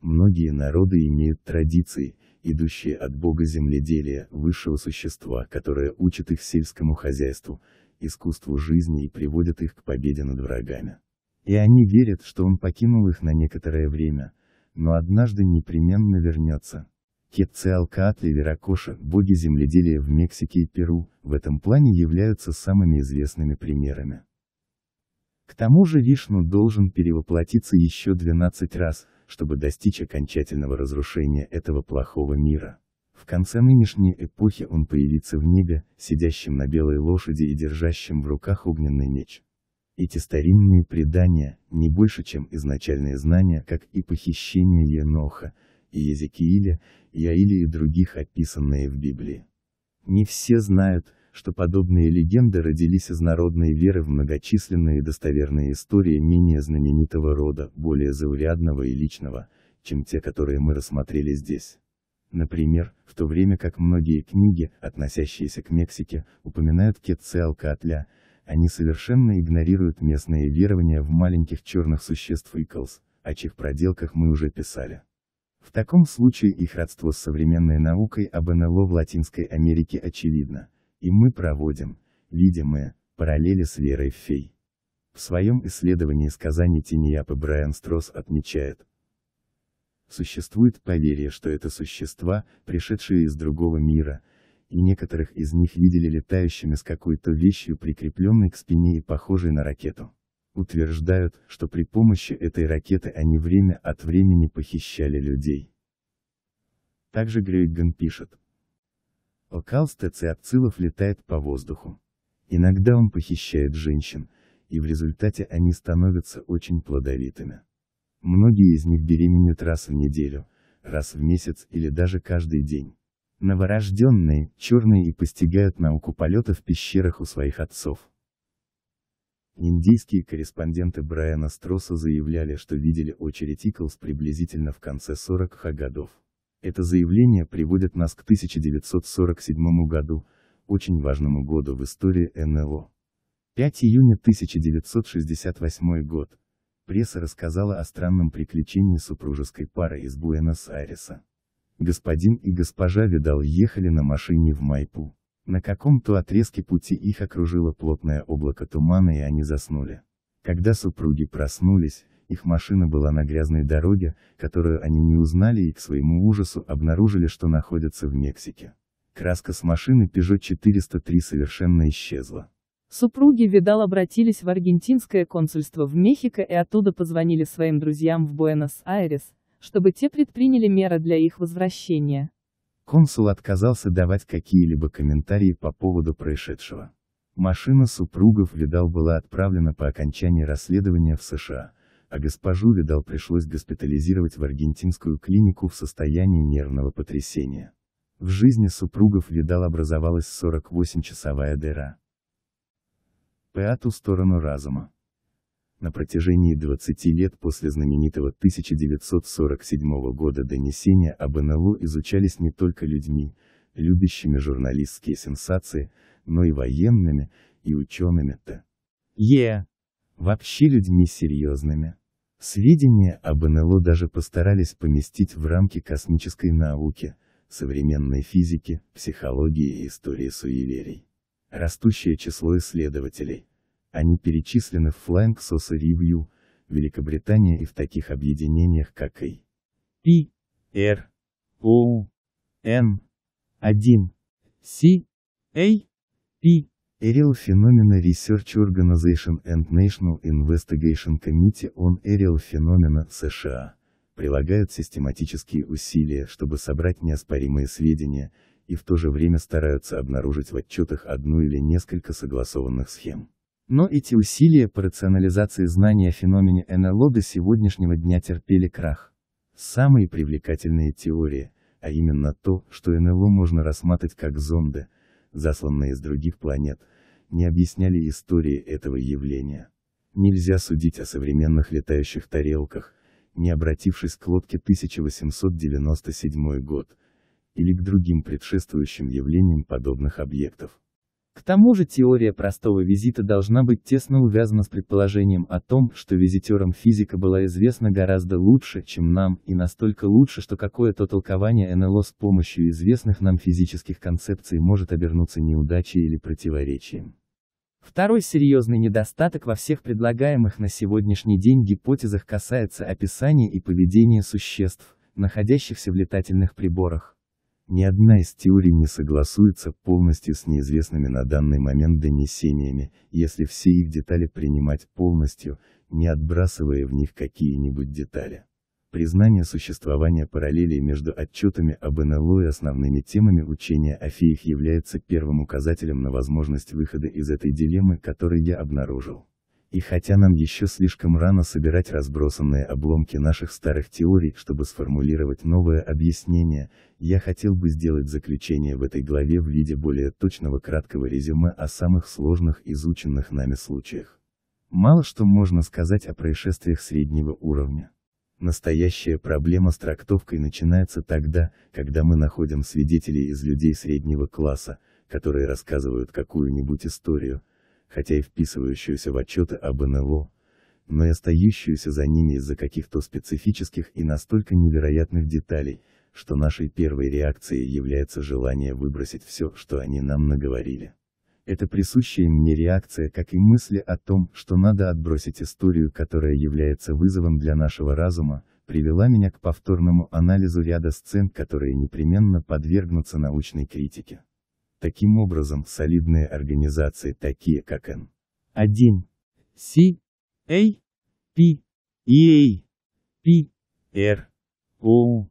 Многие народы имеют традиции, идущие от бога земледелия, высшего существа, которое учит их сельскому хозяйству, искусству жизни и приводят их к победе над врагами. И они верят, что он покинул их на некоторое время, но однажды непременно вернется. Кетциалкаатли и Веракоша, боги земледелия в Мексике и Перу, в этом плане являются самыми известными примерами. К тому же Вишну должен перевоплотиться еще 12 раз, чтобы достичь окончательного разрушения этого плохого мира. В конце нынешней эпохи он появится в небе, сидящим на белой лошади и держащим в руках огненный меч. Эти старинные предания, не больше чем изначальные знания, как и похищение Еноха, и Езекииля, Яили и других описанные в Библии. Не все знают, что подобные легенды родились из народной веры в многочисленные достоверные истории менее знаменитого рода, более заурядного и личного, чем те, которые мы рассмотрели здесь. Например, в то время как многие книги, относящиеся к Мексике, упоминают Кетцеалкатля, они совершенно игнорируют местные верования в маленьких черных существ Иклс, о чьих проделках мы уже писали. В таком случае их родство с современной наукой об НЛО в Латинской Америке очевидно, и мы проводим, видимые, параллели с верой в фей. В своем исследовании сказаний Тиньяп Брайан Стросс отмечает, Существует поверье, что это существа, пришедшие из другого мира, и некоторых из них видели летающими с какой-то вещью прикрепленной к спине и похожей на ракету. Утверждают, что при помощи этой ракеты они время от времени похищали людей. Также Грейган пишет. Окалстец и Апцилов летает по воздуху. Иногда он похищает женщин, и в результате они становятся очень плодовитыми. Многие из них беременеют раз в неделю, раз в месяц или даже каждый день. Новорожденные, черные и постигают науку полета в пещерах у своих отцов. Индийские корреспонденты Брайана Строса заявляли, что видели очередь Иклс приблизительно в конце 40-х годов. Это заявление приводит нас к 1947 году, очень важному году в истории НЛО. 5 июня 1968 год. Пресса рассказала о странном приключении супружеской пары из Буэнос-Айреса. Господин и госпожа Видал ехали на машине в Майпу. На каком-то отрезке пути их окружило плотное облако тумана и они заснули. Когда супруги проснулись, их машина была на грязной дороге, которую они не узнали и к своему ужасу обнаружили, что находятся в Мексике. Краска с машины Peugeot 403 совершенно исчезла. Супруги Видал обратились в аргентинское консульство в Мехико и оттуда позвонили своим друзьям в Буэнос-Айрес, чтобы те предприняли меры для их возвращения. Консул отказался давать какие-либо комментарии по поводу происшедшего. Машина супругов Видал была отправлена по окончании расследования в США, а госпожу Видал пришлось госпитализировать в аргентинскую клинику в состоянии нервного потрясения. В жизни супругов Видал образовалась 48-часовая дыра ту сторону разума. На протяжении 20 лет после знаменитого 1947 года донесения об НЛО изучались не только людьми, любящими журналистские сенсации, но и военными, и учеными-то. Е. Вообще людьми серьезными. Сведения об НЛО даже постарались поместить в рамки космической науки, современной физики, психологии и истории суеверий. Растущее число исследователей. Они перечислены в Flying Saucer Review, Великобритания и в таких объединениях, как и P, R, O, N, 1, C, A, P. Aerial Phenomena Research Organization and National Investigation Committee on Aerial Phenomena США прилагают систематические усилия, чтобы собрать неоспоримые сведения, и в то же время стараются обнаружить в отчетах одну или несколько согласованных схем. Но эти усилия по рационализации знания о феномене НЛО до сегодняшнего дня терпели крах. Самые привлекательные теории, а именно то, что НЛО можно рассматривать как зонды, засланные из других планет, не объясняли истории этого явления. Нельзя судить о современных летающих тарелках, не обратившись к лодке 1897 год, или к другим предшествующим явлениям подобных объектов. К тому же теория простого визита должна быть тесно увязана с предположением о том, что визитерам физика была известна гораздо лучше, чем нам, и настолько лучше, что какое-то толкование НЛО с помощью известных нам физических концепций может обернуться неудачей или противоречием. Второй серьезный недостаток во всех предлагаемых на сегодняшний день гипотезах касается описания и поведения существ, находящихся в летательных приборах. Ни одна из теорий не согласуется полностью с неизвестными на данный момент донесениями, если все их детали принимать полностью, не отбрасывая в них какие-нибудь детали. Признание существования параллелей между отчетами об НЛО и основными темами учения о феях является первым указателем на возможность выхода из этой дилеммы, который я обнаружил. И хотя нам еще слишком рано собирать разбросанные обломки наших старых теорий, чтобы сформулировать новое объяснение, я хотел бы сделать заключение в этой главе в виде более точного краткого резюме о самых сложных изученных нами случаях. Мало что можно сказать о происшествиях среднего уровня. Настоящая проблема с трактовкой начинается тогда, когда мы находим свидетелей из людей среднего класса, которые рассказывают какую-нибудь историю, хотя и вписывающуюся в отчеты об НЛО, но и остающуюся за ними из-за каких-то специфических и настолько невероятных деталей, что нашей первой реакцией является желание выбросить все, что они нам наговорили. Это присущая мне реакция, как и мысли о том, что надо отбросить историю, которая является вызовом для нашего разума, привела меня к повторному анализу ряда сцен, которые непременно подвергнутся научной критике. Таким образом, солидные организации такие как n 1. Си. А. Пи. EA. Пи. Р. О.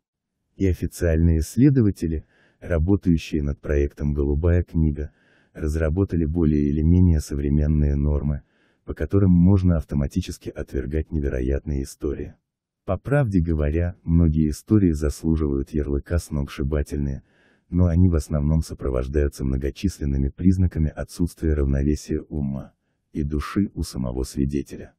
И официальные исследователи, работающие над проектом «Голубая книга», разработали более или менее современные нормы, по которым можно автоматически отвергать невероятные истории. По правде говоря, многие истории заслуживают ярлыка сногсшибательные, но они в основном сопровождаются многочисленными признаками отсутствия равновесия ума и души у самого свидетеля.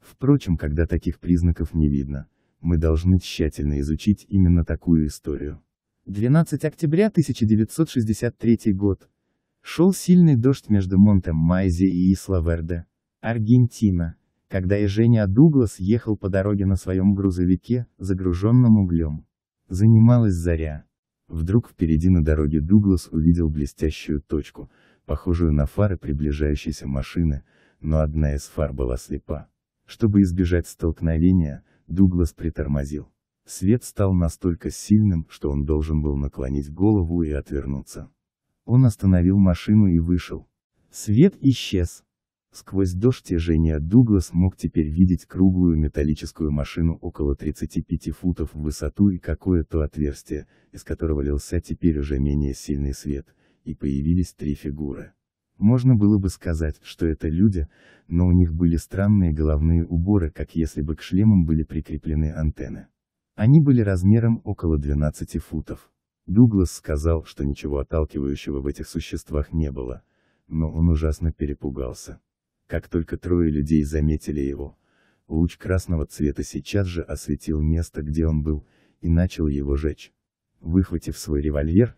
Впрочем, когда таких признаков не видно, мы должны тщательно изучить именно такую историю. 12 октября 1963 год. Шел сильный дождь между Монте-Майзе и Исла-Верде, Аргентина, когда Еженя Дуглас ехал по дороге на своем грузовике, загруженном углем. Занималась заря. Вдруг впереди на дороге Дуглас увидел блестящую точку, похожую на фары приближающейся машины, но одна из фар была слепа. Чтобы избежать столкновения, Дуглас притормозил. Свет стал настолько сильным, что он должен был наклонить голову и отвернуться. Он остановил машину и вышел. Свет исчез. Сквозь дождь и Женя Дуглас мог теперь видеть круглую металлическую машину около 35 футов в высоту и какое-то отверстие, из которого лился теперь уже менее сильный свет, и появились три фигуры. Можно было бы сказать, что это люди, но у них были странные головные уборы, как если бы к шлемам были прикреплены антенны. Они были размером около 12 футов. Дуглас сказал, что ничего отталкивающего в этих существах не было, но он ужасно перепугался. Как только трое людей заметили его, луч красного цвета сейчас же осветил место, где он был, и начал его жечь. Выхватив свой револьвер,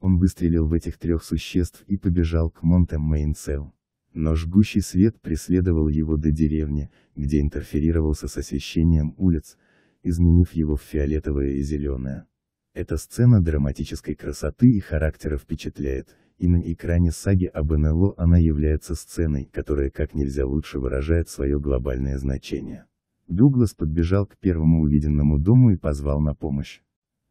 он выстрелил в этих трех существ и побежал к Монте Мейнсел. Но жгущий свет преследовал его до деревни, где интерферировался с освещением улиц, изменив его в фиолетовое и зеленое. Эта сцена драматической красоты и характера впечатляет, и на экране саги об НЛО она является сценой, которая как нельзя лучше выражает свое глобальное значение. Дуглас подбежал к первому увиденному дому и позвал на помощь.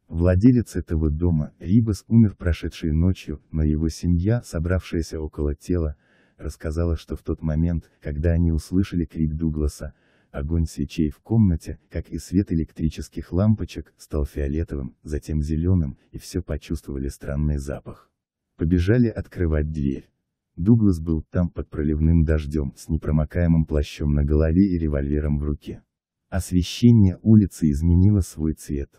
Владелец этого дома, Рибас, умер прошедшей ночью, но его семья, собравшаяся около тела, рассказала, что в тот момент, когда они услышали крик Дугласа, огонь свечей в комнате, как и свет электрических лампочек, стал фиолетовым, затем зеленым, и все почувствовали странный запах. Побежали открывать дверь. Дуглас был там под проливным дождем, с непромокаемым плащом на голове и револьвером в руке. Освещение улицы изменило свой цвет.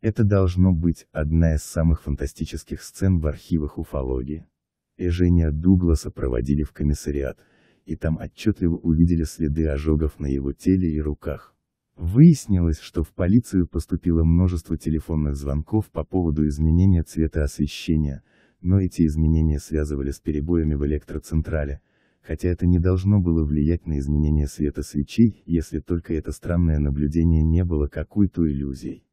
Это должно быть одна из самых фантастических сцен в архивах уфологии. Эжения Дугласа проводили в комиссариат, и там отчетливо увидели следы ожогов на его теле и руках. Выяснилось, что в полицию поступило множество телефонных звонков по поводу изменения цвета освещения, но эти изменения связывали с перебоями в электроцентрале, хотя это не должно было влиять на изменение света свечей, если только это странное наблюдение не было какой-то иллюзией.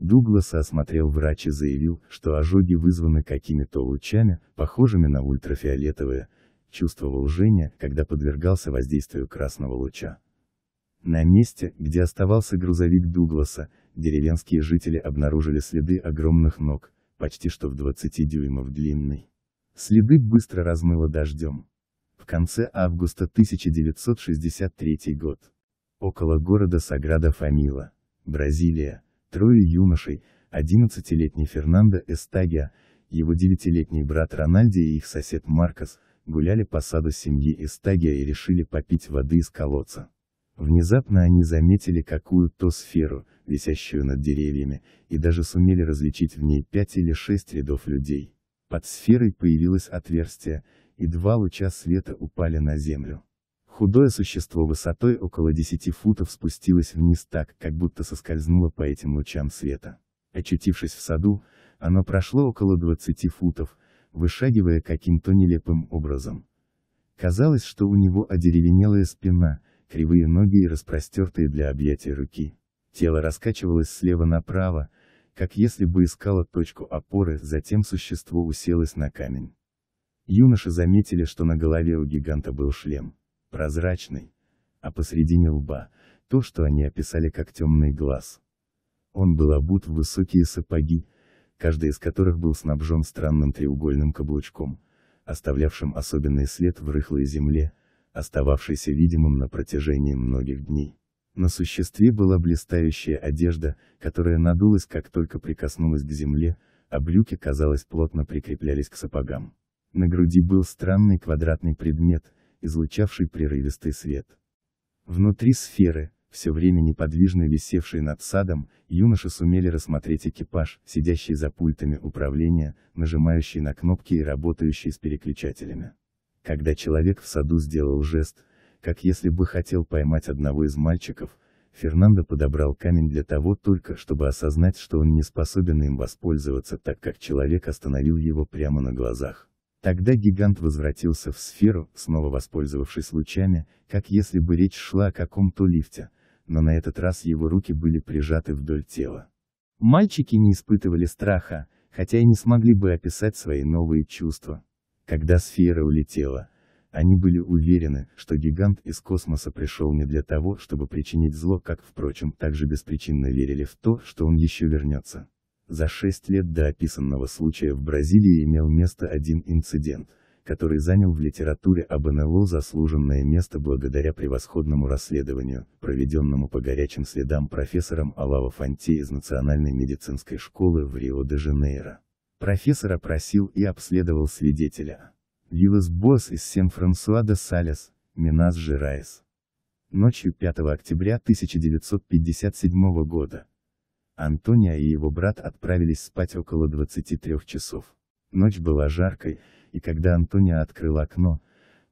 Дугласа осмотрел врач и заявил, что ожоги вызваны какими-то лучами, похожими на ультрафиолетовые, чувствовал Женя, когда подвергался воздействию красного луча. На месте, где оставался грузовик Дугласа, деревенские жители обнаружили следы огромных ног, почти что в 20 дюймов длинной. Следы быстро размыло дождем. В конце августа 1963 год. Около города Саграда Фамила, Бразилия, трое юношей, 11-летний Фернандо Эстагия, его 9-летний брат Рональди и их сосед Маркос, гуляли по саду семьи Эстагия и решили попить воды из колодца. Внезапно они заметили какую-то сферу, висящую над деревьями, и даже сумели различить в ней пять или шесть рядов людей. Под сферой появилось отверстие, и два луча света упали на землю. Худое существо высотой около 10 футов спустилось вниз так, как будто соскользнуло по этим лучам света. Очутившись в саду, оно прошло около 20 футов, вышагивая каким-то нелепым образом. Казалось, что у него одеревенелая спина, кривые ноги и распростертые для объятия руки. Тело раскачивалось слева направо, как если бы искало точку опоры, затем существо уселось на камень. Юноши заметили, что на голове у гиганта был шлем, прозрачный, а посредине лба, то, что они описали как темный глаз. Он был обут в высокие сапоги, каждый из которых был снабжен странным треугольным каблучком, оставлявшим особенный след в рыхлой земле, остававшийся видимым на протяжении многих дней. На существе была блистающая одежда, которая надулась как только прикоснулась к земле, а брюки, казалось, плотно прикреплялись к сапогам. На груди был странный квадратный предмет, излучавший прерывистый свет. Внутри сферы, все время неподвижно висевшей над садом, юноши сумели рассмотреть экипаж, сидящий за пультами управления, нажимающий на кнопки и работающий с переключателями когда человек в саду сделал жест, как если бы хотел поймать одного из мальчиков, Фернандо подобрал камень для того только, чтобы осознать, что он не способен им воспользоваться, так как человек остановил его прямо на глазах. Тогда гигант возвратился в сферу, снова воспользовавшись лучами, как если бы речь шла о каком-то лифте, но на этот раз его руки были прижаты вдоль тела. Мальчики не испытывали страха, хотя и не смогли бы описать свои новые чувства. Когда сфера улетела, они были уверены, что гигант из космоса пришел не для того, чтобы причинить зло, как, впрочем, также беспричинно верили в то, что он еще вернется. За шесть лет до описанного случая в Бразилии имел место один инцидент, который занял в литературе об НЛО заслуженное место благодаря превосходному расследованию, проведенному по горячим следам профессором Алава Фонте из Национальной медицинской школы в Рио-де-Жанейро. Профессор опросил и обследовал свидетеля. Вилас Босс из Сен-Франсуа де Салес, Минас Жирайс. Ночью 5 октября 1957 года. Антонио и его брат отправились спать около 23 часов. Ночь была жаркой, и когда Антонио открыл окно,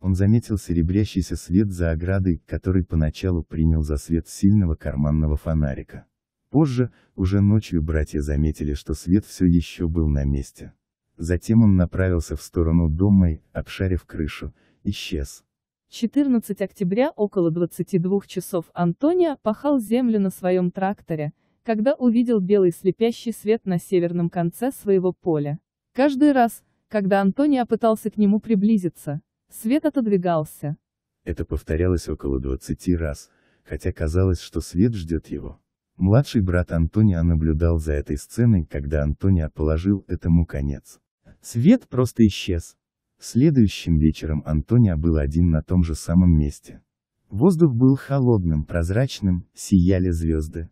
он заметил серебрящийся свет за оградой, который поначалу принял за свет сильного карманного фонарика. Позже, уже ночью братья заметили, что свет все еще был на месте. Затем он направился в сторону дома и, обшарив крышу, исчез. 14 октября около 22 часов Антонио пахал землю на своем тракторе, когда увидел белый слепящий свет на северном конце своего поля. Каждый раз, когда Антонио пытался к нему приблизиться, свет отодвигался. Это повторялось около 20 раз, хотя казалось, что свет ждет его. Младший брат Антония наблюдал за этой сценой, когда Антония положил этому конец. Свет просто исчез. Следующим вечером Антония был один на том же самом месте. Воздух был холодным, прозрачным, сияли звезды.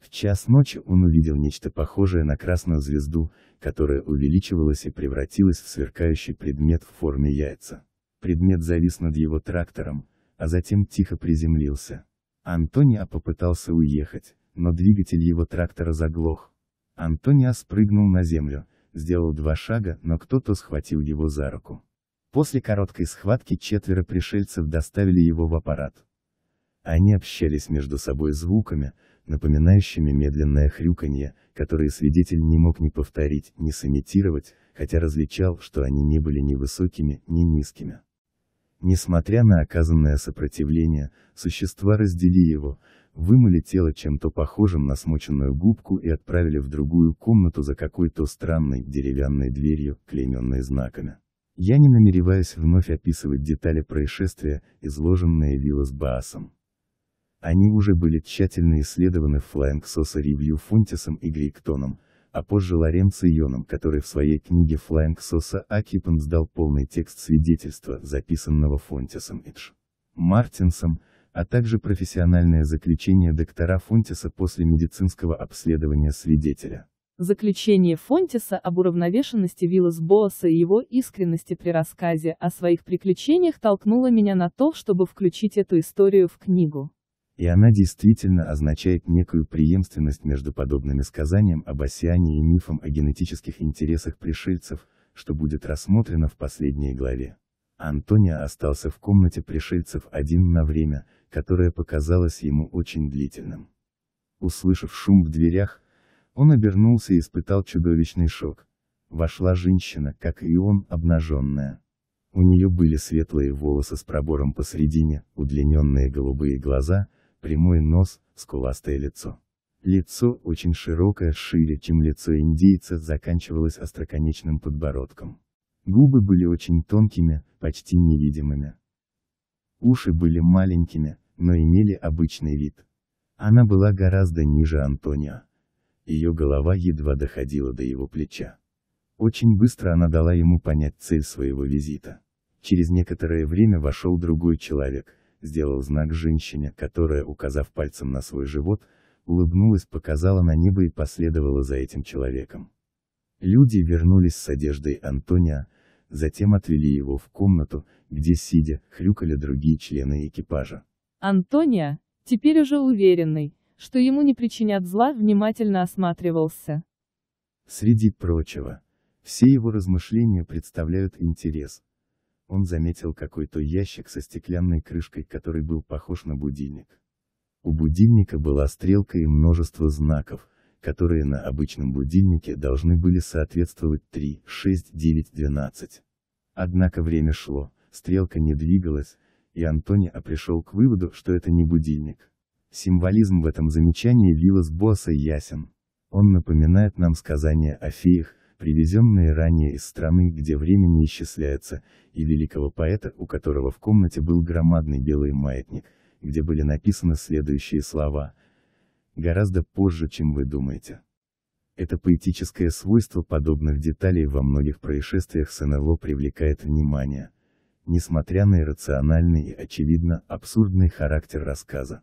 В час ночи он увидел нечто похожее на красную звезду, которая увеличивалась и превратилась в сверкающий предмет в форме яйца. Предмет завис над его трактором, а затем тихо приземлился. Антония попытался уехать но двигатель его трактора заглох. Антониас спрыгнул на землю, сделал два шага, но кто-то схватил его за руку. После короткой схватки четверо пришельцев доставили его в аппарат. Они общались между собой звуками, напоминающими медленное хрюканье, которые свидетель не мог ни повторить, ни сымитировать, хотя различал, что они не были ни высокими, ни низкими. Несмотря на оказанное сопротивление, существа раздели его, вымыли тело чем-то похожим на смоченную губку и отправили в другую комнату за какой-то странной деревянной дверью, клейменной знаками. Я не намереваюсь вновь описывать детали происшествия, изложенные Виллас Баасом. Они уже были тщательно исследованы Flying Saucer Review Фунтисом и Гриктоном, а позже Лоренцо Йоном, который в своей книге Flying Saucer Occupants дал полный текст свидетельства, записанного Фонтисом Идж Мартинсом, а также профессиональное заключение доктора Фонтиса после медицинского обследования свидетеля. Заключение Фонтиса об уравновешенности Виллас Боаса и его искренности при рассказе о своих приключениях толкнуло меня на то, чтобы включить эту историю в книгу. И она действительно означает некую преемственность между подобными сказанием об Осиане и мифом о генетических интересах пришельцев, что будет рассмотрено в последней главе. Антонио остался в комнате пришельцев один на время, которое показалось ему очень длительным. Услышав шум в дверях, он обернулся и испытал чудовищный шок. Вошла женщина, как и он, обнаженная. У нее были светлые волосы с пробором посредине, удлиненные голубые глаза, прямой нос, скуластое лицо. Лицо, очень широкое, шире, чем лицо индейца, заканчивалось остроконечным подбородком. Губы были очень тонкими, почти невидимыми. Уши были маленькими, но имели обычный вид. Она была гораздо ниже Антонио. Ее голова едва доходила до его плеча. Очень быстро она дала ему понять цель своего визита. Через некоторое время вошел другой человек, сделал знак женщине, которая, указав пальцем на свой живот, улыбнулась, показала на небо и последовала за этим человеком. Люди вернулись с одеждой Антония, затем отвели его в комнату, где, сидя, хрюкали другие члены экипажа. Антония, теперь уже уверенный, что ему не причинят зла, внимательно осматривался. Среди прочего, все его размышления представляют интерес. Он заметил какой-то ящик со стеклянной крышкой, который был похож на будильник. У будильника была стрелка и множество знаков, которые на обычном будильнике должны были соответствовать 3, 6, 9, 12. Однако время шло, стрелка не двигалась, и Антонио а пришел к выводу, что это не будильник. Символизм в этом замечании Виллас Босса ясен. Он напоминает нам сказания о феях, привезенные ранее из страны, где время не исчисляется, и великого поэта, у которого в комнате был громадный белый маятник, где были написаны следующие слова. Гораздо позже, чем вы думаете. Это поэтическое свойство подобных деталей во многих происшествиях с НЛО привлекает внимание, несмотря на иррациональный и, очевидно, абсурдный характер рассказа.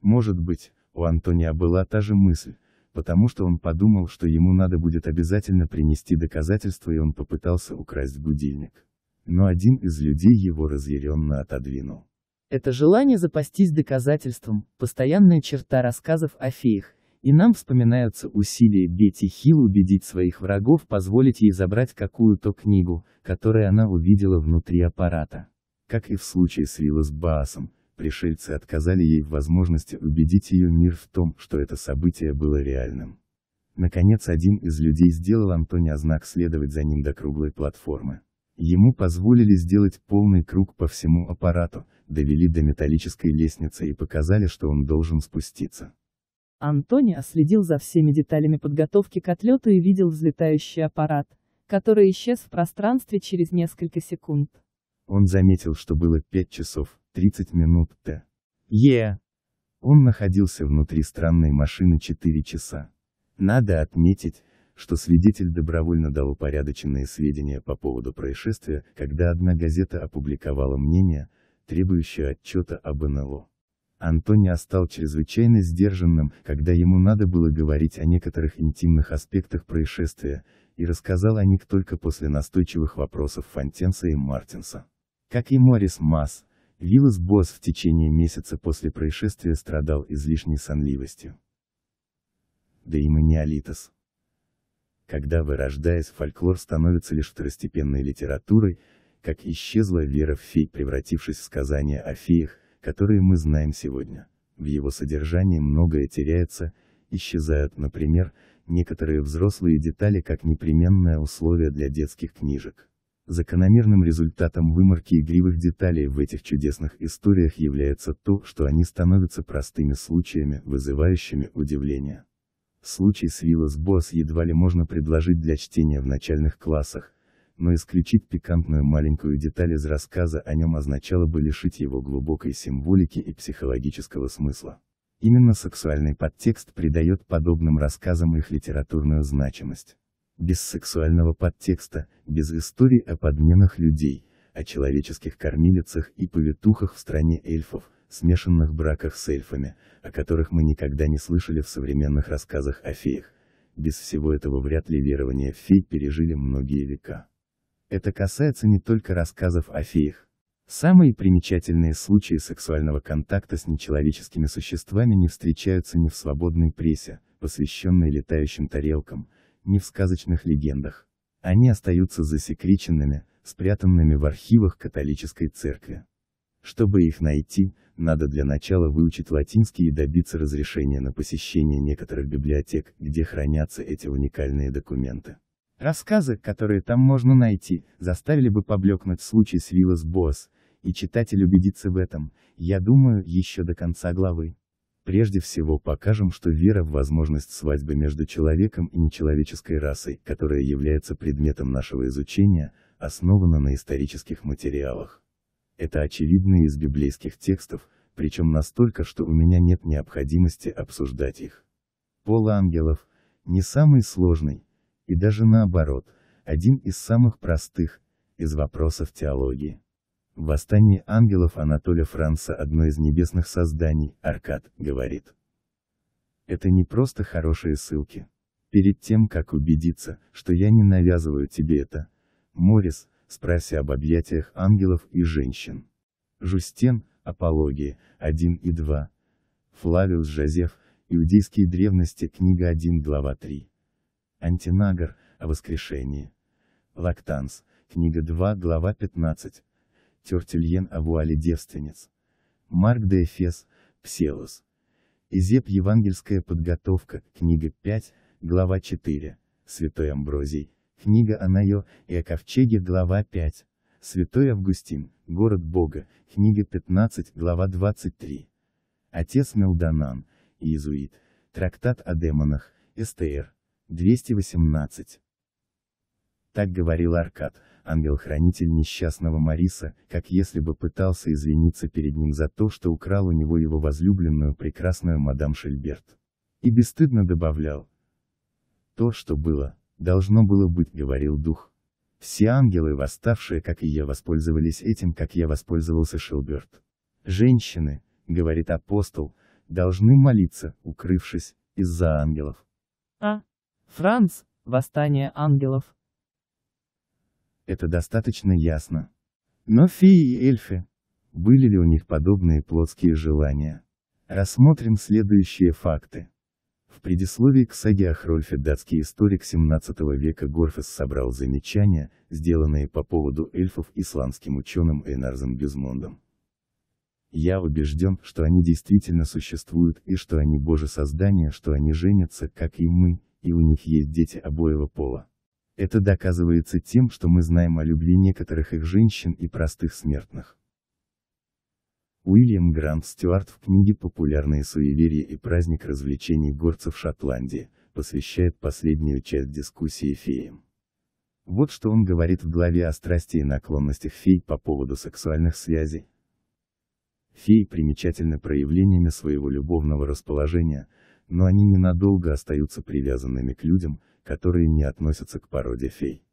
Может быть, у Антония была та же мысль, потому что он подумал, что ему надо будет обязательно принести доказательства и он попытался украсть будильник. Но один из людей его разъяренно отодвинул. Это желание запастись доказательством – постоянная черта рассказов о феях, и нам вспоминаются усилия Бетти Хилл убедить своих врагов позволить ей забрать какую-то книгу, которую она увидела внутри аппарата. Как и в случае с Рилос Баасом, пришельцы отказали ей в возможности убедить ее мир в том, что это событие было реальным. Наконец один из людей сделал Антонио знак следовать за ним до круглой платформы. Ему позволили сделать полный круг по всему аппарату, довели до металлической лестницы и показали, что он должен спуститься. Антонио следил за всеми деталями подготовки к отлету и видел взлетающий аппарат, который исчез в пространстве через несколько секунд. Он заметил, что было 5 часов 30 минут Т. Е. Yeah. Он находился внутри странной машины 4 часа. Надо отметить, что свидетель добровольно дал упорядоченные сведения по поводу происшествия, когда одна газета опубликовала мнение, требующее отчета об НЛО. Антони стал чрезвычайно сдержанным, когда ему надо было говорить о некоторых интимных аспектах происшествия, и рассказал о них только после настойчивых вопросов Фонтенса и Мартинса. Как и Морис Масс, Виллас Босс в течение месяца после происшествия страдал излишней сонливостью. Да и маниолитос. Когда вырождаясь, фольклор становится лишь второстепенной литературой, как исчезла вера в фей, превратившись в сказание о феях, которые мы знаем сегодня. В его содержании многое теряется, исчезают, например, некоторые взрослые детали как непременное условие для детских книжек. Закономерным результатом выморки игривых деталей в этих чудесных историях является то, что они становятся простыми случаями, вызывающими удивление. Случай с Виллас Босс едва ли можно предложить для чтения в начальных классах, но исключить пикантную маленькую деталь из рассказа о нем означало бы лишить его глубокой символики и психологического смысла. Именно сексуальный подтекст придает подобным рассказам их литературную значимость. Без сексуального подтекста, без истории о подменах людей, о человеческих кормилицах и повитухах в стране эльфов, смешанных браках с эльфами, о которых мы никогда не слышали в современных рассказах о феях, без всего этого вряд ли верование в фей пережили многие века. Это касается не только рассказов о феях. Самые примечательные случаи сексуального контакта с нечеловеческими существами не встречаются ни в свободной прессе, посвященной летающим тарелкам, ни в сказочных легендах. Они остаются засекреченными, спрятанными в архивах католической церкви. Чтобы их найти, надо для начала выучить латинский и добиться разрешения на посещение некоторых библиотек, где хранятся эти уникальные документы. Рассказы, которые там можно найти, заставили бы поблекнуть случай с Виллас Босс, и читатель убедится в этом, я думаю, еще до конца главы. Прежде всего покажем, что вера в возможность свадьбы между человеком и нечеловеческой расой, которая является предметом нашего изучения, основана на исторических материалах. Это очевидно из библейских текстов, причем настолько, что у меня нет необходимости обсуждать их. Пол ангелов – не самый сложный, и даже наоборот, один из самых простых, из вопросов теологии. Восстание ангелов Анатолия Франца одно из небесных созданий, Аркад, говорит. Это не просто хорошие ссылки. Перед тем, как убедиться, что я не навязываю тебе это, Морис, спроси об объятиях ангелов и женщин. Жустен, Апология, 1 и 2. Флавиус Жозеф, Иудейские древности, книга 1, глава 3. Антинагор, о воскрешении. Лактанс, книга 2, глава 15. Тертюльен о вуале девственниц. Марк де Эфес, Пселос. Изеп Евангельская подготовка, книга 5, глава 4. Святой Амброзий. Книга о Найо и о Ковчеге, глава 5. Святой Августин, Город Бога, книга 15, глава 23. Отец Мелдонан, Иезуит, Трактат о демонах, СТР, 218. Так говорил Аркад, ангел-хранитель несчастного Мариса, как если бы пытался извиниться перед ним за то, что украл у него его возлюбленную прекрасную мадам Шельберт. И бесстыдно добавлял. То, что было, должно было быть, говорил дух. Все ангелы, восставшие, как и я, воспользовались этим, как я воспользовался Шелберт. Женщины, говорит апостол, должны молиться, укрывшись, из-за ангелов. А, Франц, восстание ангелов. Это достаточно ясно. Но феи и эльфы. Были ли у них подобные плотские желания? Рассмотрим следующие факты. В предисловии к саге о Хрольфе датский историк 17 века Горфес собрал замечания, сделанные по поводу эльфов исландским ученым Эйнарзом Бюзмондом. Я убежден, что они действительно существуют и что они боже создания, что они женятся, как и мы, и у них есть дети обоего пола. Это доказывается тем, что мы знаем о любви некоторых их женщин и простых смертных. Уильям Грант Стюарт в книге «Популярные суеверия и праздник развлечений горцев Шотландии» посвящает последнюю часть дискуссии феям. Вот что он говорит в главе о страсти и наклонностях фей по поводу сексуальных связей. Феи примечательны проявлениями своего любовного расположения, но они ненадолго остаются привязанными к людям, которые не относятся к породе фей.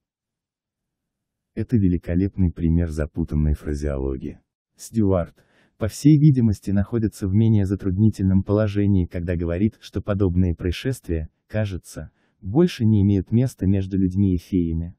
Это великолепный пример запутанной фразеологии. Стюарт, по всей видимости, находится в менее затруднительном положении, когда говорит, что подобные происшествия, кажется, больше не имеют места между людьми и феями.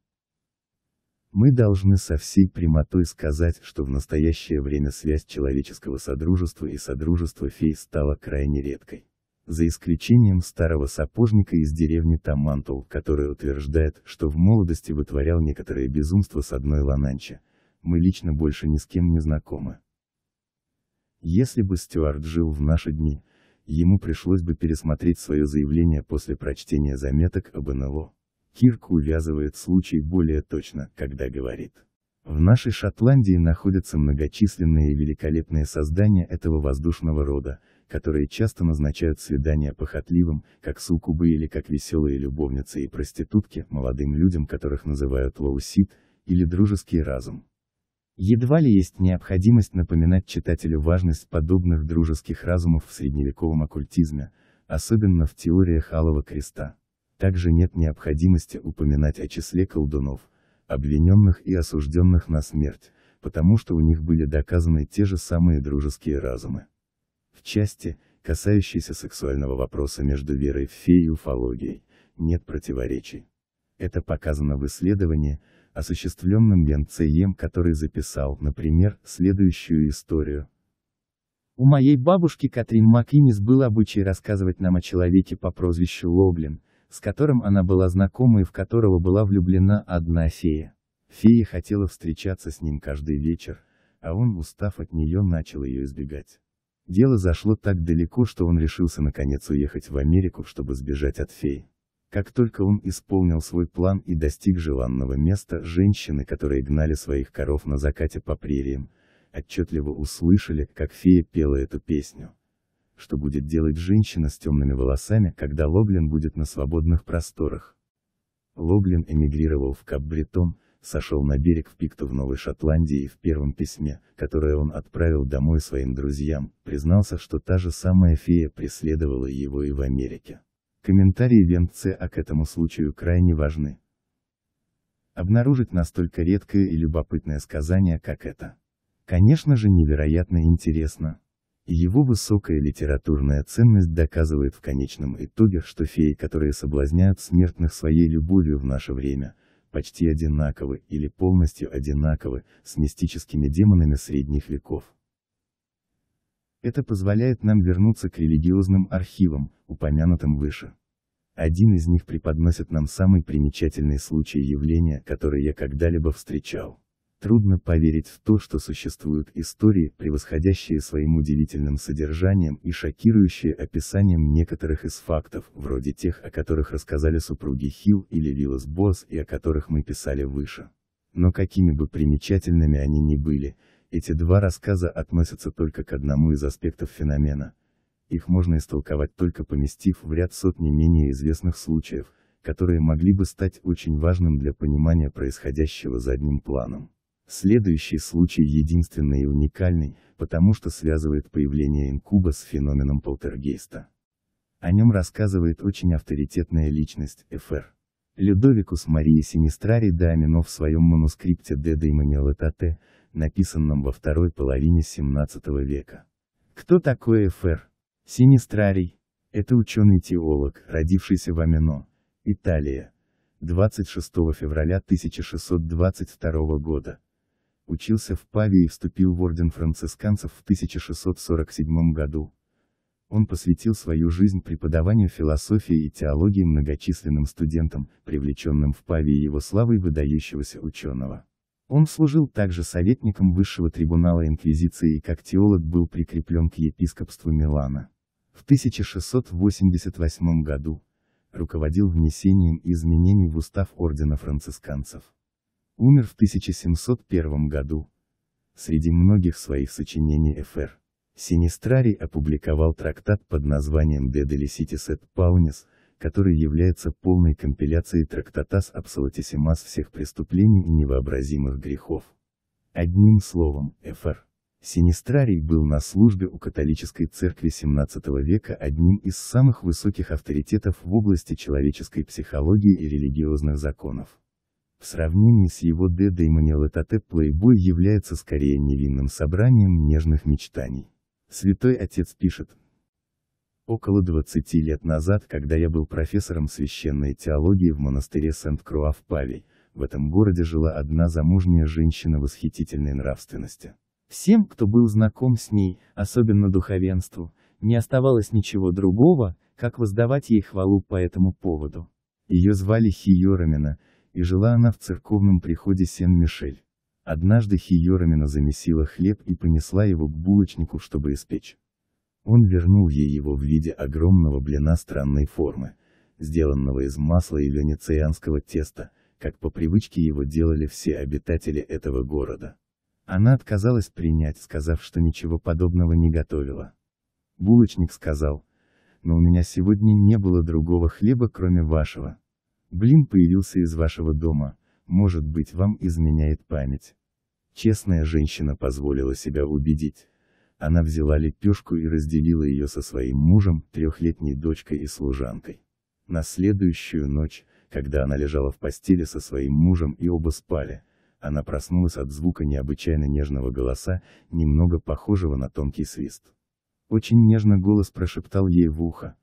Мы должны со всей прямотой сказать, что в настоящее время связь человеческого содружества и содружества фей стала крайне редкой за исключением старого сапожника из деревни Тамантул, который утверждает, что в молодости вытворял некоторые безумства с одной лананчи. Мы лично больше ни с кем не знакомы. Если бы Стюарт жил в наши дни, ему пришлось бы пересмотреть свое заявление после прочтения заметок об НЛО. Кирк увязывает случай более точно, когда говорит. В нашей Шотландии находятся многочисленные и великолепные создания этого воздушного рода, которые часто назначают свидания похотливым, как сукубы или как веселые любовницы и проститутки, молодым людям, которых называют лоусит, или дружеский разум. Едва ли есть необходимость напоминать читателю важность подобных дружеских разумов в средневековом оккультизме, особенно в теориях Алого Креста. Также нет необходимости упоминать о числе колдунов, обвиненных и осужденных на смерть, потому что у них были доказаны те же самые дружеские разумы. В части, касающейся сексуального вопроса между верой в феи и уфологией, нет противоречий. Это показано в исследовании, осуществленном Ян который записал, например, следующую историю. У моей бабушки Катрин Макинис был обычай рассказывать нам о человеке по прозвищу Лоблин, с которым она была знакома и в которого была влюблена одна фея. Фея хотела встречаться с ним каждый вечер, а он, устав от нее, начал ее избегать. Дело зашло так далеко, что он решился наконец уехать в Америку, чтобы сбежать от фей. Как только он исполнил свой план и достиг желанного места, женщины, которые гнали своих коров на закате по прериям, отчетливо услышали, как фея пела эту песню. Что будет делать женщина с темными волосами, когда Логлин будет на свободных просторах? Логлин эмигрировал в Кап-Бретон, сошел на берег в Пикто в Новой Шотландии и в первом письме, которое он отправил домой своим друзьям, признался, что та же самая фея преследовала его и в Америке. Комментарии Венция к этому случаю крайне важны. Обнаружить настолько редкое и любопытное сказание, как это. Конечно же невероятно интересно. его высокая литературная ценность доказывает в конечном итоге, что феи, которые соблазняют смертных своей любовью в наше время, почти одинаковы или полностью одинаковы с мистическими демонами средних веков. Это позволяет нам вернуться к религиозным архивам, упомянутым выше. Один из них преподносит нам самый примечательный случай явления, который я когда-либо встречал. Трудно поверить в то, что существуют истории, превосходящие своим удивительным содержанием и шокирующие описанием некоторых из фактов, вроде тех, о которых рассказали супруги Хилл или Виллас Босс и о которых мы писали выше. Но какими бы примечательными они ни были, эти два рассказа относятся только к одному из аспектов феномена. Их можно истолковать только поместив в ряд сотни менее известных случаев, которые могли бы стать очень важным для понимания происходящего задним планом. Следующий случай единственный и уникальный, потому что связывает появление инкуба с феноменом полтергейста. О нем рассказывает очень авторитетная личность, Ф.Р. Людовикус Марии Синистрари де Амино в своем манускрипте «Де Деймониэлэ Тате», написанном во второй половине 17 века. Кто такой Ф.Р.? Синистрарий. Это ученый-теолог, родившийся в Амино, Италия, 26 февраля 1622 года учился в Паве и вступил в орден францисканцев в 1647 году. Он посвятил свою жизнь преподаванию философии и теологии многочисленным студентам, привлеченным в Паве его славой выдающегося ученого. Он служил также советником высшего трибунала Инквизиции и как теолог был прикреплен к епископству Милана. В 1688 году руководил внесением изменений в устав ордена францисканцев умер в 1701 году. Среди многих своих сочинений Ф.Р. Синистрарий опубликовал трактат под названием «De et paunis», который является полной компиляцией трактатас абсолютисимас всех преступлений и невообразимых грехов. Одним словом, Ф.Р. Синистрарий был на службе у католической церкви XVII века одним из самых высоких авторитетов в области человеческой психологии и религиозных законов. В сравнении с его Д. Дэймониал плейбой является скорее невинным собранием нежных мечтаний. Святой Отец пишет. Около 20 лет назад, когда я был профессором священной теологии в монастыре Сент-Круа в Паве, в этом городе жила одна замужняя женщина восхитительной нравственности. Всем, кто был знаком с ней, особенно духовенству, не оставалось ничего другого, как воздавать ей хвалу по этому поводу. Ее звали Хиорамина, и жила она в церковном приходе Сен-Мишель. Однажды Хиорамина замесила хлеб и понесла его к булочнику, чтобы испечь. Он вернул ей его в виде огромного блина странной формы, сделанного из масла и венецианского теста, как по привычке его делали все обитатели этого города. Она отказалась принять, сказав, что ничего подобного не готовила. Булочник сказал, но у меня сегодня не было другого хлеба, кроме вашего. Блин появился из вашего дома, может быть вам изменяет память. Честная женщина позволила себя убедить. Она взяла лепешку и разделила ее со своим мужем, трехлетней дочкой и служанкой. На следующую ночь, когда она лежала в постели со своим мужем и оба спали, она проснулась от звука необычайно нежного голоса, немного похожего на тонкий свист. Очень нежно голос прошептал ей в ухо.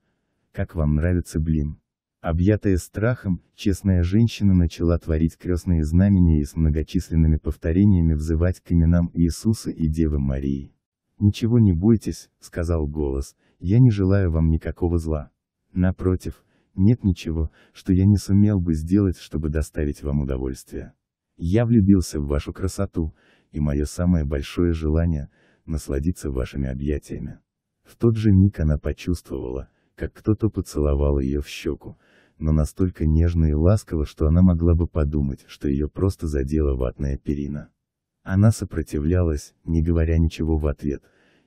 «Как вам нравится блин?» Объятая страхом, честная женщина начала творить крестные знамения и с многочисленными повторениями взывать к именам Иисуса и Девы Марии. «Ничего не бойтесь», — сказал голос, — «я не желаю вам никакого зла. Напротив, нет ничего, что я не сумел бы сделать, чтобы доставить вам удовольствие. Я влюбился в вашу красоту, и мое самое большое желание — насладиться вашими объятиями». В тот же миг она почувствовала, как кто-то поцеловал ее в щеку, но настолько нежно и ласково, что она могла бы подумать, что ее просто задела ватная перина. Она сопротивлялась, не говоря ничего в ответ,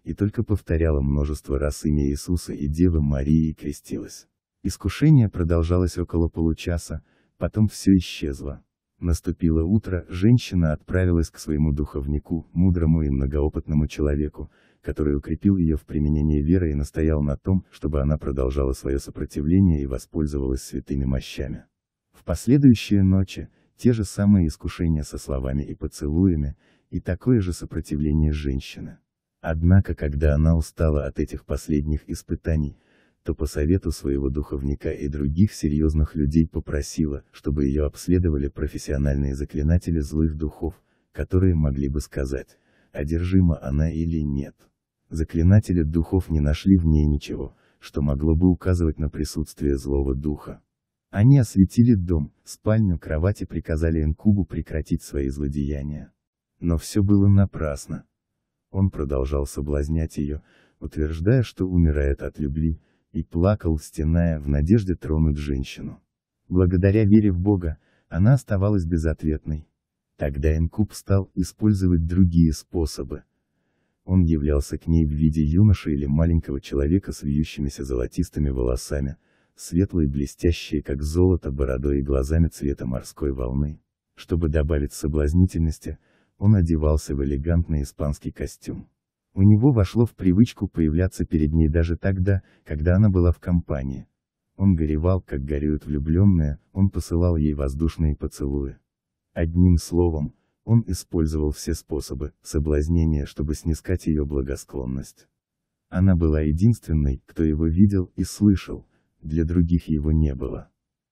и только повторяла множество раз имя Иисуса и Девы Марии и крестилась. Искушение продолжалось около получаса, потом все исчезло. Наступило утро, женщина отправилась к своему духовнику, мудрому и многоопытному человеку, который укрепил ее в применении веры и настоял на том, чтобы она продолжала свое сопротивление и воспользовалась святыми мощами. В последующие ночи, те же самые искушения со словами и поцелуями, и такое же сопротивление женщины. Однако, когда она устала от этих последних испытаний, то по совету своего духовника и других серьезных людей попросила, чтобы ее обследовали профессиональные заклинатели злых духов, которые могли бы сказать, одержима она или нет. Заклинатели духов не нашли в ней ничего, что могло бы указывать на присутствие злого духа. Они осветили дом, спальню, кровать и приказали Инкубу прекратить свои злодеяния. Но все было напрасно. Он продолжал соблазнять ее, утверждая, что умирает от любви, и плакал, стеная, в надежде тронуть женщину. Благодаря вере в Бога, она оставалась безответной. Тогда Инкуб стал использовать другие способы. Он являлся к ней в виде юноши или маленького человека с вьющимися золотистыми волосами, светлой блестящей как золото бородой и глазами цвета морской волны. Чтобы добавить соблазнительности, он одевался в элегантный испанский костюм. У него вошло в привычку появляться перед ней даже тогда, когда она была в компании. Он горевал, как горюют влюбленные, он посылал ей воздушные поцелуи. Одним словом, он использовал все способы соблазнения, чтобы снискать ее благосклонность. Она была единственной, кто его видел и слышал, для других его не было.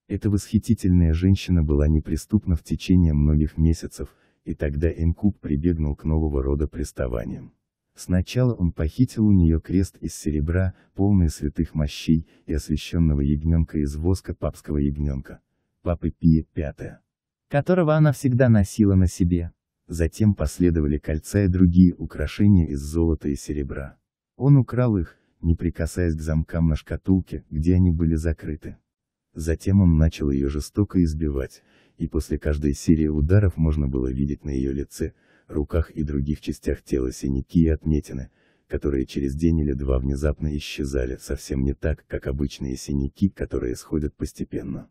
Эта восхитительная женщина была неприступна в течение многих месяцев, и тогда Энкуб прибегнул к нового рода приставаниям. Сначала он похитил у нее крест из серебра, полный святых мощей, и освященного ягненка из воска папского ягненка, папы Пия V которого она всегда носила на себе. Затем последовали кольца и другие украшения из золота и серебра. Он украл их, не прикасаясь к замкам на шкатулке, где они были закрыты. Затем он начал ее жестоко избивать, и после каждой серии ударов можно было видеть на ее лице, руках и других частях тела синяки и отметины, которые через день или два внезапно исчезали, совсем не так, как обычные синяки, которые сходят постепенно.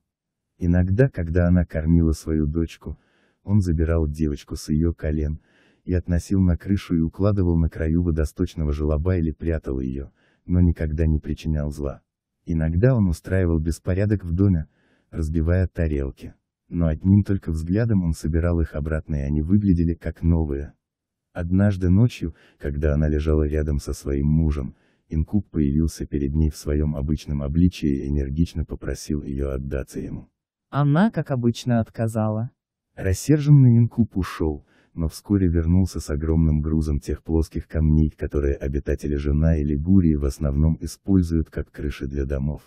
Иногда, когда она кормила свою дочку, он забирал девочку с ее колен, и относил на крышу и укладывал на краю водосточного желоба или прятал ее, но никогда не причинял зла. Иногда он устраивал беспорядок в доме, разбивая тарелки. Но одним только взглядом он собирал их обратно и они выглядели как новые. Однажды ночью, когда она лежала рядом со своим мужем, Инкуб появился перед ней в своем обычном обличии и энергично попросил ее отдаться ему. Она, как обычно, отказала. Рассерженный инкуб ушел, но вскоре вернулся с огромным грузом тех плоских камней, которые обитатели Жена и Лигурии в основном используют как крыши для домов.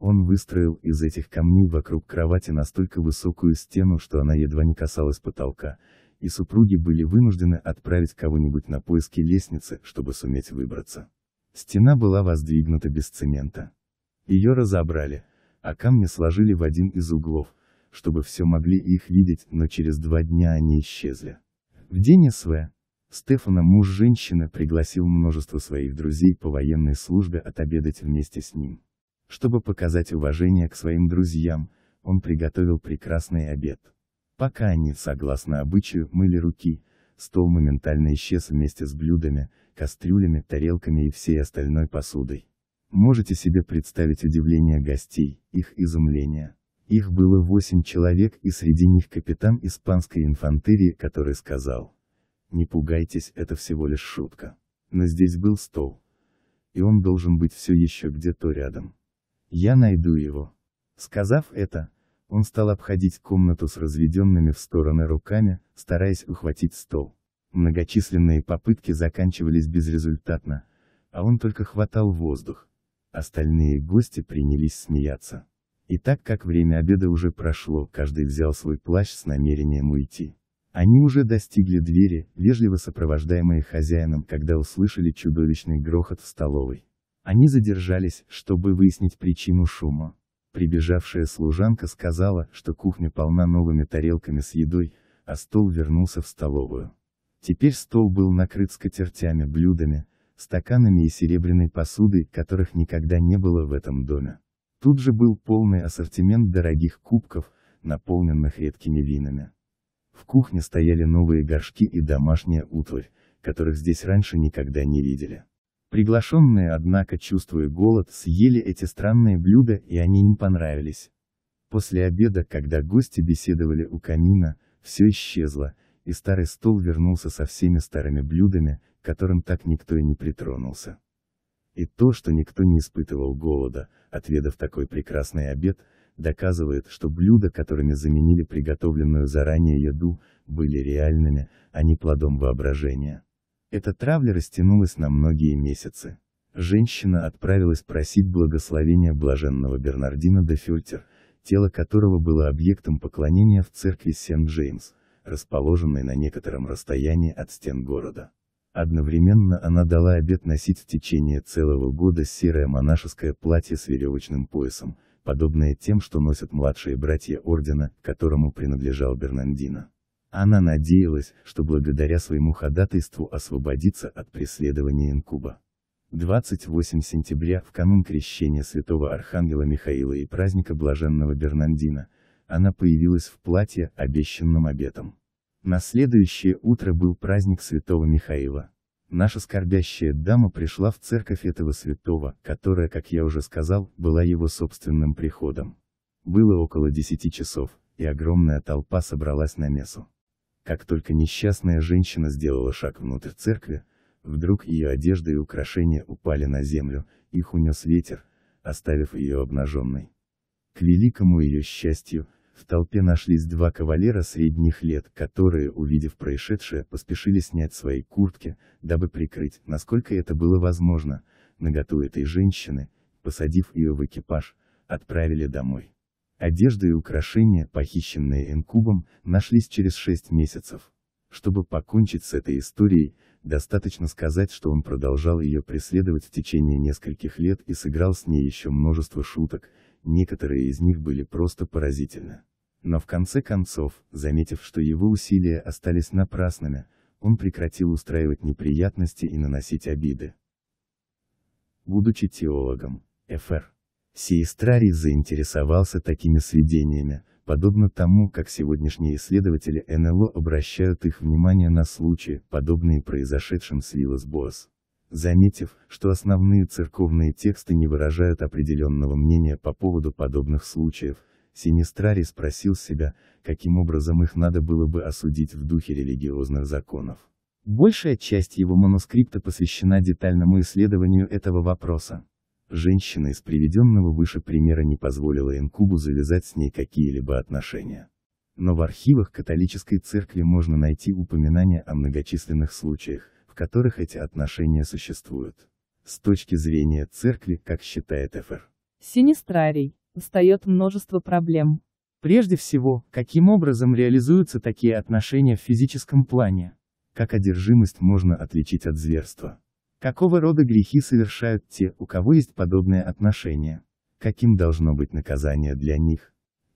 Он выстроил из этих камней вокруг кровати настолько высокую стену, что она едва не касалась потолка, и супруги были вынуждены отправить кого-нибудь на поиски лестницы, чтобы суметь выбраться. Стена была воздвигнута без цемента. Ее разобрали, а камни сложили в один из углов, чтобы все могли их видеть, но через два дня они исчезли. В день СВ, Стефана, муж женщины, пригласил множество своих друзей по военной службе отобедать вместе с ним. Чтобы показать уважение к своим друзьям, он приготовил прекрасный обед. Пока они, согласно обычаю, мыли руки, стол моментально исчез вместе с блюдами, кастрюлями, тарелками и всей остальной посудой. Можете себе представить удивление гостей, их изумление. Их было восемь человек и среди них капитан испанской инфантерии, который сказал. Не пугайтесь, это всего лишь шутка. Но здесь был стол. И он должен быть все еще где-то рядом. Я найду его. Сказав это, он стал обходить комнату с разведенными в стороны руками, стараясь ухватить стол. Многочисленные попытки заканчивались безрезультатно, а он только хватал воздух, Остальные гости принялись смеяться. И так как время обеда уже прошло, каждый взял свой плащ с намерением уйти. Они уже достигли двери, вежливо сопровождаемые хозяином, когда услышали чудовищный грохот в столовой. Они задержались, чтобы выяснить причину шума. Прибежавшая служанка сказала, что кухня полна новыми тарелками с едой, а стол вернулся в столовую. Теперь стол был накрыт скатертями, блюдами, стаканами и серебряной посудой, которых никогда не было в этом доме. Тут же был полный ассортимент дорогих кубков, наполненных редкими винами. В кухне стояли новые горшки и домашняя утварь, которых здесь раньше никогда не видели. Приглашенные, однако, чувствуя голод, съели эти странные блюда и они не понравились. После обеда, когда гости беседовали у камина, все исчезло, и старый стол вернулся со всеми старыми блюдами, которым так никто и не притронулся. И то, что никто не испытывал голода, отведав такой прекрасный обед, доказывает, что блюда, которыми заменили приготовленную заранее еду, были реальными, а не плодом воображения. Эта травля растянулась на многие месяцы. Женщина отправилась просить благословения блаженного Бернардина де Фюльтер, тело которого было объектом поклонения в церкви Сент-Джеймс, расположенной на некотором расстоянии от стен города. Одновременно она дала обет носить в течение целого года серое монашеское платье с веревочным поясом, подобное тем, что носят младшие братья ордена, которому принадлежал Бернандино. Она надеялась, что благодаря своему ходатайству освободится от преследования инкуба. 28 сентября, в канун крещения святого архангела Михаила и праздника блаженного Бернандина, она появилась в платье, обещанном обетом. На следующее утро был праздник святого Михаила. Наша скорбящая дама пришла в церковь этого святого, которая, как я уже сказал, была его собственным приходом. Было около десяти часов, и огромная толпа собралась на мессу. Как только несчастная женщина сделала шаг внутрь церкви, вдруг ее одежда и украшения упали на землю, их унес ветер, оставив ее обнаженной. К великому ее счастью, в толпе нашлись два кавалера средних лет, которые, увидев происшедшее, поспешили снять свои куртки, дабы прикрыть, насколько это было возможно, наготу этой женщины, посадив ее в экипаж, отправили домой. Одежда и украшения, похищенные инкубом, нашлись через шесть месяцев. Чтобы покончить с этой историей, достаточно сказать, что он продолжал ее преследовать в течение нескольких лет и сыграл с ней еще множество шуток, некоторые из них были просто поразительны. Но в конце концов, заметив, что его усилия остались напрасными, он прекратил устраивать неприятности и наносить обиды. Будучи теологом, Ф.Р. Сиестрарий заинтересовался такими сведениями, подобно тому, как сегодняшние исследователи НЛО обращают их внимание на случаи, подобные произошедшим с Виллас-Босс. Заметив, что основные церковные тексты не выражают определенного мнения по поводу подобных случаев, Синистрари спросил себя, каким образом их надо было бы осудить в духе религиозных законов. Большая часть его манускрипта посвящена детальному исследованию этого вопроса. Женщина из приведенного выше примера не позволила инкубу завязать с ней какие-либо отношения. Но в архивах католической церкви можно найти упоминания о многочисленных случаях, в которых эти отношения существуют. С точки зрения церкви, как считает Эфер. Синистрарий встает множество проблем. Прежде всего, каким образом реализуются такие отношения в физическом плане? Как одержимость можно отличить от зверства? Какого рода грехи совершают те, у кого есть подобные отношения? Каким должно быть наказание для них?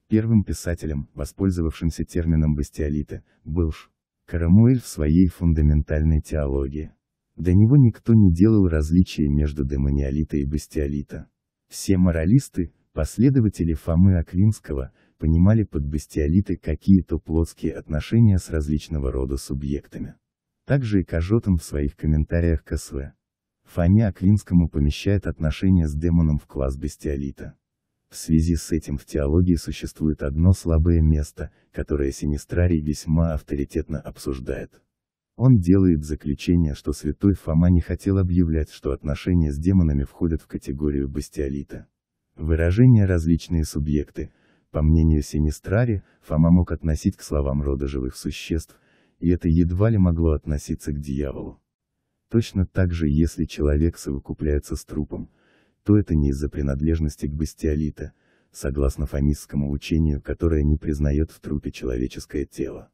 Первым писателем, воспользовавшимся термином бестиолита, был Ш. Карамуэль в своей фундаментальной теологии. До него никто не делал различия между демониолита и бестиолита. Все моралисты, Последователи Фомы Аквинского, понимали под бестиолиты какие-то плотские отношения с различного рода субъектами. Также и Кожотом в своих комментариях к СВ. Фоме Аквинскому помещает отношения с демоном в класс бестиолита. В связи с этим в теологии существует одно слабое место, которое Синистрарий весьма авторитетно обсуждает. Он делает заключение, что святой Фома не хотел объявлять, что отношения с демонами входят в категорию бастиолита. Выражения «различные субъекты», по мнению Синистрари, Фома мог относить к словам рода живых существ, и это едва ли могло относиться к дьяволу. Точно так же, если человек совокупляется с трупом, то это не из-за принадлежности к бастиолита, согласно фомистскому учению, которое не признает в трупе человеческое тело.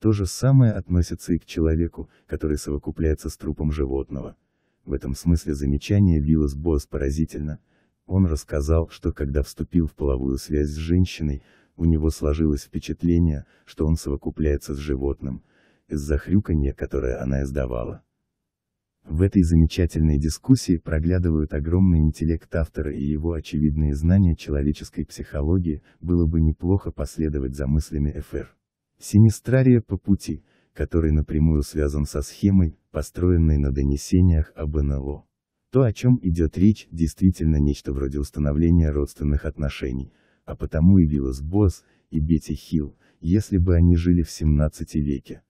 То же самое относится и к человеку, который совокупляется с трупом животного. В этом смысле замечание Виллас Босс поразительно, он рассказал, что когда вступил в половую связь с женщиной, у него сложилось впечатление, что он совокупляется с животным, из-за хрюканья, которое она издавала. В этой замечательной дискуссии проглядывают огромный интеллект автора и его очевидные знания человеческой психологии, было бы неплохо последовать за мыслями ФР. Синистрария по пути, который напрямую связан со схемой, построенной на донесениях об НЛО. То, о чем идет речь, действительно нечто вроде установления родственных отношений, а потому и Виллас Босс, и Бетти Хилл, если бы они жили в 17 веке.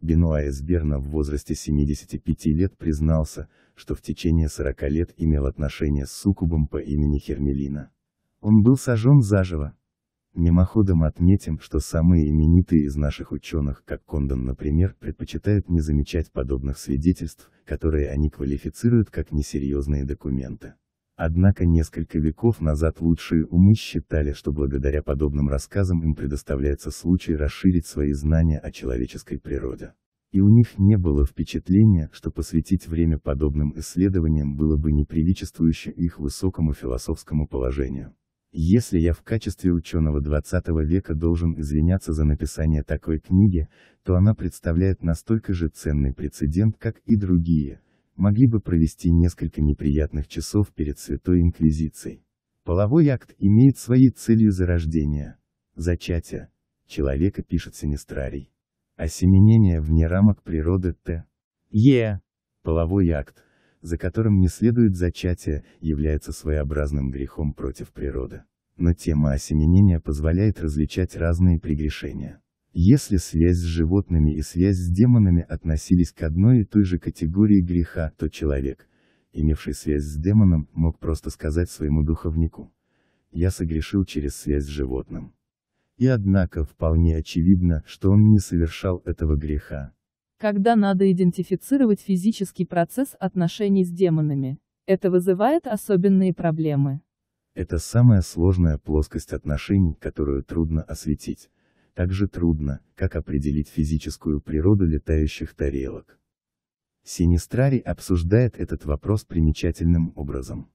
Бенуа Эсберна в возрасте 75 лет признался, что в течение 40 лет имел отношение с суккубом по имени Хермелина. Он был сожжен заживо. Мимоходом отметим, что самые именитые из наших ученых, как Кондон, например, предпочитают не замечать подобных свидетельств, которые они квалифицируют как несерьезные документы. Однако несколько веков назад лучшие умы считали, что благодаря подобным рассказам им предоставляется случай расширить свои знания о человеческой природе. И у них не было впечатления, что посвятить время подобным исследованиям было бы неприличествующе их высокому философскому положению. Если я в качестве ученого 20 века должен извиняться за написание такой книги, то она представляет настолько же ценный прецедент, как и другие. Могли бы провести несколько неприятных часов перед Святой Инквизицией. Половой акт имеет своей целью зарождение, зачатия. человека пишет Синистрарий. Осеменение вне рамок природы Т. Е. Половой акт за которым не следует зачатие, является своеобразным грехом против природы. Но тема осеменения позволяет различать разные прегрешения. Если связь с животными и связь с демонами относились к одной и той же категории греха, то человек, имевший связь с демоном, мог просто сказать своему духовнику. Я согрешил через связь с животным. И однако, вполне очевидно, что он не совершал этого греха, когда надо идентифицировать физический процесс отношений с демонами. Это вызывает особенные проблемы. Это самая сложная плоскость отношений, которую трудно осветить. Также трудно, как определить физическую природу летающих тарелок. Синистрари обсуждает этот вопрос примечательным образом.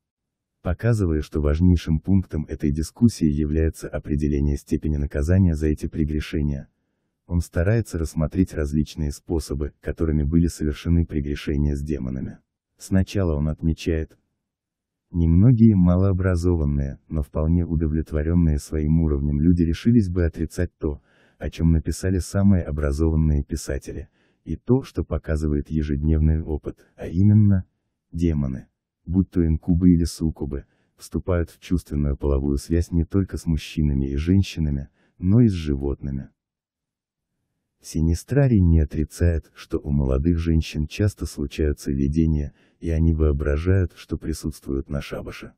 Показывая, что важнейшим пунктом этой дискуссии является определение степени наказания за эти прегрешения, он старается рассмотреть различные способы, которыми были совершены прегрешения с демонами. Сначала он отмечает, Немногие малообразованные, но вполне удовлетворенные своим уровнем люди решились бы отрицать то, о чем написали самые образованные писатели, и то, что показывает ежедневный опыт, а именно, демоны, будь то инкубы или суккубы, вступают в чувственную половую связь не только с мужчинами и женщинами, но и с животными. Синистрарий не отрицает, что у молодых женщин часто случаются видения, и они воображают, что присутствуют на шабаше.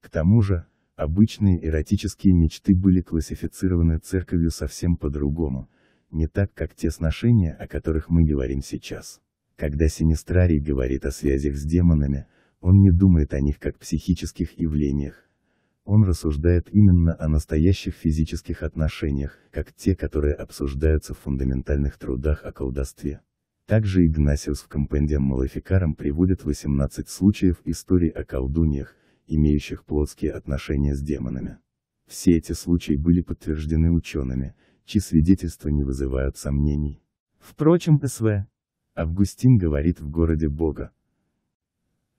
К тому же, обычные эротические мечты были классифицированы церковью совсем по-другому, не так как те сношения, о которых мы говорим сейчас. Когда Синистрарий говорит о связях с демонами, он не думает о них как психических явлениях, он рассуждает именно о настоящих физических отношениях, как те, которые обсуждаются в фундаментальных трудах о колдовстве. Также Игнасиус в компендиум Малефикаром приводит 18 случаев истории о колдуньях, имеющих плотские отношения с демонами. Все эти случаи были подтверждены учеными, чьи свидетельства не вызывают сомнений. Впрочем, СВ. Августин говорит в городе Бога,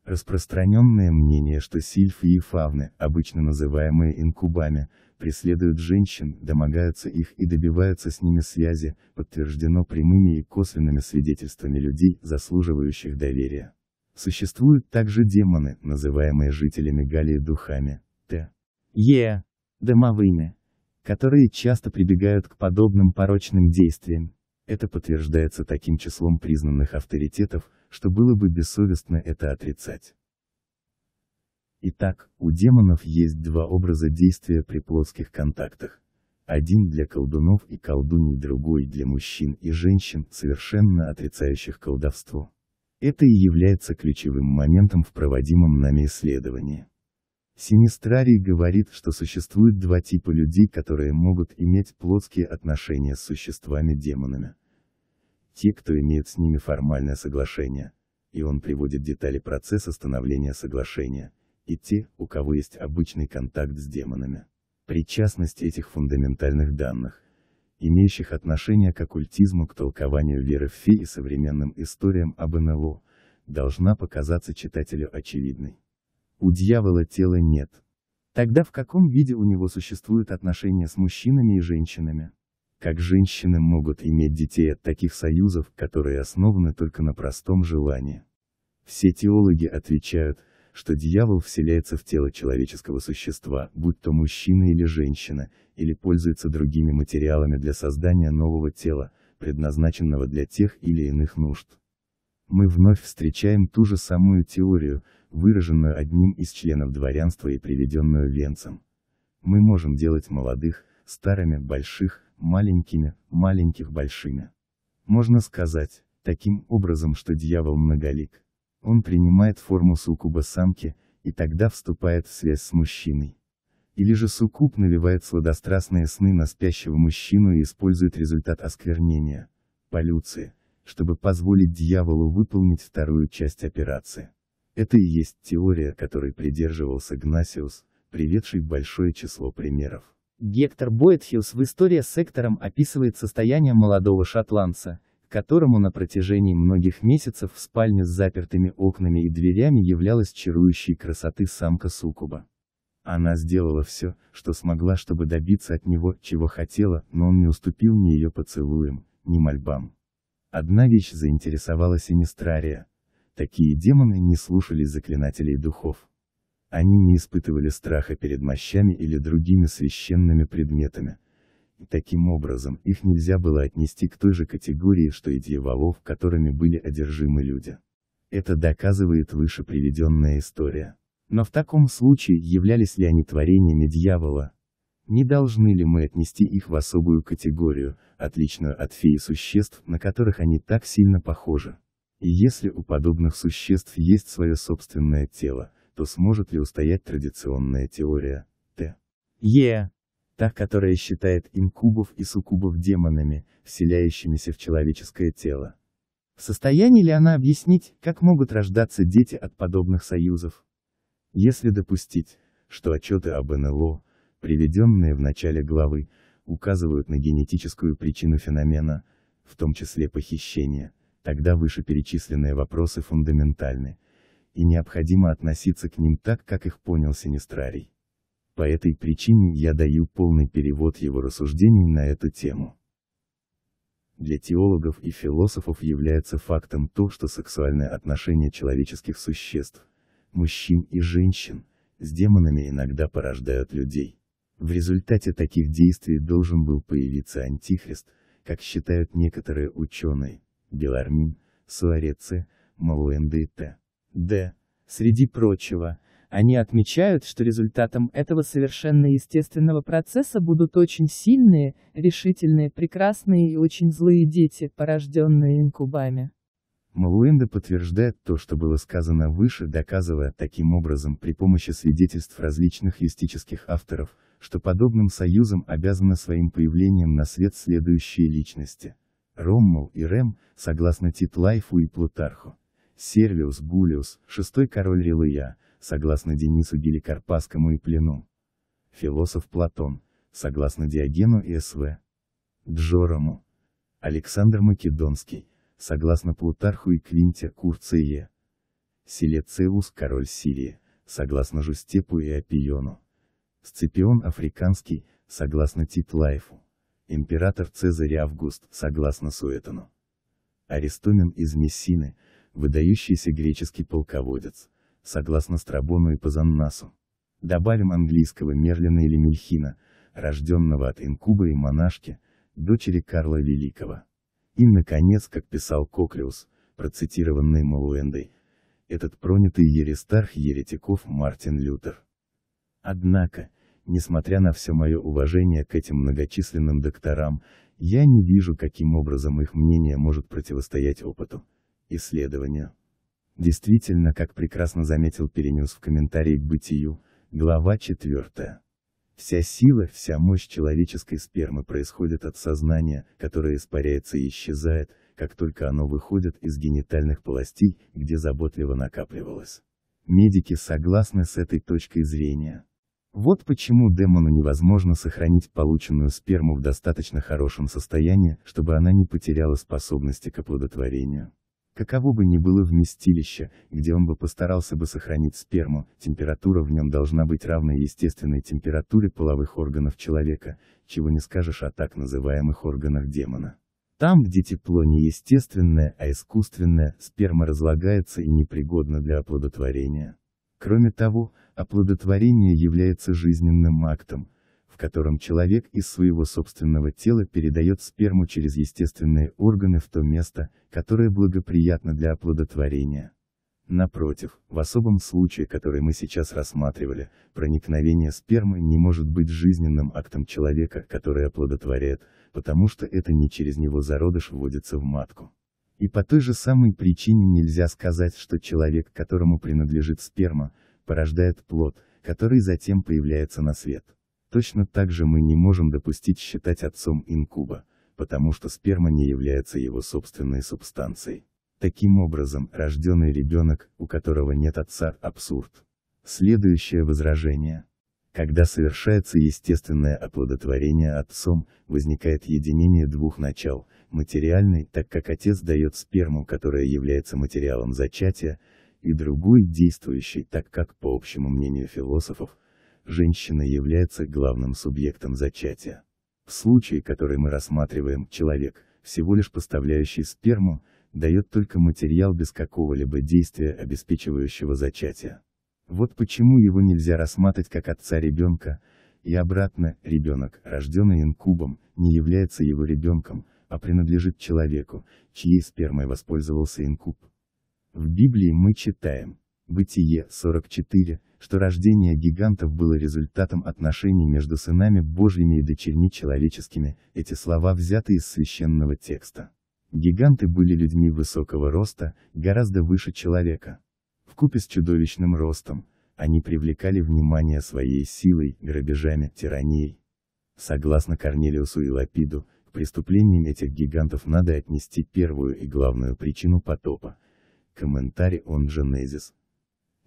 Распространенное мнение, что сильфы и фавны, обычно называемые инкубами, преследуют женщин, домогаются их и добиваются с ними связи, подтверждено прямыми и косвенными свидетельствами людей, заслуживающих доверия. Существуют также демоны, называемые жителями Галии духами, т. е. домовыми, которые часто прибегают к подобным порочным действиям, это подтверждается таким числом признанных авторитетов, что было бы бессовестно это отрицать. Итак, у демонов есть два образа действия при плотских контактах. Один для колдунов и колдуний, другой для мужчин и женщин, совершенно отрицающих колдовство. Это и является ключевым моментом в проводимом нами исследовании. Синистрарий говорит, что существует два типа людей, которые могут иметь плотские отношения с существами-демонами. Те, кто имеет с ними формальное соглашение, и он приводит детали процесса становления соглашения, и те, у кого есть обычный контакт с демонами. Причастность этих фундаментальных данных, имеющих отношение к оккультизму, к толкованию веры в фей и современным историям об НЛО, должна показаться читателю очевидной. У дьявола тела нет. Тогда в каком виде у него существуют отношения с мужчинами и женщинами? Как женщины могут иметь детей от таких союзов, которые основаны только на простом желании? Все теологи отвечают, что дьявол вселяется в тело человеческого существа, будь то мужчина или женщина, или пользуется другими материалами для создания нового тела, предназначенного для тех или иных нужд мы вновь встречаем ту же самую теорию, выраженную одним из членов дворянства и приведенную Венцем. Мы можем делать молодых, старыми, больших, маленькими, маленьких большими. Можно сказать, таким образом, что дьявол многолик. Он принимает форму суккуба самки, и тогда вступает в связь с мужчиной. Или же суккуб наливает сладострастные сны на спящего мужчину и использует результат осквернения, полюции чтобы позволить дьяволу выполнить вторую часть операции. Это и есть теория, которой придерживался Гнасиус, приведший большое число примеров. Гектор Боэтхилс в «История с сектором» описывает состояние молодого шотландца, которому на протяжении многих месяцев в спальне с запертыми окнами и дверями являлась чарующей красоты самка суккуба. Она сделала все, что смогла, чтобы добиться от него, чего хотела, но он не уступил ни ее поцелуям, ни мольбам. Одна вещь заинтересовала Синистрария. Такие демоны не слушали заклинателей духов. Они не испытывали страха перед мощами или другими священными предметами. И таким образом, их нельзя было отнести к той же категории, что и дьяволов, которыми были одержимы люди. Это доказывает выше приведенная история. Но в таком случае, являлись ли они творениями дьявола, не должны ли мы отнести их в особую категорию, отличную от феи существ, на которых они так сильно похожи? И если у подобных существ есть свое собственное тело, то сможет ли устоять традиционная теория Т. Е. Та, которая считает инкубов и суккубов демонами, вселяющимися в человеческое тело. В состоянии ли она объяснить, как могут рождаться дети от подобных союзов? Если допустить, что отчеты об НЛО, приведенные в начале главы, указывают на генетическую причину феномена, в том числе похищения, тогда вышеперечисленные вопросы фундаментальны, и необходимо относиться к ним так, как их понял Синестрарий. По этой причине я даю полный перевод его рассуждений на эту тему. Для теологов и философов является фактом то, что сексуальные отношения человеческих существ, мужчин и женщин, с демонами иногда порождают людей. В результате таких действий должен был появиться антихрист, как считают некоторые ученые, Белармин, Суареце, малуэнды и Т. Д. Среди прочего, они отмечают, что результатом этого совершенно естественного процесса будут очень сильные, решительные, прекрасные и очень злые дети, порожденные инкубами. Малуэнда подтверждает то, что было сказано выше, доказывая таким образом при помощи свидетельств различных юристических авторов, что подобным союзом обязаны своим появлением на свет следующие личности. Роммул и Рем, согласно Тит Лайфу и Плутарху. Сервиус Гулиус, шестой король Рилыя, согласно Денису Геликарпасскому и Плену. Философ Платон, согласно Диогену и СВ. Джорому. Александр Македонский, согласно Плутарху и Квинте Курция. Селециус – король Сирии, согласно Жустепу и Апиону. Сципион Африканский, согласно Титлайфу. Император Цезарь Август, согласно Суэтону. Аристомен из Мессины, выдающийся греческий полководец, согласно Страбону и Пазаннасу. Добавим английского Мерлина или Мельхина, рожденного от инкуба и монашки, дочери Карла Великого. И, наконец, как писал Коклиус, процитированный Малуэндой, этот пронятый ерестарх еретиков Мартин Лютер. Однако, несмотря на все мое уважение к этим многочисленным докторам, я не вижу, каким образом их мнение может противостоять опыту. Исследованию. Действительно, как прекрасно заметил Перенес в комментарии к бытию, глава 4. Вся сила, вся мощь человеческой спермы происходит от сознания, которое испаряется и исчезает, как только оно выходит из генитальных полостей, где заботливо накапливалось. Медики согласны с этой точкой зрения. Вот почему демону невозможно сохранить полученную сперму в достаточно хорошем состоянии, чтобы она не потеряла способности к оплодотворению. Каково бы ни было вместилище, где он бы постарался бы сохранить сперму, температура в нем должна быть равна естественной температуре половых органов человека, чего не скажешь о так называемых органах демона. Там, где тепло не естественное, а искусственное, сперма разлагается и непригодна для оплодотворения. Кроме того, оплодотворение является жизненным актом, в котором человек из своего собственного тела передает сперму через естественные органы в то место, которое благоприятно для оплодотворения. Напротив, в особом случае, который мы сейчас рассматривали, проникновение спермы не может быть жизненным актом человека, который оплодотворяет, потому что это не через него зародыш вводится в матку. И по той же самой причине нельзя сказать, что человек, которому принадлежит сперма, порождает плод, который затем появляется на свет. Точно так же мы не можем допустить считать отцом инкуба, потому что сперма не является его собственной субстанцией. Таким образом, рожденный ребенок, у которого нет отца, абсурд. Следующее возражение. Когда совершается естественное оплодотворение отцом, возникает единение двух начал, материальный, так как отец дает сперму, которая является материалом зачатия, и другой, действующий, так как, по общему мнению философов, женщина является главным субъектом зачатия. В случае, который мы рассматриваем, человек, всего лишь поставляющий сперму, дает только материал без какого-либо действия, обеспечивающего зачатие. Вот почему его нельзя рассматривать как отца ребенка, и обратно, ребенок, рожденный инкубом, не является его ребенком, а принадлежит человеку, чьей спермой воспользовался инкуб. В Библии мы читаем, Бытие 44, что рождение гигантов было результатом отношений между сынами Божьими и дочерьми человеческими, эти слова взяты из священного текста. Гиганты были людьми высокого роста, гораздо выше человека. Вкупе с чудовищным ростом, они привлекали внимание своей силой, грабежами, тиранией. Согласно Корнелиусу и Лапиду, к преступлениям этих гигантов надо отнести первую и главную причину потопа. Комментарий он же Незис,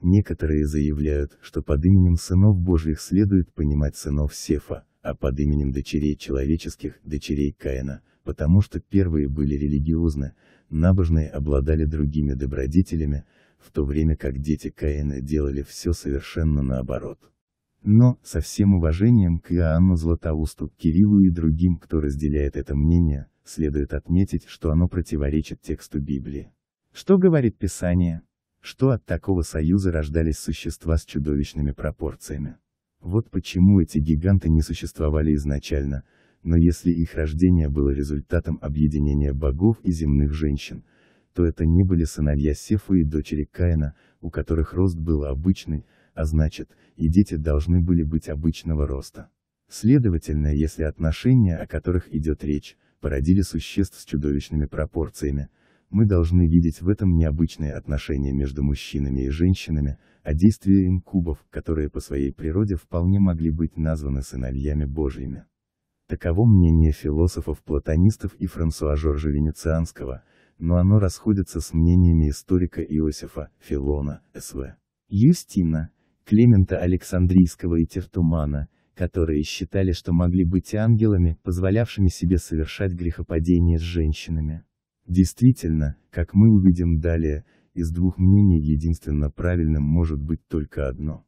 Некоторые заявляют, что под именем сынов Божьих следует понимать сынов Сефа, а под именем дочерей человеческих – дочерей Каина, потому что первые были религиозны, набожные обладали другими добродетелями, в то время как дети Каина делали все совершенно наоборот. Но, со всем уважением к Иоанну Златоусту, Кириллу и другим, кто разделяет это мнение, следует отметить, что оно противоречит тексту Библии. Что говорит Писание? что от такого союза рождались существа с чудовищными пропорциями. Вот почему эти гиганты не существовали изначально, но если их рождение было результатом объединения богов и земных женщин, то это не были сыновья Сефу и дочери Каина, у которых рост был обычный, а значит, и дети должны были быть обычного роста. Следовательно, если отношения, о которых идет речь, породили существ с чудовищными пропорциями, мы должны видеть в этом необычное отношение между мужчинами и женщинами, а действия инкубов, которые по своей природе вполне могли быть названы сыновьями Божьими. Таково мнение философов-платонистов и Франсуа Жоржа Венецианского, но оно расходится с мнениями историка Иосифа, Филона, С.В. Юстина, Клемента Александрийского и Тертумана, которые считали, что могли быть ангелами, позволявшими себе совершать грехопадение с женщинами. Действительно, как мы увидим далее, из двух мнений единственно правильным может быть только одно.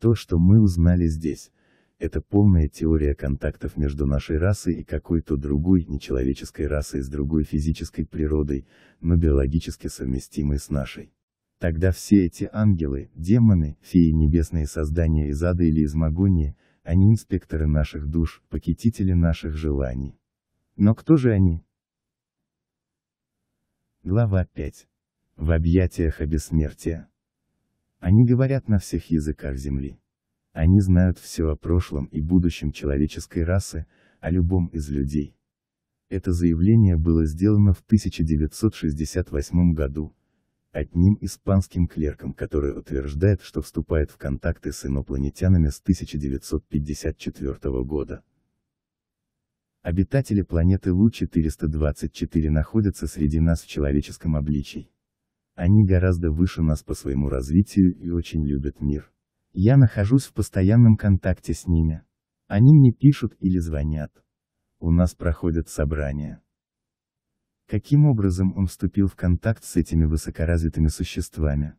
То, что мы узнали здесь, это полная теория контактов между нашей расой и какой-то другой нечеловеческой расой с другой физической природой, но биологически совместимой с нашей. Тогда все эти ангелы, демоны, феи небесные создания из ада или из магонии, они инспекторы наших душ, покетители наших желаний. Но кто же они? Глава 5. В объятиях обессмертия. Они говорят на всех языках Земли. Они знают все о прошлом и будущем человеческой расы, о любом из людей. Это заявление было сделано в 1968 году, одним испанским клерком, который утверждает, что вступает в контакты с инопланетянами с 1954 года. Обитатели планеты Лу-424 находятся среди нас в человеческом обличии. Они гораздо выше нас по своему развитию и очень любят мир. Я нахожусь в постоянном контакте с ними. Они мне пишут или звонят. У нас проходят собрания. Каким образом он вступил в контакт с этими высокоразвитыми существами?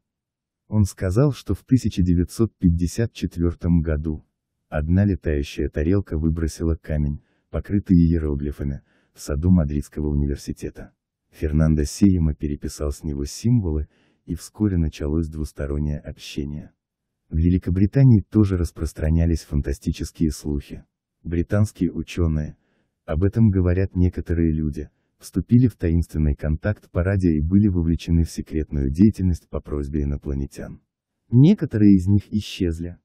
Он сказал, что в 1954 году, одна летающая тарелка выбросила камень, покрытые иероглифами, в саду Мадридского университета. Фернандо Сеема переписал с него символы, и вскоре началось двустороннее общение. В Великобритании тоже распространялись фантастические слухи. Британские ученые, об этом говорят некоторые люди, вступили в таинственный контакт по радио и были вовлечены в секретную деятельность по просьбе инопланетян. Некоторые из них исчезли,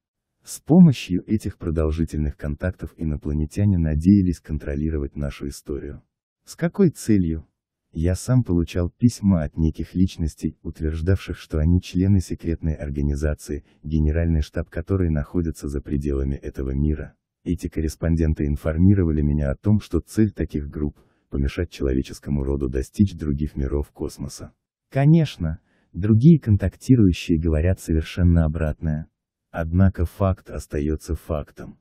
с помощью этих продолжительных контактов инопланетяне надеялись контролировать нашу историю. С какой целью? Я сам получал письма от неких личностей, утверждавших, что они члены секретной организации, генеральный штаб которой находится за пределами этого мира. Эти корреспонденты информировали меня о том, что цель таких групп – помешать человеческому роду достичь других миров космоса. Конечно, другие контактирующие говорят совершенно обратное. Однако факт остается фактом.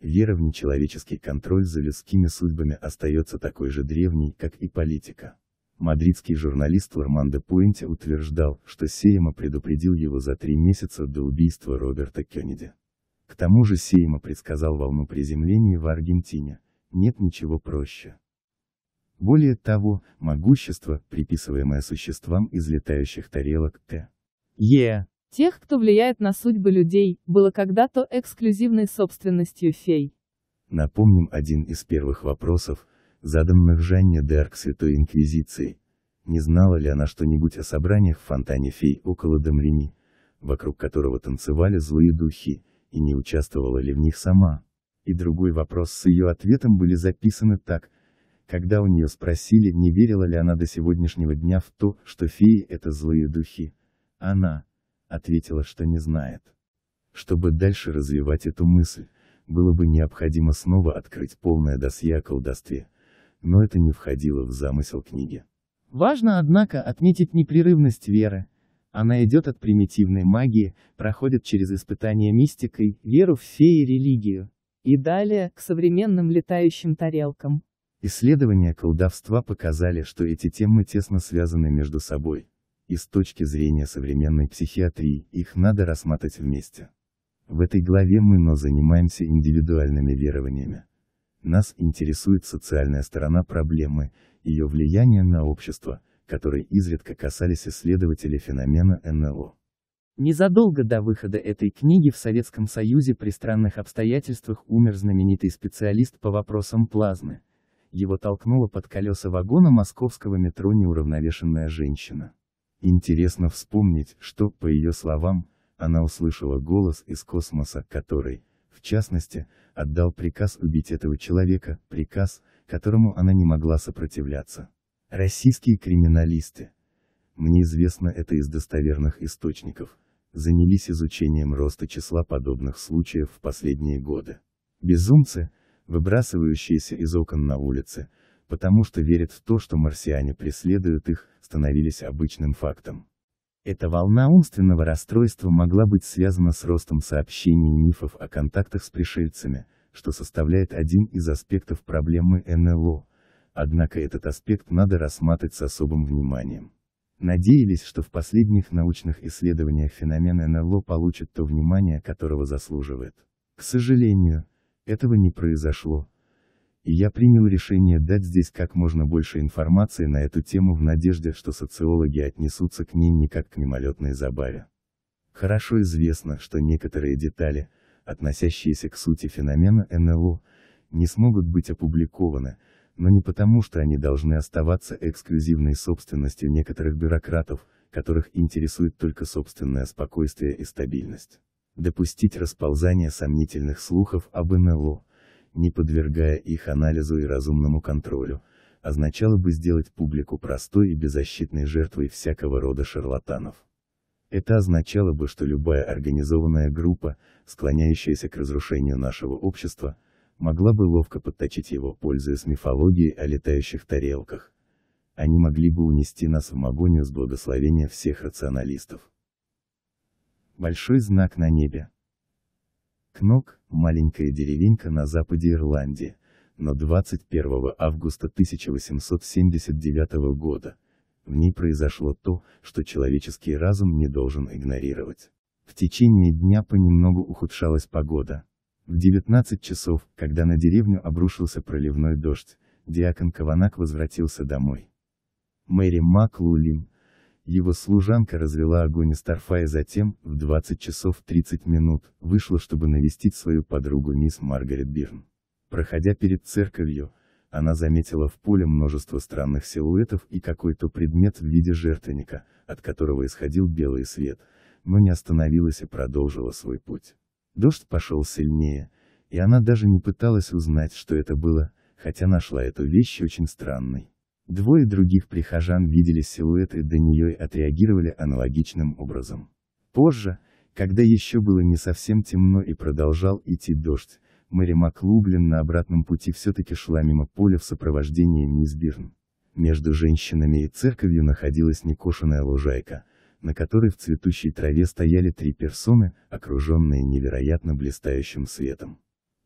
Вера в нечеловеческий контроль за людскими судьбами остается такой же древней, как и политика. Мадридский журналист Вармандо Пуэнте утверждал, что Сейма предупредил его за три месяца до убийства Роберта Кеннеди. К тому же Сейма предсказал волну приземления в Аргентине, нет ничего проще. Более того, могущество, приписываемое существам из летающих тарелок Т. Е. Тех, кто влияет на судьбы людей, было когда-то эксклюзивной собственностью фей. Напомним один из первых вопросов, заданных Жанне Д'Арк Святой Инквизицией. Не знала ли она что-нибудь о собраниях в фонтане фей около Домреми, вокруг которого танцевали злые духи, и не участвовала ли в них сама? И другой вопрос с ее ответом были записаны так, когда у нее спросили, не верила ли она до сегодняшнего дня в то, что феи это злые духи. Она, ответила, что не знает. Чтобы дальше развивать эту мысль, было бы необходимо снова открыть полное досье о колдовстве, но это не входило в замысел книги. Важно, однако, отметить непрерывность веры. Она идет от примитивной магии, проходит через испытания мистикой, веру в феи и религию. И далее, к современным летающим тарелкам. Исследования колдовства показали, что эти темы тесно связаны между собой. И с точки зрения современной психиатрии, их надо рассматривать вместе. В этой главе мы но занимаемся индивидуальными верованиями. Нас интересует социальная сторона проблемы, ее влияние на общество, которые изредка касались исследователи феномена НЛО. Незадолго до выхода этой книги в Советском Союзе при странных обстоятельствах умер знаменитый специалист по вопросам плазмы. Его толкнула под колеса вагона московского метро неуравновешенная женщина. Интересно вспомнить, что, по ее словам, она услышала голос из космоса, который, в частности, отдал приказ убить этого человека, приказ, которому она не могла сопротивляться. Российские криминалисты, мне известно это из достоверных источников, занялись изучением роста числа подобных случаев в последние годы. Безумцы, выбрасывающиеся из окон на улице, потому что верят в то, что марсиане преследуют их, становились обычным фактом. Эта волна умственного расстройства могла быть связана с ростом сообщений и мифов о контактах с пришельцами, что составляет один из аспектов проблемы НЛО, однако этот аспект надо рассматривать с особым вниманием. Надеялись, что в последних научных исследованиях феномен НЛО получит то внимание, которого заслуживает. К сожалению, этого не произошло, и я принял решение дать здесь как можно больше информации на эту тему в надежде, что социологи отнесутся к ней не как к мимолетной забаве. Хорошо известно, что некоторые детали, относящиеся к сути феномена НЛО, не смогут быть опубликованы, но не потому, что они должны оставаться эксклюзивной собственностью некоторых бюрократов, которых интересует только собственное спокойствие и стабильность. Допустить расползание сомнительных слухов об НЛО – не подвергая их анализу и разумному контролю, означало бы сделать публику простой и беззащитной жертвой всякого рода шарлатанов. Это означало бы, что любая организованная группа, склоняющаяся к разрушению нашего общества, могла бы ловко подточить его, пользуясь мифологией о летающих тарелках. Они могли бы унести нас в магонию с благословения всех рационалистов. Большой знак на небе. Кнок – маленькая деревенька на западе Ирландии, но 21 августа 1879 года, в ней произошло то, что человеческий разум не должен игнорировать. В течение дня понемногу ухудшалась погода. В 19 часов, когда на деревню обрушился проливной дождь, диакон Каванак возвратился домой. Мэри Маклулин, его служанка развела огонь из торфа и затем, в 20 часов 30 минут, вышла, чтобы навестить свою подругу мисс Маргарет Бирн. Проходя перед церковью, она заметила в поле множество странных силуэтов и какой-то предмет в виде жертвенника, от которого исходил белый свет, но не остановилась и продолжила свой путь. Дождь пошел сильнее, и она даже не пыталась узнать, что это было, хотя нашла эту вещь очень странной. Двое других прихожан видели силуэт и до нее отреагировали аналогичным образом. Позже, когда еще было не совсем темно и продолжал идти дождь, Мэри Маклублин на обратном пути все-таки шла мимо поля в сопровождении мисс Между женщинами и церковью находилась некошенная лужайка, на которой в цветущей траве стояли три персоны, окруженные невероятно блистающим светом.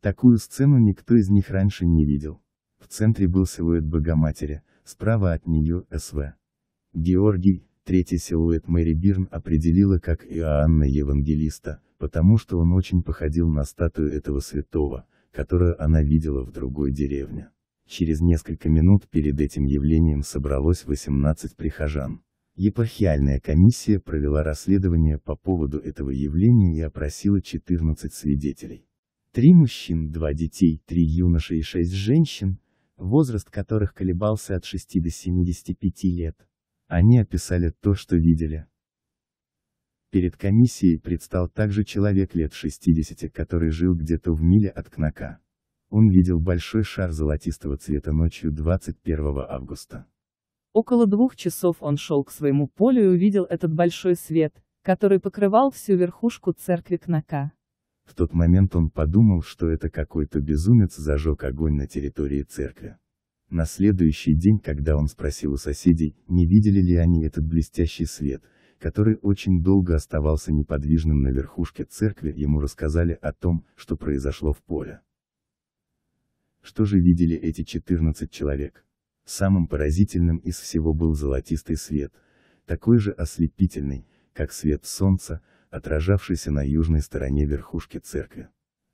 Такую сцену никто из них раньше не видел. В центре был силуэт Богоматери, справа от нее СВ. Георгий, третий силуэт Мэри Бирн определила как Иоанна Евангелиста, потому что он очень походил на статую этого святого, которую она видела в другой деревне. Через несколько минут перед этим явлением собралось 18 прихожан. Епархиальная комиссия провела расследование по поводу этого явления и опросила 14 свидетелей. Три мужчин, два детей, три юноши и шесть женщин, возраст которых колебался от 6 до 75 лет. Они описали то, что видели. Перед комиссией предстал также человек лет 60, который жил где-то в миле от Кнака. Он видел большой шар золотистого цвета ночью 21 августа. Около двух часов он шел к своему полю и увидел этот большой свет, который покрывал всю верхушку церкви Кнака. В тот момент он подумал, что это какой-то безумец зажег огонь на территории церкви. На следующий день, когда он спросил у соседей, не видели ли они этот блестящий свет, который очень долго оставался неподвижным на верхушке церкви, ему рассказали о том, что произошло в поле. Что же видели эти 14 человек? Самым поразительным из всего был золотистый свет, такой же ослепительный, как свет солнца, отражавшийся на южной стороне верхушки церкви.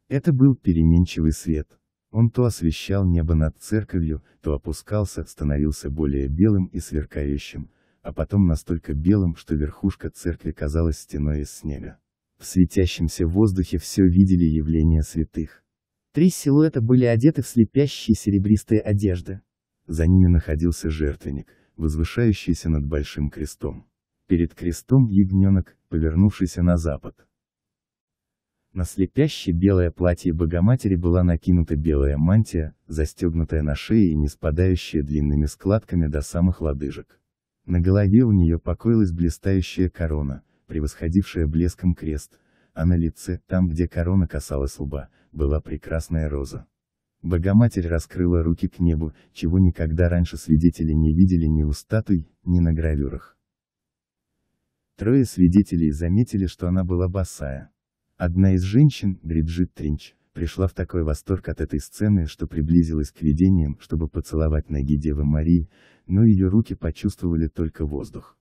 Это был переменчивый свет. Он то освещал небо над церковью, то опускался, становился более белым и сверкающим, а потом настолько белым, что верхушка церкви казалась стеной из снега. В светящемся воздухе все видели явление святых. Три силуэта были одеты в слепящие серебристые одежды. За ними находился жертвенник, возвышающийся над большим крестом перед крестом ягненок, повернувшийся на запад. На слепящее белое платье Богоматери была накинута белая мантия, застегнутая на шее и не спадающая длинными складками до самых лодыжек. На голове у нее покоилась блистающая корона, превосходившая блеском крест, а на лице, там где корона касалась лба, была прекрасная роза. Богоматерь раскрыла руки к небу, чего никогда раньше свидетели не видели ни у статуй, ни на гравюрах. Трое свидетелей заметили, что она была босая. Одна из женщин, Бриджит Тринч, пришла в такой восторг от этой сцены, что приблизилась к видениям, чтобы поцеловать ноги Девы Марии, но ее руки почувствовали только воздух.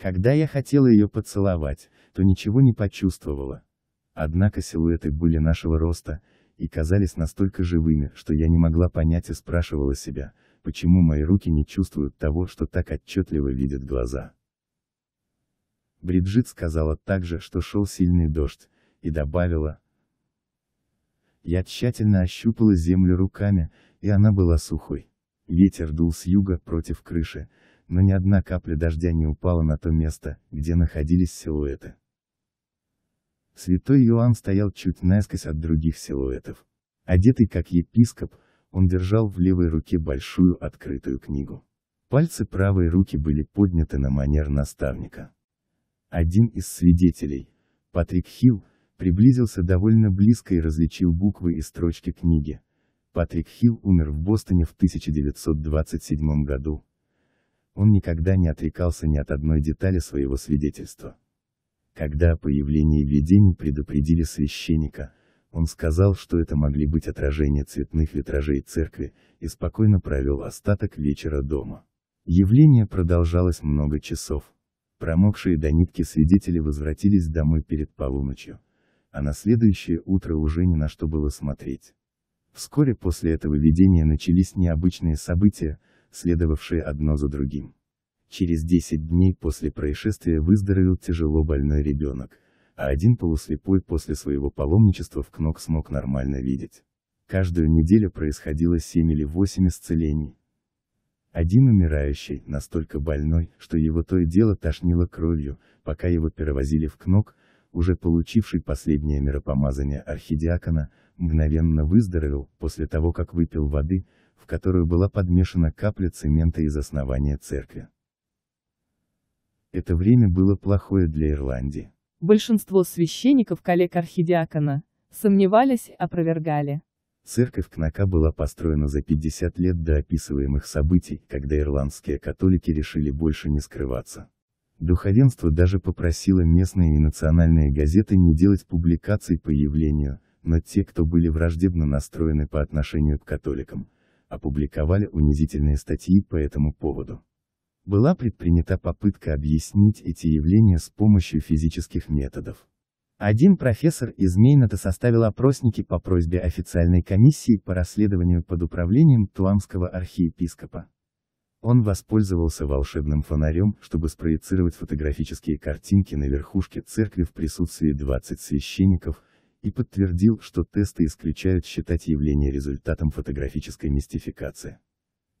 Когда я хотела ее поцеловать, то ничего не почувствовала. Однако силуэты были нашего роста, и казались настолько живыми, что я не могла понять и спрашивала себя, почему мои руки не чувствуют того, что так отчетливо видят глаза. Бриджит сказала также, что шел сильный дождь, и добавила. Я тщательно ощупала землю руками, и она была сухой. Ветер дул с юга против крыши, но ни одна капля дождя не упала на то место, где находились силуэты. Святой Иоанн стоял чуть наискось от других силуэтов. Одетый как епископ, он держал в левой руке большую открытую книгу. Пальцы правой руки были подняты на манер наставника. Один из свидетелей, Патрик Хилл, приблизился довольно близко и различил буквы и строчки книги. Патрик Хилл умер в Бостоне в 1927 году. Он никогда не отрекался ни от одной детали своего свидетельства. Когда о появлении видений предупредили священника, он сказал, что это могли быть отражения цветных витражей церкви, и спокойно провел остаток вечера дома. Явление продолжалось много часов. Промокшие до нитки свидетели возвратились домой перед полуночью. А на следующее утро уже ни на что было смотреть. Вскоре после этого видения начались необычные события, следовавшие одно за другим. Через 10 дней после происшествия выздоровел тяжело больной ребенок, а один полуслепой после своего паломничества в Кнок смог нормально видеть. Каждую неделю происходило 7 или 8 исцелений, один умирающий, настолько больной, что его то и дело тошнило кровью, пока его перевозили в КНОК, уже получивший последнее миропомазание архидиакона, мгновенно выздоровел, после того как выпил воды, в которую была подмешана капля цемента из основания церкви. Это время было плохое для Ирландии. Большинство священников коллег архидиакона, сомневались, опровергали. Церковь Кнака была построена за 50 лет до описываемых событий, когда ирландские католики решили больше не скрываться. Духовенство даже попросило местные и национальные газеты не делать публикаций по явлению, но те, кто были враждебно настроены по отношению к католикам, опубликовали унизительные статьи по этому поводу. Была предпринята попытка объяснить эти явления с помощью физических методов. Один профессор из Мейната составил опросники по просьбе официальной комиссии по расследованию под управлением Туамского архиепископа. Он воспользовался волшебным фонарем, чтобы спроецировать фотографические картинки на верхушке церкви в присутствии 20 священников, и подтвердил, что тесты исключают считать явление результатом фотографической мистификации.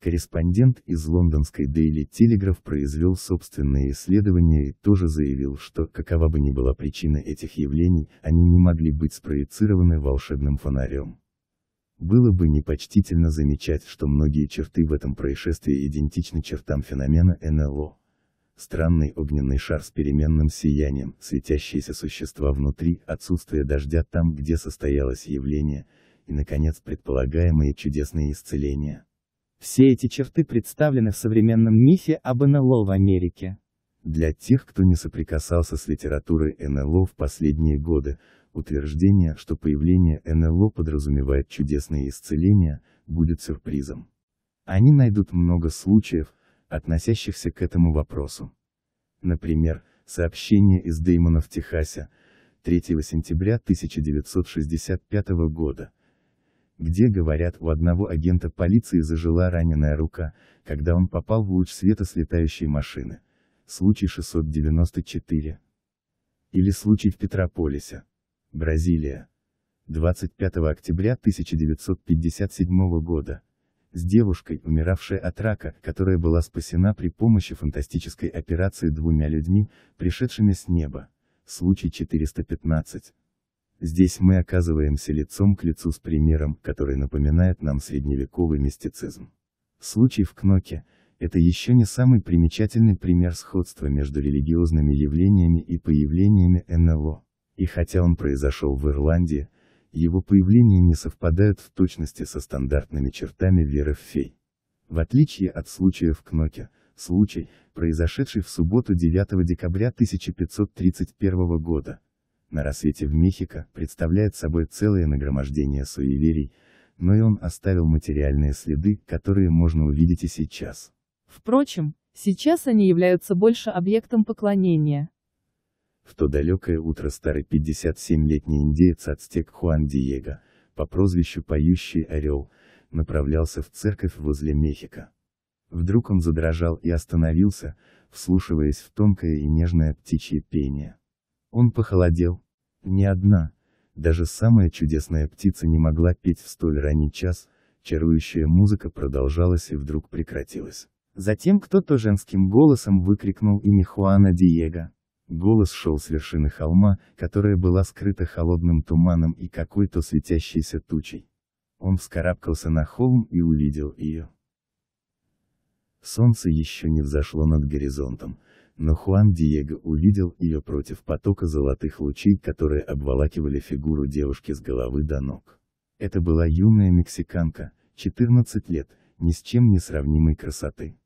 Корреспондент из лондонской Daily Telegraph произвел собственные исследования и тоже заявил, что, какова бы ни была причина этих явлений, они не могли быть спроецированы волшебным фонарем. Было бы непочтительно замечать, что многие черты в этом происшествии идентичны чертам феномена НЛО. Странный огненный шар с переменным сиянием, светящиеся существа внутри, отсутствие дождя там, где состоялось явление, и, наконец, предполагаемые чудесные исцеления. Все эти черты представлены в современном мифе об НЛО в Америке. Для тех, кто не соприкасался с литературой НЛО в последние годы, утверждение, что появление НЛО подразумевает чудесное исцеление, будет сюрпризом. Они найдут много случаев, относящихся к этому вопросу. Например, сообщение из Деймона в Техасе, 3 сентября 1965 года, где, говорят, у одного агента полиции зажила раненая рука, когда он попал в луч света с летающей машины. Случай 694. Или случай в Петрополисе. Бразилия. 25 октября 1957 года. С девушкой, умиравшей от рака, которая была спасена при помощи фантастической операции двумя людьми, пришедшими с неба. Случай 415. Здесь мы оказываемся лицом к лицу с примером, который напоминает нам средневековый мистицизм. Случай в Кноке – это еще не самый примечательный пример сходства между религиозными явлениями и появлениями НЛО. И хотя он произошел в Ирландии, его появления не совпадают в точности со стандартными чертами веры в фей. В отличие от случая в Кноке, случай, произошедший в субботу 9 декабря 1531 года, на рассвете в Мехико представляет собой целое нагромождение суеверий, но и он оставил материальные следы, которые можно увидеть и сейчас. Впрочем, сейчас они являются больше объектом поклонения. В то далекое утро старый 57-летний индеец ацтек Хуан Диего, по прозвищу Поющий Орел, направлялся в церковь возле Мехико. Вдруг он задрожал и остановился, вслушиваясь в тонкое и нежное птичье пение. Он похолодел. Ни одна, даже самая чудесная птица не могла петь в столь ранний час, чарующая музыка продолжалась и вдруг прекратилась. Затем кто-то женским голосом выкрикнул имя Хуана Диего. Голос шел с вершины холма, которая была скрыта холодным туманом и какой-то светящейся тучей. Он вскарабкался на холм и увидел ее. Солнце еще не взошло над горизонтом, но Хуан Диего увидел ее против потока золотых лучей, которые обволакивали фигуру девушки с головы до ног. Это была юная мексиканка, 14 лет, ни с чем не сравнимой красоты.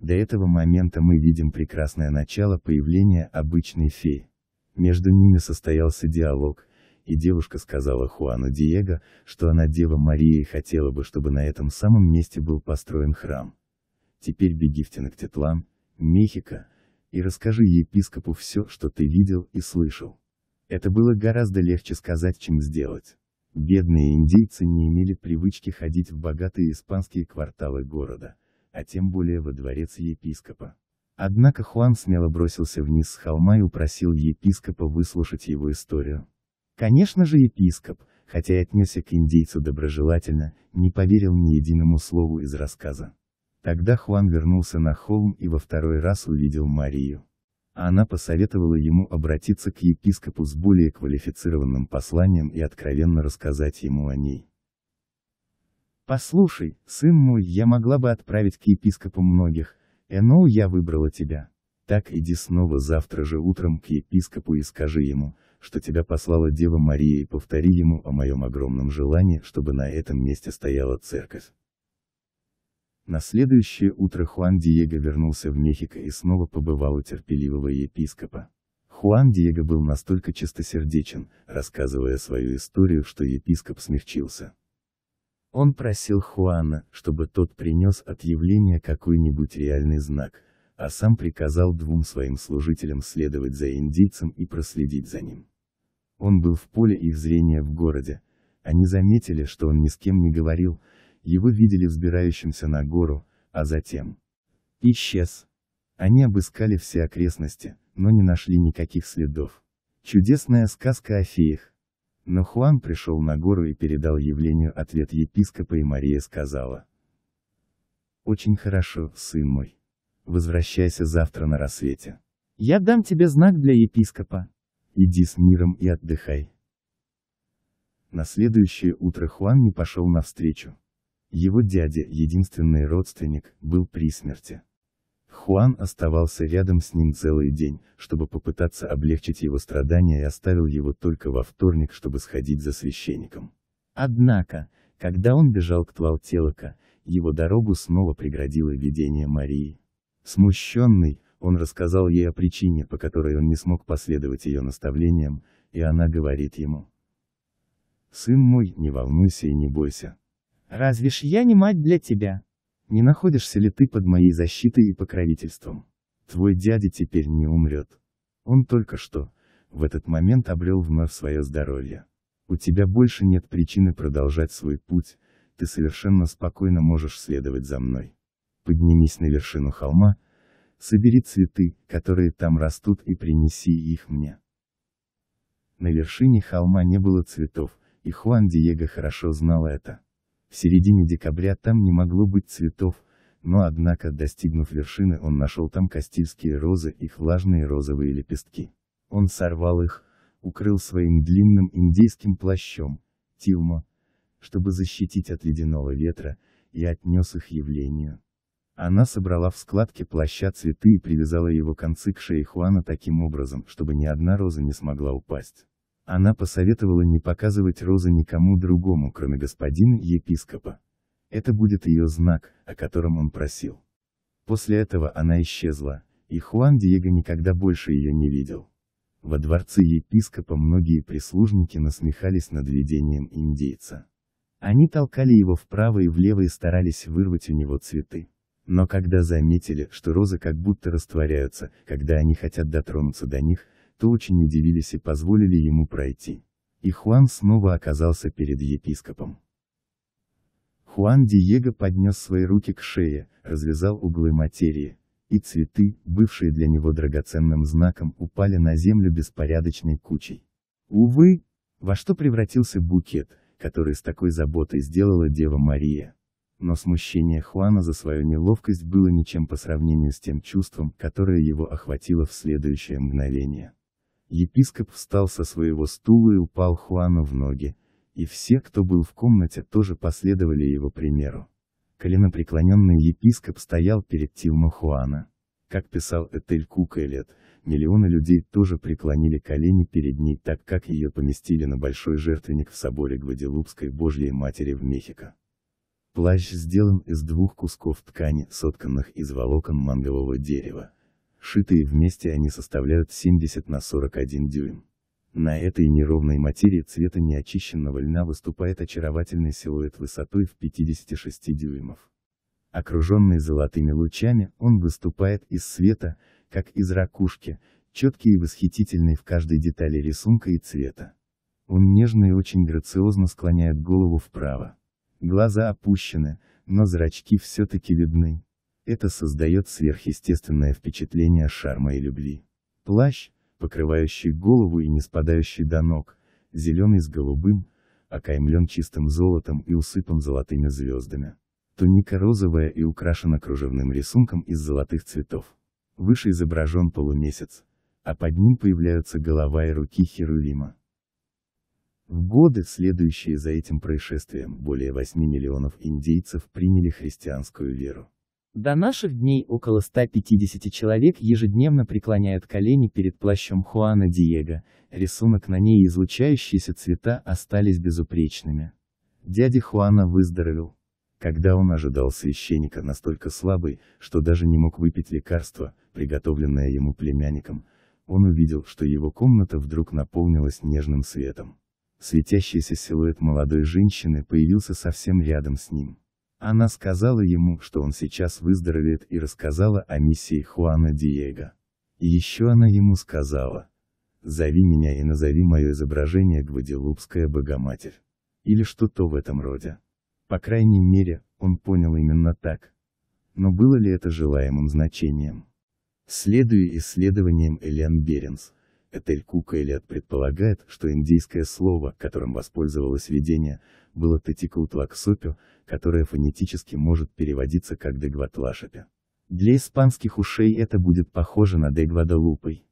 До этого момента мы видим прекрасное начало появления обычной феи. Между ними состоялся диалог, и девушка сказала Хуану Диего, что она Дева Мария и хотела бы, чтобы на этом самом месте был построен храм. Теперь беги в Тенактитлан, Мехико, и расскажи епископу все, что ты видел и слышал. Это было гораздо легче сказать, чем сделать. Бедные индейцы не имели привычки ходить в богатые испанские кварталы города, а тем более во дворец епископа. Однако Хуан смело бросился вниз с холма и упросил епископа выслушать его историю. Конечно же епископ, хотя и отнесся к индейцу доброжелательно, не поверил ни единому слову из рассказа. Тогда Хуан вернулся на холм и во второй раз увидел Марию. Она посоветовала ему обратиться к епископу с более квалифицированным посланием и откровенно рассказать ему о ней. «Послушай, сын мой, я могла бы отправить к епископу многих, Эноу я выбрала тебя. Так иди снова завтра же утром к епископу и скажи ему, что тебя послала Дева Мария и повтори ему о моем огромном желании, чтобы на этом месте стояла церковь. На следующее утро Хуан Диего вернулся в Мехико и снова побывал у терпеливого епископа. Хуан Диего был настолько чистосердечен, рассказывая свою историю, что епископ смягчился. Он просил Хуана, чтобы тот принес от явления какой-нибудь реальный знак, а сам приказал двум своим служителям следовать за индийцем и проследить за ним. Он был в поле их зрения в городе, они заметили, что он ни с кем не говорил, его видели взбирающимся на гору, а затем исчез. Они обыскали все окрестности, но не нашли никаких следов. Чудесная сказка о феях. Но Хуан пришел на гору и передал явлению ответ епископа и Мария сказала. «Очень хорошо, сын мой. Возвращайся завтра на рассвете. Я дам тебе знак для епископа. Иди с миром и отдыхай». На следующее утро Хуан не пошел навстречу. Его дядя, единственный родственник, был при смерти. Хуан оставался рядом с ним целый день, чтобы попытаться облегчить его страдания и оставил его только во вторник, чтобы сходить за священником. Однако, когда он бежал к твалтелока, его дорогу снова преградило видение Марии. Смущенный, он рассказал ей о причине, по которой он не смог последовать ее наставлениям, и она говорит ему. «Сын мой, не волнуйся и не бойся. Разве ж я не мать для тебя? Не находишься ли ты под моей защитой и покровительством? Твой дядя теперь не умрет. Он только что, в этот момент обрел вновь свое здоровье. У тебя больше нет причины продолжать свой путь, ты совершенно спокойно можешь следовать за мной. Поднимись на вершину холма, собери цветы, которые там растут и принеси их мне. На вершине холма не было цветов, и Хуан Диего хорошо знал это. В середине декабря там не могло быть цветов, но однако, достигнув вершины, он нашел там кастильские розы и влажные розовые лепестки. Он сорвал их, укрыл своим длинным индейским плащом, тилмо, чтобы защитить от ледяного ветра, и отнес их явлению. Она собрала в складке плаща цветы и привязала его концы к шее Хуана таким образом, чтобы ни одна роза не смогла упасть. Она посоветовала не показывать розы никому другому, кроме господина епископа. Это будет ее знак, о котором он просил. После этого она исчезла, и Хуан Диего никогда больше ее не видел. Во дворце епископа многие прислужники насмехались над видением индейца. Они толкали его вправо и влево и старались вырвать у него цветы. Но когда заметили, что розы как будто растворяются, когда они хотят дотронуться до них, то очень удивились и позволили ему пройти. И Хуан снова оказался перед епископом. Хуан Диего поднес свои руки к шее, развязал углы материи, и цветы, бывшие для него драгоценным знаком, упали на землю беспорядочной кучей. Увы, во что превратился букет, который с такой заботой сделала Дева Мария. Но смущение Хуана за свою неловкость было ничем по сравнению с тем чувством, которое его охватило в следующее мгновение. Епископ встал со своего стула и упал Хуану в ноги, и все, кто был в комнате, тоже последовали его примеру. Коленопреклоненный епископ стоял перед Тилма Хуана. Как писал Этель Кукайлет, миллионы людей тоже преклонили колени перед ней так как ее поместили на большой жертвенник в соборе Гваделупской Божьей Матери в Мехико. Плащ сделан из двух кусков ткани, сотканных из волокон мангового дерева, Шитые вместе они составляют 70 на 41 дюйм. На этой неровной материи цвета неочищенного льна выступает очаровательный силуэт высотой в 56 дюймов. Окруженный золотыми лучами, он выступает из света, как из ракушки, четкий и восхитительный в каждой детали рисунка и цвета. Он нежно и очень грациозно склоняет голову вправо. Глаза опущены, но зрачки все-таки видны. Это создает сверхъестественное впечатление шарма и любви. Плащ, покрывающий голову и не спадающий до ног, зеленый с голубым, окаймлен чистым золотом и усыпан золотыми звездами. Туника розовая и украшена кружевным рисунком из золотых цветов. Выше изображен полумесяц, а под ним появляются голова и руки Херувима. В годы, следующие за этим происшествием, более 8 миллионов индейцев приняли христианскую веру. До наших дней около 150 человек ежедневно преклоняют колени перед плащом Хуана Диего, рисунок на ней и излучающиеся цвета остались безупречными. Дядя Хуана выздоровел. Когда он ожидал священника настолько слабый, что даже не мог выпить лекарство, приготовленное ему племянником, он увидел, что его комната вдруг наполнилась нежным светом. Светящийся силуэт молодой женщины появился совсем рядом с ним. Она сказала ему, что он сейчас выздоровеет и рассказала о миссии Хуана Диего. И еще она ему сказала, «Зови меня и назови мое изображение Гваделупская Богоматерь». Или что-то в этом роде. По крайней мере, он понял именно так. Но было ли это желаемым значением? Следуя исследованиям Элен Беренс, Этель Кука Элиот предполагает, что индийское слово, которым воспользовалось видение, было тетикутлаксопио, которое фонетически может переводиться как дегватлашепе. Для испанских ушей это будет похоже на дегвадалупой.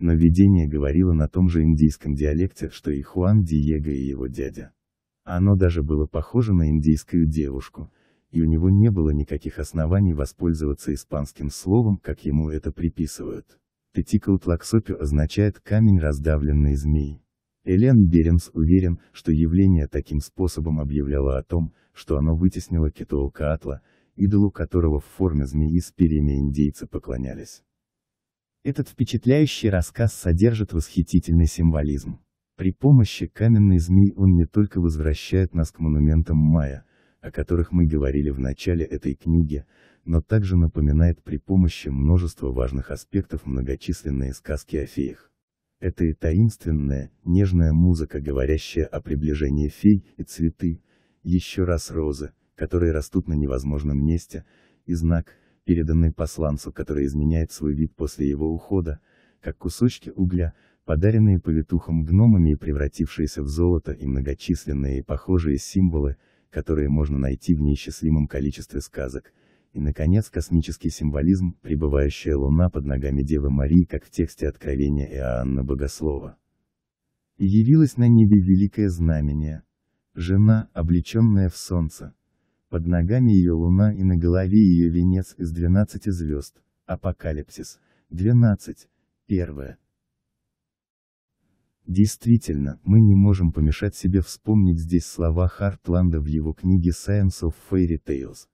Но видение говорило на том же индийском диалекте, что и Хуан Диего и его дядя. Оно даже было похоже на индийскую девушку, и у него не было никаких оснований воспользоваться испанским словом, как ему это приписывают. Тетикл тлаксопио означает камень раздавленной змеи. Элен Беренс уверен, что явление таким способом объявляло о том, что оно вытеснило Кетуолкаатла, идолу которого в форме змеи с перьями индейцы поклонялись. Этот впечатляющий рассказ содержит восхитительный символизм. При помощи каменной змеи он не только возвращает нас к монументам Майя, о которых мы говорили в начале этой книги, но также напоминает при помощи множества важных аспектов многочисленные сказки о феях. Это и таинственная, нежная музыка, говорящая о приближении фей, и цветы, еще раз розы, которые растут на невозможном месте, и знак, переданный посланцу, который изменяет свой вид после его ухода, как кусочки угля, подаренные повитухом гномами и превратившиеся в золото и многочисленные и похожие символы, которые можно найти в неисчислимом количестве сказок, и, наконец, космический символизм, пребывающая Луна под ногами Девы Марии, как в тексте Откровения Иоанна Богослова. И явилось на небе великое знамение. Жена, облеченная в солнце. Под ногами ее луна и на голове ее венец из двенадцати звезд. Апокалипсис. 12. Первое. Действительно, мы не можем помешать себе вспомнить здесь слова Хартланда в его книге Science of Fairy Tales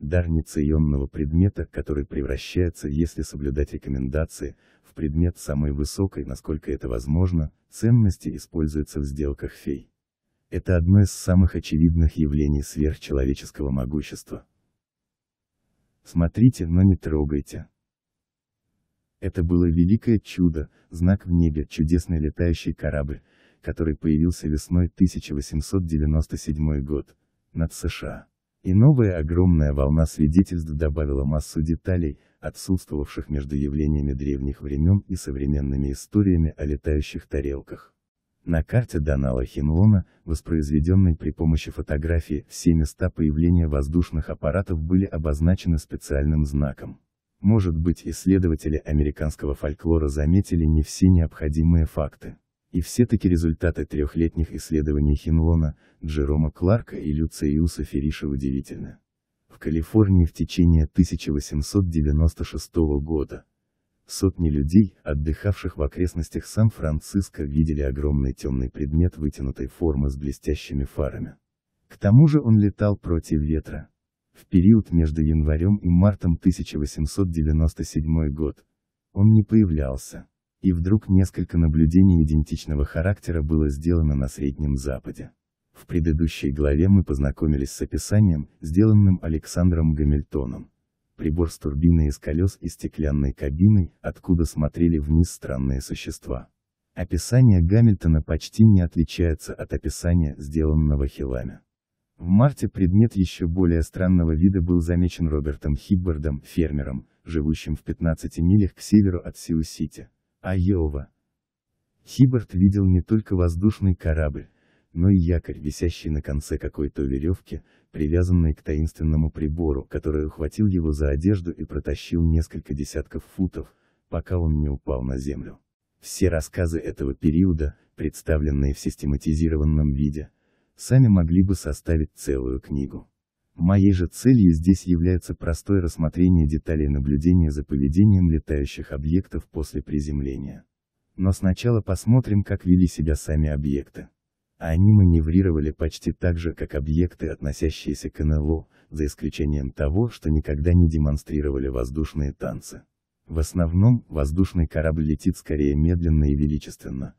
дар неционного предмета, который превращается, если соблюдать рекомендации, в предмет самой высокой, насколько это возможно, ценности используется в сделках фей. Это одно из самых очевидных явлений сверхчеловеческого могущества. Смотрите, но не трогайте. Это было великое чудо, знак в небе, чудесный летающий корабль, который появился весной 1897 год, над США. И новая огромная волна свидетельств добавила массу деталей, отсутствовавших между явлениями древних времен и современными историями о летающих тарелках. На карте Донала Хинлона, воспроизведенной при помощи фотографии, все места появления воздушных аппаратов были обозначены специальным знаком. Может быть исследователи американского фольклора заметили не все необходимые факты и все-таки результаты трехлетних исследований Хинлона, Джерома Кларка и Люциуса Фериша удивительны. В Калифорнии в течение 1896 года сотни людей, отдыхавших в окрестностях Сан-Франциско, видели огромный темный предмет вытянутой формы с блестящими фарами. К тому же он летал против ветра. В период между январем и мартом 1897 год он не появлялся. И вдруг несколько наблюдений идентичного характера было сделано на Среднем Западе. В предыдущей главе мы познакомились с описанием, сделанным Александром Гамильтоном. Прибор с турбиной из колес и стеклянной кабиной, откуда смотрели вниз странные существа. Описание Гамильтона почти не отличается от описания, сделанного Хиллами. В марте предмет еще более странного вида был замечен Робертом Хиббардом, фермером, живущим в 15 милях к северу от Сиу-Сити. Айова. Хибарт видел не только воздушный корабль, но и якорь, висящий на конце какой-то веревки, привязанной к таинственному прибору, который ухватил его за одежду и протащил несколько десятков футов, пока он не упал на землю. Все рассказы этого периода, представленные в систематизированном виде, сами могли бы составить целую книгу. Моей же целью здесь является простое рассмотрение деталей наблюдения за поведением летающих объектов после приземления. Но сначала посмотрим, как вели себя сами объекты. Они маневрировали почти так же, как объекты, относящиеся к НЛО, за исключением того, что никогда не демонстрировали воздушные танцы. В основном, воздушный корабль летит скорее медленно и величественно.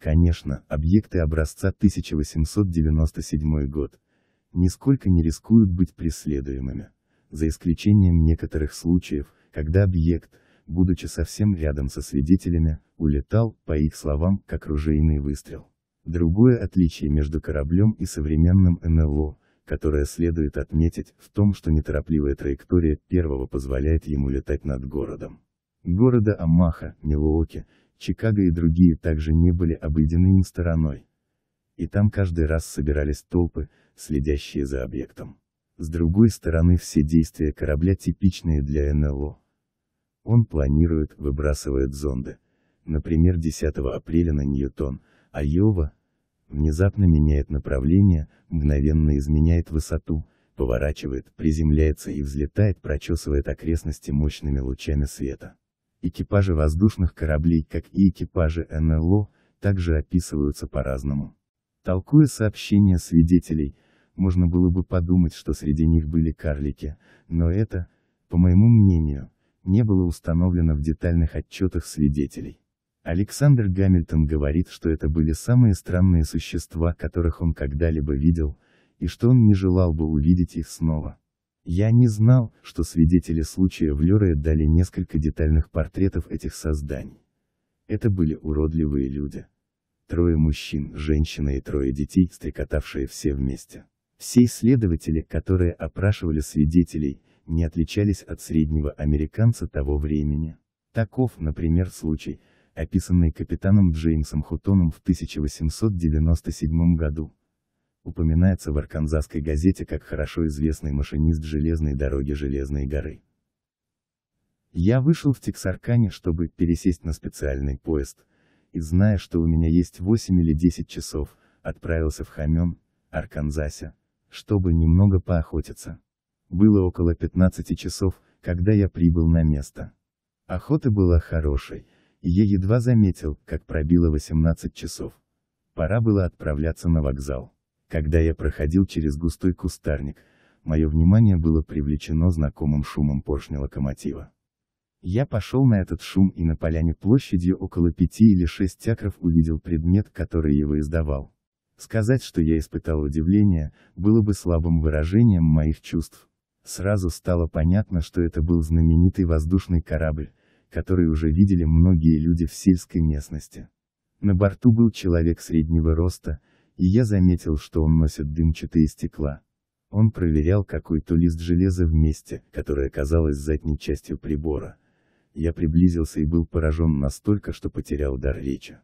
Конечно, объекты образца 1897 год, нисколько не рискуют быть преследуемыми, за исключением некоторых случаев, когда объект, будучи совсем рядом со свидетелями, улетал, по их словам, как ружейный выстрел. Другое отличие между кораблем и современным НЛО, которое следует отметить, в том, что неторопливая траектория первого позволяет ему летать над городом. Города Амаха, Милуоки, Чикаго и другие также не были обойдены им стороной. И там каждый раз собирались толпы, следящие за объектом. С другой стороны все действия корабля типичные для НЛО. Он планирует, выбрасывает зонды. Например, 10 апреля на Ньютон, Айова, внезапно меняет направление, мгновенно изменяет высоту, поворачивает, приземляется и взлетает, прочесывает окрестности мощными лучами света. Экипажи воздушных кораблей, как и экипажи НЛО, также описываются по-разному. Толкуя сообщения свидетелей, можно было бы подумать, что среди них были карлики, но это, по моему мнению, не было установлено в детальных отчетах свидетелей. Александр Гамильтон говорит, что это были самые странные существа, которых он когда-либо видел, и что он не желал бы увидеть их снова. Я не знал, что свидетели случая в Лёре дали несколько детальных портретов этих созданий. Это были уродливые люди. Трое мужчин, женщина и трое детей, стрекотавшие все вместе. Все исследователи, которые опрашивали свидетелей, не отличались от среднего американца того времени. Таков, например, случай, описанный капитаном Джеймсом Хутоном в 1897 году. Упоминается в арканзасской газете как хорошо известный машинист железной дороги Железной горы. Я вышел в Тексаркане, чтобы пересесть на специальный поезд, и зная, что у меня есть 8 или 10 часов, отправился в Хамен, Арканзасе, чтобы немного поохотиться. Было около 15 часов, когда я прибыл на место. Охота была хорошей, и я едва заметил, как пробило 18 часов. Пора было отправляться на вокзал. Когда я проходил через густой кустарник, мое внимание было привлечено знакомым шумом поршня локомотива. Я пошел на этот шум и на поляне площадью около пяти или шесть акров увидел предмет, который его издавал. Сказать, что я испытал удивление, было бы слабым выражением моих чувств. Сразу стало понятно, что это был знаменитый воздушный корабль, который уже видели многие люди в сельской местности. На борту был человек среднего роста, и я заметил, что он носит дымчатые стекла. Он проверял какой-то лист железа в месте, которое казалось задней частью прибора. Я приблизился и был поражен настолько, что потерял дар речи.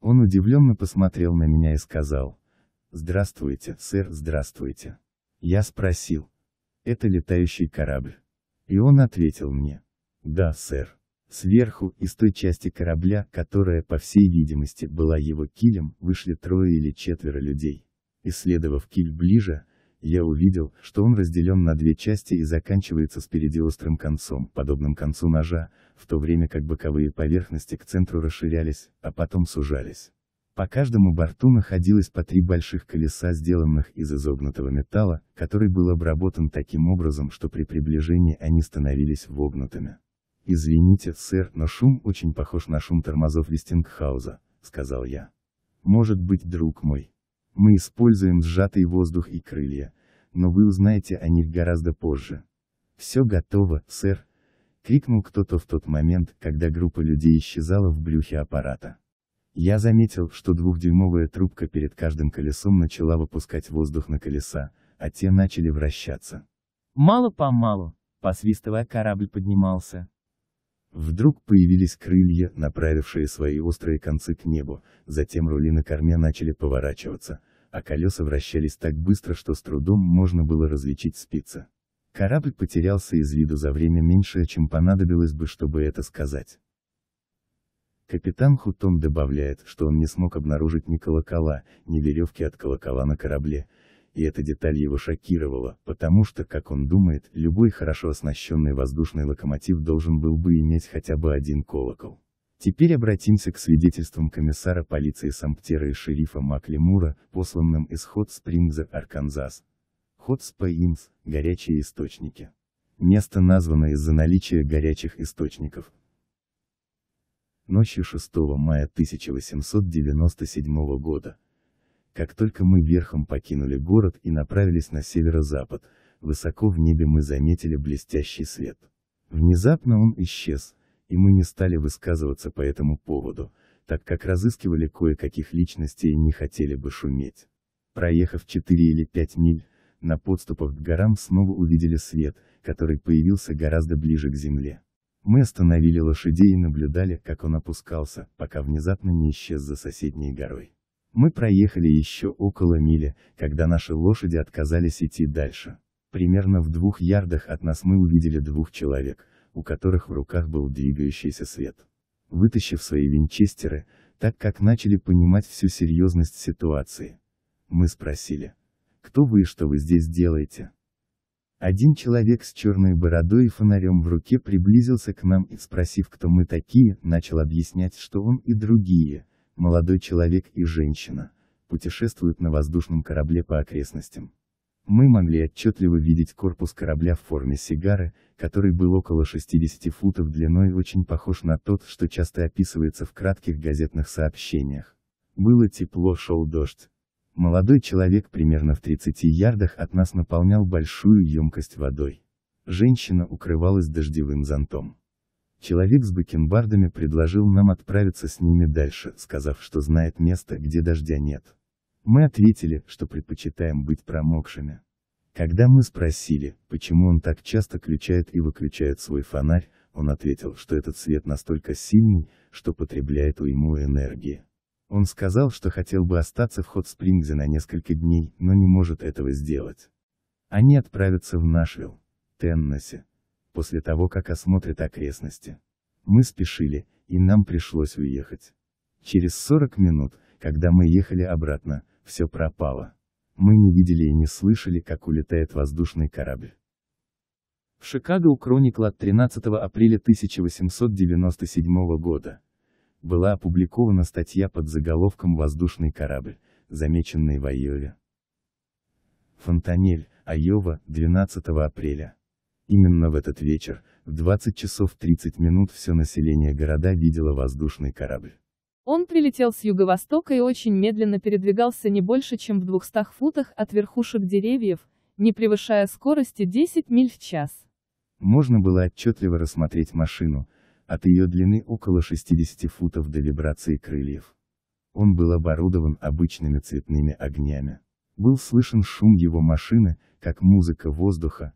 Он удивленно посмотрел на меня и сказал, «Здравствуйте, сэр, здравствуйте». Я спросил, «Это летающий корабль?» И он ответил мне, «Да, сэр». Сверху, из той части корабля, которая, по всей видимости, была его килем, вышли трое или четверо людей. Исследовав киль ближе, я увидел, что он разделен на две части и заканчивается спереди острым концом, подобным концу ножа, в то время как боковые поверхности к центру расширялись, а потом сужались. По каждому борту находилось по три больших колеса, сделанных из изогнутого металла, который был обработан таким образом, что при приближении они становились вогнутыми. «Извините, сэр, но шум очень похож на шум тормозов Вестингхауза», — сказал я. «Может быть, друг мой. Мы используем сжатый воздух и крылья, но вы узнаете о них гораздо позже». «Все готово, сэр», — крикнул кто-то в тот момент, когда группа людей исчезала в брюхе аппарата. Я заметил, что двухдюймовая трубка перед каждым колесом начала выпускать воздух на колеса, а те начали вращаться. Мало-помалу, посвистывая корабль поднимался. Вдруг появились крылья, направившие свои острые концы к небу, затем рули на корме начали поворачиваться, а колеса вращались так быстро, что с трудом можно было различить спицы. Корабль потерялся из виду за время меньшее, чем понадобилось бы, чтобы это сказать. Капитан Хутом добавляет, что он не смог обнаружить ни колокола, ни веревки от колокола на корабле, и эта деталь его шокировала, потому что, как он думает, любой хорошо оснащенный воздушный локомотив должен был бы иметь хотя бы один колокол. Теперь обратимся к свидетельствам комиссара полиции Самптера и шерифа Маклемура, Мура, посланным из Хот-Спрингза, Арканзас. Хот-Спрингс – горячие источники. Место названо из-за наличия горячих источников, ночью 6 мая 1897 года. Как только мы верхом покинули город и направились на северо-запад, высоко в небе мы заметили блестящий свет. Внезапно он исчез, и мы не стали высказываться по этому поводу, так как разыскивали кое-каких личностей и не хотели бы шуметь. Проехав 4 или 5 миль, на подступах к горам снова увидели свет, который появился гораздо ближе к земле. Мы остановили лошадей и наблюдали, как он опускался, пока внезапно не исчез за соседней горой. Мы проехали еще около мили, когда наши лошади отказались идти дальше. Примерно в двух ярдах от нас мы увидели двух человек, у которых в руках был двигающийся свет. Вытащив свои винчестеры, так как начали понимать всю серьезность ситуации. Мы спросили, кто вы и что вы здесь делаете? Один человек с черной бородой и фонарем в руке приблизился к нам и, спросив, кто мы такие, начал объяснять, что он и другие, молодой человек и женщина, путешествуют на воздушном корабле по окрестностям. Мы могли отчетливо видеть корпус корабля в форме сигары, который был около 60 футов длиной и очень похож на тот, что часто описывается в кратких газетных сообщениях. Было тепло, шел дождь. Молодой человек примерно в 30 ярдах от нас наполнял большую емкость водой. Женщина укрывалась дождевым зонтом. Человек с бакенбардами предложил нам отправиться с ними дальше, сказав, что знает место, где дождя нет. Мы ответили, что предпочитаем быть промокшими. Когда мы спросили, почему он так часто включает и выключает свой фонарь, он ответил, что этот свет настолько сильный, что потребляет уйму энергии. Он сказал, что хотел бы остаться в Хот-Спрингзе на несколько дней, но не может этого сделать. Они отправятся в Нашвилл, Теннесси, после того, как осмотрят окрестности. Мы спешили, и нам пришлось уехать. Через 40 минут, когда мы ехали обратно, все пропало. Мы не видели и не слышали, как улетает воздушный корабль. В Шикаго у Кроникла от 13 апреля 1897 года была опубликована статья под заголовком «Воздушный корабль, замеченный в Айове». Фонтанель, Айова, 12 апреля. Именно в этот вечер, в 20 часов 30 минут все население города видело воздушный корабль. Он прилетел с юго-востока и очень медленно передвигался не больше, чем в 200 футах от верхушек деревьев, не превышая скорости 10 миль в час. Можно было отчетливо рассмотреть машину, от ее длины около 60 футов до вибрации крыльев. Он был оборудован обычными цветными огнями. Был слышен шум его машины, как музыка воздуха,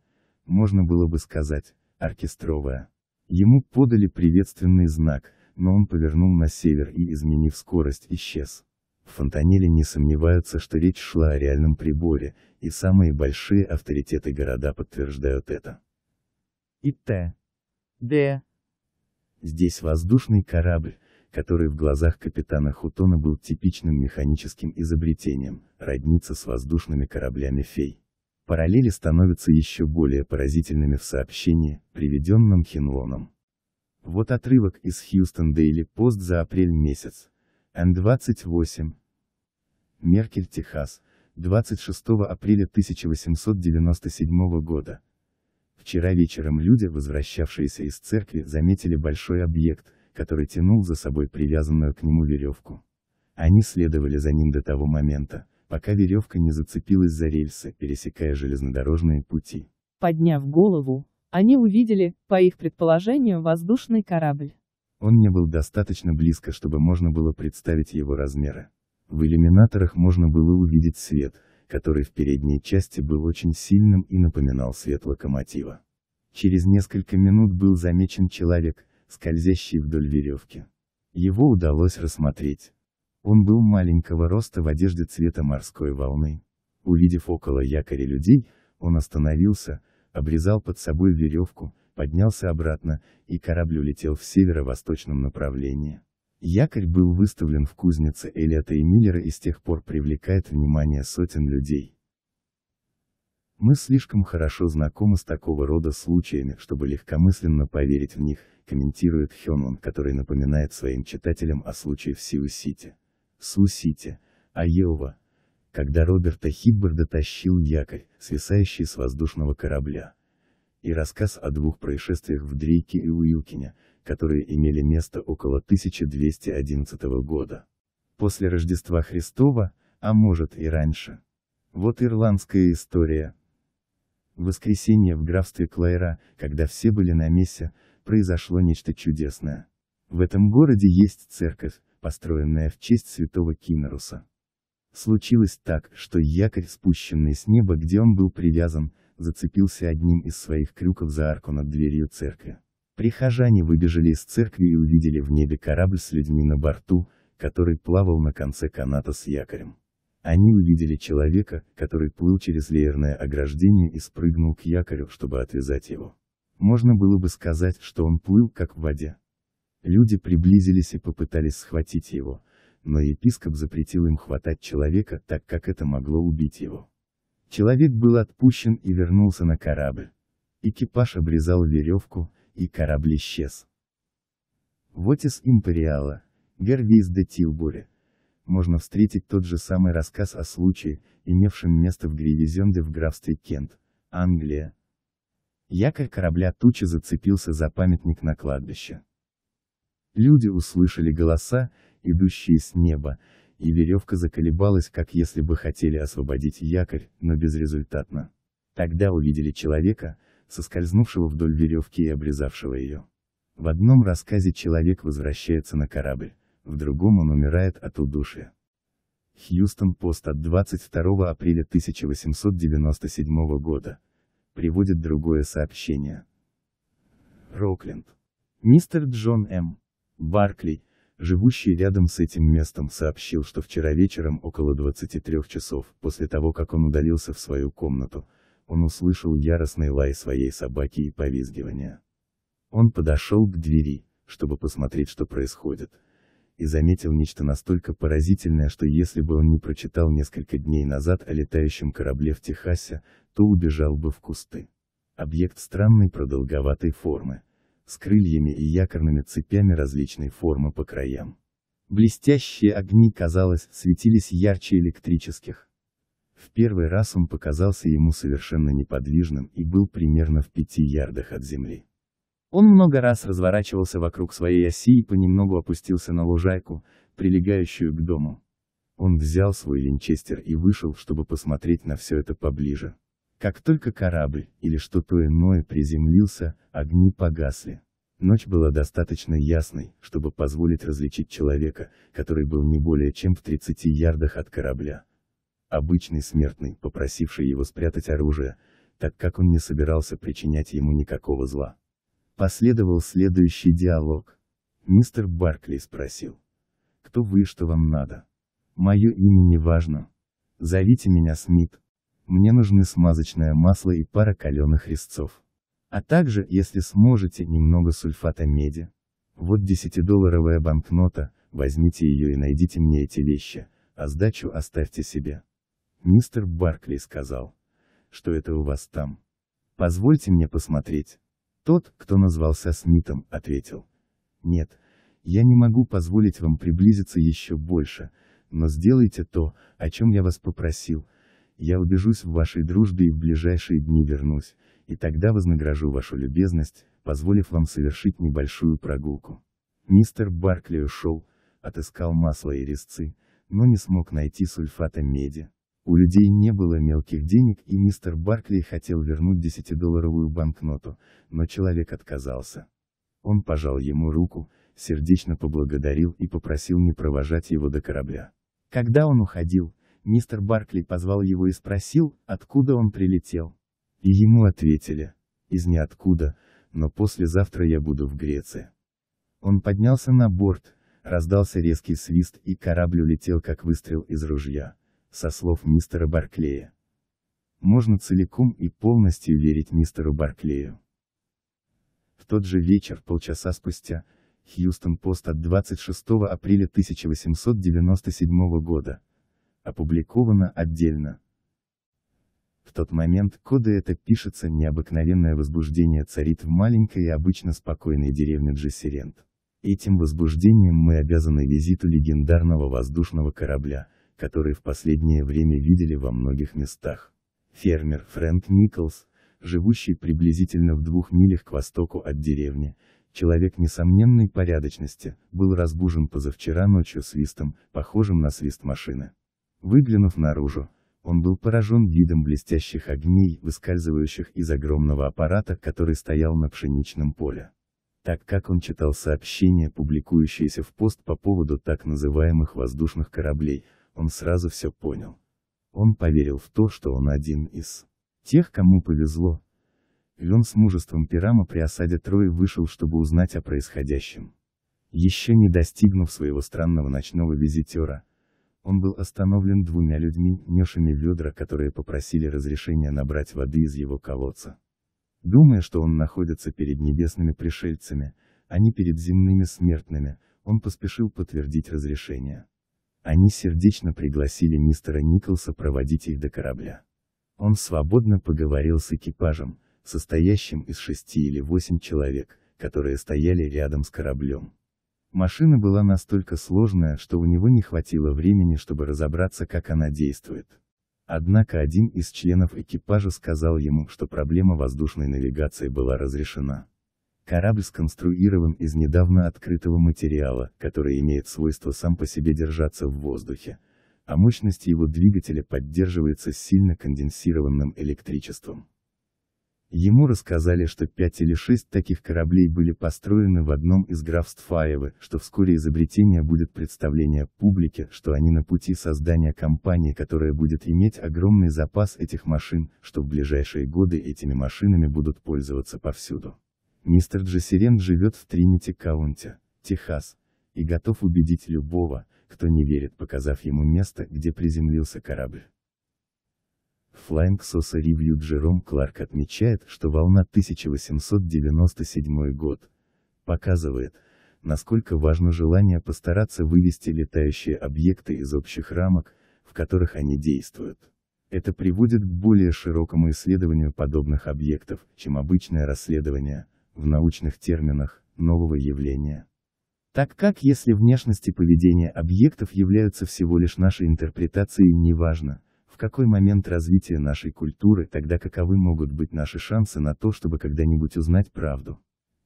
можно было бы сказать, оркестровая. Ему подали приветственный знак, но он повернул на север и, изменив скорость, исчез. Фонтанели не сомневаются, что речь шла о реальном приборе, и самые большие авторитеты города подтверждают это. И Т. Д. Здесь воздушный корабль, который в глазах капитана Хутона был типичным механическим изобретением, роднится с воздушными кораблями фей. Параллели становятся еще более поразительными в сообщении, приведенном Хинлоном. Вот отрывок из Хьюстон Дейли Пост за апрель месяц. Н-28. Меркель, Техас. 26 апреля 1897 года. Вчера вечером люди, возвращавшиеся из церкви, заметили большой объект, который тянул за собой привязанную к нему веревку. Они следовали за ним до того момента, пока веревка не зацепилась за рельсы, пересекая железнодорожные пути. Подняв голову, они увидели, по их предположению, воздушный корабль. Он не был достаточно близко, чтобы можно было представить его размеры. В иллюминаторах можно было увидеть свет, который в передней части был очень сильным и напоминал свет локомотива. Через несколько минут был замечен человек, скользящий вдоль веревки. Его удалось рассмотреть. Он был маленького роста в одежде цвета морской волны. Увидев около якоря людей, он остановился, обрезал под собой веревку, поднялся обратно, и корабль улетел в северо-восточном направлении. Якорь был выставлен в кузнице Элиота и Миллера и с тех пор привлекает внимание сотен людей. Мы слишком хорошо знакомы с такого рода случаями, чтобы легкомысленно поверить в них, комментирует Хёнман, который напоминает своим читателям о случае в Сиу-Сити. Су-Сити, Айова, когда Роберта Хиббарда тащил якорь, свисающий с воздушного корабля. И рассказ о двух происшествиях в Дрейке и Уилкине, которые имели место около 1211 года. После Рождества Христова, а может и раньше. Вот ирландская история. В воскресенье в графстве Клайра, когда все были на мессе, произошло нечто чудесное. В этом городе есть церковь, построенная в честь святого Кинеруса. Случилось так, что якорь, спущенный с неба, где он был привязан, зацепился одним из своих крюков за арку над дверью церкви. Прихожане выбежали из церкви и увидели в небе корабль с людьми на борту, который плавал на конце каната с якорем. Они увидели человека, который плыл через леерное ограждение и спрыгнул к якорю, чтобы отвязать его. Можно было бы сказать, что он плыл как в воде. Люди приблизились и попытались схватить его, но епископ запретил им хватать человека, так как это могло убить его. Человек был отпущен и вернулся на корабль. Экипаж обрезал веревку, и корабль исчез. Вот из Империала, Герви из де Тилбуре, можно встретить тот же самый рассказ о случае, имевшем место в Гривизенде в графстве Кент, Англия. Якорь корабля тучи зацепился за памятник на кладбище. Люди услышали голоса, идущие с неба, и веревка заколебалась, как если бы хотели освободить якорь, но безрезультатно. Тогда увидели человека, соскользнувшего вдоль веревки и обрезавшего ее. В одном рассказе человек возвращается на корабль, в другом он умирает от удушья. Хьюстон Пост от 22 апреля 1897 года, приводит другое сообщение. Рокленд. Мистер Джон М. Баркли, живущий рядом с этим местом, сообщил, что вчера вечером около 23 часов, после того как он удалился в свою комнату, он услышал яростный лай своей собаки и повизгивание. Он подошел к двери, чтобы посмотреть, что происходит, и заметил нечто настолько поразительное, что если бы он не прочитал несколько дней назад о летающем корабле в Техасе, то убежал бы в кусты. Объект странной продолговатой формы, с крыльями и якорными цепями различной формы по краям. Блестящие огни, казалось, светились ярче электрических. В первый раз он показался ему совершенно неподвижным и был примерно в пяти ярдах от земли. Он много раз разворачивался вокруг своей оси и понемногу опустился на лужайку, прилегающую к дому. Он взял свой винчестер и вышел, чтобы посмотреть на все это поближе. Как только корабль, или что-то иное приземлился, огни погасли. Ночь была достаточно ясной, чтобы позволить различить человека, который был не более чем в 30 ярдах от корабля, обычный смертный, попросивший его спрятать оружие, так как он не собирался причинять ему никакого зла. Последовал следующий диалог. Мистер Баркли спросил. «Кто вы и что вам надо? Мое имя не важно. Зовите меня Смит. Мне нужны смазочное масло и пара каленых резцов. А также, если сможете, немного сульфата меди. Вот десятидолларовая банкнота, возьмите ее и найдите мне эти вещи, а сдачу оставьте себе. Мистер Баркли сказал, что это у вас там. Позвольте мне посмотреть. Тот, кто назвался Смитом, ответил. Нет, я не могу позволить вам приблизиться еще больше, но сделайте то, о чем я вас попросил. Я убежусь в вашей дружбе и в ближайшие дни вернусь, и тогда вознагражу вашу любезность, позволив вам совершить небольшую прогулку. Мистер Баркли ушел, отыскал масло и резцы, но не смог найти сульфата меди. У людей не было мелких денег и мистер Баркли хотел вернуть десятидолларовую банкноту, но человек отказался. Он пожал ему руку, сердечно поблагодарил и попросил не провожать его до корабля. Когда он уходил, мистер Баркли позвал его и спросил, откуда он прилетел. И ему ответили, из ниоткуда, но послезавтра я буду в Греции. Он поднялся на борт, раздался резкий свист и корабль улетел как выстрел из ружья со слов мистера Барклея. Можно целиком и полностью верить мистеру Барклею. В тот же вечер, полчаса спустя, Хьюстон-Пост от 26 апреля 1897 года. Опубликовано отдельно. В тот момент, коды это пишется, необыкновенное возбуждение царит в маленькой и обычно спокойной деревне Джессерент. Этим возбуждением мы обязаны визиту легендарного воздушного корабля, которые в последнее время видели во многих местах. Фермер Фрэнк Николс, живущий приблизительно в двух милях к востоку от деревни, человек несомненной порядочности, был разбужен позавчера ночью свистом, похожим на свист машины. Выглянув наружу, он был поражен видом блестящих огней, выскальзывающих из огромного аппарата, который стоял на пшеничном поле. Так как он читал сообщения, публикующиеся в пост по поводу так называемых воздушных кораблей, он сразу все понял. Он поверил в то, что он один из тех, кому повезло. И он с мужеством Пирама при осаде Трои вышел, чтобы узнать о происходящем. Еще не достигнув своего странного ночного визитера, он был остановлен двумя людьми, несшими ведра, которые попросили разрешения набрать воды из его колодца. Думая, что он находится перед небесными пришельцами, а не перед земными смертными, он поспешил подтвердить разрешение. Они сердечно пригласили мистера Николса проводить их до корабля. Он свободно поговорил с экипажем, состоящим из шести или восемь человек, которые стояли рядом с кораблем. Машина была настолько сложная, что у него не хватило времени, чтобы разобраться, как она действует. Однако один из членов экипажа сказал ему, что проблема воздушной навигации была разрешена. Корабль сконструирован из недавно открытого материала, который имеет свойство сам по себе держаться в воздухе, а мощность его двигателя поддерживается сильно конденсированным электричеством. Ему рассказали, что пять или шесть таких кораблей были построены в одном из графств Аевы, что вскоре изобретение будет представление публике, что они на пути создания компании, которая будет иметь огромный запас этих машин, что в ближайшие годы этими машинами будут пользоваться повсюду. Мистер Джессерен живет в Тринити-Каунте, Техас, и готов убедить любого, кто не верит, показав ему место, где приземлился корабль. Flying Saucer Review Джером Кларк отмечает, что волна 1897 год показывает, насколько важно желание постараться вывести летающие объекты из общих рамок, в которых они действуют. Это приводит к более широкому исследованию подобных объектов, чем обычное расследование, в научных терминах, нового явления. Так как если внешности и поведение объектов являются всего лишь нашей интерпретацией, неважно, в какой момент развития нашей культуры, тогда каковы могут быть наши шансы на то, чтобы когда-нибудь узнать правду.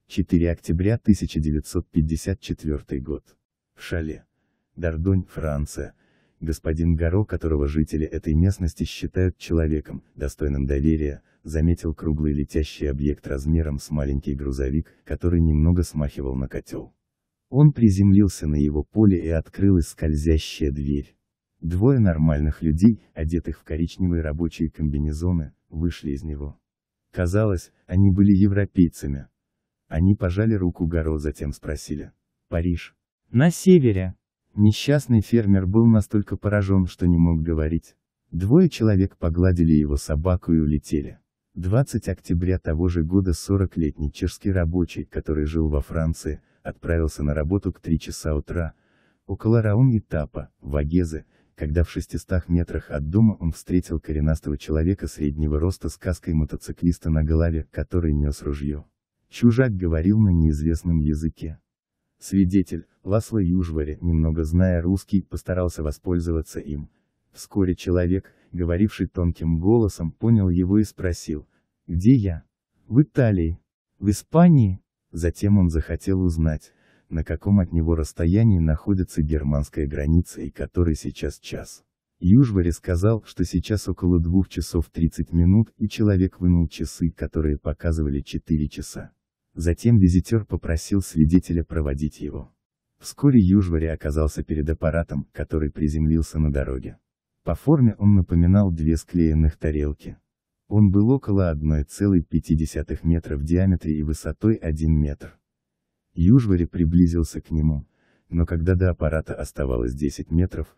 4 октября 1954 год. В Шале. Дардонь, Франция господин Гаро, которого жители этой местности считают человеком, достойным доверия, заметил круглый летящий объект размером с маленький грузовик, который немного смахивал на котел. Он приземлился на его поле и открыл скользящая дверь. Двое нормальных людей, одетых в коричневые рабочие комбинезоны, вышли из него. Казалось, они были европейцами. Они пожали руку Гаро, затем спросили. Париж. На севере. Несчастный фермер был настолько поражен, что не мог говорить. Двое человек погладили его собаку и улетели. 20 октября того же года 40-летний чешский рабочий, который жил во Франции, отправился на работу к 3 часа утра, около Раун-Этапа, Агезе, когда в 600 метрах от дома он встретил коренастого человека среднего роста с каской мотоциклиста на голове, который нес ружье. Чужак говорил на неизвестном языке. Свидетель, Ласло Южвари, немного зная русский, постарался воспользоваться им. Вскоре человек, говоривший тонким голосом, понял его и спросил, «Где я?» «В Италии». «В Испании?» Затем он захотел узнать, на каком от него расстоянии находится германская граница и который сейчас час. Южвари сказал, что сейчас около 2 часов 30 минут, и человек вынул часы, которые показывали 4 часа. Затем визитер попросил свидетеля проводить его. Вскоре Южвари оказался перед аппаратом, который приземлился на дороге. По форме он напоминал две склеенных тарелки. Он был около 1,5 метра в диаметре и высотой 1 метр. Южвари приблизился к нему, но когда до аппарата оставалось 10 метров,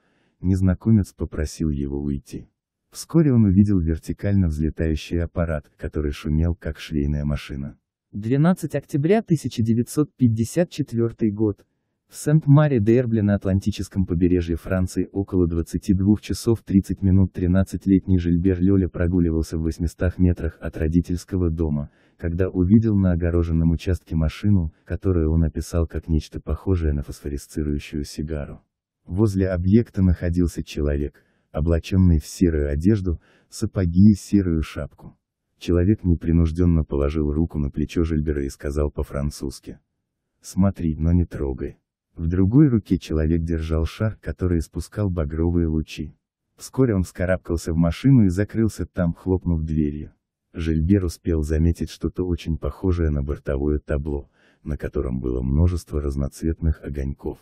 незнакомец попросил его уйти. Вскоре он увидел вертикально взлетающий аппарат, который шумел как швейная машина. 12 октября 1954 год. В Сент-Маре-де-Эрбле на Атлантическом побережье Франции около 22 часов 30 минут 13-летний Жильбер Лёля прогуливался в 800 метрах от родительского дома, когда увидел на огороженном участке машину, которую он описал как нечто похожее на фосфорисцирующую сигару. Возле объекта находился человек, облаченный в серую одежду, сапоги и серую шапку. Человек непринужденно положил руку на плечо Жильбера и сказал по-французски. «Смотри, но не трогай». В другой руке человек держал шар, который испускал багровые лучи. Вскоре он вскарабкался в машину и закрылся там, хлопнув дверью. Жильбер успел заметить что-то очень похожее на бортовое табло, на котором было множество разноцветных огоньков.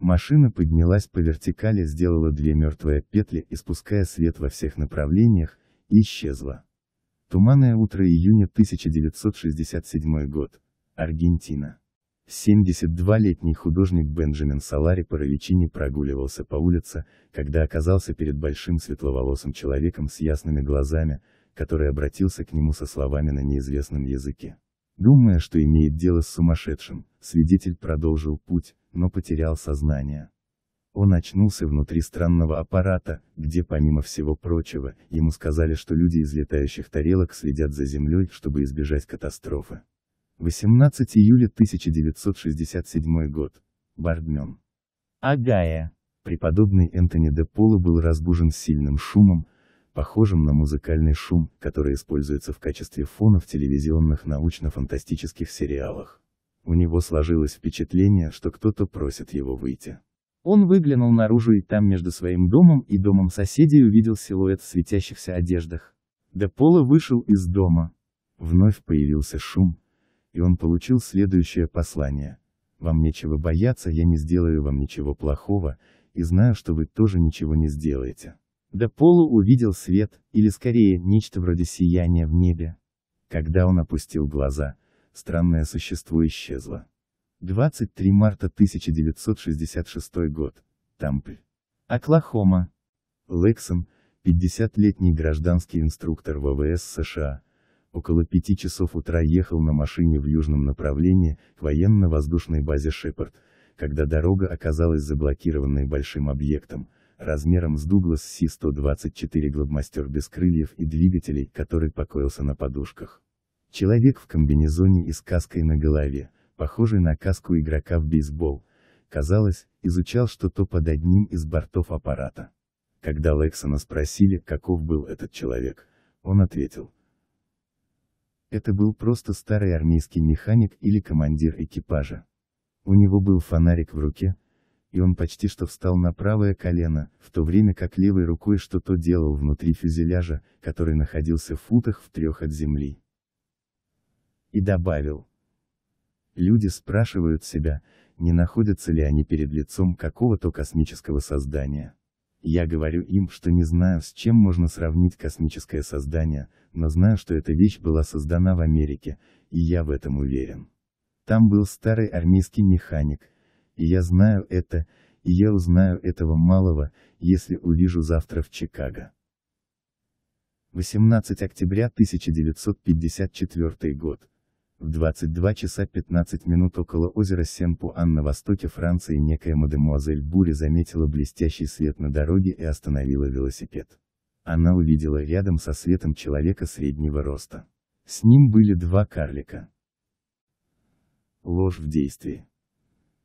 Машина поднялась по вертикали, сделала две мертвые петли, испуская свет во всех направлениях, и исчезла. Туманное утро июня 1967 год. Аргентина. 72-летний художник Бенджамин Салари по Паровичини прогуливался по улице, когда оказался перед большим светловолосым человеком с ясными глазами, который обратился к нему со словами на неизвестном языке. Думая, что имеет дело с сумасшедшим, свидетель продолжил путь, но потерял сознание. Он очнулся внутри странного аппарата, где помимо всего прочего, ему сказали, что люди из летающих тарелок следят за Землей, чтобы избежать катастрофы. 18 июля 1967 год. Бардмен. Агая. Преподобный Энтони де Поло был разбужен сильным шумом, похожим на музыкальный шум, который используется в качестве фона в телевизионных научно-фантастических сериалах. У него сложилось впечатление, что кто-то просит его выйти. Он выглянул наружу и там между своим домом и домом соседей увидел силуэт в светящихся одеждах. До пола вышел из дома. Вновь появился шум, и он получил следующее послание. «Вам нечего бояться, я не сделаю вам ничего плохого, и знаю, что вы тоже ничего не сделаете». До полу увидел свет, или скорее, нечто вроде сияния в небе. Когда он опустил глаза, странное существо исчезло. 23 марта 1966 год. Тампы. Оклахома. Лексон, 50-летний гражданский инструктор ВВС США, около пяти часов утра ехал на машине в южном направлении к военно-воздушной базе «Шепард», когда дорога оказалась заблокированной большим объектом, размером с Дуглас Си-124 «Глобмастер» без крыльев и двигателей, который покоился на подушках. Человек в комбинезоне и с каской на голове, похожий на каску игрока в бейсбол, казалось, изучал что-то под одним из бортов аппарата. Когда Лексона спросили, каков был этот человек, он ответил. Это был просто старый армейский механик или командир экипажа. У него был фонарик в руке, и он почти что встал на правое колено, в то время как левой рукой что-то делал внутри фюзеляжа, который находился в футах в трех от земли. И добавил. Люди спрашивают себя, не находятся ли они перед лицом какого-то космического создания. Я говорю им, что не знаю, с чем можно сравнить космическое создание, но знаю, что эта вещь была создана в Америке, и я в этом уверен. Там был старый армейский механик, и я знаю это, и я узнаю этого малого, если увижу завтра в Чикаго. 18 октября 1954 год. В 22 часа 15 минут около озера Сен-Пуан на востоке Франции некая мадемуазель Бури заметила блестящий свет на дороге и остановила велосипед. Она увидела рядом со светом человека среднего роста. С ним были два карлика. Ложь в действии.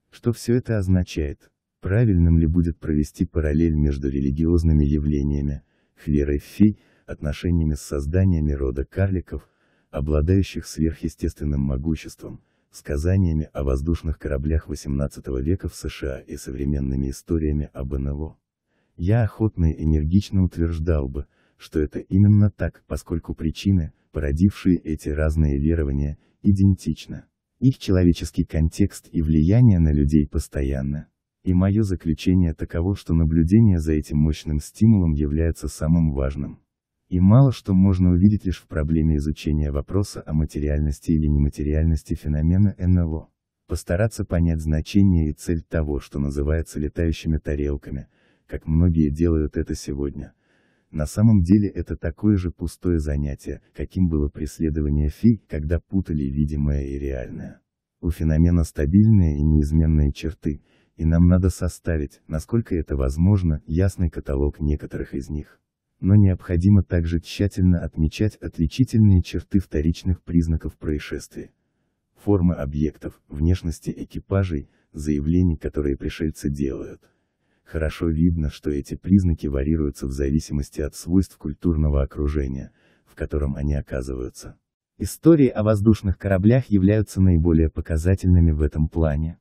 Что все это означает? Правильным ли будет провести параллель между религиозными явлениями, хверой фей, отношениями с созданиями рода карликов, обладающих сверхъестественным могуществом, сказаниями о воздушных кораблях XVIII века в США и современными историями об НЛО. Я охотно и энергично утверждал бы, что это именно так, поскольку причины, породившие эти разные верования, идентичны. Их человеческий контекст и влияние на людей постоянно. И мое заключение таково, что наблюдение за этим мощным стимулом является самым важным. И мало что можно увидеть лишь в проблеме изучения вопроса о материальности или нематериальности феномена НЛО. Постараться понять значение и цель того, что называется летающими тарелками, как многие делают это сегодня. На самом деле это такое же пустое занятие, каким было преследование Фи, когда путали видимое и реальное. У феномена стабильные и неизменные черты, и нам надо составить, насколько это возможно, ясный каталог некоторых из них но необходимо также тщательно отмечать отличительные черты вторичных признаков происшествия. Формы объектов, внешности экипажей, заявлений, которые пришельцы делают. Хорошо видно, что эти признаки варьируются в зависимости от свойств культурного окружения, в котором они оказываются. Истории о воздушных кораблях являются наиболее показательными в этом плане.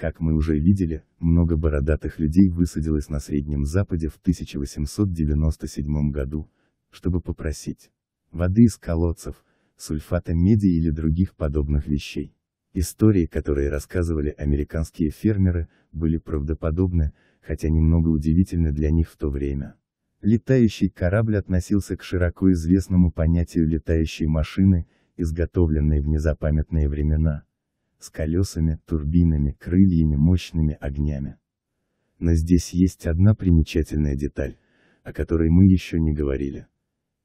Как мы уже видели, много бородатых людей высадилось на Среднем Западе в 1897 году, чтобы попросить воды из колодцев, сульфата меди или других подобных вещей. Истории, которые рассказывали американские фермеры, были правдоподобны, хотя немного удивительны для них в то время. Летающий корабль относился к широко известному понятию летающей машины, изготовленной в незапамятные времена с колесами, турбинами, крыльями, мощными огнями. Но здесь есть одна примечательная деталь, о которой мы еще не говорили.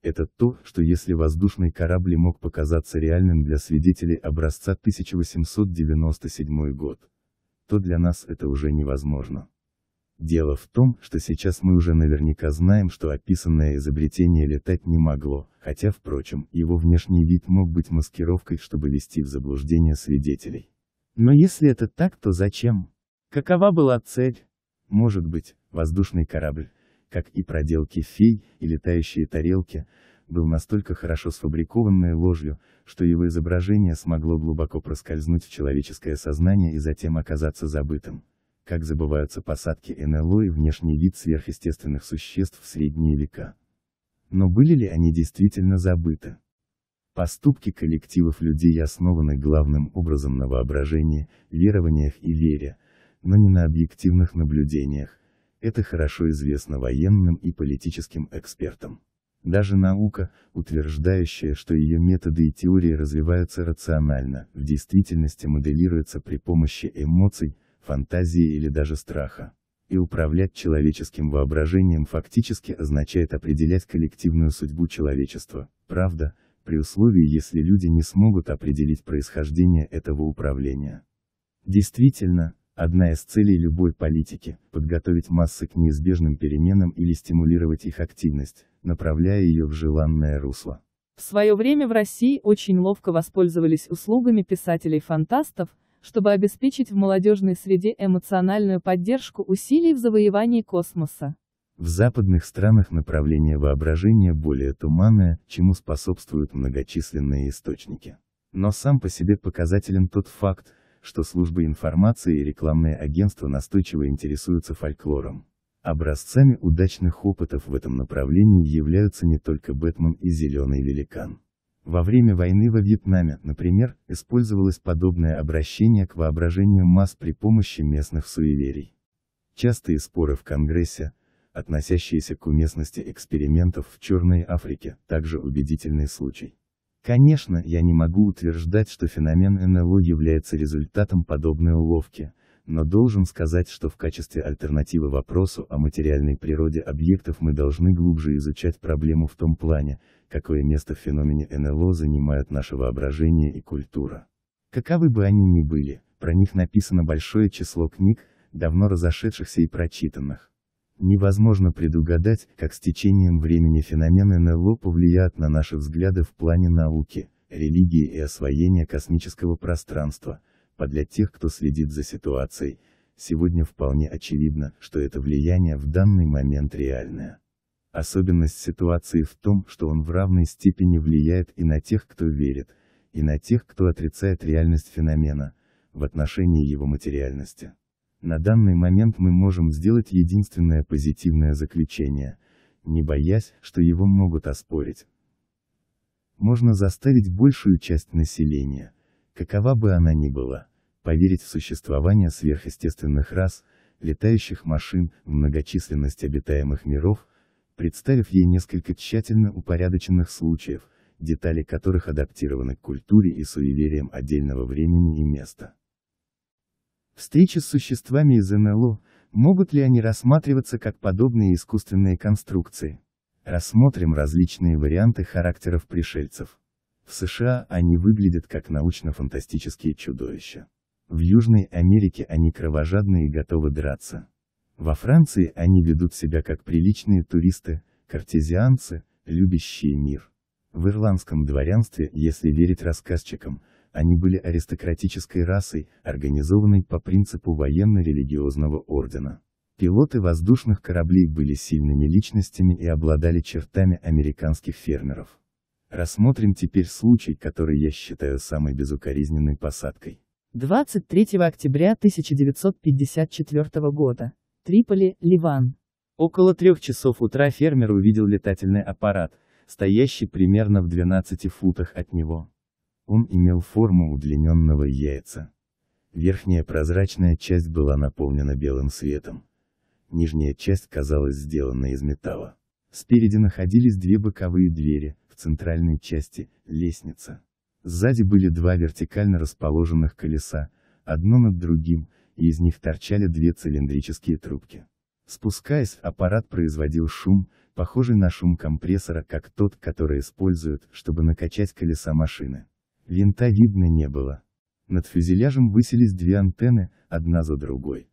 Это то, что если воздушный корабль мог показаться реальным для свидетелей образца 1897 год, то для нас это уже невозможно. Дело в том, что сейчас мы уже наверняка знаем, что описанное изобретение летать не могло, хотя, впрочем, его внешний вид мог быть маскировкой, чтобы вести в заблуждение свидетелей. Но если это так, то зачем? Какова была цель? Может быть, воздушный корабль, как и проделки фей и летающие тарелки, был настолько хорошо сфабрикованной ложью, что его изображение смогло глубоко проскользнуть в человеческое сознание и затем оказаться забытым как забываются посадки НЛО и внешний вид сверхъестественных существ в средние века. Но были ли они действительно забыты? Поступки коллективов людей основаны главным образом на воображении, верованиях и вере, но не на объективных наблюдениях, это хорошо известно военным и политическим экспертам. Даже наука, утверждающая, что ее методы и теории развиваются рационально, в действительности моделируется при помощи эмоций, фантазии или даже страха. И управлять человеческим воображением фактически означает определять коллективную судьбу человечества, правда, при условии если люди не смогут определить происхождение этого управления. Действительно, одна из целей любой политики – подготовить массы к неизбежным переменам или стимулировать их активность, направляя ее в желанное русло. В свое время в России очень ловко воспользовались услугами писателей-фантастов, чтобы обеспечить в молодежной среде эмоциональную поддержку усилий в завоевании космоса. В западных странах направление воображения более туманное, чему способствуют многочисленные источники. Но сам по себе показателен тот факт, что службы информации и рекламные агентства настойчиво интересуются фольклором. Образцами удачных опытов в этом направлении являются не только Бэтмен и Зеленый Великан. Во время войны во Вьетнаме, например, использовалось подобное обращение к воображению масс при помощи местных суеверий. Частые споры в Конгрессе, относящиеся к уместности экспериментов в Черной Африке, также убедительный случай. Конечно, я не могу утверждать, что феномен НЛО является результатом подобной уловки, но должен сказать, что в качестве альтернативы вопросу о материальной природе объектов мы должны глубже изучать проблему в том плане, какое место в феномене НЛО занимают наше воображение и культура. Каковы бы они ни были, про них написано большое число книг, давно разошедшихся и прочитанных. Невозможно предугадать, как с течением времени феномен НЛО повлияет на наши взгляды в плане науки, религии и освоения космического пространства, а для тех, кто следит за ситуацией, сегодня вполне очевидно, что это влияние в данный момент реальное. Особенность ситуации в том, что он в равной степени влияет и на тех, кто верит, и на тех, кто отрицает реальность феномена, в отношении его материальности. На данный момент мы можем сделать единственное позитивное заключение, не боясь, что его могут оспорить. Можно заставить большую часть населения, какова бы она ни была, поверить в существование сверхъестественных рас, летающих машин, многочисленность обитаемых миров, представив ей несколько тщательно упорядоченных случаев, детали которых адаптированы к культуре и суевериям отдельного времени и места. Встречи с существами из НЛО, могут ли они рассматриваться как подобные искусственные конструкции? Рассмотрим различные варианты характеров пришельцев. В США они выглядят как научно-фантастические чудовища. В Южной Америке они кровожадные и готовы драться. Во Франции они ведут себя как приличные туристы, картезианцы, любящие мир. В ирландском дворянстве, если верить рассказчикам, они были аристократической расой, организованной по принципу военно-религиозного ордена. Пилоты воздушных кораблей были сильными личностями и обладали чертами американских фермеров. Рассмотрим теперь случай, который я считаю самой безукоризненной посадкой. 23 октября 1954 года. Триполи, Ливан. Около трех часов утра фермер увидел летательный аппарат, стоящий примерно в 12 футах от него. Он имел форму удлиненного яйца. Верхняя прозрачная часть была наполнена белым светом. Нижняя часть казалась сделана из металла. Спереди находились две боковые двери, в центральной части – лестница. Сзади были два вертикально расположенных колеса, одно над другим, и из них торчали две цилиндрические трубки. Спускаясь, аппарат производил шум, похожий на шум компрессора, как тот, который используют, чтобы накачать колеса машины. Винта видно не было. Над фюзеляжем высились две антенны, одна за другой.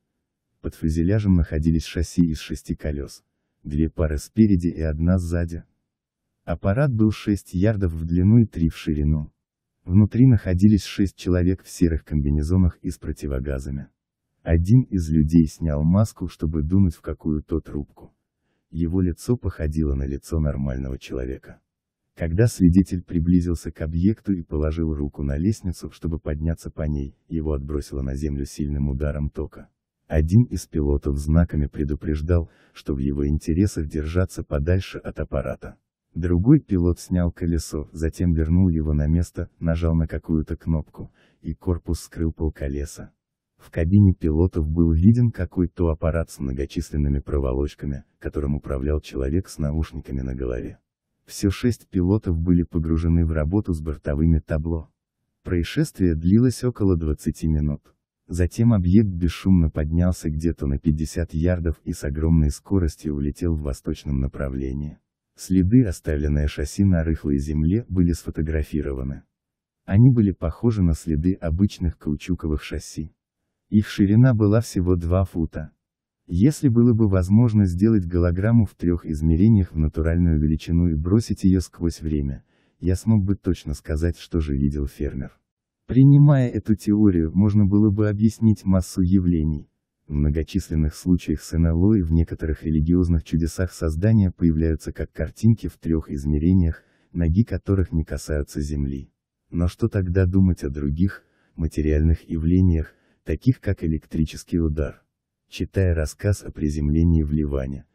Под фюзеляжем находились шасси из шести колес две пары спереди и одна сзади. Аппарат был 6 ярдов в длину и 3 в ширину. Внутри находились 6 человек в серых комбинезонах и с противогазами. Один из людей снял маску, чтобы дунуть в какую-то трубку. Его лицо походило на лицо нормального человека. Когда свидетель приблизился к объекту и положил руку на лестницу, чтобы подняться по ней, его отбросило на землю сильным ударом тока. Один из пилотов знаками предупреждал, что в его интересах держаться подальше от аппарата. Другой пилот снял колесо, затем вернул его на место, нажал на какую-то кнопку, и корпус скрыл полколеса. В кабине пилотов был виден какой-то аппарат с многочисленными проволочками, которым управлял человек с наушниками на голове. Все шесть пилотов были погружены в работу с бортовыми табло. Происшествие длилось около 20 минут. Затем объект бесшумно поднялся где-то на 50 ярдов и с огромной скоростью улетел в восточном направлении. Следы, оставленные шасси на рыхлой земле, были сфотографированы. Они были похожи на следы обычных каучуковых шасси. Их ширина была всего 2 фута. Если было бы возможно сделать голограмму в трех измерениях в натуральную величину и бросить ее сквозь время, я смог бы точно сказать, что же видел фермер. Принимая эту теорию, можно было бы объяснить массу явлений. В многочисленных случаях с НЛО и в некоторых религиозных чудесах создания появляются как картинки в трех измерениях, ноги которых не касаются Земли. Но что тогда думать о других, материальных явлениях, таких как электрический удар? Читая рассказ о приземлении в Ливане,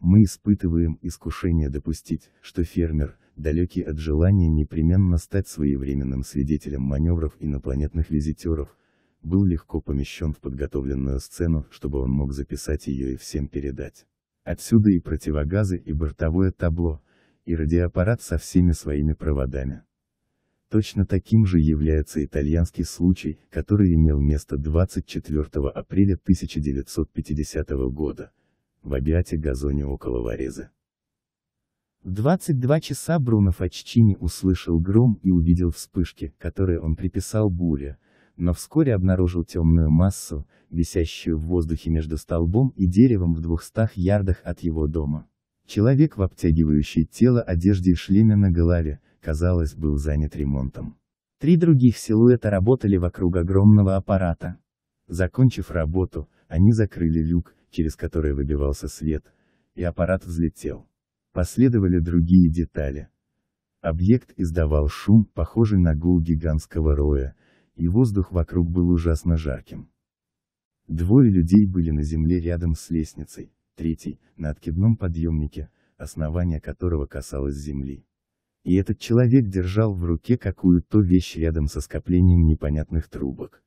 мы испытываем искушение допустить, что фермер, далекий от желания непременно стать своевременным свидетелем маневров инопланетных визитеров, был легко помещен в подготовленную сцену, чтобы он мог записать ее и всем передать. Отсюда и противогазы, и бортовое табло, и радиоаппарат со всеми своими проводами. Точно таким же является итальянский случай, который имел место 24 апреля 1950 года, в Абиате Газоне около Варезы. 22 часа Бруно Фаччини услышал гром и увидел вспышки, которые он приписал буре, но вскоре обнаружил темную массу, висящую в воздухе между столбом и деревом в двухстах ярдах от его дома. Человек в обтягивающей тело одежде и шлеме на голове, казалось, был занят ремонтом. Три других силуэта работали вокруг огромного аппарата. Закончив работу, они закрыли люк, через который выбивался свет, и аппарат взлетел. Последовали другие детали. Объект издавал шум, похожий на гул гигантского роя, и воздух вокруг был ужасно жарким. Двое людей были на земле рядом с лестницей, третий, на откидном подъемнике, основание которого касалось земли. И этот человек держал в руке какую-то вещь рядом со скоплением непонятных трубок.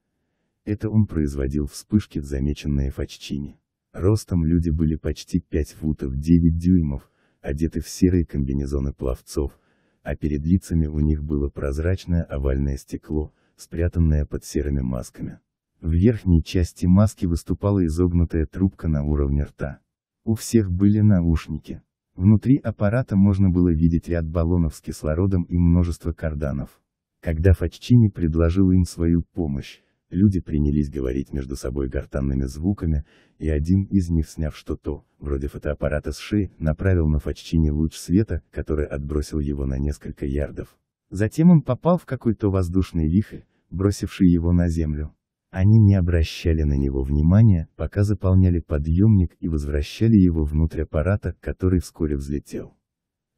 Это он производил вспышки, замеченные в Фаччини. Ростом люди были почти 5 футов 9 дюймов, одеты в серые комбинезоны пловцов, а перед лицами у них было прозрачное овальное стекло, спрятанное под серыми масками. В верхней части маски выступала изогнутая трубка на уровне рта. У всех были наушники. Внутри аппарата можно было видеть ряд баллонов с кислородом и множество карданов. Когда Фаччини предложил им свою помощь, Люди принялись говорить между собой гортанными звуками, и один из них, сняв что-то, вроде фотоаппарата с шеи, направил на Фаччини луч света, который отбросил его на несколько ярдов. Затем он попал в какой-то воздушный вихрь, бросивший его на землю. Они не обращали на него внимания, пока заполняли подъемник и возвращали его внутрь аппарата, который вскоре взлетел.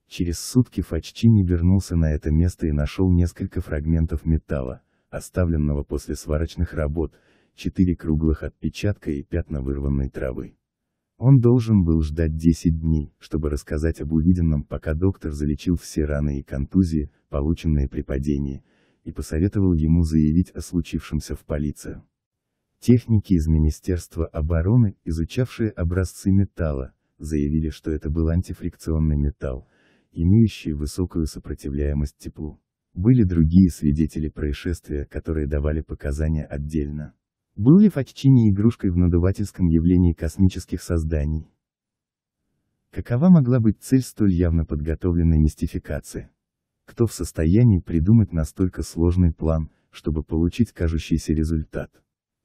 Через сутки Фаччини вернулся на это место и нашел несколько фрагментов металла, оставленного после сварочных работ, четыре круглых отпечатка и пятна вырванной травы. Он должен был ждать 10 дней, чтобы рассказать об увиденном, пока доктор залечил все раны и контузии, полученные при падении, и посоветовал ему заявить о случившемся в полицию. Техники из Министерства обороны, изучавшие образцы металла, заявили, что это был антифрикционный металл, имеющий высокую сопротивляемость теплу. Были другие свидетели происшествия, которые давали показания отдельно. Был ли Фатчини игрушкой в надувательском явлении космических созданий? Какова могла быть цель столь явно подготовленной мистификации? Кто в состоянии придумать настолько сложный план, чтобы получить кажущийся результат?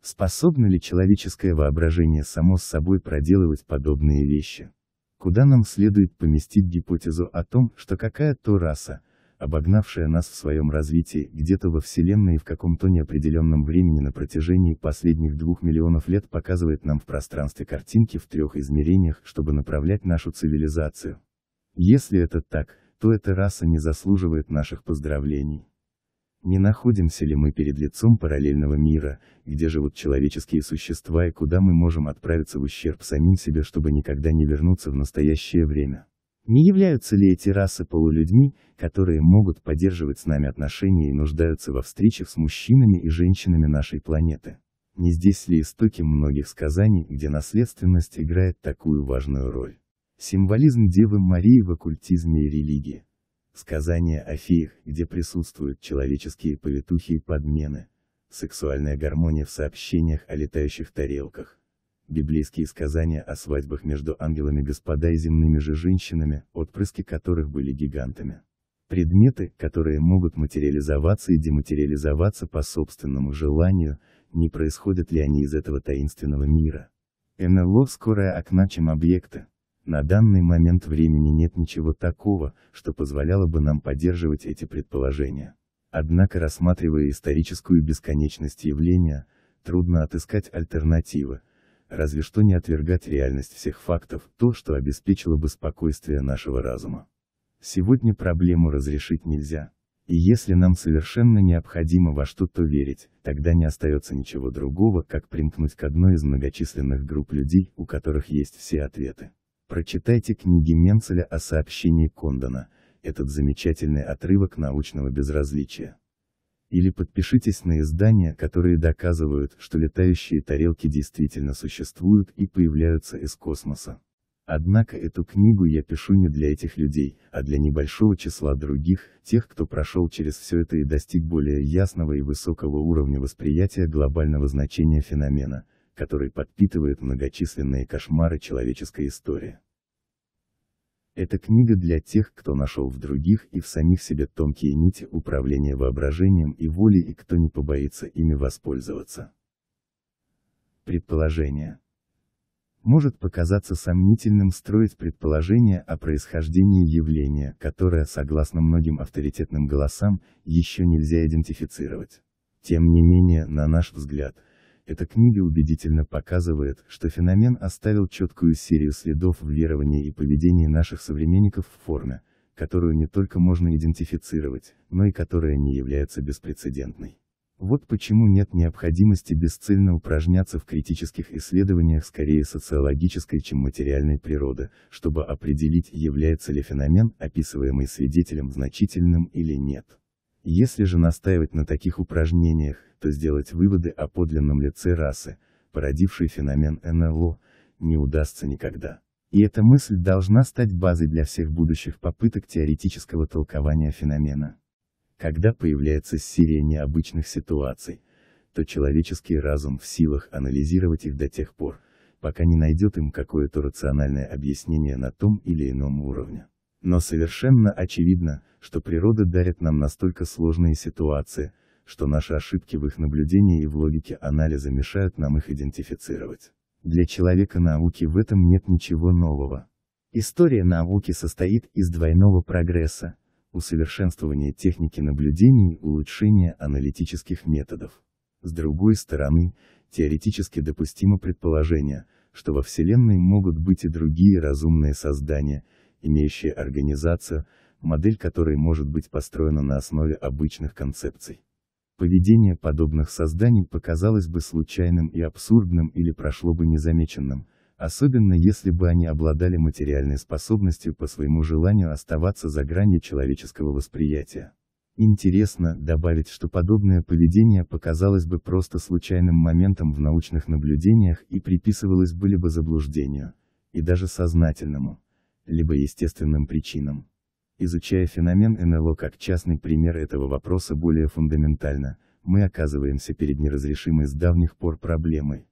Способно ли человеческое воображение само с собой проделывать подобные вещи? Куда нам следует поместить гипотезу о том, что какая-то раса, обогнавшая нас в своем развитии где-то во Вселенной и в каком-то неопределенном времени на протяжении последних двух миллионов лет показывает нам в пространстве картинки в трех измерениях, чтобы направлять нашу цивилизацию. Если это так, то эта раса не заслуживает наших поздравлений. Не находимся ли мы перед лицом параллельного мира, где живут человеческие существа и куда мы можем отправиться в ущерб самим себе, чтобы никогда не вернуться в настоящее время? Не являются ли эти расы полулюдьми, которые могут поддерживать с нами отношения и нуждаются во встречах с мужчинами и женщинами нашей планеты? Не здесь ли истоки многих сказаний, где наследственность играет такую важную роль? Символизм Девы Марии в оккультизме и религии. Сказания о феях, где присутствуют человеческие повитухи и подмены. Сексуальная гармония в сообщениях о летающих тарелках библейские сказания о свадьбах между ангелами господа и земными же женщинами, отпрыски которых были гигантами. Предметы, которые могут материализоваться и дематериализоваться по собственному желанию, не происходят ли они из этого таинственного мира. НЛО скорое окна, чем объекты. На данный момент времени нет ничего такого, что позволяло бы нам поддерживать эти предположения. Однако рассматривая историческую бесконечность явления, трудно отыскать альтернативы, разве что не отвергать реальность всех фактов, то, что обеспечило бы спокойствие нашего разума. Сегодня проблему разрешить нельзя. И если нам совершенно необходимо во что-то верить, тогда не остается ничего другого, как примкнуть к одной из многочисленных групп людей, у которых есть все ответы. Прочитайте книги Менцеля о сообщении Кондона, этот замечательный отрывок научного безразличия. Или подпишитесь на издания, которые доказывают, что летающие тарелки действительно существуют и появляются из космоса. Однако эту книгу я пишу не для этих людей, а для небольшого числа других, тех, кто прошел через все это и достиг более ясного и высокого уровня восприятия глобального значения феномена, который подпитывает многочисленные кошмары человеческой истории. Эта книга для тех, кто нашел в других и в самих себе тонкие нити управления воображением и волей и кто не побоится ими воспользоваться. Предположение. Может показаться сомнительным строить предположение о происхождении явления, которое, согласно многим авторитетным голосам, еще нельзя идентифицировать. Тем не менее, на наш взгляд, эта книга убедительно показывает, что феномен оставил четкую серию следов в веровании и поведении наших современников в форме, которую не только можно идентифицировать, но и которая не является беспрецедентной. Вот почему нет необходимости бесцельно упражняться в критических исследованиях скорее социологической, чем материальной природы, чтобы определить, является ли феномен, описываемый свидетелем, значительным или нет. Если же настаивать на таких упражнениях, то сделать выводы о подлинном лице расы, породившей феномен НЛО, не удастся никогда. И эта мысль должна стать базой для всех будущих попыток теоретического толкования феномена. Когда появляется серия необычных ситуаций, то человеческий разум в силах анализировать их до тех пор, пока не найдет им какое-то рациональное объяснение на том или ином уровне. Но совершенно очевидно, что природа дарит нам настолько сложные ситуации, что наши ошибки в их наблюдении и в логике анализа мешают нам их идентифицировать. Для человека науки в этом нет ничего нового. История науки состоит из двойного прогресса, усовершенствования техники наблюдений и улучшения аналитических методов. С другой стороны, теоретически допустимо предположение, что во Вселенной могут быть и другие разумные создания, имеющая организацию, модель которой может быть построена на основе обычных концепций. Поведение подобных созданий показалось бы случайным и абсурдным или прошло бы незамеченным, особенно если бы они обладали материальной способностью по своему желанию оставаться за гранью человеческого восприятия. Интересно добавить, что подобное поведение показалось бы просто случайным моментом в научных наблюдениях и приписывалось были бы заблуждению, и даже сознательному либо естественным причинам. Изучая феномен НЛО как частный пример этого вопроса более фундаментально, мы оказываемся перед неразрешимой с давних пор проблемой,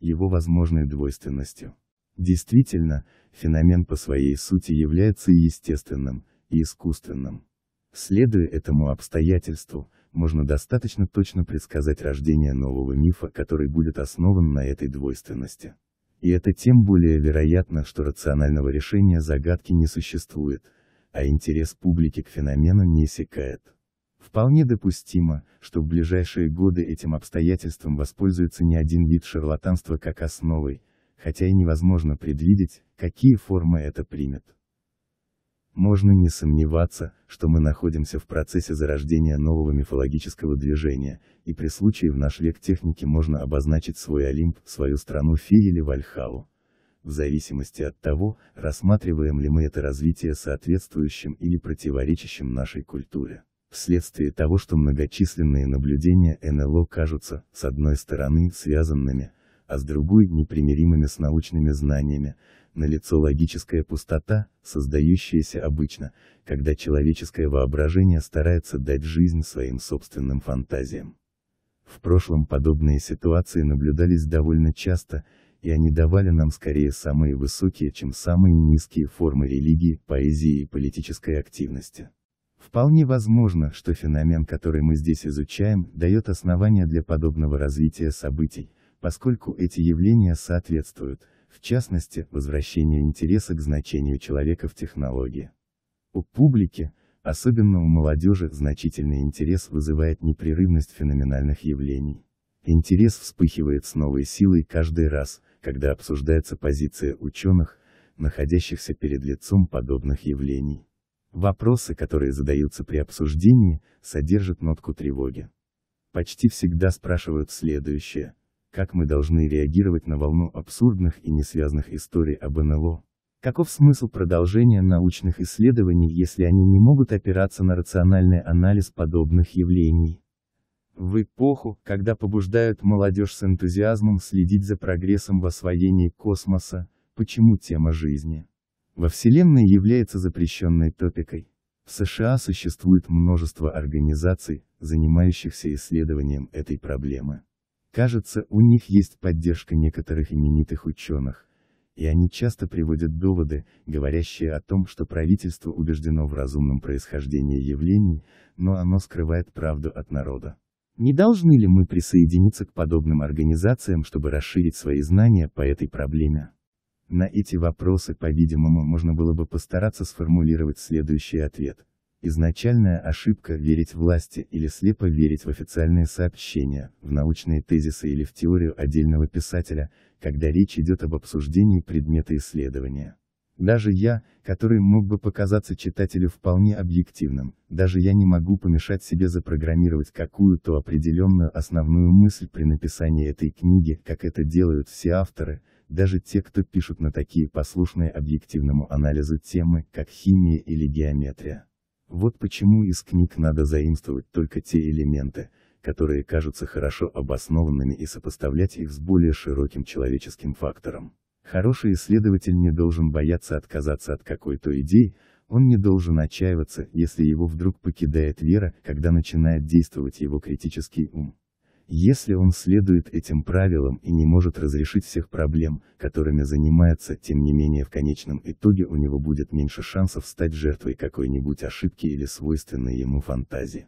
его возможной двойственностью. Действительно, феномен по своей сути является и естественным, и искусственным. Следуя этому обстоятельству, можно достаточно точно предсказать рождение нового мифа, который будет основан на этой двойственности. И это тем более вероятно, что рационального решения загадки не существует, а интерес публики к феномену не иссякает. Вполне допустимо, что в ближайшие годы этим обстоятельством воспользуется не один вид шарлатанства как основой, хотя и невозможно предвидеть, какие формы это примет. Можно не сомневаться, что мы находимся в процессе зарождения нового мифологического движения, и при случае в наш век техники можно обозначить свой Олимп, свою страну фей или Вальхалу. В зависимости от того, рассматриваем ли мы это развитие соответствующим или противоречащим нашей культуре. Вследствие того, что многочисленные наблюдения НЛО кажутся, с одной стороны, связанными, а с другой непримиримыми с научными знаниями, налицо логическая пустота, создающаяся обычно, когда человеческое воображение старается дать жизнь своим собственным фантазиям. В прошлом подобные ситуации наблюдались довольно часто, и они давали нам скорее самые высокие, чем самые низкие формы религии, поэзии и политической активности. Вполне возможно, что феномен, который мы здесь изучаем, дает основания для подобного развития событий, поскольку эти явления соответствуют – в частности, возвращение интереса к значению человека в технологии. У публики, особенно у молодежи, значительный интерес вызывает непрерывность феноменальных явлений. Интерес вспыхивает с новой силой каждый раз, когда обсуждается позиция ученых, находящихся перед лицом подобных явлений. Вопросы, которые задаются при обсуждении, содержат нотку тревоги. Почти всегда спрашивают следующее – как мы должны реагировать на волну абсурдных и несвязанных историй об НЛО? Каков смысл продолжения научных исследований, если они не могут опираться на рациональный анализ подобных явлений? В эпоху, когда побуждают молодежь с энтузиазмом следить за прогрессом в освоении космоса, почему тема жизни во Вселенной является запрещенной топикой? В США существует множество организаций, занимающихся исследованием этой проблемы. Кажется, у них есть поддержка некоторых именитых ученых, и они часто приводят доводы, говорящие о том, что правительство убеждено в разумном происхождении явлений, но оно скрывает правду от народа. Не должны ли мы присоединиться к подобным организациям, чтобы расширить свои знания по этой проблеме? На эти вопросы, по-видимому, можно было бы постараться сформулировать следующий ответ – Изначальная ошибка – верить власти или слепо верить в официальные сообщения, в научные тезисы или в теорию отдельного писателя, когда речь идет об обсуждении предмета исследования. Даже я, который мог бы показаться читателю вполне объективным, даже я не могу помешать себе запрограммировать какую-то определенную основную мысль при написании этой книги, как это делают все авторы, даже те, кто пишут на такие послушные объективному анализу темы, как химия или геометрия. Вот почему из книг надо заимствовать только те элементы, которые кажутся хорошо обоснованными и сопоставлять их с более широким человеческим фактором. Хороший исследователь не должен бояться отказаться от какой-то идеи, он не должен отчаиваться, если его вдруг покидает вера, когда начинает действовать его критический ум. Если он следует этим правилам и не может разрешить всех проблем, которыми занимается, тем не менее в конечном итоге у него будет меньше шансов стать жертвой какой-нибудь ошибки или свойственной ему фантазии.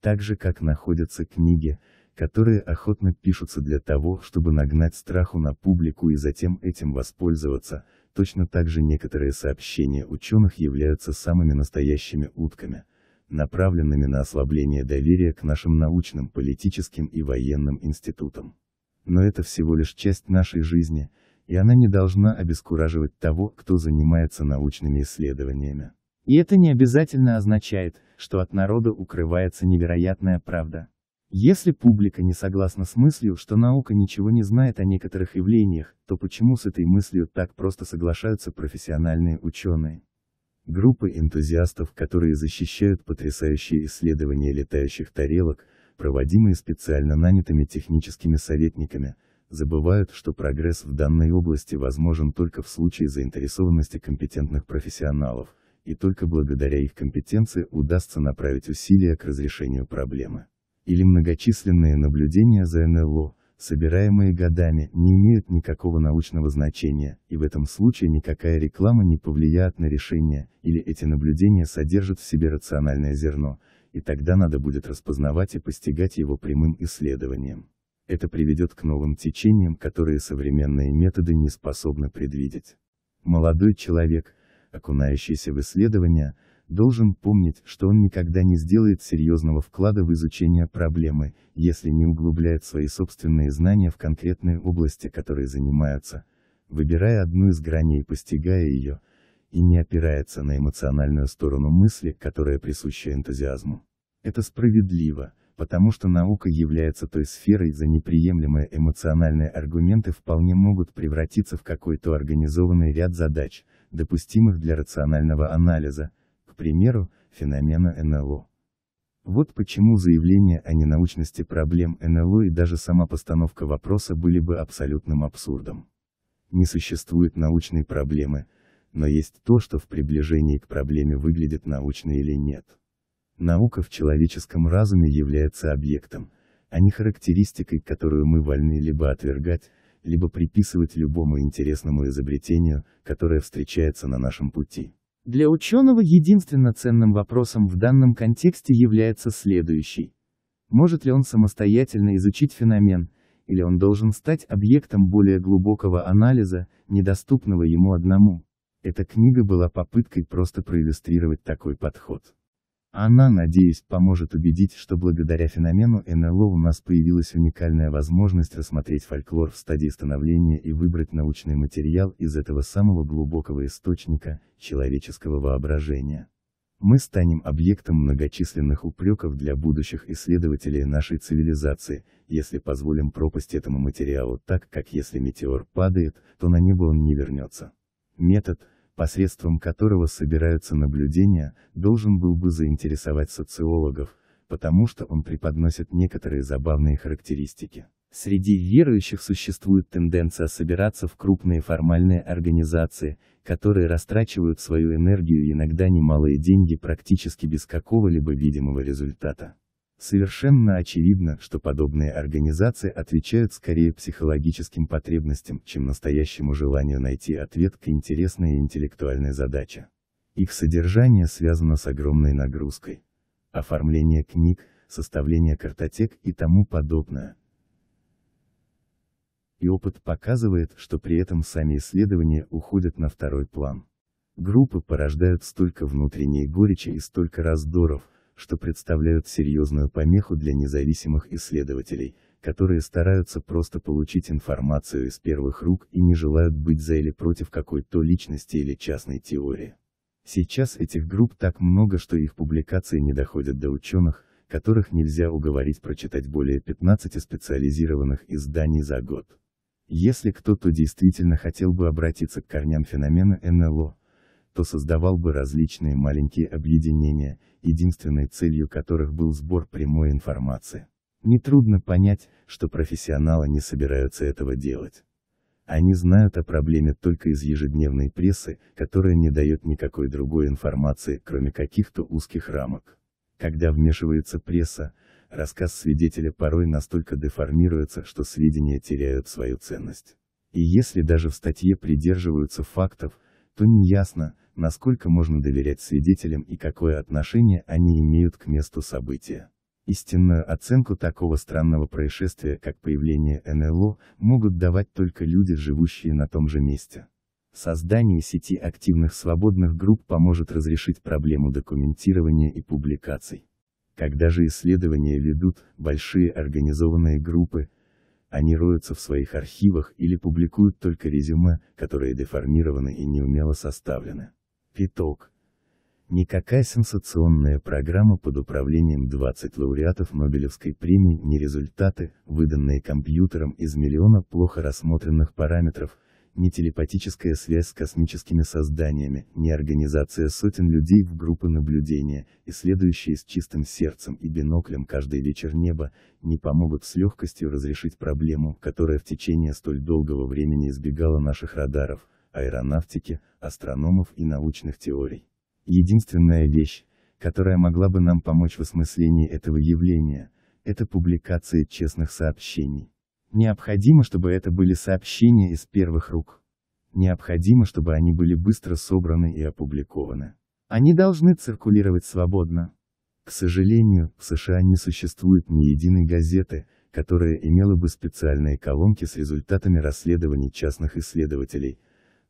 Так же как находятся книги, которые охотно пишутся для того, чтобы нагнать страху на публику и затем этим воспользоваться, точно так же некоторые сообщения ученых являются самыми настоящими утками – направленными на ослабление доверия к нашим научным, политическим и военным институтам. Но это всего лишь часть нашей жизни, и она не должна обескураживать того, кто занимается научными исследованиями. И это не обязательно означает, что от народа укрывается невероятная правда. Если публика не согласна с мыслью, что наука ничего не знает о некоторых явлениях, то почему с этой мыслью так просто соглашаются профессиональные ученые? Группы энтузиастов, которые защищают потрясающие исследования летающих тарелок, проводимые специально нанятыми техническими советниками, забывают, что прогресс в данной области возможен только в случае заинтересованности компетентных профессионалов, и только благодаря их компетенции удастся направить усилия к разрешению проблемы. Или многочисленные наблюдения за НЛО, собираемые годами, не имеют никакого научного значения, и в этом случае никакая реклама не повлияет на решение, или эти наблюдения содержат в себе рациональное зерно, и тогда надо будет распознавать и постигать его прямым исследованием. Это приведет к новым течениям, которые современные методы не способны предвидеть. Молодой человек, окунающийся в исследования, должен помнить, что он никогда не сделает серьезного вклада в изучение проблемы, если не углубляет свои собственные знания в конкретные области, которые занимаются, выбирая одну из граней и постигая ее, и не опирается на эмоциональную сторону мысли, которая присуща энтузиазму. Это справедливо, потому что наука является той сферой, за неприемлемые эмоциональные аргументы вполне могут превратиться в какой-то организованный ряд задач, допустимых для рационального анализа, примеру, феномена НЛО. Вот почему заявления о ненаучности проблем НЛО и даже сама постановка вопроса были бы абсолютным абсурдом. Не существует научной проблемы, но есть то, что в приближении к проблеме выглядит научно или нет. Наука в человеческом разуме является объектом, а не характеристикой, которую мы вольны либо отвергать, либо приписывать любому интересному изобретению, которое встречается на нашем пути. Для ученого единственно ценным вопросом в данном контексте является следующий. Может ли он самостоятельно изучить феномен, или он должен стать объектом более глубокого анализа, недоступного ему одному? Эта книга была попыткой просто проиллюстрировать такой подход. Она, надеюсь, поможет убедить, что благодаря феномену НЛО у нас появилась уникальная возможность рассмотреть фольклор в стадии становления и выбрать научный материал из этого самого глубокого источника, человеческого воображения. Мы станем объектом многочисленных упреков для будущих исследователей нашей цивилизации, если позволим пропасть этому материалу так, как если метеор падает, то на небо он не вернется. Метод, посредством которого собираются наблюдения, должен был бы заинтересовать социологов, потому что он преподносит некоторые забавные характеристики. Среди верующих существует тенденция собираться в крупные формальные организации, которые растрачивают свою энергию и иногда немалые деньги практически без какого-либо видимого результата. Совершенно очевидно, что подобные организации отвечают скорее психологическим потребностям, чем настоящему желанию найти ответ к интересной и интеллектуальной задаче. Их содержание связано с огромной нагрузкой. Оформление книг, составление картотек и тому подобное. И опыт показывает, что при этом сами исследования уходят на второй план. Группы порождают столько внутренней горечи и столько раздоров, что представляют серьезную помеху для независимых исследователей, которые стараются просто получить информацию из первых рук и не желают быть за или против какой-то личности или частной теории. Сейчас этих групп так много, что их публикации не доходят до ученых, которых нельзя уговорить прочитать более 15 специализированных изданий за год. Если кто-то действительно хотел бы обратиться к корням феномена НЛО, то создавал бы различные маленькие объединения, единственной целью которых был сбор прямой информации. Нетрудно понять, что профессионалы не собираются этого делать. Они знают о проблеме только из ежедневной прессы, которая не дает никакой другой информации, кроме каких-то узких рамок. Когда вмешивается пресса, рассказ свидетеля порой настолько деформируется, что сведения теряют свою ценность. И если даже в статье придерживаются фактов, то неясно, насколько можно доверять свидетелям и какое отношение они имеют к месту события. Истинную оценку такого странного происшествия, как появление НЛО, могут давать только люди, живущие на том же месте. Создание сети активных свободных групп поможет разрешить проблему документирования и публикаций. Когда же исследования ведут большие организованные группы, они роются в своих архивах или публикуют только резюме, которые деформированы и неумело составлены. Итог. Никакая сенсационная программа под управлением 20 лауреатов Нобелевской премии не результаты, выданные компьютером из миллиона плохо рассмотренных параметров, ни телепатическая связь с космическими созданиями, ни организация сотен людей в группы наблюдения, исследующие с чистым сердцем и биноклем каждый вечер небо, не помогут с легкостью разрешить проблему, которая в течение столь долгого времени избегала наших радаров, аэронавтики, астрономов и научных теорий. Единственная вещь, которая могла бы нам помочь в осмыслении этого явления, это публикация честных сообщений. Необходимо, чтобы это были сообщения из первых рук. Необходимо, чтобы они были быстро собраны и опубликованы. Они должны циркулировать свободно. К сожалению, в США не существует ни единой газеты, которая имела бы специальные колонки с результатами расследований частных исследователей,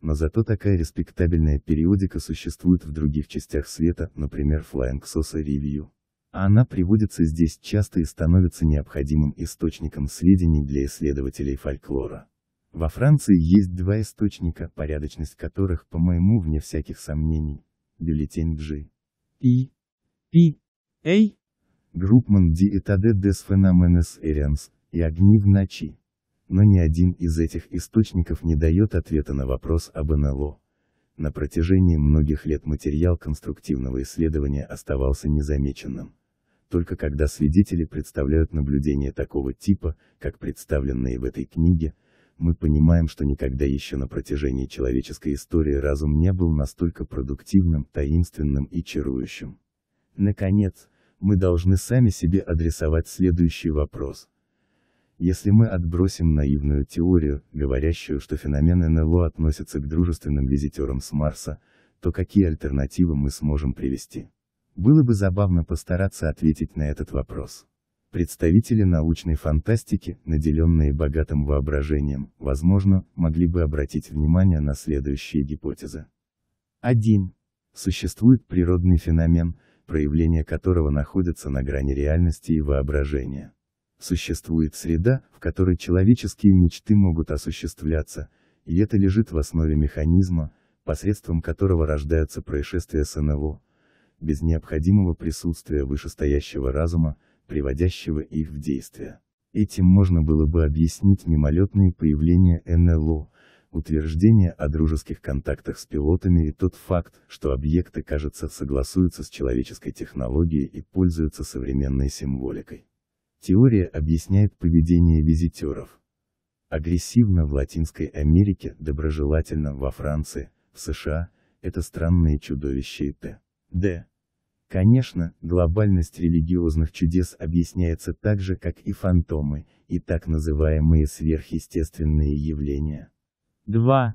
но зато такая респектабельная периодика существует в других частях света, например Flying Saucer Review. А Она приводится здесь часто и становится необходимым источником сведений для исследователей фольклора. Во Франции есть два источника, порядочность которых, по моему, вне всяких сомнений. Бюллетень G. И. Пи. Эй. Группман Ди и Таде Дес Феноменес Эрианс, и Огни в ночи. Но ни один из этих источников не дает ответа на вопрос об НЛО. На протяжении многих лет материал конструктивного исследования оставался незамеченным только когда свидетели представляют наблюдения такого типа, как представленные в этой книге, мы понимаем, что никогда еще на протяжении человеческой истории разум не был настолько продуктивным, таинственным и чарующим. Наконец, мы должны сами себе адресовать следующий вопрос. Если мы отбросим наивную теорию, говорящую, что феномен НЛО относится к дружественным визитерам с Марса, то какие альтернативы мы сможем привести? Было бы забавно постараться ответить на этот вопрос. Представители научной фантастики, наделенные богатым воображением, возможно, могли бы обратить внимание на следующие гипотезы. 1. Существует природный феномен, проявление которого находится на грани реальности и воображения. Существует среда, в которой человеческие мечты могут осуществляться, и это лежит в основе механизма, посредством которого рождаются происшествия СНЛО, без необходимого присутствия вышестоящего разума, приводящего их в действие. Этим можно было бы объяснить мимолетные появления НЛО, утверждение о дружеских контактах с пилотами и тот факт, что объекты, кажется, согласуются с человеческой технологией и пользуются современной символикой. Теория объясняет поведение визитеров. Агрессивно в Латинской Америке, доброжелательно во Франции, в США, это странные чудовища и т. Д. Конечно, глобальность религиозных чудес объясняется так же, как и фантомы, и так называемые сверхъестественные явления. 2.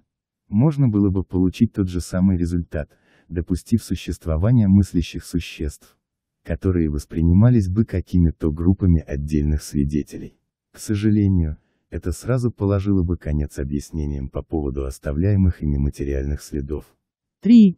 Можно было бы получить тот же самый результат, допустив существование мыслящих существ, которые воспринимались бы какими-то группами отдельных свидетелей. К сожалению, это сразу положило бы конец объяснениям по поводу оставляемых ими материальных следов. 3.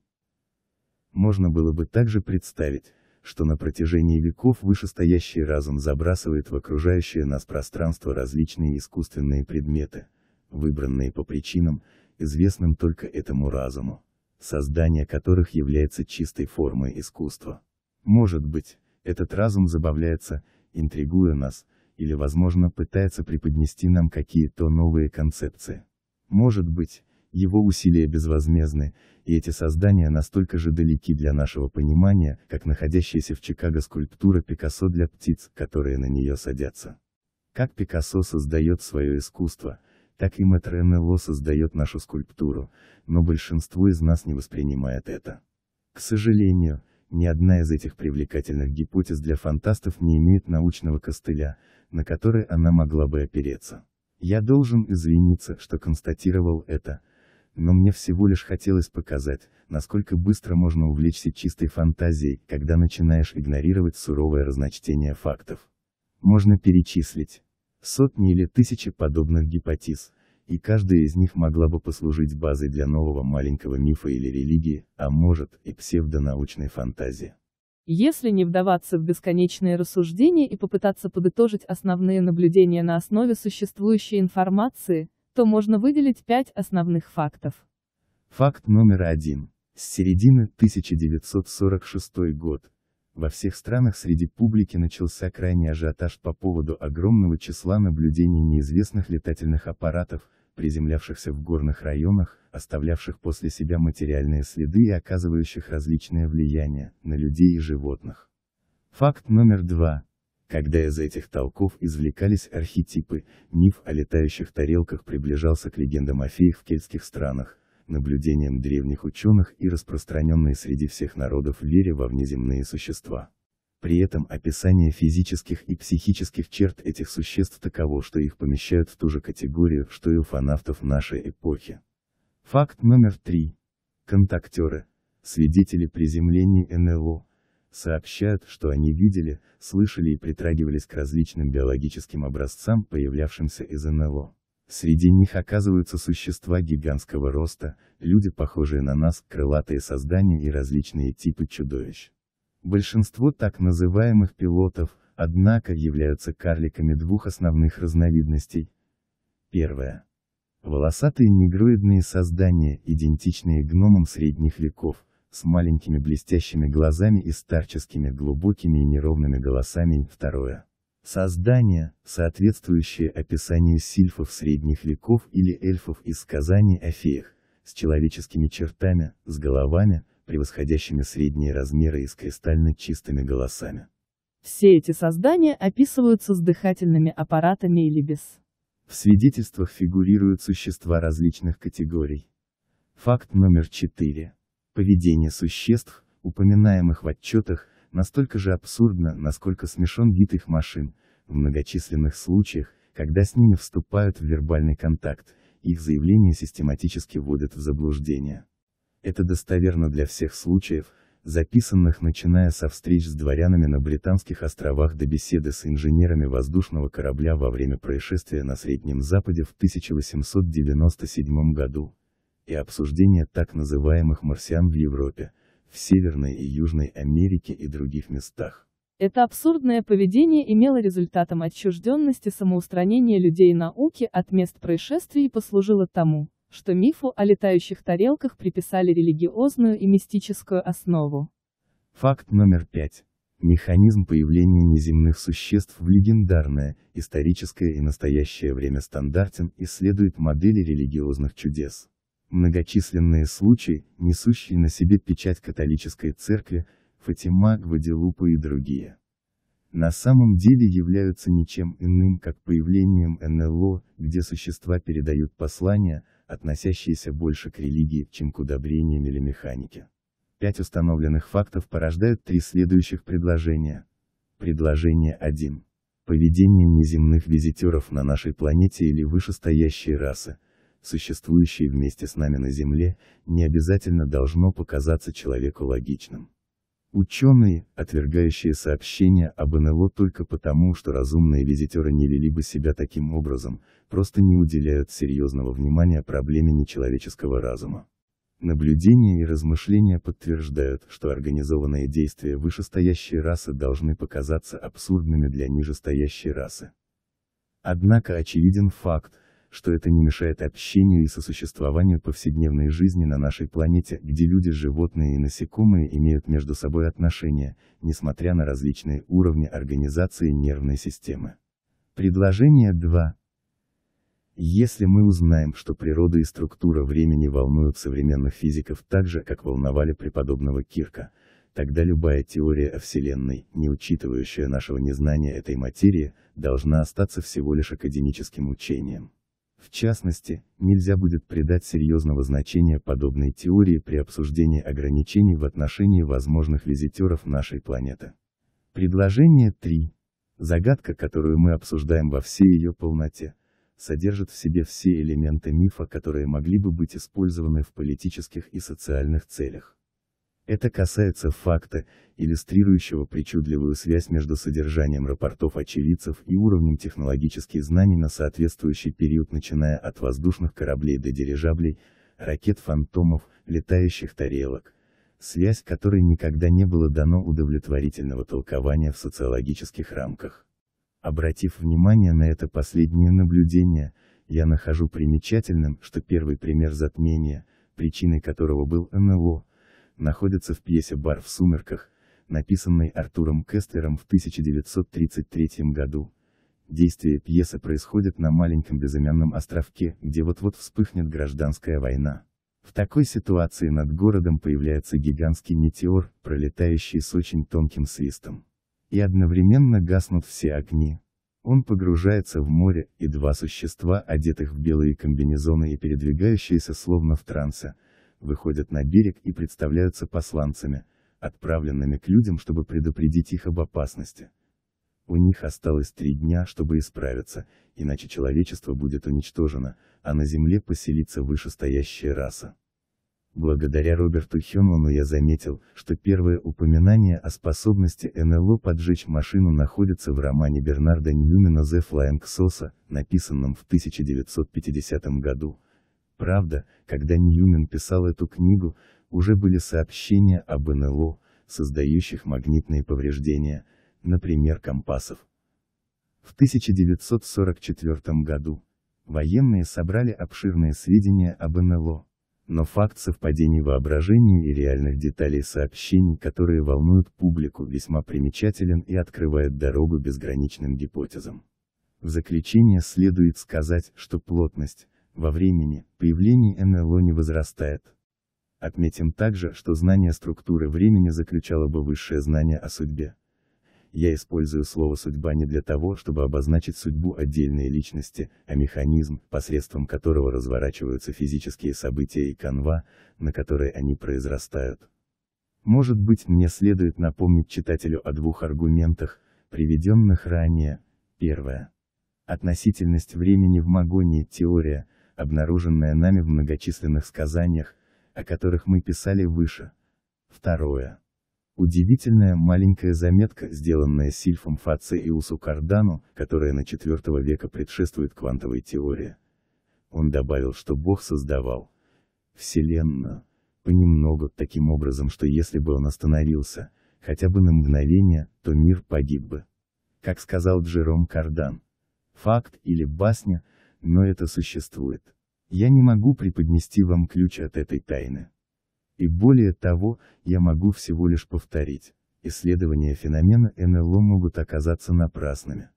Можно было бы также представить, что на протяжении веков вышестоящий разум забрасывает в окружающее нас пространство различные искусственные предметы, выбранные по причинам, известным только этому разуму, создание которых является чистой формой искусства. Может быть, этот разум забавляется, интригуя нас, или возможно пытается преподнести нам какие-то новые концепции. Может быть, его усилия безвозмездны, и эти создания настолько же далеки для нашего понимания, как находящаяся в Чикаго скульптура Пикассо для птиц, которые на нее садятся. Как Пикассо создает свое искусство, так и Мэтр НЛО создает нашу скульптуру, но большинство из нас не воспринимает это. К сожалению, ни одна из этих привлекательных гипотез для фантастов не имеет научного костыля, на который она могла бы опереться. Я должен извиниться, что констатировал это, но мне всего лишь хотелось показать, насколько быстро можно увлечься чистой фантазией, когда начинаешь игнорировать суровое разночтение фактов. Можно перечислить сотни или тысячи подобных гипотез, и каждая из них могла бы послужить базой для нового маленького мифа или религии, а может, и псевдонаучной фантазии. Если не вдаваться в бесконечные рассуждения и попытаться подытожить основные наблюдения на основе существующей информации, то можно выделить пять основных фактов. Факт номер один. С середины 1946 год. Во всех странах среди публики начался крайний ажиотаж по поводу огромного числа наблюдений неизвестных летательных аппаратов, приземлявшихся в горных районах, оставлявших после себя материальные следы и оказывающих различное влияние на людей и животных. Факт номер два. Когда из этих толков извлекались архетипы, миф о летающих тарелках приближался к легендам о феях в кельтских странах, наблюдениям древних ученых и распространенной среди всех народов вере во внеземные существа. При этом описание физических и психических черт этих существ таково, что их помещают в ту же категорию, что и у фанавтов нашей эпохи. Факт номер три. Контактеры. Свидетели приземления НЛО, сообщают, что они видели, слышали и притрагивались к различным биологическим образцам, появлявшимся из НЛО. Среди них оказываются существа гигантского роста, люди похожие на нас, крылатые создания и различные типы чудовищ. Большинство так называемых пилотов, однако, являются карликами двух основных разновидностей. Первое. Волосатые негроидные создания, идентичные гномам средних веков, с маленькими блестящими глазами и старческими глубокими и неровными голосами, второе. Создание, соответствующее описанию сильфов средних веков или эльфов из сказаний о феях, с человеческими чертами, с головами, превосходящими средние размеры и с кристально чистыми голосами. Все эти создания описываются с дыхательными аппаратами или без. В свидетельствах фигурируют существа различных категорий. Факт номер четыре. Поведение существ, упоминаемых в отчетах, настолько же абсурдно, насколько смешон вид их машин, в многочисленных случаях, когда с ними вступают в вербальный контакт, их заявления систематически вводят в заблуждение. Это достоверно для всех случаев, записанных начиная со встреч с дворянами на Британских островах до беседы с инженерами воздушного корабля во время происшествия на Среднем Западе в 1897 году и обсуждение так называемых марсиан в Европе, в Северной и Южной Америке и других местах. Это абсурдное поведение имело результатом отчужденности самоустранения людей науки от мест происшествий и послужило тому, что мифу о летающих тарелках приписали религиозную и мистическую основу. Факт номер пять. Механизм появления неземных существ в легендарное, историческое и настоящее время стандартен и следует модели религиозных чудес. Многочисленные случаи, несущие на себе печать католической церкви, Фатима, Гваделупа и другие, на самом деле являются ничем иным, как появлением НЛО, где существа передают послания, относящиеся больше к религии, чем к удобрениям или механике. Пять установленных фактов порождают три следующих предложения. Предложение 1. Поведение неземных визитеров на нашей планете или вышестоящие расы, существующее вместе с нами на Земле, не обязательно должно показаться человеку логичным. Ученые, отвергающие сообщения об НЛО только потому, что разумные визитеры не вели бы себя таким образом, просто не уделяют серьезного внимания проблеме нечеловеческого разума. Наблюдения и размышления подтверждают, что организованные действия вышестоящей расы должны показаться абсурдными для нижестоящей расы. Однако очевиден факт, что это не мешает общению и сосуществованию повседневной жизни на нашей планете, где люди, животные и насекомые имеют между собой отношения, несмотря на различные уровни организации нервной системы. Предложение 2. Если мы узнаем, что природа и структура времени волнуют современных физиков так же, как волновали преподобного Кирка, тогда любая теория о Вселенной, не учитывающая нашего незнания этой материи, должна остаться всего лишь академическим учением. В частности, нельзя будет придать серьезного значения подобной теории при обсуждении ограничений в отношении возможных визитеров нашей планеты. Предложение 3. Загадка, которую мы обсуждаем во всей ее полноте, содержит в себе все элементы мифа, которые могли бы быть использованы в политических и социальных целях. Это касается факта, иллюстрирующего причудливую связь между содержанием рапортов очевидцев и уровнем технологических знаний на соответствующий период начиная от воздушных кораблей до дирижаблей, ракет-фантомов, летающих тарелок. Связь которой никогда не было дано удовлетворительного толкования в социологических рамках. Обратив внимание на это последнее наблюдение, я нахожу примечательным, что первый пример затмения, причиной которого был НЛО, Находится в пьесе «Бар в сумерках», написанной Артуром Кестлером в 1933 году. Действие пьесы происходит на маленьком безымянном островке, где вот-вот вспыхнет гражданская война. В такой ситуации над городом появляется гигантский метеор, пролетающий с очень тонким свистом. И одновременно гаснут все огни. Он погружается в море, и два существа, одетых в белые комбинезоны и передвигающиеся словно в трансе, выходят на берег и представляются посланцами, отправленными к людям, чтобы предупредить их об опасности. У них осталось три дня, чтобы исправиться, иначе человечество будет уничтожено, а на земле поселится вышестоящая раса. Благодаря Роберту Хёнману я заметил, что первое упоминание о способности НЛО поджечь машину находится в романе Бернарда Ньюмена «The Flying Sosa», написанном в 1950 году, Правда, когда Ньюмен писал эту книгу, уже были сообщения об НЛО, создающих магнитные повреждения, например компасов. В 1944 году военные собрали обширные сведения об НЛО, но факт совпадений воображения и реальных деталей сообщений, которые волнуют публику, весьма примечателен и открывает дорогу безграничным гипотезам. В заключение следует сказать, что плотность, во времени, появлений НЛО не возрастает. Отметим также, что знание структуры времени заключало бы высшее знание о судьбе. Я использую слово «судьба» не для того, чтобы обозначить судьбу отдельной личности, а механизм, посредством которого разворачиваются физические события и канва, на которой они произрастают. Может быть, мне следует напомнить читателю о двух аргументах, приведенных ранее. Первое относительность времени в Магонии теория, обнаруженная нами в многочисленных сказаниях, о которых мы писали выше. Второе. Удивительная маленькая заметка, сделанная Сильфом Фаци и Усу Кардану, которая на IV века предшествует квантовой теории. Он добавил, что Бог создавал Вселенную понемногу, таким образом, что если бы он остановился, хотя бы на мгновение, то мир погиб бы. Как сказал Джером Кардан, факт или басня – но это существует. Я не могу преподнести вам ключ от этой тайны. И более того, я могу всего лишь повторить, исследования феномена НЛО могут оказаться напрасными.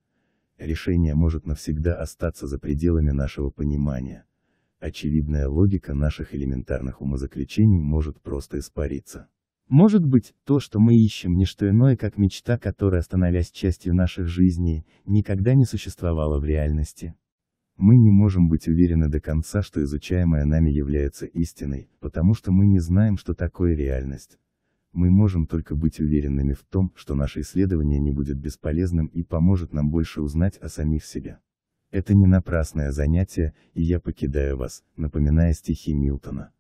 Решение может навсегда остаться за пределами нашего понимания. Очевидная логика наших элементарных умозаключений может просто испариться. Может быть, то, что мы ищем, не что иное, как мечта, которая, становясь частью наших жизней, никогда не существовала в реальности. Мы не можем быть уверены до конца, что изучаемое нами является истиной, потому что мы не знаем, что такое реальность. Мы можем только быть уверенными в том, что наше исследование не будет бесполезным и поможет нам больше узнать о самих себе. Это не напрасное занятие, и я покидаю вас, напоминая стихи Милтона.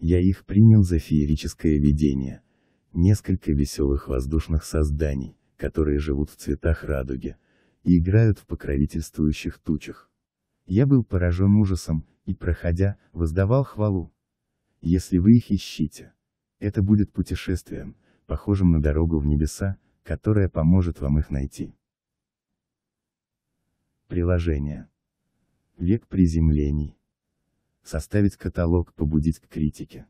Я их принял за феерическое видение. Несколько веселых воздушных созданий, которые живут в цветах радуги, и играют в покровительствующих тучах. Я был поражен ужасом, и, проходя, воздавал хвалу. Если вы их ищите, это будет путешествием, похожим на дорогу в небеса, которая поможет вам их найти. Приложение. Век приземлений. Составить каталог, побудить к критике.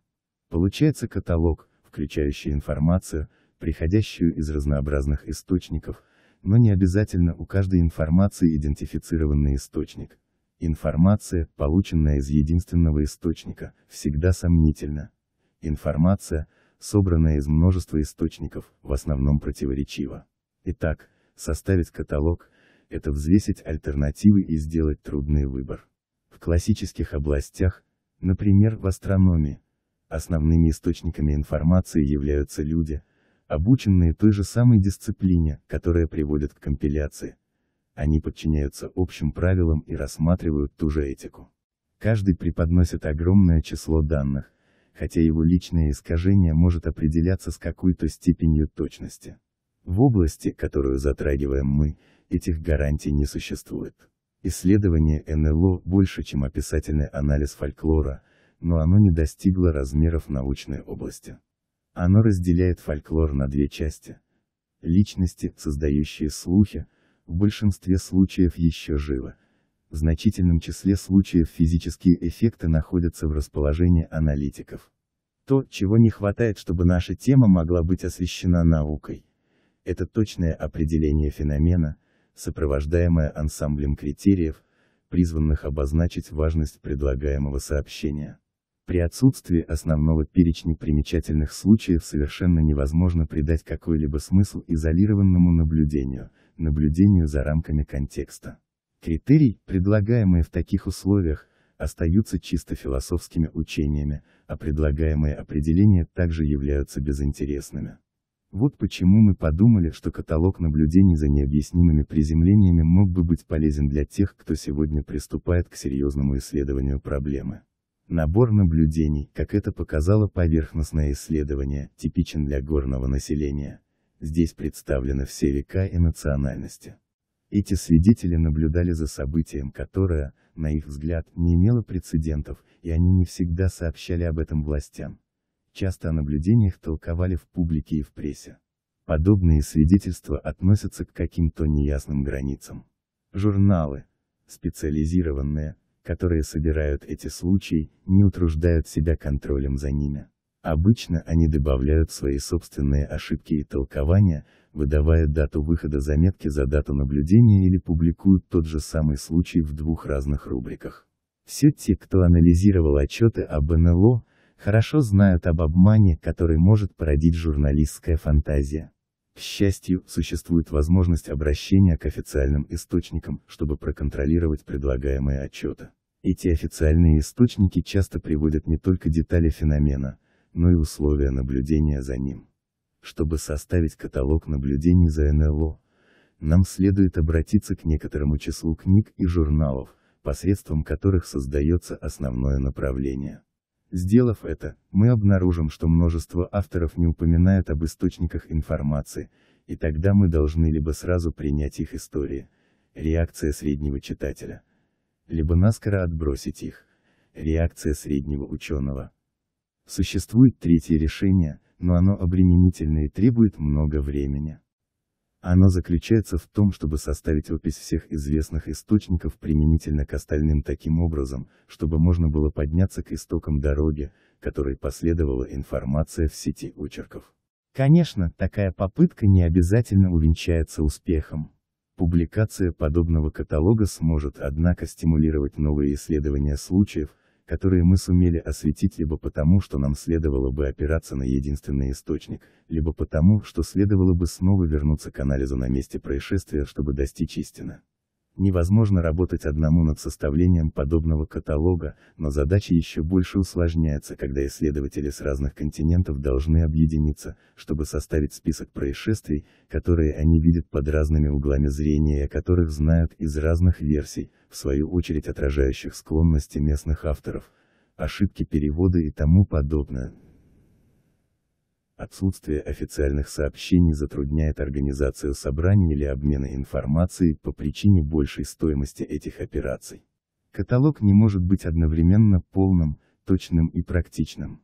Получается каталог, включающий информацию, приходящую из разнообразных источников, но не обязательно у каждой информации идентифицированный источник. Информация, полученная из единственного источника, всегда сомнительна. Информация, собранная из множества источников, в основном противоречива. Итак, составить каталог – это взвесить альтернативы и сделать трудный выбор. В классических областях, например, в астрономии, основными источниками информации являются люди – обученные той же самой дисциплине, которая приводит к компиляции. Они подчиняются общим правилам и рассматривают ту же этику. Каждый преподносит огромное число данных, хотя его личное искажение может определяться с какой-то степенью точности. В области, которую затрагиваем мы, этих гарантий не существует. Исследование НЛО больше, чем описательный анализ фольклора, но оно не достигло размеров научной области. Оно разделяет фольклор на две части. Личности, создающие слухи, в большинстве случаев еще живы. В значительном числе случаев физические эффекты находятся в расположении аналитиков. То, чего не хватает, чтобы наша тема могла быть освещена наукой. Это точное определение феномена, сопровождаемое ансамблем критериев, призванных обозначить важность предлагаемого сообщения. При отсутствии основного перечня примечательных случаев совершенно невозможно придать какой-либо смысл изолированному наблюдению, наблюдению за рамками контекста. Критерии, предлагаемые в таких условиях, остаются чисто философскими учениями, а предлагаемые определения также являются безинтересными. Вот почему мы подумали, что каталог наблюдений за необъяснимыми приземлениями мог бы быть полезен для тех, кто сегодня приступает к серьезному исследованию проблемы. Набор наблюдений, как это показало поверхностное исследование, типичен для горного населения. Здесь представлены все века и национальности. Эти свидетели наблюдали за событием, которое, на их взгляд, не имело прецедентов, и они не всегда сообщали об этом властям. Часто о наблюдениях толковали в публике и в прессе. Подобные свидетельства относятся к каким-то неясным границам. Журналы, специализированные, которые собирают эти случаи, не утруждают себя контролем за ними. Обычно они добавляют свои собственные ошибки и толкования, выдавая дату выхода заметки за дату наблюдения или публикуют тот же самый случай в двух разных рубриках. Все те, кто анализировал отчеты об НЛО, хорошо знают об обмане, который может породить журналистская фантазия. К счастью, существует возможность обращения к официальным источникам, чтобы проконтролировать предлагаемые отчеты. Эти официальные источники часто приводят не только детали феномена, но и условия наблюдения за ним. Чтобы составить каталог наблюдений за НЛО, нам следует обратиться к некоторому числу книг и журналов, посредством которых создается основное направление. Сделав это, мы обнаружим, что множество авторов не упоминает об источниках информации, и тогда мы должны либо сразу принять их истории, реакция среднего читателя, либо наскоро отбросить их, реакция среднего ученого. Существует третье решение, но оно обременительное и требует много времени. Она заключается в том, чтобы составить опись всех известных источников применительно к остальным таким образом, чтобы можно было подняться к истокам дороги, которой последовала информация в сети очерков. Конечно, такая попытка не обязательно увенчается успехом. Публикация подобного каталога сможет, однако, стимулировать новые исследования случаев, которые мы сумели осветить либо потому, что нам следовало бы опираться на единственный источник, либо потому, что следовало бы снова вернуться к анализу на месте происшествия, чтобы достичь истины. Невозможно работать одному над составлением подобного каталога, но задача еще больше усложняется, когда исследователи с разных континентов должны объединиться, чтобы составить список происшествий, которые они видят под разными углами зрения и о которых знают из разных версий, в свою очередь отражающих склонности местных авторов, ошибки перевода и тому подобное. Отсутствие официальных сообщений затрудняет организацию собраний или обмена информацией по причине большей стоимости этих операций. Каталог не может быть одновременно полным, точным и практичным.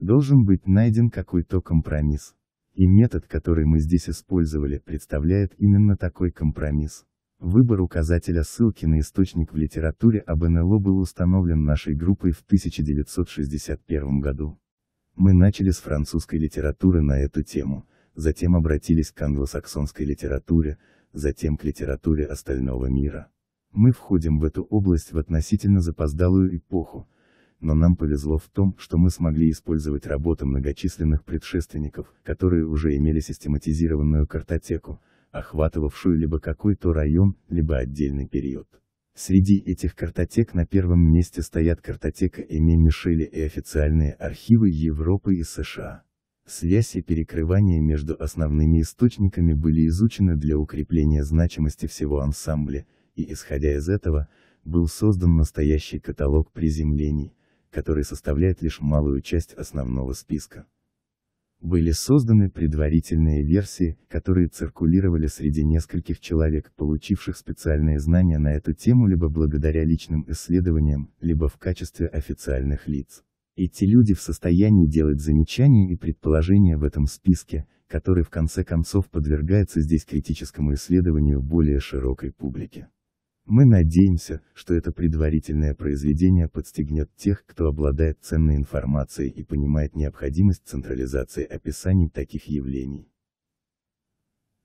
Должен быть найден какой-то компромисс. И метод, который мы здесь использовали, представляет именно такой компромисс. Выбор указателя ссылки на источник в литературе об НЛО был установлен нашей группой в 1961 году. Мы начали с французской литературы на эту тему, затем обратились к англосаксонской литературе, затем к литературе остального мира. Мы входим в эту область в относительно запоздалую эпоху, но нам повезло в том, что мы смогли использовать работы многочисленных предшественников, которые уже имели систематизированную картотеку, охватывавшую либо какой-то район, либо отдельный период. Среди этих картотек на первом месте стоят картотека Эми Мишели и официальные архивы Европы и США. Связь и перекрывание между основными источниками были изучены для укрепления значимости всего ансамбля, и исходя из этого, был создан настоящий каталог приземлений, который составляет лишь малую часть основного списка. Были созданы предварительные версии, которые циркулировали среди нескольких человек, получивших специальные знания на эту тему либо благодаря личным исследованиям, либо в качестве официальных лиц. Эти люди в состоянии делать замечания и предположения в этом списке, который в конце концов подвергается здесь критическому исследованию более широкой публики. Мы надеемся, что это предварительное произведение подстегнет тех, кто обладает ценной информацией и понимает необходимость централизации описаний таких явлений.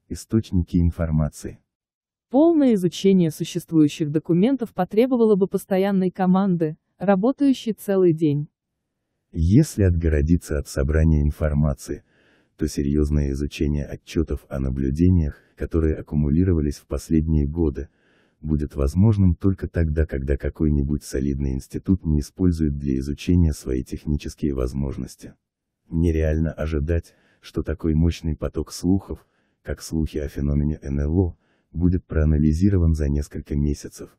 Источники информации Полное изучение существующих документов потребовало бы постоянной команды, работающей целый день. Если отгородиться от собрания информации, то серьезное изучение отчетов о наблюдениях, которые аккумулировались в последние годы, будет возможным только тогда, когда какой-нибудь солидный институт не использует для изучения свои технические возможности. Нереально ожидать, что такой мощный поток слухов, как слухи о феномене НЛО, будет проанализирован за несколько месяцев.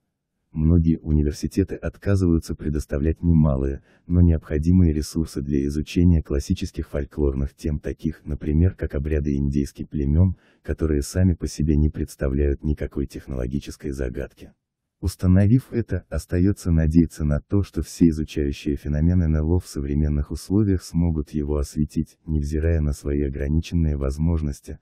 Многие университеты отказываются предоставлять немалые, но необходимые ресурсы для изучения классических фольклорных тем таких, например, как обряды индейских племен, которые сами по себе не представляют никакой технологической загадки. Установив это, остается надеяться на то, что все изучающие феномены НЛО в современных условиях смогут его осветить, невзирая на свои ограниченные возможности,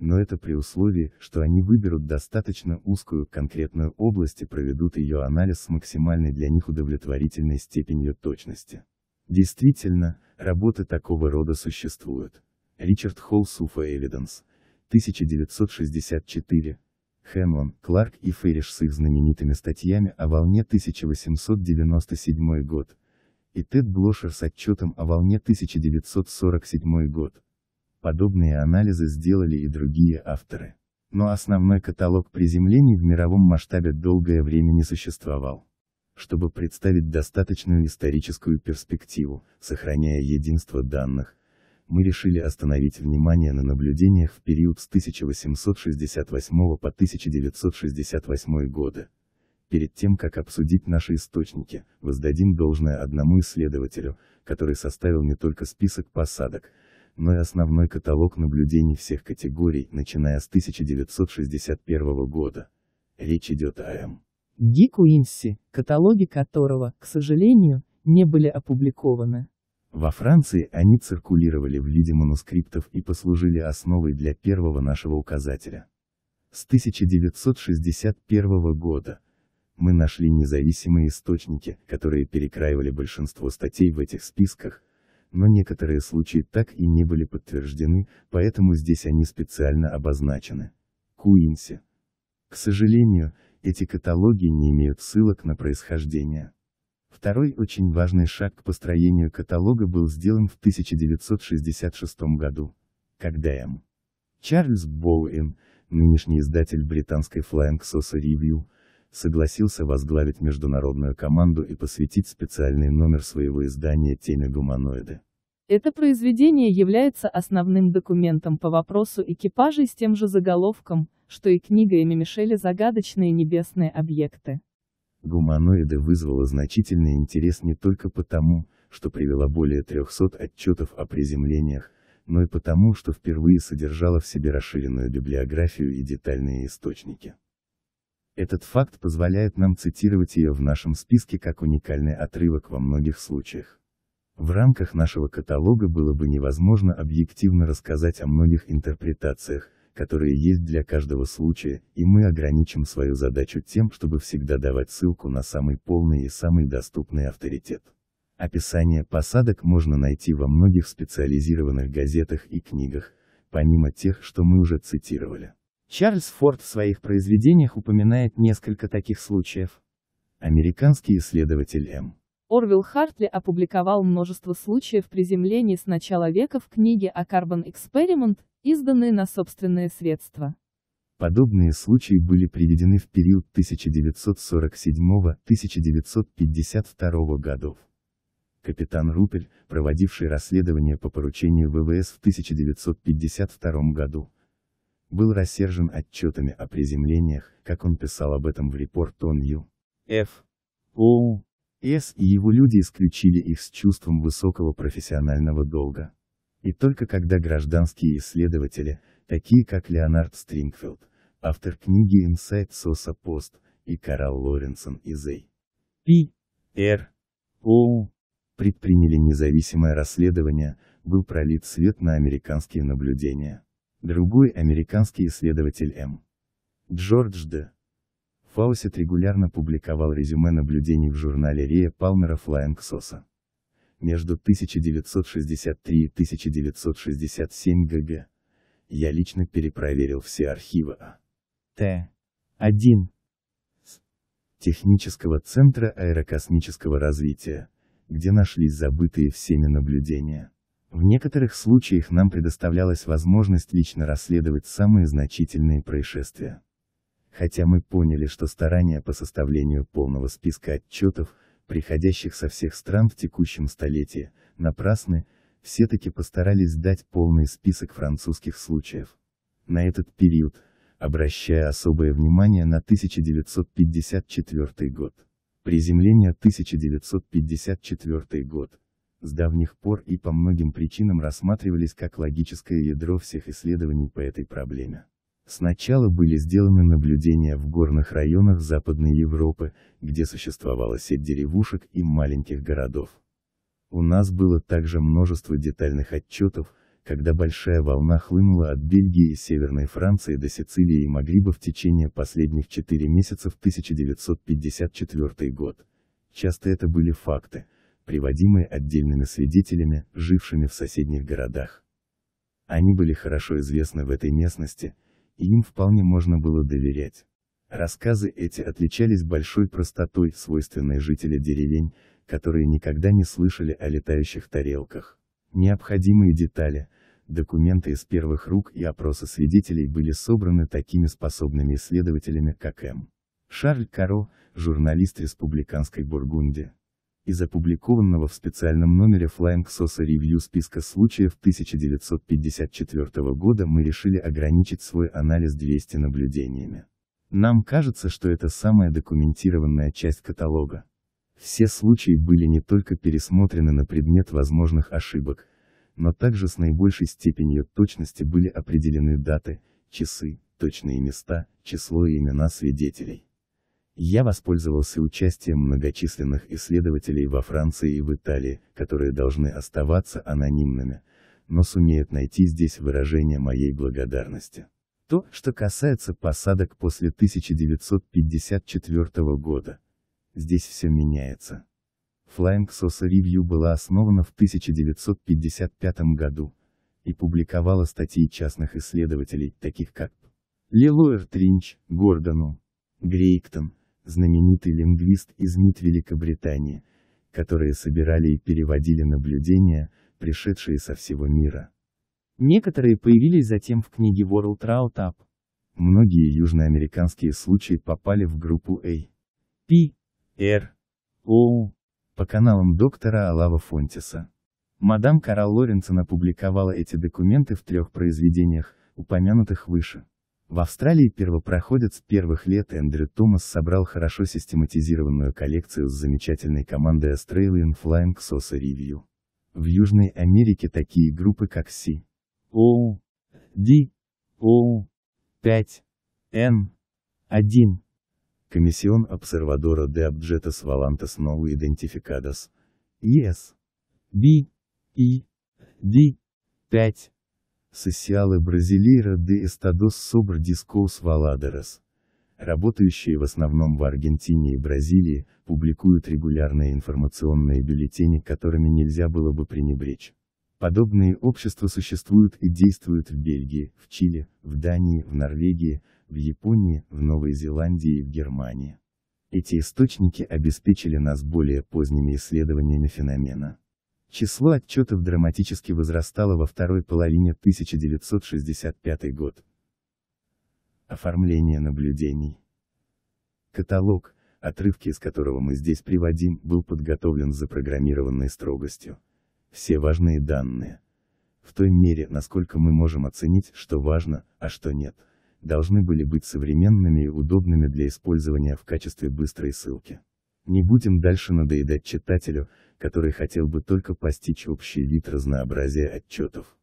но это при условии, что они выберут достаточно узкую конкретную область и проведут ее анализ с максимальной для них удовлетворительной степенью точности. Действительно, работы такого рода существуют. Ричард Холл Суфа Эвиденс, 1964. Хэммон, Кларк и Ферриш с их знаменитыми статьями о волне 1897 год. И Тед Блошер с отчетом о волне 1947 год. Подобные анализы сделали и другие авторы. Но основной каталог приземлений в мировом масштабе долгое время не существовал. Чтобы представить достаточную историческую перспективу, сохраняя единство данных, мы решили остановить внимание на наблюдениях в период с 1868 по 1968 годы. Перед тем, как обсудить наши источники, воздадим должное одному исследователю, который составил не только список посадок, но и основной каталог наблюдений всех категорий, начиная с 1961 года. Речь идет о М. Ги Куинси, каталоги которого, к сожалению, не были опубликованы. Во Франции они циркулировали в виде манускриптов и послужили основой для первого нашего указателя. С 1961 года мы нашли независимые источники, которые перекраивали большинство статей в этих списках, но некоторые случаи так и не были подтверждены, поэтому здесь они специально обозначены. Куинси. К сожалению, эти каталоги не имеют ссылок на происхождение. Второй очень важный шаг к построению каталога был сделан в 1966 году, когда М. Чарльз Боуэн, нынешний издатель британской Flying Saucer Review, согласился возглавить международную команду и посвятить специальный номер своего издания теме гуманоиды. Это произведение является основным документом по вопросу экипажей с тем же заголовком, что и книга Эми Мишеля «Загадочные небесные объекты». Гуманоиды вызвала значительный интерес не только потому, что привела более 300 отчетов о приземлениях, но и потому, что впервые содержала в себе расширенную библиографию и детальные источники. Этот факт позволяет нам цитировать ее в нашем списке как уникальный отрывок во многих случаях. В рамках нашего каталога было бы невозможно объективно рассказать о многих интерпретациях, которые есть для каждого случая, и мы ограничим свою задачу тем, чтобы всегда давать ссылку на самый полный и самый доступный авторитет. Описание посадок можно найти во многих специализированных газетах и книгах, помимо тех, что мы уже цитировали. Чарльз Форд в своих произведениях упоминает несколько таких случаев. Американский исследователь М. Орвилл Хартли опубликовал множество случаев приземлений с начала века в книге о Carbon Experiment, изданной на собственные средства. Подобные случаи были приведены в период 1947-1952 годов. Капитан Рупель, проводивший расследование по поручению ВВС в 1952 году, был рассержен отчетами о приземлениях, как он писал об этом в репорт он Ю. Ф. Оу. С и его люди исключили их с чувством высокого профессионального долга. И только когда гражданские исследователи, такие как Леонард Стрингфилд, автор книги Inside Sosa Post, и Карл Лоренсон из A. P. R. O. предприняли независимое расследование, был пролит свет на американские наблюдения. Другой американский исследователь М. Джордж Д. Фаусет регулярно публиковал резюме наблюдений в журнале Рия Палмера Флайинг Соса. Между 1963 и 1967 ГГ. Я лично перепроверил все архивы А. Т. 1. Технического центра аэрокосмического развития, где нашлись забытые всеми наблюдения. В некоторых случаях нам предоставлялась возможность лично расследовать самые значительные происшествия. Хотя мы поняли, что старания по составлению полного списка отчетов, приходящих со всех стран в текущем столетии, напрасны, все-таки постарались дать полный список французских случаев. На этот период, обращая особое внимание на 1954 год. Приземление 1954 год с давних пор и по многим причинам рассматривались как логическое ядро всех исследований по этой проблеме. Сначала были сделаны наблюдения в горных районах Западной Европы, где существовала сеть деревушек и маленьких городов. У нас было также множество детальных отчетов, когда большая волна хлынула от Бельгии и Северной Франции до Сицилии и Магриба в течение последних 4 месяцев 1954 год. Часто это были факты, приводимые отдельными свидетелями, жившими в соседних городах. Они были хорошо известны в этой местности, и им вполне можно было доверять. Рассказы эти отличались большой простотой, свойственной жителям деревень, которые никогда не слышали о летающих тарелках. Необходимые детали, документы из первых рук и опросы свидетелей были собраны такими способными исследователями, как М. Шарль Каро, журналист республиканской Бургундии из опубликованного в специальном номере Flying Sosa Review списка случаев 1954 года мы решили ограничить свой анализ 200 наблюдениями. Нам кажется, что это самая документированная часть каталога. Все случаи были не только пересмотрены на предмет возможных ошибок, но также с наибольшей степенью точности были определены даты, часы, точные места, число и имена свидетелей. Я воспользовался участием многочисленных исследователей во Франции и в Италии, которые должны оставаться анонимными, но сумеют найти здесь выражение моей благодарности. То, что касается посадок после 1954 года. Здесь все меняется. Flying Saucer Review была основана в 1955 году, и публиковала статьи частных исследователей, таких как Лилуэр Тринч, Гордону, Грейктон, знаменитый лингвист из МИД Великобритании, которые собирали и переводили наблюдения, пришедшие со всего мира. Некоторые появились затем в книге World Roundup. Многие южноамериканские случаи попали в группу A. P. R. O. по каналам доктора Алава Фонтиса. Мадам Карл Лоренсон опубликовала эти документы в трех произведениях, упомянутых выше. В Австралии первопроходец первых лет Эндрю Томас собрал хорошо систематизированную коллекцию с замечательной командой Australian Flying Saucer Review. В Южной Америке такие группы как Си, O, D, O, 5, N, 1. Комиссион Observadora de Objetos Valantes No Identificados, ES, B, E, D, 5, Социалы Бразилейра де Эстадос Собр Дискоус Валадерес. Работающие в основном в Аргентине и Бразилии, публикуют регулярные информационные бюллетени, которыми нельзя было бы пренебречь. Подобные общества существуют и действуют в Бельгии, в Чили, в Дании, в Норвегии, в Японии, в Новой Зеландии и в Германии. Эти источники обеспечили нас более поздними исследованиями феномена. Число отчетов драматически возрастало во второй половине 1965 год. Оформление наблюдений. Каталог, отрывки из которого мы здесь приводим, был подготовлен с запрограммированной строгостью. Все важные данные. В той мере, насколько мы можем оценить, что важно, а что нет, должны были быть современными и удобными для использования в качестве быстрой ссылки. Не будем дальше надоедать читателю, который хотел бы только постичь общий вид разнообразия отчетов.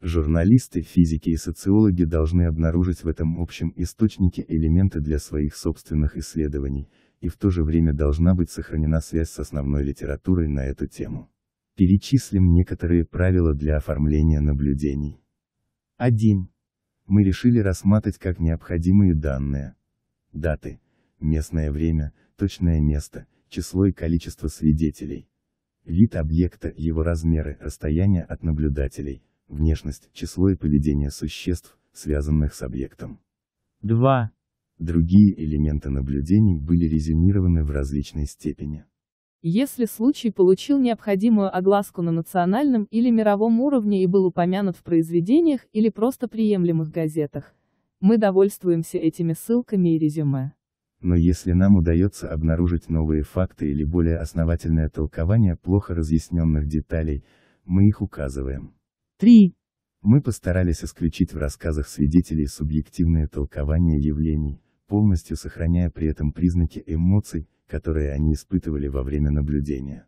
Журналисты, физики и социологи должны обнаружить в этом общем источнике элементы для своих собственных исследований, и в то же время должна быть сохранена связь с основной литературой на эту тему. Перечислим некоторые правила для оформления наблюдений. 1. Мы решили рассматривать как необходимые данные. Даты местное время, точное место, число и количество свидетелей. Вид объекта, его размеры, расстояние от наблюдателей, внешность, число и поведение существ, связанных с объектом. 2. Другие элементы наблюдений были резюмированы в различной степени. Если случай получил необходимую огласку на национальном или мировом уровне и был упомянут в произведениях или просто приемлемых газетах, мы довольствуемся этими ссылками и резюме. Но если нам удается обнаружить новые факты или более основательное толкование плохо разъясненных деталей, мы их указываем. 3. Мы постарались исключить в рассказах свидетелей субъективное толкование явлений, полностью сохраняя при этом признаки эмоций, которые они испытывали во время наблюдения.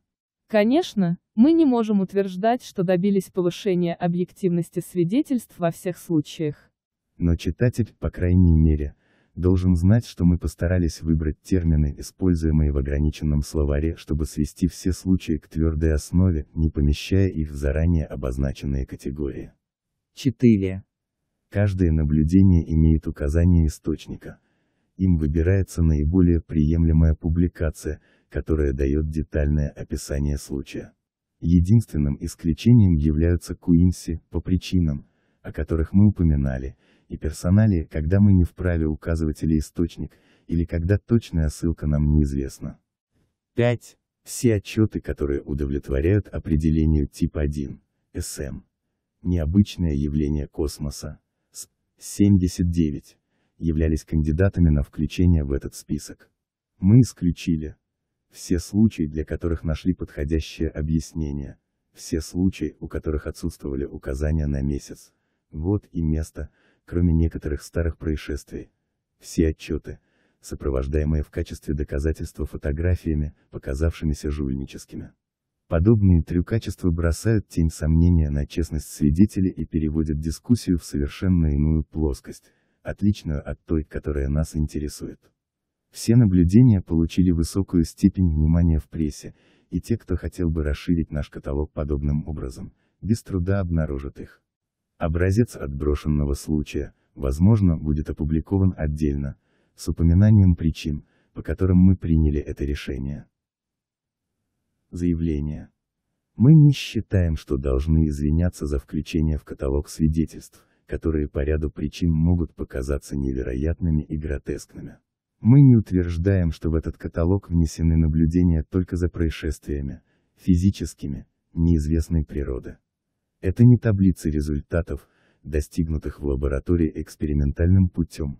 Конечно, мы не можем утверждать, что добились повышения объективности свидетельств во всех случаях. Но читатель, по крайней мере, должен знать, что мы постарались выбрать термины, используемые в ограниченном словаре, чтобы свести все случаи к твердой основе, не помещая их в заранее обозначенные категории. 4. Каждое наблюдение имеет указание источника. Им выбирается наиболее приемлемая публикация, которая дает детальное описание случая. Единственным исключением являются Куинси, по причинам, о которых мы упоминали, и персоналии, когда мы не вправе указывать или источник, или когда точная ссылка нам неизвестна. 5. Все отчеты, которые удовлетворяют определению типа 1, СМ. Необычное явление космоса, с 79, являлись кандидатами на включение в этот список. Мы исключили все случаи, для которых нашли подходящее объяснение, все случаи, у которых отсутствовали указания на месяц, вот и место, кроме некоторых старых происшествий. Все отчеты, сопровождаемые в качестве доказательства фотографиями, показавшимися жульническими. Подобные трюкачества бросают тень сомнения на честность свидетелей и переводят дискуссию в совершенно иную плоскость, отличную от той, которая нас интересует. Все наблюдения получили высокую степень внимания в прессе, и те, кто хотел бы расширить наш каталог подобным образом, без труда обнаружат их. Образец отброшенного случая, возможно, будет опубликован отдельно, с упоминанием причин, по которым мы приняли это решение. Заявление. Мы не считаем, что должны извиняться за включение в каталог свидетельств, которые по ряду причин могут показаться невероятными и гротескными. Мы не утверждаем, что в этот каталог внесены наблюдения только за происшествиями, физическими, неизвестной природы. Это не таблицы результатов, достигнутых в лаборатории экспериментальным путем,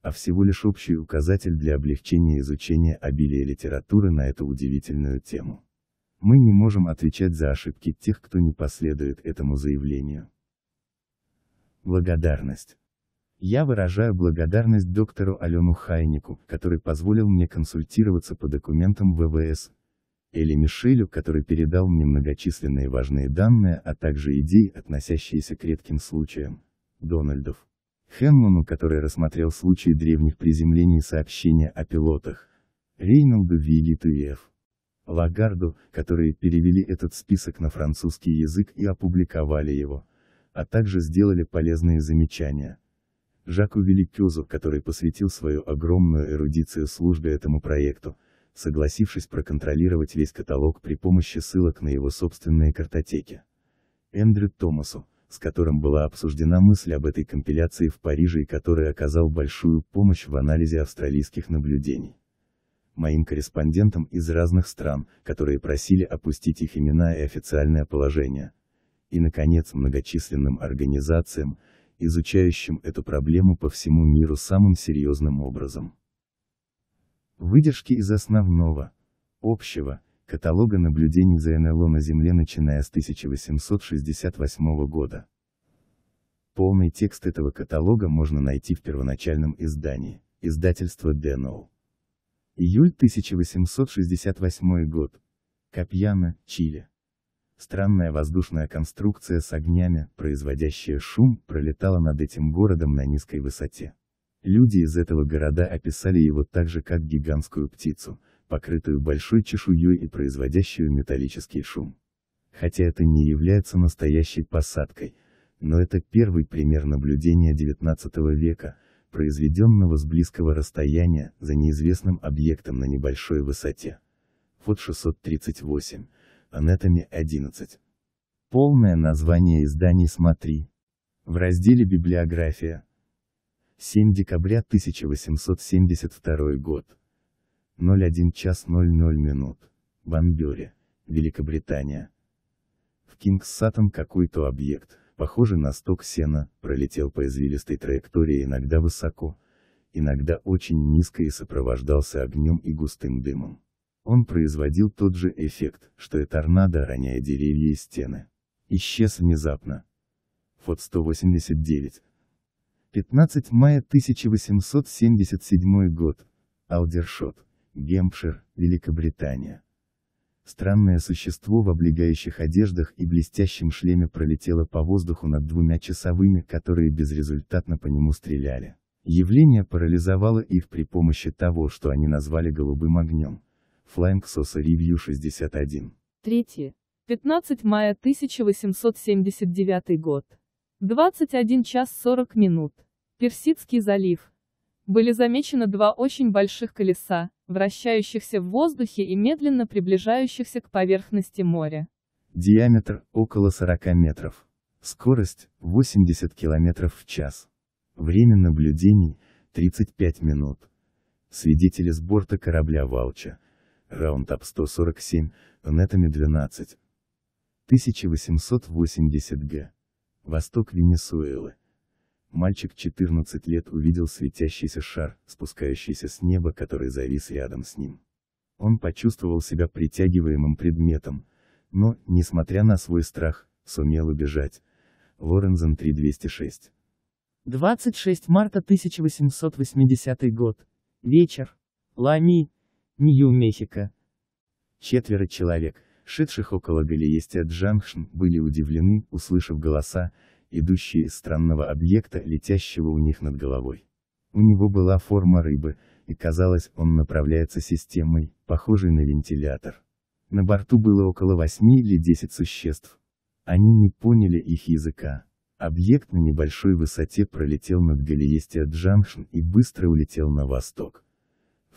а всего лишь общий указатель для облегчения изучения обилия литературы на эту удивительную тему. Мы не можем отвечать за ошибки тех, кто не последует этому заявлению. Благодарность. Я выражаю благодарность доктору Алену Хайнику, который позволил мне консультироваться по документам ВВС, Эли Мишелю, который передал мне многочисленные важные данные, а также идеи, относящиеся к редким случаям. Дональдов. Хэммону, который рассмотрел случаи древних приземлений и сообщения о пилотах. Рейнолду Вигиту и Ф. Лагарду, которые перевели этот список на французский язык и опубликовали его, а также сделали полезные замечания. Жаку Великюзу, который посвятил свою огромную эрудицию службе этому проекту, согласившись проконтролировать весь каталог при помощи ссылок на его собственные картотеки. Эндрю Томасу, с которым была обсуждена мысль об этой компиляции в Париже и который оказал большую помощь в анализе австралийских наблюдений. Моим корреспондентам из разных стран, которые просили опустить их имена и официальное положение. И, наконец, многочисленным организациям, изучающим эту проблему по всему миру самым серьезным образом. Выдержки из основного, общего, каталога наблюдений за НЛО на Земле начиная с 1868 года. Полный текст этого каталога можно найти в первоначальном издании, издательство Дэноу. Июль 1868 год. Капьяна, Чили. Странная воздушная конструкция с огнями, производящая шум, пролетала над этим городом на низкой высоте. Люди из этого города описали его также как гигантскую птицу, покрытую большой чешуей и производящую металлический шум. Хотя это не является настоящей посадкой, но это первый пример наблюдения XIX века, произведенного с близкого расстояния, за неизвестным объектом на небольшой высоте. Фот 638, Анатоми 11. Полное название изданий смотри. В разделе «Библиография» 7 декабря 1872 год. 01 час 00 минут. Бомбюре, Великобритания. В Кингсатом какой-то объект, похожий на сток сена, пролетел по извилистой траектории иногда высоко, иногда очень низко и сопровождался огнем и густым дымом. Он производил тот же эффект, что и торнадо, роняя деревья и стены. Исчез внезапно. Фот 189, 15 мая 1877 год. Алдершот, Гемпшир, Великобритания. Странное существо в облегающих одеждах и блестящем шлеме пролетело по воздуху над двумя часовыми, которые безрезультатно по нему стреляли. Явление парализовало их при помощи того, что они назвали голубым огнем. Flying Saucer Review 61. Третье. 15 мая 1879 год. 21 час 40 минут. Персидский залив. Были замечены два очень больших колеса, вращающихся в воздухе и медленно приближающихся к поверхности моря. Диаметр – около 40 метров. Скорость – 80 километров в час. Время наблюдений – 35 минут. Свидетели с борта корабля «Валча». Раундап 147, нетами 12. 1880 г. Восток Венесуэлы. Мальчик 14 лет увидел светящийся шар, спускающийся с неба, который завис рядом с ним. Он почувствовал себя притягиваемым предметом, но, несмотря на свой страх, сумел убежать. Лорензен 3206. 26 марта 1880 год. Вечер. Лами. Нью-Мехико. Четверо человек шедших около Галиестия Джанкшн, были удивлены, услышав голоса, идущие из странного объекта, летящего у них над головой. У него была форма рыбы, и казалось, он направляется системой, похожей на вентилятор. На борту было около восьми или десять существ. Они не поняли их языка. Объект на небольшой высоте пролетел над Галиестия Джанкшн и быстро улетел на восток.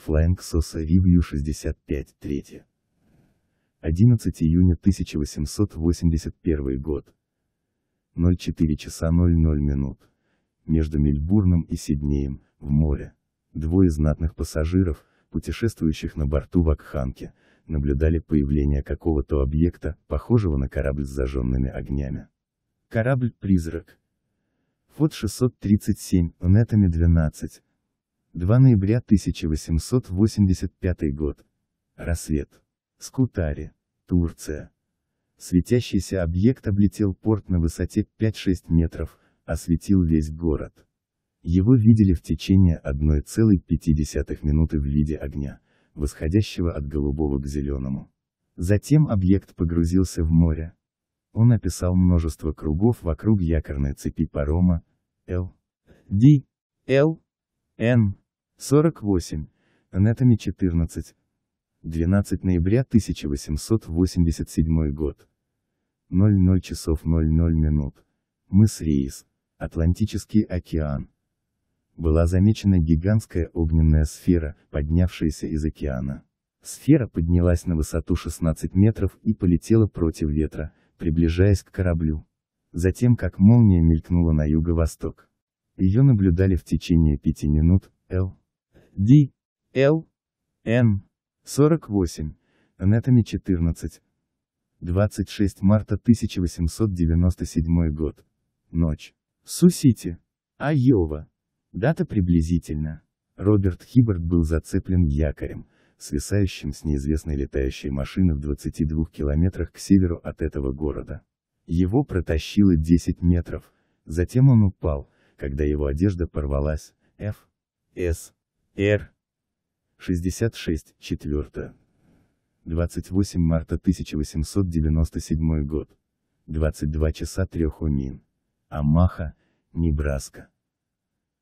Флайнг Соса Рибью 65, 3. 11 июня 1881 год. 04 часа 00 минут. Между Мельбурном и Сиднеем, в море. Двое знатных пассажиров, путешествующих на борту Вакханки, наблюдали появление какого-то объекта, похожего на корабль с зажженными огнями. Корабль-призрак. Фот 637, Нетами 12. 2 ноября 1885 год. Рассвет. Скутари, Турция. Светящийся объект облетел порт на высоте 5-6 метров, осветил весь город. Его видели в течение 1,5 минуты в виде огня, восходящего от голубого к зеленому. Затем объект погрузился в море. Он описал множество кругов вокруг якорной цепи парома L D L N 48, Анатоми 14, 12 ноября 1887 год. 00 часов 00 минут. Мыс Рейс. Атлантический океан. Была замечена гигантская огненная сфера, поднявшаяся из океана. Сфера поднялась на высоту 16 метров и полетела против ветра, приближаясь к кораблю. Затем как молния мелькнула на юго-восток. Ее наблюдали в течение пяти минут, Л. Д. Л. Н. 48. Анатоми 14. 26 марта 1897 год. Ночь. Су-Сити. Айова. Дата приблизительно. Роберт Хибард был зацеплен якорем, свисающим с неизвестной летающей машины в 22 километрах к северу от этого города. Его протащило 10 метров, затем он упал, когда его одежда порвалась, F. S. R. 66, 4. 28 марта 1897 год. 22 часа 3 умин. Амаха, Небраска.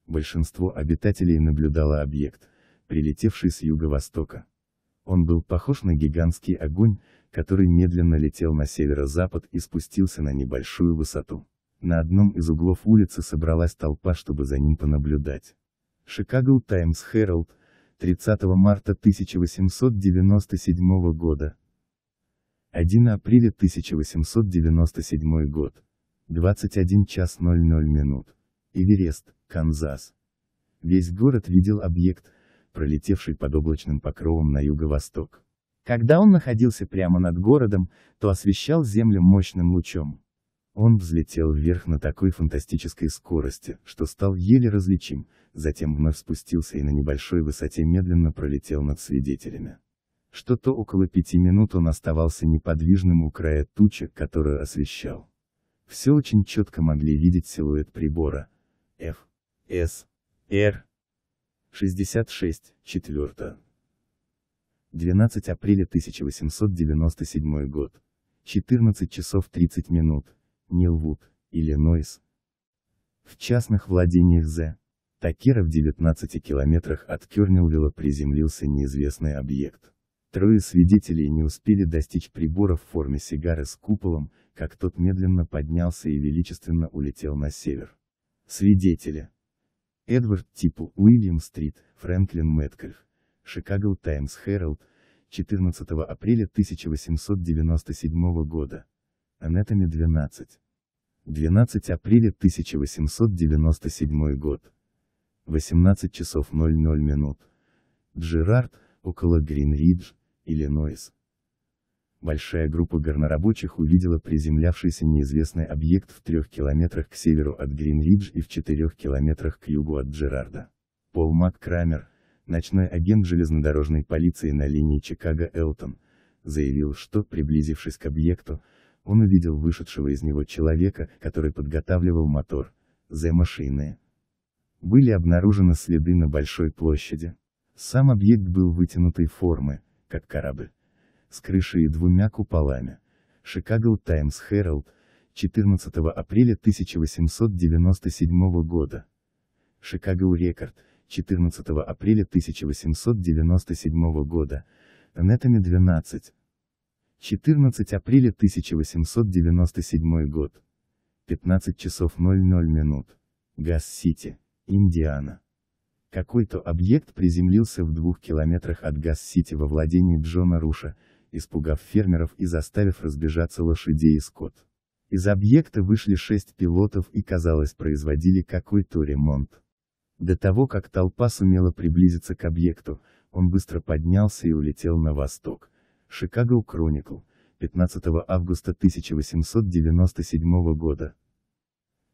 Большинство обитателей наблюдало объект, прилетевший с юго-востока. Он был похож на гигантский огонь, который медленно летел на северо-запад и спустился на небольшую высоту. На одном из углов улицы собралась толпа, чтобы за ним понаблюдать. Chicago Times Herald, 30 марта 1897 года. 1 апреля 1897 год. 21 час 00 минут. Эверест, Канзас. Весь город видел объект, пролетевший под облачным покровом на юго-восток. Когда он находился прямо над городом, то освещал землю мощным лучом. Он взлетел вверх на такой фантастической скорости, что стал еле различим, затем вновь спустился и на небольшой высоте медленно пролетел над свидетелями. Что-то около пяти минут он оставался неподвижным у края тучи, которую освещал. Все очень четко могли видеть силуэт прибора. F. S. R. 66, 4. 12 апреля 1897 год. 14 часов 30 минут. Милвуд, Иллинойс. В частных владениях З. Такера в 19 километрах от Кернелвилла приземлился неизвестный объект. Трое свидетелей не успели достичь прибора в форме сигары с куполом, как тот медленно поднялся и величественно улетел на север. Свидетели. Эдвард Типу Уильям Стрит, Фрэнклин Мэткальф, Шикаго Таймс Herald, 14 апреля 1897 года. Анатоми 12. 12 апреля 1897 год. 18 часов 00 минут. Джерард, около Гринридж, Иллинойс. Большая группа горнорабочих увидела приземлявшийся неизвестный объект в трех километрах к северу от Гринридж и в четырех километрах к югу от Джерарда. Пол Мак Крамер, ночной агент железнодорожной полиции на линии Чикаго-Элтон, заявил, что, приблизившись к объекту, он увидел вышедшего из него человека, который подготавливал мотор, The Machine. Были обнаружены следы на большой площади. Сам объект был вытянутой формы, как корабль, с крышей и двумя куполами. Chicago Times Herald, 14 апреля 1897 года. Chicago Record, 14 апреля 1897 года. Анатоми 12, 14 апреля 1897 год. 15 часов 00 минут. Газ-Сити, Индиана. Какой-то объект приземлился в двух километрах от Газ-Сити во владении Джона Руша, испугав фермеров и заставив разбежаться лошадей и скот. Из объекта вышли шесть пилотов и, казалось, производили какой-то ремонт. До того, как толпа сумела приблизиться к объекту, он быстро поднялся и улетел на восток. Chicago Chronicle, 15 августа 1897 года.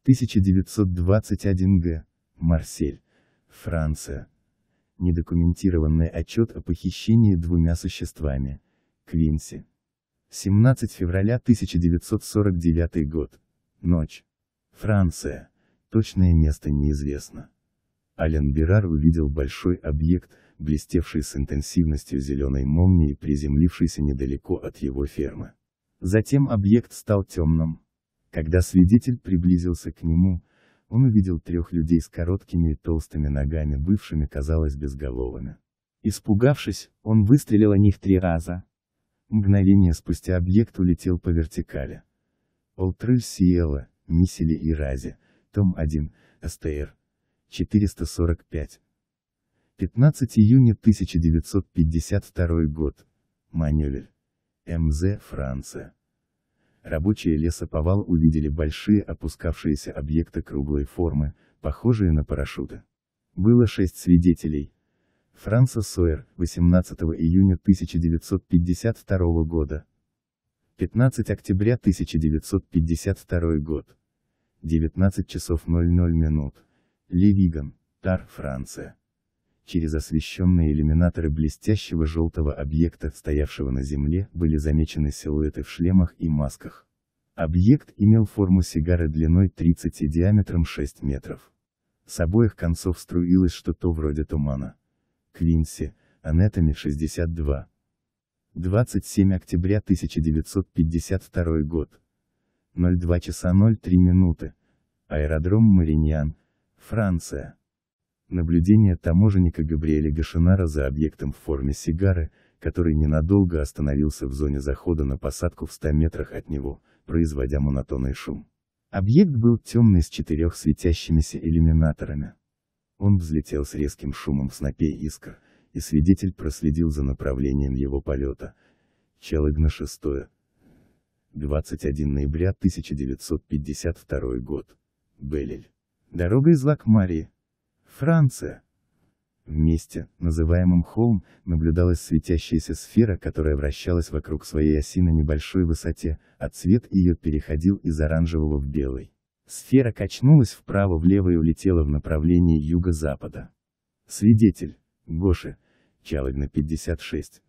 1921 г. Марсель, Франция. Недокументированный отчет о похищении двумя существами. Квинси. 17 февраля 1949 год. Ночь. Франция. Точное место неизвестно. Ален Берар увидел большой объект, блестевший с интенсивностью зеленой молнии, приземлившийся недалеко от его фермы. Затем объект стал темным. Когда свидетель приблизился к нему, он увидел трех людей с короткими и толстыми ногами, бывшими, казалось, безголовыми. Испугавшись, он выстрелил о них три раза. Мгновение спустя объект улетел по вертикали. Олтрыль Сиэла, Мисели и Рази, том 1, СТР. 445. 15 июня 1952 год. Манюле. МЗ Франция. Рабочие лесоповал увидели большие опускавшиеся объекты круглой формы, похожие на парашюты. Было шесть свидетелей. Франца Сойер, 18 июня 1952 года. 15 октября 1952 год. 19 часов 00 минут. Левиган, Тар, Франция. Через освещенные иллюминаторы блестящего желтого объекта, стоявшего на земле, были замечены силуэты в шлемах и масках. Объект имел форму сигары длиной 30 и диаметром 6 метров. С обоих концов струилось что-то вроде тумана. Квинси, Анатоми 62. 27 октября 1952 год. 02 часа 03 минуты. Аэродром Мариньян, Франция. Наблюдение таможенника Габриэля Гашинара за объектом в форме сигары, который ненадолго остановился в зоне захода на посадку в 100 метрах от него, производя монотонный шум. Объект был темный с четырех светящимися иллюминаторами. Он взлетел с резким шумом снопей искр, и свидетель проследил за направлением его полета. Челыгна 6. 21 ноября 1952 год. Белель. Дорога из Лакмарии, Франция. В месте, называемом холм, наблюдалась светящаяся сфера, которая вращалась вокруг своей оси на небольшой высоте, а цвет ее переходил из оранжевого в белый. Сфера качнулась вправо-влево и улетела в направлении юго-запада. Свидетель. Гоши. Чалогна 56.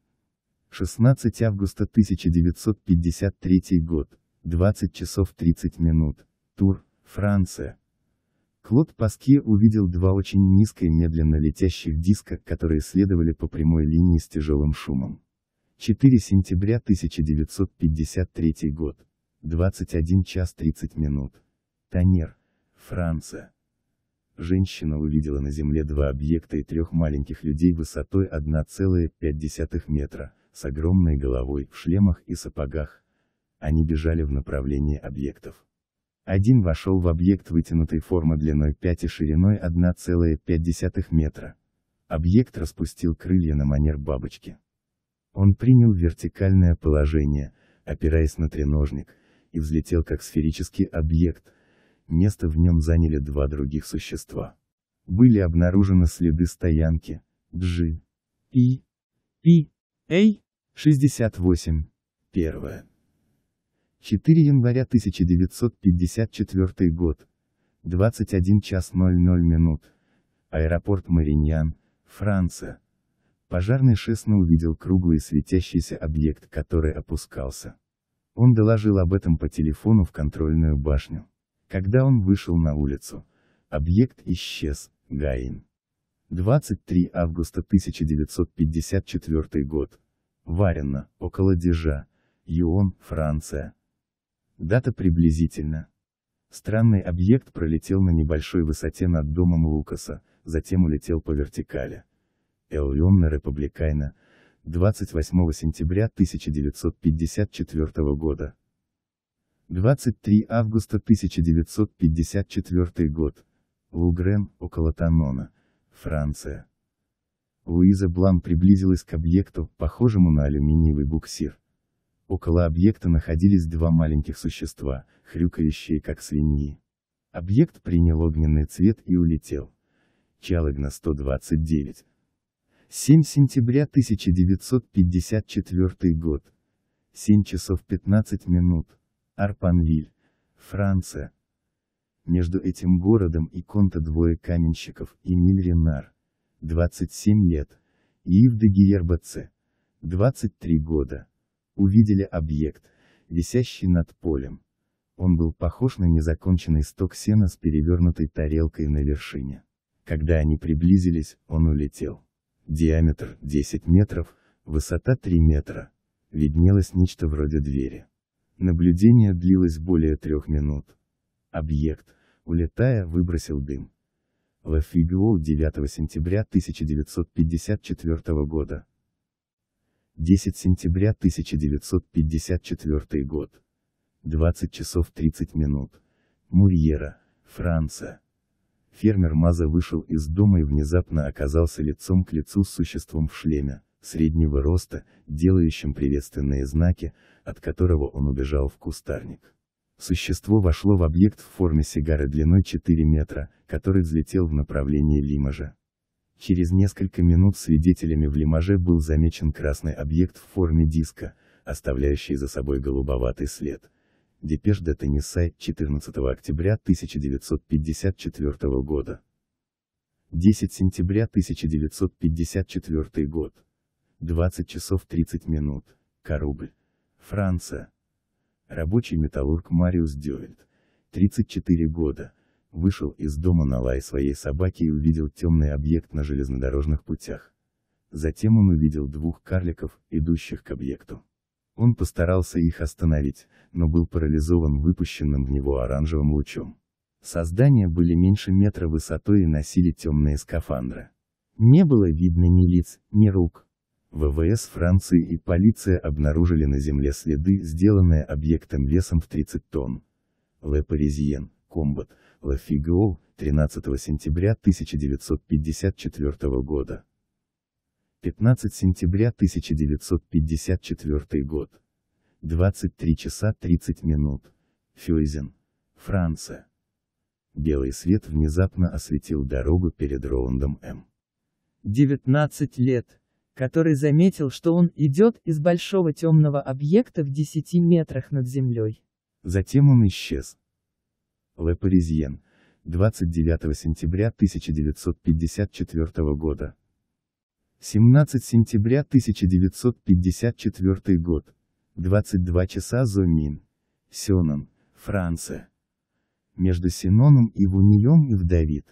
16 августа 1953 год. 20 часов 30 минут. Тур. Франция. Клод Паски увидел два очень низко и медленно летящих диска, которые следовали по прямой линии с тяжелым шумом. 4 сентября 1953 год. 21 час 30 минут. Танер. Франция. Женщина увидела на земле два объекта и трех маленьких людей высотой 1,5 метра, с огромной головой, в шлемах и сапогах. Они бежали в направлении объектов. Один вошел в объект вытянутой формы длиной 5 и шириной 1,5 метра. Объект распустил крылья на манер бабочки. Он принял вертикальное положение, опираясь на треножник, и взлетел как сферический объект, место в нем заняли два других существа. Были обнаружены следы стоянки, G, И, И, Эй, 68, первое. 4 января 1954 год. 21 час 00 минут. Аэропорт Мариньян, Франция. Пожарный шестно увидел круглый светящийся объект, который опускался. Он доложил об этом по телефону в контрольную башню. Когда он вышел на улицу, объект исчез, Гаин. 23 августа 1954 год. Варено, около Дежа, Юон, Франция. Дата приблизительно. Странный объект пролетел на небольшой высоте над домом Лукаса, затем улетел по вертикали. Эллиона Републикайна, 28 сентября 1954 года. 23 августа 1954 год. Лугрен, около Танона, Франция. Луиза Блан приблизилась к объекту, похожему на алюминиевый буксир. Около объекта находились два маленьких существа, хрюкающие как свиньи. Объект принял огненный цвет и улетел. Чалагна 129. 7 сентября 1954 год. 7 часов 15 минут. Арпанвиль, Франция. Между этим городом и Конта двое каменщиков, Эмиль Ренар, 27 лет, и Ив де Гиербаце, 23 года увидели объект, висящий над полем. Он был похож на незаконченный сток сена с перевернутой тарелкой на вершине. Когда они приблизились, он улетел. Диаметр 10 метров, высота 3 метра. Виднелось нечто вроде двери. Наблюдение длилось более трех минут. Объект, улетая, выбросил дым. Лефигуо 9 сентября 1954 года. 10 сентября 1954 год. 20 часов 30 минут. Мурьера, Франция. Фермер Маза вышел из дома и внезапно оказался лицом к лицу с существом в шлеме, среднего роста, делающим приветственные знаки, от которого он убежал в кустарник. Существо вошло в объект в форме сигары длиной 4 метра, который взлетел в направлении Лиможа. Через несколько минут свидетелями в Лимаже был замечен красный объект в форме диска, оставляющий за собой голубоватый след. Депеш де Теннисай, 14 октября 1954 года. 10 сентября 1954 год. 20 часов 30 минут. Карубль. Франция. Рабочий металлург Мариус Дюэльт. 34 года вышел из дома на лай своей собаки и увидел темный объект на железнодорожных путях. Затем он увидел двух карликов, идущих к объекту. Он постарался их остановить, но был парализован выпущенным в него оранжевым лучом. Создания были меньше метра высотой и носили темные скафандры. Не было видно ни лиц, ни рук. ВВС Франции и полиция обнаружили на земле следы, сделанные объектом весом в 30 тонн. Ле Паризьен, Комбат, Лафигеол, 13 сентября 1954 года. 15 сентября 1954 год. 23 часа 30 минут. Фюйзен. Франция. Белый свет внезапно осветил дорогу перед роундом М. 19 лет, который заметил, что он идет из большого темного объекта в 10 метрах над землей. Затем он исчез. Ле Паризьен, 29 сентября 1954 года. 17 сентября 1954 год. 22 часа зумин, Сенон, Франция. Между Сеноном и Вуньем и Давид,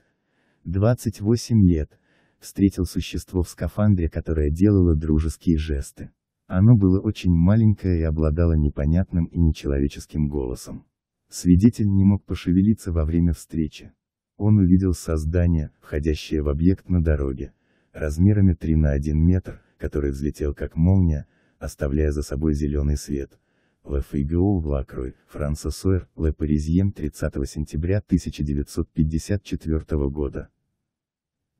28 лет, встретил существо в скафандре, которое делало дружеские жесты. Оно было очень маленькое и обладало непонятным и нечеловеческим голосом. Свидетель не мог пошевелиться во время встречи. Он увидел создание, входящее в объект на дороге, размерами 3 на 1 метр, который взлетел как молния, оставляя за собой зеленый свет. В ФИГО в Лакрой, Франса Сойер, Ле Паризьем 30 сентября 1954 года.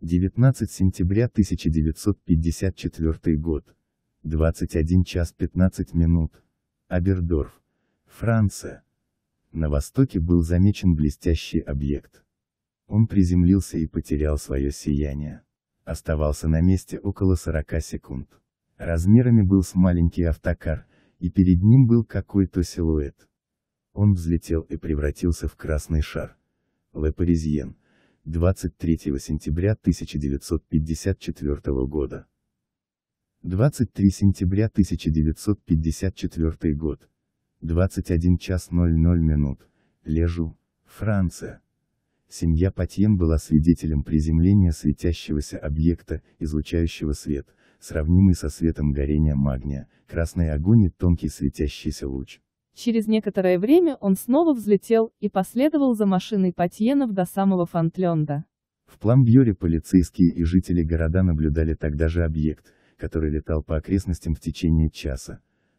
19 сентября 1954 год. 21 час 15 минут. Абердорф. Франция на востоке был замечен блестящий объект. Он приземлился и потерял свое сияние. Оставался на месте около 40 секунд. Размерами был с маленький автокар, и перед ним был какой-то силуэт. Он взлетел и превратился в красный шар. Ле Паризьен, 23 сентября 1954 года. 23 сентября 1954 год. 21 час 00 минут. Лежу. Франция. Семья Патьен была свидетелем приземления светящегося объекта, излучающего свет, сравнимый со светом горения магния, красный огонь и тонкий светящийся луч. Через некоторое время он снова взлетел, и последовал за машиной Патьенов до самого Фонтленда. В Пламбьоре полицейские и жители города наблюдали тогда же объект, который летал по окрестностям в течение часа,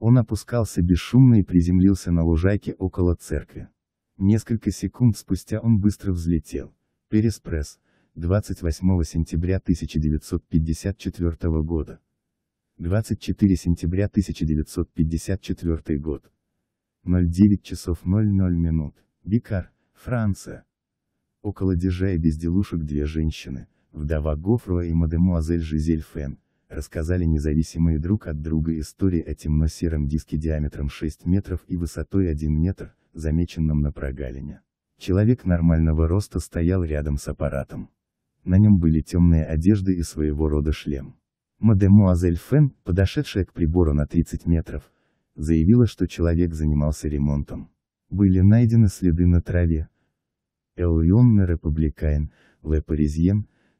Он опускался бесшумно и приземлился на лужайке около церкви. Несколько секунд спустя он быстро взлетел. Переспресс, 28 сентября 1954 года. 24 сентября 1954 год. 09 часов 00 минут. Бикар, Франция. Около дежа безделушек две женщины, вдова Гофруа и мадемуазель Жизель Фен, рассказали независимые друг от друга истории о темно-сером диске диаметром 6 метров и высотой 1 метр, замеченном на прогалине. Человек нормального роста стоял рядом с аппаратом. На нем были темные одежды и своего рода шлем. Мадемуазель Фен, подошедшая к прибору на 30 метров, заявила, что человек занимался ремонтом. Были найдены следы на траве. Эльон на Републикайн, Ле Паризьен,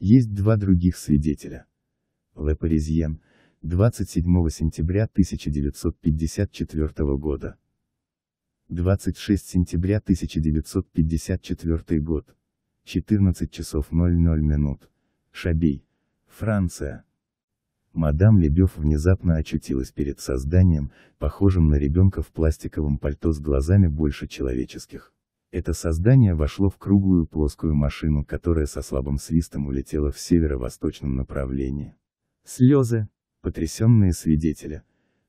Есть два других свидетеля. Ле Паризьен, 27 сентября 1954 года. 26 сентября 1954 год. 14 часов 00 минут. Шабей. Франция. Мадам Лебев внезапно очутилась перед созданием, похожим на ребенка в пластиковом пальто с глазами больше человеческих. Это создание вошло в круглую плоскую машину, которая со слабым свистом улетела в северо-восточном направлении. Слезы, потрясенные свидетели.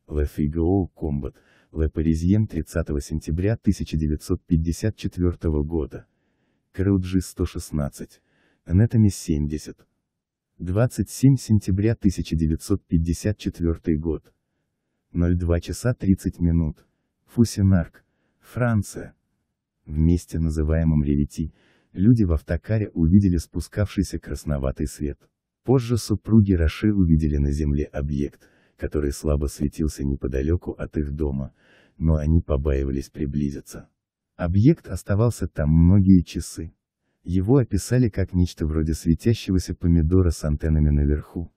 Le Figaro Combat, Le Parisien 30 сентября 1954 года. Крылджи 116. Anatomy 70. 27 сентября 1954 год. 02 часа 30 минут. Фусинарк, Франция. Вместе, называемом Ревети, люди в автокаре увидели спускавшийся красноватый свет. Позже супруги Раши увидели на земле объект, который слабо светился неподалеку от их дома, но они побаивались приблизиться. Объект оставался там многие часы. Его описали как нечто вроде светящегося помидора с антеннами наверху.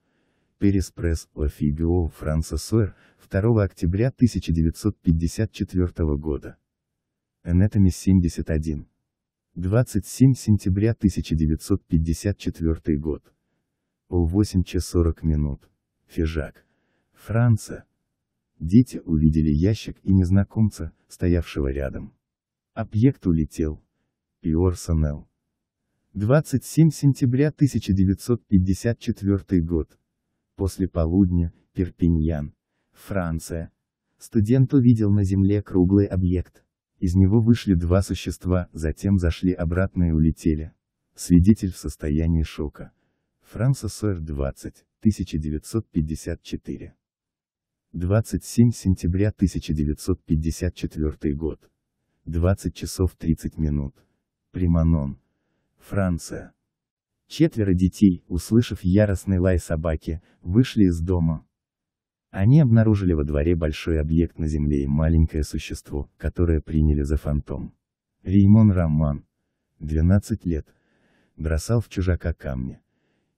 Переспресс Офигио Франца Суэр, 2 октября 1954 года. Anatomy 71. 27 сентября 1954 год. О 8 час 40 минут. Фижак. Франция. Дети увидели ящик и незнакомца, стоявшего рядом. Объект улетел. Пиорсонел. 27 сентября 1954 год. После полудня, Перпиньян. Франция. Студент увидел на Земле круглый объект. Из него вышли два существа, затем зашли обратно и улетели. Свидетель в состоянии шока. Франса Сойер 20, 1954. 27 сентября 1954 год. 20 часов 30 минут. Приманон. Франция. Четверо детей, услышав яростный лай собаки, вышли из дома, они обнаружили во дворе большой объект на Земле и маленькое существо, которое приняли за фантом. Реймон Роман, 12 лет, бросал в чужака камни.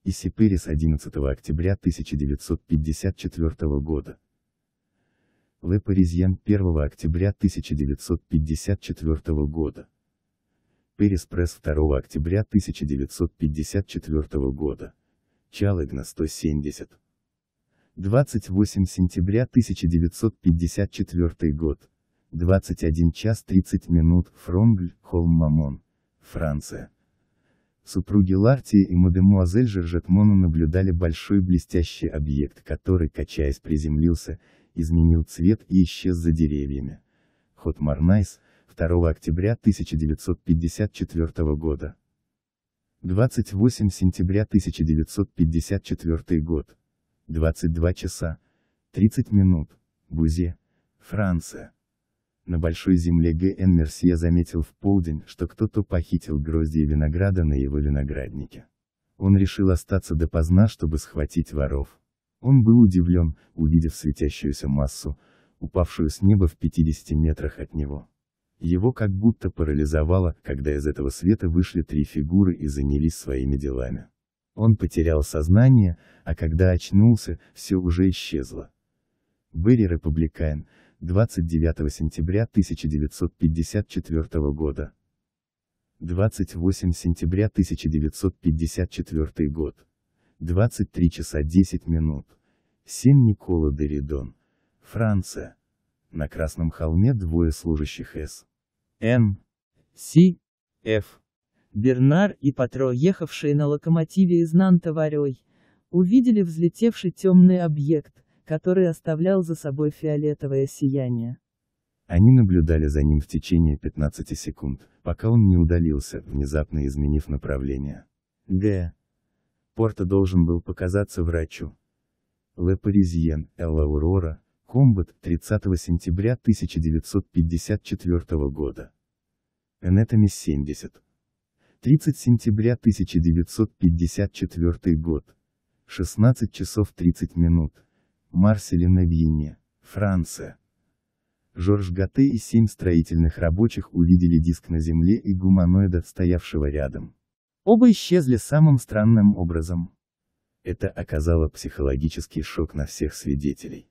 И Сипырис 11 октября 1954 года. Ле Паризьян 1 октября 1954 года. Пирис Пресс 2 октября 1954 года. Чалыгна 170. 28 сентября 1954 год, 21 час 30 минут, Фронгль, холм Мамон, Франция. Супруги Лартии и мадемуазель Жержет Моно наблюдали большой блестящий объект, который, качаясь, приземлился, изменил цвет и исчез за деревьями. Ход Марнайс, 2 октября 1954 года. 28 сентября 1954 год. 22 часа 30 минут, Бузе, Франция. На большой земле Г.Н. Мерсье заметил в полдень, что кто-то похитил гроздья винограда на его винограднике. Он решил остаться допоздна, чтобы схватить воров. Он был удивлен, увидев светящуюся массу, упавшую с неба в 50 метрах от него. Его как будто парализовало, когда из этого света вышли три фигуры и занялись своими делами. Он потерял сознание, а когда очнулся, все уже исчезло. Берри Републикан, 29 сентября 1954 года. 28 сентября 1954 год. 23 часа 10 минут. 7 Никола Деридон. Франция. На Красном холме двое служащих С. Н. С. Ф. Бернар и Патро, ехавшие на локомотиве из Нанта варёй, увидели взлетевший темный объект, который оставлял за собой фиолетовое сияние. Они наблюдали за ним в течение 15 секунд, пока он не удалился, внезапно изменив направление. Г. Порта должен был показаться врачу. Ле Паризьен, Эл Аурора, Комбат, 30 сентября 1954 года. Энетоми 70. 30 сентября 1954 год. 16 часов 30 минут. Марселина Винне, Франция. Жорж Гате и семь строительных рабочих увидели диск на земле и гуманоида, стоявшего рядом. Оба исчезли самым странным образом. Это оказало психологический шок на всех свидетелей.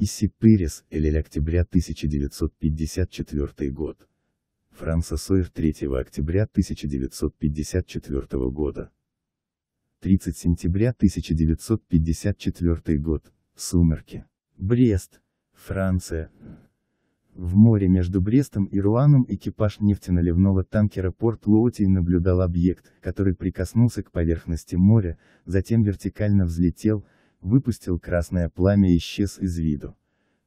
Иси Пырис, Элель октября 1954 год. Франца Сойер 3 октября 1954 года. 30 сентября 1954 год. Сумерки. Брест. Франция. В море между Брестом и Руаном экипаж нефтеналивного танкера «Порт Лоутий» наблюдал объект, который прикоснулся к поверхности моря, затем вертикально взлетел, выпустил красное пламя и исчез из виду.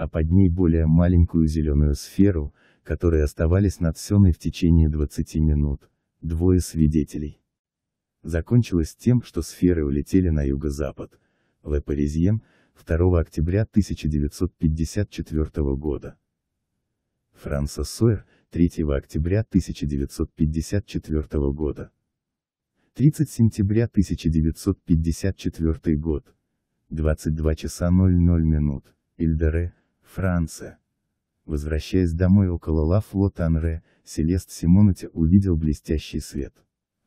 а под ней более маленькую зеленую сферу, которые оставались над Сеной в течение 20 минут, двое свидетелей. Закончилось тем, что сферы улетели на юго-запад, Ле Паризьен, 2 октября 1954 года. Франса Сойер, 3 октября 1954 года. 30 сентября 1954 год. 22 часа 00 минут. Ильдере, Франция. Возвращаясь домой около Ла Флот Анре, Селест Симонете увидел блестящий свет.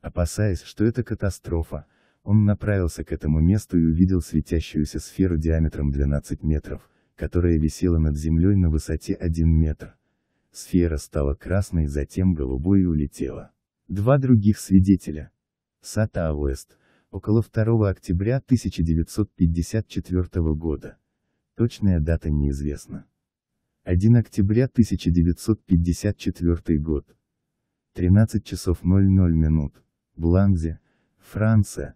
Опасаясь, что это катастрофа, он направился к этому месту и увидел светящуюся сферу диаметром 12 метров, которая висела над землей на высоте 1 метр. Сфера стала красной, затем голубой и улетела. Два других свидетеля. Сата Ауэст, около 2 октября 1954 года. Точная дата неизвестна. 1 октября 1954 год. 13 часов 00 минут. Бланзе, Франция.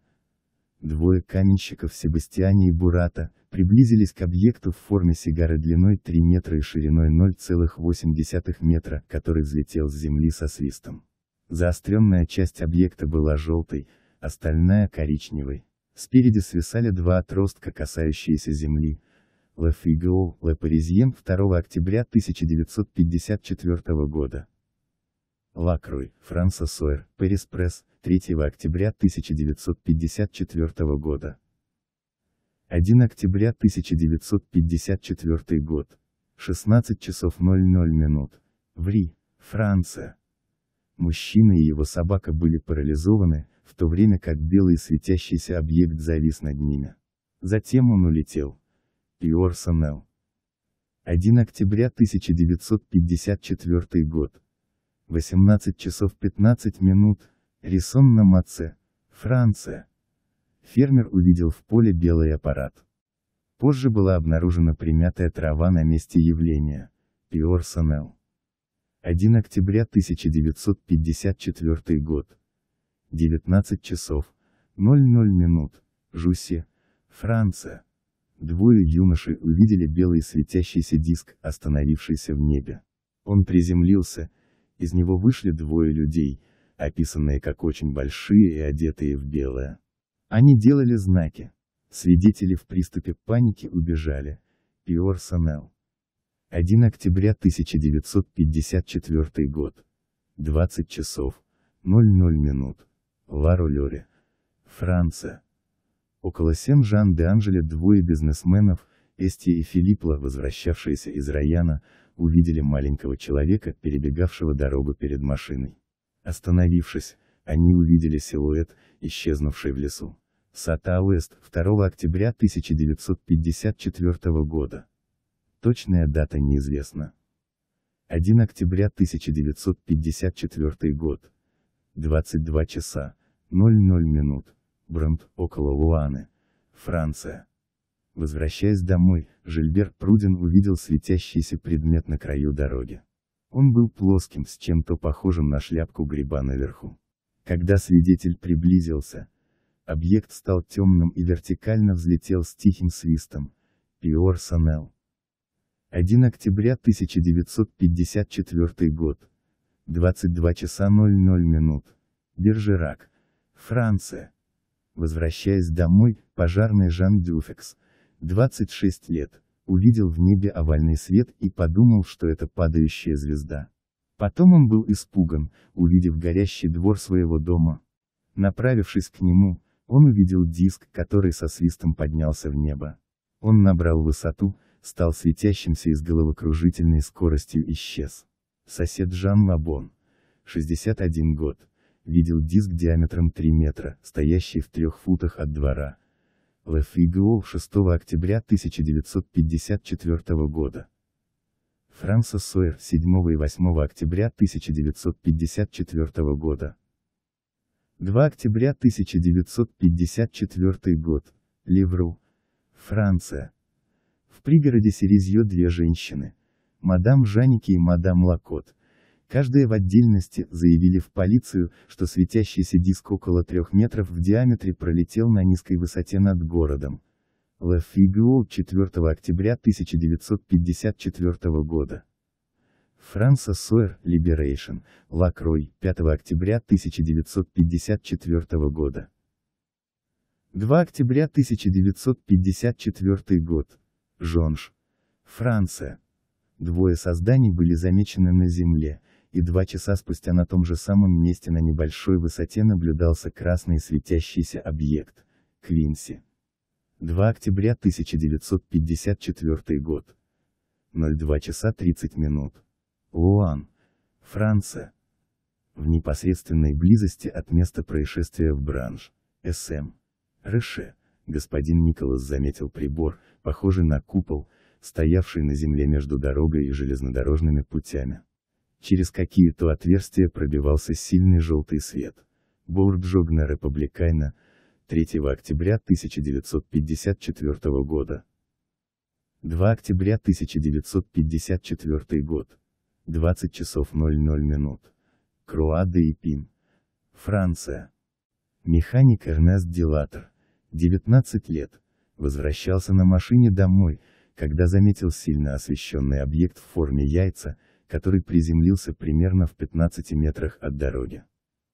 Двое каменщиков Себастьяне и Бурата, приблизились к объекту в форме сигары длиной 3 метра и шириной 0,8 метра, который взлетел с земли со свистом. Заостренная часть объекта была желтой, остальная коричневой. Спереди свисали два отростка, касающиеся земли, ЛФИГО, Ле Паризьен 2 октября 1954 года. Лакруй, Франса Сойер, Paris Пресс, 3 октября 1954 года. 1 октября 1954 год. 16 часов 00 минут. Ври, Франция. Мужчина и его собака были парализованы, в то время как белый светящийся объект завис над ними. Затем он улетел и Орсонел. 1 октября 1954 год. 18 часов 15 минут, Рисон на Маце, Франция. Фермер увидел в поле белый аппарат. Позже была обнаружена примятая трава на месте явления, Пиорсонел. 1 октября 1954 год. 19 часов, 00 минут, Жуси, Франция. Двое юношей увидели белый светящийся диск, остановившийся в небе. Он приземлился, из него вышли двое людей, описанные как очень большие и одетые в белое. Они делали знаки. Свидетели в приступе паники убежали. Пиорсонел. 1 октября 1954 год. 20 часов, 00 минут. Лару Лёре. Франция. Около сем Жан де Анжеле двое бизнесменов, Эсти и Филиппла, возвращавшиеся из Раяна, увидели маленького человека, перебегавшего дорогу перед машиной. Остановившись, они увидели силуэт, исчезнувший в лесу. Сата-Уэст, 2 октября 1954 года. Точная дата неизвестна. 1 октября 1954 год. 22 часа, 00 минут. Брант, около Луаны, Франция. Возвращаясь домой, Жильбер Прудин увидел светящийся предмет на краю дороги. Он был плоским, с чем-то похожим на шляпку гриба наверху. Когда свидетель приблизился, объект стал темным и вертикально взлетел с тихим свистом. Пиор Санел. 1 октября 1954 год. 22 часа 00 минут. Бержерак. Франция. Возвращаясь домой, пожарный Жан Дюфекс, 26 лет, увидел в небе овальный свет и подумал, что это падающая звезда. Потом он был испуган, увидев горящий двор своего дома. Направившись к нему, он увидел диск, который со свистом поднялся в небо. Он набрал высоту, стал светящимся и с головокружительной скоростью исчез. Сосед Жан Лабон, 61 год, видел диск диаметром 3 метра, стоящий в трех футах от двора. ЛФИГО 6 октября 1954 года. Франса Сойер 7 и 8 октября 1954 года. 2 октября 1954 год. Левру. Франция. В пригороде Серезье две женщины. Мадам Жаники и мадам Лакот Каждая в отдельности заявили в полицию, что светящийся диск около трех метров в диаметре пролетел на низкой высоте над городом. Лафигуо 4 октября 1954 года. Франса Сойер, Либерейшн, Лакрой, 5 октября 1954 года. 2 октября 1954 год. Жонж. Франция. Двое созданий были замечены на Земле, и два часа спустя на том же самом месте на небольшой высоте наблюдался красный светящийся объект, Квинси. 2 октября 1954 год. 02 часа 30 минут. Луан, Франция. В непосредственной близости от места происшествия в Бранж, СМ. Рыше, господин Николас заметил прибор, похожий на купол, стоявший на земле между дорогой и железнодорожными путями. Через какие-то отверстия пробивался сильный желтый свет. Боурджогна Републикайна, 3 октября 1954 года. 2 октября 1954 год. 20 часов 00 минут. Круада и Пин. Франция. Механик Эрнест Делатор, 19 лет, возвращался на машине домой, когда заметил сильно освещенный объект в форме яйца, который приземлился примерно в 15 метрах от дороги.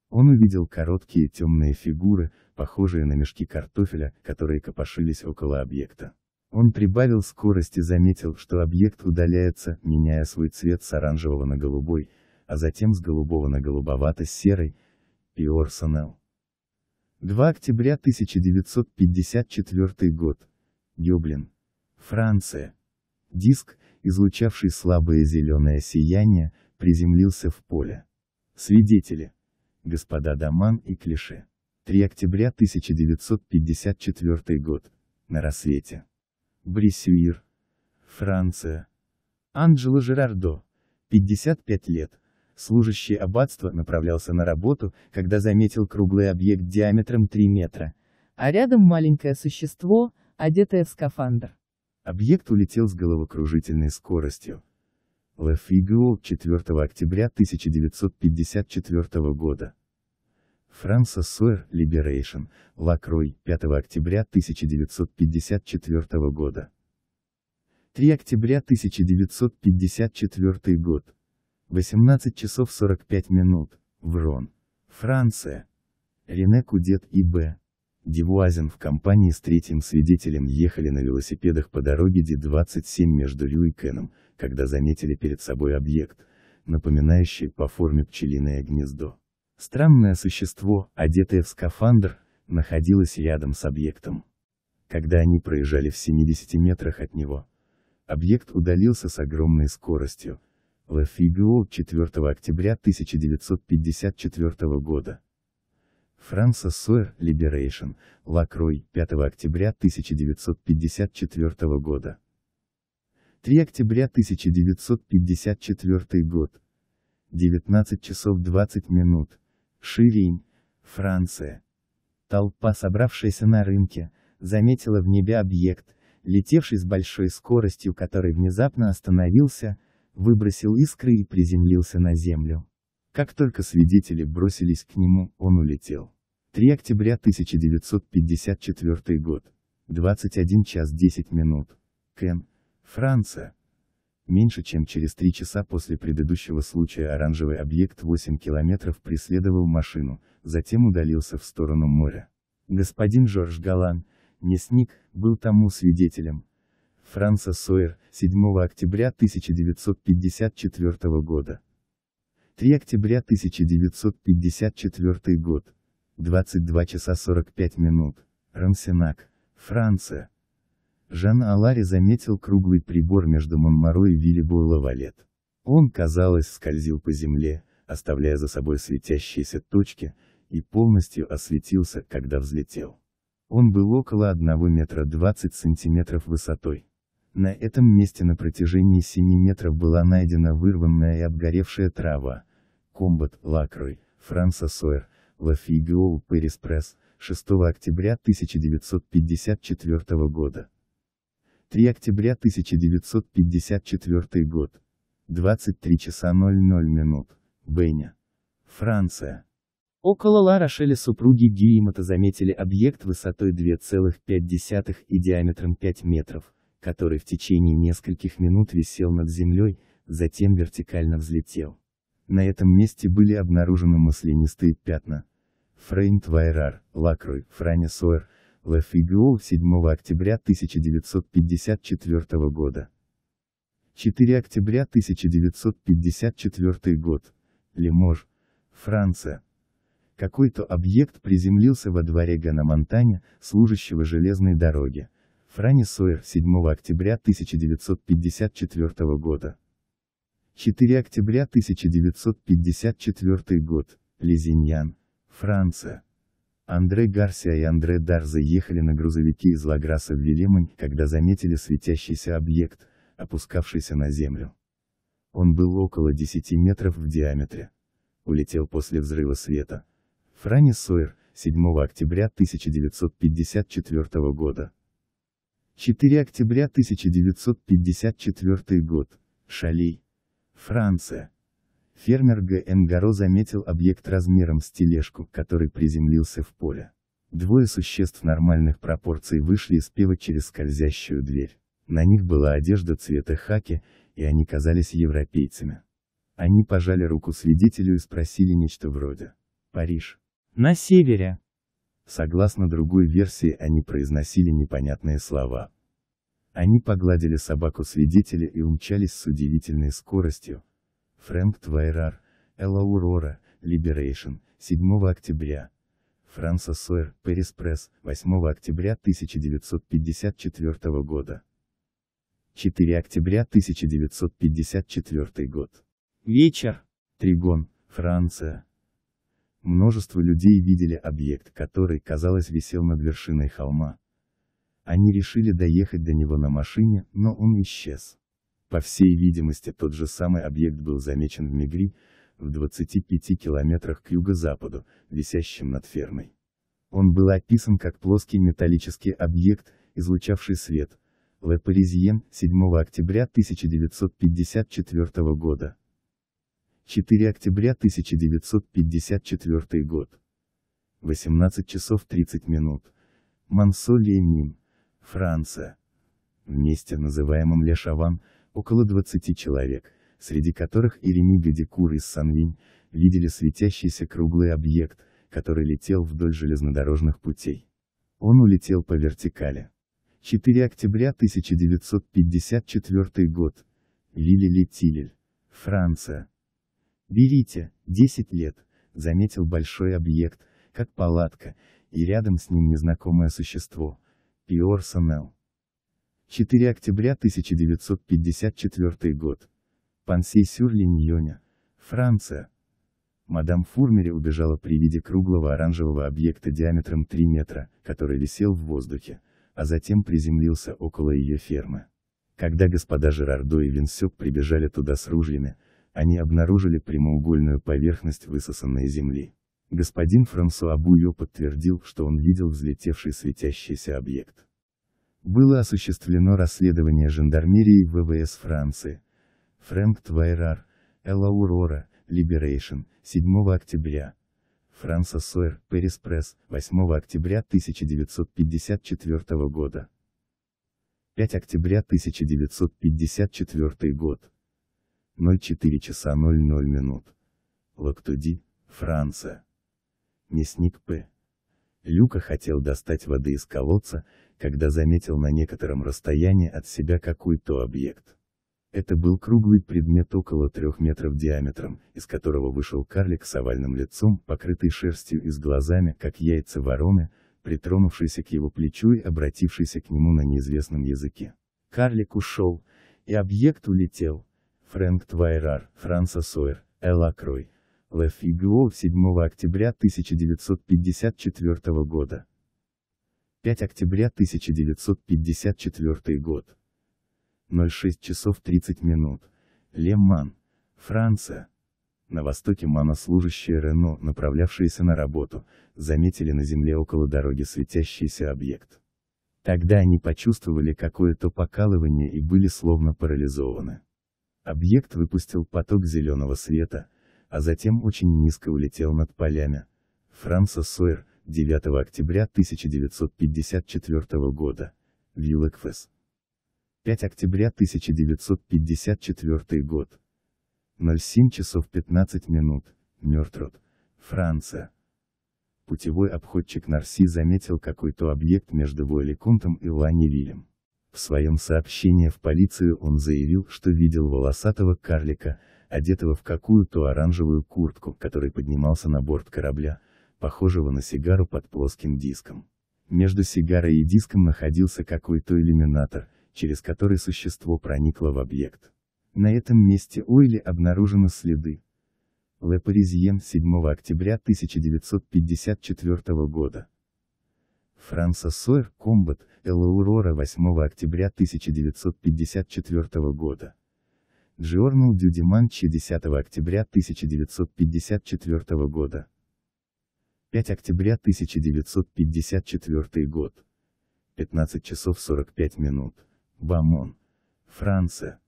Он увидел короткие темные фигуры, похожие на мешки картофеля, которые копошились около объекта. Он прибавил скорость и заметил, что объект удаляется, меняя свой цвет с оранжевого на голубой, а затем с голубого на голубовато-серый, Пиорсонел. 2 октября 1954 год. Дюблин. Франция. Диск, излучавший слабое зеленое сияние, приземлился в поле. Свидетели. Господа Даман и Клише. 3 октября 1954 год. На рассвете. Брисюир. Франция. Анджело Жерардо. 55 лет. Служащий аббатства направлялся на работу, когда заметил круглый объект диаметром 3 метра. А рядом маленькое существо, одетое в скафандр. Объект улетел с головокружительной скоростью. ЛФИГО 4 октября 1954 года. Франса Сойер, Либерейшн, Лакрой, 5 октября 1954 года. 3 октября 1954 год. 18 часов 45 минут, Врон. Франция. Рене Кудет и Б. Девуазен в компании с третьим свидетелем ехали на велосипедах по дороге Д-27 между Рю и Кеном, когда заметили перед собой объект, напоминающий по форме пчелиное гнездо. Странное существо, одетое в скафандр, находилось рядом с объектом. Когда они проезжали в 70 метрах от него, объект удалился с огромной скоростью, в 4 октября 1954 года. Франсис Сойер, Liberation, Лакрой, 5 октября 1954 года. 3 октября 1954 год. 19 часов 20 минут. Ширень, Франция. Толпа, собравшаяся на рынке, заметила в небе объект, летевший с большой скоростью, который внезапно остановился, выбросил искры и приземлился на землю. Как только свидетели бросились к нему, он улетел. 3 октября 1954 год. 21 час 10 минут. Кен, Франция. Меньше чем через три часа после предыдущего случая оранжевый объект 8 километров преследовал машину, затем удалился в сторону моря. Господин Жорж Галан, мясник, был тому свидетелем. Франца Сойер, 7 октября 1954 года. 3 октября 1954 год. 22 часа 45 минут. Рамсенак, Франция. Жан Алари заметил круглый прибор между Монмаро и Виллибуэлла Лавалет. Он, казалось, скользил по земле, оставляя за собой светящиеся точки, и полностью осветился, когда взлетел. Он был около 1 метра 20 сантиметров высотой. На этом месте на протяжении 7 метров была найдена вырванная и обгоревшая трава. Комбат, Лакрой, Франса Сойер, Лафигеол, Пэрис Пресс, 6 октября 1954 года. 3 октября 1954 год. 23 часа 00 минут. Беня. Франция. Около Ла-Рошеля супруги Гиемота заметили объект высотой 2,5 и диаметром 5 метров, который в течение нескольких минут висел над землей, затем вертикально взлетел. На этом месте были обнаружены маслянистые пятна. Фрейн Твайрар, Лакрой, Франи Сойер, Лефигиол 7 октября 1954 года. 4 октября 1954 год. Лимож, Франция. Какой-то объект приземлился во дворе Ганамонтаня, служащего железной дороги, Франи Сойер 7 октября 1954 года. 4 октября 1954 год. Лизиньян, Франция. Андре Гарсия и Андре Дар заехали на грузовике из Лаграса в Вилемонь, когда заметили светящийся объект, опускавшийся на землю. Он был около 10 метров в диаметре. Улетел после взрыва света. Франи Сойер, 7 октября 1954 года. 4 октября 1954 год. Шалей. Франция. Фермер Г. Энгаро заметил объект размером с тележку, который приземлился в поле. Двое существ нормальных пропорций вышли из пива через скользящую дверь. На них была одежда цвета хаки, и они казались европейцами. Они пожали руку свидетелю и спросили нечто вроде «Париж». «На севере», Согласно другой версии, они произносили непонятные слова. Они погладили собаку свидетеля и умчались с удивительной скоростью. Фрэнк Твайрар, Эл Аурора, Liberation, 7 октября. Франса Сойер, Пэрис Пресс, 8 октября 1954 года. 4 октября 1954 год. Вечер. Тригон, Франция. Множество людей видели объект, который, казалось, висел над вершиной холма. Они решили доехать до него на машине, но он исчез. По всей видимости, тот же самый объект был замечен в Мегри, в 25 километрах к юго-западу, висящим над фермой. Он был описан как плоский металлический объект, излучавший свет, Ле Паризьен, 7 октября 1954 года. 4 октября 1954 год. 18 часов 30 минут. Мансо Ленин, Франция. В месте, называемом Ле Шаван около 20 человек, среди которых и Реми Гадикур из Санвинь, видели светящийся круглый объект, который летел вдоль железнодорожных путей. Он улетел по вертикали. 4 октября 1954 год. Лили Летилель, Франция. Берите, 10 лет, заметил большой объект, как палатка, и рядом с ним незнакомое существо. Пиорсонел. 4 октября 1954 год. Пансей сюр линьоне Франция. Мадам Фурмере убежала при виде круглого оранжевого объекта диаметром 3 метра, который висел в воздухе, а затем приземлился около ее фермы. Когда господа Жерардо и Винсек прибежали туда с ружьями, они обнаружили прямоугольную поверхность высосанной земли. Господин Франсуа Буйо подтвердил, что он видел взлетевший светящийся объект. Было осуществлено расследование жандармерии ВВС Франции. Фрэнк Твайрар, Элла Урора, Либерейшн, 7 октября. Франса Сойер, Пэрис Пресс, 8 октября 1954 года. 5 октября 1954 год. 04 часа 00 минут. Лактуди, Франция. Мясник П. Люка хотел достать воды из колодца, когда заметил на некотором расстоянии от себя какой-то объект. Это был круглый предмет около трех метров диаметром, из которого вышел карлик с овальным лицом, покрытый шерстью и с глазами, как яйца вороны, притронувшийся к его плечу и обратившийся к нему на неизвестном языке. Карлик ушел, и объект улетел. Фрэнк Твайрар, Франса Сойер, Элла Крой. Ле Фигуо 7 октября 1954 года. 5 октября 1954 год. 06 часов 30 минут. Леман, Франция. На востоке Мана служащие Рено, направлявшиеся на работу, заметили на земле около дороги светящийся объект. Тогда они почувствовали какое-то покалывание и были словно парализованы. Объект выпустил поток зеленого света, а затем очень низко улетел над полями. Франца Сойер, 9 октября 1954 года. Виллекфес. 5 октября 1954 год. 07 часов 15 минут, Мёртрот, Франция. Путевой обходчик Нарси заметил какой-то объект между Вуэликунтом и Ланивилем. В своем сообщении в полицию он заявил, что видел волосатого карлика, одетого в какую-то оранжевую куртку, который поднимался на борт корабля, похожего на сигару под плоским диском. Между сигарой и диском находился какой-то иллюминатор, через который существо проникло в объект. На этом месте Уилли обнаружены следы. Ле Паризьен 7 октября 1954 года. Франса Сойер Комбат, Эл Аурора 8 октября 1954 года. Джорнал Дю 10 октября 1954 года. 5 октября 1954 год. 15 часов 45 минут. Бамон. Франция.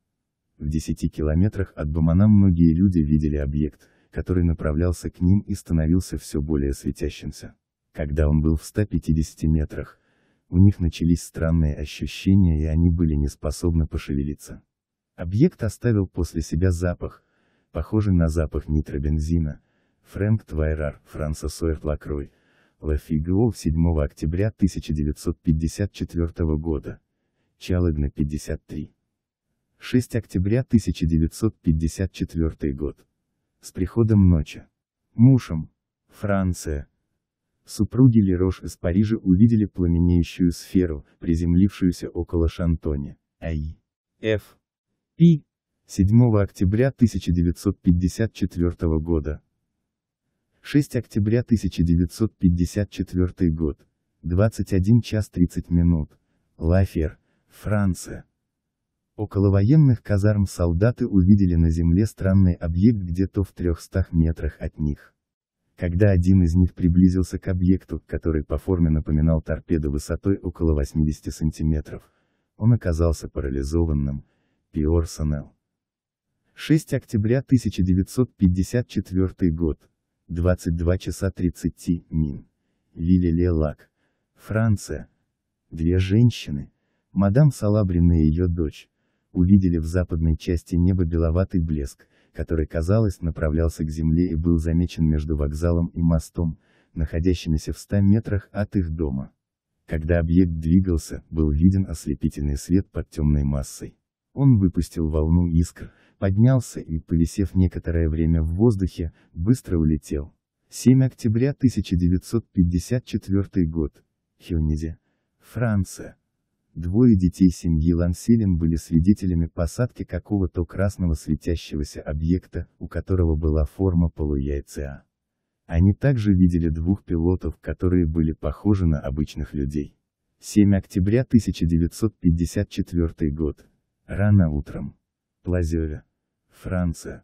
В 10 километрах от Бамона многие люди видели объект, который направлялся к ним и становился все более светящимся. Когда он был в 150 метрах, у них начались странные ощущения и они были не способны пошевелиться. Объект оставил после себя запах, похожий на запах нитробензина, Фрэнк Твайрар, Франса Сойер Лакрой, Лафигеол 7 октября 1954 года, Чалыгна 53. 6 октября 1954 год. С приходом ночи. Мушем. Франция. Супруги Лерош из Парижа увидели пламенеющую сферу, приземлившуюся около Шантоне. АИ. Ф. Пи. 7 октября 1954 года. 6 октября 1954 год. 21 час 30 минут. Лафер, Франция. Около военных казарм солдаты увидели на земле странный объект где-то в 300 метрах от них когда один из них приблизился к объекту, который по форме напоминал торпеду высотой около 80 сантиметров. Он оказался парализованным. Пиорсонел. 6 октября 1954 год. 22 часа 30 мин. Вилле Лак. Франция. Две женщины, мадам Салабрина и ее дочь, увидели в западной части неба беловатый блеск, который, казалось, направлялся к земле и был замечен между вокзалом и мостом, находящимися в 100 метрах от их дома. Когда объект двигался, был виден ослепительный свет под темной массой. Он выпустил волну искр, поднялся и, повисев некоторое время в воздухе, быстро улетел. 7 октября 1954 год. Хюнизе. Франция. Двое детей семьи Ланселин были свидетелями посадки какого-то красного светящегося объекта, у которого была форма полуяйца. Они также видели двух пилотов, которые были похожи на обычных людей. 7 октября 1954 год. Рано утром. Плазеве. Франция.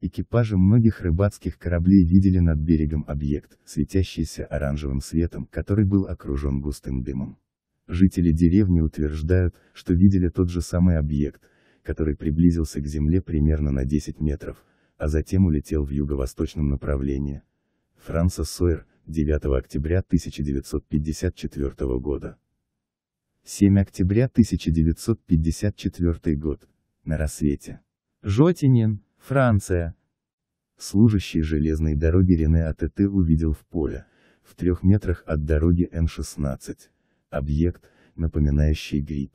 Экипажи многих рыбацких кораблей видели над берегом объект, светящийся оранжевым светом, который был окружен густым дымом. Жители деревни утверждают, что видели тот же самый объект, который приблизился к земле примерно на 10 метров, а затем улетел в юго-восточном направлении. Франса Сойер, 9 октября 1954 года. 7 октября 1954 год. На рассвете. Жотинин, Франция. Служащий железной дороги Рене АТТ увидел в поле, в трех метрах от дороги Н-16, Объект, напоминающий гриб,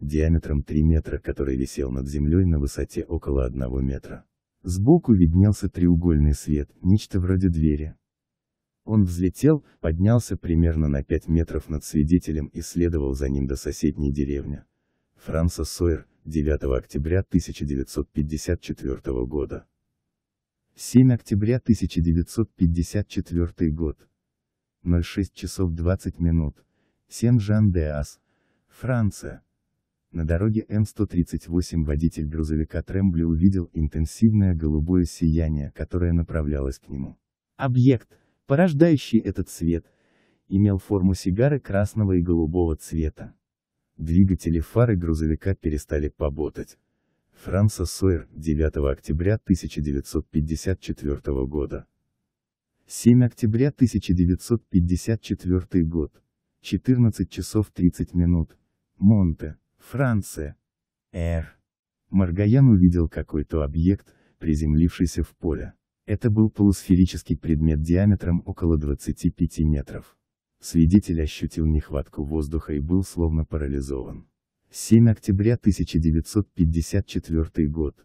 диаметром 3 метра, который висел над землей на высоте около 1 метра. Сбоку виднелся треугольный свет, нечто вроде двери. Он взлетел, поднялся примерно на 5 метров над свидетелем и следовал за ним до соседней деревни. Франса Сойер, 9 октября 1954 года. 7 октября 1954 год. 06 часов 20 минут. Сен-Жан-де-Ас, Франция. На дороге М-138 водитель грузовика Трембли увидел интенсивное голубое сияние, которое направлялось к нему. Объект, порождающий этот свет, имел форму сигары красного и голубого цвета. Двигатели фары грузовика перестали поботать. Франца Сойер, 9 октября 1954 года. 7 октября 1954 год. 14 часов 30 минут. Монте, Франция. Эр. Маргаян увидел какой-то объект, приземлившийся в поле. Это был полусферический предмет диаметром около 25 метров. Свидетель ощутил нехватку воздуха и был словно парализован. 7 октября 1954 год.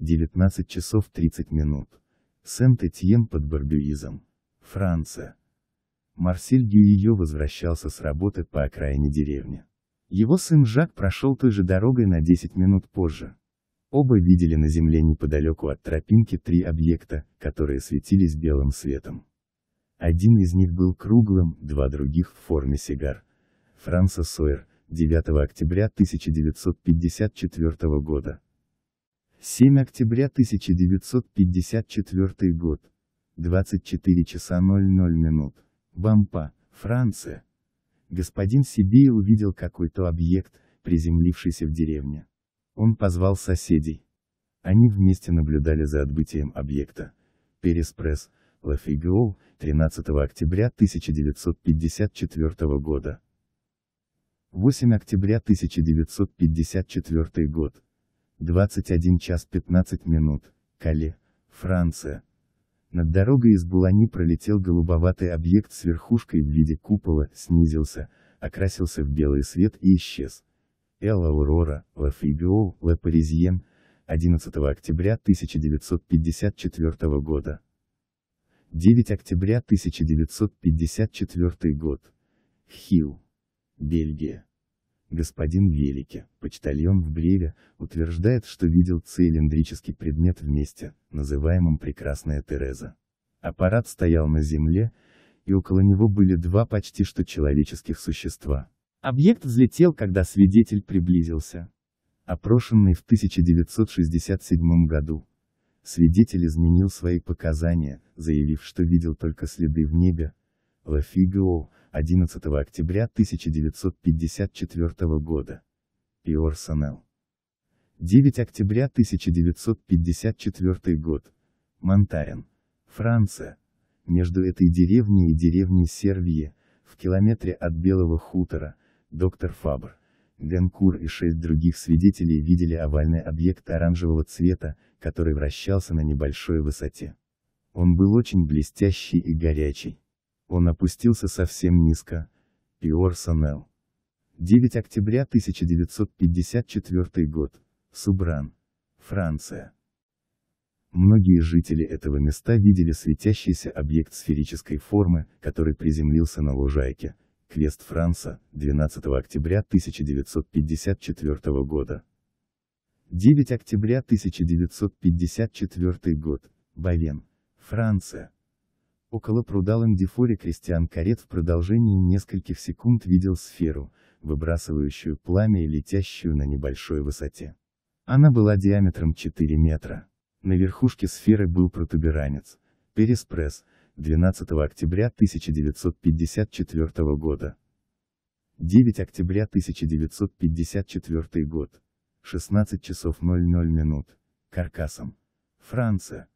19 часов 30 минут. Сент-Этьен под Барбюизом. Франция. Марсель Дюйо возвращался с работы по окраине деревни. Его сын Жак прошел той же дорогой на 10 минут позже. Оба видели на земле неподалеку от тропинки три объекта, которые светились белым светом. Один из них был круглым, два других в форме сигар. Франса Сойер, 9 октября 1954 года. 7 октября 1954 год. 24 часа 00 минут. Бампа, Франция. Господин Сибия увидел какой-то объект, приземлившийся в деревне. Он позвал соседей. Они вместе наблюдали за отбытием объекта. Переспресс, Лафигеол, 13 октября 1954 года. 8 октября 1954 год. 21 час 15 минут. Кале, Франция. Над дорогой из Булани пролетел голубоватый объект с верхушкой в виде купола, снизился, окрасился в белый свет и исчез. Эл Аурора, Ле Фигоу, Ле Паризьен, 11 октября 1954 года. 9 октября 1954 год. Хил. Бельгия. Господин Велики, почтальон в Бреве, утверждает, что видел цилиндрический предмет в месте, называемом «Прекрасная Тереза». Аппарат стоял на земле, и около него были два почти что человеческих существа. Объект взлетел, когда свидетель приблизился. Опрошенный в 1967 году, свидетель изменил свои показания, заявив, что видел только следы в небе. Лафигао, 11 октября 1954 года. Пиорсонел. 9 октября 1954 год. Монтарен. Франция. Между этой деревней и деревней Сервии, в километре от Белого хутора, доктор Фабр, Денкур и шесть других свидетелей видели овальный объект оранжевого цвета, который вращался на небольшой высоте. Он был очень блестящий и горячий. Он опустился совсем низко. Пиорсонел. 9 октября 1954 год. Субран. Франция. Многие жители этого места видели светящийся объект сферической формы, который приземлился на лужайке. Квест Франца, 12 октября 1954 года. 9 октября 1954 год. Бавен. Франция. Около пруда Ландифоре Кристиан Карет в продолжении нескольких секунд видел сферу, выбрасывающую пламя и летящую на небольшой высоте. Она была диаметром 4 метра. На верхушке сферы был протуберанец, Переспресс, 12 октября 1954 года. 9 октября 1954 год. 16 часов 00 минут. Каркасом. Франция.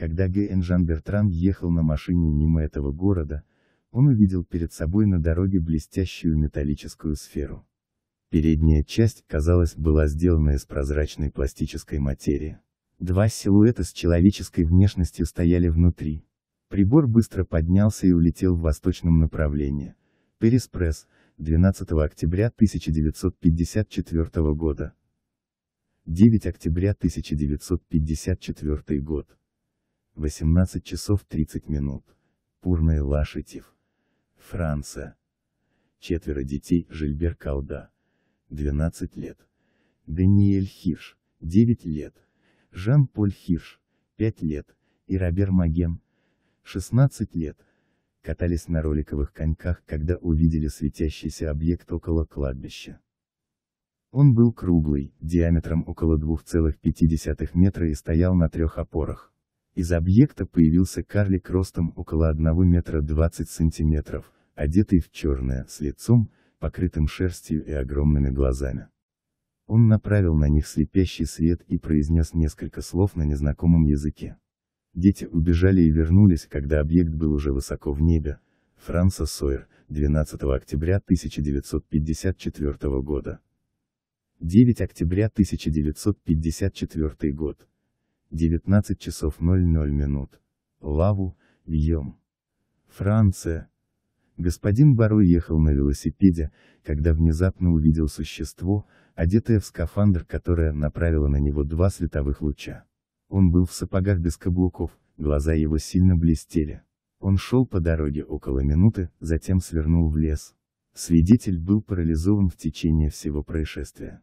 Когда Г.Н. Жан-Бертран ехал на машине мимо этого города, он увидел перед собой на дороге блестящую металлическую сферу. Передняя часть, казалось, была сделана из прозрачной пластической материи. Два силуэта с человеческой внешностью стояли внутри. Прибор быстро поднялся и улетел в восточном направлении. Переспресс, 12 октября 1954 года. 9 октября 1954 год. 18 часов 30 минут. Пурная Лашитив. Франция. Четверо детей, Жильбер Калда. 12 лет. Даниэль Хирш, 9 лет. Жан-Поль Хирш, 5 лет. И Робер Маген, 16 лет. Катались на роликовых коньках, когда увидели светящийся объект около кладбища. Он был круглый, диаметром около 2,5 метра и стоял на трех опорах. Из объекта появился карлик ростом около 1 метра 20 сантиметров, одетый в черное, с лицом, покрытым шерстью и огромными глазами. Он направил на них слепящий свет и произнес несколько слов на незнакомом языке. Дети убежали и вернулись, когда объект был уже высоко в небе. Франца Сойер, 12 октября 1954 года. 9 октября 1954 год. 19 часов 00 минут. Лаву, Вьем. Франция. Господин Баро ехал на велосипеде, когда внезапно увидел существо, одетое в скафандр, которое направило на него два световых луча. Он был в сапогах без каблуков, глаза его сильно блестели. Он шел по дороге около минуты, затем свернул в лес. Свидетель был парализован в течение всего происшествия.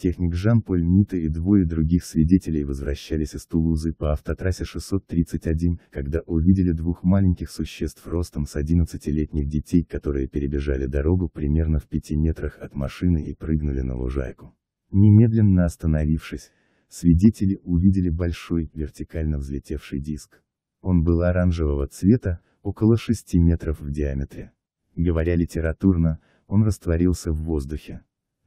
Техник Жан-Поль Нита и двое других свидетелей возвращались из Тулузы по автотрассе 631, когда увидели двух маленьких существ ростом с 11-летних детей, которые перебежали дорогу примерно в 5 метрах от машины и прыгнули на лужайку. Немедленно остановившись, свидетели увидели большой, вертикально взлетевший диск. Он был оранжевого цвета, около 6 метров в диаметре. Говоря литературно, он растворился в воздухе.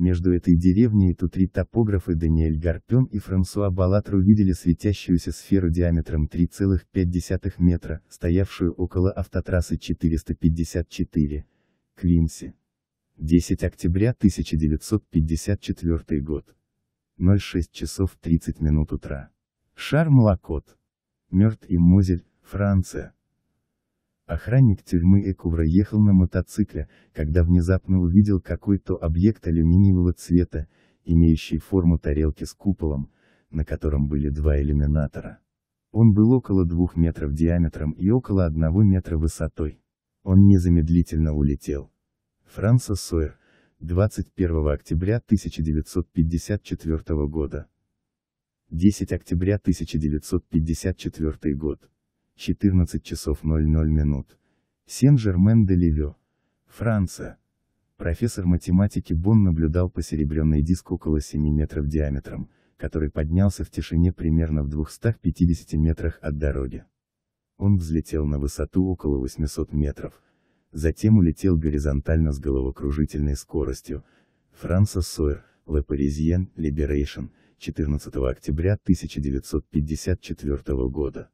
Между этой деревней и Тутри топографы Даниэль Гарпен и Франсуа Балатр увидели светящуюся сферу диаметром 3,5 метра, стоявшую около автотрассы 454. Квинси. 10 октября 1954 год. 06 часов 30 минут утра. Шар лакот Мёрт и Мозель, Франция. Охранник тюрьмы Эку ехал на мотоцикле, когда внезапно увидел какой-то объект алюминиевого цвета, имеющий форму тарелки с куполом, на котором были два иллюминатора. Он был около двух метров диаметром и около одного метра высотой. Он незамедлительно улетел. Франса Сойер, 21 октября 1954 года. 10 октября 1954 год. 14 часов 00 минут. Сен-Жермен-де-Ливё. Франция. Профессор математики Бон наблюдал посеребренный диск около 7 метров диаметром, который поднялся в тишине примерно в 250 метрах от дороги. Он взлетел на высоту около 800 метров, затем улетел горизонтально с головокружительной скоростью. Франса Сойер, Le Parisien, Liberation, 14 октября 1954 года.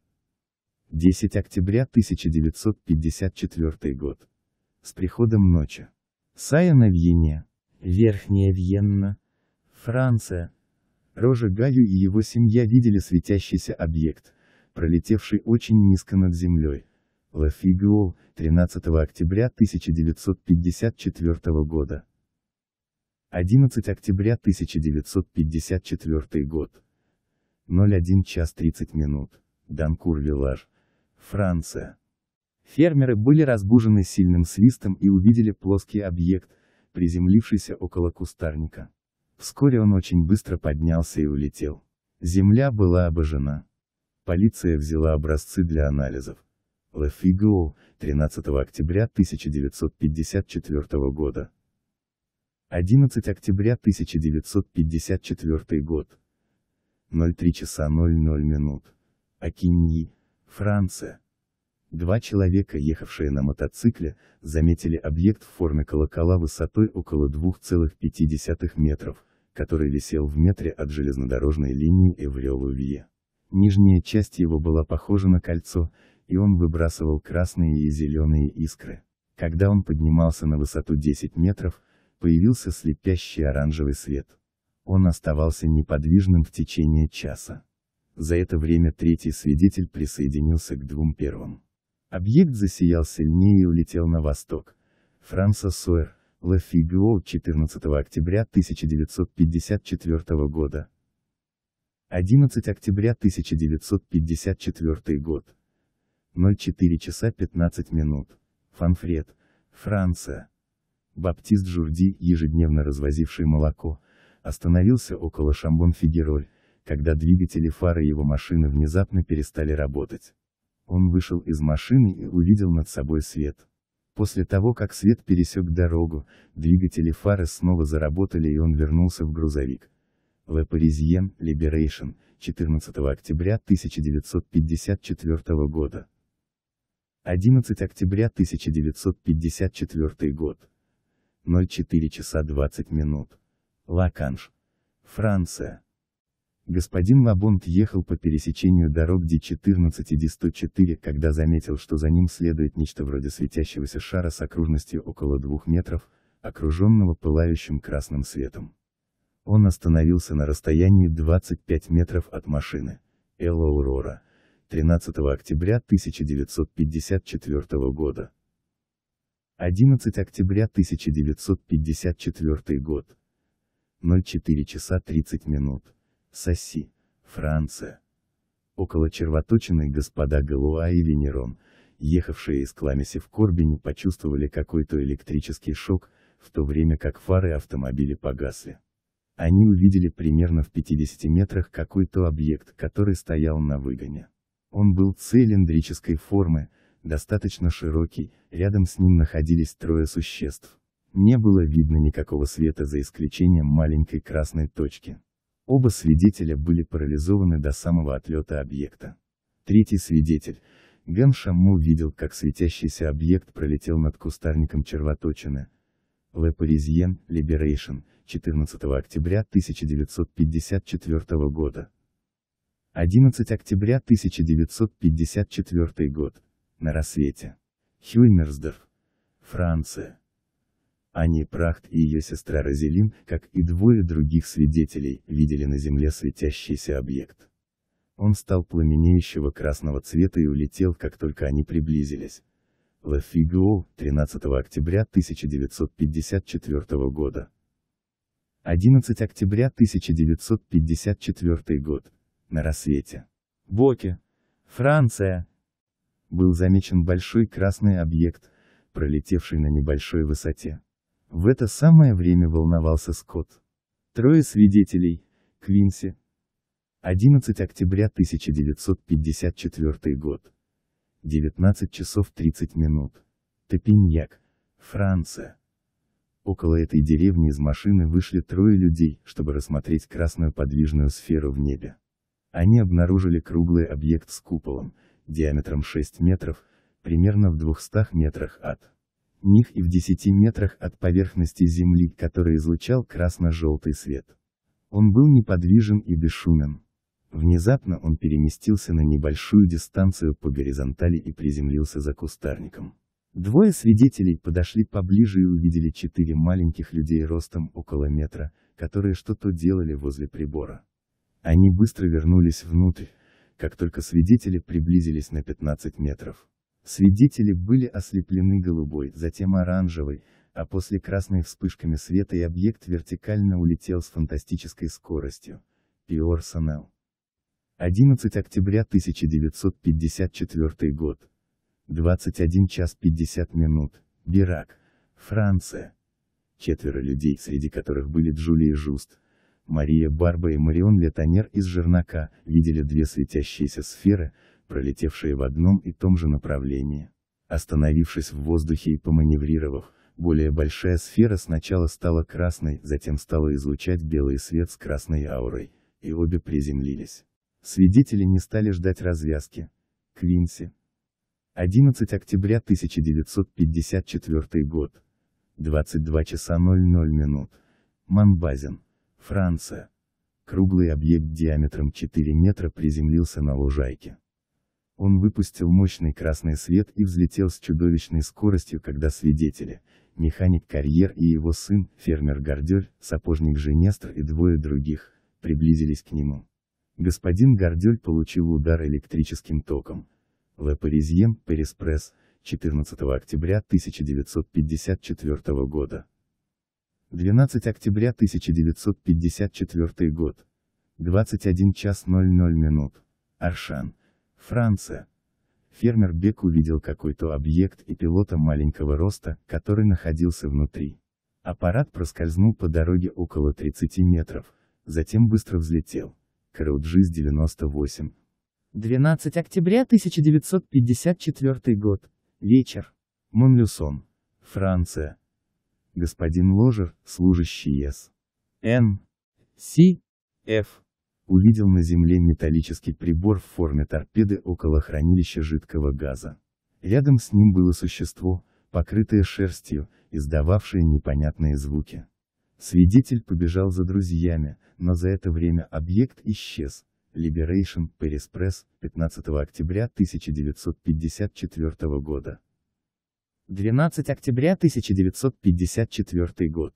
10 октября 1954 год. С приходом ночи. Саяна Вьене. Верхняя Вьенна. Франция. Рожа Гаю и его семья видели светящийся объект, пролетевший очень низко над землей. Лафигуол, 13 октября 1954 года. 11 октября 1954 год. 01 час 30 минут. Данкур-Вилаж. Франция. Фермеры были разбужены сильным свистом и увидели плоский объект, приземлившийся около кустарника. Вскоре он очень быстро поднялся и улетел. Земля была обожжена. Полиция взяла образцы для анализов. Лефиго, 13 октября 1954 года. 11 октября 1954 год. 03 часа 00 минут. Акиньи, Франция. Два человека, ехавшие на мотоцикле, заметили объект в форме колокола высотой около 2,5 метров, который висел в метре от железнодорожной линии Эврелувье. Нижняя часть его была похожа на кольцо, и он выбрасывал красные и зеленые искры. Когда он поднимался на высоту 10 метров, появился слепящий оранжевый свет. Он оставался неподвижным в течение часа. За это время третий свидетель присоединился к двум первым. Объект засиял сильнее и улетел на восток. Франса Сойер, Ла Фигуо 14 октября 1954 года. 11 октября 1954 год. 04 часа 15 минут. Фанфред, Франция. Баптист Журди, ежедневно развозивший молоко, остановился около Шамбон-Фигероль, когда двигатели фары его машины внезапно перестали работать. Он вышел из машины и увидел над собой свет. После того как свет пересек дорогу, двигатели фары снова заработали и он вернулся в грузовик. Le Parisien Liberation, 14 октября 1954 года. 11 октября 1954 год. 04 часа 20 минут. Лаканж. Франция. Господин Лабонт ехал по пересечению дорог Д-14 и Д-104, когда заметил, что за ним следует нечто вроде светящегося шара с окружностью около двух метров, окруженного пылающим красным светом. Он остановился на расстоянии 25 метров от машины, Элла Урора, 13 октября 1954 года. 11 октября 1954 год. 04 часа 30 минут. Соси, Франция. Около червоточины господа Галуа и Венерон, ехавшие из Кламеси в Корбине почувствовали какой-то электрический шок, в то время как фары автомобиля погасли. Они увидели примерно в 50 метрах какой-то объект, который стоял на выгоне. Он был цилиндрической формы, достаточно широкий, рядом с ним находились трое существ. Не было видно никакого света за исключением маленькой красной точки. Оба свидетеля были парализованы до самого отлета объекта. Третий свидетель, Ган Шамму видел, как светящийся объект пролетел над кустарником червоточины. Le Parisien, Liberation, 14 октября 1954 года. 11 октября 1954 год. На рассвете. Хюймерсдорф. Франция. Ани Прахт и ее сестра Розелин, как и двое других свидетелей, видели на Земле светящийся объект. Он стал пламенеющего красного цвета и улетел, как только они приблизились. La Figaro, 13 октября 1954 года. 11 октября 1954 год. На рассвете. Боке. Франция. Был замечен большой красный объект, пролетевший на небольшой высоте. В это самое время волновался Скотт. Трое свидетелей, Квинси. 11 октября 1954 год. 19 часов 30 минут. Топиньяк, Франция. Около этой деревни из машины вышли трое людей, чтобы рассмотреть красную подвижную сферу в небе. Они обнаружили круглый объект с куполом, диаметром 6 метров, примерно в 200 метрах от них и в 10 метрах от поверхности Земли, который излучал красно-желтый свет. Он был неподвижен и бесшумен. Внезапно он переместился на небольшую дистанцию по горизонтали и приземлился за кустарником. Двое свидетелей подошли поближе и увидели четыре маленьких людей ростом около метра, которые что-то делали возле прибора. Они быстро вернулись внутрь, как только свидетели приблизились на 15 метров. Свидетели были ослеплены голубой, затем оранжевой, а после красной вспышками света и объект вертикально улетел с фантастической скоростью. Пиорсонел. 11 октября 1954 год. 21 час 50 минут. Бирак. Франция. Четверо людей, среди которых были Джулия Жуст, Мария Барба и Марион Летонер из Жернака, видели две светящиеся сферы, пролетевшие в одном и том же направлении. Остановившись в воздухе и поманеврировав, более большая сфера сначала стала красной, затем стала излучать белый свет с красной аурой, и обе приземлились. Свидетели не стали ждать развязки. Квинси. 11 октября 1954 год. 22 часа 00 минут. Манбазен. Франция. Круглый объект диаметром 4 метра приземлился на лужайке. Он выпустил мощный красный свет и взлетел с чудовищной скоростью, когда свидетели, механик Карьер и его сын, фермер Гордёль, сапожник Женестр и двое других, приблизились к нему. Господин Гордёль получил удар электрическим током. Ле Паризьем, Переспресс, 14 октября 1954 года. 12 октября 1954 год. 21 час 00 минут. Аршан. Франция. Фермер Бек увидел какой-то объект и пилота маленького роста, который находился внутри. Аппарат проскользнул по дороге около 30 метров, затем быстро взлетел. Крылджиз 98. 12 октября 1954 год. Вечер. Монлюсон. Франция. Господин Ложер, служащий ЕС. Н. С. Ф увидел на земле металлический прибор в форме торпеды около хранилища жидкого газа. Рядом с ним было существо, покрытое шерстью, издававшее непонятные звуки. Свидетель побежал за друзьями, но за это время объект исчез. Liberation, Paris Press, 15 октября 1954 года. 12 октября 1954 год.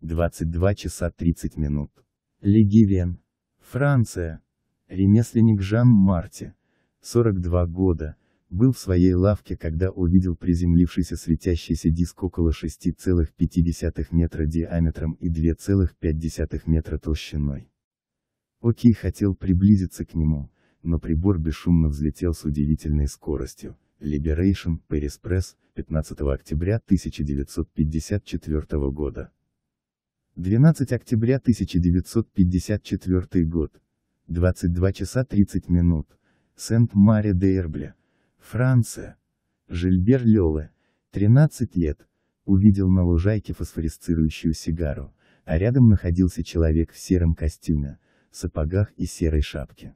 22 часа 30 минут. Легивен, Франция. Ремесленник Жан Марти, 42 года, был в своей лавке, когда увидел приземлившийся светящийся диск около 6,5 метра диаметром и 2,5 метра толщиной. Окей хотел приблизиться к нему, но прибор бесшумно взлетел с удивительной скоростью. Liberation, Paris Press, 15 октября 1954 года. 12 октября 1954 год. 22 часа 30 минут. сент маре де эрбле Франция. Жильбер Лёле, 13 лет, увидел на лужайке фосфорисцирующую сигару, а рядом находился человек в сером костюме, сапогах и серой шапке.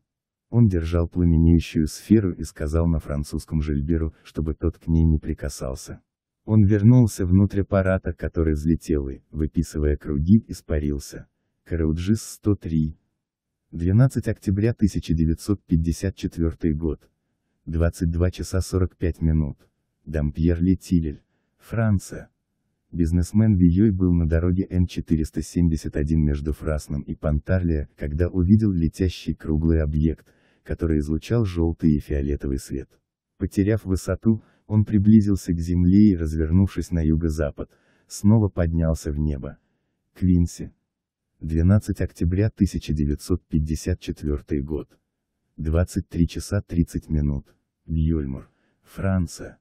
Он держал пламенеющую сферу и сказал на французском Жильберу, чтобы тот к ней не прикасался. Он вернулся внутрь аппарата, который взлетел и, выписывая круги, испарился. Караджис 103. 12 октября 1954 год. 22 часа 45 минут. Дампьер Летилель. Франция. Бизнесмен Вией был на дороге Н-471 между Фрасном и Пантарлия, когда увидел летящий круглый объект, который излучал желтый и фиолетовый свет. Потеряв высоту, он приблизился к земле и, развернувшись на юго-запад, снова поднялся в небо. Квинси. 12 октября 1954 год. 23 часа 30 минут. Бьюльмур. Франция.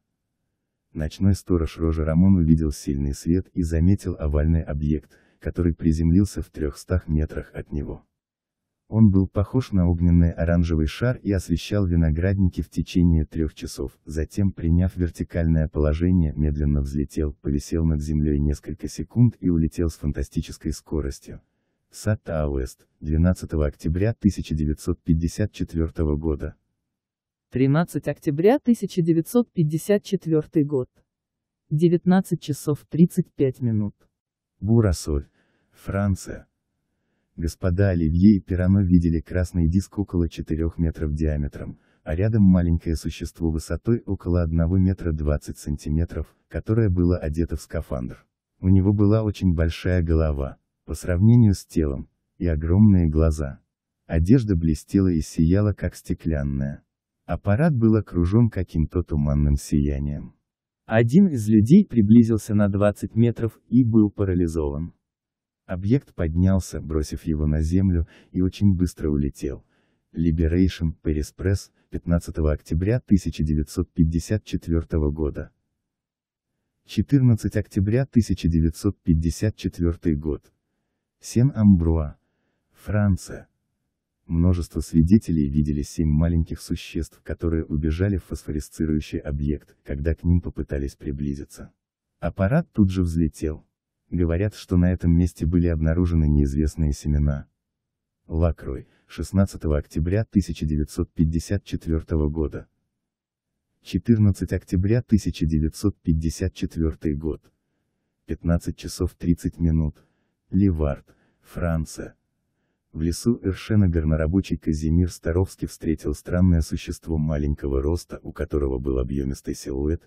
Ночной сторож Рожа Рамон увидел сильный свет и заметил овальный объект, который приземлился в 300 метрах от него. Он был похож на огненный оранжевый шар и освещал виноградники в течение трех часов, затем, приняв вертикальное положение, медленно взлетел, повисел над землей несколько секунд и улетел с фантастической скоростью. Сад Ауэст, 12 октября 1954 года. 13 октября 1954 год. 19 часов 35 минут. Бурасоль, Франция. Господа Оливье и Пирано видели красный диск около 4 метров диаметром, а рядом маленькое существо высотой около 1 метра 20 сантиметров, которое было одето в скафандр. У него была очень большая голова, по сравнению с телом, и огромные глаза. Одежда блестела и сияла как стеклянная. Аппарат был окружен каким-то туманным сиянием. Один из людей приблизился на 20 метров и был парализован. Объект поднялся, бросив его на землю, и очень быстро улетел. Liberation, Paris Press, 15 октября 1954 года. 14 октября 1954 год. Сен-Амбруа. Франция. Множество свидетелей видели семь маленьких существ, которые убежали в фосфорисцирующий объект, когда к ним попытались приблизиться. Аппарат тут же взлетел. Говорят, что на этом месте были обнаружены неизвестные семена. Лакрой, 16 октября 1954 года. 14 октября 1954 год. 15 часов 30 минут. Левард, Франция. В лесу Эршена горнорабочий Казимир Старовский встретил странное существо маленького роста, у которого был объемистый силуэт,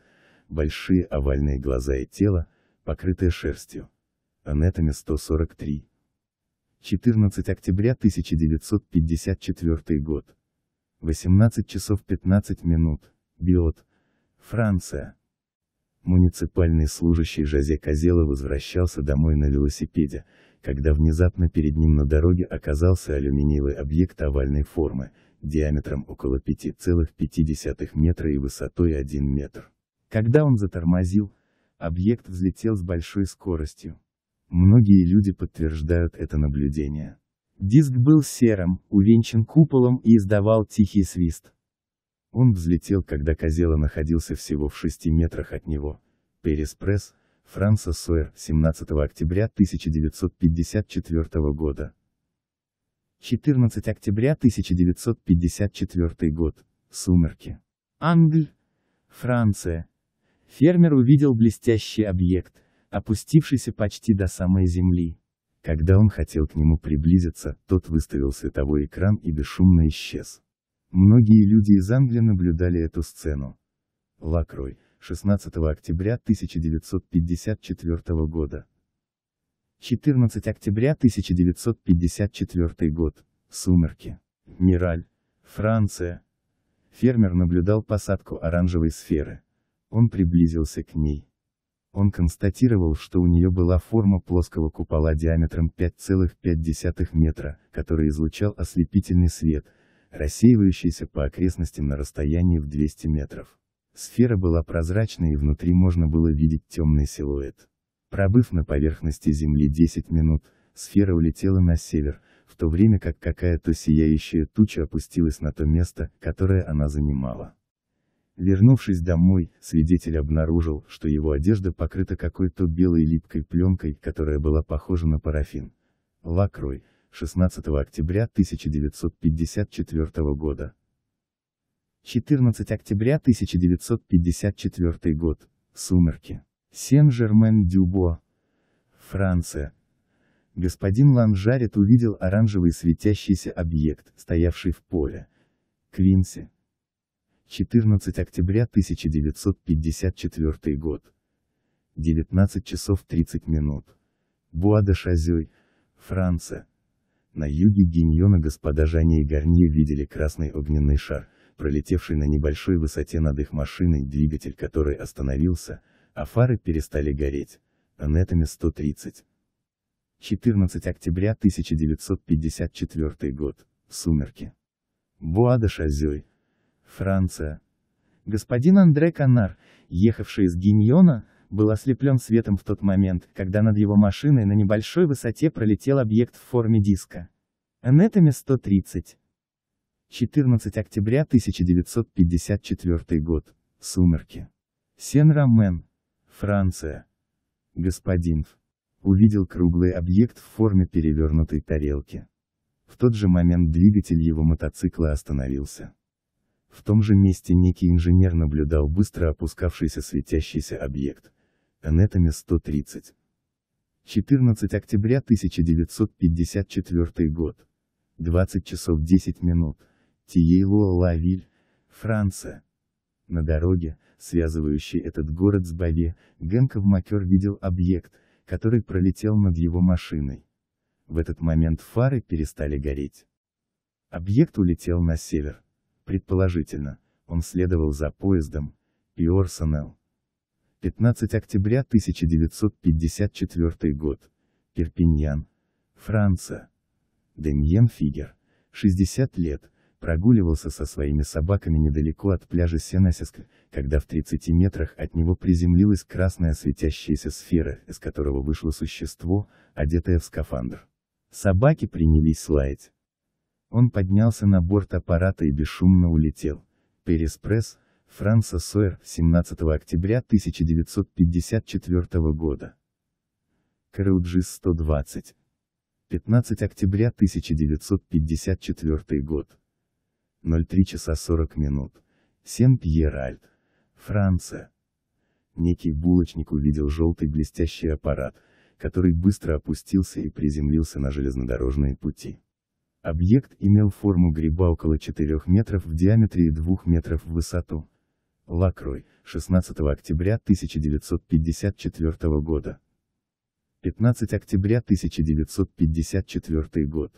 большие овальные глаза и тело, покрытая шерстью. Анатоми 143. 14 октября 1954 год. 18 часов 15 минут. Биот. Франция. Муниципальный служащий Жозе Козела возвращался домой на велосипеде, когда внезапно перед ним на дороге оказался алюминиевый объект овальной формы, диаметром около 5,5 метра и высотой 1 метр. Когда он затормозил, Объект взлетел с большой скоростью. Многие люди подтверждают это наблюдение. Диск был серым, увенчан куполом и издавал тихий свист. Он взлетел, когда Козела находился всего в 6 метрах от него. Переспресс, Франса Сойер, 17 октября 1954 года. 14 октября 1954 год. Сумерки. Англь. Франция. Фермер увидел блестящий объект, опустившийся почти до самой земли. Когда он хотел к нему приблизиться, тот выставил световой экран и бесшумно исчез. Многие люди из Англии наблюдали эту сцену. Лакрой, 16 октября 1954 года. 14 октября 1954 год. Сумерки. Мираль. Франция. Фермер наблюдал посадку оранжевой сферы. Он приблизился к ней. Он констатировал, что у нее была форма плоского купола диаметром 5,5 метра, который излучал ослепительный свет, рассеивающийся по окрестностям на расстоянии в 200 метров. Сфера была прозрачной и внутри можно было видеть темный силуэт. Пробыв на поверхности Земли 10 минут, сфера улетела на север, в то время как какая-то сияющая туча опустилась на то место, которое она занимала. Вернувшись домой, свидетель обнаружил, что его одежда покрыта какой-то белой липкой пленкой, которая была похожа на парафин. Лакрой, 16 октября 1954 года. 14 октября 1954 год. Сумерки. Сен-Жермен-Дюбо. Франция. Господин Ланжарет увидел оранжевый светящийся объект, стоявший в поле. Квинси. 14 октября 1954 год. 19 часов 30 минут. буа шазюй Франция. На юге Гиньона господа Жанни и Гарнье видели красный огненный шар, пролетевший на небольшой высоте над их машиной, двигатель которой остановился, а фары перестали гореть. Анетами 130. 14 октября 1954 год. Сумерки. Буада Шазюй, Франция. Господин Андре Канар, ехавший из Гиньона, был ослеплен светом в тот момент, когда над его машиной на небольшой высоте пролетел объект в форме диска. Анетами 130. 14 октября 1954 год. Сумерки. сен ромен Франция. Господин Ф. увидел круглый объект в форме перевернутой тарелки. В тот же момент двигатель его мотоцикла остановился. В том же месте некий инженер наблюдал быстро опускавшийся светящийся объект. Анетами 130. 14 октября 1954 год. 20 часов 10 минут. Тиейлуа-Лавиль, Франция. На дороге, связывающей этот город с Баве, Генков Макер видел объект, который пролетел над его машиной. В этот момент фары перестали гореть. Объект улетел на север. Предположительно, он следовал за поездом, и Орсонел. 15 октября 1954 год. Перпиньян. Франция. Демьен Фигер, 60 лет, прогуливался со своими собаками недалеко от пляжа Сенасиск, когда в 30 метрах от него приземлилась красная светящаяся сфера, из которого вышло существо, одетое в скафандр. Собаки принялись лаять. Он поднялся на борт аппарата и бесшумно улетел. Переспресс, Франца Сойер, 17 октября 1954 года. Карауджис 120. 15 октября 1954 год. 03 часа 40 минут. Сен-Пьер-Альт. Франция. Некий булочник увидел желтый блестящий аппарат, который быстро опустился и приземлился на железнодорожные пути. Объект имел форму гриба около 4 метров в диаметре и 2 метров в высоту. Лакрой, 16 октября 1954 года. 15 октября 1954 год.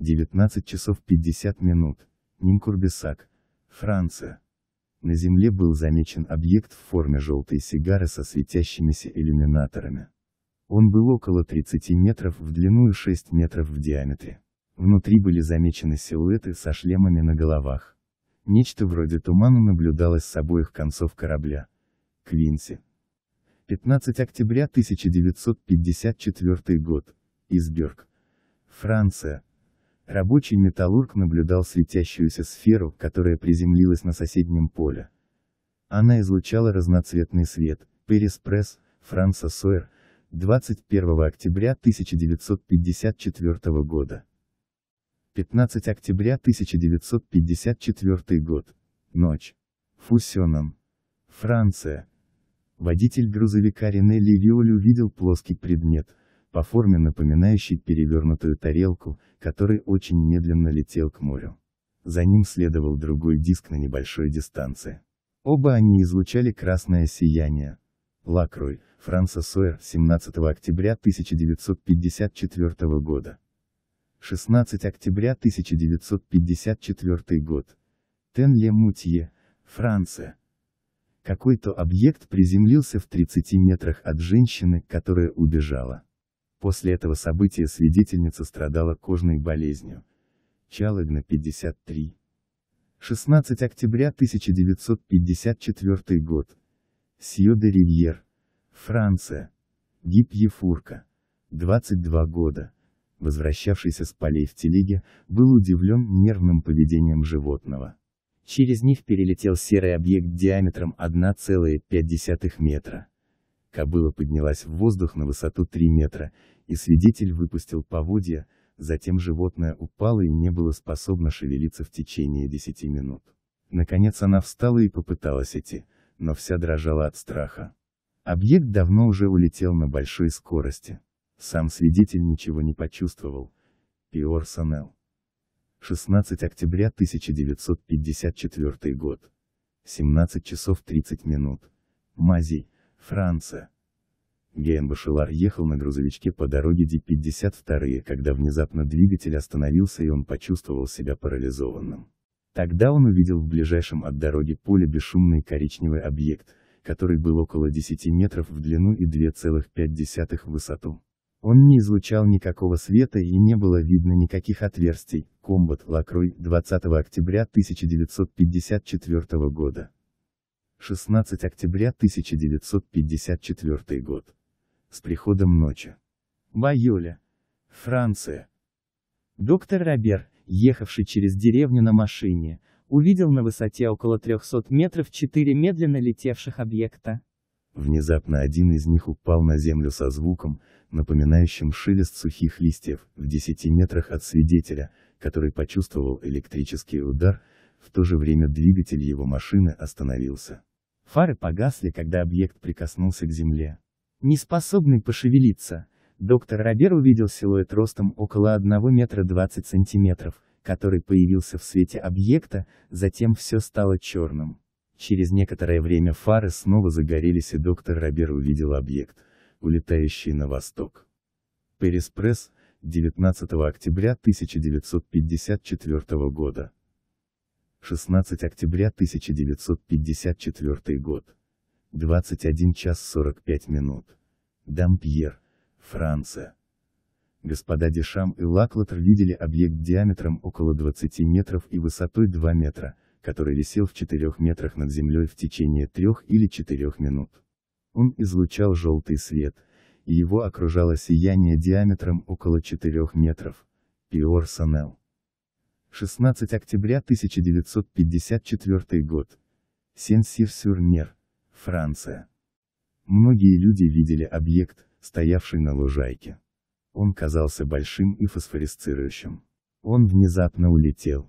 19 часов 50 минут. Нимкурбисак, Франция. На Земле был замечен объект в форме желтой сигары со светящимися иллюминаторами. Он был около 30 метров в длину и 6 метров в диаметре. Внутри были замечены силуэты со шлемами на головах. Нечто вроде тумана наблюдалось с обоих концов корабля. Квинси. 15 октября 1954 год. Изберг. Франция. Рабочий металлург наблюдал светящуюся сферу, которая приземлилась на соседнем поле. Она излучала разноцветный свет. Перес Пресс, Франса Сойер, 21 октября 1954 года. 15 октября 1954 год. Ночь. Фусеном. Франция. Водитель грузовика Рене Левиоль увидел плоский предмет, по форме напоминающий перевернутую тарелку, который очень медленно летел к морю. За ним следовал другой диск на небольшой дистанции. Оба они излучали красное сияние. Лакрой, Франса 17 октября 1954 года. 16 октября 1954 год. Тен-Ле-Мутье, Франция. Какой-то объект приземлился в 30 метрах от женщины, которая убежала. После этого события свидетельница страдала кожной болезнью. Чалагна 53. 16 октября 1954 год. Сьо де Ривьер, Франция. Гиб Ефурка. 22 года возвращавшийся с полей в телеге, был удивлен нервным поведением животного. Через них перелетел серый объект диаметром 1,5 метра. Кобыла поднялась в воздух на высоту 3 метра, и свидетель выпустил поводья, затем животное упало и не было способно шевелиться в течение 10 минут. Наконец она встала и попыталась идти, но вся дрожала от страха. Объект давно уже улетел на большой скорости. Сам свидетель ничего не почувствовал. Пиор Санел. 16 октября 1954 год. 17 часов 30 минут. Мази, Франция. Ген Башелар ехал на грузовичке по дороге Д-52, когда внезапно двигатель остановился и он почувствовал себя парализованным. Тогда он увидел в ближайшем от дороги поле бесшумный коричневый объект, который был около 10 метров в длину и 2,5 в высоту. Он не излучал никакого света и не было видно никаких отверстий. Комбат Лакрой, 20 октября 1954 года. 16 октября 1954 год. С приходом ночи. Байоля. Франция. Доктор Робер, ехавший через деревню на машине, увидел на высоте около 300 метров четыре медленно летевших объекта. Внезапно один из них упал на землю со звуком, напоминающим шелест сухих листьев, в десяти метрах от свидетеля, который почувствовал электрический удар, в то же время двигатель его машины остановился. Фары погасли, когда объект прикоснулся к земле. Неспособный пошевелиться, доктор Робер увидел силуэт ростом около 1 метра 20 сантиметров, который появился в свете объекта, затем все стало черным. Через некоторое время фары снова загорелись и доктор Робер увидел объект, улетающий на восток. Переспресс, 19 октября 1954 года. 16 октября 1954 год. 21 час 45 минут. Дампьер, Франция. Господа Дешам и Лаклатр видели объект диаметром около 20 метров и высотой 2 метра, который висел в четырех метрах над землей в течение трех или четырех минут. Он излучал желтый свет, и его окружало сияние диаметром около 4 метров. Пиор Санел. 16 октября 1954 год. Сен-Сир-Сюр-Мер, Франция. Многие люди видели объект, стоявший на лужайке. Он казался большим и фосфорисцирующим. Он внезапно улетел.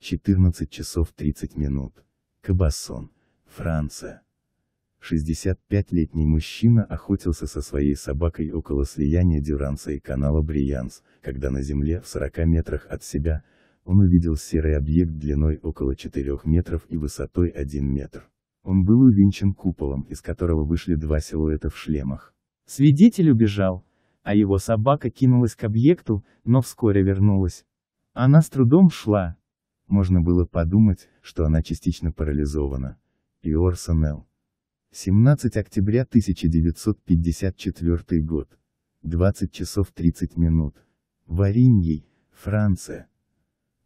14 часов 30 минут. Кабассон, Франция. 65-летний мужчина охотился со своей собакой около слияния Дюранса и канала Бриянс, когда на земле, в 40 метрах от себя, он увидел серый объект длиной около 4 метров и высотой 1 метр. Он был увенчан куполом, из которого вышли два силуэта в шлемах. Свидетель убежал, а его собака кинулась к объекту, но вскоре вернулась. Она с трудом шла, можно было подумать, что она частично парализована. И Орсон 17 октября 1954 год. 20 часов 30 минут. Вариньей, Франция.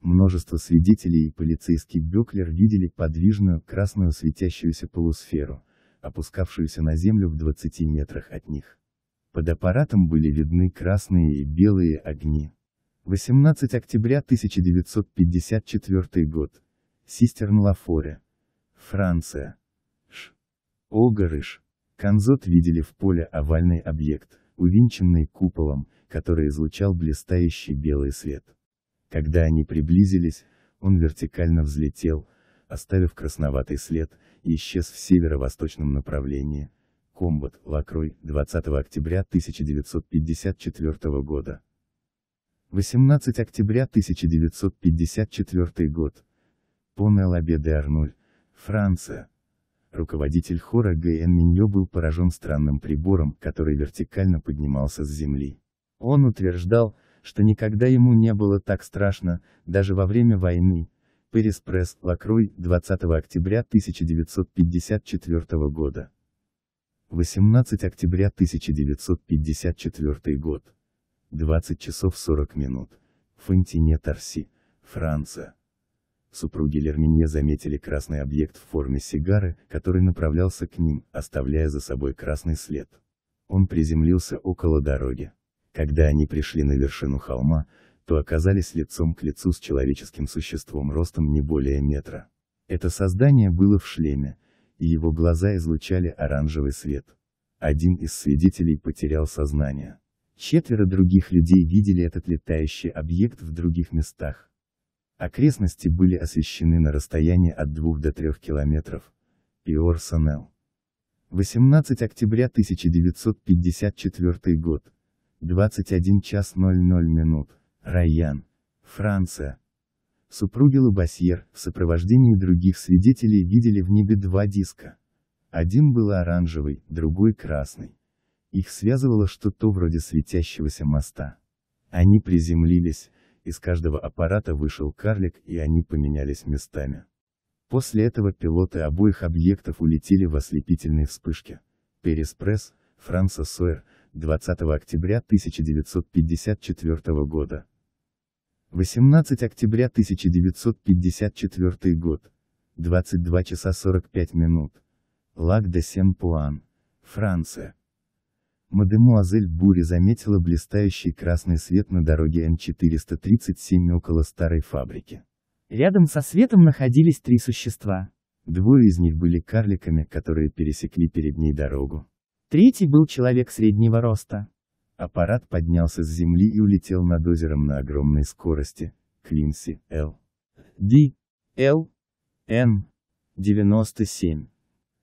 Множество свидетелей и полицейский Беклер видели подвижную, красную светящуюся полусферу, опускавшуюся на землю в 20 метрах от них. Под аппаратом были видны красные и белые огни. 18 октября 1954 год. Систерн Лафоре. Франция. Ш. Огарыш. Конзот видели в поле овальный объект, увенчанный куполом, который излучал блистающий белый свет. Когда они приблизились, он вертикально взлетел, оставив красноватый след, и исчез в северо-восточном направлении. Комбат, Лакрой, 20 октября 1954 года. 18 октября 1954 год. Понел Абеде Арнуль, Франция. Руководитель хора Г.Н. Миньо был поражен странным прибором, который вертикально поднимался с земли. Он утверждал, что никогда ему не было так страшно, даже во время войны. Пэрис Пресс, Лакрой, 20 октября 1954 года. 18 октября 1954 год. 20 часов 40 минут. Фонтине Тарси, Франция. Супруги Лерминье заметили красный объект в форме сигары, который направлялся к ним, оставляя за собой красный след. Он приземлился около дороги. Когда они пришли на вершину холма, то оказались лицом к лицу с человеческим существом ростом не более метра. Это создание было в шлеме, и его глаза излучали оранжевый свет. Один из свидетелей потерял сознание. Четверо других людей видели этот летающий объект в других местах. Окрестности были освещены на расстоянии от 2 до 3 километров. Пиор Санел. 18 октября 1954 год. 21 час 00 минут. Райан. Франция. Супруги Лабасьер, в сопровождении других свидетелей видели в небе два диска. Один был оранжевый, другой красный. Их связывало что-то вроде светящегося моста. Они приземлились, из каждого аппарата вышел карлик и они поменялись местами. После этого пилоты обоих объектов улетели в ослепительной вспышке. Переспресс, Франса Сойер, 20 октября 1954 года. 18 октября 1954 год. 22 часа 45 минут. Лак де Сен-Пуан, Франция. Мадемуазель Бури заметила блистающий красный свет на дороге Н-437 около старой фабрики. Рядом со светом находились три существа. Двое из них были карликами, которые пересекли перед ней дорогу. Третий был человек среднего роста. Аппарат поднялся с земли и улетел над озером на огромной скорости. Клинси, Л. Д. Л. Н. 97.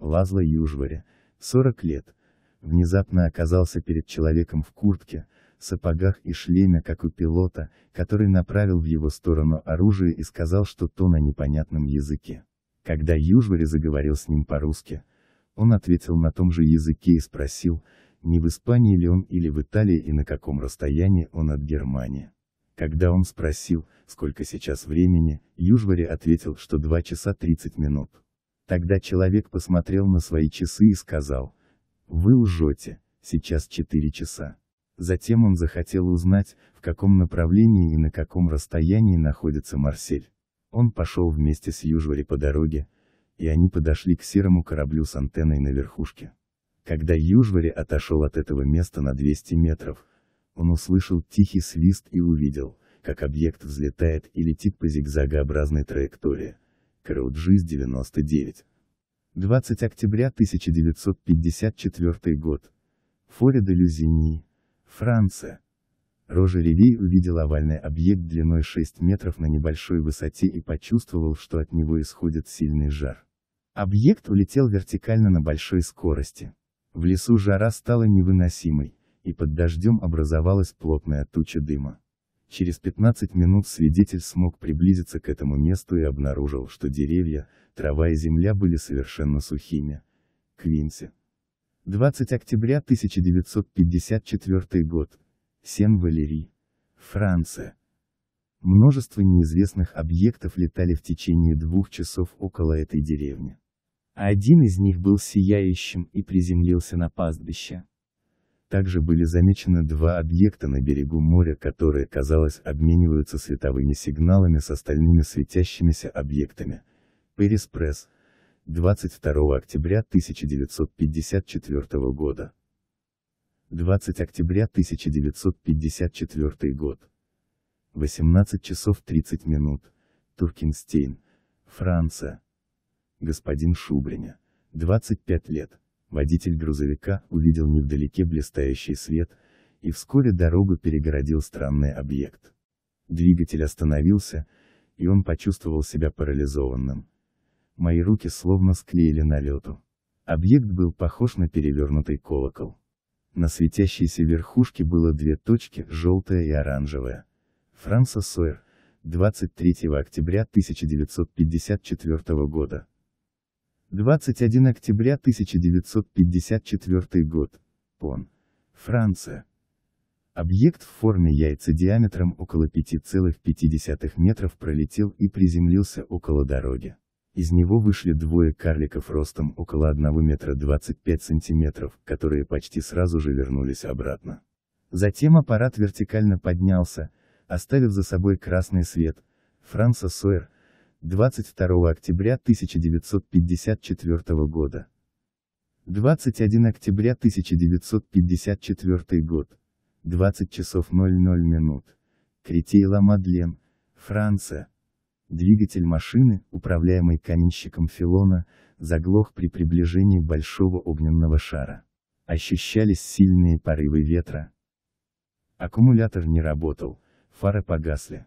Лазло Южвари, 40 лет, внезапно оказался перед человеком в куртке, сапогах и шлеме, как у пилота, который направил в его сторону оружие и сказал что-то на непонятном языке. Когда Южвари заговорил с ним по-русски, он ответил на том же языке и спросил, не в Испании ли он или в Италии и на каком расстоянии он от Германии. Когда он спросил, сколько сейчас времени, Южвари ответил, что 2 часа 30 минут. Тогда человек посмотрел на свои часы и сказал, «Вы лжете, сейчас 4 часа». Затем он захотел узнать, в каком направлении и на каком расстоянии находится Марсель. Он пошел вместе с Южвари по дороге, и они подошли к серому кораблю с антенной на верхушке. Когда Южвари отошел от этого места на 200 метров, он услышал тихий свист и увидел, как объект взлетает и летит по зигзагообразной траектории, Кроуджиз 99. 20 октября 1954 год. Форе де Люзиньи, Франция. Рожа Ревей увидел овальный объект длиной 6 метров на небольшой высоте и почувствовал, что от него исходит сильный жар. Объект улетел вертикально на большой скорости. В лесу жара стала невыносимой, и под дождем образовалась плотная туча дыма. Через 15 минут свидетель смог приблизиться к этому месту и обнаружил, что деревья, трава и земля были совершенно сухими. Квинси. 20 октября 1954 год. 7 Валерий. Франция. Множество неизвестных объектов летали в течение двух часов около этой деревни. Один из них был сияющим и приземлился на пастбище. Также были замечены два объекта на берегу моря, которые, казалось, обмениваются световыми сигналами с остальными светящимися объектами. Пэрис 22 октября 1954 года. 20 октября 1954 год. 18 часов 30 минут. Туркенстейн, Франция. Господин Шубриня, 25 лет. Водитель грузовика увидел невдалеке блистающий свет, и вскоре дорогу перегородил странный объект. Двигатель остановился, и он почувствовал себя парализованным. Мои руки словно склеили на лету. Объект был похож на перевернутый колокол. На светящейся верхушке было две точки, желтая и оранжевая. Франса Сойер, 23 октября 1954 года. 21 октября 1954 год. Пон. Франция. Объект в форме яйца диаметром около 5,5 метров пролетел и приземлился около дороги. Из него вышли двое карликов ростом около 1 метра 25 сантиметров, которые почти сразу же вернулись обратно. Затем аппарат вертикально поднялся, оставив за собой красный свет. Франса Сойер, 22 октября 1954 года. 21 октября 1954 год. 20 часов 00 минут. Кретей-Ла-Мадлен, Франция. Двигатель машины, управляемый каменщиком Филона, заглох при приближении большого огненного шара. Ощущались сильные порывы ветра. Аккумулятор не работал, фары погасли.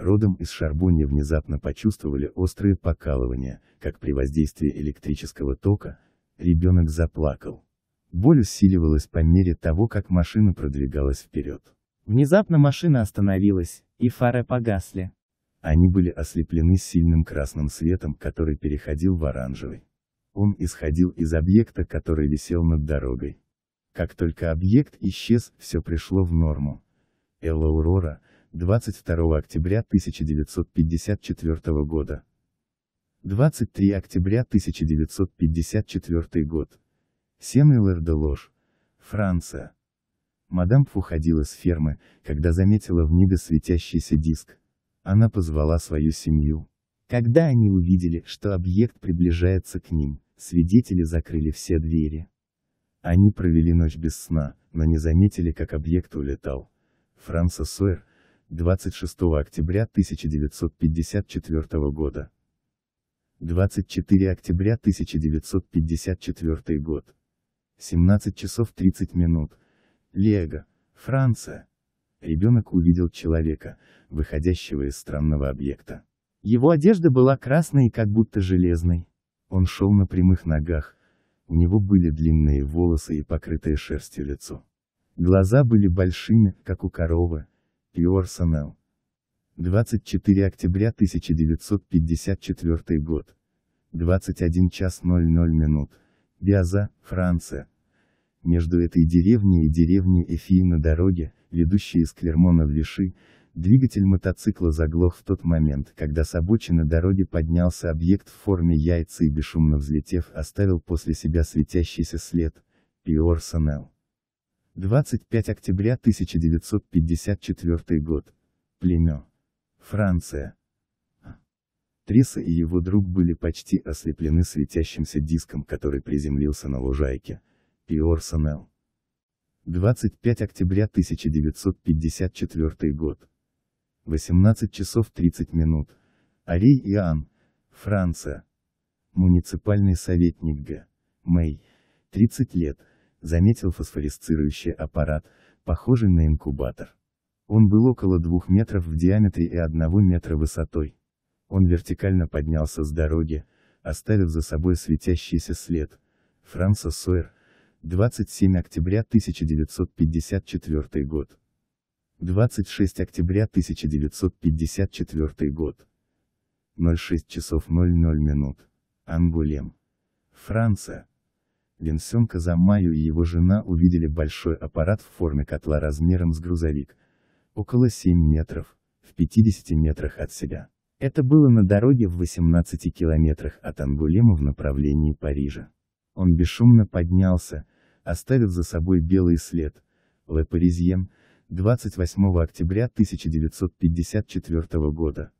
родом из Шарбони внезапно почувствовали острые покалывания, как при воздействии электрического тока, ребенок заплакал. Боль усиливалась по мере того, как машина продвигалась вперед. Внезапно машина остановилась, и фары погасли. Они были ослеплены сильным красным светом, который переходил в оранжевый. Он исходил из объекта, который висел над дорогой. Как только объект исчез, все пришло в норму. Элла Урора, 22 октября 1954 года. 23 октября 1954 год. Сен-Элэр де Лож, Франция. Мадам уходила с фермы, когда заметила в небе светящийся диск. Она позвала свою семью. Когда они увидели, что объект приближается к ним, свидетели закрыли все двери. Они провели ночь без сна, но не заметили, как объект улетал. Франса Сойер, 26 октября 1954 года. 24 октября 1954 год. 17 часов 30 минут. Лего, Франция. Ребенок увидел человека, выходящего из странного объекта. Его одежда была красной и как будто железной. Он шел на прямых ногах, у него были длинные волосы и покрытое шерстью лицо. Глаза были большими, как у коровы, Юарсенал. 24 октября 1954 год. 21 час 00 минут. Биаза, Франция. Между этой деревней и деревней Эфии на дороге, ведущей из Клермона в Лиши, двигатель мотоцикла заглох в тот момент, когда с обочины дороги поднялся объект в форме яйца и бесшумно взлетев оставил после себя светящийся след, Пиорсонел. 25 октября 1954 год. Племя. Франция. Триса и его друг были почти ослеплены светящимся диском, который приземлился на лужайке. Пиорсонел. 25 октября 1954 год. 18 часов 30 минут. Арей Иоанн, Франция. Муниципальный советник Г. Мэй. 30 лет заметил фосфорисцирующий аппарат, похожий на инкубатор. Он был около двух метров в диаметре и одного метра высотой. Он вертикально поднялся с дороги, оставив за собой светящийся след. Франса Сойер, 27 октября 1954 год. 26 октября 1954 год. 06 часов 00 минут. Ангулем. Франция. Винсен Казамаю и его жена увидели большой аппарат в форме котла размером с грузовик, около 7 метров, в 50 метрах от себя. Это было на дороге в 18 километрах от Ангулема в направлении Парижа. Он бесшумно поднялся, оставив за собой белый след. Ле Паризьен, 28 октября 1954 года.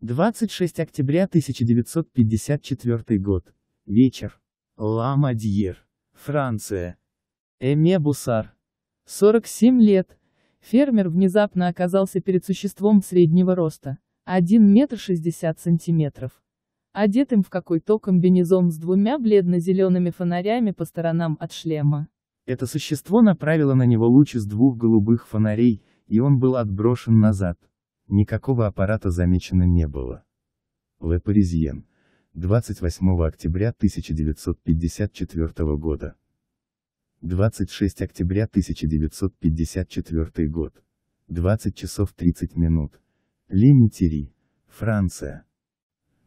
26 октября 1954 год. Вечер. Ламадьер, Франция. Эме Бусар. 47 лет. Фермер внезапно оказался перед существом среднего роста, 1 метр 60 сантиметров. Одетым в какой-то комбинезон с двумя бледно-зелеными фонарями по сторонам от шлема. Это существо направило на него луч из двух голубых фонарей, и он был отброшен назад. Никакого аппарата замечено не было. Ле Паризьен, 28 октября 1954 года. 26 октября 1954 год. 20 часов 30 минут. Лимитери, Франция.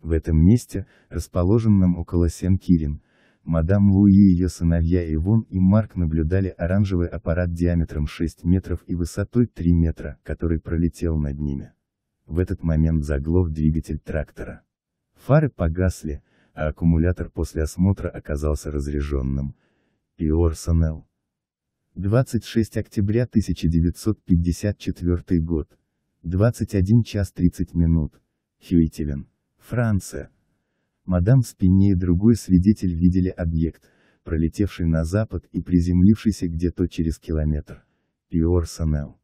В этом месте, расположенном около Сен-Кирин, мадам Луи и ее сыновья Ивон и Марк наблюдали оранжевый аппарат диаметром 6 метров и высотой 3 метра, который пролетел над ними. В этот момент заглох двигатель трактора. Фары погасли, а аккумулятор после осмотра оказался разряженным. Пиор Санел. 26 октября 1954 год. 21 час 30 минут. Хьюителен. Франция. Мадам Спинни и другой свидетель видели объект, пролетевший на запад и приземлившийся где-то через километр. Пиор Санел.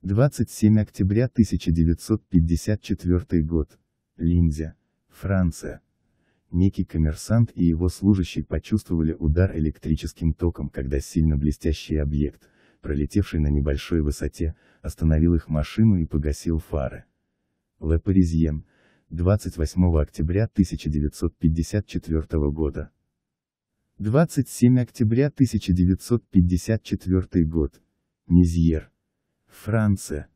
27 октября 1954 год. Линдзя. Франция. Некий коммерсант и его служащий почувствовали удар электрическим током, когда сильно блестящий объект, пролетевший на небольшой высоте, остановил их машину и погасил фары. Ле Паризьен, 28 октября 1954 года. 27 октября 1954 год. Мизьер. Франция.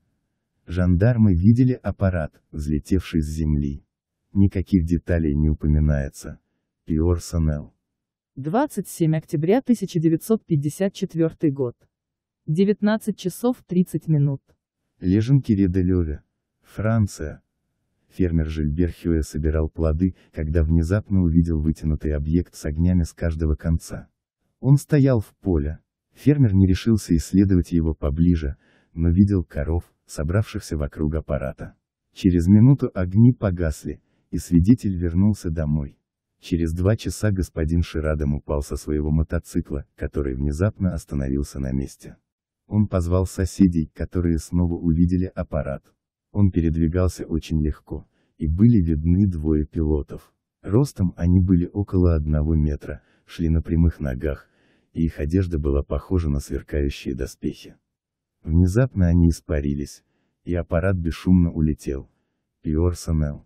Жандармы видели аппарат, взлетевший с земли. Никаких деталей не упоминается. Пиорсонел. 27 октября 1954 год. 19 часов 30 минут. Леженки Ределеве. Франция. Фермер Жильбер Хюэ собирал плоды, когда внезапно увидел вытянутый объект с огнями с каждого конца. Он стоял в поле. Фермер не решился исследовать его поближе, но видел коров, собравшихся вокруг аппарата. Через минуту огни погасли, и свидетель вернулся домой. Через два часа господин Ширадом упал со своего мотоцикла, который внезапно остановился на месте. Он позвал соседей, которые снова увидели аппарат. Он передвигался очень легко, и были видны двое пилотов. Ростом они были около одного метра, шли на прямых ногах, и их одежда была похожа на сверкающие доспехи. Внезапно они испарились, и аппарат бесшумно улетел. Пиорсонел.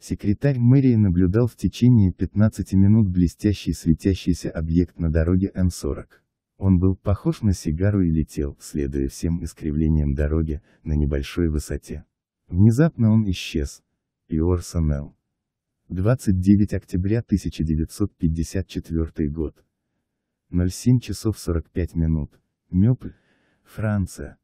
Секретарь мэрии наблюдал в течение 15 минут блестящий светящийся объект на дороге М40. Он был похож на сигару и летел, следуя всем искривлениям дороги, на небольшой высоте. Внезапно он исчез. Пиорсон Л. 29 октября 1954 год. 07 часов 45 минут. Мёпль, Франция.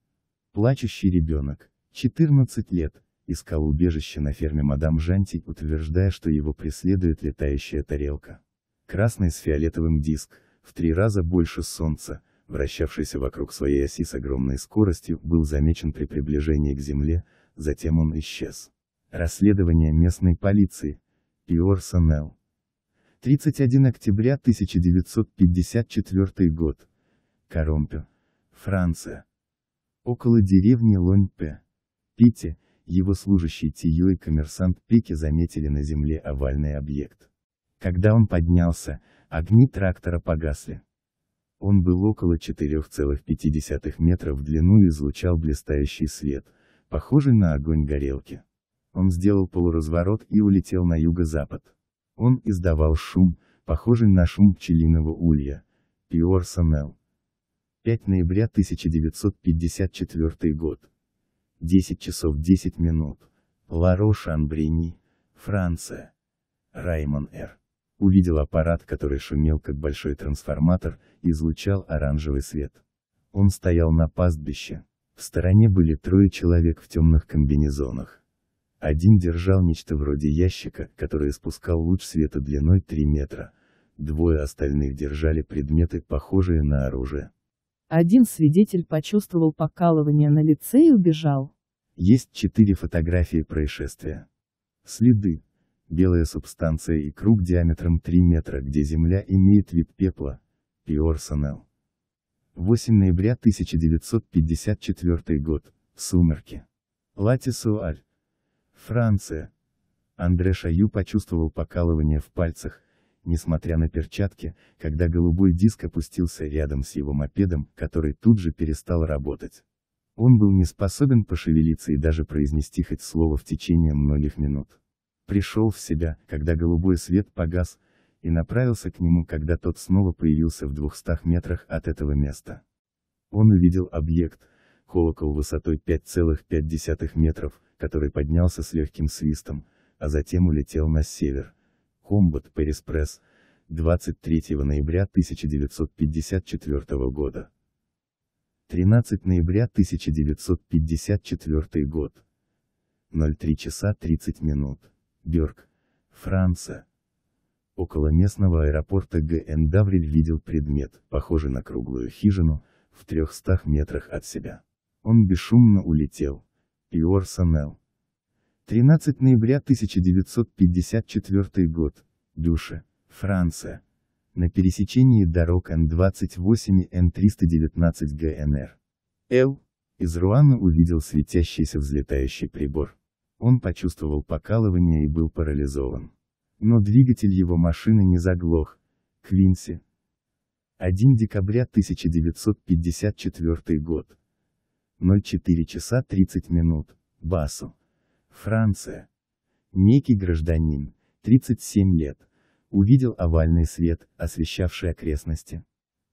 Плачущий ребенок, 14 лет, искал убежище на ферме мадам Жанти, утверждая, что его преследует летающая тарелка. Красный с фиолетовым диск, в три раза больше солнца, вращавшийся вокруг своей оси с огромной скоростью, был замечен при приближении к Земле, затем он исчез. Расследование местной полиции. Пиорсонел. 31 октября 1954 год. Коромпе. Франция. Около деревни Лоньпе. Пите, его служащий Тию и коммерсант Пики заметили на земле овальный объект. Когда он поднялся, огни трактора погасли. Он был около 4,5 метра в длину и излучал блистающий свет, похожий на огонь горелки. Он сделал полуразворот и улетел на юго-запад. Он издавал шум, похожий на шум пчелиного улья. Пиорсонел. 5 ноября 1954 год. 10 часов 10 минут. Ларош Анбрени, Франция. Раймон Р. Увидел аппарат, который шумел как большой трансформатор, и излучал оранжевый свет. Он стоял на пастбище. В стороне были трое человек в темных комбинезонах. Один держал нечто вроде ящика, который испускал луч света длиной 3 метра. Двое остальных держали предметы, похожие на оружие. Один свидетель почувствовал покалывание на лице и убежал. Есть четыре фотографии происшествия. Следы. Белая субстанция и круг диаметром 3 метра, где Земля имеет вид пепла. Пиорсонел. 8 ноября 1954 год. Сумерки. Латисуаль. Франция. Андре Шаю почувствовал покалывание в пальцах, несмотря на перчатки, когда голубой диск опустился рядом с его мопедом, который тут же перестал работать. Он был не способен пошевелиться и даже произнести хоть слово в течение многих минут. Пришел в себя, когда голубой свет погас, и направился к нему, когда тот снова появился в двухстах метрах от этого места. Он увидел объект, колокол высотой 5,5 метров, который поднялся с легким свистом, а затем улетел на север, Комбат Paris Press, 23 ноября 1954 года. 13 ноября 1954 год. 03 часа 30 минут. Бёрк, Франция. Около местного аэропорта ГН Давриль видел предмет, похожий на круглую хижину, в 300 метрах от себя. Он бесшумно улетел. Пиор Санел. 13 ноября 1954 год. Дюше, Франция. На пересечении дорог Н-28 и Н-319 ГНР. Л. Из Руана увидел светящийся взлетающий прибор. Он почувствовал покалывание и был парализован. Но двигатель его машины не заглох. Квинси. 1 декабря 1954 год. 04 часа 30 минут. Басу. Франция. Некий гражданин, 37 лет, увидел овальный свет, освещавший окрестности.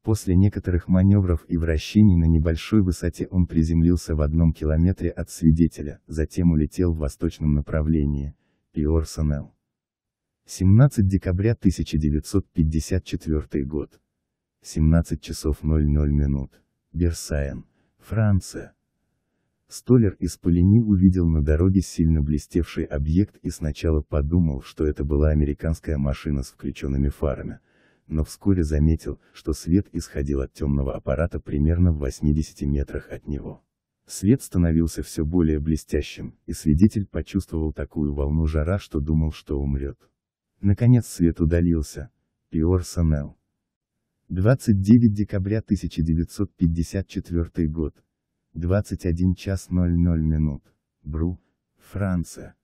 После некоторых маневров и вращений на небольшой высоте он приземлился в одном километре от свидетеля, затем улетел в восточном направлении, Пиорсонел. 17 декабря 1954 год. 17 часов 00 минут. Берсайен, Франция. Столер из Полини увидел на дороге сильно блестевший объект и сначала подумал, что это была американская машина с включенными фарами, но вскоре заметил, что свет исходил от темного аппарата примерно в 80 метрах от него. Свет становился все более блестящим, и свидетель почувствовал такую волну жара, что думал, что умрет. Наконец свет удалился. Пиорсонел. 29 декабря 1954 год. 21 час 00 минут. Бру, Франция.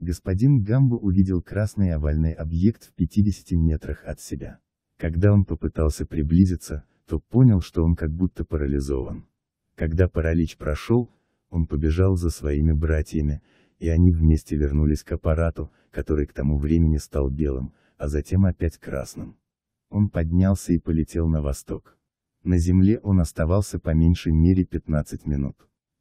Господин Гамбо увидел красный овальный объект в 50 метрах от себя. Когда он попытался приблизиться, то понял, что он как будто парализован. Когда паралич прошел, он побежал за своими братьями, и они вместе вернулись к аппарату, который к тому времени стал белым, а затем опять красным. Он поднялся и полетел на восток. На земле он оставался по меньшей мере 15 минут.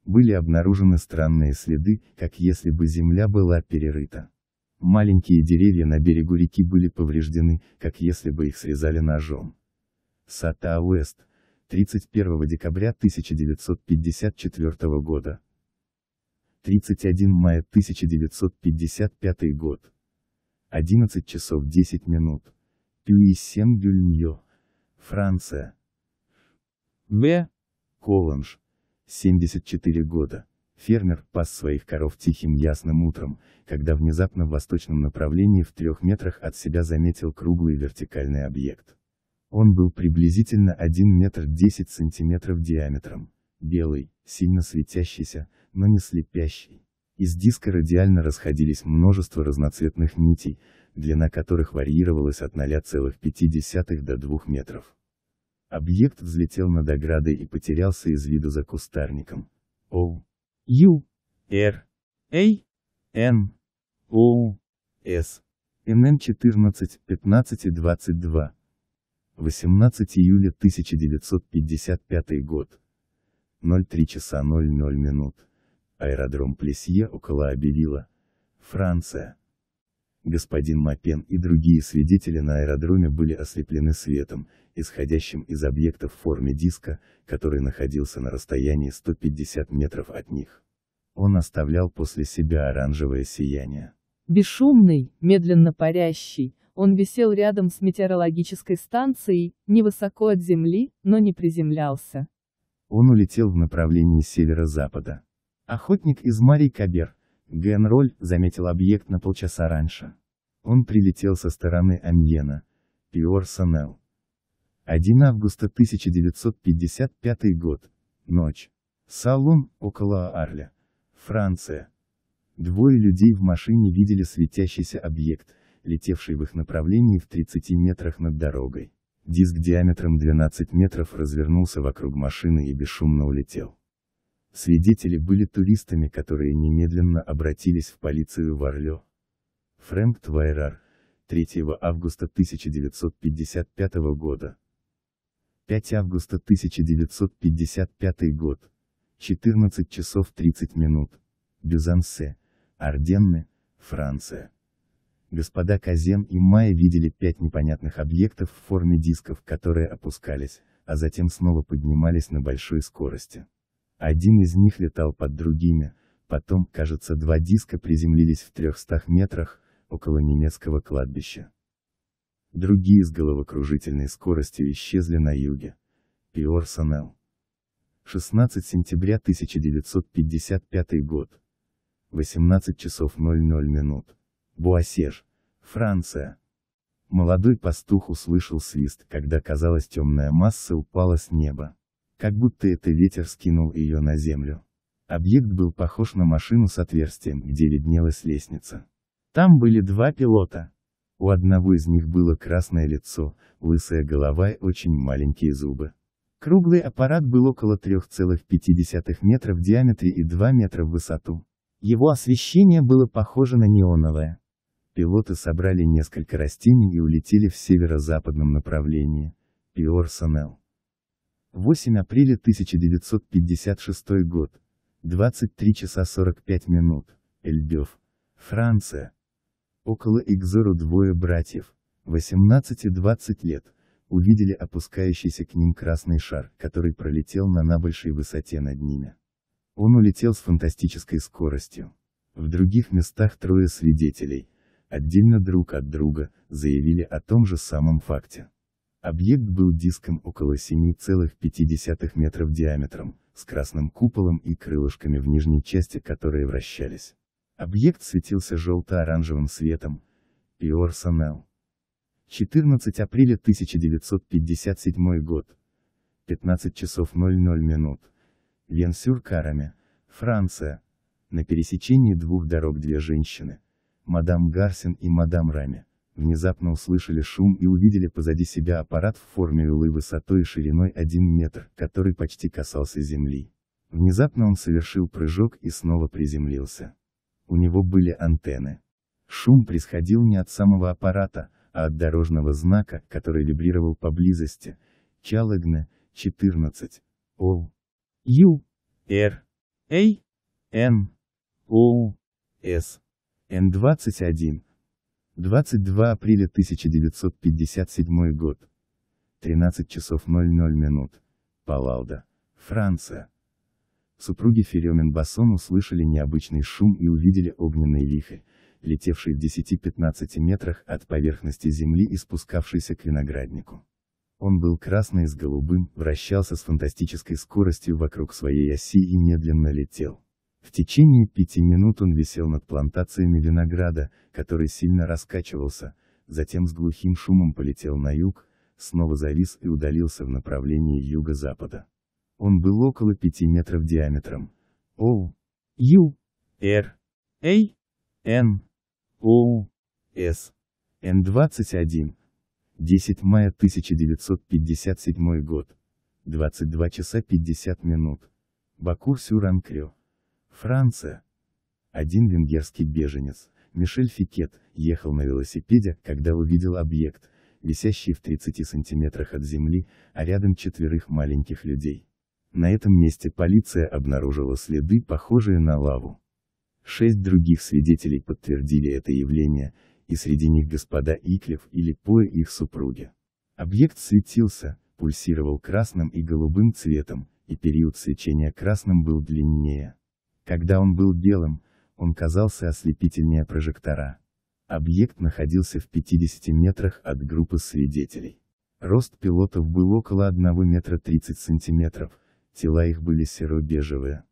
Были обнаружены странные следы, как если бы земля была перерыта. Маленькие деревья на берегу реки были повреждены, как если бы их срезали ножом. Сата Уэст, 31 декабря 1954 года. 31 мая 1955 год. 11 часов 10 минут. Пюи-Сен-Гюльмьё, Франция. Б. Коломж. 74 года. Фермер пас своих коров тихим ясным утром, когда внезапно в восточном направлении в трех метрах от себя заметил круглый вертикальный объект. Он был приблизительно 1 метр 10 сантиметров диаметром, белый, сильно светящийся, но не слепящий. Из диска радиально расходились множество разноцветных нитей, длина которых варьировалась от 0,5 до 2 метров. Объект взлетел над оградой и потерялся из виду за кустарником. О. Ю. Р. Эй. Н. О. С. МН 14, 15 и 22. 18 июля 1955 год. 03 часа 00 минут. Аэродром Плесье около Абевила. Франция господин Мапен и другие свидетели на аэродроме были ослеплены светом, исходящим из объекта в форме диска, который находился на расстоянии 150 метров от них. Он оставлял после себя оранжевое сияние. Бесшумный, медленно парящий, он висел рядом с метеорологической станцией, невысоко от земли, но не приземлялся. Он улетел в направлении севера запада Охотник из Марий Кабер, Генроль заметил объект на полчаса раньше. Он прилетел со стороны Амьена, Пиорсонел. 1 августа 1955 год. Ночь. Салон, около Арля. Франция. Двое людей в машине видели светящийся объект, летевший в их направлении в 30 метрах над дорогой. Диск диаметром 12 метров развернулся вокруг машины и бесшумно улетел. Свидетели были туристами, которые немедленно обратились в полицию в Орле. Фрэнк Твайрар, 3 августа 1955 года. 5 августа 1955 год. 14 часов 30 минут. Бюзансе, Орденны, Франция. Господа Казем и Майя видели пять непонятных объектов в форме дисков, которые опускались, а затем снова поднимались на большой скорости. Один из них летал под другими, потом, кажется, два диска приземлились в 300 метрах, около немецкого кладбища. Другие с головокружительной скоростью исчезли на юге. Пиорсонел. 16 сентября 1955 год. 18 часов 00 минут. Буассеж, Франция. Молодой пастух услышал свист, когда казалось темная масса упала с неба как будто это ветер скинул ее на землю. Объект был похож на машину с отверстием, где виднелась лестница. Там были два пилота. У одного из них было красное лицо, лысая голова и очень маленькие зубы. Круглый аппарат был около 3,5 метра в диаметре и 2 метра в высоту. Его освещение было похоже на неоновое. Пилоты собрали несколько растений и улетели в северо-западном направлении, Пиорсонел. 8 апреля 1956 год. 23 часа 45 минут. Эльдев. Франция. Около Экзору двое братьев, 18 и 20 лет, увидели опускающийся к ним красный шар, который пролетел на набольшей высоте над ними. Он улетел с фантастической скоростью. В других местах трое свидетелей, отдельно друг от друга, заявили о том же самом факте. Объект был диском около 7,5 метров диаметром, с красным куполом и крылышками в нижней части, которые вращались. Объект светился желто-оранжевым светом. Пиорсонел. 14 апреля 1957 год. 15 часов 00 минут. Венсюр-Караме, Франция. На пересечении двух дорог две женщины. Мадам Гарсин и мадам Раме внезапно услышали шум и увидели позади себя аппарат в форме улы высотой и шириной 1 метр, который почти касался земли. Внезапно он совершил прыжок и снова приземлился. У него были антенны. Шум происходил не от самого аппарата, а от дорожного знака, который вибрировал поблизости. Чалагне, 14. О. Ю. Р. Эй. Н. О. С. Н21. 22 апреля 1957 год. 13 часов 00 минут. Палалда, Франция. Супруги Феремен Бассон услышали необычный шум и увидели огненные лихи, летевшие в 10-15 метрах от поверхности земли и спускавшиеся к винограднику. Он был красный с голубым, вращался с фантастической скоростью вокруг своей оси и медленно летел. В течение пяти минут он висел над плантациями винограда, который сильно раскачивался, затем с глухим шумом полетел на юг, снова завис и удалился в направлении юго-запада. Он был около пяти метров диаметром. О, Ю, Р, Эй, Н, О, С, Н21, 10 мая 1957 год, 22 часа 50 минут, Бакур-Сюранкрё. Франция. Один венгерский беженец, Мишель Фикет, ехал на велосипеде, когда увидел объект, висящий в 30 сантиметрах от земли, а рядом четверых маленьких людей. На этом месте полиция обнаружила следы, похожие на лаву. Шесть других свидетелей подтвердили это явление, и среди них господа Иклев и Липоя их супруги. Объект светился, пульсировал красным и голубым цветом, и период свечения красным был длиннее. Когда он был белым, он казался ослепительнее прожектора. Объект находился в 50 метрах от группы свидетелей. Рост пилотов был около 1 метра 30 сантиметров, тела их были серо-бежевые.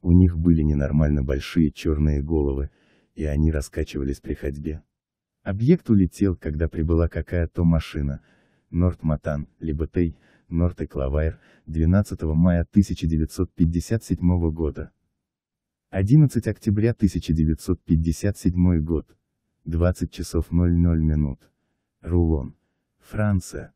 У них были ненормально большие черные головы, и они раскачивались при ходьбе. Объект улетел, когда прибыла какая-то машина, Норт Матан, либо Тей, Норт Эклавайр, 12 мая 1957 года. 11 октября 1957 год. 20 часов 00 минут. Рулон. Франция.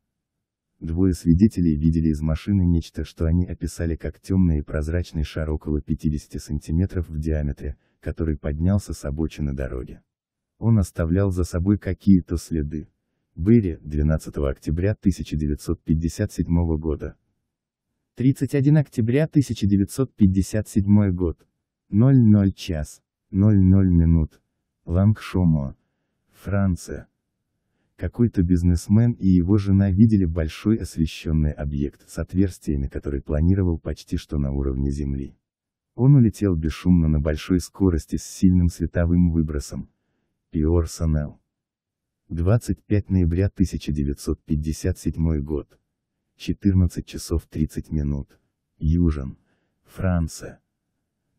Двое свидетелей видели из машины нечто, что они описали как темный и прозрачный шар около 50 сантиметров в диаметре, который поднялся с обочины дороги. Он оставлял за собой какие-то следы. Бэри, 12 октября 1957 года. 31 октября 1957 год. 00 час, 00 минут. Лангшомо, Франция. Какой-то бизнесмен и его жена видели большой освещенный объект с отверстиями, который планировал почти что на уровне Земли. Он улетел бесшумно на большой скорости с сильным световым выбросом. Пиорсонел. 25 ноября 1957 год. 14 часов 30 минут. Южин. Франция.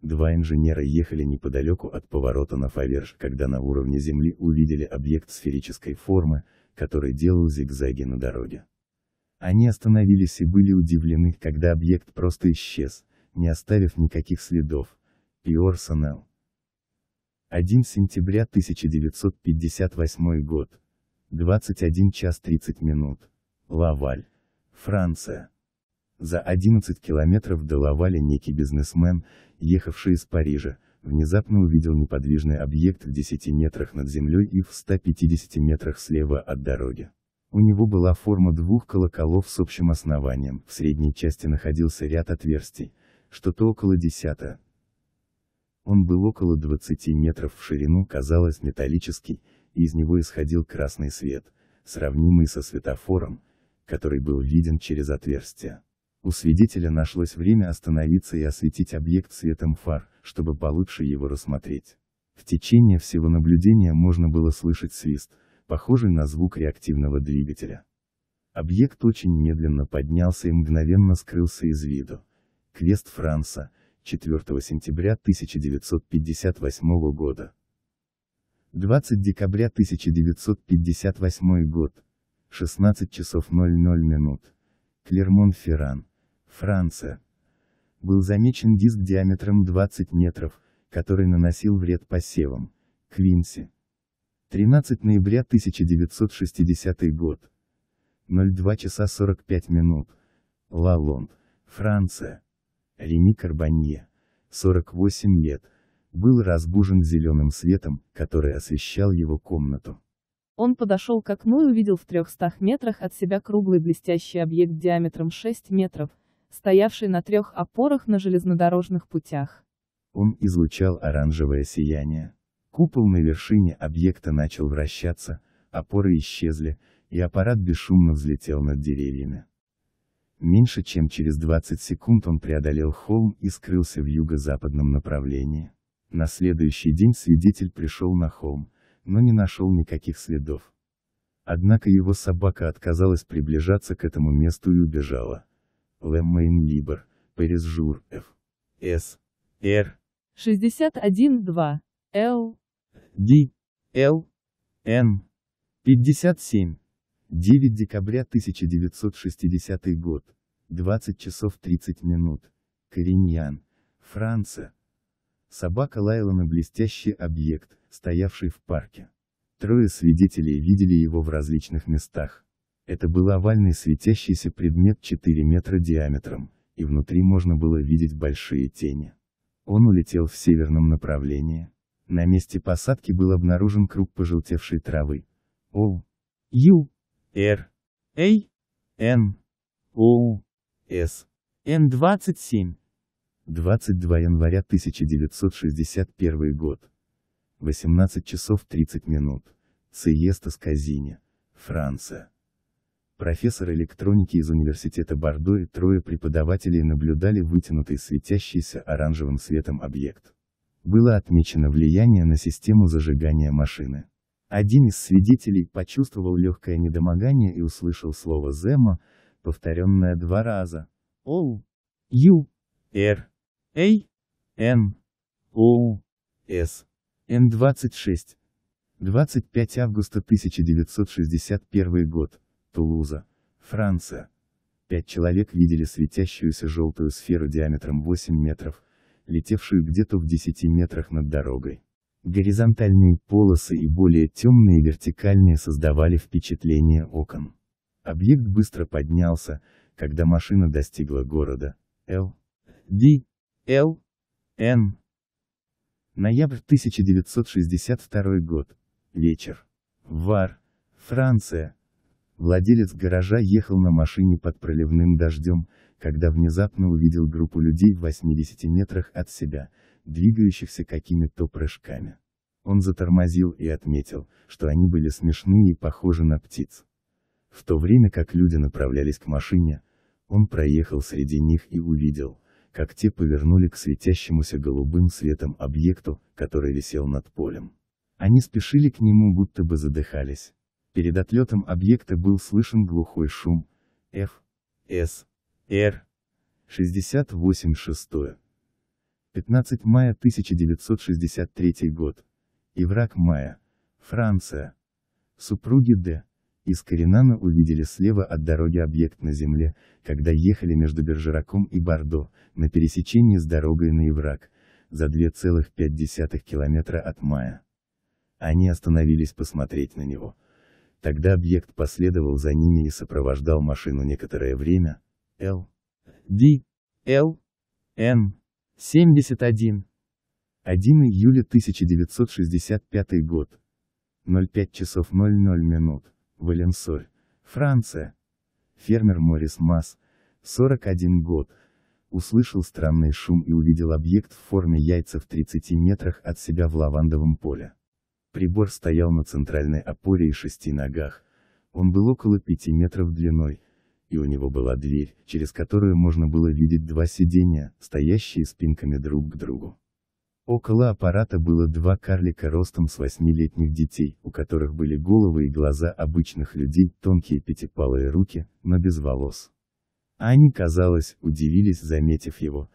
Два инженера ехали неподалеку от поворота на Фаверж, когда на уровне земли увидели объект сферической формы, который делал зигзаги на дороге. Они остановились и были удивлены, когда объект просто исчез, не оставив никаких следов. Пиорсонел. 1 сентября 1958 год. 21 час 30 минут. Лаваль. Франция. За 11 километров до Лавали некий бизнесмен, ехавший из Парижа, внезапно увидел неподвижный объект в 10 метрах над землей и в 150 метрах слева от дороги. У него была форма двух колоколов с общим основанием, в средней части находился ряд отверстий, что-то около десятого. Он был около 20 метров в ширину, казалось, металлический, и из него исходил красный свет, сравнимый со светофором, который был виден через отверстие. У свидетеля нашлось время остановиться и осветить объект светом фар, чтобы получше его рассмотреть. В течение всего наблюдения можно было слышать свист, похожий на звук реактивного двигателя. Объект очень медленно поднялся и мгновенно скрылся из виду. Квест Франса, 4 сентября 1958 года. 20 декабря 1958 год. 16 часов 00 минут. Клермон-Ферран. Франция. Был замечен диск диаметром 20 метров, который наносил вред посевам. Квинси. 13 ноября 1960 год. 02 часа 45 минут. Лалонд, Франция. Реми Карбанье, 48 лет, был разбужен зеленым светом, который освещал его комнату. Он подошел к окну и увидел в 300 метрах от себя круглый блестящий объект диаметром 6 метров, стоявший на трех опорах на железнодорожных путях. Он излучал оранжевое сияние. Купол на вершине объекта начал вращаться, опоры исчезли, и аппарат бесшумно взлетел над деревьями. Меньше чем через 20 секунд он преодолел холм и скрылся в юго-западном направлении. На следующий день свидетель пришел на холм, но не нашел никаких следов. Однако его собака отказалась приближаться к этому месту и убежала, Леммейн Либер, Перес Ф. С. Р. 61-2. Л. Д. Л. Н. 57. 9 декабря 1960 год. 20 часов 30 минут. Кориньян. Франция. Собака лаяла на блестящий объект, стоявший в парке. Трое свидетелей видели его в различных местах. Это был овальный светящийся предмет 4 метра диаметром, и внутри можно было видеть большие тени. Он улетел в северном направлении. На месте посадки был обнаружен круг пожелтевшей травы. О. Ю. Р. Эй. Н. О. С. Н 27. 22 января 1961 год. 18 часов 30 минут. Сиеста Сказини, Франция профессор электроники из университета Бордо и трое преподавателей наблюдали вытянутый светящийся оранжевым светом объект. Было отмечено влияние на систему зажигания машины. Один из свидетелей почувствовал легкое недомогание и услышал слово «зема», повторенное два раза. О ю «ю», «р», «эй», О «оу», «с», «н-26». 25 августа 1961 год. Тулуза, Франция. Пять человек видели светящуюся желтую сферу диаметром 8 метров, летевшую где-то в 10 метрах над дорогой. Горизонтальные полосы и более темные вертикальные создавали впечатление окон. Объект быстро поднялся, когда машина достигла города. Л. Ди. Л. Н. Ноябрь 1962 год. Вечер. Вар. Франция. Владелец гаража ехал на машине под проливным дождем, когда внезапно увидел группу людей в 80 метрах от себя, двигающихся какими-то прыжками. Он затормозил и отметил, что они были смешны и похожи на птиц. В то время как люди направлялись к машине, он проехал среди них и увидел, как те повернули к светящемуся голубым светом объекту, который висел над полем. Они спешили к нему, будто бы задыхались. Перед отлетом объекта был слышен глухой шум. F. С. Р. 68 6. 15 мая 1963 год. Иврак мая. Франция. Супруги Д. Из Коринана увидели слева от дороги объект на земле, когда ехали между Бержераком и Бордо, на пересечении с дорогой на Иврак, за 2,5 километра от мая. Они остановились посмотреть на него. Тогда объект последовал за ними и сопровождал машину некоторое время. Л. Д. Л. Н. 71. 1 июля 1965 год. 05 часов 00 минут. Валенсоль. Франция. Фермер Морис Масс, 41 год, услышал странный шум и увидел объект в форме яйца в 30 метрах от себя в лавандовом поле. Прибор стоял на центральной опоре и шести ногах. Он был около пяти метров длиной, и у него была дверь, через которую можно было видеть два сиденья, стоящие спинками друг к другу. Около аппарата было два карлика ростом с восьмилетних детей, у которых были головы и глаза обычных людей, тонкие пятипалые руки, но без волос. Они, казалось, удивились, заметив его,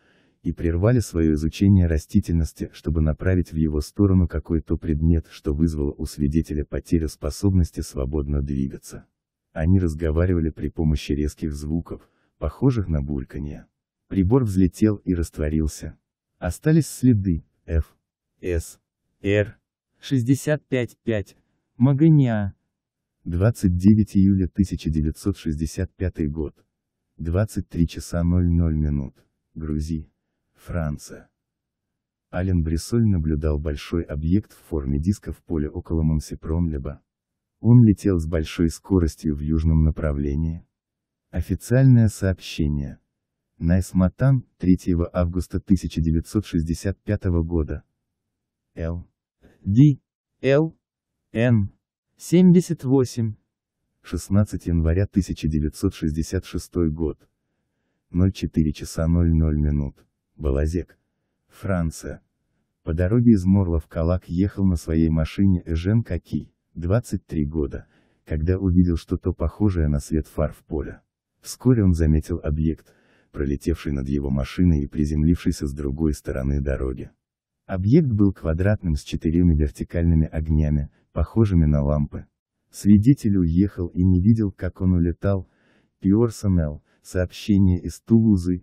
и прервали свое изучение растительности, чтобы направить в его сторону какой-то предмет, что вызвало у свидетеля потерю способности свободно двигаться. Они разговаривали при помощи резких звуков, похожих на бульканье. Прибор взлетел и растворился. Остались следы F, S, R, 65-5, Маганиа. 29 июля 1965 год. 23 часа 00 минут. Грузия. Франция. Ален Брисоль наблюдал большой объект в форме диска в поле около Монсепромлеба. Он летел с большой скоростью в южном направлении. Официальное сообщение. Найс Матан, 3 августа 1965 года. Л. Д. Л. Н. 78. 16 января 1966 год. 04 часа 00 минут. Балазек. Франция. По дороге из Морла в Калак ехал на своей машине Эжен Каки, 23 года, когда увидел что-то похожее на свет фар в поле. Вскоре он заметил объект, пролетевший над его машиной и приземлившийся с другой стороны дороги. Объект был квадратным с четырьмя вертикальными огнями, похожими на лампы. Свидетель уехал и не видел, как он улетал. Пиорсонел, сообщение из Тулузы,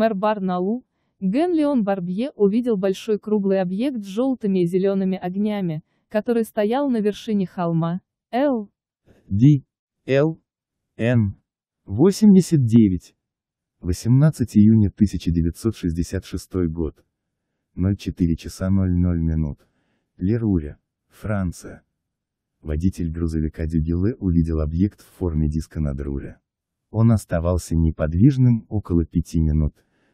Мэр Барналу, Ген Леон Барбье увидел большой круглый объект с желтыми и зелеными огнями, который стоял на вершине холма. Л. Д. Л. Н. 89. 18 июня 1966 год. 04 часа 00 минут. Леруля, Франция. Водитель грузовика Дюгиле увидел объект в форме диска над руля. Он оставался неподвижным около пяти минут.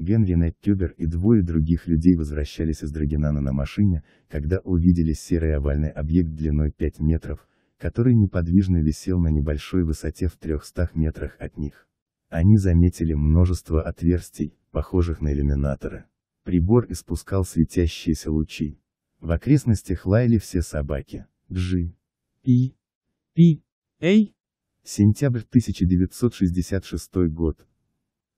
Генри Неттюбер и двое других людей возвращались из Драгинана на машине, когда увидели серый овальный объект длиной 5 метров, который неподвижно висел на небольшой высоте в 300 метрах от них. Они заметили множество отверстий, похожих на иллюминаторы. Прибор испускал светящиеся лучи. В окрестностях лаяли все собаки. Джи. Пи. Пи. Эй. Сентябрь 1966 год,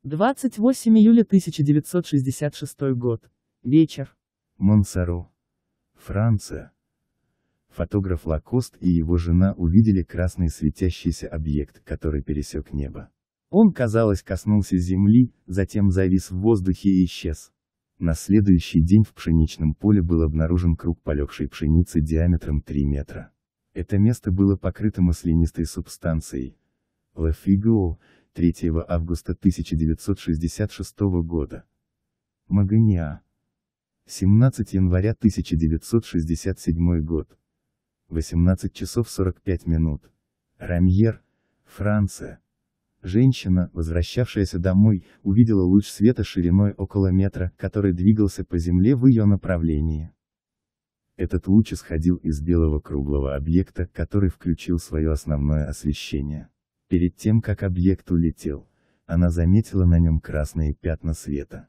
28 июля 1966 год. Вечер. Монсоро. Франция. Фотограф Лакост и его жена увидели красный светящийся объект, который пересек небо. Он, казалось, коснулся земли, затем завис в воздухе и исчез. На следующий день в пшеничном поле был обнаружен круг полегшей пшеницы диаметром 3 метра. Это место было покрыто маслянистой субстанцией. Лефиго, 3 августа 1966 года. Магыниа. 17 января 1967 год. 18 часов 45 минут. Рамьер, Франция. Женщина, возвращавшаяся домой, увидела луч света шириной около метра, который двигался по земле в ее направлении. Этот луч исходил из белого круглого объекта, который включил свое основное освещение. Перед тем, как объект улетел, она заметила на нем красные пятна света.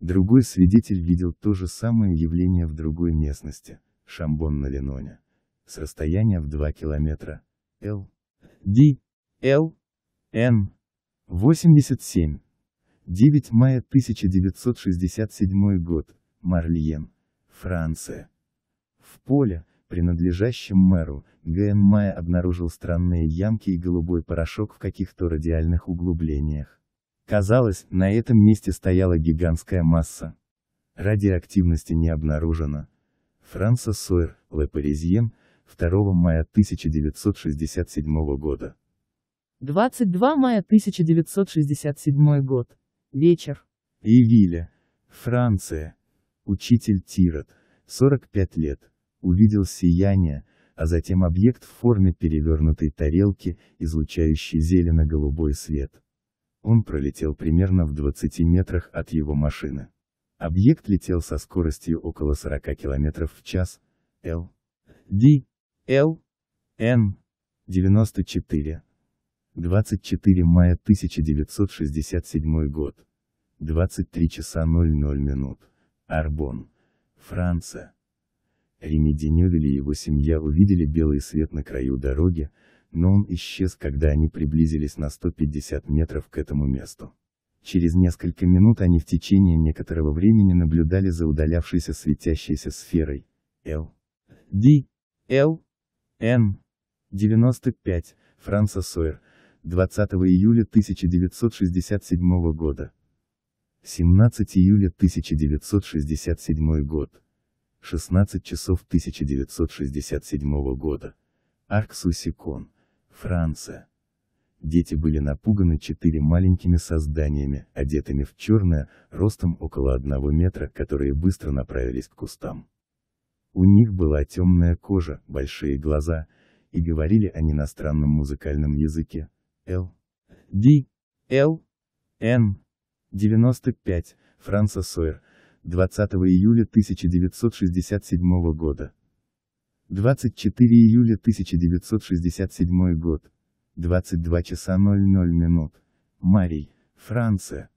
Другой свидетель видел то же самое явление в другой местности, Шамбон на Леноне, с расстояния в 2 километра. Л. Д. Л. Н. 87. 9 мая 1967 год, Марльен, Франция. В поле, принадлежащем мэру, Г.М. Мая обнаружил странные ямки и голубой порошок в каких-то радиальных углублениях. Казалось, на этом месте стояла гигантская масса. Радиоактивности не обнаружено. Франсо Сойер, Ле Паризьен, 2 мая 1967 года. 22 мая 1967 год. Вечер. Ивиля, Франция. Учитель Тирот, 45 лет увидел сияние, а затем объект в форме перевернутой тарелки, излучающий зелено-голубой свет. Он пролетел примерно в 20 метрах от его машины. Объект летел со скоростью около 40 км в час, L, D, L, N, 94, 24 мая 1967 год, 23 часа 00 минут, Арбон, Франция. Ремеденер или его семья увидели белый свет на краю дороги, но он исчез, когда они приблизились на 150 метров к этому месту. Через несколько минут они в течение некоторого времени наблюдали за удалявшейся светящейся сферой. L D L N 95, Франца Сойер, 20 июля 1967 года. 17 июля 1967 год. 16 часов 1967 года. Арксусикон, Франция. Дети были напуганы четыре маленькими созданиями, одетыми в черное, ростом около одного метра, которые быстро направились к кустам. У них была темная кожа, большие глаза, и говорили они на странном музыкальном языке. L D L N 95, Франца Сойер, 20 июля 1967 года. 24 июля 1967 год. 22 часа 00 минут. Марий, Франция.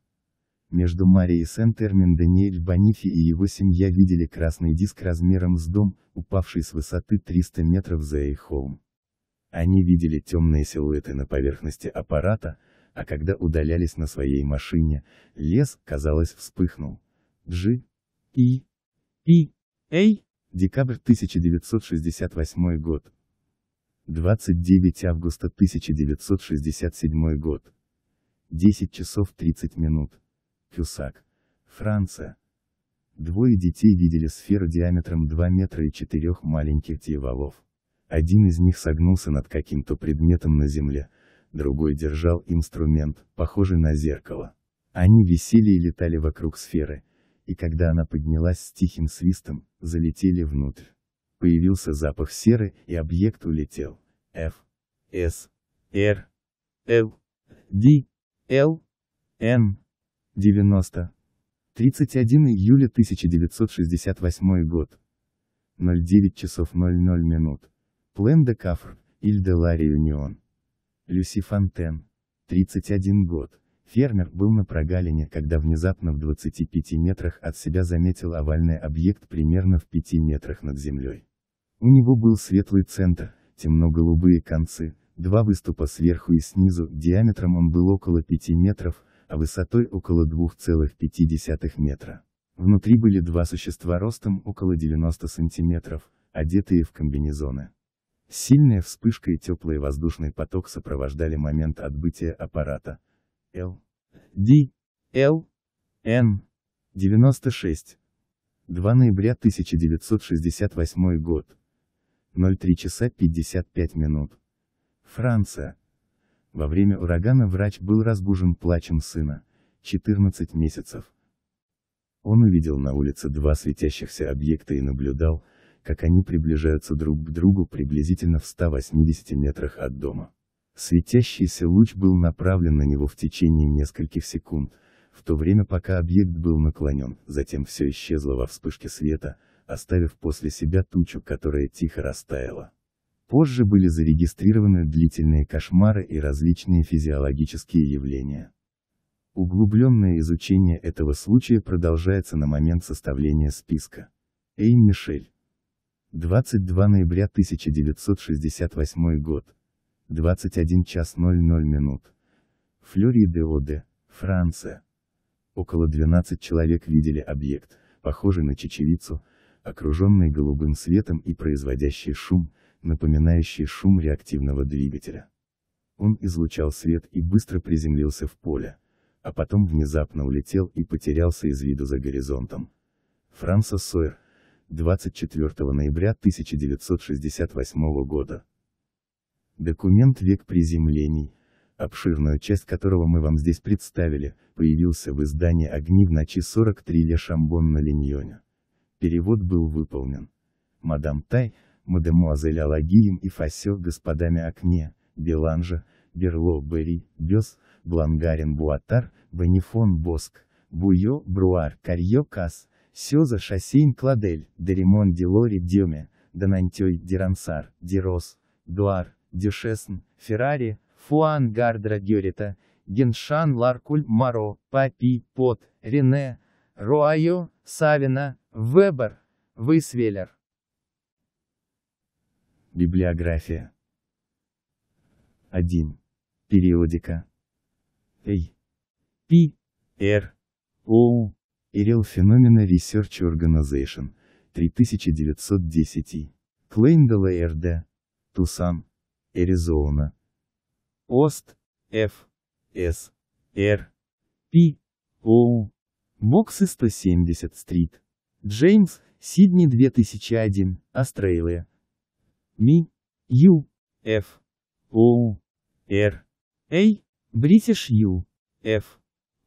Между Марией и Сент-Эрмин Даниэль Банифи и его семья видели красный диск размером с дом, упавший с высоты 300 метров за их холм. Они видели темные силуэты на поверхности аппарата, а когда удалялись на своей машине, лес, казалось, вспыхнул. G. И. И. Эй. Декабрь 1968 год. 29 августа 1967 год. 10 часов 30 минут. Кюсак. Франция. Двое детей видели сферу диаметром 2 метра и четырех маленьких дьяволов. Один из них согнулся над каким-то предметом на земле, другой держал инструмент, похожий на зеркало. Они висели и летали вокруг сферы, и когда она поднялась с тихим свистом, залетели внутрь. Появился запах серы, и объект улетел. F. S. R. L. D. L. N. 90. 31 июля 1968 год. 09 часов 00 минут. Плен де Кафр, Иль де Ла Реюнион. Люси Фонтен. 31 год. Фермер был на прогалине, когда внезапно в 25 метрах от себя заметил овальный объект примерно в 5 метрах над землей. У него был светлый центр, темно-голубые концы, два выступа сверху и снизу, диаметром он был около 5 метров, а высотой около 2,5 метра. Внутри были два существа ростом около 90 сантиметров, одетые в комбинезоны. Сильная вспышка и теплый воздушный поток сопровождали момент отбытия аппарата, Л. Д. Л. Н. 96. 2 ноября 1968 год. 03 часа 55 минут. Франция. Во время урагана врач был разбужен плачем сына, 14 месяцев. Он увидел на улице два светящихся объекта и наблюдал, как они приближаются друг к другу приблизительно в 180 метрах от дома. Светящийся луч был направлен на него в течение нескольких секунд, в то время пока объект был наклонен, затем все исчезло во вспышке света, оставив после себя тучу, которая тихо растаяла. Позже были зарегистрированы длительные кошмары и различные физиологические явления. Углубленное изучение этого случая продолжается на момент составления списка. Эй, Мишель. 22 ноября 1968 год. 21 час 00 минут. Флюри де Оде, Франция. Около 12 человек видели объект, похожий на чечевицу, окруженный голубым светом и производящий шум, напоминающий шум реактивного двигателя. Он излучал свет и быстро приземлился в поле, а потом внезапно улетел и потерялся из виду за горизонтом. Франса Сойер, 24 ноября 1968 года. Документ «Век приземлений», обширную часть которого мы вам здесь представили, появился в издании «Огни в ночи 43 Ле Шамбон на Линьоне». Перевод был выполнен. Мадам Тай, мадемуазель Алагием и Фасё господами Акне, Беланжа, Берло Бери, Бёс, Блангарин Буатар, Бенифон Боск, Буйо, Бруар, Карьё Кас, Сёза Шассейн Кладель, Деримон Делори Дюме, Донантёй Дирансар, Дирос, Дуар, Дюшесн, Феррари, Фуан Гардра Гюрита, Геншан Ларкуль Маро, Папи, Пот, Рене, Руайо, Савина, Вебер, Висвеллер. Библиография 1. Периодика Эй. Пи. Р. О. Ирел Феномена Research Organization, 3910. Клейндала РД. Тусан. Эризона. Ост, Ф, С, Р, П, О, Боксы 170 стрит. Джеймс, Сидни 2001, Австралия. Ми, Ю, Ф, О, Р, Эй, а, Бритиш Ю, Ф,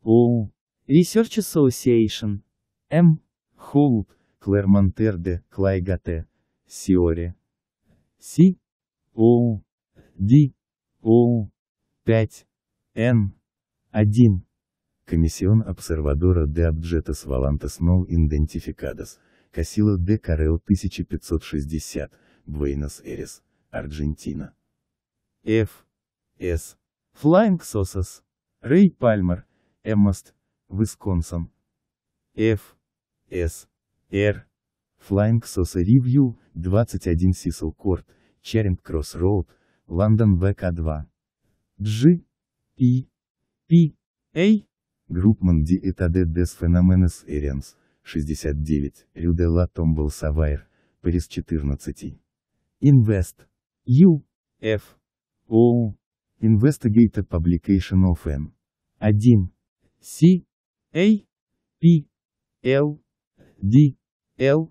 О, Research Association, M, Холт, Клермонтерде, Клайгате, Сиори, Си, О, Ди Оу 5 Н 1 Комиссион обсервадора де обджетас валантас нол идентификадас, Касило де Карео 1560, Буэнос-Эрес, Аргентина. Ф. С. Флайнг Сосас. Рэй Пальмер, Эммост, Висконсон. Ф. С. Р. Флайнг Соса Ревью, 21 Сисел Корт, Чаринг Кросс Роуд, Лондон ВК 2 G. P. P. A. Группман Ди Этаде Дес Феноменес Эренс, 69, Рюдела Томбл Савайр, Парис 14. Инвест. U. F. O. Investigated Publication of N. 1. C. A. P. L. D. L.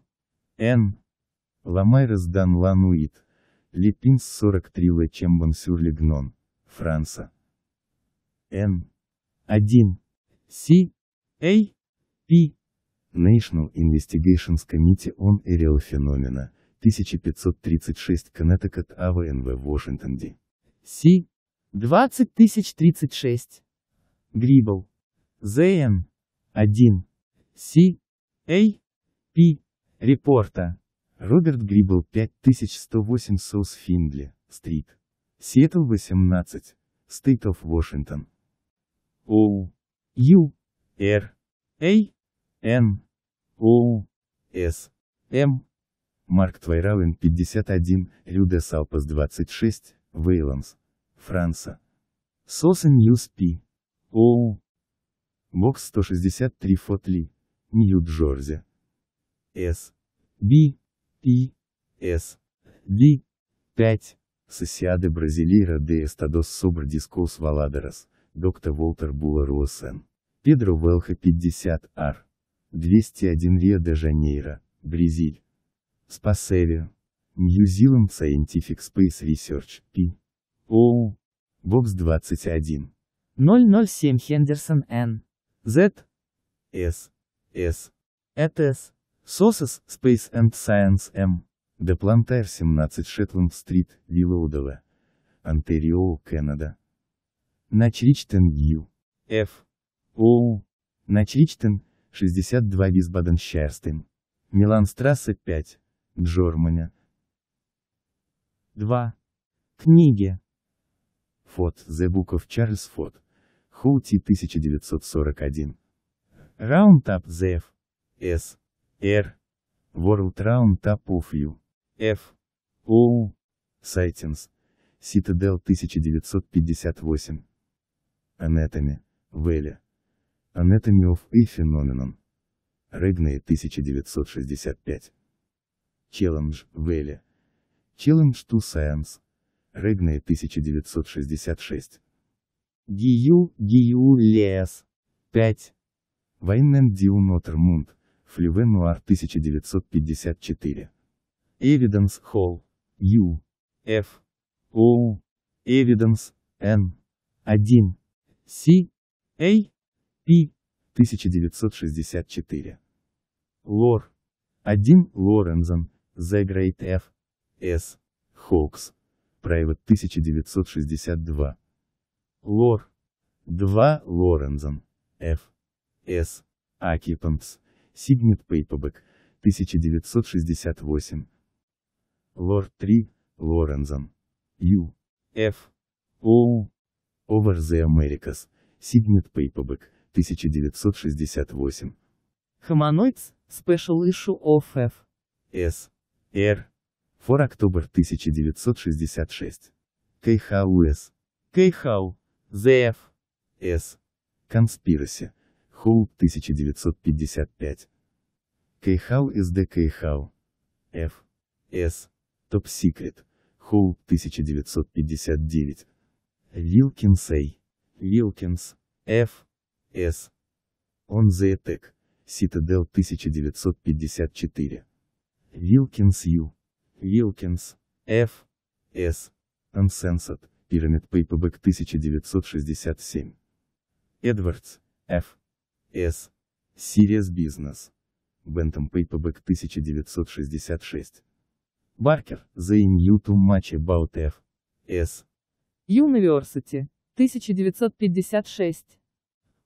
N. Ламайрес Дан Лануит. Лепинс 43 Ле Чембан легнон Франция. Н. 1. С Эй. П National Investigations Committee on Aerial Phenomena, 1536 Connecticut АВНВ Вашингтон Д. Си. 20036. Грибл. ЗН. 1. С Эй. П Репорта. Роберт Грибл 5108 Соус Финдли, Стрит. Сиэтл 18. State of Washington. О U. Р A. Н О С М. Эм. Марк Твайравен 51, Рюде Салпас 26, Вейланс. Франция. Соса Ньюс Пи. О. Бокс 163 Фотли. Нью-Джорзи. С. Б. I, S, D, 5. Sociedade Brasileira de Estados sobre Discos Valadoras, доктор Волтер Буллар ОСН. Педро Велха 50 Р. 201 Рио-де-Жанейро, Бразиль. Спасевио. New Zealand Scientific Space Research, P. O. Бобс 21. 007 Хендерсон Н. Z. S. S. ЭТС. SOSES, Space and Science M. The Plantair 17 Shetland Street, Виллоудова. Онтарио, Канада. Начричтен Гью. Ф. О. Начричтен, 62 Висбаден-Шерстен. Миланстрассе 5. Джорманя. 2. Книги. Фот, The Book of Charles Фот. Хоути 1941. Roundup The F. S. R. World Round Top of You. F. O. Sightings. Citadel 1958. Anatomy. Вэлли. Anatomy of a Phenomenon. Регней 1965. Челлендж, Вэлли. Челлендж to Science. Регней 1966. Гию, Гию, Лес. 5. Вайнен Диунотер Мунд. Фриве Нуар 1954. Эвиденс Холл. Ю. Ф. О. Эвиденс. Н. 1. С. Эй П. 1964. Лор. 1. Лорензен. The Great F. S. Hawks. Private 1962. Лор. 2. Лорензен. Ф С Occupants. Signet Paperback, 1968. Лорд 3, Лорензон. Ю. Ф. Оу. Over the Americas, Signet Paperback, 1968. Хаманоидс, Special Issue of F. С. Р. 4 October 1966. Кейхау С. Кейхау. The F. С. Conspiracy, Холл, 1955. Кейхау СД Кейхау. Ф. С. Топ Секрет. Холл, 1959. Вилкинсей. Вилкинс. Ф. С. Он the этек. Citadel 1954. Вилкинс Ю. Вилкинс. Ф. С. Uncensored. Pyramid Paperback 1967. Эдвардс. Ф. С. Serious Business. Бентом Paperback 1966. Баркер, The New Too Much About F. S. University, 1956.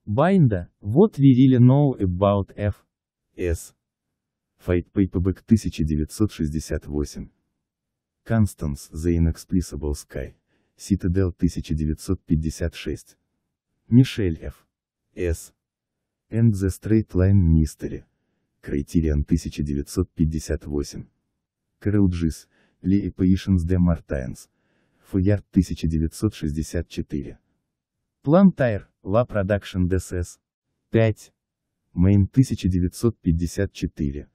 Байнда, What We Really Know About F. S. Fight Paperback 1968. Constance, The Inexplicable Sky. Citadel 1956. Мишель Ф. С and the Straight Line Mystery. Criterion 1958. Кэрол Джис, Ли и Паишенс де Мартайнс. Фуярд 1964. Плантайр, Ла Продакшн ДСС. 5. Мэйн 1954.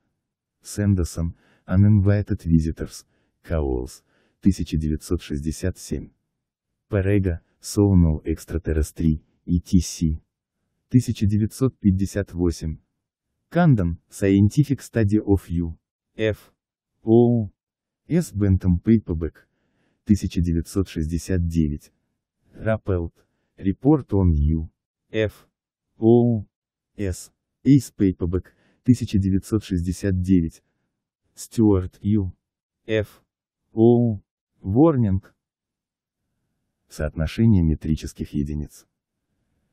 Сэндерсон, Uninvited Visitors, Каолс, 1967. Перега, Соунул Экстратеррестри, ETC. 1958. Кандон, Scientific Study of U. F. O. S. Bentham Paperback. 1969. Rappelt. Report on U. F. O. S. Ace Paperback. 1969. Стюарт Ю. Ф. О. Ворнинг. Соотношение метрических единиц.